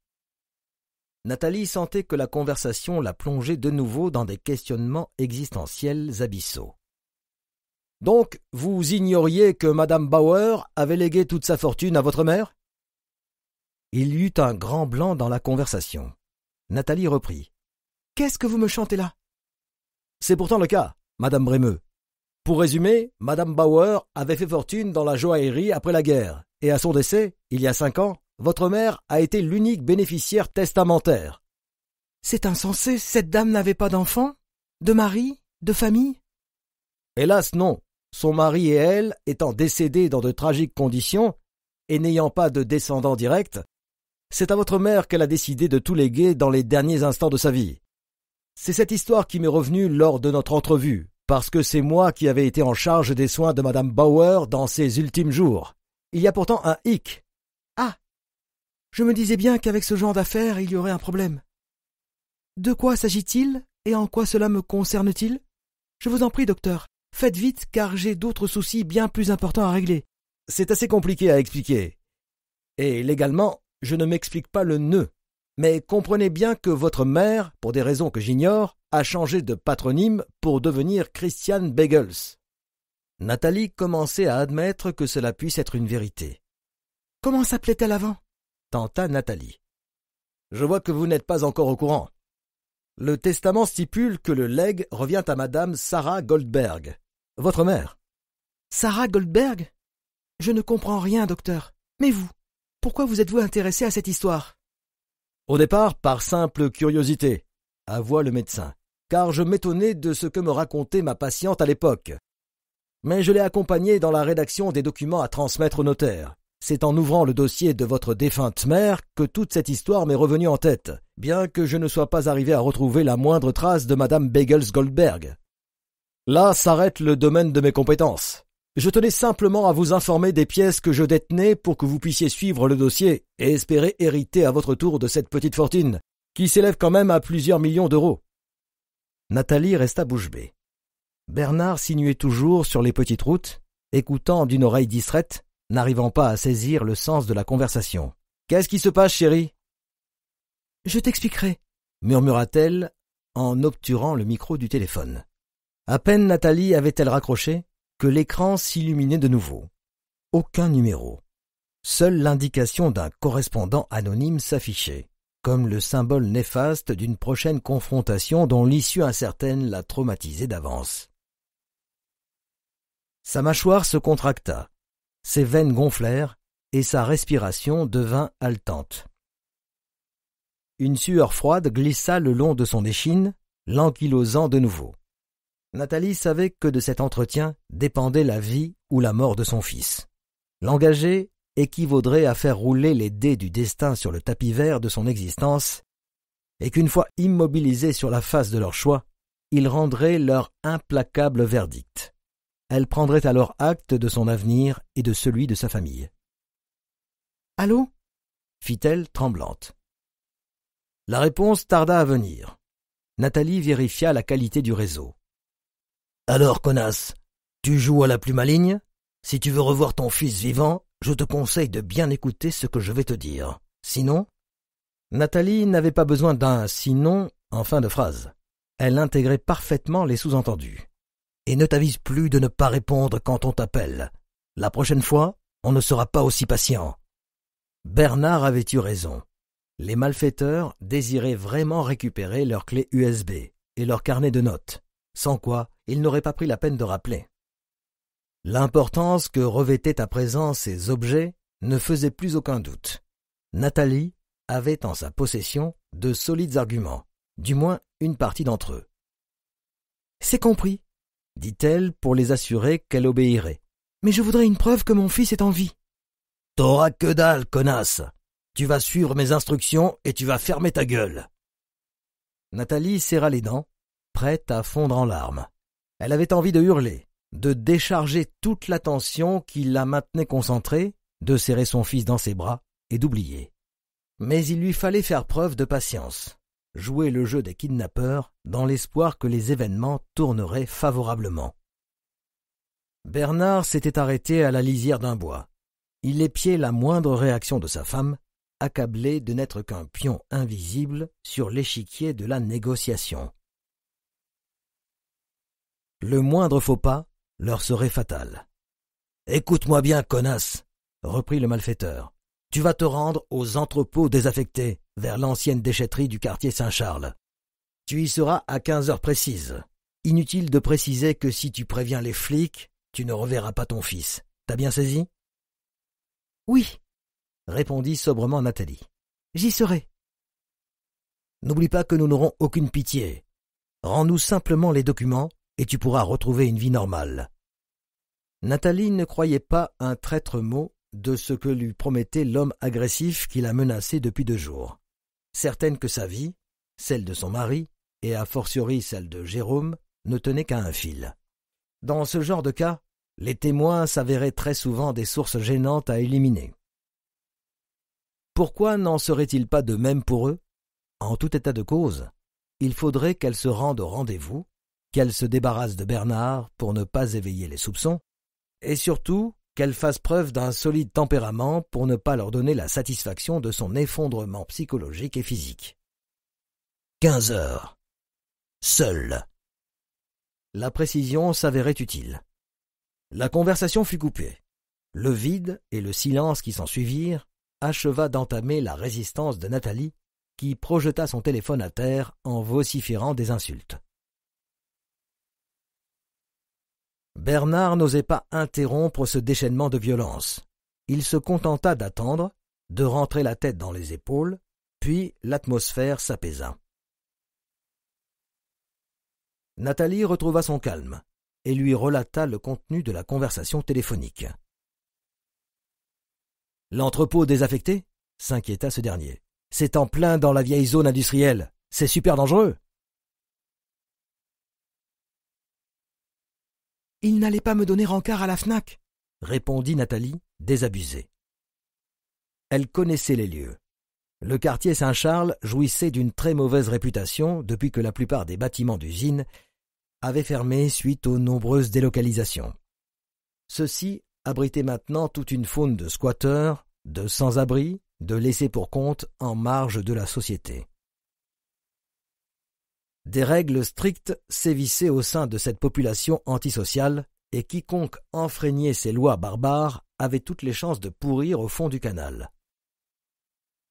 Nathalie sentait que la conversation la plongeait de nouveau dans des questionnements existentiels abyssaux. Donc, vous ignoriez que Madame Bauer avait légué toute sa fortune à votre mère Il y eut un grand blanc dans la conversation. Nathalie reprit. Qu'est-ce que vous me chantez là C'est pourtant le cas, Madame Brémeux. Pour résumer, Madame Bauer avait fait fortune dans la joaillerie après la guerre, et à son décès, il y a cinq ans, votre mère a été l'unique bénéficiaire testamentaire. C'est insensé, cette dame n'avait pas d'enfant De mari De famille Hélas non. Son mari et elle, étant décédés dans de tragiques conditions, et n'ayant pas de descendants directs, c'est à votre mère qu'elle a décidé de tout léguer dans les derniers instants de sa vie. C'est cette histoire qui m'est revenue lors de notre entrevue, parce que c'est moi qui avais été en charge des soins de Madame Bauer dans ses ultimes jours. Il y a pourtant un hic je me disais bien qu'avec ce genre d'affaires il y aurait un problème. De quoi s'agit-il et en quoi cela me concerne-t-il Je vous en prie, docteur, faites vite car j'ai d'autres soucis bien plus importants à régler. C'est assez compliqué à expliquer. Et légalement, je ne m'explique pas le nœud. Mais comprenez bien que votre mère, pour des raisons que j'ignore, a changé de patronyme pour devenir Christiane Bagels. Nathalie commençait à admettre que cela puisse être une vérité. Comment s'appelait-elle avant tenta Nathalie. Je vois que vous n'êtes pas encore au courant. Le testament stipule que le legs revient à madame Sarah Goldberg, votre mère. Sarah Goldberg Je ne comprends rien, docteur. Mais vous, pourquoi vous êtes-vous intéressé à cette histoire Au départ, par simple curiosité, avoua le médecin, car je m'étonnais de ce que me racontait ma patiente à l'époque. Mais je l'ai accompagnée dans la rédaction des documents à transmettre au notaire, c'est en ouvrant le dossier de votre défunte mère que toute cette histoire m'est revenue en tête, bien que je ne sois pas arrivé à retrouver la moindre trace de Madame Bagels Goldberg. Là s'arrête le domaine de mes compétences. Je tenais simplement à vous informer des pièces que je détenais pour que vous puissiez suivre le dossier et espérer hériter à votre tour de cette petite fortune, qui s'élève quand même à plusieurs millions d'euros. Nathalie resta bouche bée. Bernard sinuait toujours sur les petites routes, écoutant d'une oreille distraite n'arrivant pas à saisir le sens de la conversation. Qu'est-ce qui se passe, chérie Je t'expliquerai, murmura-t-elle en obturant le micro du téléphone. À peine Nathalie avait-elle raccroché que l'écran s'illuminait de nouveau. Aucun numéro. Seule l'indication d'un correspondant anonyme s'affichait, comme le symbole néfaste d'une prochaine confrontation dont l'issue incertaine la traumatisait d'avance. Sa mâchoire se contracta, ses veines gonflèrent et sa respiration devint haletante. Une sueur froide glissa le long de son échine, l'ankylosant de nouveau. Nathalie savait que de cet entretien dépendait la vie ou la mort de son fils. L'engager équivaudrait à faire rouler les dés du destin sur le tapis vert de son existence, et qu'une fois immobilisés sur la face de leur choix, ils rendraient leur implacable verdict. Elle prendrait alors acte de son avenir et de celui de sa famille. Allô fit-elle tremblante. La réponse tarda à venir. Nathalie vérifia la qualité du réseau. Alors, connasse, tu joues à la plus maligne Si tu veux revoir ton fils vivant, je te conseille de bien écouter ce que je vais te dire. Sinon Nathalie n'avait pas besoin d'un sinon en fin de phrase. Elle intégrait parfaitement les sous-entendus et ne t'avise plus de ne pas répondre quand on t'appelle. La prochaine fois, on ne sera pas aussi patient. Bernard avait eu raison. Les malfaiteurs désiraient vraiment récupérer leurs clés USB et leur carnet de notes, sans quoi ils n'auraient pas pris la peine de rappeler. L'importance que revêtaient à présent ces objets ne faisait plus aucun doute. Nathalie avait en sa possession de solides arguments, du moins une partie d'entre eux. C'est compris, dit-elle pour les assurer qu'elle obéirait. Mais je voudrais une preuve que mon fils est en vie. T'auras que dalle, connasse. Tu vas suivre mes instructions et tu vas fermer ta gueule. Nathalie serra les dents, prête à fondre en larmes. Elle avait envie de hurler, de décharger toute l'attention qui la maintenait concentrée, de serrer son fils dans ses bras et d'oublier. Mais il lui fallait faire preuve de patience jouer le jeu des kidnappeurs dans l'espoir que les événements tourneraient favorablement. Bernard s'était arrêté à la lisière d'un bois. Il épiait la moindre réaction de sa femme, accablé de n'être qu'un pion invisible sur l'échiquier de la négociation. Le moindre faux pas leur serait fatal. Écoute-moi bien, connasse, reprit le malfaiteur. Tu vas te rendre aux entrepôts désaffectés, vers l'ancienne déchetterie du quartier Saint-Charles. Tu y seras à quinze heures précises. Inutile de préciser que si tu préviens les flics, tu ne reverras pas ton fils. T'as bien saisi Oui, répondit sobrement Nathalie. J'y serai. N'oublie pas que nous n'aurons aucune pitié. Rends-nous simplement les documents et tu pourras retrouver une vie normale. Nathalie ne croyait pas un traître mot de ce que lui promettait l'homme agressif qui la menaçait depuis deux jours. Certaine que sa vie, celle de son mari, et a fortiori celle de Jérôme, ne tenait qu'à un fil. Dans ce genre de cas, les témoins s'avéraient très souvent des sources gênantes à éliminer. Pourquoi n'en serait-il pas de même pour eux En tout état de cause, il faudrait qu'elle se rende au rendez-vous, qu'elle se débarrasse de Bernard pour ne pas éveiller les soupçons, et surtout qu'elle fasse preuve d'un solide tempérament pour ne pas leur donner la satisfaction de son effondrement psychologique et physique. Quinze heures. Seul. La précision s'avérait utile. La conversation fut coupée. Le vide et le silence qui s'ensuivirent acheva d'entamer la résistance de Nathalie, qui projeta son téléphone à terre en vociférant des insultes. Bernard n'osait pas interrompre ce déchaînement de violence. Il se contenta d'attendre, de rentrer la tête dans les épaules, puis l'atmosphère s'apaisa. Nathalie retrouva son calme et lui relata le contenu de la conversation téléphonique. L'entrepôt désaffecté s'inquiéta ce dernier. C'est en plein dans la vieille zone industrielle. C'est super dangereux. Il n'allait pas me donner rencard à la FNAC, répondit Nathalie, désabusée. Elle connaissait les lieux. Le quartier Saint-Charles jouissait d'une très mauvaise réputation depuis que la plupart des bâtiments d'usine avaient fermé suite aux nombreuses délocalisations. Ceux-ci abritaient maintenant toute une faune de squatteurs, de sans-abri, de laissés pour compte en marge de la société. Des règles strictes sévissaient au sein de cette population antisociale, et quiconque enfreignait ces lois barbares avait toutes les chances de pourrir au fond du canal.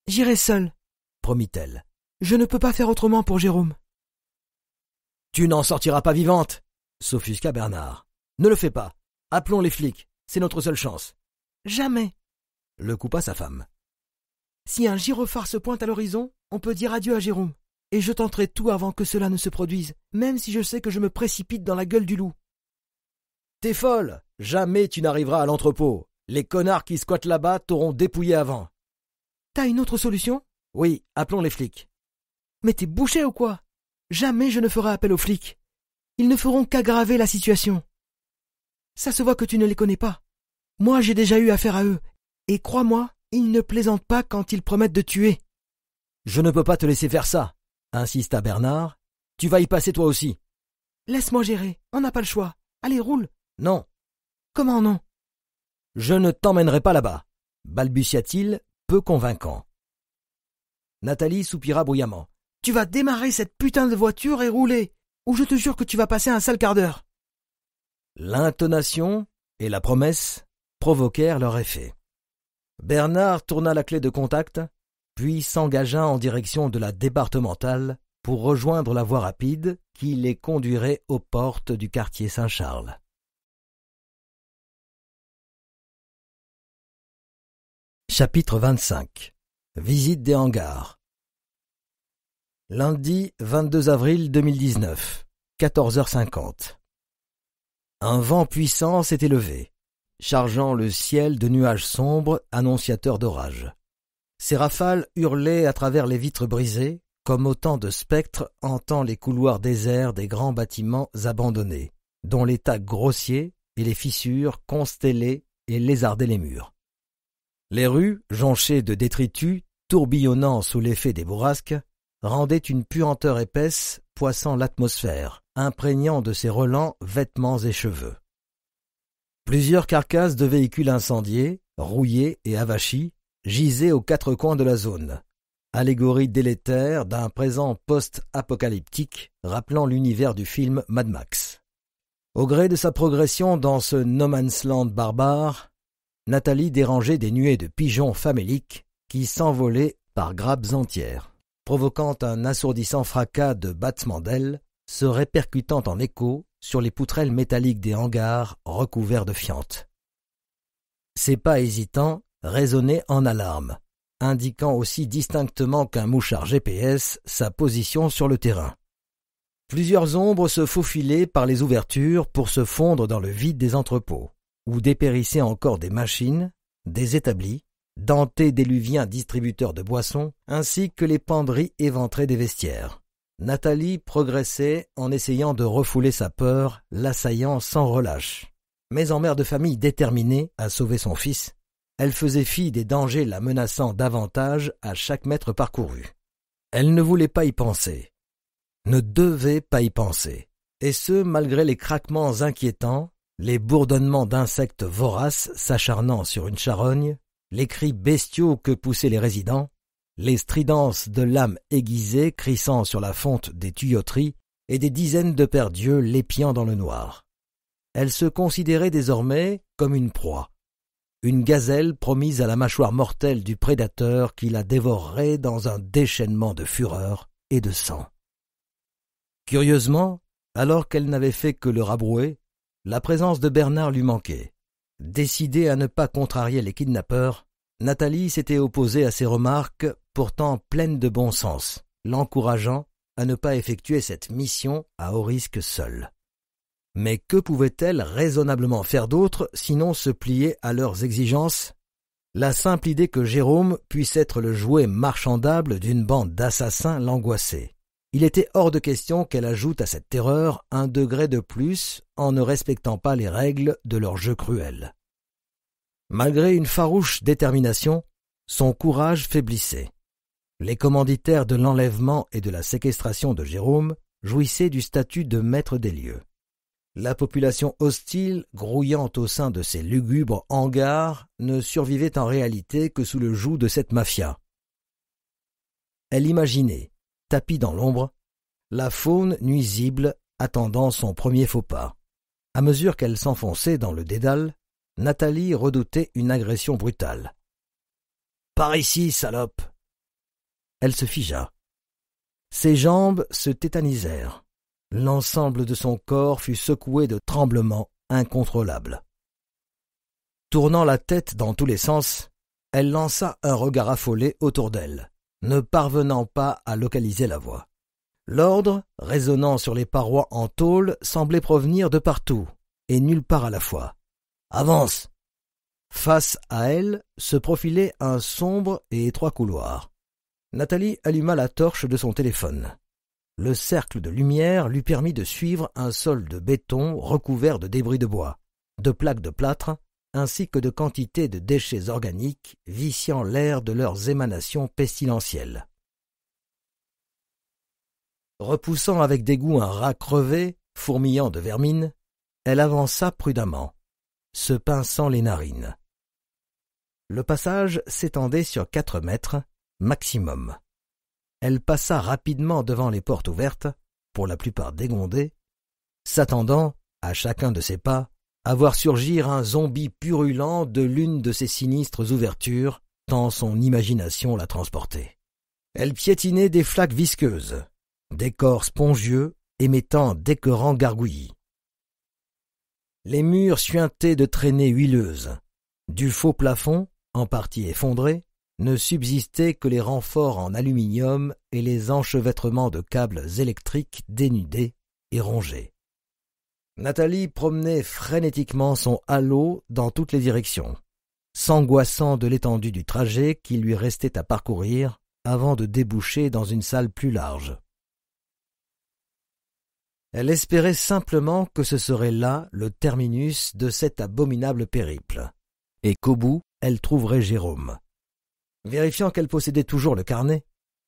J'irai seule, promit-elle. Je ne peux pas faire autrement pour Jérôme. Tu n'en sortiras pas vivante, s'offusqua Bernard. Ne le fais pas. Appelons les flics. C'est notre seule chance. Jamais, le coupa sa femme. Si un gyrophare se pointe à l'horizon, on peut dire adieu à Jérôme et je tenterai tout avant que cela ne se produise, même si je sais que je me précipite dans la gueule du loup. T'es folle. Jamais tu n'arriveras à l'entrepôt. Les connards qui squattent là-bas t'auront dépouillé avant. T'as une autre solution? Oui, appelons les flics. Mais t'es bouché ou quoi? Jamais je ne ferai appel aux flics. Ils ne feront qu'aggraver la situation. Ça se voit que tu ne les connais pas. Moi j'ai déjà eu affaire à eux, et crois moi, ils ne plaisantent pas quand ils promettent de tuer. Je ne peux pas te laisser faire ça insista Bernard. Tu vas y passer toi aussi. Laisse-moi gérer, on n'a pas le choix. Allez, roule. Non. Comment non Je ne t'emmènerai pas là-bas, balbutia-t-il, peu convaincant. Nathalie soupira bruyamment. Tu vas démarrer cette putain de voiture et rouler, ou je te jure que tu vas passer un sale quart d'heure. L'intonation et la promesse provoquèrent leur effet. Bernard tourna la clé de contact, puis s'engagea en direction de la départementale pour rejoindre la voie rapide qui les conduirait aux portes du quartier Saint-Charles. Chapitre 25 Visite des hangars Lundi 22 avril 2019, 14h50. Un vent puissant s'était levé, chargeant le ciel de nuages sombres annonciateurs d'orage. Ces rafales hurlaient à travers les vitres brisées, comme autant de spectres hantant les couloirs déserts des grands bâtiments abandonnés, dont l'état grossier et les fissures constellaient et lézardaient les murs. Les rues, jonchées de détritus, tourbillonnant sous l'effet des bourrasques, rendaient une puanteur épaisse poissant l'atmosphère, imprégnant de ses relents vêtements et cheveux. Plusieurs carcasses de véhicules incendiés, rouillés et avachis, gisait aux quatre coins de la zone. Allégorie délétère d'un présent post-apocalyptique rappelant l'univers du film Mad Max. Au gré de sa progression dans ce no man's land barbare, Nathalie dérangeait des nuées de pigeons faméliques qui s'envolaient par grappes entières, provoquant un assourdissant fracas de battements d'ailes se répercutant en écho sur les poutrelles métalliques des hangars recouverts de fientes. Ses pas hésitants résonnait en alarme, indiquant aussi distinctement qu'un mouchard GPS sa position sur le terrain. Plusieurs ombres se faufilaient par les ouvertures pour se fondre dans le vide des entrepôts, où dépérissaient encore des machines, des établis, dentés d'éluviens distributeurs de boissons, ainsi que les penderies éventrées des vestiaires. Nathalie progressait en essayant de refouler sa peur, l'assaillant sans relâche. Mais en mère de famille déterminée à sauver son fils, elle faisait fi des dangers la menaçant davantage à chaque mètre parcouru. Elle ne voulait pas y penser, ne devait pas y penser, et ce malgré les craquements inquiétants, les bourdonnements d'insectes voraces s'acharnant sur une charogne, les cris bestiaux que poussaient les résidents, les stridences de lames aiguisées crissant sur la fonte des tuyauteries et des dizaines de paires d'yeux l'épiant dans le noir. Elle se considérait désormais comme une proie, une gazelle promise à la mâchoire mortelle du prédateur qui la dévorerait dans un déchaînement de fureur et de sang. Curieusement, alors qu'elle n'avait fait que le rabrouer, la présence de Bernard lui manquait. Décidée à ne pas contrarier les kidnappeurs, Nathalie s'était opposée à ses remarques, pourtant pleines de bon sens, l'encourageant à ne pas effectuer cette mission à haut risque seule mais que pouvait-elle raisonnablement faire d'autre sinon se plier à leurs exigences La simple idée que Jérôme puisse être le jouet marchandable d'une bande d'assassins l'angoissait. Il était hors de question qu'elle ajoute à cette terreur un degré de plus en ne respectant pas les règles de leur jeu cruel. Malgré une farouche détermination, son courage faiblissait. Les commanditaires de l'enlèvement et de la séquestration de Jérôme jouissaient du statut de maître des lieux. La population hostile, grouillante au sein de ces lugubres hangars, ne survivait en réalité que sous le joug de cette mafia. Elle imaginait, tapie dans l'ombre, la faune nuisible attendant son premier faux pas. À mesure qu'elle s'enfonçait dans le dédale, Nathalie redoutait une agression brutale. Par ici, salope Elle se figea. Ses jambes se tétanisèrent. L'ensemble de son corps fut secoué de tremblements incontrôlables. Tournant la tête dans tous les sens, elle lança un regard affolé autour d'elle, ne parvenant pas à localiser la voix. L'ordre, résonnant sur les parois en tôle, semblait provenir de partout, et nulle part à la fois. Avance. Face à elle se profilait un sombre et étroit couloir. Nathalie alluma la torche de son téléphone. Le cercle de lumière lui permit de suivre un sol de béton recouvert de débris de bois, de plaques de plâtre, ainsi que de quantités de déchets organiques viciant l'air de leurs émanations pestilentielles. Repoussant avec dégoût un rat crevé, fourmillant de vermine, elle avança prudemment, se pinçant les narines. Le passage s'étendait sur quatre mètres maximum elle passa rapidement devant les portes ouvertes, pour la plupart dégondées, s'attendant, à chacun de ses pas, à voir surgir un zombie purulent de l'une de ces sinistres ouvertures, tant son imagination la transportait. Elle piétinait des flaques visqueuses, des corps spongieux émettant d'écœurants gargouillis. Les murs suintaient de traînées huileuses, du faux plafond, en partie effondré, ne subsistaient que les renforts en aluminium et les enchevêtrements de câbles électriques dénudés et rongés. Nathalie promenait frénétiquement son halo dans toutes les directions, s'angoissant de l'étendue du trajet qui lui restait à parcourir avant de déboucher dans une salle plus large. Elle espérait simplement que ce serait là le terminus de cet abominable périple, et qu'au bout elle trouverait Jérôme. Vérifiant qu'elle possédait toujours le carnet,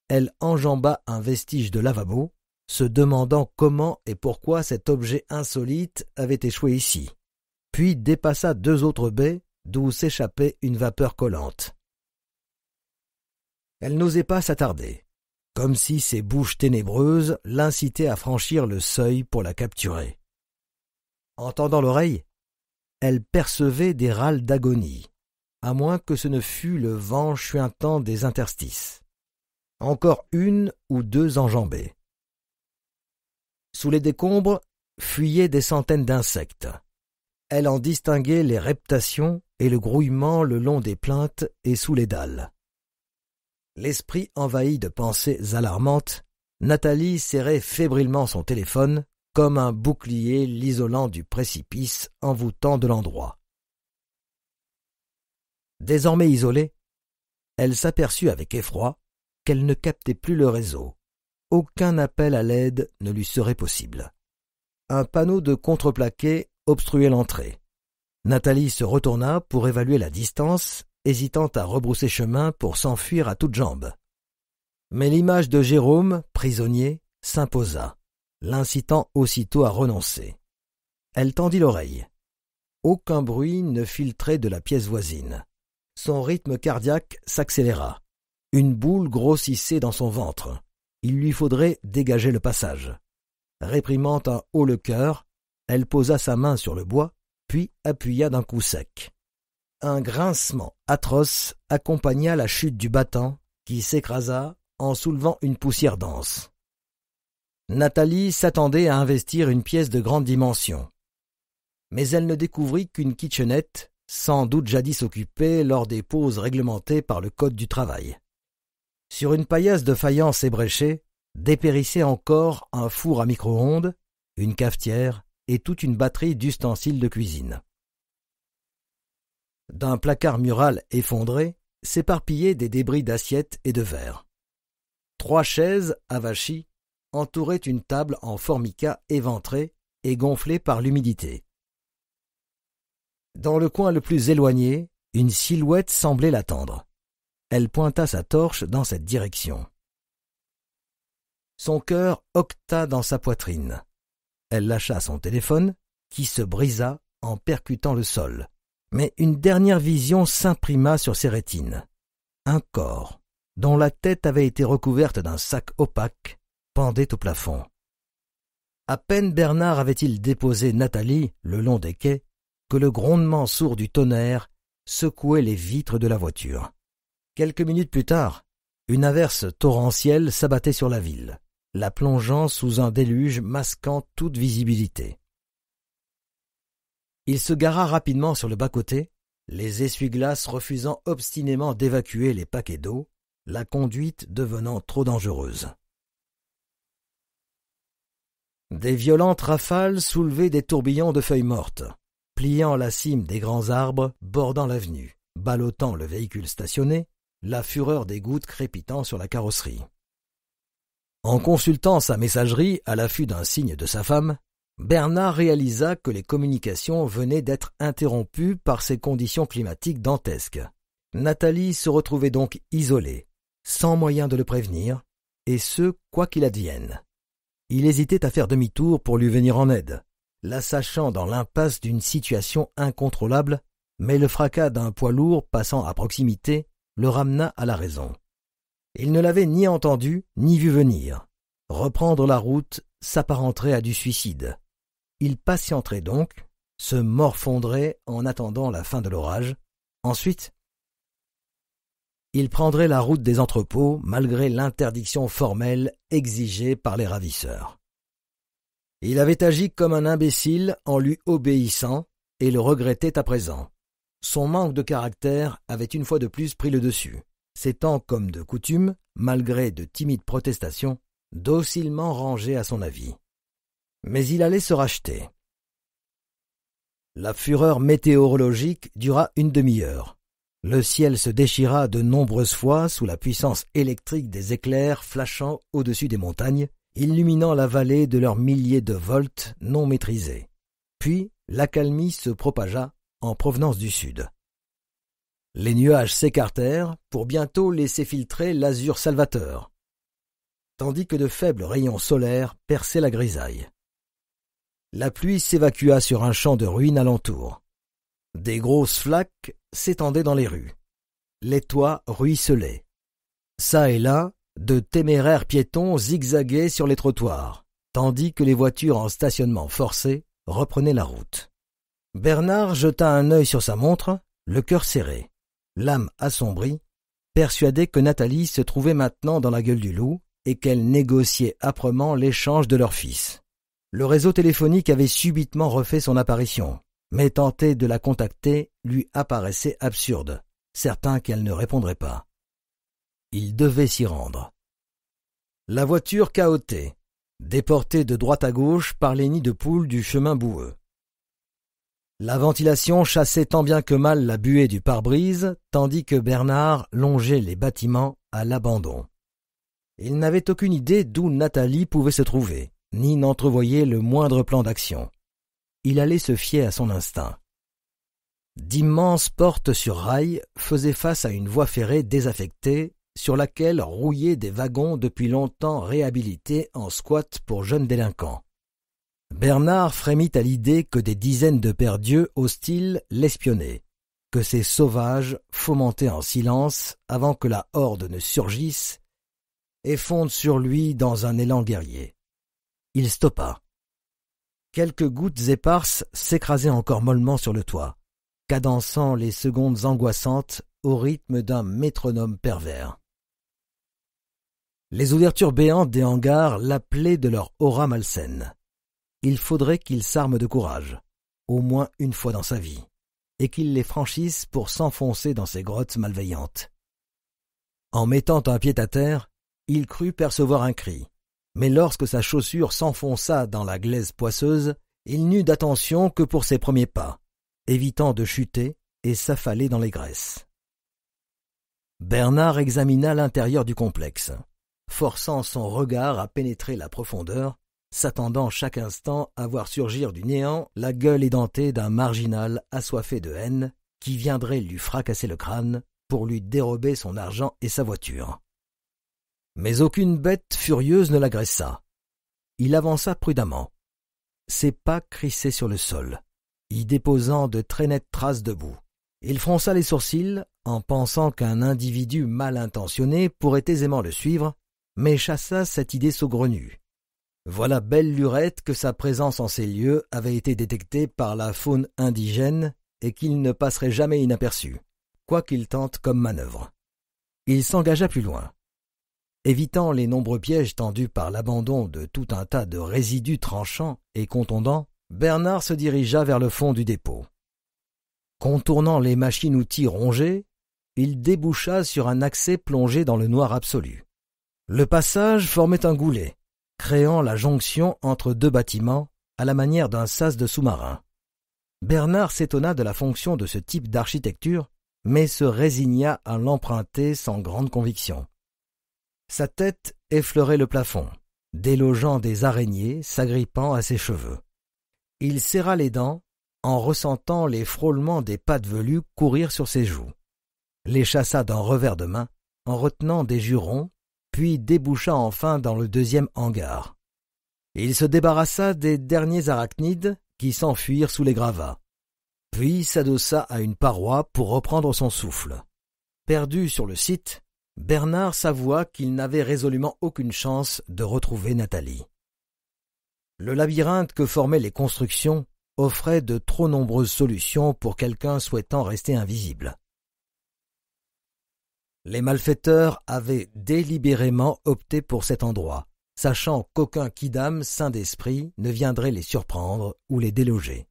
elle enjamba un vestige de lavabo, se demandant comment et pourquoi cet objet insolite avait échoué ici, puis dépassa deux autres baies d'où s'échappait une vapeur collante. Elle n'osait pas s'attarder, comme si ces bouches ténébreuses l'incitaient à franchir le seuil pour la capturer. Entendant l'oreille, elle percevait des râles d'agonie, à moins que ce ne fût le vent chuintant des interstices. Encore une ou deux enjambées. Sous les décombres fuyaient des centaines d'insectes. Elle en distinguait les reptations et le grouillement le long des plaintes et sous les dalles. L'esprit envahi de pensées alarmantes, Nathalie serrait fébrilement son téléphone comme un bouclier l'isolant du précipice envoûtant de l'endroit. Désormais isolée, elle s'aperçut avec effroi qu'elle ne captait plus le réseau. Aucun appel à l'aide ne lui serait possible. Un panneau de contreplaqué obstruait l'entrée. Nathalie se retourna pour évaluer la distance, hésitant à rebrousser chemin pour s'enfuir à toutes jambes. Mais l'image de Jérôme, prisonnier, s'imposa, l'incitant aussitôt à renoncer. Elle tendit l'oreille. Aucun bruit ne filtrait de la pièce voisine son rythme cardiaque s'accéléra. Une boule grossissait dans son ventre. Il lui faudrait dégager le passage. Réprimant un haut le cœur, elle posa sa main sur le bois, puis appuya d'un coup sec. Un grincement atroce accompagna la chute du battant, qui s'écrasa en soulevant une poussière dense. Nathalie s'attendait à investir une pièce de grande dimension. Mais elle ne découvrit qu'une kitchenette sans doute jadis occupés lors des pauses réglementées par le Code du travail. Sur une paillasse de faïence ébréchée, dépérissait encore un four à micro-ondes, une cafetière et toute une batterie d'ustensiles de cuisine. D'un placard mural effondré, s'éparpillaient des débris d'assiettes et de verres. Trois chaises, avachies, entouraient une table en formica éventrée et gonflée par l'humidité. Dans le coin le plus éloigné, une silhouette semblait l'attendre. Elle pointa sa torche dans cette direction. Son cœur octa dans sa poitrine. Elle lâcha son téléphone, qui se brisa en percutant le sol. Mais une dernière vision s'imprima sur ses rétines. Un corps, dont la tête avait été recouverte d'un sac opaque, pendait au plafond. À peine Bernard avait-il déposé Nathalie le long des quais que le grondement sourd du tonnerre secouait les vitres de la voiture. Quelques minutes plus tard, une averse torrentielle s'abattait sur la ville, la plongeant sous un déluge masquant toute visibilité. Il se gara rapidement sur le bas-côté, les essuie-glaces refusant obstinément d'évacuer les paquets d'eau, la conduite devenant trop dangereuse. Des violentes rafales soulevaient des tourbillons de feuilles mortes pliant la cime des grands arbres bordant l'avenue, ballottant le véhicule stationné, la fureur des gouttes crépitant sur la carrosserie. En consultant sa messagerie à l'affût d'un signe de sa femme, Bernard réalisa que les communications venaient d'être interrompues par ces conditions climatiques dantesques. Nathalie se retrouvait donc isolée, sans moyen de le prévenir, et ce, quoi qu'il advienne. Il hésitait à faire demi-tour pour lui venir en aide, la sachant dans l'impasse d'une situation incontrôlable, mais le fracas d'un poids lourd passant à proximité le ramena à la raison. Il ne l'avait ni entendu, ni vu venir. Reprendre la route s'apparenterait à du suicide. Il patienterait donc, se morfondrait en attendant la fin de l'orage. Ensuite, il prendrait la route des entrepôts malgré l'interdiction formelle exigée par les ravisseurs. Il avait agi comme un imbécile en lui obéissant, et le regrettait à présent. Son manque de caractère avait une fois de plus pris le dessus, s'étant, comme de coutume, malgré de timides protestations, docilement rangé à son avis. Mais il allait se racheter. La fureur météorologique dura une demi-heure. Le ciel se déchira de nombreuses fois sous la puissance électrique des éclairs flashant au-dessus des montagnes, illuminant la vallée de leurs milliers de volts non maîtrisés. Puis l'accalmie se propagea en provenance du sud. Les nuages s'écartèrent pour bientôt laisser filtrer l'azur salvateur, tandis que de faibles rayons solaires perçaient la grisaille. La pluie s'évacua sur un champ de ruines alentour. Des grosses flaques s'étendaient dans les rues. Les toits ruisselaient. Ça et là, de téméraires piétons zigzaguaient sur les trottoirs, tandis que les voitures en stationnement forcé reprenaient la route. Bernard jeta un œil sur sa montre, le cœur serré, l'âme assombrie, persuadé que Nathalie se trouvait maintenant dans la gueule du loup et qu'elle négociait âprement l'échange de leur fils. Le réseau téléphonique avait subitement refait son apparition, mais tenter de la contacter lui apparaissait absurde, certain qu'elle ne répondrait pas. Il devait s'y rendre. La voiture cahotait, déportée de droite à gauche par les nids de poules du chemin boueux. La ventilation chassait tant bien que mal la buée du pare-brise, tandis que Bernard longeait les bâtiments à l'abandon. Il n'avait aucune idée d'où Nathalie pouvait se trouver, ni n'entrevoyait le moindre plan d'action. Il allait se fier à son instinct. D'immenses portes sur rails faisaient face à une voie ferrée désaffectée sur laquelle rouillaient des wagons depuis longtemps réhabilités en squat pour jeunes délinquants. Bernard frémit à l'idée que des dizaines de dieux hostiles l'espionnaient, que ces sauvages fomentaient en silence avant que la horde ne surgisse et fonde sur lui dans un élan guerrier. Il stoppa. Quelques gouttes éparses s'écrasaient encore mollement sur le toit, cadençant les secondes angoissantes au rythme d'un métronome pervers. Les ouvertures béantes des hangars l'appelaient de leur aura malsaine. Il faudrait qu'il s'arme de courage, au moins une fois dans sa vie, et qu'il les franchisse pour s'enfoncer dans ces grottes malveillantes. En mettant un pied à terre, il crut percevoir un cri, mais lorsque sa chaussure s'enfonça dans la glaise poisseuse, il n'eut d'attention que pour ses premiers pas, évitant de chuter et s'affaler dans les graisses. Bernard examina l'intérieur du complexe forçant son regard à pénétrer la profondeur, s'attendant chaque instant à voir surgir du néant la gueule édentée d'un marginal assoiffé de haine qui viendrait lui fracasser le crâne pour lui dérober son argent et sa voiture. Mais aucune bête furieuse ne l'agressa. Il avança prudemment. Ses pas crissaient sur le sol, y déposant de très nettes traces de boue. Il fronça les sourcils en pensant qu'un individu mal intentionné pourrait aisément le suivre mais chassa cette idée saugrenue. Voilà belle lurette que sa présence en ces lieux avait été détectée par la faune indigène et qu'il ne passerait jamais inaperçu, quoi qu'il tente comme manœuvre. Il s'engagea plus loin. Évitant les nombreux pièges tendus par l'abandon de tout un tas de résidus tranchants et contondants, Bernard se dirigea vers le fond du dépôt. Contournant les machines-outils rongées, il déboucha sur un accès plongé dans le noir absolu. Le passage formait un goulet, créant la jonction entre deux bâtiments à la manière d'un sas de sous-marin. Bernard s'étonna de la fonction de ce type d'architecture, mais se résigna à l'emprunter sans grande conviction. Sa tête effleurait le plafond, délogeant des araignées s'agrippant à ses cheveux. Il serra les dents en ressentant les frôlements des pattes velues courir sur ses joues. Les chassa d'un revers de main en retenant des jurons puis déboucha enfin dans le deuxième hangar. Il se débarrassa des derniers arachnides qui s'enfuirent sous les gravats, puis s'adossa à une paroi pour reprendre son souffle. Perdu sur le site, Bernard s'avoua qu'il n'avait résolument aucune chance de retrouver Nathalie. Le labyrinthe que formaient les constructions offrait de trop nombreuses solutions pour quelqu'un souhaitant rester invisible. Les malfaiteurs avaient délibérément opté pour cet endroit, sachant qu'aucun quidam saint d'esprit ne viendrait les surprendre ou les déloger.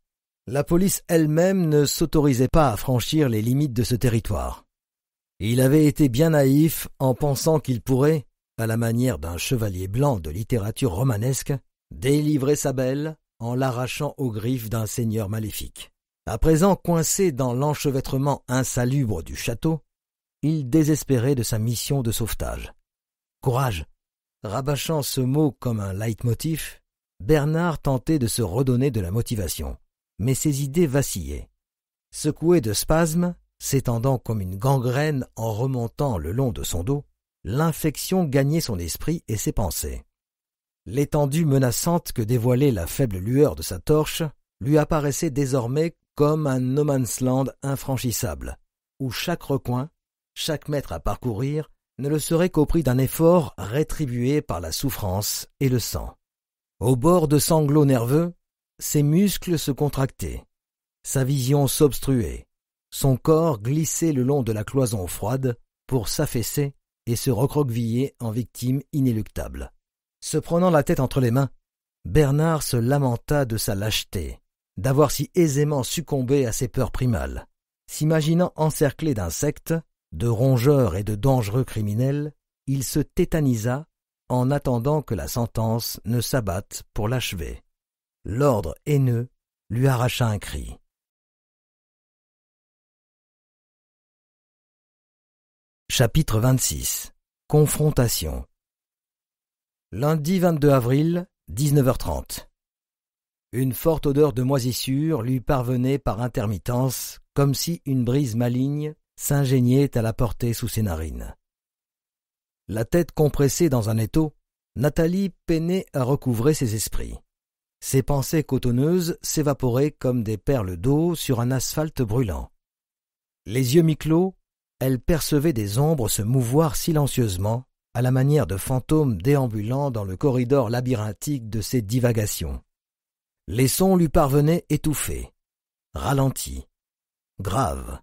La police elle-même ne s'autorisait pas à franchir les limites de ce territoire. Il avait été bien naïf en pensant qu'il pourrait, à la manière d'un chevalier blanc de littérature romanesque, délivrer sa belle en l'arrachant aux griffes d'un seigneur maléfique. À présent coincé dans l'enchevêtrement insalubre du château, il désespérait de sa mission de sauvetage. Courage Rabâchant ce mot comme un leitmotiv, Bernard tentait de se redonner de la motivation, mais ses idées vacillaient. Secoué de spasmes, s'étendant comme une gangrène en remontant le long de son dos, l'infection gagnait son esprit et ses pensées. L'étendue menaçante que dévoilait la faible lueur de sa torche lui apparaissait désormais comme un no man's land infranchissable, où chaque recoin, chaque mètre à parcourir ne le serait qu'au prix d'un effort rétribué par la souffrance et le sang. Au bord de sanglots nerveux, ses muscles se contractaient, sa vision s'obstruait, son corps glissait le long de la cloison froide pour s'affaisser et se recroqueviller en victime inéluctable. Se prenant la tête entre les mains, Bernard se lamenta de sa lâcheté, d'avoir si aisément succombé à ses peurs primales, s'imaginant encerclé d'insectes de rongeurs et de dangereux criminels, il se tétanisa en attendant que la sentence ne s'abatte pour l'achever. L'ordre haineux lui arracha un cri. Chapitre 26 Confrontation Lundi 22 avril, 19h30. Une forte odeur de moisissure lui parvenait par intermittence, comme si une brise maligne s'ingéniait à la porter sous ses narines. La tête compressée dans un étau, Nathalie peinait à recouvrer ses esprits. Ses pensées cotonneuses s'évaporaient comme des perles d'eau sur un asphalte brûlant. Les yeux mi-clos, elle percevait des ombres se mouvoir silencieusement, à la manière de fantômes déambulant dans le corridor labyrinthique de ses divagations. Les sons lui parvenaient étouffés, ralentis, graves,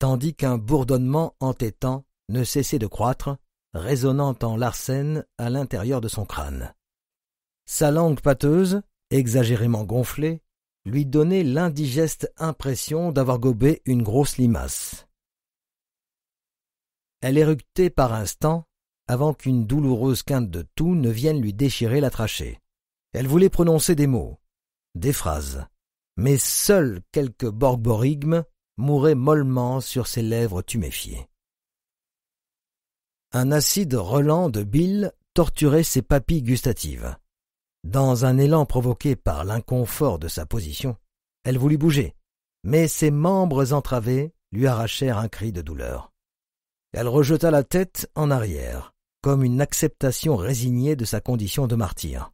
tandis qu'un bourdonnement entêtant ne cessait de croître, résonnant en larcène à l'intérieur de son crâne. Sa langue pâteuse, exagérément gonflée, lui donnait l'indigeste impression d'avoir gobé une grosse limace. Elle éructait par instants, avant qu'une douloureuse quinte de toux ne vienne lui déchirer la trachée. Elle voulait prononcer des mots, des phrases, mais seuls quelques borborigmes mourait mollement sur ses lèvres tuméfiées. Un acide relent de bile torturait ses papilles gustatives. Dans un élan provoqué par l'inconfort de sa position, elle voulut bouger, mais ses membres entravés lui arrachèrent un cri de douleur. Elle rejeta la tête en arrière, comme une acceptation résignée de sa condition de martyr.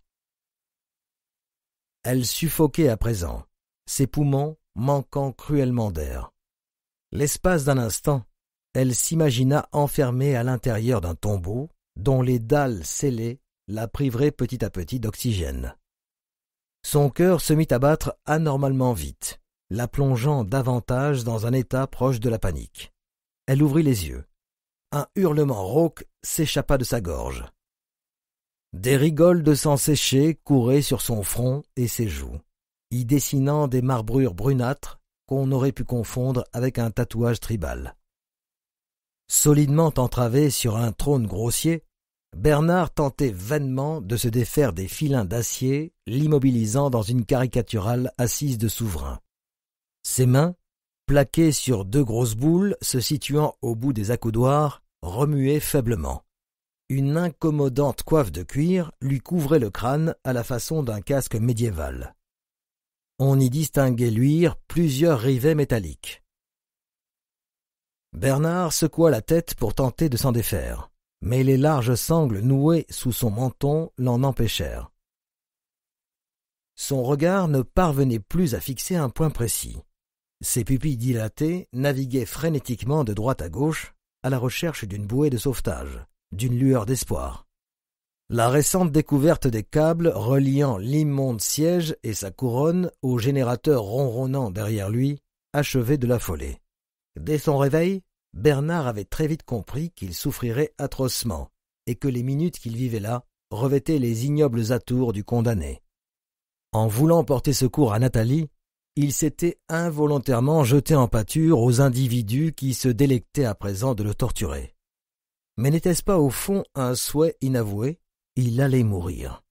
Elle suffoquait à présent, ses poumons manquant cruellement d'air. L'espace d'un instant, elle s'imagina enfermée à l'intérieur d'un tombeau dont les dalles scellées la priveraient petit à petit d'oxygène. Son cœur se mit à battre anormalement vite, la plongeant davantage dans un état proche de la panique. Elle ouvrit les yeux. Un hurlement rauque s'échappa de sa gorge. Des rigoles de sang séché couraient sur son front et ses joues, y dessinant des marbrures brunâtres qu'on aurait pu confondre avec un tatouage tribal. Solidement entravé sur un trône grossier, Bernard tentait vainement de se défaire des filins d'acier l'immobilisant dans une caricaturale assise de souverain. Ses mains, plaquées sur deux grosses boules se situant au bout des accoudoirs, remuaient faiblement. Une incommodante coiffe de cuir lui couvrait le crâne à la façon d'un casque médiéval. On y distinguait luire plusieurs rivets métalliques. Bernard secoua la tête pour tenter de s'en défaire, mais les larges sangles nouées sous son menton l'en empêchèrent. Son regard ne parvenait plus à fixer un point précis. Ses pupilles dilatées naviguaient frénétiquement de droite à gauche, à la recherche d'une bouée de sauvetage, d'une lueur d'espoir. La récente découverte des câbles reliant l'immonde siège et sa couronne au générateur ronronnant derrière lui achevait de l'affoler. Dès son réveil, Bernard avait très vite compris qu'il souffrirait atrocement et que les minutes qu'il vivait là revêtaient les ignobles atours du condamné. En voulant porter secours à Nathalie, il s'était involontairement jeté en pâture aux individus qui se délectaient à présent de le torturer. Mais n'était-ce pas au fond un souhait inavoué il allait mourir.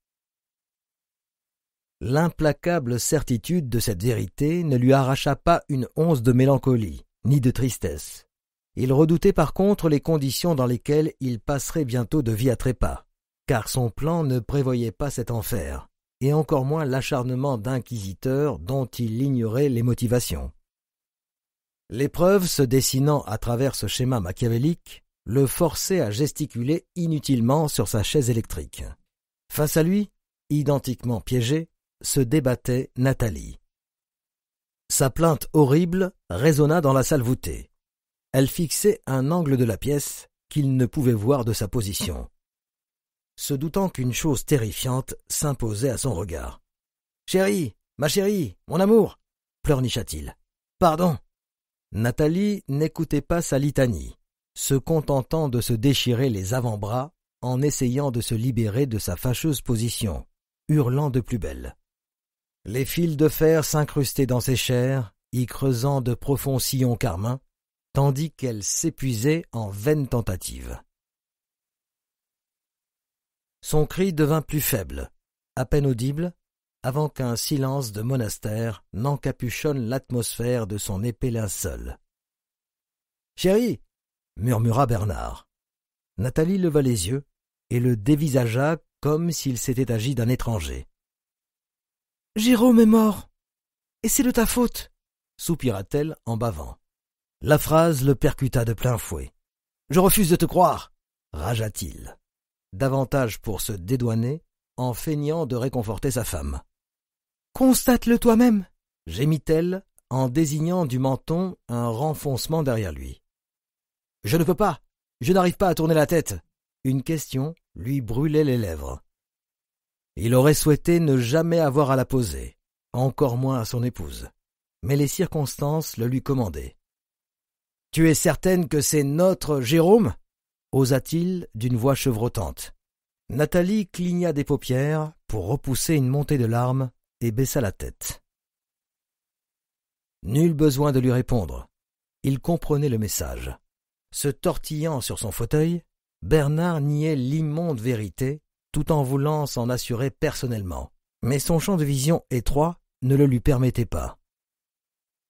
L'implacable certitude de cette vérité ne lui arracha pas une once de mélancolie, ni de tristesse. Il redoutait par contre les conditions dans lesquelles il passerait bientôt de vie à trépas, car son plan ne prévoyait pas cet enfer, et encore moins l'acharnement d'inquisiteurs dont il ignorait les motivations. L'épreuve se dessinant à travers ce schéma machiavélique, le forçait à gesticuler inutilement sur sa chaise électrique. Face à lui, identiquement piégée, se débattait Nathalie. Sa plainte horrible résonna dans la salle voûtée. Elle fixait un angle de la pièce qu'il ne pouvait voir de sa position. Se doutant qu'une chose terrifiante s'imposait à son regard. Chérie, ma chérie, mon amour, pleurnicha-t-il. Pardon. Nathalie n'écoutait pas sa litanie se contentant de se déchirer les avant-bras en essayant de se libérer de sa fâcheuse position, hurlant de plus belle. Les fils de fer s'incrustaient dans ses chairs, y creusant de profonds sillons carmin, tandis qu'elle s'épuisait en vaines tentatives. Son cri devint plus faible, à peine audible, avant qu'un silence de monastère n'encapuchonne l'atmosphère de son épais linceul. Chérie, murmura Bernard. Nathalie leva les yeux et le dévisagea comme s'il s'était agi d'un étranger. Jérôme est mort. Et c'est de ta faute. soupira-t-elle en bavant. La phrase le percuta de plein fouet. Je refuse de te croire. ragea-t-il. Davantage pour se dédouaner en feignant de réconforter sa femme. Constate-le toi-même gémit-elle en désignant du menton un renfoncement derrière lui. Je ne peux pas. Je n'arrive pas à tourner la tête. Une question lui brûlait les lèvres. Il aurait souhaité ne jamais avoir à la poser, encore moins à son épouse. Mais les circonstances le lui commandaient. Tu es certaine que c'est notre Jérôme osa-t-il d'une voix chevrotante. Nathalie cligna des paupières pour repousser une montée de larmes et baissa la tête. Nul besoin de lui répondre. Il comprenait le message se tortillant sur son fauteuil, Bernard niait l'immonde vérité tout en voulant s'en assurer personnellement. Mais son champ de vision étroit ne le lui permettait pas.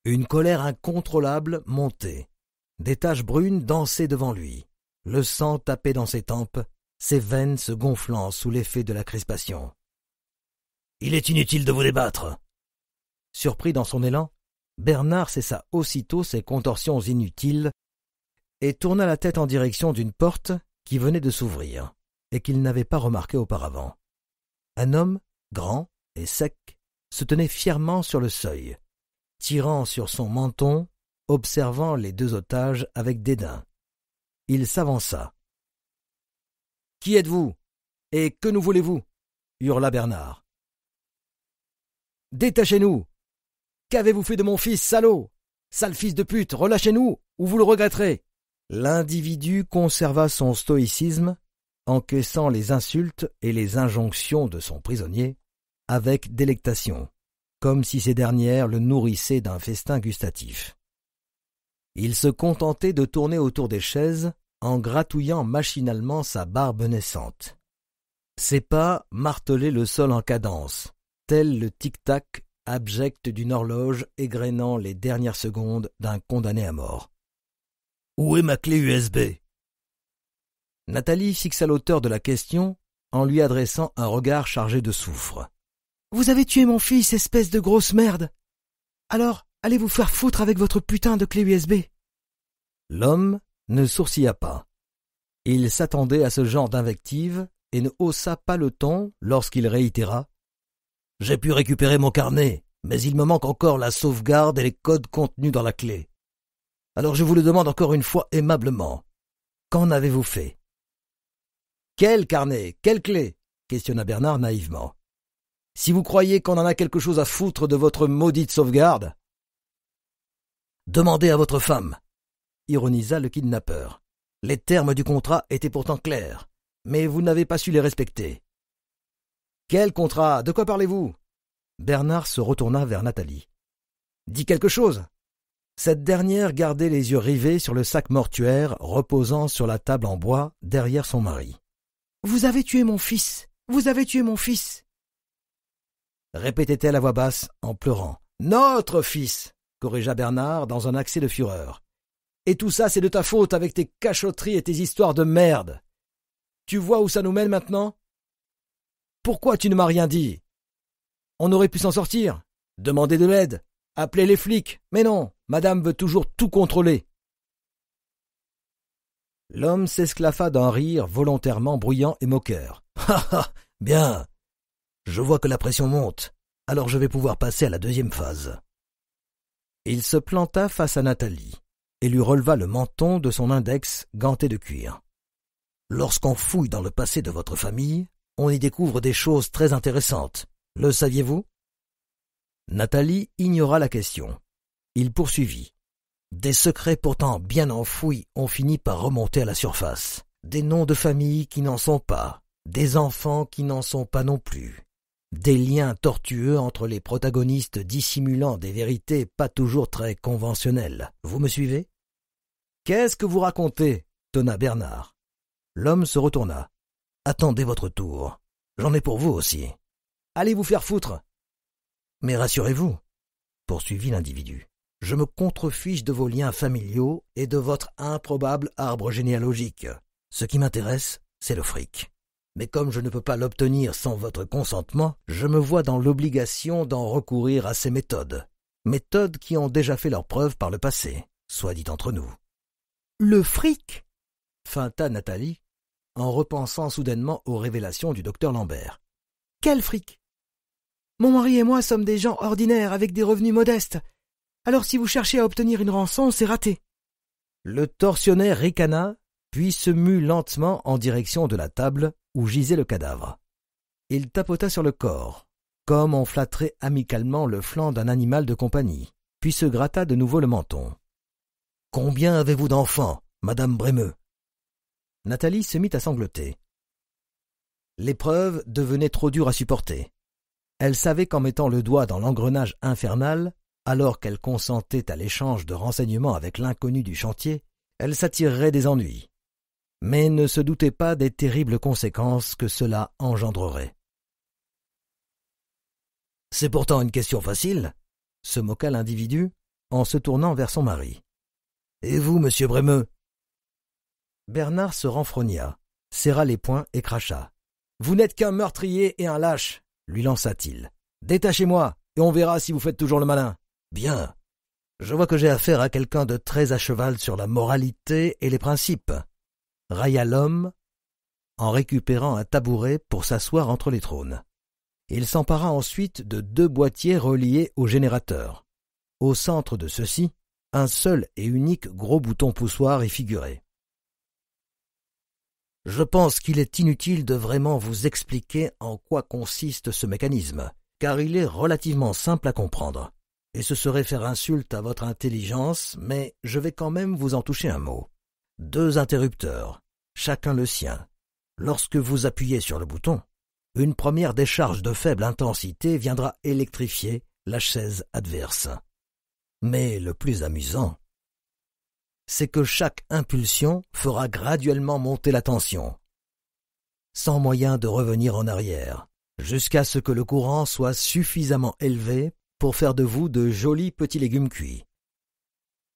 Une colère incontrôlable montait. Des taches brunes dansaient devant lui. Le sang tapait dans ses tempes, ses veines se gonflant sous l'effet de la crispation. Il est inutile de vous débattre. Surpris dans son élan, Bernard cessa aussitôt ses contorsions inutiles et tourna la tête en direction d'une porte qui venait de s'ouvrir et qu'il n'avait pas remarquée auparavant. Un homme, grand et sec, se tenait fièrement sur le seuil, tirant sur son menton, observant les deux otages avec dédain. Il s'avança. Qui êtes-vous Et que nous voulez-vous hurla Bernard. Détachez-nous Qu'avez-vous fait de mon fils, salaud Sale fils de pute, relâchez-nous, ou vous le regretterez L'individu conserva son stoïcisme, encaissant les insultes et les injonctions de son prisonnier avec délectation, comme si ces dernières le nourrissaient d'un festin gustatif. Il se contentait de tourner autour des chaises en gratouillant machinalement sa barbe naissante. Ses pas martelaient le sol en cadence, tel le tic-tac abject d'une horloge égrénant les dernières secondes d'un condamné à mort. Où est ma clé USB Nathalie fixa l'auteur de la question en lui adressant un regard chargé de soufre. Vous avez tué mon fils, espèce de grosse merde. Alors, allez vous faire foutre avec votre putain de clé USB. L'homme ne sourcilla pas. Il s'attendait à ce genre d'invective et ne haussa pas le ton lorsqu'il réitéra. J'ai pu récupérer mon carnet, mais il me manque encore la sauvegarde et les codes contenus dans la clé. Alors je vous le demande encore une fois aimablement. Qu'en avez-vous fait Quel carnet Quelle clé questionna Bernard naïvement. Si vous croyez qu'on en a quelque chose à foutre de votre maudite sauvegarde. Demandez à votre femme, ironisa le kidnappeur. Les termes du contrat étaient pourtant clairs, mais vous n'avez pas su les respecter. Quel contrat De quoi parlez-vous Bernard se retourna vers Nathalie. Dis quelque chose cette dernière gardait les yeux rivés sur le sac mortuaire reposant sur la table en bois derrière son mari. Vous avez tué mon fils. Vous avez tué mon fils. répétait-elle à voix basse en pleurant. Notre fils. corrigea Bernard dans un accès de fureur. Et tout ça, c'est de ta faute avec tes cachotteries et tes histoires de merde. Tu vois où ça nous mène maintenant? Pourquoi tu ne m'as rien dit? On aurait pu s'en sortir. Demander de l'aide. Appelez les flics. Mais non, madame veut toujours tout contrôler. L'homme s'esclaffa d'un rire volontairement bruyant et moqueur. Ha Ha Bien. Je vois que la pression monte. Alors je vais pouvoir passer à la deuxième phase. Il se planta face à Nathalie et lui releva le menton de son index ganté de cuir. Lorsqu'on fouille dans le passé de votre famille, on y découvre des choses très intéressantes. Le saviez-vous Nathalie ignora la question. Il poursuivit. Des secrets pourtant bien enfouis ont fini par remonter à la surface. Des noms de famille qui n'en sont pas, des enfants qui n'en sont pas non plus. Des liens tortueux entre les protagonistes dissimulant des vérités pas toujours très conventionnelles. Vous me suivez Qu'est-ce que vous racontez tonna Bernard. L'homme se retourna. Attendez votre tour. J'en ai pour vous aussi. Allez vous faire foutre mais rassurez-vous, poursuivit l'individu, je me contrefiche de vos liens familiaux et de votre improbable arbre généalogique. Ce qui m'intéresse, c'est le fric. Mais comme je ne peux pas l'obtenir sans votre consentement, je me vois dans l'obligation d'en recourir à ces méthodes, méthodes qui ont déjà fait leur preuve par le passé, soit dit entre nous. Le fric feinta Nathalie, en repensant soudainement aux révélations du docteur Lambert. Quel fric mon mari et moi sommes des gens ordinaires avec des revenus modestes. Alors si vous cherchez à obtenir une rançon, c'est raté. Le tortionnaire ricana, puis se mut lentement en direction de la table où gisait le cadavre. Il tapota sur le corps, comme on flatterait amicalement le flanc d'un animal de compagnie, puis se gratta de nouveau le menton. Combien avez-vous d'enfants, madame Brémeux Nathalie se mit à sangloter. L'épreuve devenait trop dure à supporter. Elle savait qu'en mettant le doigt dans l'engrenage infernal, alors qu'elle consentait à l'échange de renseignements avec l'inconnu du chantier, elle s'attirerait des ennuis, mais ne se doutait pas des terribles conséquences que cela engendrerait. C'est pourtant une question facile, se moqua l'individu en se tournant vers son mari. Et vous, monsieur Brémeux Bernard se renfrogna, serra les poings et cracha. Vous n'êtes qu'un meurtrier et un lâche lui lança-t-il. Détachez-moi, et on verra si vous faites toujours le malin. Bien. Je vois que j'ai affaire à quelqu'un de très à cheval sur la moralité et les principes. Railla l'homme en récupérant un tabouret pour s'asseoir entre les trônes. Il s'empara ensuite de deux boîtiers reliés au générateur. Au centre de ceux-ci, un seul et unique gros bouton poussoir est figuré. Je pense qu'il est inutile de vraiment vous expliquer en quoi consiste ce mécanisme, car il est relativement simple à comprendre. Et ce serait faire insulte à votre intelligence, mais je vais quand même vous en toucher un mot. Deux interrupteurs, chacun le sien. Lorsque vous appuyez sur le bouton, une première décharge de faible intensité viendra électrifier la chaise adverse. Mais le plus amusant, c'est que chaque impulsion fera graduellement monter la tension, sans moyen de revenir en arrière, jusqu'à ce que le courant soit suffisamment élevé pour faire de vous de jolis petits légumes cuits.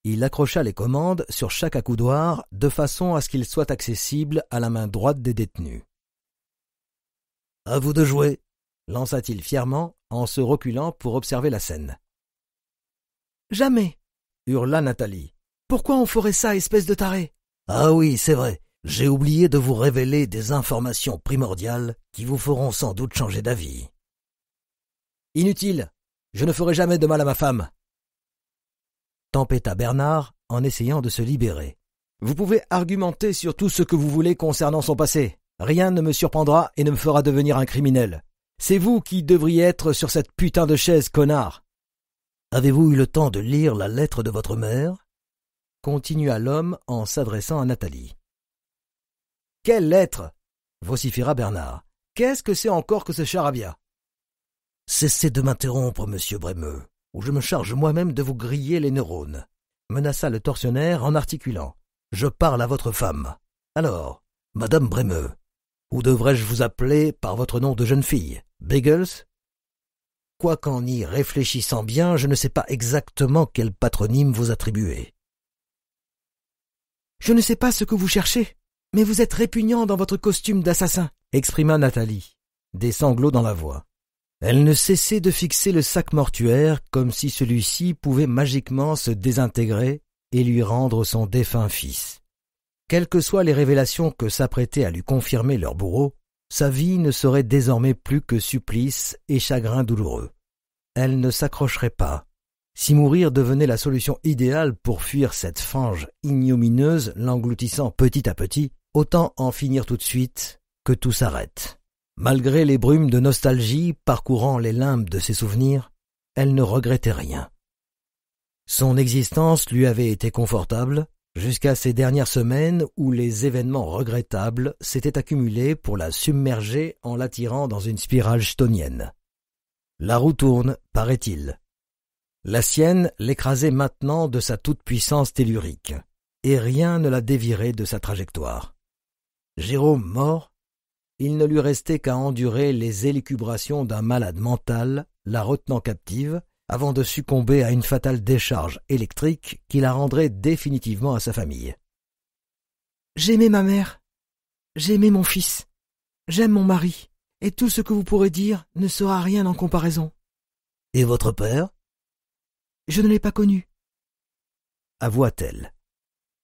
Il accrocha les commandes sur chaque accoudoir de façon à ce qu'il soit accessible à la main droite des détenus. À vous de jouer, lança-t-il fièrement en se reculant pour observer la scène. Jamais, hurla Nathalie. Pourquoi on ferait ça, espèce de taré Ah oui, c'est vrai. J'ai oublié de vous révéler des informations primordiales qui vous feront sans doute changer d'avis. Inutile. Je ne ferai jamais de mal à ma femme. Tempêta Bernard en essayant de se libérer. Vous pouvez argumenter sur tout ce que vous voulez concernant son passé. Rien ne me surprendra et ne me fera devenir un criminel. C'est vous qui devriez être sur cette putain de chaise, connard. Avez-vous eu le temps de lire la lettre de votre mère continua l'homme en s'adressant à Nathalie. Quelle lettre vociféra Bernard. Qu'est-ce que c'est encore que ce charabia Cessez de m'interrompre, monsieur Brémeux, ou je me charge moi-même de vous griller les neurones, menaça le tortionnaire en articulant. Je parle à votre femme. Alors, madame Brémeux, ou devrais-je vous appeler par votre nom de jeune fille Biggles Quoiqu'en y réfléchissant bien, je ne sais pas exactement quel patronyme vous attribuez. Je ne sais pas ce que vous cherchez, mais vous êtes répugnant dans votre costume d'assassin, exprima Nathalie, des sanglots dans la voix. Elle ne cessait de fixer le sac mortuaire comme si celui-ci pouvait magiquement se désintégrer et lui rendre son défunt fils. Quelles que soient les révélations que s'apprêtait à lui confirmer leur bourreau, sa vie ne serait désormais plus que supplice et chagrin douloureux. Elle ne s'accrocherait pas, si mourir devenait la solution idéale pour fuir cette fange ignominieuse l'engloutissant petit à petit, autant en finir tout de suite que tout s'arrête. Malgré les brumes de nostalgie parcourant les limbes de ses souvenirs, elle ne regrettait rien. Son existence lui avait été confortable jusqu'à ces dernières semaines où les événements regrettables s'étaient accumulés pour la submerger en l'attirant dans une spirale stonienne. La roue tourne, paraît-il. La sienne l'écrasait maintenant de sa toute-puissance tellurique, et rien ne la dévirait de sa trajectoire. Jérôme mort, il ne lui restait qu'à endurer les élucubrations d'un malade mental, la retenant captive, avant de succomber à une fatale décharge électrique qui la rendrait définitivement à sa famille. J'aimais ma mère, j'aimais mon fils, j'aime mon mari, et tout ce que vous pourrez dire ne sera rien en comparaison. Et votre père je ne l'ai pas connu. Avoua-t-elle.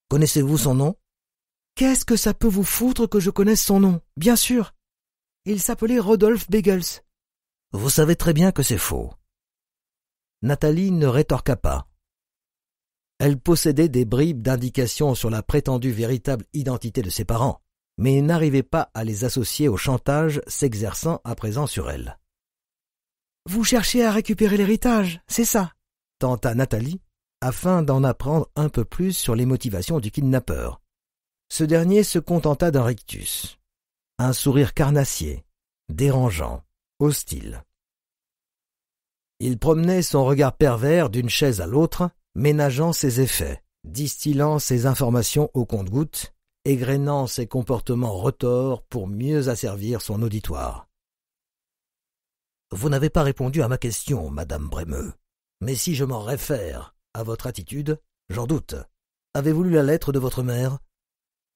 Connaissez-vous son nom Qu'est-ce que ça peut vous foutre que je connaisse son nom Bien sûr. Il s'appelait Rodolphe Begels. Vous savez très bien que c'est faux. Nathalie ne rétorqua pas. Elle possédait des bribes d'indications sur la prétendue véritable identité de ses parents, mais n'arrivait pas à les associer au chantage s'exerçant à présent sur elle. Vous cherchez à récupérer l'héritage, c'est ça Tenta Nathalie afin d'en apprendre un peu plus sur les motivations du kidnappeur. Ce dernier se contenta d'un rictus, un sourire carnassier, dérangeant, hostile. Il promenait son regard pervers d'une chaise à l'autre, ménageant ses effets, distillant ses informations au compte-gouttes, égrénant ses comportements retors pour mieux asservir son auditoire. Vous n'avez pas répondu à ma question, madame Brémeux, mais si je m'en réfère à votre attitude, j'en doute. Avez-vous lu la lettre de votre mère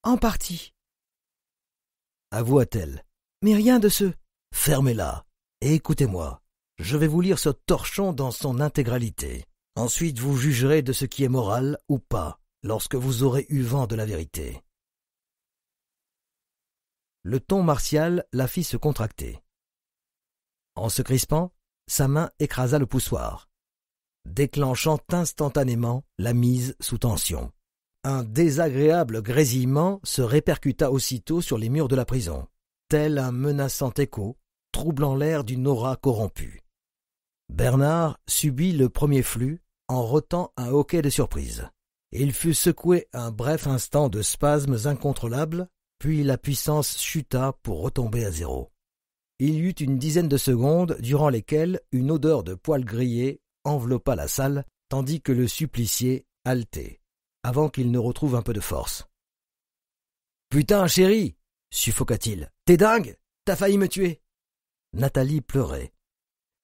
En partie. Avoua-t-elle. Mais rien de ce. Fermez-la et écoutez-moi. Je vais vous lire ce torchon dans son intégralité. Ensuite, vous jugerez de ce qui est moral ou pas, lorsque vous aurez eu vent de la vérité. Le ton martial la fit se contracter. En se crispant, sa main écrasa le poussoir déclenchant instantanément la mise sous tension. Un désagréable grésillement se répercuta aussitôt sur les murs de la prison, tel un menaçant écho, troublant l'air d'une aura corrompue. Bernard subit le premier flux en rotant un hoquet de surprise. Il fut secoué un bref instant de spasmes incontrôlables, puis la puissance chuta pour retomber à zéro. Il y eut une dizaine de secondes durant lesquelles une odeur de poils grillés enveloppa la salle, tandis que le supplicié haletait, avant qu'il ne retrouve un peu de force. Putain, chéri suffoqua-t-il. T'es dingue T'as failli me tuer Nathalie pleurait.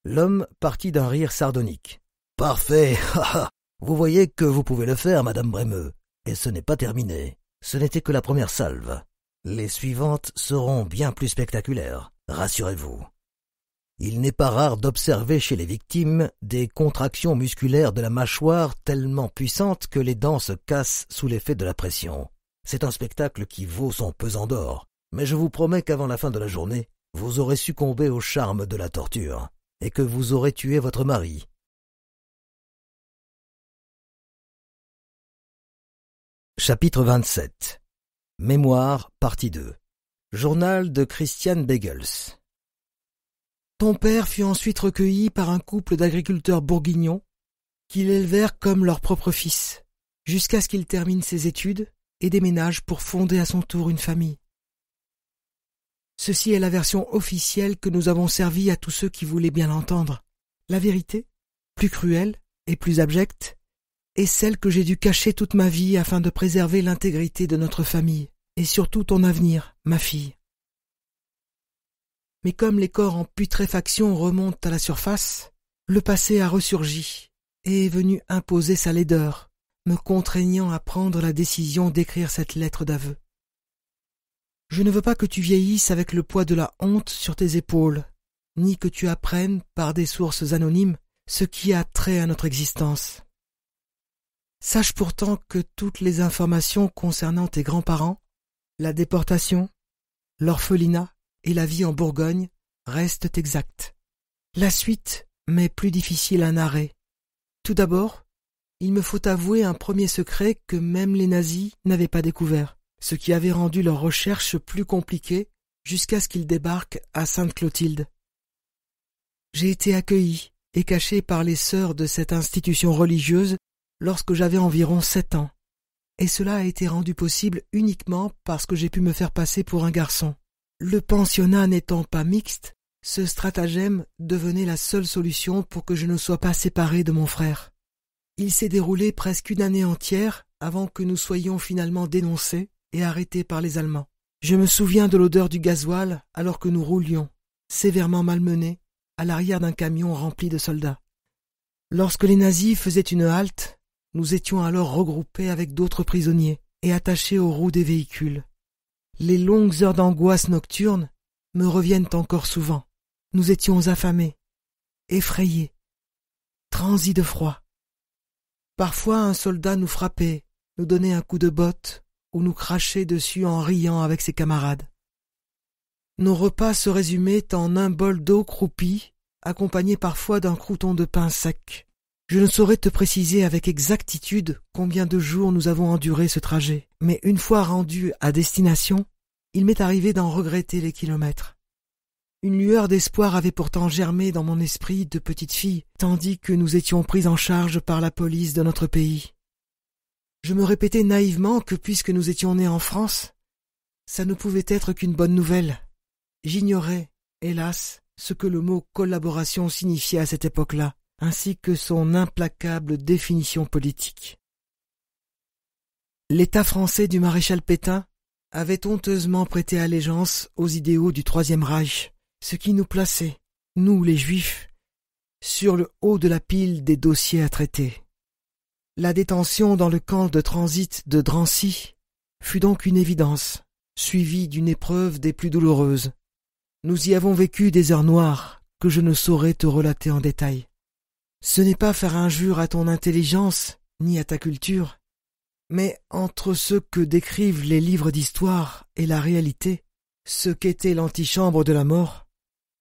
L'homme partit d'un rire sardonique. Parfait Vous voyez que vous pouvez le faire, madame Brémeux. Et ce n'est pas terminé. Ce n'était que la première salve. Les suivantes seront bien plus spectaculaires, rassurez-vous. Il n'est pas rare d'observer chez les victimes des contractions musculaires de la mâchoire tellement puissantes que les dents se cassent sous l'effet de la pression. C'est un spectacle qui vaut son pesant d'or, mais je vous promets qu'avant la fin de la journée, vous aurez succombé au charme de la torture, et que vous aurez tué votre mari. Chapitre 27 Mémoire, partie 2 Journal de Christiane Begels ton père fut ensuite recueilli par un couple d'agriculteurs bourguignons qui l'élevèrent comme leur propre fils, jusqu'à ce qu'il termine ses études et déménage pour fonder à son tour une famille. Ceci est la version officielle que nous avons servie à tous ceux qui voulaient bien l'entendre. La vérité, plus cruelle et plus abjecte, est celle que j'ai dû cacher toute ma vie afin de préserver l'intégrité de notre famille, et surtout ton avenir, ma fille. Mais comme les corps en putréfaction remontent à la surface, le passé a ressurgi et est venu imposer sa laideur, me contraignant à prendre la décision d'écrire cette lettre d'aveu. Je ne veux pas que tu vieillisses avec le poids de la honte sur tes épaules, ni que tu apprennes par des sources anonymes ce qui a trait à notre existence. Sache pourtant que toutes les informations concernant tes grands-parents, la déportation, l'orphelinat, et la vie en Bourgogne restent exactes. La suite m'est plus difficile à narrer. Tout d'abord, il me faut avouer un premier secret que même les nazis n'avaient pas découvert, ce qui avait rendu leurs recherches plus compliquées jusqu'à ce qu'ils débarquent à Sainte-Clotilde. J'ai été accueilli et caché par les sœurs de cette institution religieuse lorsque j'avais environ sept ans, et cela a été rendu possible uniquement parce que j'ai pu me faire passer pour un garçon. Le pensionnat n'étant pas mixte, ce stratagème devenait la seule solution pour que je ne sois pas séparé de mon frère. Il s'est déroulé presque une année entière avant que nous soyons finalement dénoncés et arrêtés par les Allemands. Je me souviens de l'odeur du gasoil alors que nous roulions, sévèrement malmenés, à l'arrière d'un camion rempli de soldats. Lorsque les nazis faisaient une halte, nous étions alors regroupés avec d'autres prisonniers et attachés aux roues des véhicules. Les longues heures d'angoisse nocturne me reviennent encore souvent. Nous étions affamés, effrayés, transis de froid. Parfois un soldat nous frappait, nous donnait un coup de botte ou nous crachait dessus en riant avec ses camarades. Nos repas se résumaient en un bol d'eau croupie, accompagné parfois d'un crouton de pain sec. Je ne saurais te préciser avec exactitude combien de jours nous avons enduré ce trajet, mais une fois rendu à destination, il m'est arrivé d'en regretter les kilomètres. Une lueur d'espoir avait pourtant germé dans mon esprit de petite fille, tandis que nous étions pris en charge par la police de notre pays. Je me répétais naïvement que puisque nous étions nés en France, ça ne pouvait être qu'une bonne nouvelle. J'ignorais, hélas, ce que le mot collaboration signifiait à cette époque-là ainsi que son implacable définition politique. L'État français du maréchal Pétain avait honteusement prêté allégeance aux idéaux du Troisième Reich, ce qui nous plaçait, nous les Juifs, sur le haut de la pile des dossiers à traiter. La détention dans le camp de transit de Drancy fut donc une évidence, suivie d'une épreuve des plus douloureuses. Nous y avons vécu des heures noires que je ne saurais te relater en détail. Ce n'est pas faire injure à ton intelligence, ni à ta culture, mais entre ce que décrivent les livres d'histoire et la réalité, ce qu'était l'antichambre de la mort,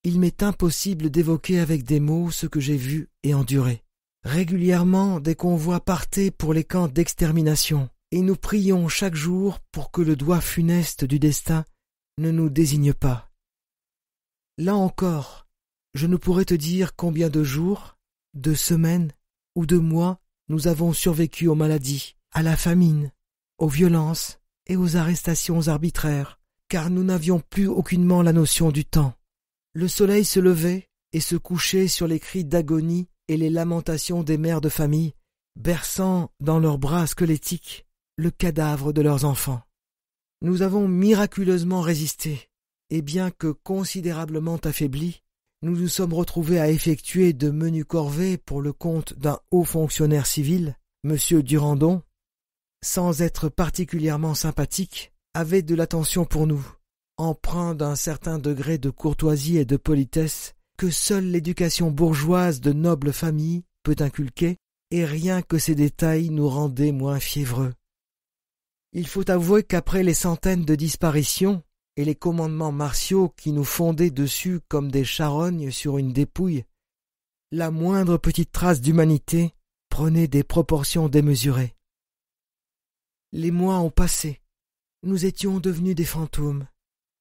il m'est impossible d'évoquer avec des mots ce que j'ai vu et enduré. Régulièrement, des convois partaient pour les camps d'extermination, et nous prions chaque jour pour que le doigt funeste du destin ne nous désigne pas. Là encore, je ne pourrais te dire combien de jours, de semaines ou de mois, nous avons survécu aux maladies, à la famine, aux violences et aux arrestations arbitraires, car nous n'avions plus aucunement la notion du temps. Le soleil se levait et se couchait sur les cris d'agonie et les lamentations des mères de famille, berçant dans leurs bras squelettiques le cadavre de leurs enfants. Nous avons miraculeusement résisté, et bien que considérablement affaiblis, nous nous sommes retrouvés à effectuer de menus corvées pour le compte d'un haut fonctionnaire civil, M. Durandon, sans être particulièrement sympathique, avait de l'attention pour nous, empreint d'un certain degré de courtoisie et de politesse que seule l'éducation bourgeoise de noble famille peut inculquer, et rien que ces détails nous rendaient moins fiévreux. Il faut avouer qu'après les centaines de disparitions, et les commandements martiaux qui nous fondaient dessus comme des charognes sur une dépouille, la moindre petite trace d'humanité prenait des proportions démesurées. Les mois ont passé, nous étions devenus des fantômes,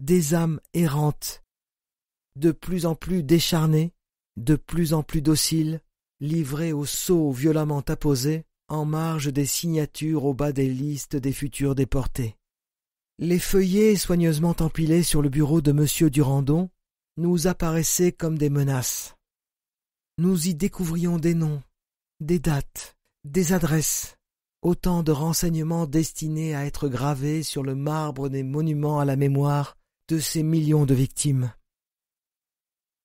des âmes errantes, de plus en plus décharnées, de plus en plus dociles, livrées aux sceaux violemment apposés, en marge des signatures au bas des listes des futurs déportés. Les feuillets soigneusement empilés sur le bureau de M. Durandon nous apparaissaient comme des menaces. Nous y découvrions des noms, des dates, des adresses, autant de renseignements destinés à être gravés sur le marbre des monuments à la mémoire de ces millions de victimes.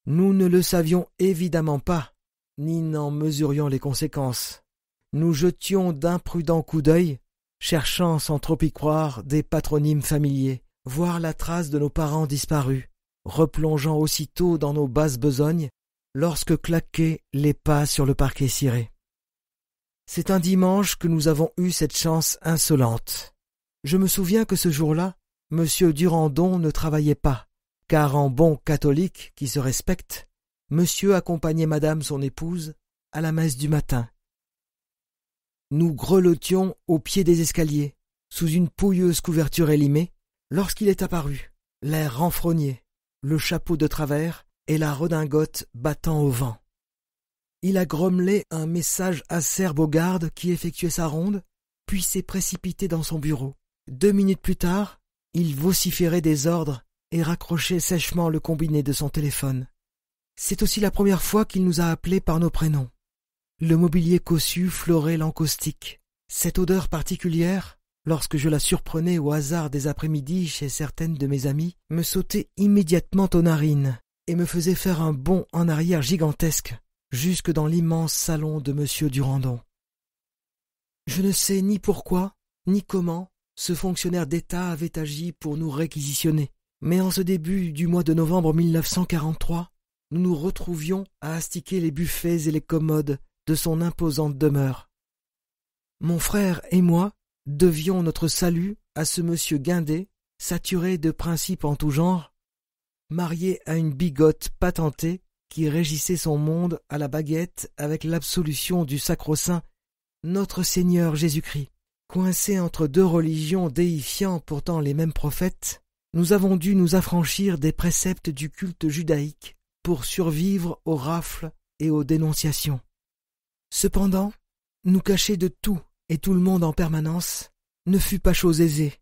Nous ne le savions évidemment pas, ni n'en mesurions les conséquences. Nous jetions d'imprudents coups d'œil cherchant sans trop y croire des patronymes familiers, voir la trace de nos parents disparus, replongeant aussitôt dans nos basses besognes, lorsque claquaient les pas sur le parquet ciré. C'est un dimanche que nous avons eu cette chance insolente. Je me souviens que ce jour-là, M. Durandon ne travaillait pas, car en bon catholique qui se respecte, Monsieur accompagnait Madame son épouse à la messe du matin, nous grelottions au pied des escaliers, sous une pouilleuse couverture élimée, lorsqu'il est apparu, l'air renfrogné, le chapeau de travers et la redingote battant au vent. Il a grommelé un message acerbe au garde qui effectuait sa ronde, puis s'est précipité dans son bureau. Deux minutes plus tard, il vociférait des ordres et raccrochait sèchement le combiné de son téléphone. C'est aussi la première fois qu'il nous a appelés par nos prénoms. Le mobilier cossu florait l'encaustique. Cette odeur particulière, lorsque je la surprenais au hasard des après-midi chez certaines de mes amies, me sautait immédiatement aux narines et me faisait faire un bond en arrière gigantesque, jusque dans l'immense salon de M. Durandon. Je ne sais ni pourquoi, ni comment, ce fonctionnaire d'État avait agi pour nous réquisitionner. Mais en ce début du mois de novembre 1943, nous nous retrouvions à astiquer les buffets et les commodes son imposante demeure. Mon frère et moi devions notre salut à ce monsieur guindé, saturé de principes en tout genre, marié à une bigote patentée qui régissait son monde à la baguette avec l'absolution du sacro-saint notre Seigneur Jésus-Christ. Coincé entre deux religions déifiant pourtant les mêmes prophètes, nous avons dû nous affranchir des préceptes du culte judaïque pour survivre aux rafles et aux dénonciations. Cependant, nous cacher de tout et tout le monde en permanence ne fut pas chose aisée,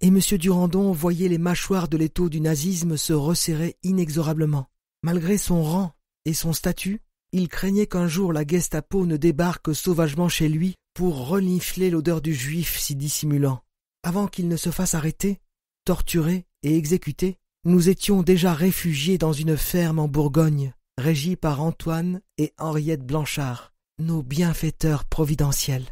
et M. Durandon voyait les mâchoires de l'étau du nazisme se resserrer inexorablement. Malgré son rang et son statut, il craignait qu'un jour la Gestapo ne débarque sauvagement chez lui pour renifler l'odeur du juif si dissimulant. Avant qu'il ne se fasse arrêter, torturé et exécuté, nous étions déjà réfugiés dans une ferme en Bourgogne, régie par Antoine et Henriette Blanchard, nos bienfaiteurs providentiels.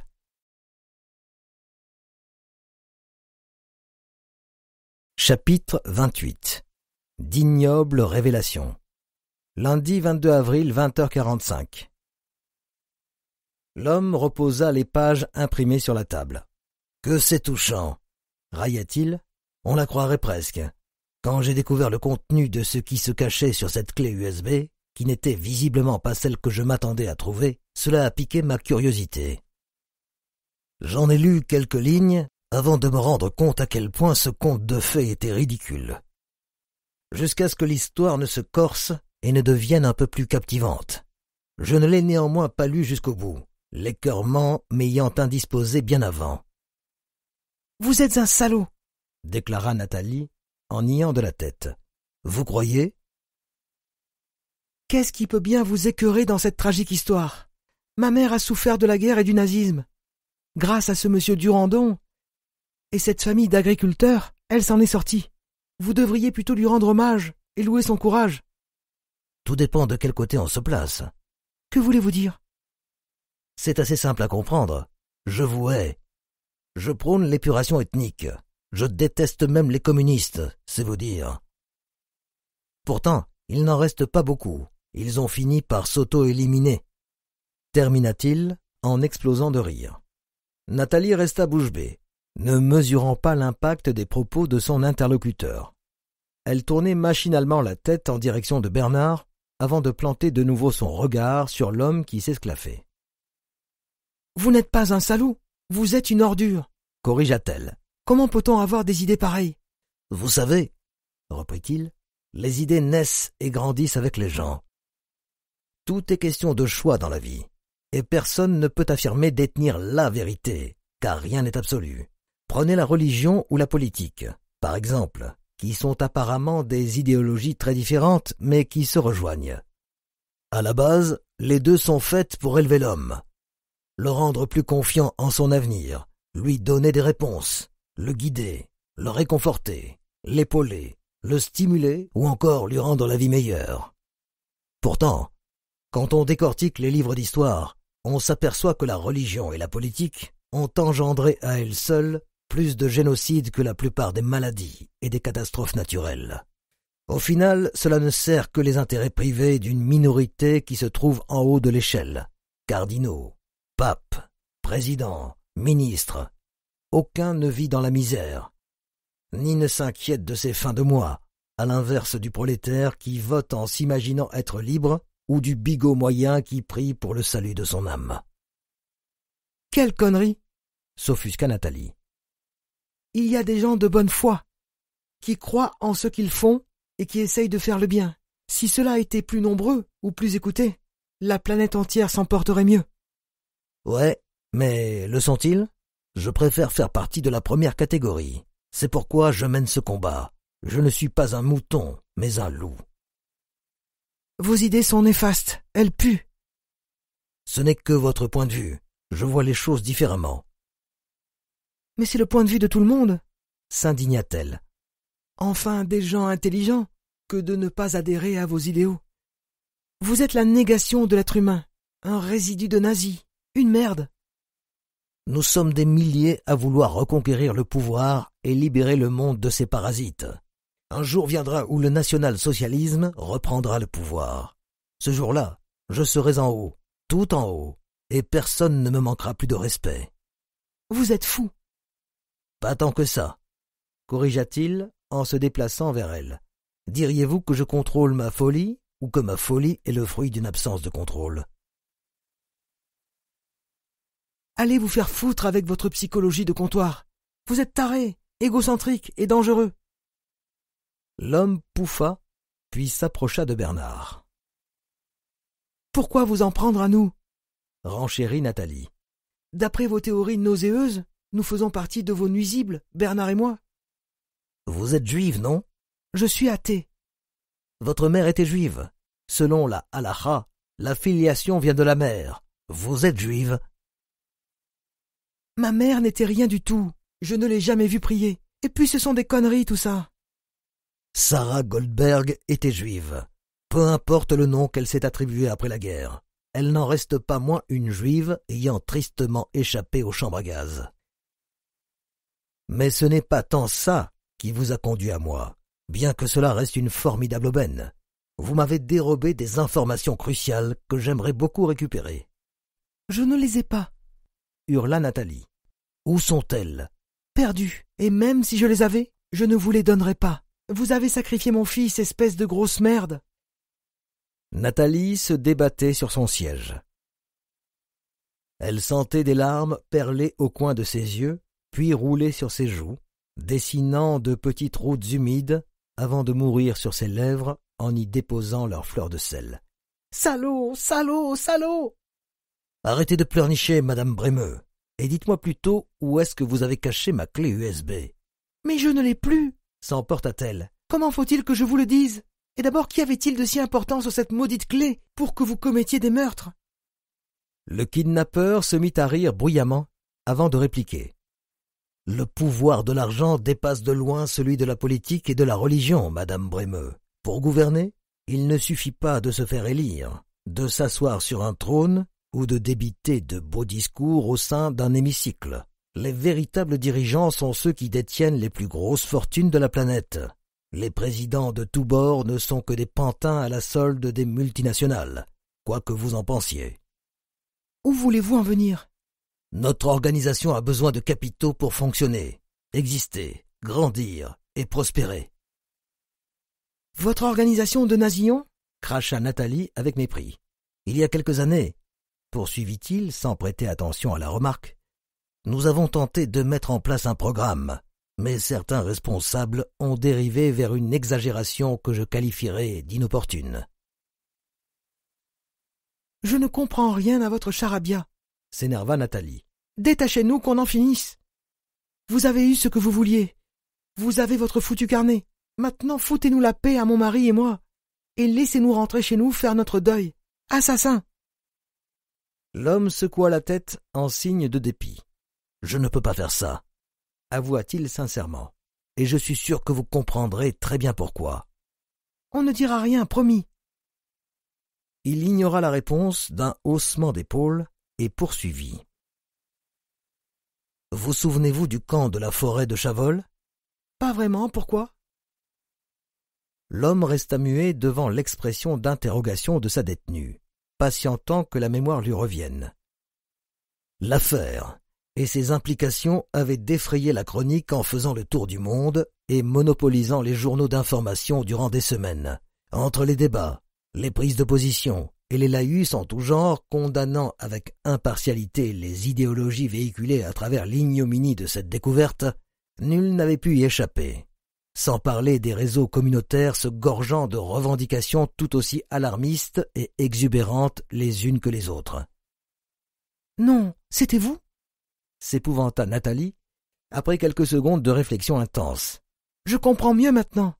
Chapitre 28 D'ignobles révélations Lundi 22 avril 20h45 L'homme reposa les pages imprimées sur la table. Que c'est touchant railla-t-il. On la croirait presque. Quand j'ai découvert le contenu de ce qui se cachait sur cette clé USB, qui n'était visiblement pas celle que je m'attendais à trouver, cela a piqué ma curiosité. J'en ai lu quelques lignes avant de me rendre compte à quel point ce conte de fées était ridicule. Jusqu'à ce que l'histoire ne se corse et ne devienne un peu plus captivante. Je ne l'ai néanmoins pas lu jusqu'au bout, l'écœurement m'ayant indisposé bien avant. Vous êtes un salaud, déclara Nathalie en niant de la tête. Vous croyez Qu'est-ce qui peut bien vous écœurer dans cette tragique histoire Ma mère a souffert de la guerre et du nazisme. Grâce à ce monsieur Durandon et cette famille d'agriculteurs, elle s'en est sortie. Vous devriez plutôt lui rendre hommage et louer son courage. Tout dépend de quel côté on se place. Que voulez-vous dire C'est assez simple à comprendre. Je vous hais. Je prône l'épuration ethnique. Je déteste même les communistes, c'est vous dire. Pourtant, il n'en reste pas beaucoup. Ils ont fini par s'auto-éliminer, termina-t-il en explosant de rire. Nathalie resta bouche bée, ne mesurant pas l'impact des propos de son interlocuteur. Elle tournait machinalement la tête en direction de Bernard avant de planter de nouveau son regard sur l'homme qui s'esclaffait. Vous n'êtes pas un salaud, vous êtes une ordure, corrigea-t-elle. Comment peut-on avoir des idées pareilles Vous savez, reprit-il, les idées naissent et grandissent avec les gens. Tout est question de choix dans la vie, et personne ne peut affirmer détenir la vérité, car rien n'est absolu. Prenez la religion ou la politique, par exemple, qui sont apparemment des idéologies très différentes, mais qui se rejoignent. À la base, les deux sont faites pour élever l'homme, le rendre plus confiant en son avenir, lui donner des réponses, le guider, le réconforter, l'épauler, le stimuler ou encore lui rendre la vie meilleure. Pourtant, quand on décortique les livres d'histoire, on s'aperçoit que la religion et la politique ont engendré à elles seules plus de génocides que la plupart des maladies et des catastrophes naturelles. Au final, cela ne sert que les intérêts privés d'une minorité qui se trouve en haut de l'échelle. Cardinaux, papes, présidents, ministres. Aucun ne vit dans la misère, ni ne s'inquiète de ses fins de mois, à l'inverse du prolétaire qui vote en s'imaginant être libre ou du bigot moyen qui prie pour le salut de son âme. Quelle connerie s'offusqua Nathalie. Il y a des gens de bonne foi, qui croient en ce qu'ils font et qui essayent de faire le bien. Si cela était plus nombreux ou plus écouté, la planète entière s'en porterait mieux. Ouais, mais le sont-ils Je préfère faire partie de la première catégorie. C'est pourquoi je mène ce combat. Je ne suis pas un mouton, mais un loup. Vos idées sont néfastes, elles puent. Ce n'est que votre point de vue. Je vois les choses différemment. Mais c'est le point de vue de tout le monde, s'indigna-t-elle. Enfin, des gens intelligents, que de ne pas adhérer à vos idéaux. Vous êtes la négation de l'être humain, un résidu de nazi, une merde. Nous sommes des milliers à vouloir reconquérir le pouvoir et libérer le monde de ses parasites. Un jour viendra où le national-socialisme reprendra le pouvoir. Ce jour-là, je serai en haut, tout en haut, et personne ne me manquera plus de respect. Vous êtes fou. Pas tant que ça, corrigea-t-il en se déplaçant vers elle. Diriez-vous que je contrôle ma folie ou que ma folie est le fruit d'une absence de contrôle Allez vous faire foutre avec votre psychologie de comptoir. Vous êtes taré, égocentrique et dangereux. L'homme pouffa, puis s'approcha de Bernard. Pourquoi vous en prendre à nous renchérit Nathalie. D'après vos théories nauséeuses, nous faisons partie de vos nuisibles, Bernard et moi. Vous êtes juive, non Je suis athée. Votre mère était juive. Selon la halacha, la filiation vient de la mère. Vous êtes juive. Ma mère n'était rien du tout. Je ne l'ai jamais vue prier. Et puis ce sont des conneries, tout ça. Sarah Goldberg était juive. Peu importe le nom qu'elle s'est attribué après la guerre, elle n'en reste pas moins une juive ayant tristement échappé aux chambres à gaz. Mais ce n'est pas tant ça qui vous a conduit à moi, bien que cela reste une formidable aubaine. Vous m'avez dérobé des informations cruciales que j'aimerais beaucoup récupérer. Je ne les ai pas, hurla Nathalie. Où sont-elles Perdues, et même si je les avais, je ne vous les donnerais pas. Vous avez sacrifié mon fils, espèce de grosse merde. Nathalie se débattait sur son siège. Elle sentait des larmes perler au coin de ses yeux, puis rouler sur ses joues, dessinant de petites routes humides avant de mourir sur ses lèvres en y déposant leurs fleurs de sel. Salaud, salaud, salaud Arrêtez de pleurnicher, madame Brémeux, et dites-moi plutôt où est-ce que vous avez caché ma clé USB. Mais je ne l'ai plus s'emporta-t-elle. Comment faut-il que je vous le dise Et d'abord, qu'y avait-il de si important sur cette maudite clé pour que vous commettiez des meurtres Le kidnappeur se mit à rire bruyamment avant de répliquer. Le pouvoir de l'argent dépasse de loin celui de la politique et de la religion, madame Brémeux. Pour gouverner, il ne suffit pas de se faire élire, de s'asseoir sur un trône ou de débiter de beaux discours au sein d'un hémicycle. Les véritables dirigeants sont ceux qui détiennent les plus grosses fortunes de la planète. Les présidents de tous bords ne sont que des pantins à la solde des multinationales, quoi que vous en pensiez. Où voulez-vous en venir Notre organisation a besoin de capitaux pour fonctionner, exister, grandir et prospérer. Votre organisation de Nazillon cracha Nathalie avec mépris. Il y a quelques années, poursuivit-il sans prêter attention à la remarque, nous avons tenté de mettre en place un programme, mais certains responsables ont dérivé vers une exagération que je qualifierais d'inopportune. Je ne comprends rien à votre charabia, s'énerva Nathalie. Détachez-nous qu'on en finisse. Vous avez eu ce que vous vouliez. Vous avez votre foutu carnet. Maintenant, foutez-nous la paix à mon mari et moi, et laissez-nous rentrer chez nous faire notre deuil. Assassin L'homme secoua la tête en signe de dépit. Je ne peux pas faire ça, avoua-t-il sincèrement, et je suis sûr que vous comprendrez très bien pourquoi. On ne dira rien, promis. Il ignora la réponse d'un haussement d'épaules et poursuivit. Vous souvenez-vous du camp de la forêt de Chavol Pas vraiment, pourquoi L'homme resta muet devant l'expression d'interrogation de sa détenue, patientant que la mémoire lui revienne. L'affaire, et ses implications avaient défrayé la chronique en faisant le tour du monde et monopolisant les journaux d'information durant des semaines. Entre les débats, les prises de position et les laïus en tout genre condamnant avec impartialité les idéologies véhiculées à travers l'ignominie de cette découverte, nul n'avait pu y échapper. Sans parler des réseaux communautaires se gorgeant de revendications tout aussi alarmistes et exubérantes les unes que les autres. Non, c'était vous s'épouvanta Nathalie, après quelques secondes de réflexion intense. Je comprends mieux maintenant.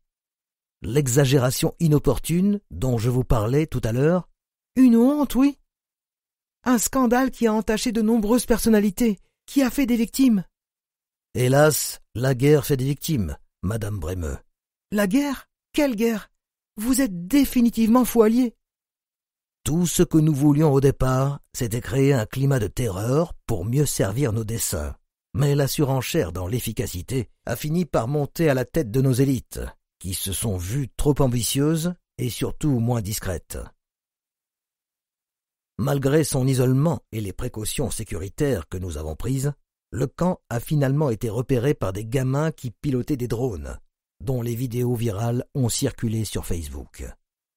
L'exagération inopportune dont je vous parlais tout à l'heure. Une honte, oui. Un scandale qui a entaché de nombreuses personnalités, qui a fait des victimes. Hélas, la guerre fait des victimes, madame Brémeux. La guerre Quelle guerre Vous êtes définitivement foilier. Tout ce que nous voulions au départ, c'était créer un climat de terreur pour mieux servir nos desseins. Mais la surenchère dans l'efficacité a fini par monter à la tête de nos élites, qui se sont vues trop ambitieuses et surtout moins discrètes. Malgré son isolement et les précautions sécuritaires que nous avons prises, le camp a finalement été repéré par des gamins qui pilotaient des drones, dont les vidéos virales ont circulé sur Facebook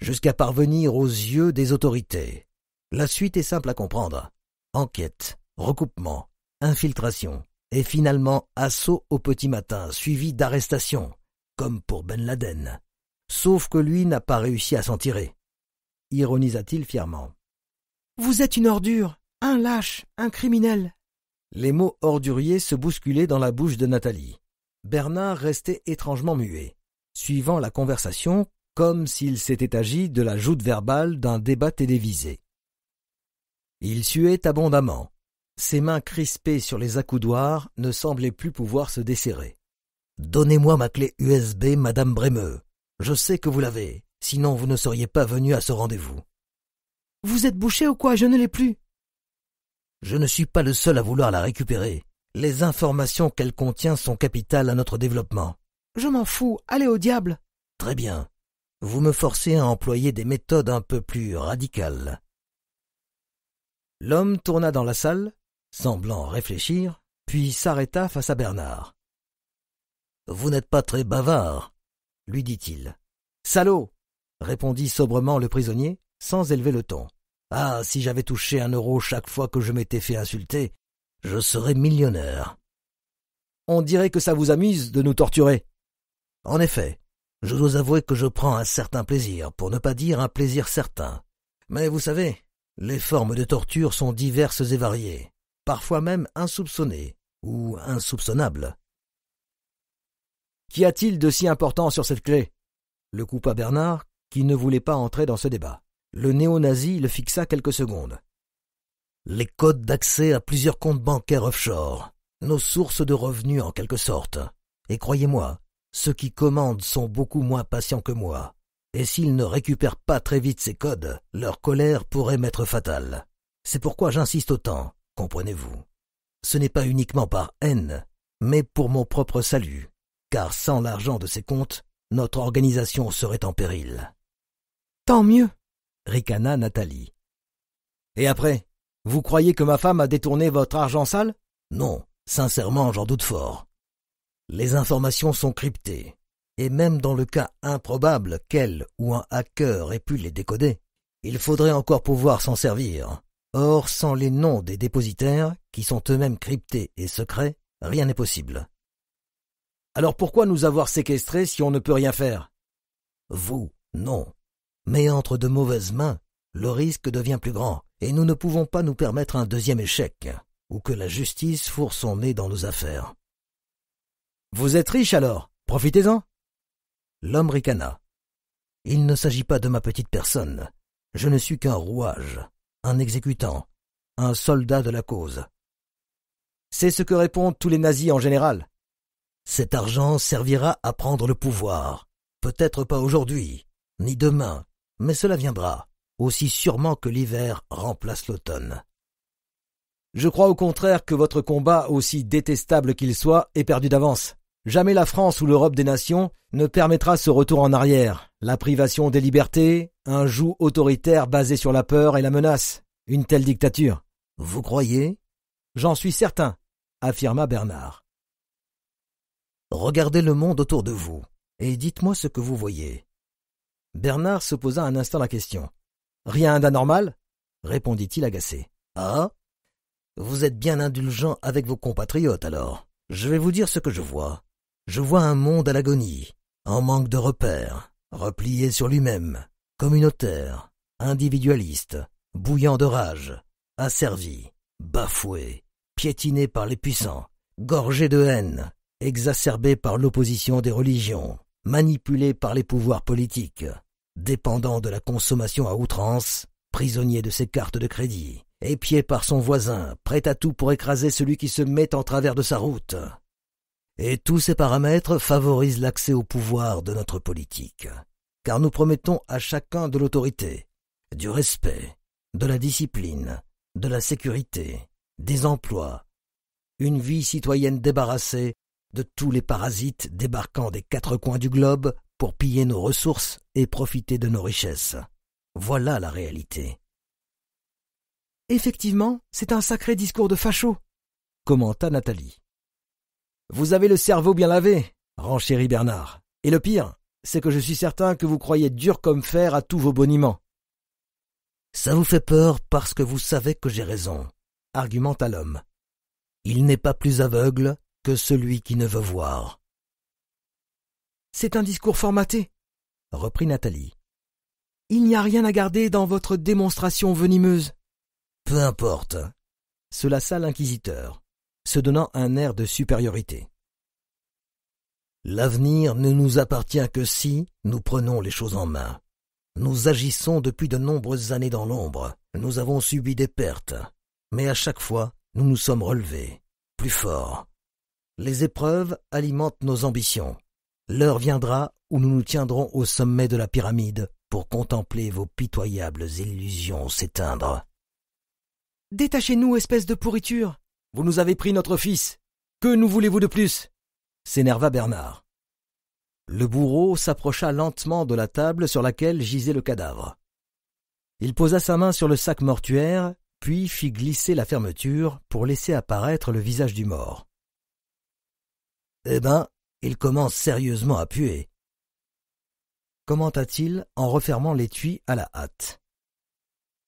jusqu'à parvenir aux yeux des autorités. La suite est simple à comprendre. Enquête, recoupement, infiltration, et finalement assaut au petit matin, suivi d'arrestation, comme pour Ben Laden. Sauf que lui n'a pas réussi à s'en tirer. Ironisa-t-il fièrement. Vous êtes une ordure, un lâche, un criminel. Les mots orduriers se bousculaient dans la bouche de Nathalie. Bernard restait étrangement muet. Suivant la conversation, comme s'il s'était agi de la joute verbale d'un débat télévisé. Il suait abondamment. Ses mains crispées sur les accoudoirs ne semblaient plus pouvoir se desserrer. Donnez-moi ma clé USB, Madame Brémeux. Je sais que vous l'avez, sinon vous ne seriez pas venu à ce rendez-vous. Vous êtes bouché ou quoi Je ne l'ai plus. Je ne suis pas le seul à vouloir la récupérer. Les informations qu'elle contient sont capitales à notre développement. Je m'en fous, allez au diable. Très bien vous me forcez à employer des méthodes un peu plus radicales. L'homme tourna dans la salle, semblant réfléchir, puis s'arrêta face à Bernard. Vous n'êtes pas très bavard, lui dit-il. Salaud répondit sobrement le prisonnier, sans élever le ton. Ah, si j'avais touché un euro chaque fois que je m'étais fait insulter, je serais millionnaire. On dirait que ça vous amuse de nous torturer. En effet, je dois avouer que je prends un certain plaisir, pour ne pas dire un plaisir certain. Mais vous savez, les formes de torture sont diverses et variées, parfois même insoupçonnées ou insoupçonnables. Qu'y a-t-il de si important sur cette clé Le coupa Bernard, qui ne voulait pas entrer dans ce débat. Le néo-nazi le fixa quelques secondes. Les codes d'accès à plusieurs comptes bancaires offshore, nos sources de revenus en quelque sorte. Et croyez-moi, ceux qui commandent sont beaucoup moins patients que moi, et s'ils ne récupèrent pas très vite ces codes, leur colère pourrait m'être fatale. C'est pourquoi j'insiste autant, comprenez-vous. Ce n'est pas uniquement par haine, mais pour mon propre salut, car sans l'argent de ces comptes, notre organisation serait en péril. Tant mieux, ricana Nathalie. Et après, vous croyez que ma femme a détourné votre argent sale Non, sincèrement, j'en doute fort. Les informations sont cryptées, et même dans le cas improbable qu'elle ou un hacker ait pu les décoder, il faudrait encore pouvoir s'en servir. Or, sans les noms des dépositaires, qui sont eux-mêmes cryptés et secrets, rien n'est possible. Alors pourquoi nous avoir séquestrés si on ne peut rien faire Vous, non. Mais entre de mauvaises mains, le risque devient plus grand, et nous ne pouvons pas nous permettre un deuxième échec, ou que la justice fourre son nez dans nos affaires. Vous êtes riche alors, profitez-en. L'homme ricana. Il ne s'agit pas de ma petite personne. Je ne suis qu'un rouage, un exécutant, un soldat de la cause. C'est ce que répondent tous les nazis en général. Cet argent servira à prendre le pouvoir. Peut-être pas aujourd'hui, ni demain, mais cela viendra, aussi sûrement que l'hiver remplace l'automne. Je crois au contraire que votre combat, aussi détestable qu'il soit, est perdu d'avance. Jamais la France ou l'Europe des nations ne permettra ce retour en arrière, la privation des libertés, un joug autoritaire basé sur la peur et la menace, une telle dictature. Vous croyez J'en suis certain, affirma Bernard. Regardez le monde autour de vous, et dites-moi ce que vous voyez. Bernard se posa un instant la question. Rien d'anormal répondit-il agacé. Ah Vous êtes bien indulgent avec vos compatriotes alors. Je vais vous dire ce que je vois. Je vois un monde à l'agonie, en manque de repères, replié sur lui-même, communautaire, individualiste, bouillant de rage, asservi, bafoué, piétiné par les puissants, gorgé de haine, exacerbé par l'opposition des religions, manipulé par les pouvoirs politiques, dépendant de la consommation à outrance, prisonnier de ses cartes de crédit, épié par son voisin, prêt à tout pour écraser celui qui se met en travers de sa route et tous ces paramètres favorisent l'accès au pouvoir de notre politique, car nous promettons à chacun de l'autorité, du respect, de la discipline, de la sécurité, des emplois, une vie citoyenne débarrassée de tous les parasites débarquant des quatre coins du globe pour piller nos ressources et profiter de nos richesses. Voilà la réalité. Effectivement, c'est un sacré discours de facho, commenta Nathalie. Vous avez le cerveau bien lavé, renchéri Bernard. Et le pire, c'est que je suis certain que vous croyez dur comme fer à tous vos boniments. Ça vous fait peur parce que vous savez que j'ai raison, argumenta l'homme. Il n'est pas plus aveugle que celui qui ne veut voir. C'est un discours formaté, reprit Nathalie. Il n'y a rien à garder dans votre démonstration venimeuse. Peu importe, se lassa l'inquisiteur se donnant un air de supériorité. L'avenir ne nous appartient que si nous prenons les choses en main. Nous agissons depuis de nombreuses années dans l'ombre, nous avons subi des pertes, mais à chaque fois nous nous sommes relevés, plus forts. Les épreuves alimentent nos ambitions. L'heure viendra où nous nous tiendrons au sommet de la pyramide pour contempler vos pitoyables illusions s'éteindre. Détachez-nous, espèce de pourriture vous nous avez pris notre fils. Que nous voulez-vous de plus s'énerva Bernard. Le bourreau s'approcha lentement de la table sur laquelle gisait le cadavre. Il posa sa main sur le sac mortuaire, puis fit glisser la fermeture pour laisser apparaître le visage du mort. Eh ben, il commence sérieusement à puer, commenta-t-il en refermant l'étui à la hâte.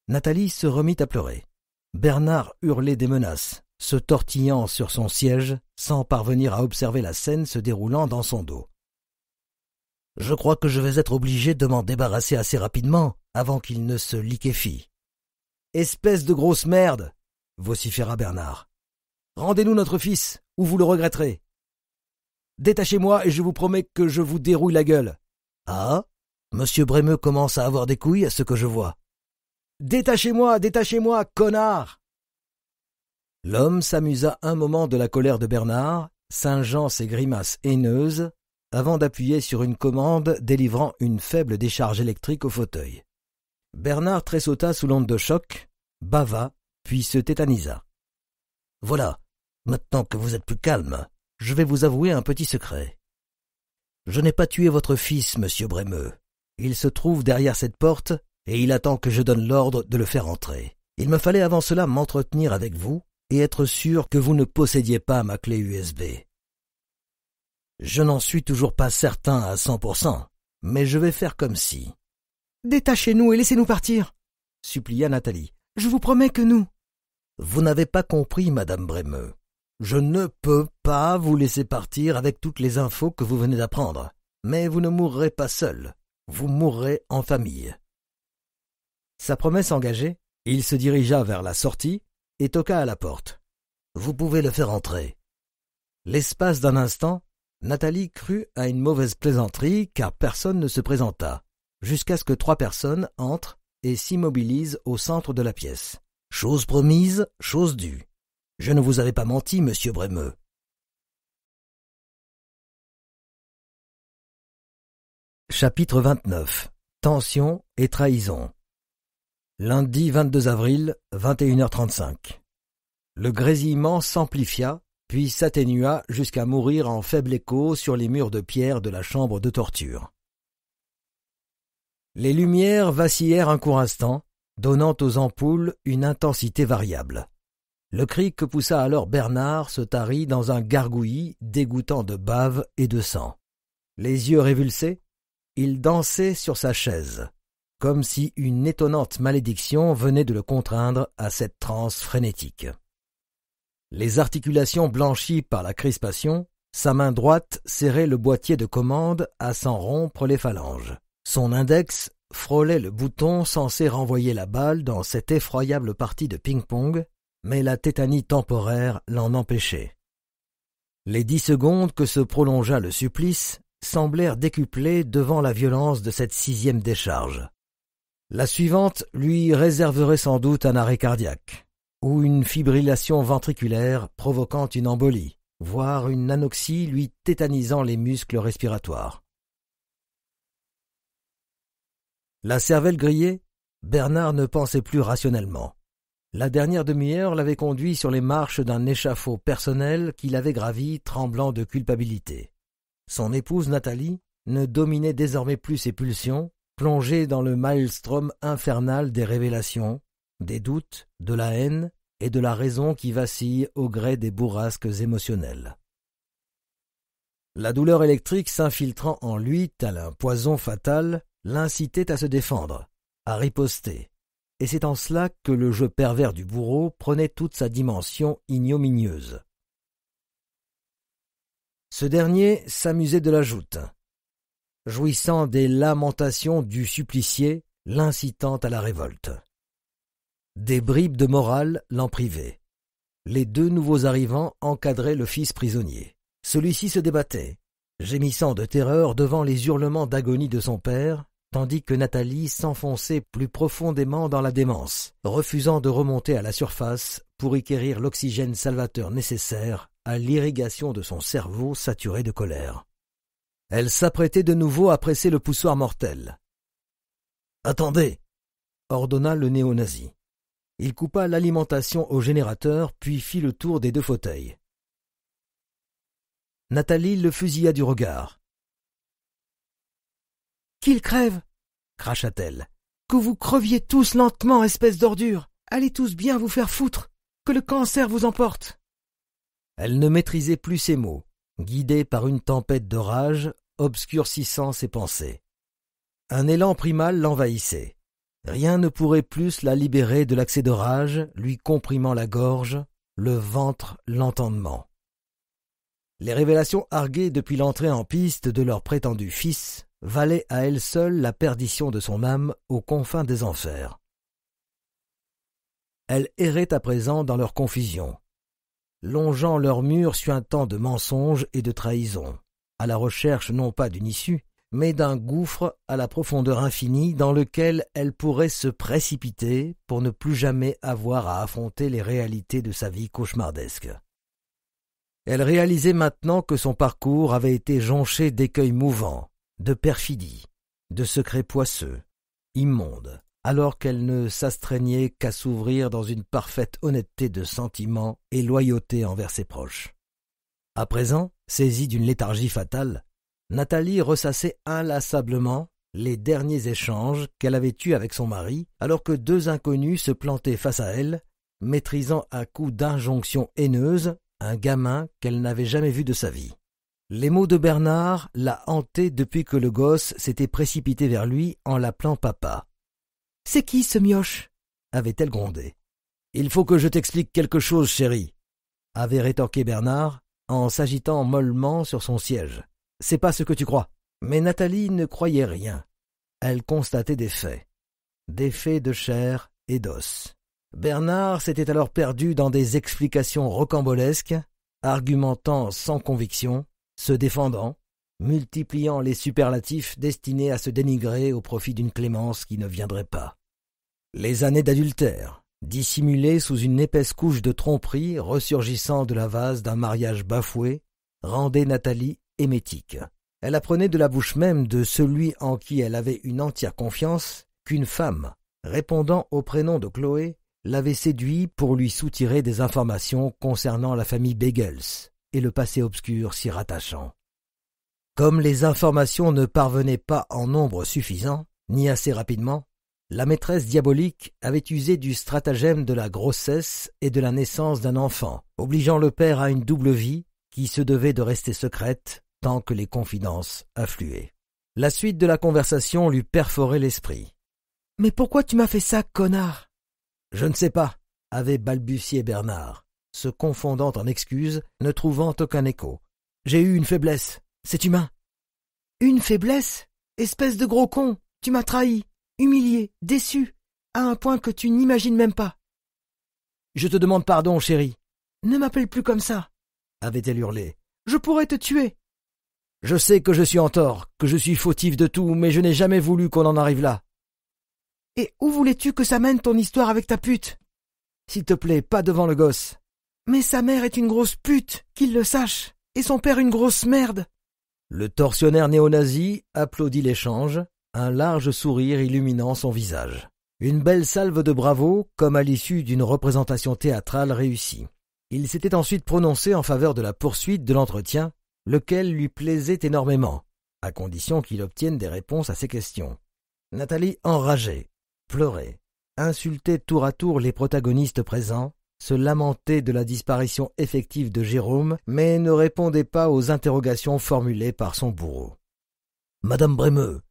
Nathalie se remit à pleurer. Bernard hurlait des menaces se tortillant sur son siège sans parvenir à observer la scène se déroulant dans son dos. Je crois que je vais être obligé de m'en débarrasser assez rapidement avant qu'il ne se liquéfie. Espèce de grosse merde vociféra Bernard. Rendez-nous notre fils, ou vous le regretterez. Détachez-moi et je vous promets que je vous dérouille la gueule. Ah Monsieur Brémeux commence à avoir des couilles à ce que je vois. Détachez-moi, détachez-moi, connard L'homme s'amusa un moment de la colère de Bernard, singeant ses grimaces haineuses, avant d'appuyer sur une commande délivrant une faible décharge électrique au fauteuil. Bernard tressauta sous l'onde de choc, bava, puis se tétanisa. Voilà, maintenant que vous êtes plus calme, je vais vous avouer un petit secret. Je n'ai pas tué votre fils, monsieur Brémeux. Il se trouve derrière cette porte, et il attend que je donne l'ordre de le faire entrer. Il me fallait avant cela m'entretenir avec vous, et être sûr que vous ne possédiez pas ma clé USB. Je n'en suis toujours pas certain à 100%, mais je vais faire comme si. Détachez-nous et laissez-nous partir, supplia Nathalie. Je vous promets que nous. Vous n'avez pas compris, madame Brémeux. Je ne peux pas vous laisser partir avec toutes les infos que vous venez d'apprendre. Mais vous ne mourrez pas seul. Vous mourrez en famille. Sa promesse engagée, il se dirigea vers la sortie et toqua à la porte. Vous pouvez le faire entrer. L'espace d'un instant, Nathalie crut à une mauvaise plaisanterie car personne ne se présenta, jusqu'à ce que trois personnes entrent et s'immobilisent au centre de la pièce. Chose promise, chose due. Je ne vous avais pas menti, monsieur Brémeux. Chapitre 29 Tension et trahison Lundi 22 avril, 21h35. Le grésillement s'amplifia, puis s'atténua jusqu'à mourir en faible écho sur les murs de pierre de la chambre de torture. Les lumières vacillèrent un court instant, donnant aux ampoules une intensité variable. Le cri que poussa alors Bernard se tarit dans un gargouillis dégoûtant de bave et de sang. Les yeux révulsés, il dansait sur sa chaise comme si une étonnante malédiction venait de le contraindre à cette transe frénétique. Les articulations blanchies par la crispation, sa main droite serrait le boîtier de commande à s'en rompre les phalanges. Son index frôlait le bouton censé renvoyer la balle dans cette effroyable partie de ping-pong, mais la tétanie temporaire l'en empêchait. Les dix secondes que se prolongea le supplice semblèrent décuplées devant la violence de cette sixième décharge. La suivante lui réserverait sans doute un arrêt cardiaque ou une fibrillation ventriculaire provoquant une embolie, voire une anoxie lui tétanisant les muscles respiratoires. La cervelle grillée, Bernard ne pensait plus rationnellement. La dernière demi-heure l'avait conduit sur les marches d'un échafaud personnel qu'il avait gravi tremblant de culpabilité. Son épouse Nathalie ne dominait désormais plus ses pulsions plongé dans le maelstrom infernal des révélations, des doutes, de la haine et de la raison qui vacille au gré des bourrasques émotionnelles. La douleur électrique s'infiltrant en lui, tel un poison fatal, l'incitait à se défendre, à riposter, et c'est en cela que le jeu pervers du bourreau prenait toute sa dimension ignominieuse. Ce dernier s'amusait de la joute, jouissant des lamentations du supplicié, l'incitant à la révolte. Des bribes de morale l'en privaient. Les deux nouveaux arrivants encadraient le fils prisonnier. Celui-ci se débattait, gémissant de terreur devant les hurlements d'agonie de son père, tandis que Nathalie s'enfonçait plus profondément dans la démence, refusant de remonter à la surface pour y quérir l'oxygène salvateur nécessaire à l'irrigation de son cerveau saturé de colère. Elle s'apprêtait de nouveau à presser le poussoir mortel. Attendez ordonna le néo-nazi. Il coupa l'alimentation au générateur, puis fit le tour des deux fauteuils. Nathalie le fusilla du regard. Qu'il crève cracha-t-elle. Que vous creviez tous lentement, espèce d'ordure Allez tous bien vous faire foutre Que le cancer vous emporte Elle ne maîtrisait plus ses mots. Guidée par une tempête de rage, obscurcissant ses pensées. Un élan primal l'envahissait. Rien ne pourrait plus la libérer de l'accès de rage, lui comprimant la gorge, le ventre, l'entendement. Les révélations arguées depuis l'entrée en piste de leur prétendu fils valaient à elle seule la perdition de son âme aux confins des enfers. Elle errait à présent dans leur confusion, longeant leurs murs temps de mensonges et de trahisons à la recherche non pas d'une issue, mais d'un gouffre à la profondeur infinie dans lequel elle pourrait se précipiter pour ne plus jamais avoir à affronter les réalités de sa vie cauchemardesque. Elle réalisait maintenant que son parcours avait été jonché d'écueils mouvants, de perfidies, de secrets poisseux, immondes, alors qu'elle ne s'astreignait qu'à s'ouvrir dans une parfaite honnêteté de sentiments et loyauté envers ses proches. À présent, Saisie d'une léthargie fatale, Nathalie ressassait inlassablement les derniers échanges qu'elle avait eus avec son mari, alors que deux inconnus se plantaient face à elle, maîtrisant à coups d'injonctions haineuses un gamin qu'elle n'avait jamais vu de sa vie. Les mots de Bernard la hantaient depuis que le gosse s'était précipité vers lui en l'appelant papa. C'est qui ce mioche avait-elle grondé. Il faut que je t'explique quelque chose, chérie, avait rétorqué Bernard, en s'agitant mollement sur son siège. C'est pas ce que tu crois. Mais Nathalie ne croyait rien. Elle constatait des faits. Des faits de chair et d'os. Bernard s'était alors perdu dans des explications rocambolesques, argumentant sans conviction, se défendant, multipliant les superlatifs destinés à se dénigrer au profit d'une clémence qui ne viendrait pas. Les années d'adultère, Dissimulée sous une épaisse couche de tromperie ressurgissant de la vase d'un mariage bafoué, rendait Nathalie émétique. Elle apprenait de la bouche même de celui en qui elle avait une entière confiance qu'une femme, répondant au prénom de Chloé, l'avait séduit pour lui soutirer des informations concernant la famille Begels et le passé obscur s'y rattachant. Comme les informations ne parvenaient pas en nombre suffisant, ni assez rapidement, la maîtresse diabolique avait usé du stratagème de la grossesse et de la naissance d'un enfant, obligeant le père à une double vie qui se devait de rester secrète tant que les confidences affluaient. La suite de la conversation lui perforait l'esprit. Mais pourquoi tu m'as fait ça, connard Je ne sais pas, avait balbutié Bernard, se confondant en excuses, ne trouvant aucun écho. J'ai eu une faiblesse, c'est humain. Une faiblesse Espèce de gros con, tu m'as trahi humilié, déçu, à un point que tu n'imagines même pas. Je te demande pardon, chérie. Ne m'appelle plus comme ça, avait-elle hurlé. Je pourrais te tuer. Je sais que je suis en tort, que je suis fautif de tout, mais je n'ai jamais voulu qu'on en arrive là. Et où voulais-tu que ça mène ton histoire avec ta pute S'il te plaît, pas devant le gosse. Mais sa mère est une grosse pute, qu'il le sache, et son père une grosse merde. Le tortionnaire néo-nazi applaudit l'échange, un large sourire illuminant son visage. Une belle salve de bravo, comme à l'issue d'une représentation théâtrale réussie. Il s'était ensuite prononcé en faveur de la poursuite de l'entretien, lequel lui plaisait énormément, à condition qu'il obtienne des réponses à ses questions. Nathalie enrageait, pleurait, insultait tour à tour les protagonistes présents, se lamentait de la disparition effective de Jérôme, mais ne répondait pas aux interrogations formulées par son bourreau. Madame Brémeux,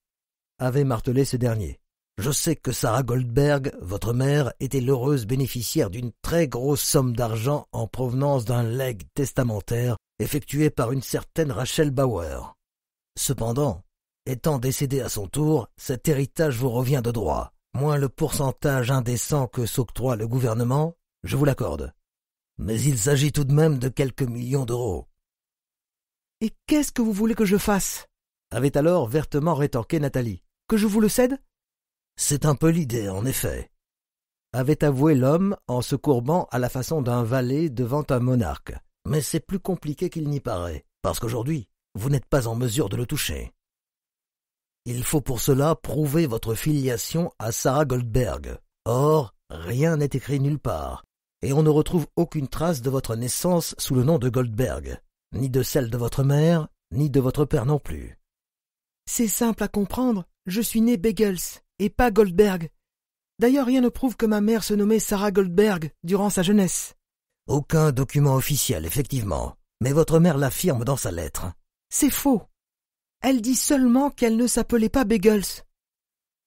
avait martelé ce dernier. Je sais que Sarah Goldberg, votre mère, était l'heureuse bénéficiaire d'une très grosse somme d'argent en provenance d'un legs testamentaire effectué par une certaine Rachel Bauer. Cependant, étant décédée à son tour, cet héritage vous revient de droit, moins le pourcentage indécent que s'octroie le gouvernement, je vous l'accorde. Mais il s'agit tout de même de quelques millions d'euros. Et qu'est-ce que vous voulez que je fasse avait alors vertement rétorqué Nathalie que je vous le cède C'est un peu l'idée, en effet, avait avoué l'homme en se courbant à la façon d'un valet devant un monarque. Mais c'est plus compliqué qu'il n'y paraît, parce qu'aujourd'hui, vous n'êtes pas en mesure de le toucher. Il faut pour cela prouver votre filiation à Sarah Goldberg. Or, rien n'est écrit nulle part, et on ne retrouve aucune trace de votre naissance sous le nom de Goldberg, ni de celle de votre mère, ni de votre père non plus. C'est simple à comprendre, je suis né Begels et pas Goldberg. D'ailleurs, rien ne prouve que ma mère se nommait Sarah Goldberg durant sa jeunesse. Aucun document officiel, effectivement. Mais votre mère l'affirme dans sa lettre. C'est faux. Elle dit seulement qu'elle ne s'appelait pas Begels.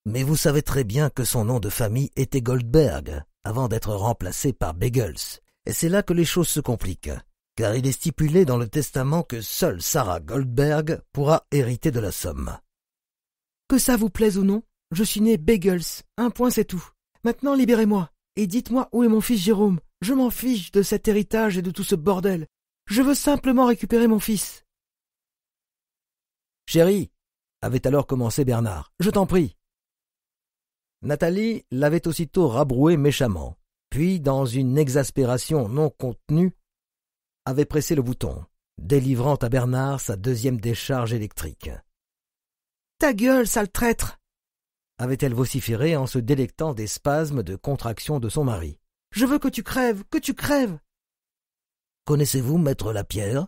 Mais vous savez très bien que son nom de famille était Goldberg, avant d'être remplacé par Begels. Et c'est là que les choses se compliquent, car il est stipulé dans le testament que seule Sarah Goldberg pourra hériter de la somme. Que ça vous plaise ou non, je suis né Bagels. Un point, c'est tout. Maintenant, libérez-moi. Et dites-moi où est mon fils Jérôme. Je m'en fiche de cet héritage et de tout ce bordel. Je veux simplement récupérer mon fils. Chérie, avait alors commencé Bernard. Je t'en prie. Nathalie l'avait aussitôt rabroué méchamment, puis, dans une exaspération non contenue, avait pressé le bouton, délivrant à Bernard sa deuxième décharge électrique. Ta gueule, sale traître avait-elle vociféré en se délectant des spasmes de contraction de son mari. Je veux que tu crèves, que tu crèves Connaissez-vous Maître Lapierre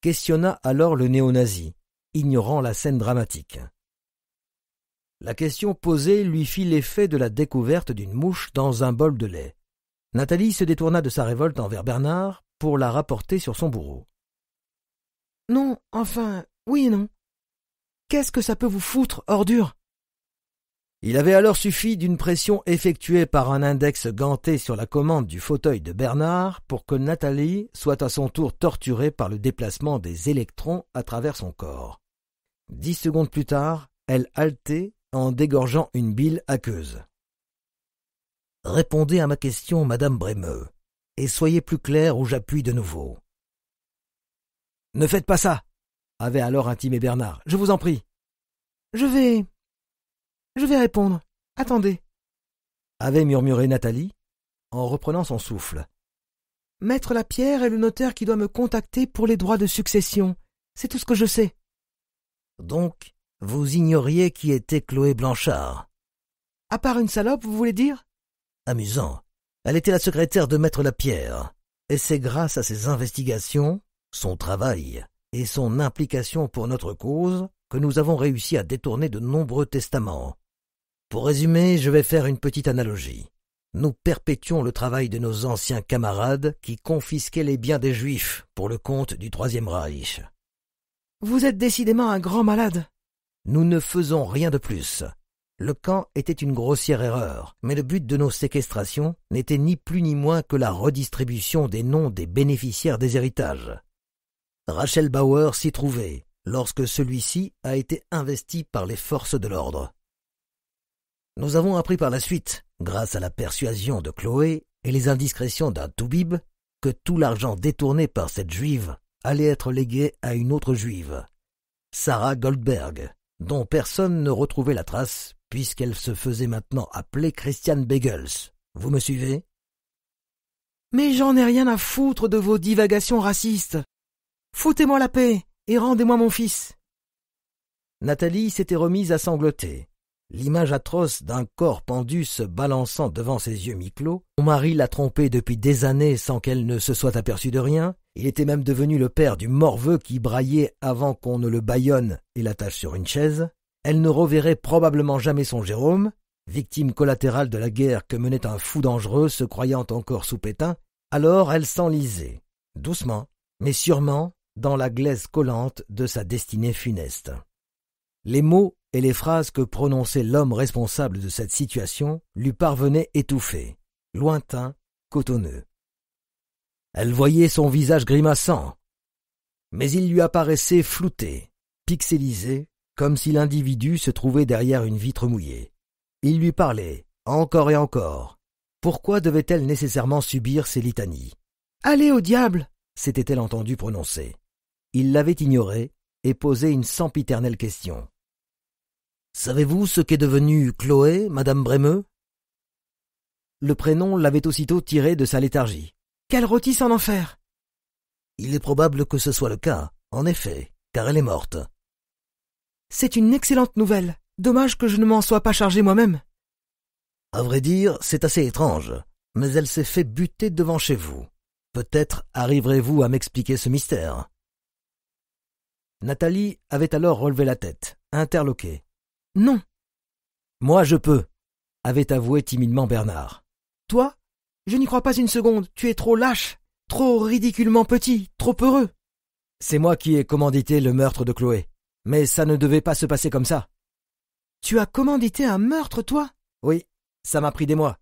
questionna alors le néo-nazi, ignorant la scène dramatique. La question posée lui fit l'effet de la découverte d'une mouche dans un bol de lait. Nathalie se détourna de sa révolte envers Bernard pour la rapporter sur son bourreau. Non, enfin, oui et non. Qu'est-ce que ça peut vous foutre, ordure Il avait alors suffi d'une pression effectuée par un index ganté sur la commande du fauteuil de Bernard pour que Nathalie soit à son tour torturée par le déplacement des électrons à travers son corps. Dix secondes plus tard, elle haletait en dégorgeant une bile aqueuse. Répondez à ma question, madame Brémeux, et soyez plus clair où j'appuie de nouveau. Ne faites pas ça, avait alors intimé Bernard. Je vous en prie. Je vais. Je vais répondre. Attendez. avait murmuré Nathalie, en reprenant son souffle. Maître Lapierre est le notaire qui doit me contacter pour les droits de succession. C'est tout ce que je sais. Donc, vous ignoriez qui était Chloé Blanchard. À part une salope, vous voulez dire Amusant. Elle était la secrétaire de Maître Lapierre, et c'est grâce à ses investigations, son travail, et son implication pour notre cause que nous avons réussi à détourner de nombreux testaments. Pour résumer, je vais faire une petite analogie. Nous perpétuons le travail de nos anciens camarades qui confisquaient les biens des Juifs pour le compte du Troisième Reich. Vous êtes décidément un grand malade. Nous ne faisons rien de plus. Le camp était une grossière erreur, mais le but de nos séquestrations n'était ni plus ni moins que la redistribution des noms des bénéficiaires des héritages. Rachel Bauer s'y trouvait lorsque celui-ci a été investi par les forces de l'ordre. Nous avons appris par la suite, grâce à la persuasion de Chloé et les indiscrétions d'un Toubib, que tout l'argent détourné par cette juive allait être légué à une autre juive, Sarah Goldberg, dont personne ne retrouvait la trace puisqu'elle se faisait maintenant appeler Christiane Begels. Vous me suivez Mais j'en ai rien à foutre de vos divagations racistes. Foutez-moi la paix et rendez-moi mon fils. Nathalie s'était remise à sangloter. L'image atroce d'un corps pendu se balançant devant ses yeux mi-clos. Mon mari l'a trompée depuis des années sans qu'elle ne se soit aperçue de rien. Il était même devenu le père du morveux qui braillait avant qu'on ne le bâillonne et l'attache sur une chaise. Elle ne reverrait probablement jamais son Jérôme, victime collatérale de la guerre que menait un fou dangereux se croyant encore sous Pétain. Alors elle s'enlisait, doucement, mais sûrement, dans la glaise collante de sa destinée funeste. Les mots et les phrases que prononçait l'homme responsable de cette situation lui parvenaient étouffés, lointains, cotonneux. Elle voyait son visage grimaçant, mais il lui apparaissait flouté, pixelisé, comme si l'individu se trouvait derrière une vitre mouillée. Il lui parlait, encore et encore. Pourquoi devait-elle nécessairement subir ces litanies Allez au diable s'était-elle entendue prononcer. Il l'avait ignorée et posait une sempiternelle question. Savez-vous ce qu'est devenue Chloé, madame Brémeux Le prénom l'avait aussitôt tiré de sa léthargie. Qu'elle rôtisse en enfer Il est probable que ce soit le cas, en effet, car elle est morte. C'est une excellente nouvelle. Dommage que je ne m'en sois pas chargé moi-même. À vrai dire, c'est assez étrange, mais elle s'est fait buter devant chez vous. Peut-être arriverez-vous à m'expliquer ce mystère. Nathalie avait alors relevé la tête, interloquée. Non. Moi, je peux, avait avoué timidement Bernard. Toi Je n'y crois pas une seconde, tu es trop lâche, trop ridiculement petit, trop heureux. C'est moi qui ai commandité le meurtre de Chloé, mais ça ne devait pas se passer comme ça. Tu as commandité un meurtre, toi Oui, ça m'a pris des mois.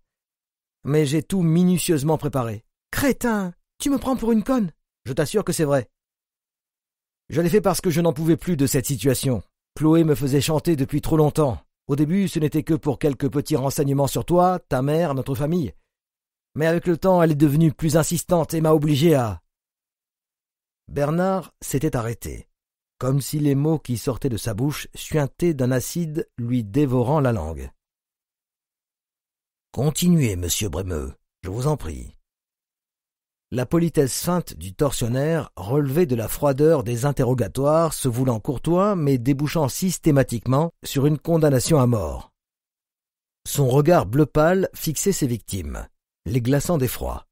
Mais j'ai tout minutieusement préparé. Crétin, tu me prends pour une conne. Je t'assure que c'est vrai. Je l'ai fait parce que je n'en pouvais plus de cette situation. Chloé me faisait chanter depuis trop longtemps. Au début, ce n'était que pour quelques petits renseignements sur toi, ta mère, notre famille. Mais avec le temps, elle est devenue plus insistante et m'a obligé à. Bernard s'était arrêté, comme si les mots qui sortaient de sa bouche suintaient d'un acide lui dévorant la langue. Continuez, monsieur Brémeux, je vous en prie. La politesse feinte du tortionnaire relevait de la froideur des interrogatoires, se voulant courtois mais débouchant systématiquement sur une condamnation à mort. Son regard bleu pâle fixait ses victimes, les glaçant d'effroi.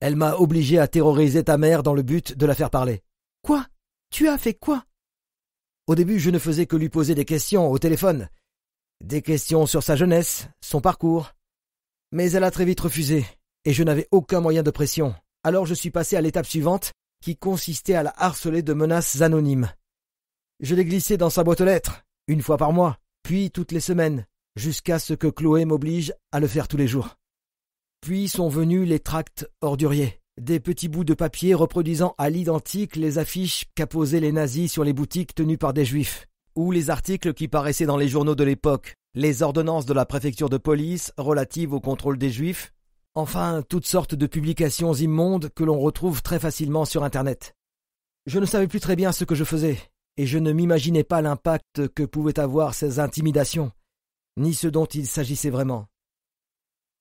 Elle m'a obligé à terroriser ta mère dans le but de la faire parler. Quoi Tu as fait quoi Au début, je ne faisais que lui poser des questions au téléphone. Des questions sur sa jeunesse, son parcours, mais elle a très vite refusé, et je n'avais aucun moyen de pression. Alors je suis passé à l'étape suivante, qui consistait à la harceler de menaces anonymes. Je l'ai glissé dans sa boîte aux lettres, une fois par mois, puis toutes les semaines, jusqu'à ce que Chloé m'oblige à le faire tous les jours. Puis sont venus les tracts orduriers, des petits bouts de papier reproduisant à l'identique les affiches qu'apposaient les nazis sur les boutiques tenues par des juifs, ou les articles qui paraissaient dans les journaux de l'époque, les ordonnances de la préfecture de police relatives au contrôle des juifs, enfin toutes sortes de publications immondes que l'on retrouve très facilement sur Internet. Je ne savais plus très bien ce que je faisais, et je ne m'imaginais pas l'impact que pouvaient avoir ces intimidations, ni ce dont il s'agissait vraiment.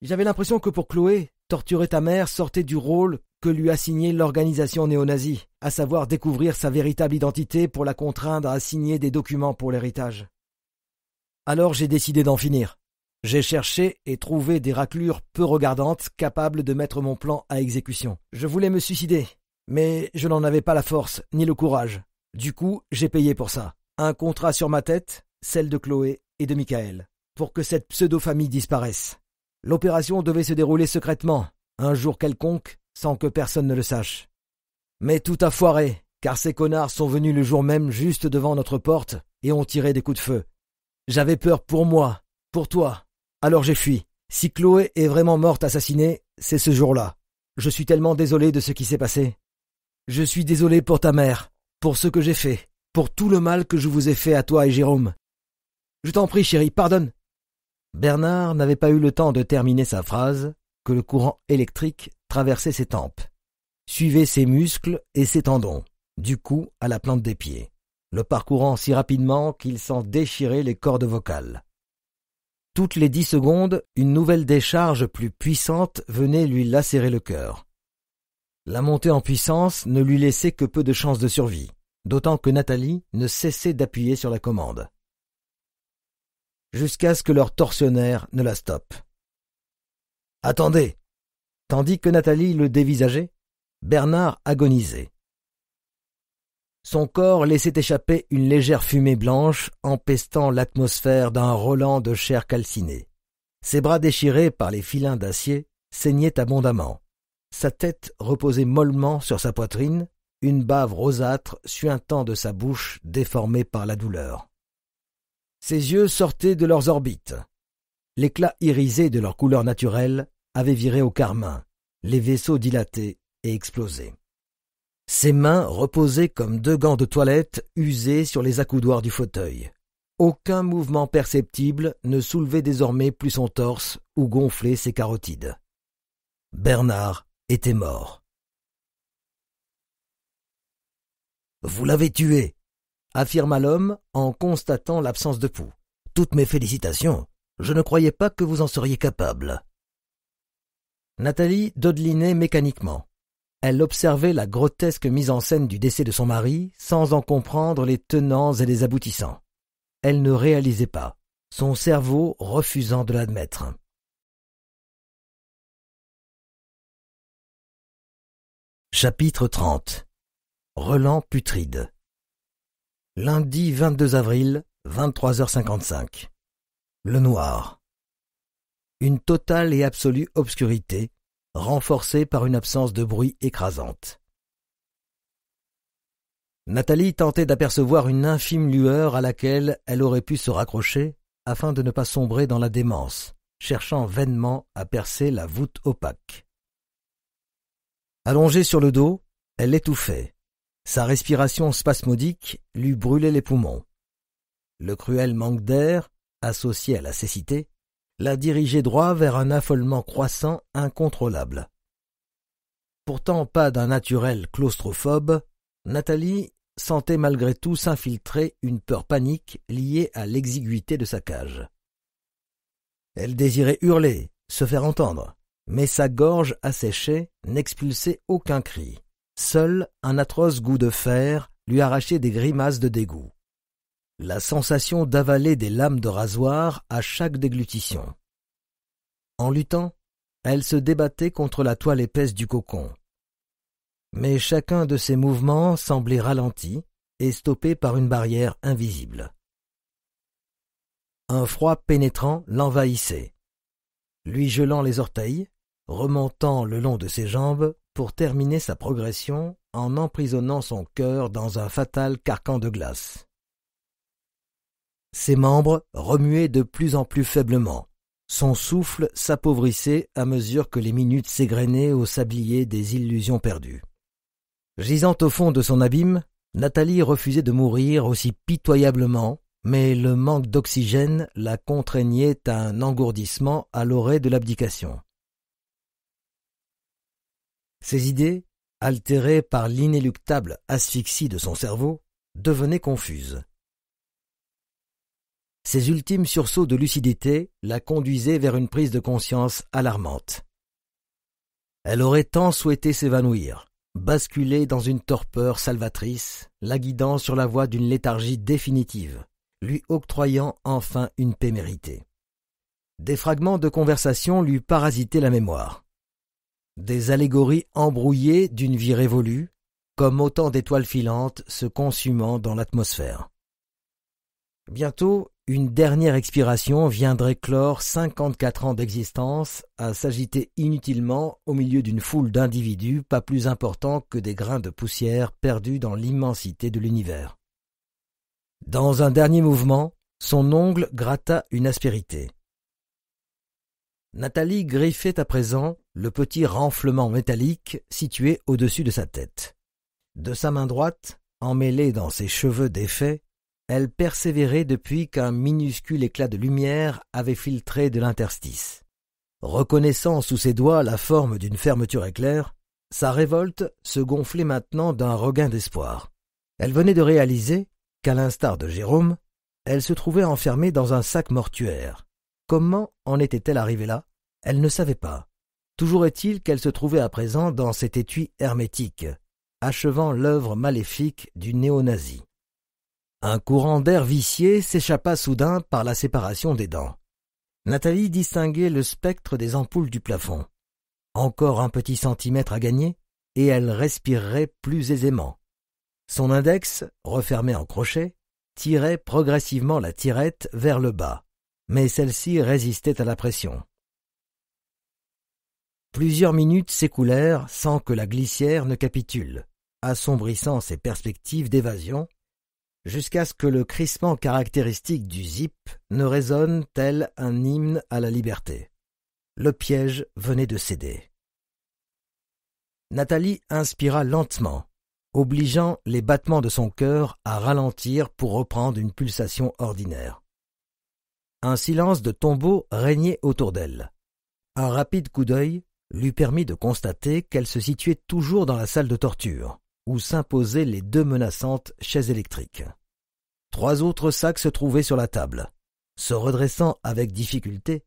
J'avais l'impression que pour Chloé, torturer ta mère sortait du rôle que lui assignait l'organisation néo-nazie, à savoir découvrir sa véritable identité pour la contraindre à signer des documents pour l'héritage. Alors j'ai décidé d'en finir. J'ai cherché et trouvé des raclures peu regardantes capables de mettre mon plan à exécution. Je voulais me suicider, mais je n'en avais pas la force ni le courage. Du coup, j'ai payé pour ça. Un contrat sur ma tête, celle de Chloé et de Michael, pour que cette pseudo-famille disparaisse. L'opération devait se dérouler secrètement, un jour quelconque, sans que personne ne le sache. Mais tout a foiré, car ces connards sont venus le jour même juste devant notre porte et ont tiré des coups de feu. J'avais peur pour moi, pour toi. Alors j'ai fui. Si Chloé est vraiment morte assassinée, c'est ce jour-là. Je suis tellement désolé de ce qui s'est passé. Je suis désolé pour ta mère, pour ce que j'ai fait, pour tout le mal que je vous ai fait à toi et Jérôme. Je t'en prie, chérie, pardonne. Bernard n'avait pas eu le temps de terminer sa phrase que le courant électrique traversait ses tempes, suivait ses muscles et ses tendons, du cou à la plante des pieds le parcourant si rapidement qu'il sent déchirer les cordes vocales. Toutes les dix secondes, une nouvelle décharge plus puissante venait lui lacérer le cœur. La montée en puissance ne lui laissait que peu de chances de survie, d'autant que Nathalie ne cessait d'appuyer sur la commande. Jusqu'à ce que leur tortionnaire ne la stoppe. Attendez Tandis que Nathalie le dévisageait, Bernard agonisait. Son corps laissait échapper une légère fumée blanche, empestant l'atmosphère d'un roland de chair calcinée. Ses bras déchirés par les filins d'acier saignaient abondamment. Sa tête reposait mollement sur sa poitrine, une bave rosâtre suintant de sa bouche déformée par la douleur. Ses yeux sortaient de leurs orbites. L'éclat irisé de leur couleur naturelle avait viré au carmin, les vaisseaux dilatés et explosés. Ses mains reposaient comme deux gants de toilette usés sur les accoudoirs du fauteuil. Aucun mouvement perceptible ne soulevait désormais plus son torse ou gonflait ses carotides. Bernard était mort. Vous l'avez tué, affirma l'homme en constatant l'absence de pouls. Toutes mes félicitations. Je ne croyais pas que vous en seriez capable. Nathalie dodelinait mécaniquement. Elle observait la grotesque mise en scène du décès de son mari sans en comprendre les tenants et les aboutissants. Elle ne réalisait pas, son cerveau refusant de l'admettre. Chapitre 30 Relan putride Lundi 22 avril, 23h55 Le noir Une totale et absolue obscurité, renforcée par une absence de bruit écrasante. Nathalie tentait d'apercevoir une infime lueur à laquelle elle aurait pu se raccrocher afin de ne pas sombrer dans la démence, cherchant vainement à percer la voûte opaque. Allongée sur le dos, elle étouffait. Sa respiration spasmodique lui brûlait les poumons. Le cruel manque d'air, associé à la cécité, la dirigeait droit vers un affolement croissant incontrôlable. Pourtant pas d'un naturel claustrophobe, Nathalie sentait malgré tout s'infiltrer une peur panique liée à l'exiguïté de sa cage. Elle désirait hurler, se faire entendre, mais sa gorge asséchée n'expulsait aucun cri. Seul un atroce goût de fer lui arrachait des grimaces de dégoût. La sensation d'avaler des lames de rasoir à chaque déglutition. En luttant, elle se débattait contre la toile épaisse du cocon. Mais chacun de ses mouvements semblait ralenti et stoppé par une barrière invisible. Un froid pénétrant l'envahissait, lui gelant les orteils, remontant le long de ses jambes pour terminer sa progression en emprisonnant son cœur dans un fatal carcan de glace. Ses membres remuaient de plus en plus faiblement. Son souffle s'appauvrissait à mesure que les minutes s'égrenaient au sablier des illusions perdues. Gisant au fond de son abîme, Nathalie refusait de mourir aussi pitoyablement, mais le manque d'oxygène la contraignait à un engourdissement à l'orée de l'abdication. Ses idées, altérées par l'inéluctable asphyxie de son cerveau, devenaient confuses. Ses ultimes sursauts de lucidité la conduisaient vers une prise de conscience alarmante. Elle aurait tant souhaité s'évanouir, basculer dans une torpeur salvatrice, la guidant sur la voie d'une léthargie définitive, lui octroyant enfin une paix méritée. Des fragments de conversation lui parasitaient la mémoire. Des allégories embrouillées d'une vie révolue, comme autant d'étoiles filantes se consumant dans l'atmosphère. Bientôt, une dernière expiration viendrait clore 54 ans d'existence à s'agiter inutilement au milieu d'une foule d'individus pas plus importants que des grains de poussière perdus dans l'immensité de l'univers. Dans un dernier mouvement, son ongle gratta une aspérité. Nathalie griffait à présent le petit renflement métallique situé au-dessus de sa tête. De sa main droite, emmêlée dans ses cheveux défaits, elle persévérait depuis qu'un minuscule éclat de lumière avait filtré de l'interstice. Reconnaissant sous ses doigts la forme d'une fermeture éclair, sa révolte se gonflait maintenant d'un regain d'espoir. Elle venait de réaliser qu'à l'instar de Jérôme, elle se trouvait enfermée dans un sac mortuaire. Comment en était-elle arrivée là Elle ne savait pas. Toujours est-il qu'elle se trouvait à présent dans cet étui hermétique, achevant l'œuvre maléfique du néo-nazi. Un courant d'air vicié s'échappa soudain par la séparation des dents. Nathalie distinguait le spectre des ampoules du plafond. Encore un petit centimètre à gagner, et elle respirerait plus aisément. Son index, refermé en crochet, tirait progressivement la tirette vers le bas, mais celle-ci résistait à la pression. Plusieurs minutes s'écoulèrent sans que la glissière ne capitule, assombrissant ses perspectives d'évasion jusqu'à ce que le crissement caractéristique du zip ne résonne tel un hymne à la liberté. Le piège venait de céder. Nathalie inspira lentement, obligeant les battements de son cœur à ralentir pour reprendre une pulsation ordinaire. Un silence de tombeau régnait autour d'elle. Un rapide coup d'œil lui permit de constater qu'elle se situait toujours dans la salle de torture où s'imposaient les deux menaçantes chaises électriques. Trois autres sacs se trouvaient sur la table. Se redressant avec difficulté,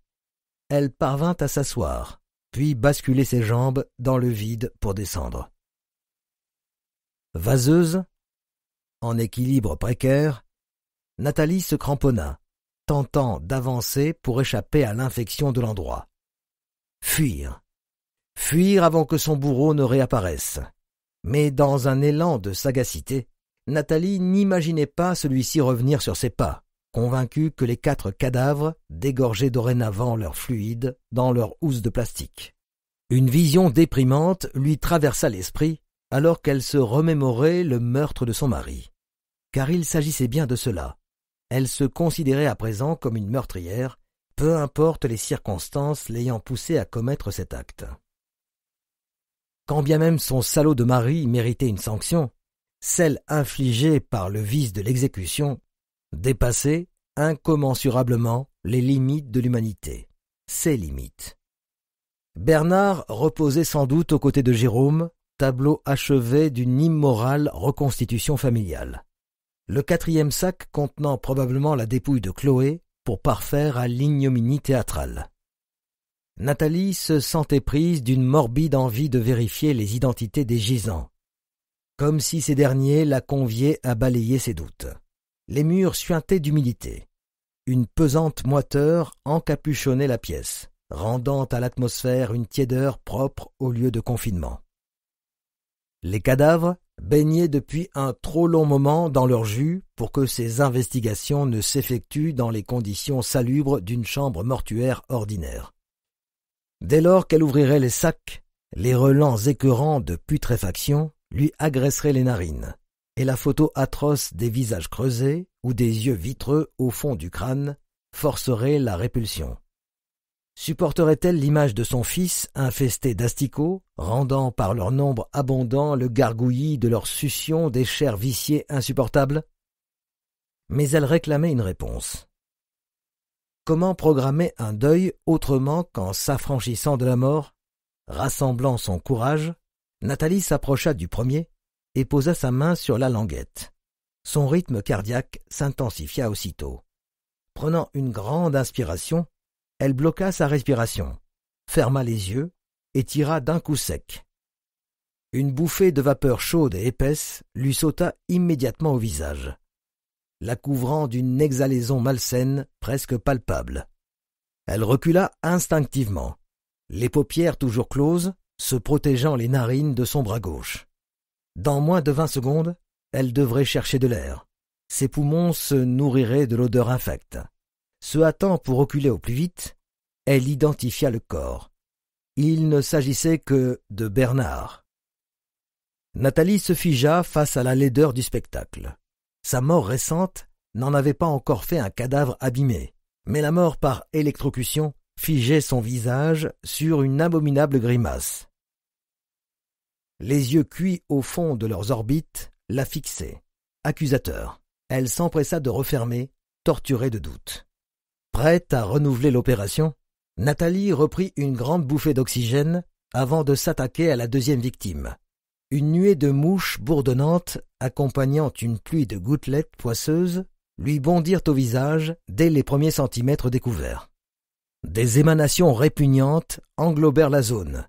elle parvint à s'asseoir, puis basculer ses jambes dans le vide pour descendre. Vaseuse, en équilibre précaire, Nathalie se cramponna, tentant d'avancer pour échapper à l'infection de l'endroit. Fuir. Fuir avant que son bourreau ne réapparaisse. Mais dans un élan de sagacité, Nathalie n'imaginait pas celui-ci revenir sur ses pas, convaincue que les quatre cadavres dégorgeaient dorénavant leur fluide dans leur housse de plastique. Une vision déprimante lui traversa l'esprit alors qu'elle se remémorait le meurtre de son mari. Car il s'agissait bien de cela. Elle se considérait à présent comme une meurtrière, peu importe les circonstances l'ayant poussée à commettre cet acte quand bien même son salaud de mari méritait une sanction, celle infligée par le vice de l'exécution dépassait incommensurablement les limites de l'humanité, ses limites. Bernard reposait sans doute aux côtés de Jérôme, tableau achevé d'une immorale reconstitution familiale. Le quatrième sac contenant probablement la dépouille de Chloé pour parfaire à l'ignominie théâtrale. Nathalie se sentait prise d'une morbide envie de vérifier les identités des gisants, comme si ces derniers la conviaient à balayer ses doutes. Les murs suintaient d'humidité. Une pesante moiteur encapuchonnait la pièce, rendant à l'atmosphère une tiédeur propre au lieu de confinement. Les cadavres baignaient depuis un trop long moment dans leur jus pour que ces investigations ne s'effectuent dans les conditions salubres d'une chambre mortuaire ordinaire. Dès lors qu'elle ouvrirait les sacs, les relents écœurants de putréfaction lui agresseraient les narines, et la photo atroce des visages creusés ou des yeux vitreux au fond du crâne forcerait la répulsion. Supporterait-elle l'image de son fils infesté d'asticots, rendant par leur nombre abondant le gargouillis de leur succion des chairs viciées insupportables Mais elle réclamait une réponse. Comment programmer un deuil autrement qu'en s'affranchissant de la mort Rassemblant son courage, Nathalie s'approcha du premier et posa sa main sur la languette. Son rythme cardiaque s'intensifia aussitôt. Prenant une grande inspiration, elle bloqua sa respiration, ferma les yeux et tira d'un coup sec. Une bouffée de vapeur chaude et épaisse lui sauta immédiatement au visage la couvrant d'une exhalaison malsaine presque palpable. Elle recula instinctivement, les paupières toujours closes, se protégeant les narines de son bras gauche. Dans moins de vingt secondes, elle devrait chercher de l'air. Ses poumons se nourriraient de l'odeur infecte. Se hâtant pour reculer au plus vite, elle identifia le corps. Il ne s'agissait que de Bernard. Nathalie se figea face à la laideur du spectacle. Sa mort récente n'en avait pas encore fait un cadavre abîmé, mais la mort par électrocution figeait son visage sur une abominable grimace. Les yeux cuits au fond de leurs orbites la fixaient, accusateur. Elle s'empressa de refermer, torturée de doute. Prête à renouveler l'opération, Nathalie reprit une grande bouffée d'oxygène avant de s'attaquer à la deuxième victime. Une nuée de mouches bourdonnantes accompagnant une pluie de gouttelettes poisseuses, lui bondirent au visage dès les premiers centimètres découverts. Des émanations répugnantes englobèrent la zone,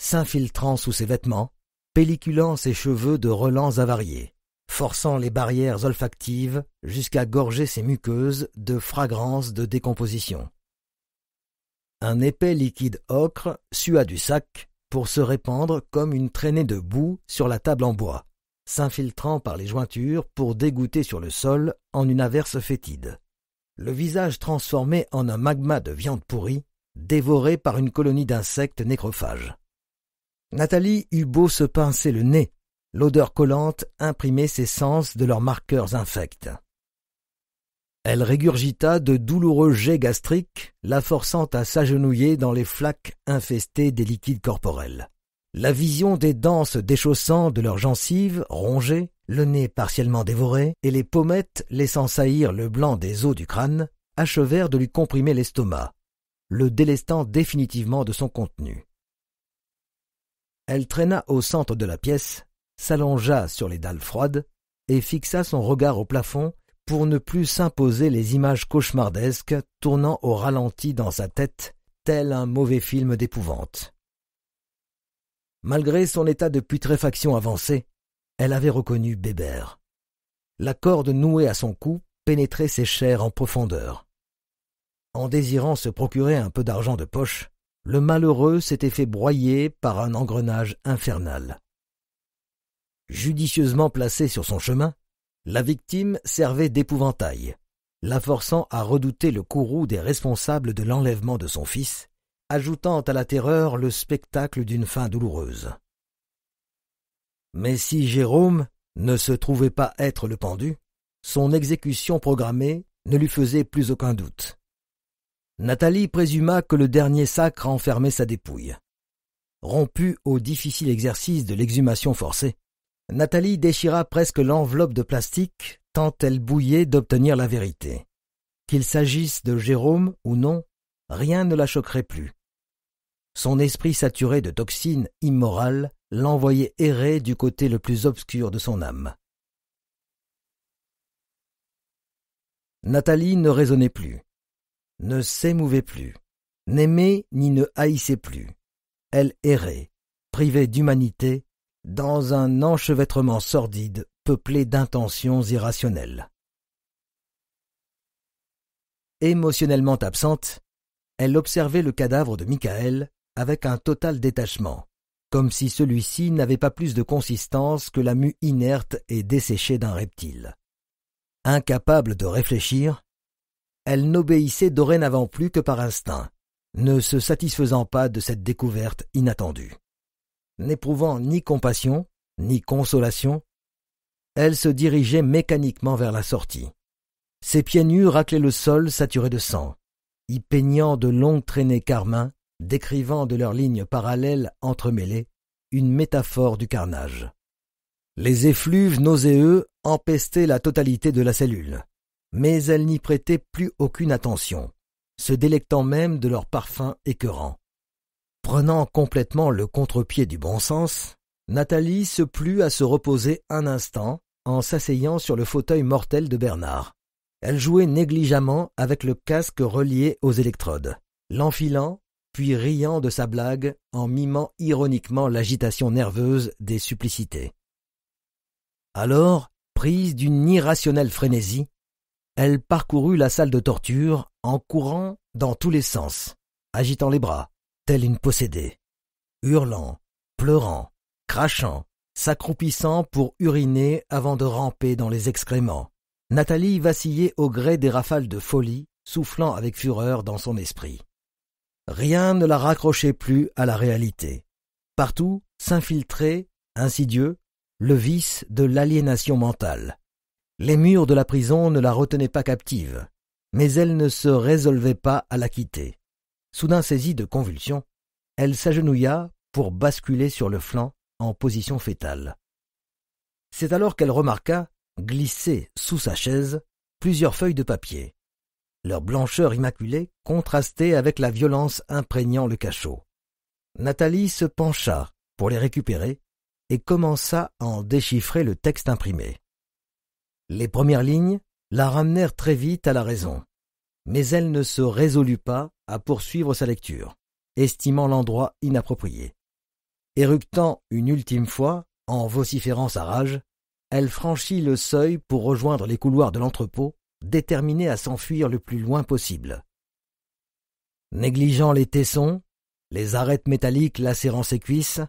s'infiltrant sous ses vêtements, pelliculant ses cheveux de relents avariés, forçant les barrières olfactives jusqu'à gorger ses muqueuses de fragrances de décomposition. Un épais liquide ocre sua du sac pour se répandre comme une traînée de boue sur la table en bois s'infiltrant par les jointures pour dégoûter sur le sol en une averse fétide. Le visage transformé en un magma de viande pourrie, dévoré par une colonie d'insectes nécrophages. Nathalie eut beau se pincer le nez, l'odeur collante imprimait ses sens de leurs marqueurs infects. Elle régurgita de douloureux jets gastriques, la forçant à s'agenouiller dans les flaques infestées des liquides corporels la vision des dents se déchaussant de leurs gencives, rongées, le nez partiellement dévoré, et les pommettes laissant saillir le blanc des os du crâne, achevèrent de lui comprimer l'estomac, le délestant définitivement de son contenu. Elle traîna au centre de la pièce, s'allongea sur les dalles froides, et fixa son regard au plafond pour ne plus s'imposer les images cauchemardesques tournant au ralenti dans sa tête, tel un mauvais film d'épouvante. Malgré son état de putréfaction avancée, elle avait reconnu Bébert. La corde nouée à son cou pénétrait ses chairs en profondeur. En désirant se procurer un peu d'argent de poche, le malheureux s'était fait broyer par un engrenage infernal. Judicieusement placée sur son chemin, la victime servait d'épouvantail, la forçant à redouter le courroux des responsables de l'enlèvement de son fils ajoutant à la terreur le spectacle d'une fin douloureuse. Mais si Jérôme ne se trouvait pas être le pendu, son exécution programmée ne lui faisait plus aucun doute. Nathalie présuma que le dernier sacre renfermait sa dépouille. Rompue au difficile exercice de l'exhumation forcée, Nathalie déchira presque l'enveloppe de plastique tant elle bouillait d'obtenir la vérité. Qu'il s'agisse de Jérôme ou non, rien ne la choquerait plus. Son esprit saturé de toxines immorales l'envoyait errer du côté le plus obscur de son âme. Nathalie ne raisonnait plus, ne s'émouvait plus, n'aimait ni ne haïssait plus. Elle errait, privée d'humanité, dans un enchevêtrement sordide peuplé d'intentions irrationnelles. Émotionnellement absente, elle observait le cadavre de Michael avec un total détachement, comme si celui-ci n'avait pas plus de consistance que la mue inerte et desséchée d'un reptile. Incapable de réfléchir, elle n'obéissait dorénavant plus que par instinct, ne se satisfaisant pas de cette découverte inattendue. N'éprouvant ni compassion, ni consolation, elle se dirigeait mécaniquement vers la sortie. Ses pieds nus raclaient le sol saturé de sang y peignant de longues traînées carmin, décrivant de leurs lignes parallèles entremêlées une métaphore du carnage. Les effluves nauséeux empestaient la totalité de la cellule, mais elle n'y prêtait plus aucune attention, se délectant même de leur parfum écœurant. Prenant complètement le contre-pied du bon sens, Nathalie se plut à se reposer un instant en s'asseyant sur le fauteuil mortel de Bernard, elle jouait négligemment avec le casque relié aux électrodes, l'enfilant, puis riant de sa blague en mimant ironiquement l'agitation nerveuse des supplicités. Alors, prise d'une irrationnelle frénésie, elle parcourut la salle de torture en courant dans tous les sens, agitant les bras, telle une possédée, hurlant, pleurant, crachant, s'accroupissant pour uriner avant de ramper dans les excréments, Nathalie vacillait au gré des rafales de folie, soufflant avec fureur dans son esprit. Rien ne la raccrochait plus à la réalité. Partout s'infiltrait, insidieux, le vice de l'aliénation mentale. Les murs de la prison ne la retenaient pas captive, mais elle ne se résolvait pas à la quitter. Soudain saisie de convulsions, elle s'agenouilla pour basculer sur le flanc en position fétale. C'est alors qu'elle remarqua Glissait sous sa chaise plusieurs feuilles de papier. Leur blancheur immaculée contrastait avec la violence imprégnant le cachot. Nathalie se pencha pour les récupérer et commença à en déchiffrer le texte imprimé. Les premières lignes la ramenèrent très vite à la raison, mais elle ne se résolut pas à poursuivre sa lecture, estimant l'endroit inapproprié. Éructant une ultime fois, en vociférant sa rage, elle franchit le seuil pour rejoindre les couloirs de l'entrepôt, déterminée à s'enfuir le plus loin possible. Négligeant les tessons, les arêtes métalliques lacérant ses cuisses,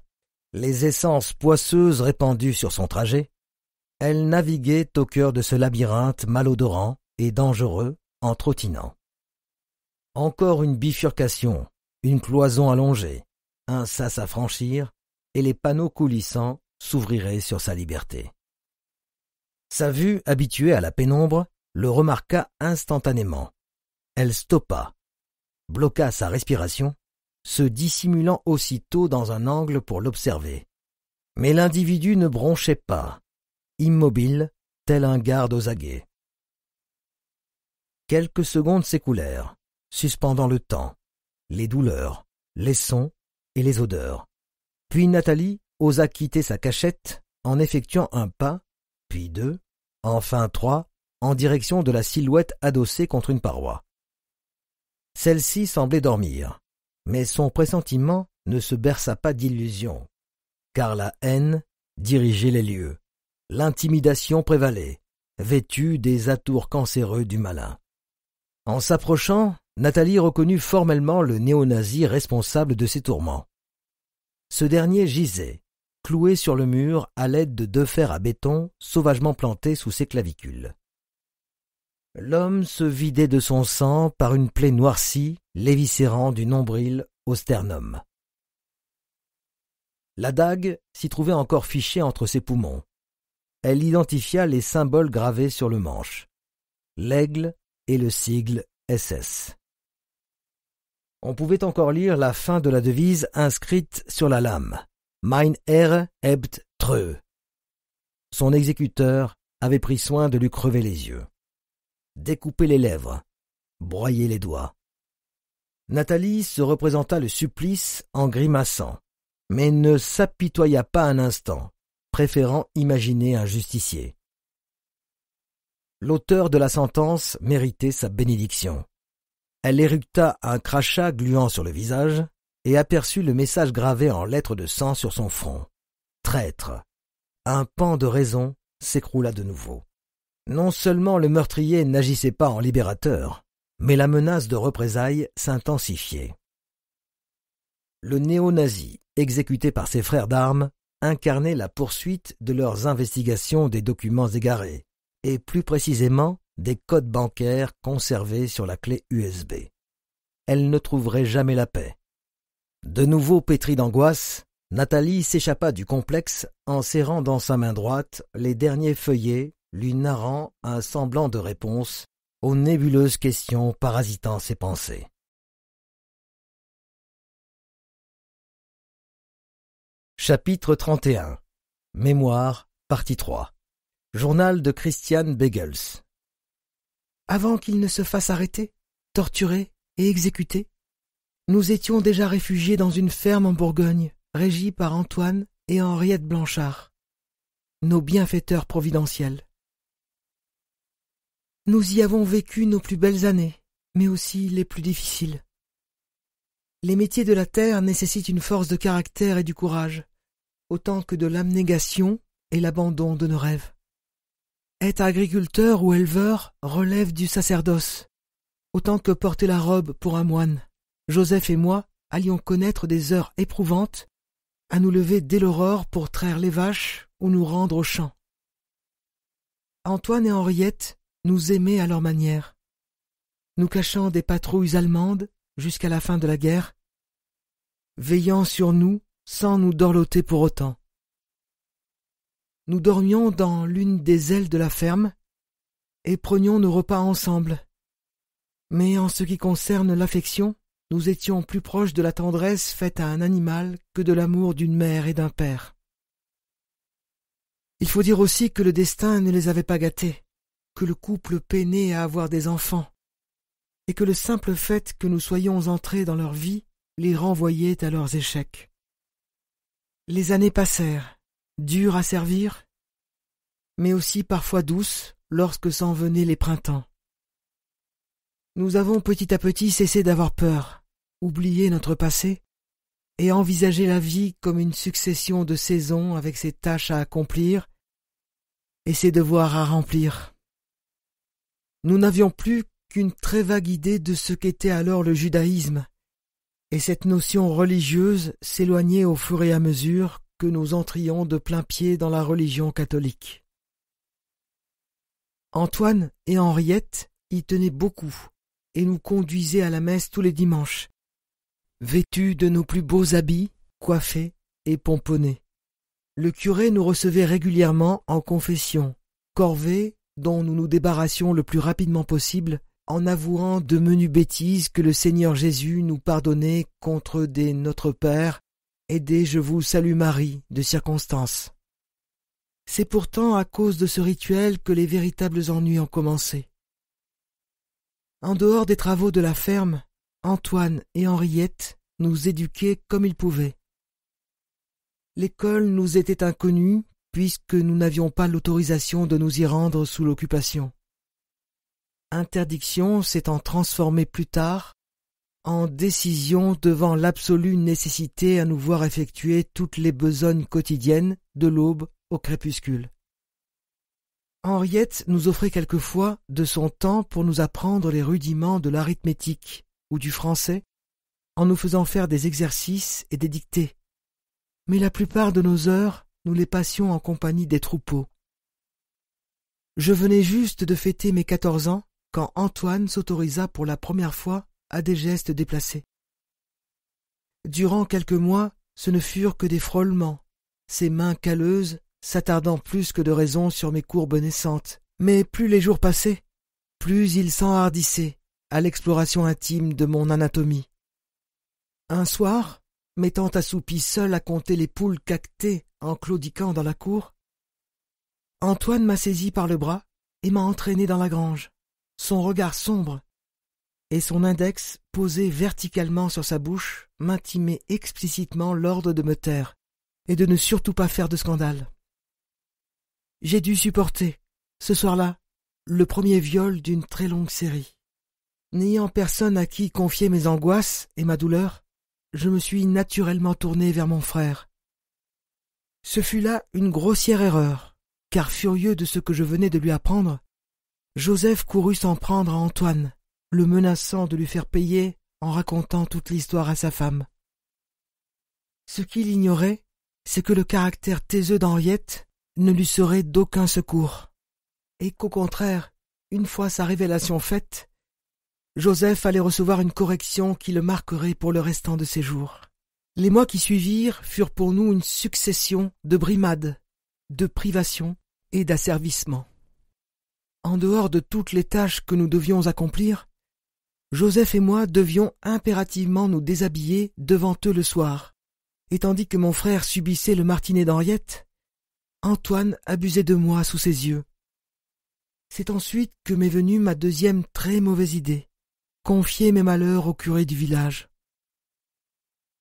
les essences poisseuses répandues sur son trajet, elle naviguait au cœur de ce labyrinthe malodorant et dangereux en trottinant. Encore une bifurcation, une cloison allongée, un sas à franchir, et les panneaux coulissants s'ouvriraient sur sa liberté. Sa vue, habituée à la pénombre, le remarqua instantanément. Elle stoppa, bloqua sa respiration, se dissimulant aussitôt dans un angle pour l'observer. Mais l'individu ne bronchait pas, immobile, tel un garde aux aguets. Quelques secondes s'écoulèrent, suspendant le temps, les douleurs, les sons et les odeurs. Puis Nathalie osa quitter sa cachette en effectuant un pas puis deux, enfin trois, en direction de la silhouette adossée contre une paroi. Celle-ci semblait dormir, mais son pressentiment ne se berça pas d'illusions, car la haine dirigeait les lieux, l'intimidation prévalait, vêtue des atours cancéreux du malin. En s'approchant, Nathalie reconnut formellement le néo-nazi responsable de ses tourments. Ce dernier gisait, cloué sur le mur à l'aide de deux fers à béton sauvagement plantés sous ses clavicules. L'homme se vidait de son sang par une plaie noircie, l'éviscérant du nombril au sternum. La dague s'y trouvait encore fichée entre ses poumons. Elle identifia les symboles gravés sur le manche. L'aigle et le sigle SS. On pouvait encore lire la fin de la devise inscrite sur la lame. Mein Herr hebt treu. Son exécuteur avait pris soin de lui crever les yeux, découper les lèvres, broyer les doigts. Nathalie se représenta le supplice en grimaçant, mais ne s'apitoya pas un instant, préférant imaginer un justicier. L'auteur de la sentence méritait sa bénédiction. Elle éructa un crachat gluant sur le visage, et aperçut le message gravé en lettres de sang sur son front. Traître. Un pan de raison s'écroula de nouveau. Non seulement le meurtrier n'agissait pas en libérateur, mais la menace de représailles s'intensifiait. Le néo-nazi, exécuté par ses frères d'armes, incarnait la poursuite de leurs investigations des documents égarés, et plus précisément des codes bancaires conservés sur la clé USB. Elle ne trouverait jamais la paix, de nouveau pétrie d'angoisse, Nathalie s'échappa du complexe en serrant dans sa main droite les derniers feuillets, lui narrant un semblant de réponse aux nébuleuses questions parasitant ses pensées. Chapitre 31 Mémoire, partie 3 Journal de Christiane Begels Avant qu'il ne se fasse arrêter, torturer et exécuter, nous étions déjà réfugiés dans une ferme en Bourgogne, régie par Antoine et Henriette Blanchard, nos bienfaiteurs providentiels. Nous y avons vécu nos plus belles années, mais aussi les plus difficiles. Les métiers de la terre nécessitent une force de caractère et du courage, autant que de l'abnégation et l'abandon de nos rêves. Être agriculteur ou éleveur relève du sacerdoce, autant que porter la robe pour un moine. Joseph et moi allions connaître des heures éprouvantes, à nous lever dès l'aurore pour traire les vaches ou nous rendre aux champs. Antoine et Henriette nous aimaient à leur manière, nous cachant des patrouilles allemandes jusqu'à la fin de la guerre, veillant sur nous sans nous dorloter pour autant. Nous dormions dans l'une des ailes de la ferme et prenions nos repas ensemble. Mais en ce qui concerne l'affection, nous étions plus proches de la tendresse faite à un animal que de l'amour d'une mère et d'un père. Il faut dire aussi que le destin ne les avait pas gâtés, que le couple peinait à avoir des enfants, et que le simple fait que nous soyons entrés dans leur vie les renvoyait à leurs échecs. Les années passèrent, dures à servir, mais aussi parfois douces lorsque s'en venaient les printemps. Nous avons petit à petit cessé d'avoir peur, oublié notre passé et envisagé la vie comme une succession de saisons avec ses tâches à accomplir et ses devoirs à remplir. Nous n'avions plus qu'une très vague idée de ce qu'était alors le judaïsme, et cette notion religieuse s'éloignait au fur et à mesure que nous entrions de plein pied dans la religion catholique. Antoine et Henriette y tenaient beaucoup, et nous conduisait à la messe tous les dimanches, vêtus de nos plus beaux habits, coiffés et pomponnés. Le curé nous recevait régulièrement en confession, corvée dont nous nous débarrassions le plus rapidement possible en avouant de menues bêtises que le Seigneur Jésus nous pardonnait contre des Notre Père et des Je vous salue Marie de circonstance. C'est pourtant à cause de ce rituel que les véritables ennuis ont commencé. En dehors des travaux de la ferme, Antoine et Henriette nous éduquaient comme ils pouvaient. L'école nous était inconnue puisque nous n'avions pas l'autorisation de nous y rendre sous l'occupation. Interdiction s'étant transformée plus tard en décision devant l'absolue nécessité à nous voir effectuer toutes les besognes quotidiennes de l'aube au crépuscule. Henriette nous offrait quelquefois de son temps pour nous apprendre les rudiments de l'arithmétique ou du français, en nous faisant faire des exercices et des dictées. Mais la plupart de nos heures, nous les passions en compagnie des troupeaux. Je venais juste de fêter mes quatorze ans quand Antoine s'autorisa pour la première fois à des gestes déplacés. Durant quelques mois, ce ne furent que des frôlements, ses mains calleuses s'attardant plus que de raison sur mes courbes naissantes. Mais plus les jours passaient, plus il s'enhardissait à l'exploration intime de mon anatomie. Un soir, m'étant assoupi seul à compter les poules cactées en claudiquant dans la cour, Antoine m'a saisi par le bras et m'a entraîné dans la grange, son regard sombre et son index posé verticalement sur sa bouche m'intimaient explicitement l'ordre de me taire et de ne surtout pas faire de scandale. J'ai dû supporter, ce soir-là, le premier viol d'une très longue série. N'ayant personne à qui confier mes angoisses et ma douleur, je me suis naturellement tourné vers mon frère. Ce fut là une grossière erreur, car furieux de ce que je venais de lui apprendre, Joseph courut s'en prendre à Antoine, le menaçant de lui faire payer en racontant toute l'histoire à sa femme. Ce qu'il ignorait, c'est que le caractère taiseux d'Henriette ne lui serait d'aucun secours, et qu'au contraire, une fois sa révélation faite, Joseph allait recevoir une correction qui le marquerait pour le restant de ses jours. Les mois qui suivirent furent pour nous une succession de brimades, de privations et d'asservissements. En dehors de toutes les tâches que nous devions accomplir, Joseph et moi devions impérativement nous déshabiller devant eux le soir, et tandis que mon frère subissait le martinet d'Henriette, Antoine abusait de moi sous ses yeux. C'est ensuite que m'est venue ma deuxième très mauvaise idée, confier mes malheurs au curé du village.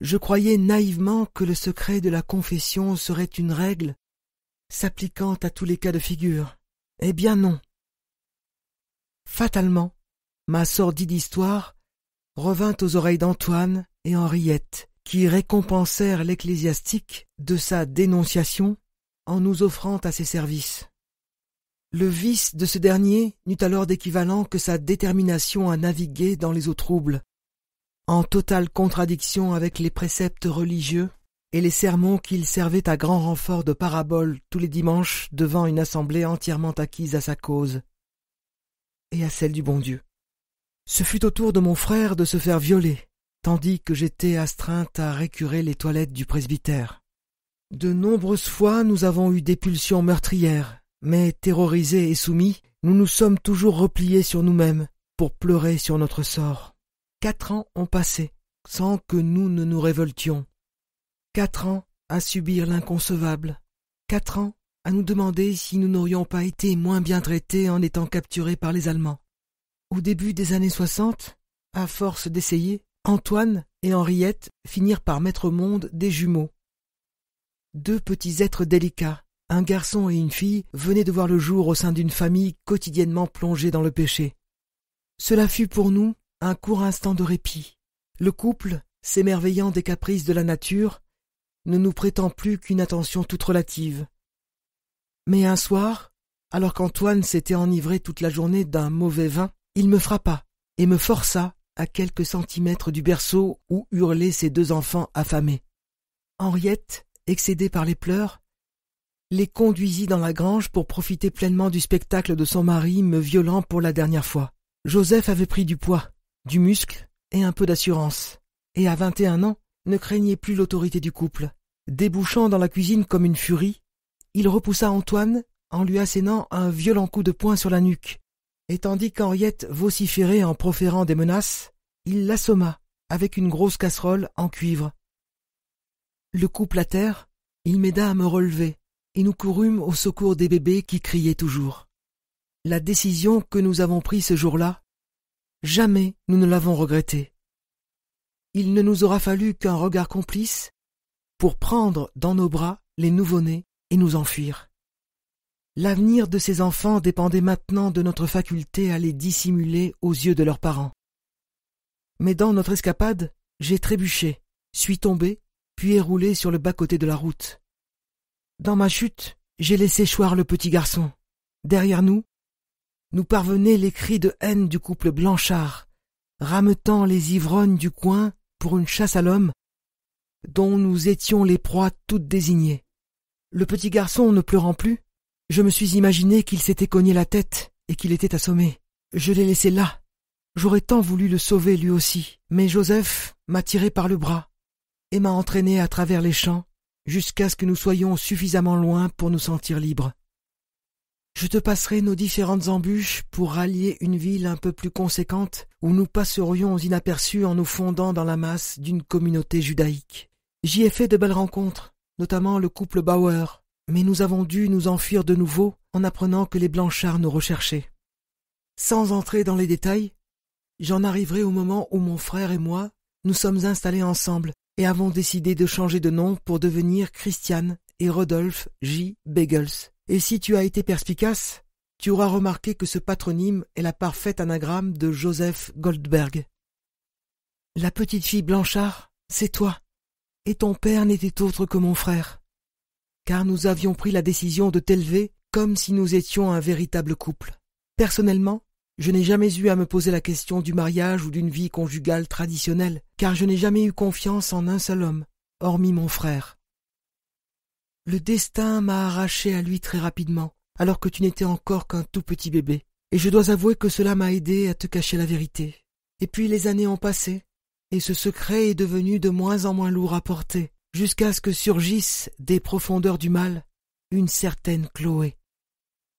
Je croyais naïvement que le secret de la confession serait une règle s'appliquant à tous les cas de figure. Eh bien non. Fatalement, ma sordide histoire revint aux oreilles d'Antoine et Henriette, qui récompensèrent l'ecclésiastique de sa dénonciation en nous offrant à ses services. Le vice de ce dernier n'eut alors d'équivalent que sa détermination à naviguer dans les eaux troubles, en totale contradiction avec les préceptes religieux et les sermons qu'il servait à grand renfort de paraboles tous les dimanches devant une assemblée entièrement acquise à sa cause et à celle du bon Dieu. Ce fut au tour de mon frère de se faire violer, tandis que j'étais astreinte à récurer les toilettes du presbytère. De nombreuses fois nous avons eu des pulsions meurtrières, mais terrorisés et soumis, nous nous sommes toujours repliés sur nous-mêmes pour pleurer sur notre sort. Quatre ans ont passé sans que nous ne nous révoltions. Quatre ans à subir l'inconcevable. Quatre ans à nous demander si nous n'aurions pas été moins bien traités en étant capturés par les Allemands. Au début des années soixante, à force d'essayer, Antoine et Henriette finirent par mettre au monde des jumeaux, deux petits êtres délicats, un garçon et une fille, venaient de voir le jour au sein d'une famille quotidiennement plongée dans le péché. Cela fut pour nous un court instant de répit. Le couple, s'émerveillant des caprices de la nature, ne nous prétend plus qu'une attention toute relative. Mais un soir, alors qu'Antoine s'était enivré toute la journée d'un mauvais vin, il me frappa et me força à quelques centimètres du berceau où hurlaient ses deux enfants affamés. Henriette excédé par les pleurs, les conduisit dans la grange pour profiter pleinement du spectacle de son mari me violant pour la dernière fois. Joseph avait pris du poids, du muscle et un peu d'assurance, et à vingt et un ans ne craignait plus l'autorité du couple. Débouchant dans la cuisine comme une furie, il repoussa Antoine en lui assénant un violent coup de poing sur la nuque, et tandis qu'Henriette vociférait en proférant des menaces, il l'assomma avec une grosse casserole en cuivre le couple à terre, il m'aida à me relever, et nous courûmes au secours des bébés qui criaient toujours. La décision que nous avons prise ce jour-là, jamais nous ne l'avons regrettée. Il ne nous aura fallu qu'un regard complice pour prendre dans nos bras les nouveau-nés et nous enfuir. L'avenir de ces enfants dépendait maintenant de notre faculté à les dissimuler aux yeux de leurs parents. Mais dans notre escapade, j'ai trébuché, suis tombé puis est roulé sur le bas-côté de la route. Dans ma chute, j'ai laissé choir le petit garçon. Derrière nous, nous parvenaient les cris de haine du couple Blanchard, rametant les ivrognes du coin pour une chasse à l'homme, dont nous étions les proies toutes désignées. Le petit garçon ne pleurant plus, je me suis imaginé qu'il s'était cogné la tête et qu'il était assommé. Je l'ai laissé là. J'aurais tant voulu le sauver lui aussi, mais Joseph m'a tiré par le bras et m'a entraîné à travers les champs jusqu'à ce que nous soyons suffisamment loin pour nous sentir libres. Je te passerai nos différentes embûches pour rallier une ville un peu plus conséquente où nous passerions inaperçus en nous fondant dans la masse d'une communauté judaïque. J'y ai fait de belles rencontres, notamment le couple Bauer, mais nous avons dû nous enfuir de nouveau en apprenant que les Blanchards nous recherchaient. Sans entrer dans les détails, j'en arriverai au moment où mon frère et moi nous sommes installés ensemble et avons décidé de changer de nom pour devenir Christiane et Rodolphe J. Bagels. Et si tu as été perspicace, tu auras remarqué que ce patronyme est la parfaite anagramme de Joseph Goldberg. La petite fille Blanchard, c'est toi, et ton père n'était autre que mon frère, car nous avions pris la décision de t'élever comme si nous étions un véritable couple. Personnellement, je n'ai jamais eu à me poser la question du mariage ou d'une vie conjugale traditionnelle, car je n'ai jamais eu confiance en un seul homme, hormis mon frère. Le destin m'a arraché à lui très rapidement, alors que tu n'étais encore qu'un tout petit bébé, et je dois avouer que cela m'a aidé à te cacher la vérité. Et puis les années ont passé, et ce secret est devenu de moins en moins lourd à porter, jusqu'à ce que surgisse, des profondeurs du mal, une certaine Chloé,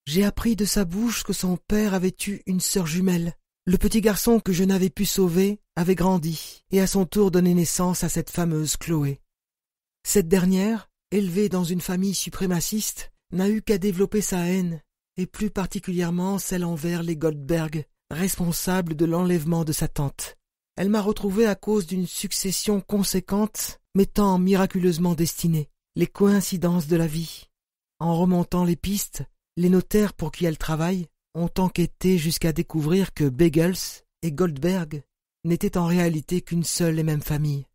j'ai appris de sa bouche que son père avait eu une sœur jumelle. Le petit garçon que je n'avais pu sauver avait grandi et à son tour donné naissance à cette fameuse Chloé. Cette dernière, élevée dans une famille suprémaciste, n'a eu qu'à développer sa haine, et plus particulièrement celle envers les Goldberg, responsables de l'enlèvement de sa tante. Elle m'a retrouvé à cause d'une succession conséquente m'étant miraculeusement destinée, les coïncidences de la vie. En remontant les pistes, les notaires pour qui elle travaille ont enquêté jusqu'à découvrir que Begels et Goldberg n'étaient en réalité qu'une seule et même famille.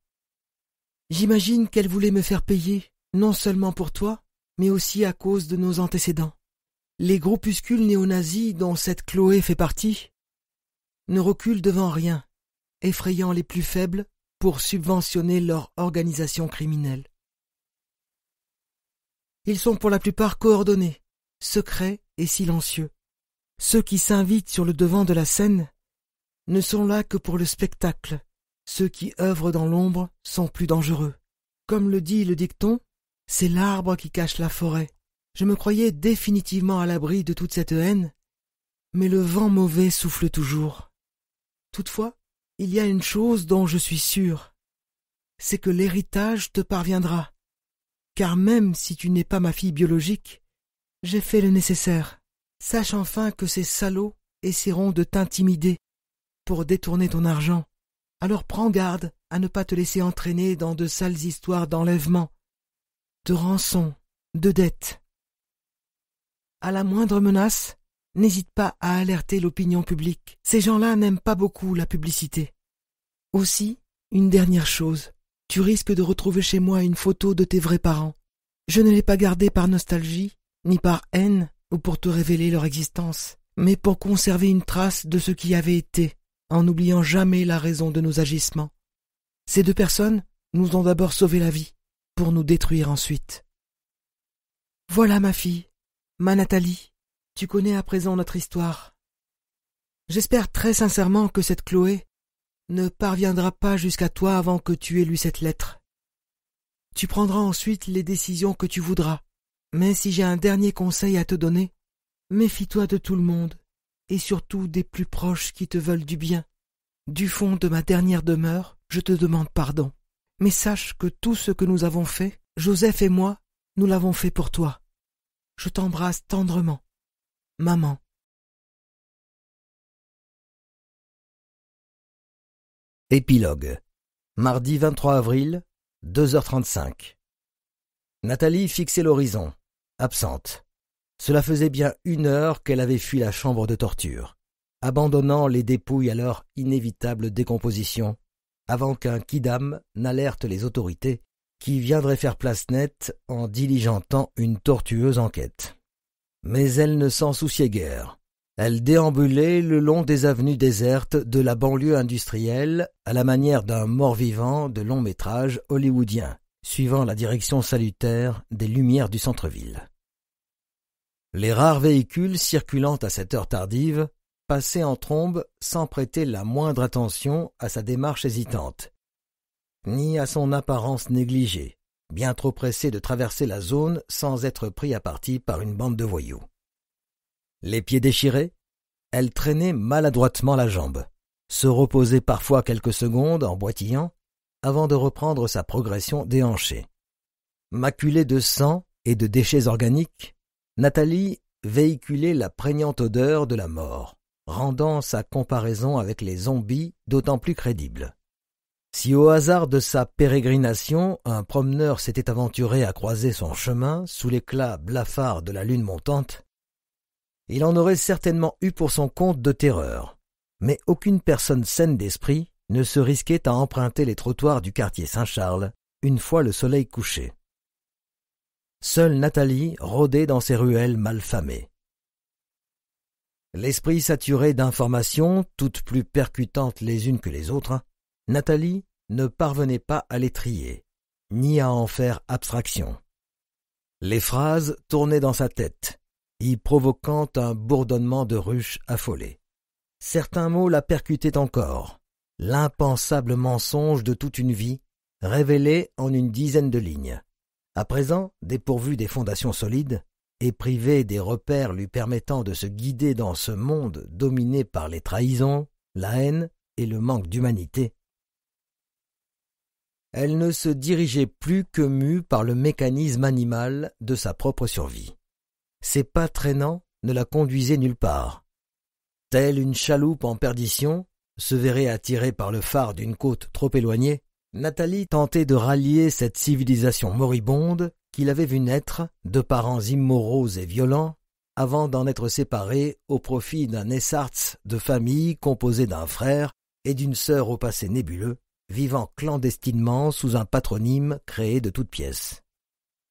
J'imagine qu'elle voulait me faire payer, non seulement pour toi, mais aussi à cause de nos antécédents. Les groupuscules néo-nazis dont cette Chloé fait partie ne reculent devant rien, effrayant les plus faibles pour subventionner leur organisation criminelle. Ils sont pour la plupart coordonnés, Secret et silencieux. Ceux qui s'invitent sur le devant de la scène ne sont là que pour le spectacle. Ceux qui œuvrent dans l'ombre sont plus dangereux. Comme le dit le dicton, c'est l'arbre qui cache la forêt. Je me croyais définitivement à l'abri de toute cette haine, mais le vent mauvais souffle toujours. Toutefois, il y a une chose dont je suis sûr, c'est que l'héritage te parviendra, car même si tu n'es pas ma fille biologique, j'ai fait le nécessaire. Sache enfin que ces salauds essaieront de t'intimider pour détourner ton argent. Alors prends garde à ne pas te laisser entraîner dans de sales histoires d'enlèvement, de rançon, de dette. À la moindre menace, n'hésite pas à alerter l'opinion publique. Ces gens-là n'aiment pas beaucoup la publicité. Aussi, une dernière chose, tu risques de retrouver chez moi une photo de tes vrais parents. Je ne l'ai pas gardée par nostalgie, ni par haine ou pour te révéler leur existence, mais pour conserver une trace de ce qui avait été, en n'oubliant jamais la raison de nos agissements. Ces deux personnes nous ont d'abord sauvé la vie, pour nous détruire ensuite. Voilà ma fille, ma Nathalie, tu connais à présent notre histoire. J'espère très sincèrement que cette Chloé ne parviendra pas jusqu'à toi avant que tu aies lu cette lettre. Tu prendras ensuite les décisions que tu voudras, mais si j'ai un dernier conseil à te donner, méfie-toi de tout le monde, et surtout des plus proches qui te veulent du bien. Du fond de ma dernière demeure, je te demande pardon. Mais sache que tout ce que nous avons fait, Joseph et moi, nous l'avons fait pour toi. Je t'embrasse tendrement. Maman. Épilogue. Mardi 23 avril, 2h35. Nathalie fixait l'horizon absente. Cela faisait bien une heure qu'elle avait fui la chambre de torture, abandonnant les dépouilles à leur inévitable décomposition, avant qu'un quidam n'alerte les autorités qui viendraient faire place nette en diligentant une tortueuse enquête. Mais elle ne s'en souciait guère. Elle déambulait le long des avenues désertes de la banlieue industrielle à la manière d'un mort-vivant de long métrage hollywoodien, suivant la direction salutaire des lumières du centre-ville. Les rares véhicules circulant à cette heure tardive passaient en trombe sans prêter la moindre attention à sa démarche hésitante, ni à son apparence négligée, bien trop pressée de traverser la zone sans être pris à partie par une bande de voyous. Les pieds déchirés, elle traînait maladroitement la jambe, se reposait parfois quelques secondes en boitillant, avant de reprendre sa progression déhanchée. Maculée de sang et de déchets organiques, Nathalie véhiculait la prégnante odeur de la mort, rendant sa comparaison avec les zombies d'autant plus crédible. Si au hasard de sa pérégrination, un promeneur s'était aventuré à croiser son chemin sous l'éclat blafard de la lune montante, il en aurait certainement eu pour son compte de terreur, mais aucune personne saine d'esprit ne se risquait à emprunter les trottoirs du quartier Saint-Charles une fois le soleil couché. Seule Nathalie rôdait dans ces ruelles malfamées. L'esprit saturé d'informations, toutes plus percutantes les unes que les autres, Nathalie ne parvenait pas à les trier, ni à en faire abstraction. Les phrases tournaient dans sa tête, y provoquant un bourdonnement de ruches affolées. Certains mots la percutaient encore, l'impensable mensonge de toute une vie, révélé en une dizaine de lignes. À présent, dépourvue des fondations solides, et privée des repères lui permettant de se guider dans ce monde dominé par les trahisons, la haine et le manque d'humanité, elle ne se dirigeait plus que mue par le mécanisme animal de sa propre survie. Ses pas traînants ne la conduisaient nulle part. Telle une chaloupe en perdition, se verrait attiré par le phare d'une côte trop éloignée, Nathalie tentait de rallier cette civilisation moribonde qu'il avait vue naître de parents immoraux et violents avant d'en être séparée au profit d'un essarts de famille composé d'un frère et d'une sœur au passé nébuleux, vivant clandestinement sous un patronyme créé de toutes pièces.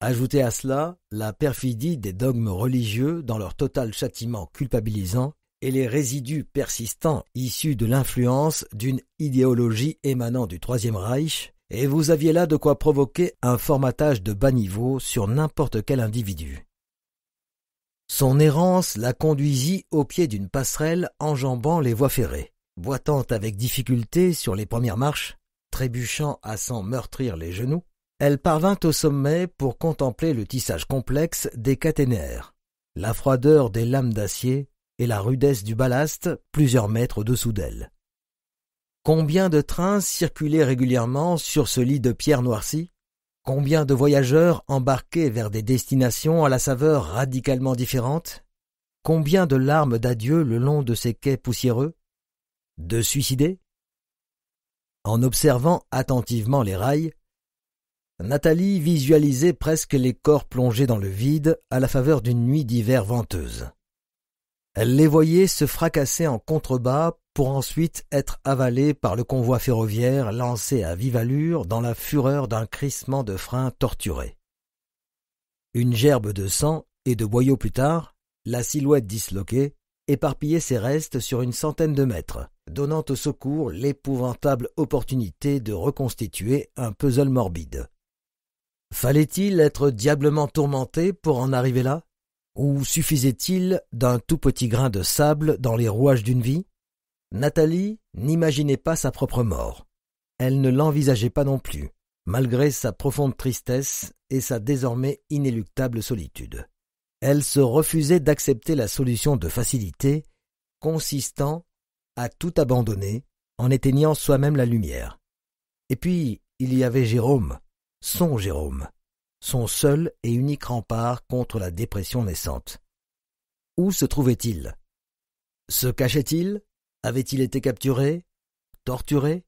Ajoutez à cela la perfidie des dogmes religieux dans leur total châtiment culpabilisant et les résidus persistants issus de l'influence d'une idéologie émanant du Troisième Reich, et vous aviez là de quoi provoquer un formatage de bas niveau sur n'importe quel individu. Son errance la conduisit au pied d'une passerelle enjambant les voies ferrées, boitant avec difficulté sur les premières marches, trébuchant à s'en meurtrir les genoux, elle parvint au sommet pour contempler le tissage complexe des caténaires, la froideur des lames d'acier, et la rudesse du ballast plusieurs mètres au-dessous d'elle. Combien de trains circulaient régulièrement sur ce lit de pierre noircie Combien de voyageurs embarqués vers des destinations à la saveur radicalement différente Combien de larmes d'adieu le long de ces quais poussiéreux De suicidés En observant attentivement les rails, Nathalie visualisait presque les corps plongés dans le vide à la faveur d'une nuit d'hiver venteuse. Elle les voyait se fracasser en contrebas pour ensuite être avalés par le convoi ferroviaire lancé à vive allure dans la fureur d'un crissement de freins torturé. Une gerbe de sang et de boyaux plus tard, la silhouette disloquée éparpillait ses restes sur une centaine de mètres, donnant au secours l'épouvantable opportunité de reconstituer un puzzle morbide. Fallait-il être diablement tourmenté pour en arriver là ou suffisait-il d'un tout petit grain de sable dans les rouages d'une vie Nathalie n'imaginait pas sa propre mort. Elle ne l'envisageait pas non plus, malgré sa profonde tristesse et sa désormais inéluctable solitude. Elle se refusait d'accepter la solution de facilité consistant à tout abandonner en éteignant soi-même la lumière. Et puis, il y avait Jérôme, son Jérôme, son seul et unique rempart contre la dépression naissante. Où se trouvait-il Se cachait-il Avait-il été capturé Torturé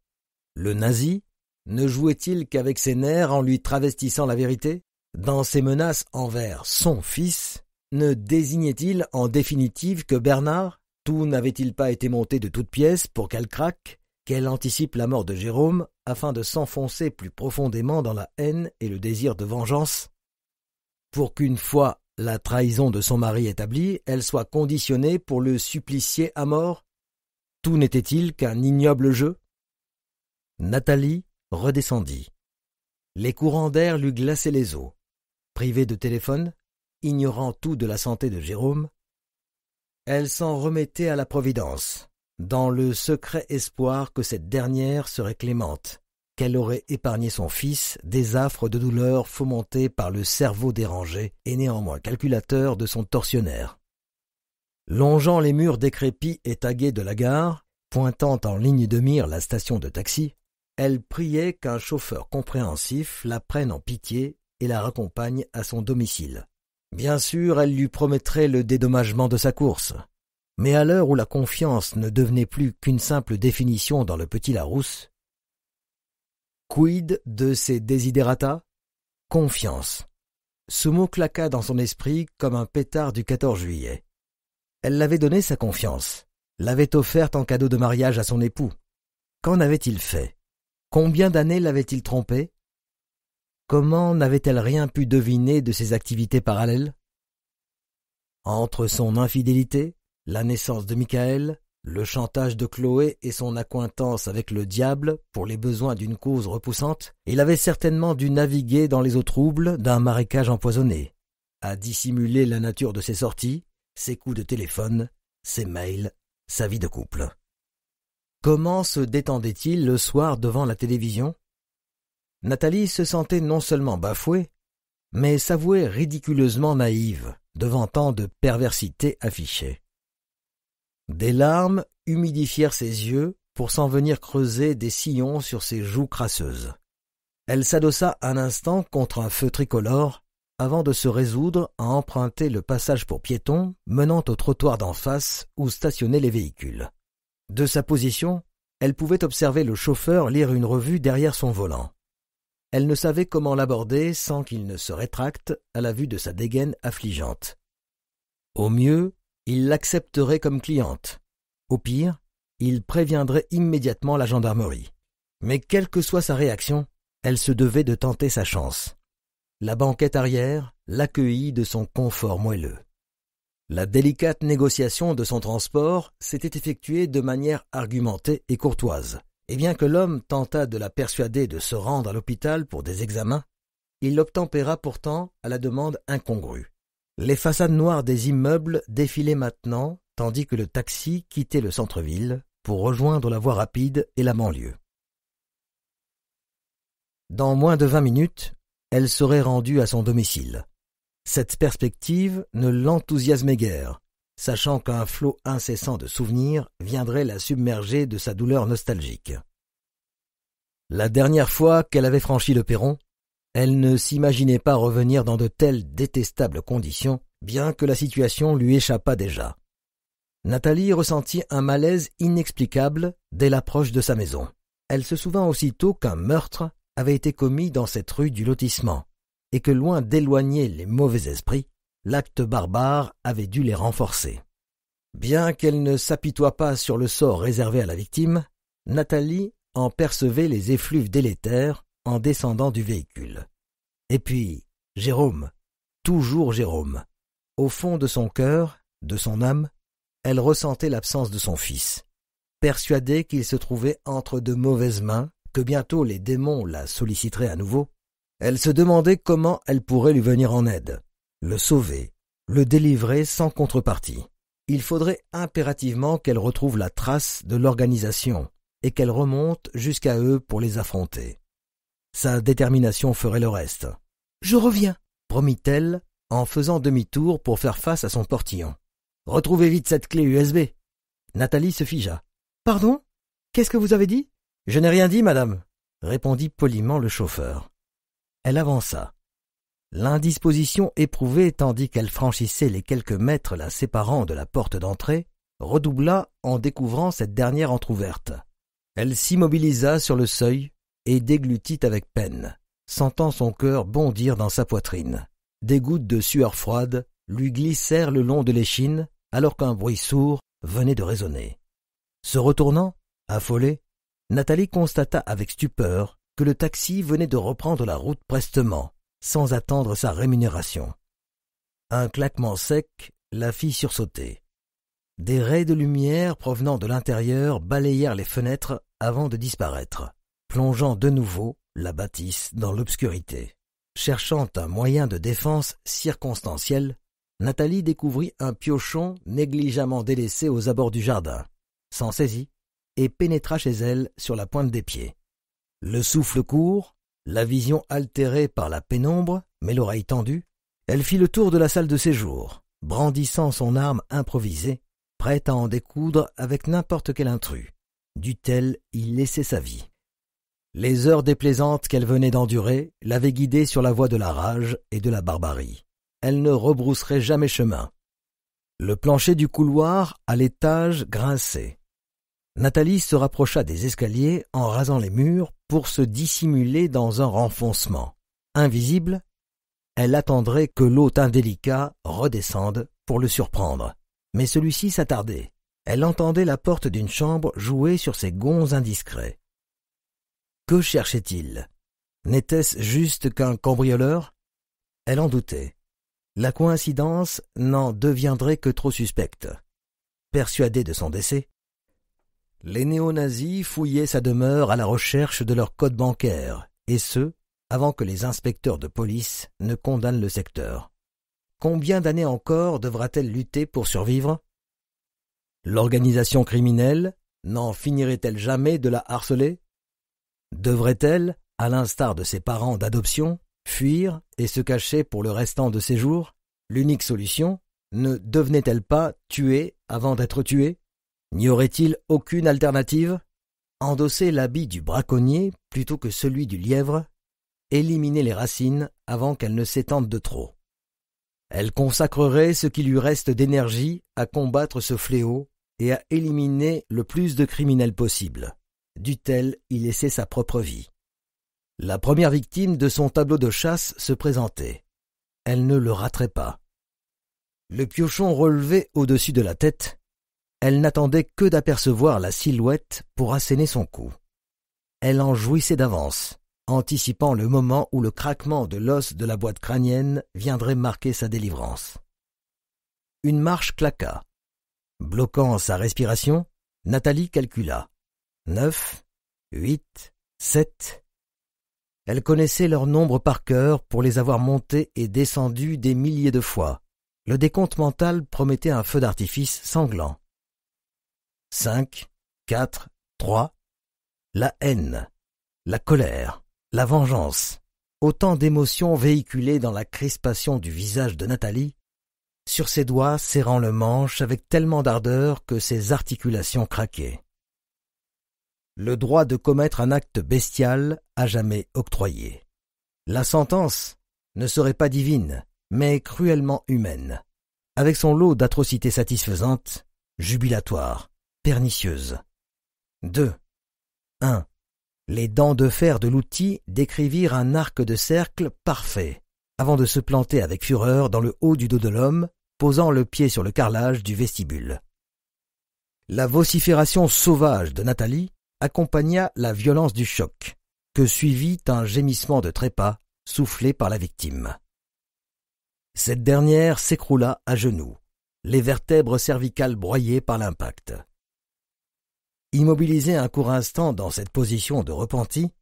Le nazi Ne jouait-il qu'avec ses nerfs en lui travestissant la vérité Dans ses menaces envers son fils, ne désignait-il en définitive que Bernard Tout n'avait-il pas été monté de toutes pièces pour qu'elle craque, qu'elle anticipe la mort de Jérôme afin de s'enfoncer plus profondément dans la haine et le désir de vengeance, pour qu'une fois la trahison de son mari établie, elle soit conditionnée pour le supplicier à mort Tout n'était-il qu'un ignoble jeu Nathalie redescendit. Les courants d'air lui glaçaient les os. Privée de téléphone, ignorant tout de la santé de Jérôme, elle s'en remettait à la Providence dans le secret espoir que cette dernière serait clémente, qu'elle aurait épargné son fils des affres de douleur fomentées par le cerveau dérangé et néanmoins calculateur de son tortionnaire. Longeant les murs décrépits et tagués de la gare, pointant en ligne de mire la station de taxi, elle priait qu'un chauffeur compréhensif la prenne en pitié et la raccompagne à son domicile. Bien sûr, elle lui promettrait le dédommagement de sa course, mais à l'heure où la confiance ne devenait plus qu'une simple définition dans le petit Larousse, quid de ses desiderata Confiance. Ce mot claqua dans son esprit comme un pétard du 14 juillet. Elle l'avait donné sa confiance, l'avait offerte en cadeau de mariage à son époux. Qu'en avait-il fait Combien d'années l'avait-il trompé Comment n'avait-elle rien pu deviner de ses activités parallèles Entre son infidélité, la naissance de Michael, le chantage de Chloé et son accointance avec le diable pour les besoins d'une cause repoussante, il avait certainement dû naviguer dans les eaux troubles d'un marécage empoisonné, à dissimuler la nature de ses sorties, ses coups de téléphone, ses mails, sa vie de couple. Comment se détendait-il le soir devant la télévision Nathalie se sentait non seulement bafouée, mais s'avouait ridiculeusement naïve devant tant de perversité affichée. Des larmes humidifièrent ses yeux pour s'en venir creuser des sillons sur ses joues crasseuses. Elle s'adossa un instant contre un feu tricolore avant de se résoudre à emprunter le passage pour piétons menant au trottoir d'en face où stationnaient les véhicules. De sa position, elle pouvait observer le chauffeur lire une revue derrière son volant. Elle ne savait comment l'aborder sans qu'il ne se rétracte à la vue de sa dégaine affligeante. Au mieux, il l'accepterait comme cliente. Au pire, il préviendrait immédiatement la gendarmerie. Mais quelle que soit sa réaction, elle se devait de tenter sa chance. La banquette arrière l'accueillit de son confort moelleux. La délicate négociation de son transport s'était effectuée de manière argumentée et courtoise, et bien que l'homme tentât de la persuader de se rendre à l'hôpital pour des examens, il l'obtempéra pourtant à la demande incongrue. Les façades noires des immeubles défilaient maintenant, tandis que le taxi quittait le centre-ville pour rejoindre la voie rapide et la banlieue. Dans moins de vingt minutes, elle serait rendue à son domicile. Cette perspective ne l'enthousiasmait guère, sachant qu'un flot incessant de souvenirs viendrait la submerger de sa douleur nostalgique. La dernière fois qu'elle avait franchi le perron, elle ne s'imaginait pas revenir dans de telles détestables conditions, bien que la situation lui échappât déjà. Nathalie ressentit un malaise inexplicable dès l'approche de sa maison. Elle se souvint aussitôt qu'un meurtre avait été commis dans cette rue du lotissement, et que loin d'éloigner les mauvais esprits, l'acte barbare avait dû les renforcer. Bien qu'elle ne s'apitoie pas sur le sort réservé à la victime, Nathalie en percevait les effluves délétères en descendant du véhicule. Et puis, Jérôme, toujours Jérôme. Au fond de son cœur, de son âme, elle ressentait l'absence de son fils, persuadée qu'il se trouvait entre de mauvaises mains, que bientôt les démons la solliciteraient à nouveau. Elle se demandait comment elle pourrait lui venir en aide, le sauver, le délivrer sans contrepartie. Il faudrait impérativement qu'elle retrouve la trace de l'organisation et qu'elle remonte jusqu'à eux pour les affronter. Sa détermination ferait le reste. Je reviens, promit-elle en faisant demi-tour pour faire face à son portillon. Retrouvez vite cette clé USB. Nathalie se figea. Pardon Qu'est-ce que vous avez dit Je n'ai rien dit, madame, répondit poliment le chauffeur. Elle avança. L'indisposition éprouvée tandis qu'elle franchissait les quelques mètres la séparant de la porte d'entrée redoubla en découvrant cette dernière entr'ouverte. Elle s'immobilisa sur le seuil, et déglutit avec peine, sentant son cœur bondir dans sa poitrine. Des gouttes de sueur froide lui glissèrent le long de l'échine, alors qu'un bruit sourd venait de résonner. Se retournant, affolée, Nathalie constata avec stupeur que le taxi venait de reprendre la route prestement, sans attendre sa rémunération. Un claquement sec la fit sursauter. Des raies de lumière provenant de l'intérieur balayèrent les fenêtres avant de disparaître plongeant de nouveau la bâtisse dans l'obscurité. Cherchant un moyen de défense circonstanciel, Nathalie découvrit un piochon négligemment délaissé aux abords du jardin, s'en saisit et pénétra chez elle sur la pointe des pieds. Le souffle court, la vision altérée par la pénombre, mais l'oreille tendue, elle fit le tour de la salle de séjour, brandissant son arme improvisée, prête à en découdre avec n'importe quel intrus. Dût-elle y laisser sa vie les heures déplaisantes qu'elle venait d'endurer l'avaient guidée sur la voie de la rage et de la barbarie. Elle ne rebrousserait jamais chemin. Le plancher du couloir à l'étage grinçait. Nathalie se rapprocha des escaliers en rasant les murs pour se dissimuler dans un renfoncement. Invisible, elle attendrait que l'hôte indélicat redescende pour le surprendre. Mais celui-ci s'attardait. Elle entendait la porte d'une chambre jouer sur ses gonds indiscrets. Que cherchait-il N'était-ce juste qu'un cambrioleur Elle en doutait. La coïncidence n'en deviendrait que trop suspecte. Persuadée de son décès, les néo-nazis fouillaient sa demeure à la recherche de leur code bancaire, et ce, avant que les inspecteurs de police ne condamnent le secteur. Combien d'années encore devra-t-elle lutter pour survivre L'organisation criminelle n'en finirait-elle jamais de la harceler Devrait-elle, à l'instar de ses parents d'adoption, fuir et se cacher pour le restant de ses jours L'unique solution ne devenait-elle pas tuée avant d'être tuée N'y aurait-il aucune alternative Endosser l'habit du braconnier plutôt que celui du lièvre Éliminer les racines avant qu'elles ne s'étendent de trop. Elle consacrerait ce qui lui reste d'énergie à combattre ce fléau et à éliminer le plus de criminels possible. Dut-elle y laissait sa propre vie. La première victime de son tableau de chasse se présentait. Elle ne le raterait pas. Le piochon relevé au-dessus de la tête, elle n'attendait que d'apercevoir la silhouette pour asséner son coup. Elle en jouissait d'avance, anticipant le moment où le craquement de l'os de la boîte crânienne viendrait marquer sa délivrance. Une marche claqua. Bloquant sa respiration, Nathalie calcula neuf, huit, sept. Elle connaissait leur nombre par cœur pour les avoir montés et descendus des milliers de fois. Le décompte mental promettait un feu d'artifice sanglant. Cinq, quatre, trois. La haine, la colère, la vengeance, autant d'émotions véhiculées dans la crispation du visage de Nathalie, sur ses doigts serrant le manche avec tellement d'ardeur que ses articulations craquaient le droit de commettre un acte bestial à jamais octroyé. La sentence ne serait pas divine, mais cruellement humaine, avec son lot d'atrocités satisfaisantes, jubilatoires, pernicieuses. 2. 1. Les dents de fer de l'outil décrivirent un arc de cercle parfait, avant de se planter avec fureur dans le haut du dos de l'homme, posant le pied sur le carrelage du vestibule. La vocifération sauvage de Nathalie accompagna la violence du choc, que suivit un gémissement de trépas soufflé par la victime. Cette dernière s'écroula à genoux, les vertèbres cervicales broyées par l'impact. Immobilisée un court instant dans cette position de repenti,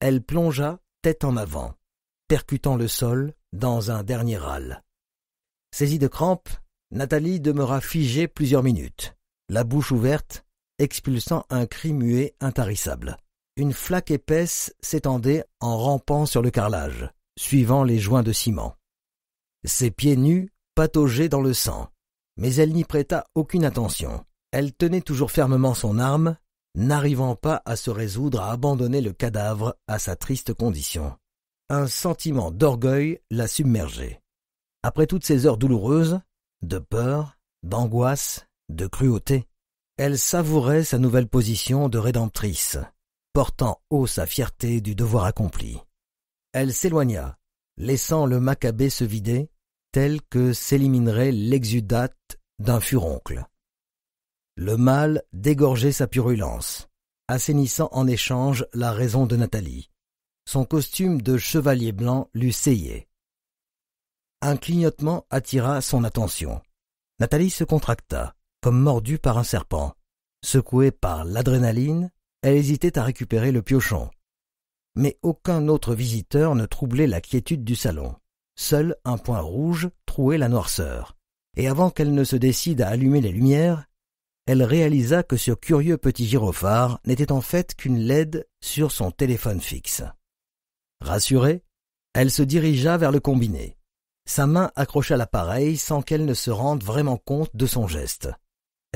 elle plongea tête en avant, percutant le sol dans un dernier râle. Saisie de crampes, Nathalie demeura figée plusieurs minutes, la bouche ouverte, expulsant un cri muet intarissable. Une flaque épaisse s'étendait en rampant sur le carrelage, suivant les joints de ciment. Ses pieds nus pataugeaient dans le sang, mais elle n'y prêta aucune attention. Elle tenait toujours fermement son arme, n'arrivant pas à se résoudre à abandonner le cadavre à sa triste condition. Un sentiment d'orgueil la submergeait. Après toutes ces heures douloureuses, de peur, d'angoisse, de cruauté, elle savourait sa nouvelle position de rédemptrice, portant haut sa fierté du devoir accompli. Elle s'éloigna, laissant le macabé se vider, tel que s'éliminerait l'exudate d'un furoncle. Le mal dégorgeait sa purulence, assainissant en échange la raison de Nathalie. Son costume de chevalier blanc lui seyait. Un clignotement attira son attention. Nathalie se contracta comme mordue par un serpent. Secouée par l'adrénaline, elle hésitait à récupérer le piochon. Mais aucun autre visiteur ne troublait la quiétude du salon. Seul un point rouge trouait la noirceur. Et avant qu'elle ne se décide à allumer les lumières, elle réalisa que ce curieux petit gyrophare n'était en fait qu'une LED sur son téléphone fixe. Rassurée, elle se dirigea vers le combiné. Sa main accrocha l'appareil sans qu'elle ne se rende vraiment compte de son geste.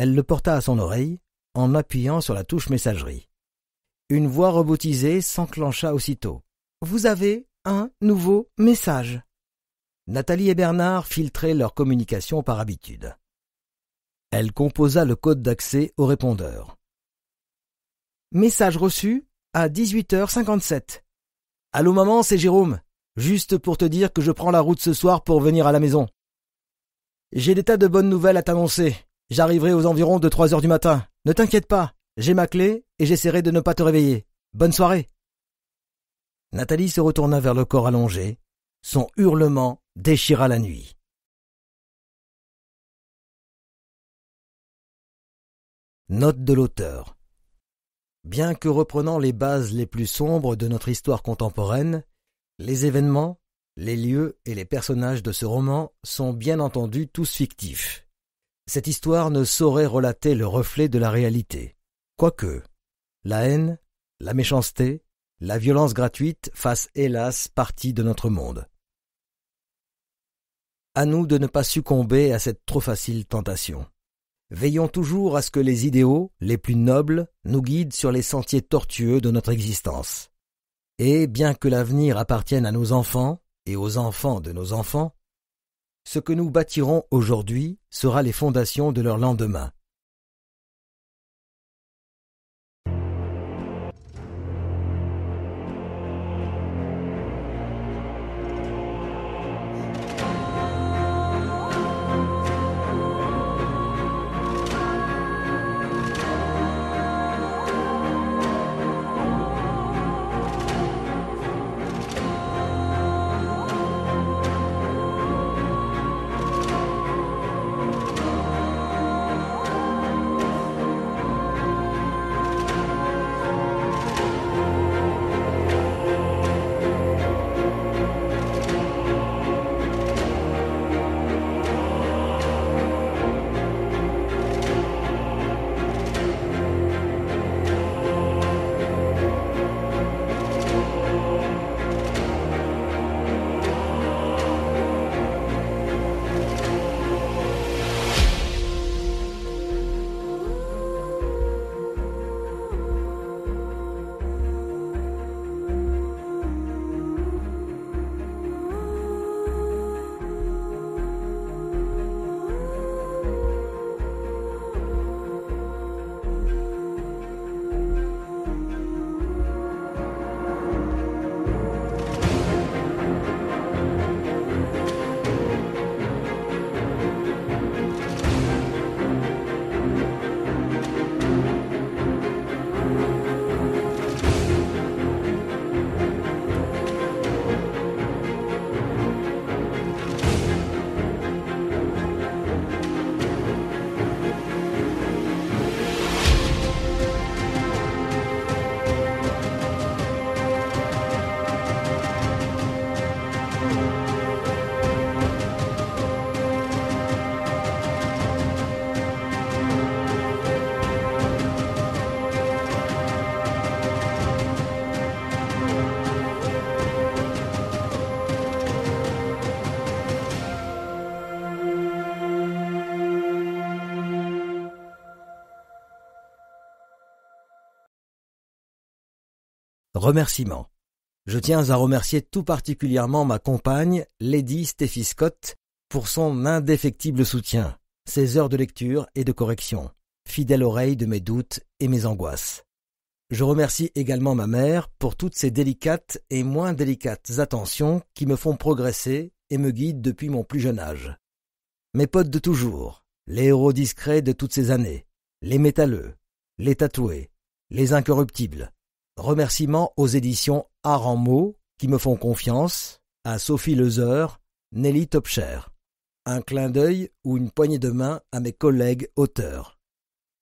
Elle le porta à son oreille, en appuyant sur la touche messagerie. Une voix robotisée s'enclencha aussitôt. Vous avez un nouveau message. Nathalie et Bernard filtraient leur communication par habitude. Elle composa le code d'accès au répondeur. Message reçu à 18h57. Allô maman, c'est Jérôme. Juste pour te dire que je prends la route ce soir pour venir à la maison. J'ai des tas de bonnes nouvelles à t'annoncer. J'arriverai aux environs de trois heures du matin. Ne t'inquiète pas, j'ai ma clé et j'essaierai de ne pas te réveiller. Bonne soirée. Nathalie se retourna vers le corps allongé. Son hurlement déchira la nuit. Note de l'auteur. Bien que reprenant les bases les plus sombres de notre histoire contemporaine, les événements, les lieux et les personnages de ce roman sont bien entendu tous fictifs cette histoire ne saurait relater le reflet de la réalité. Quoique, la haine, la méchanceté, la violence gratuite fassent hélas partie de notre monde. À nous de ne pas succomber à cette trop facile tentation. Veillons toujours à ce que les idéaux, les plus nobles, nous guident sur les sentiers tortueux de notre existence. Et bien que l'avenir appartienne à nos enfants et aux enfants de nos enfants, ce que nous bâtirons aujourd'hui sera les fondations de leur lendemain. Remerciements. Je tiens à remercier tout particulièrement ma compagne, Lady Steffi Scott, pour son indéfectible soutien, ses heures de lecture et de correction, fidèle oreille de mes doutes et mes angoisses. Je remercie également ma mère pour toutes ses délicates et moins délicates attentions qui me font progresser et me guident depuis mon plus jeune âge. Mes potes de toujours, les héros discrets de toutes ces années, les métalleux, les tatoués, les incorruptibles, Remerciements aux éditions Art en mots qui me font confiance, à Sophie Lezer, Nelly Topcher. Un clin d'œil ou une poignée de main à mes collègues auteurs.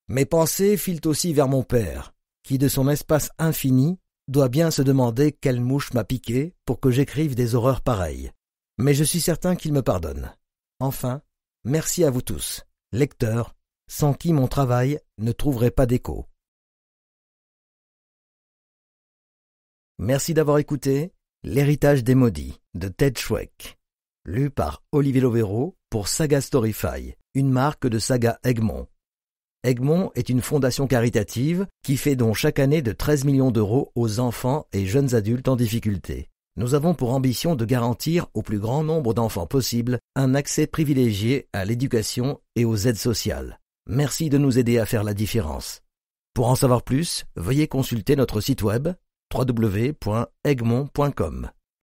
Mes pensées filent aussi vers mon père, qui de son espace infini doit bien se demander quelle mouche m'a piqué pour que j'écrive des horreurs pareilles. Mais je suis certain qu'il me pardonne. Enfin, merci à vous tous, lecteurs, sans qui mon travail ne trouverait pas d'écho. Merci d'avoir écouté L'héritage des maudits de Ted Schweck, lu par Olivier Lovero pour Saga Storyfy, une marque de Saga Egmont. Egmont est une fondation caritative qui fait don chaque année de 13 millions d'euros aux enfants et jeunes adultes en difficulté. Nous avons pour ambition de garantir au plus grand nombre d'enfants possible un accès privilégié à l'éducation et aux aides sociales. Merci de nous aider à faire la différence. Pour en savoir plus, veuillez consulter notre site web www.egmont.com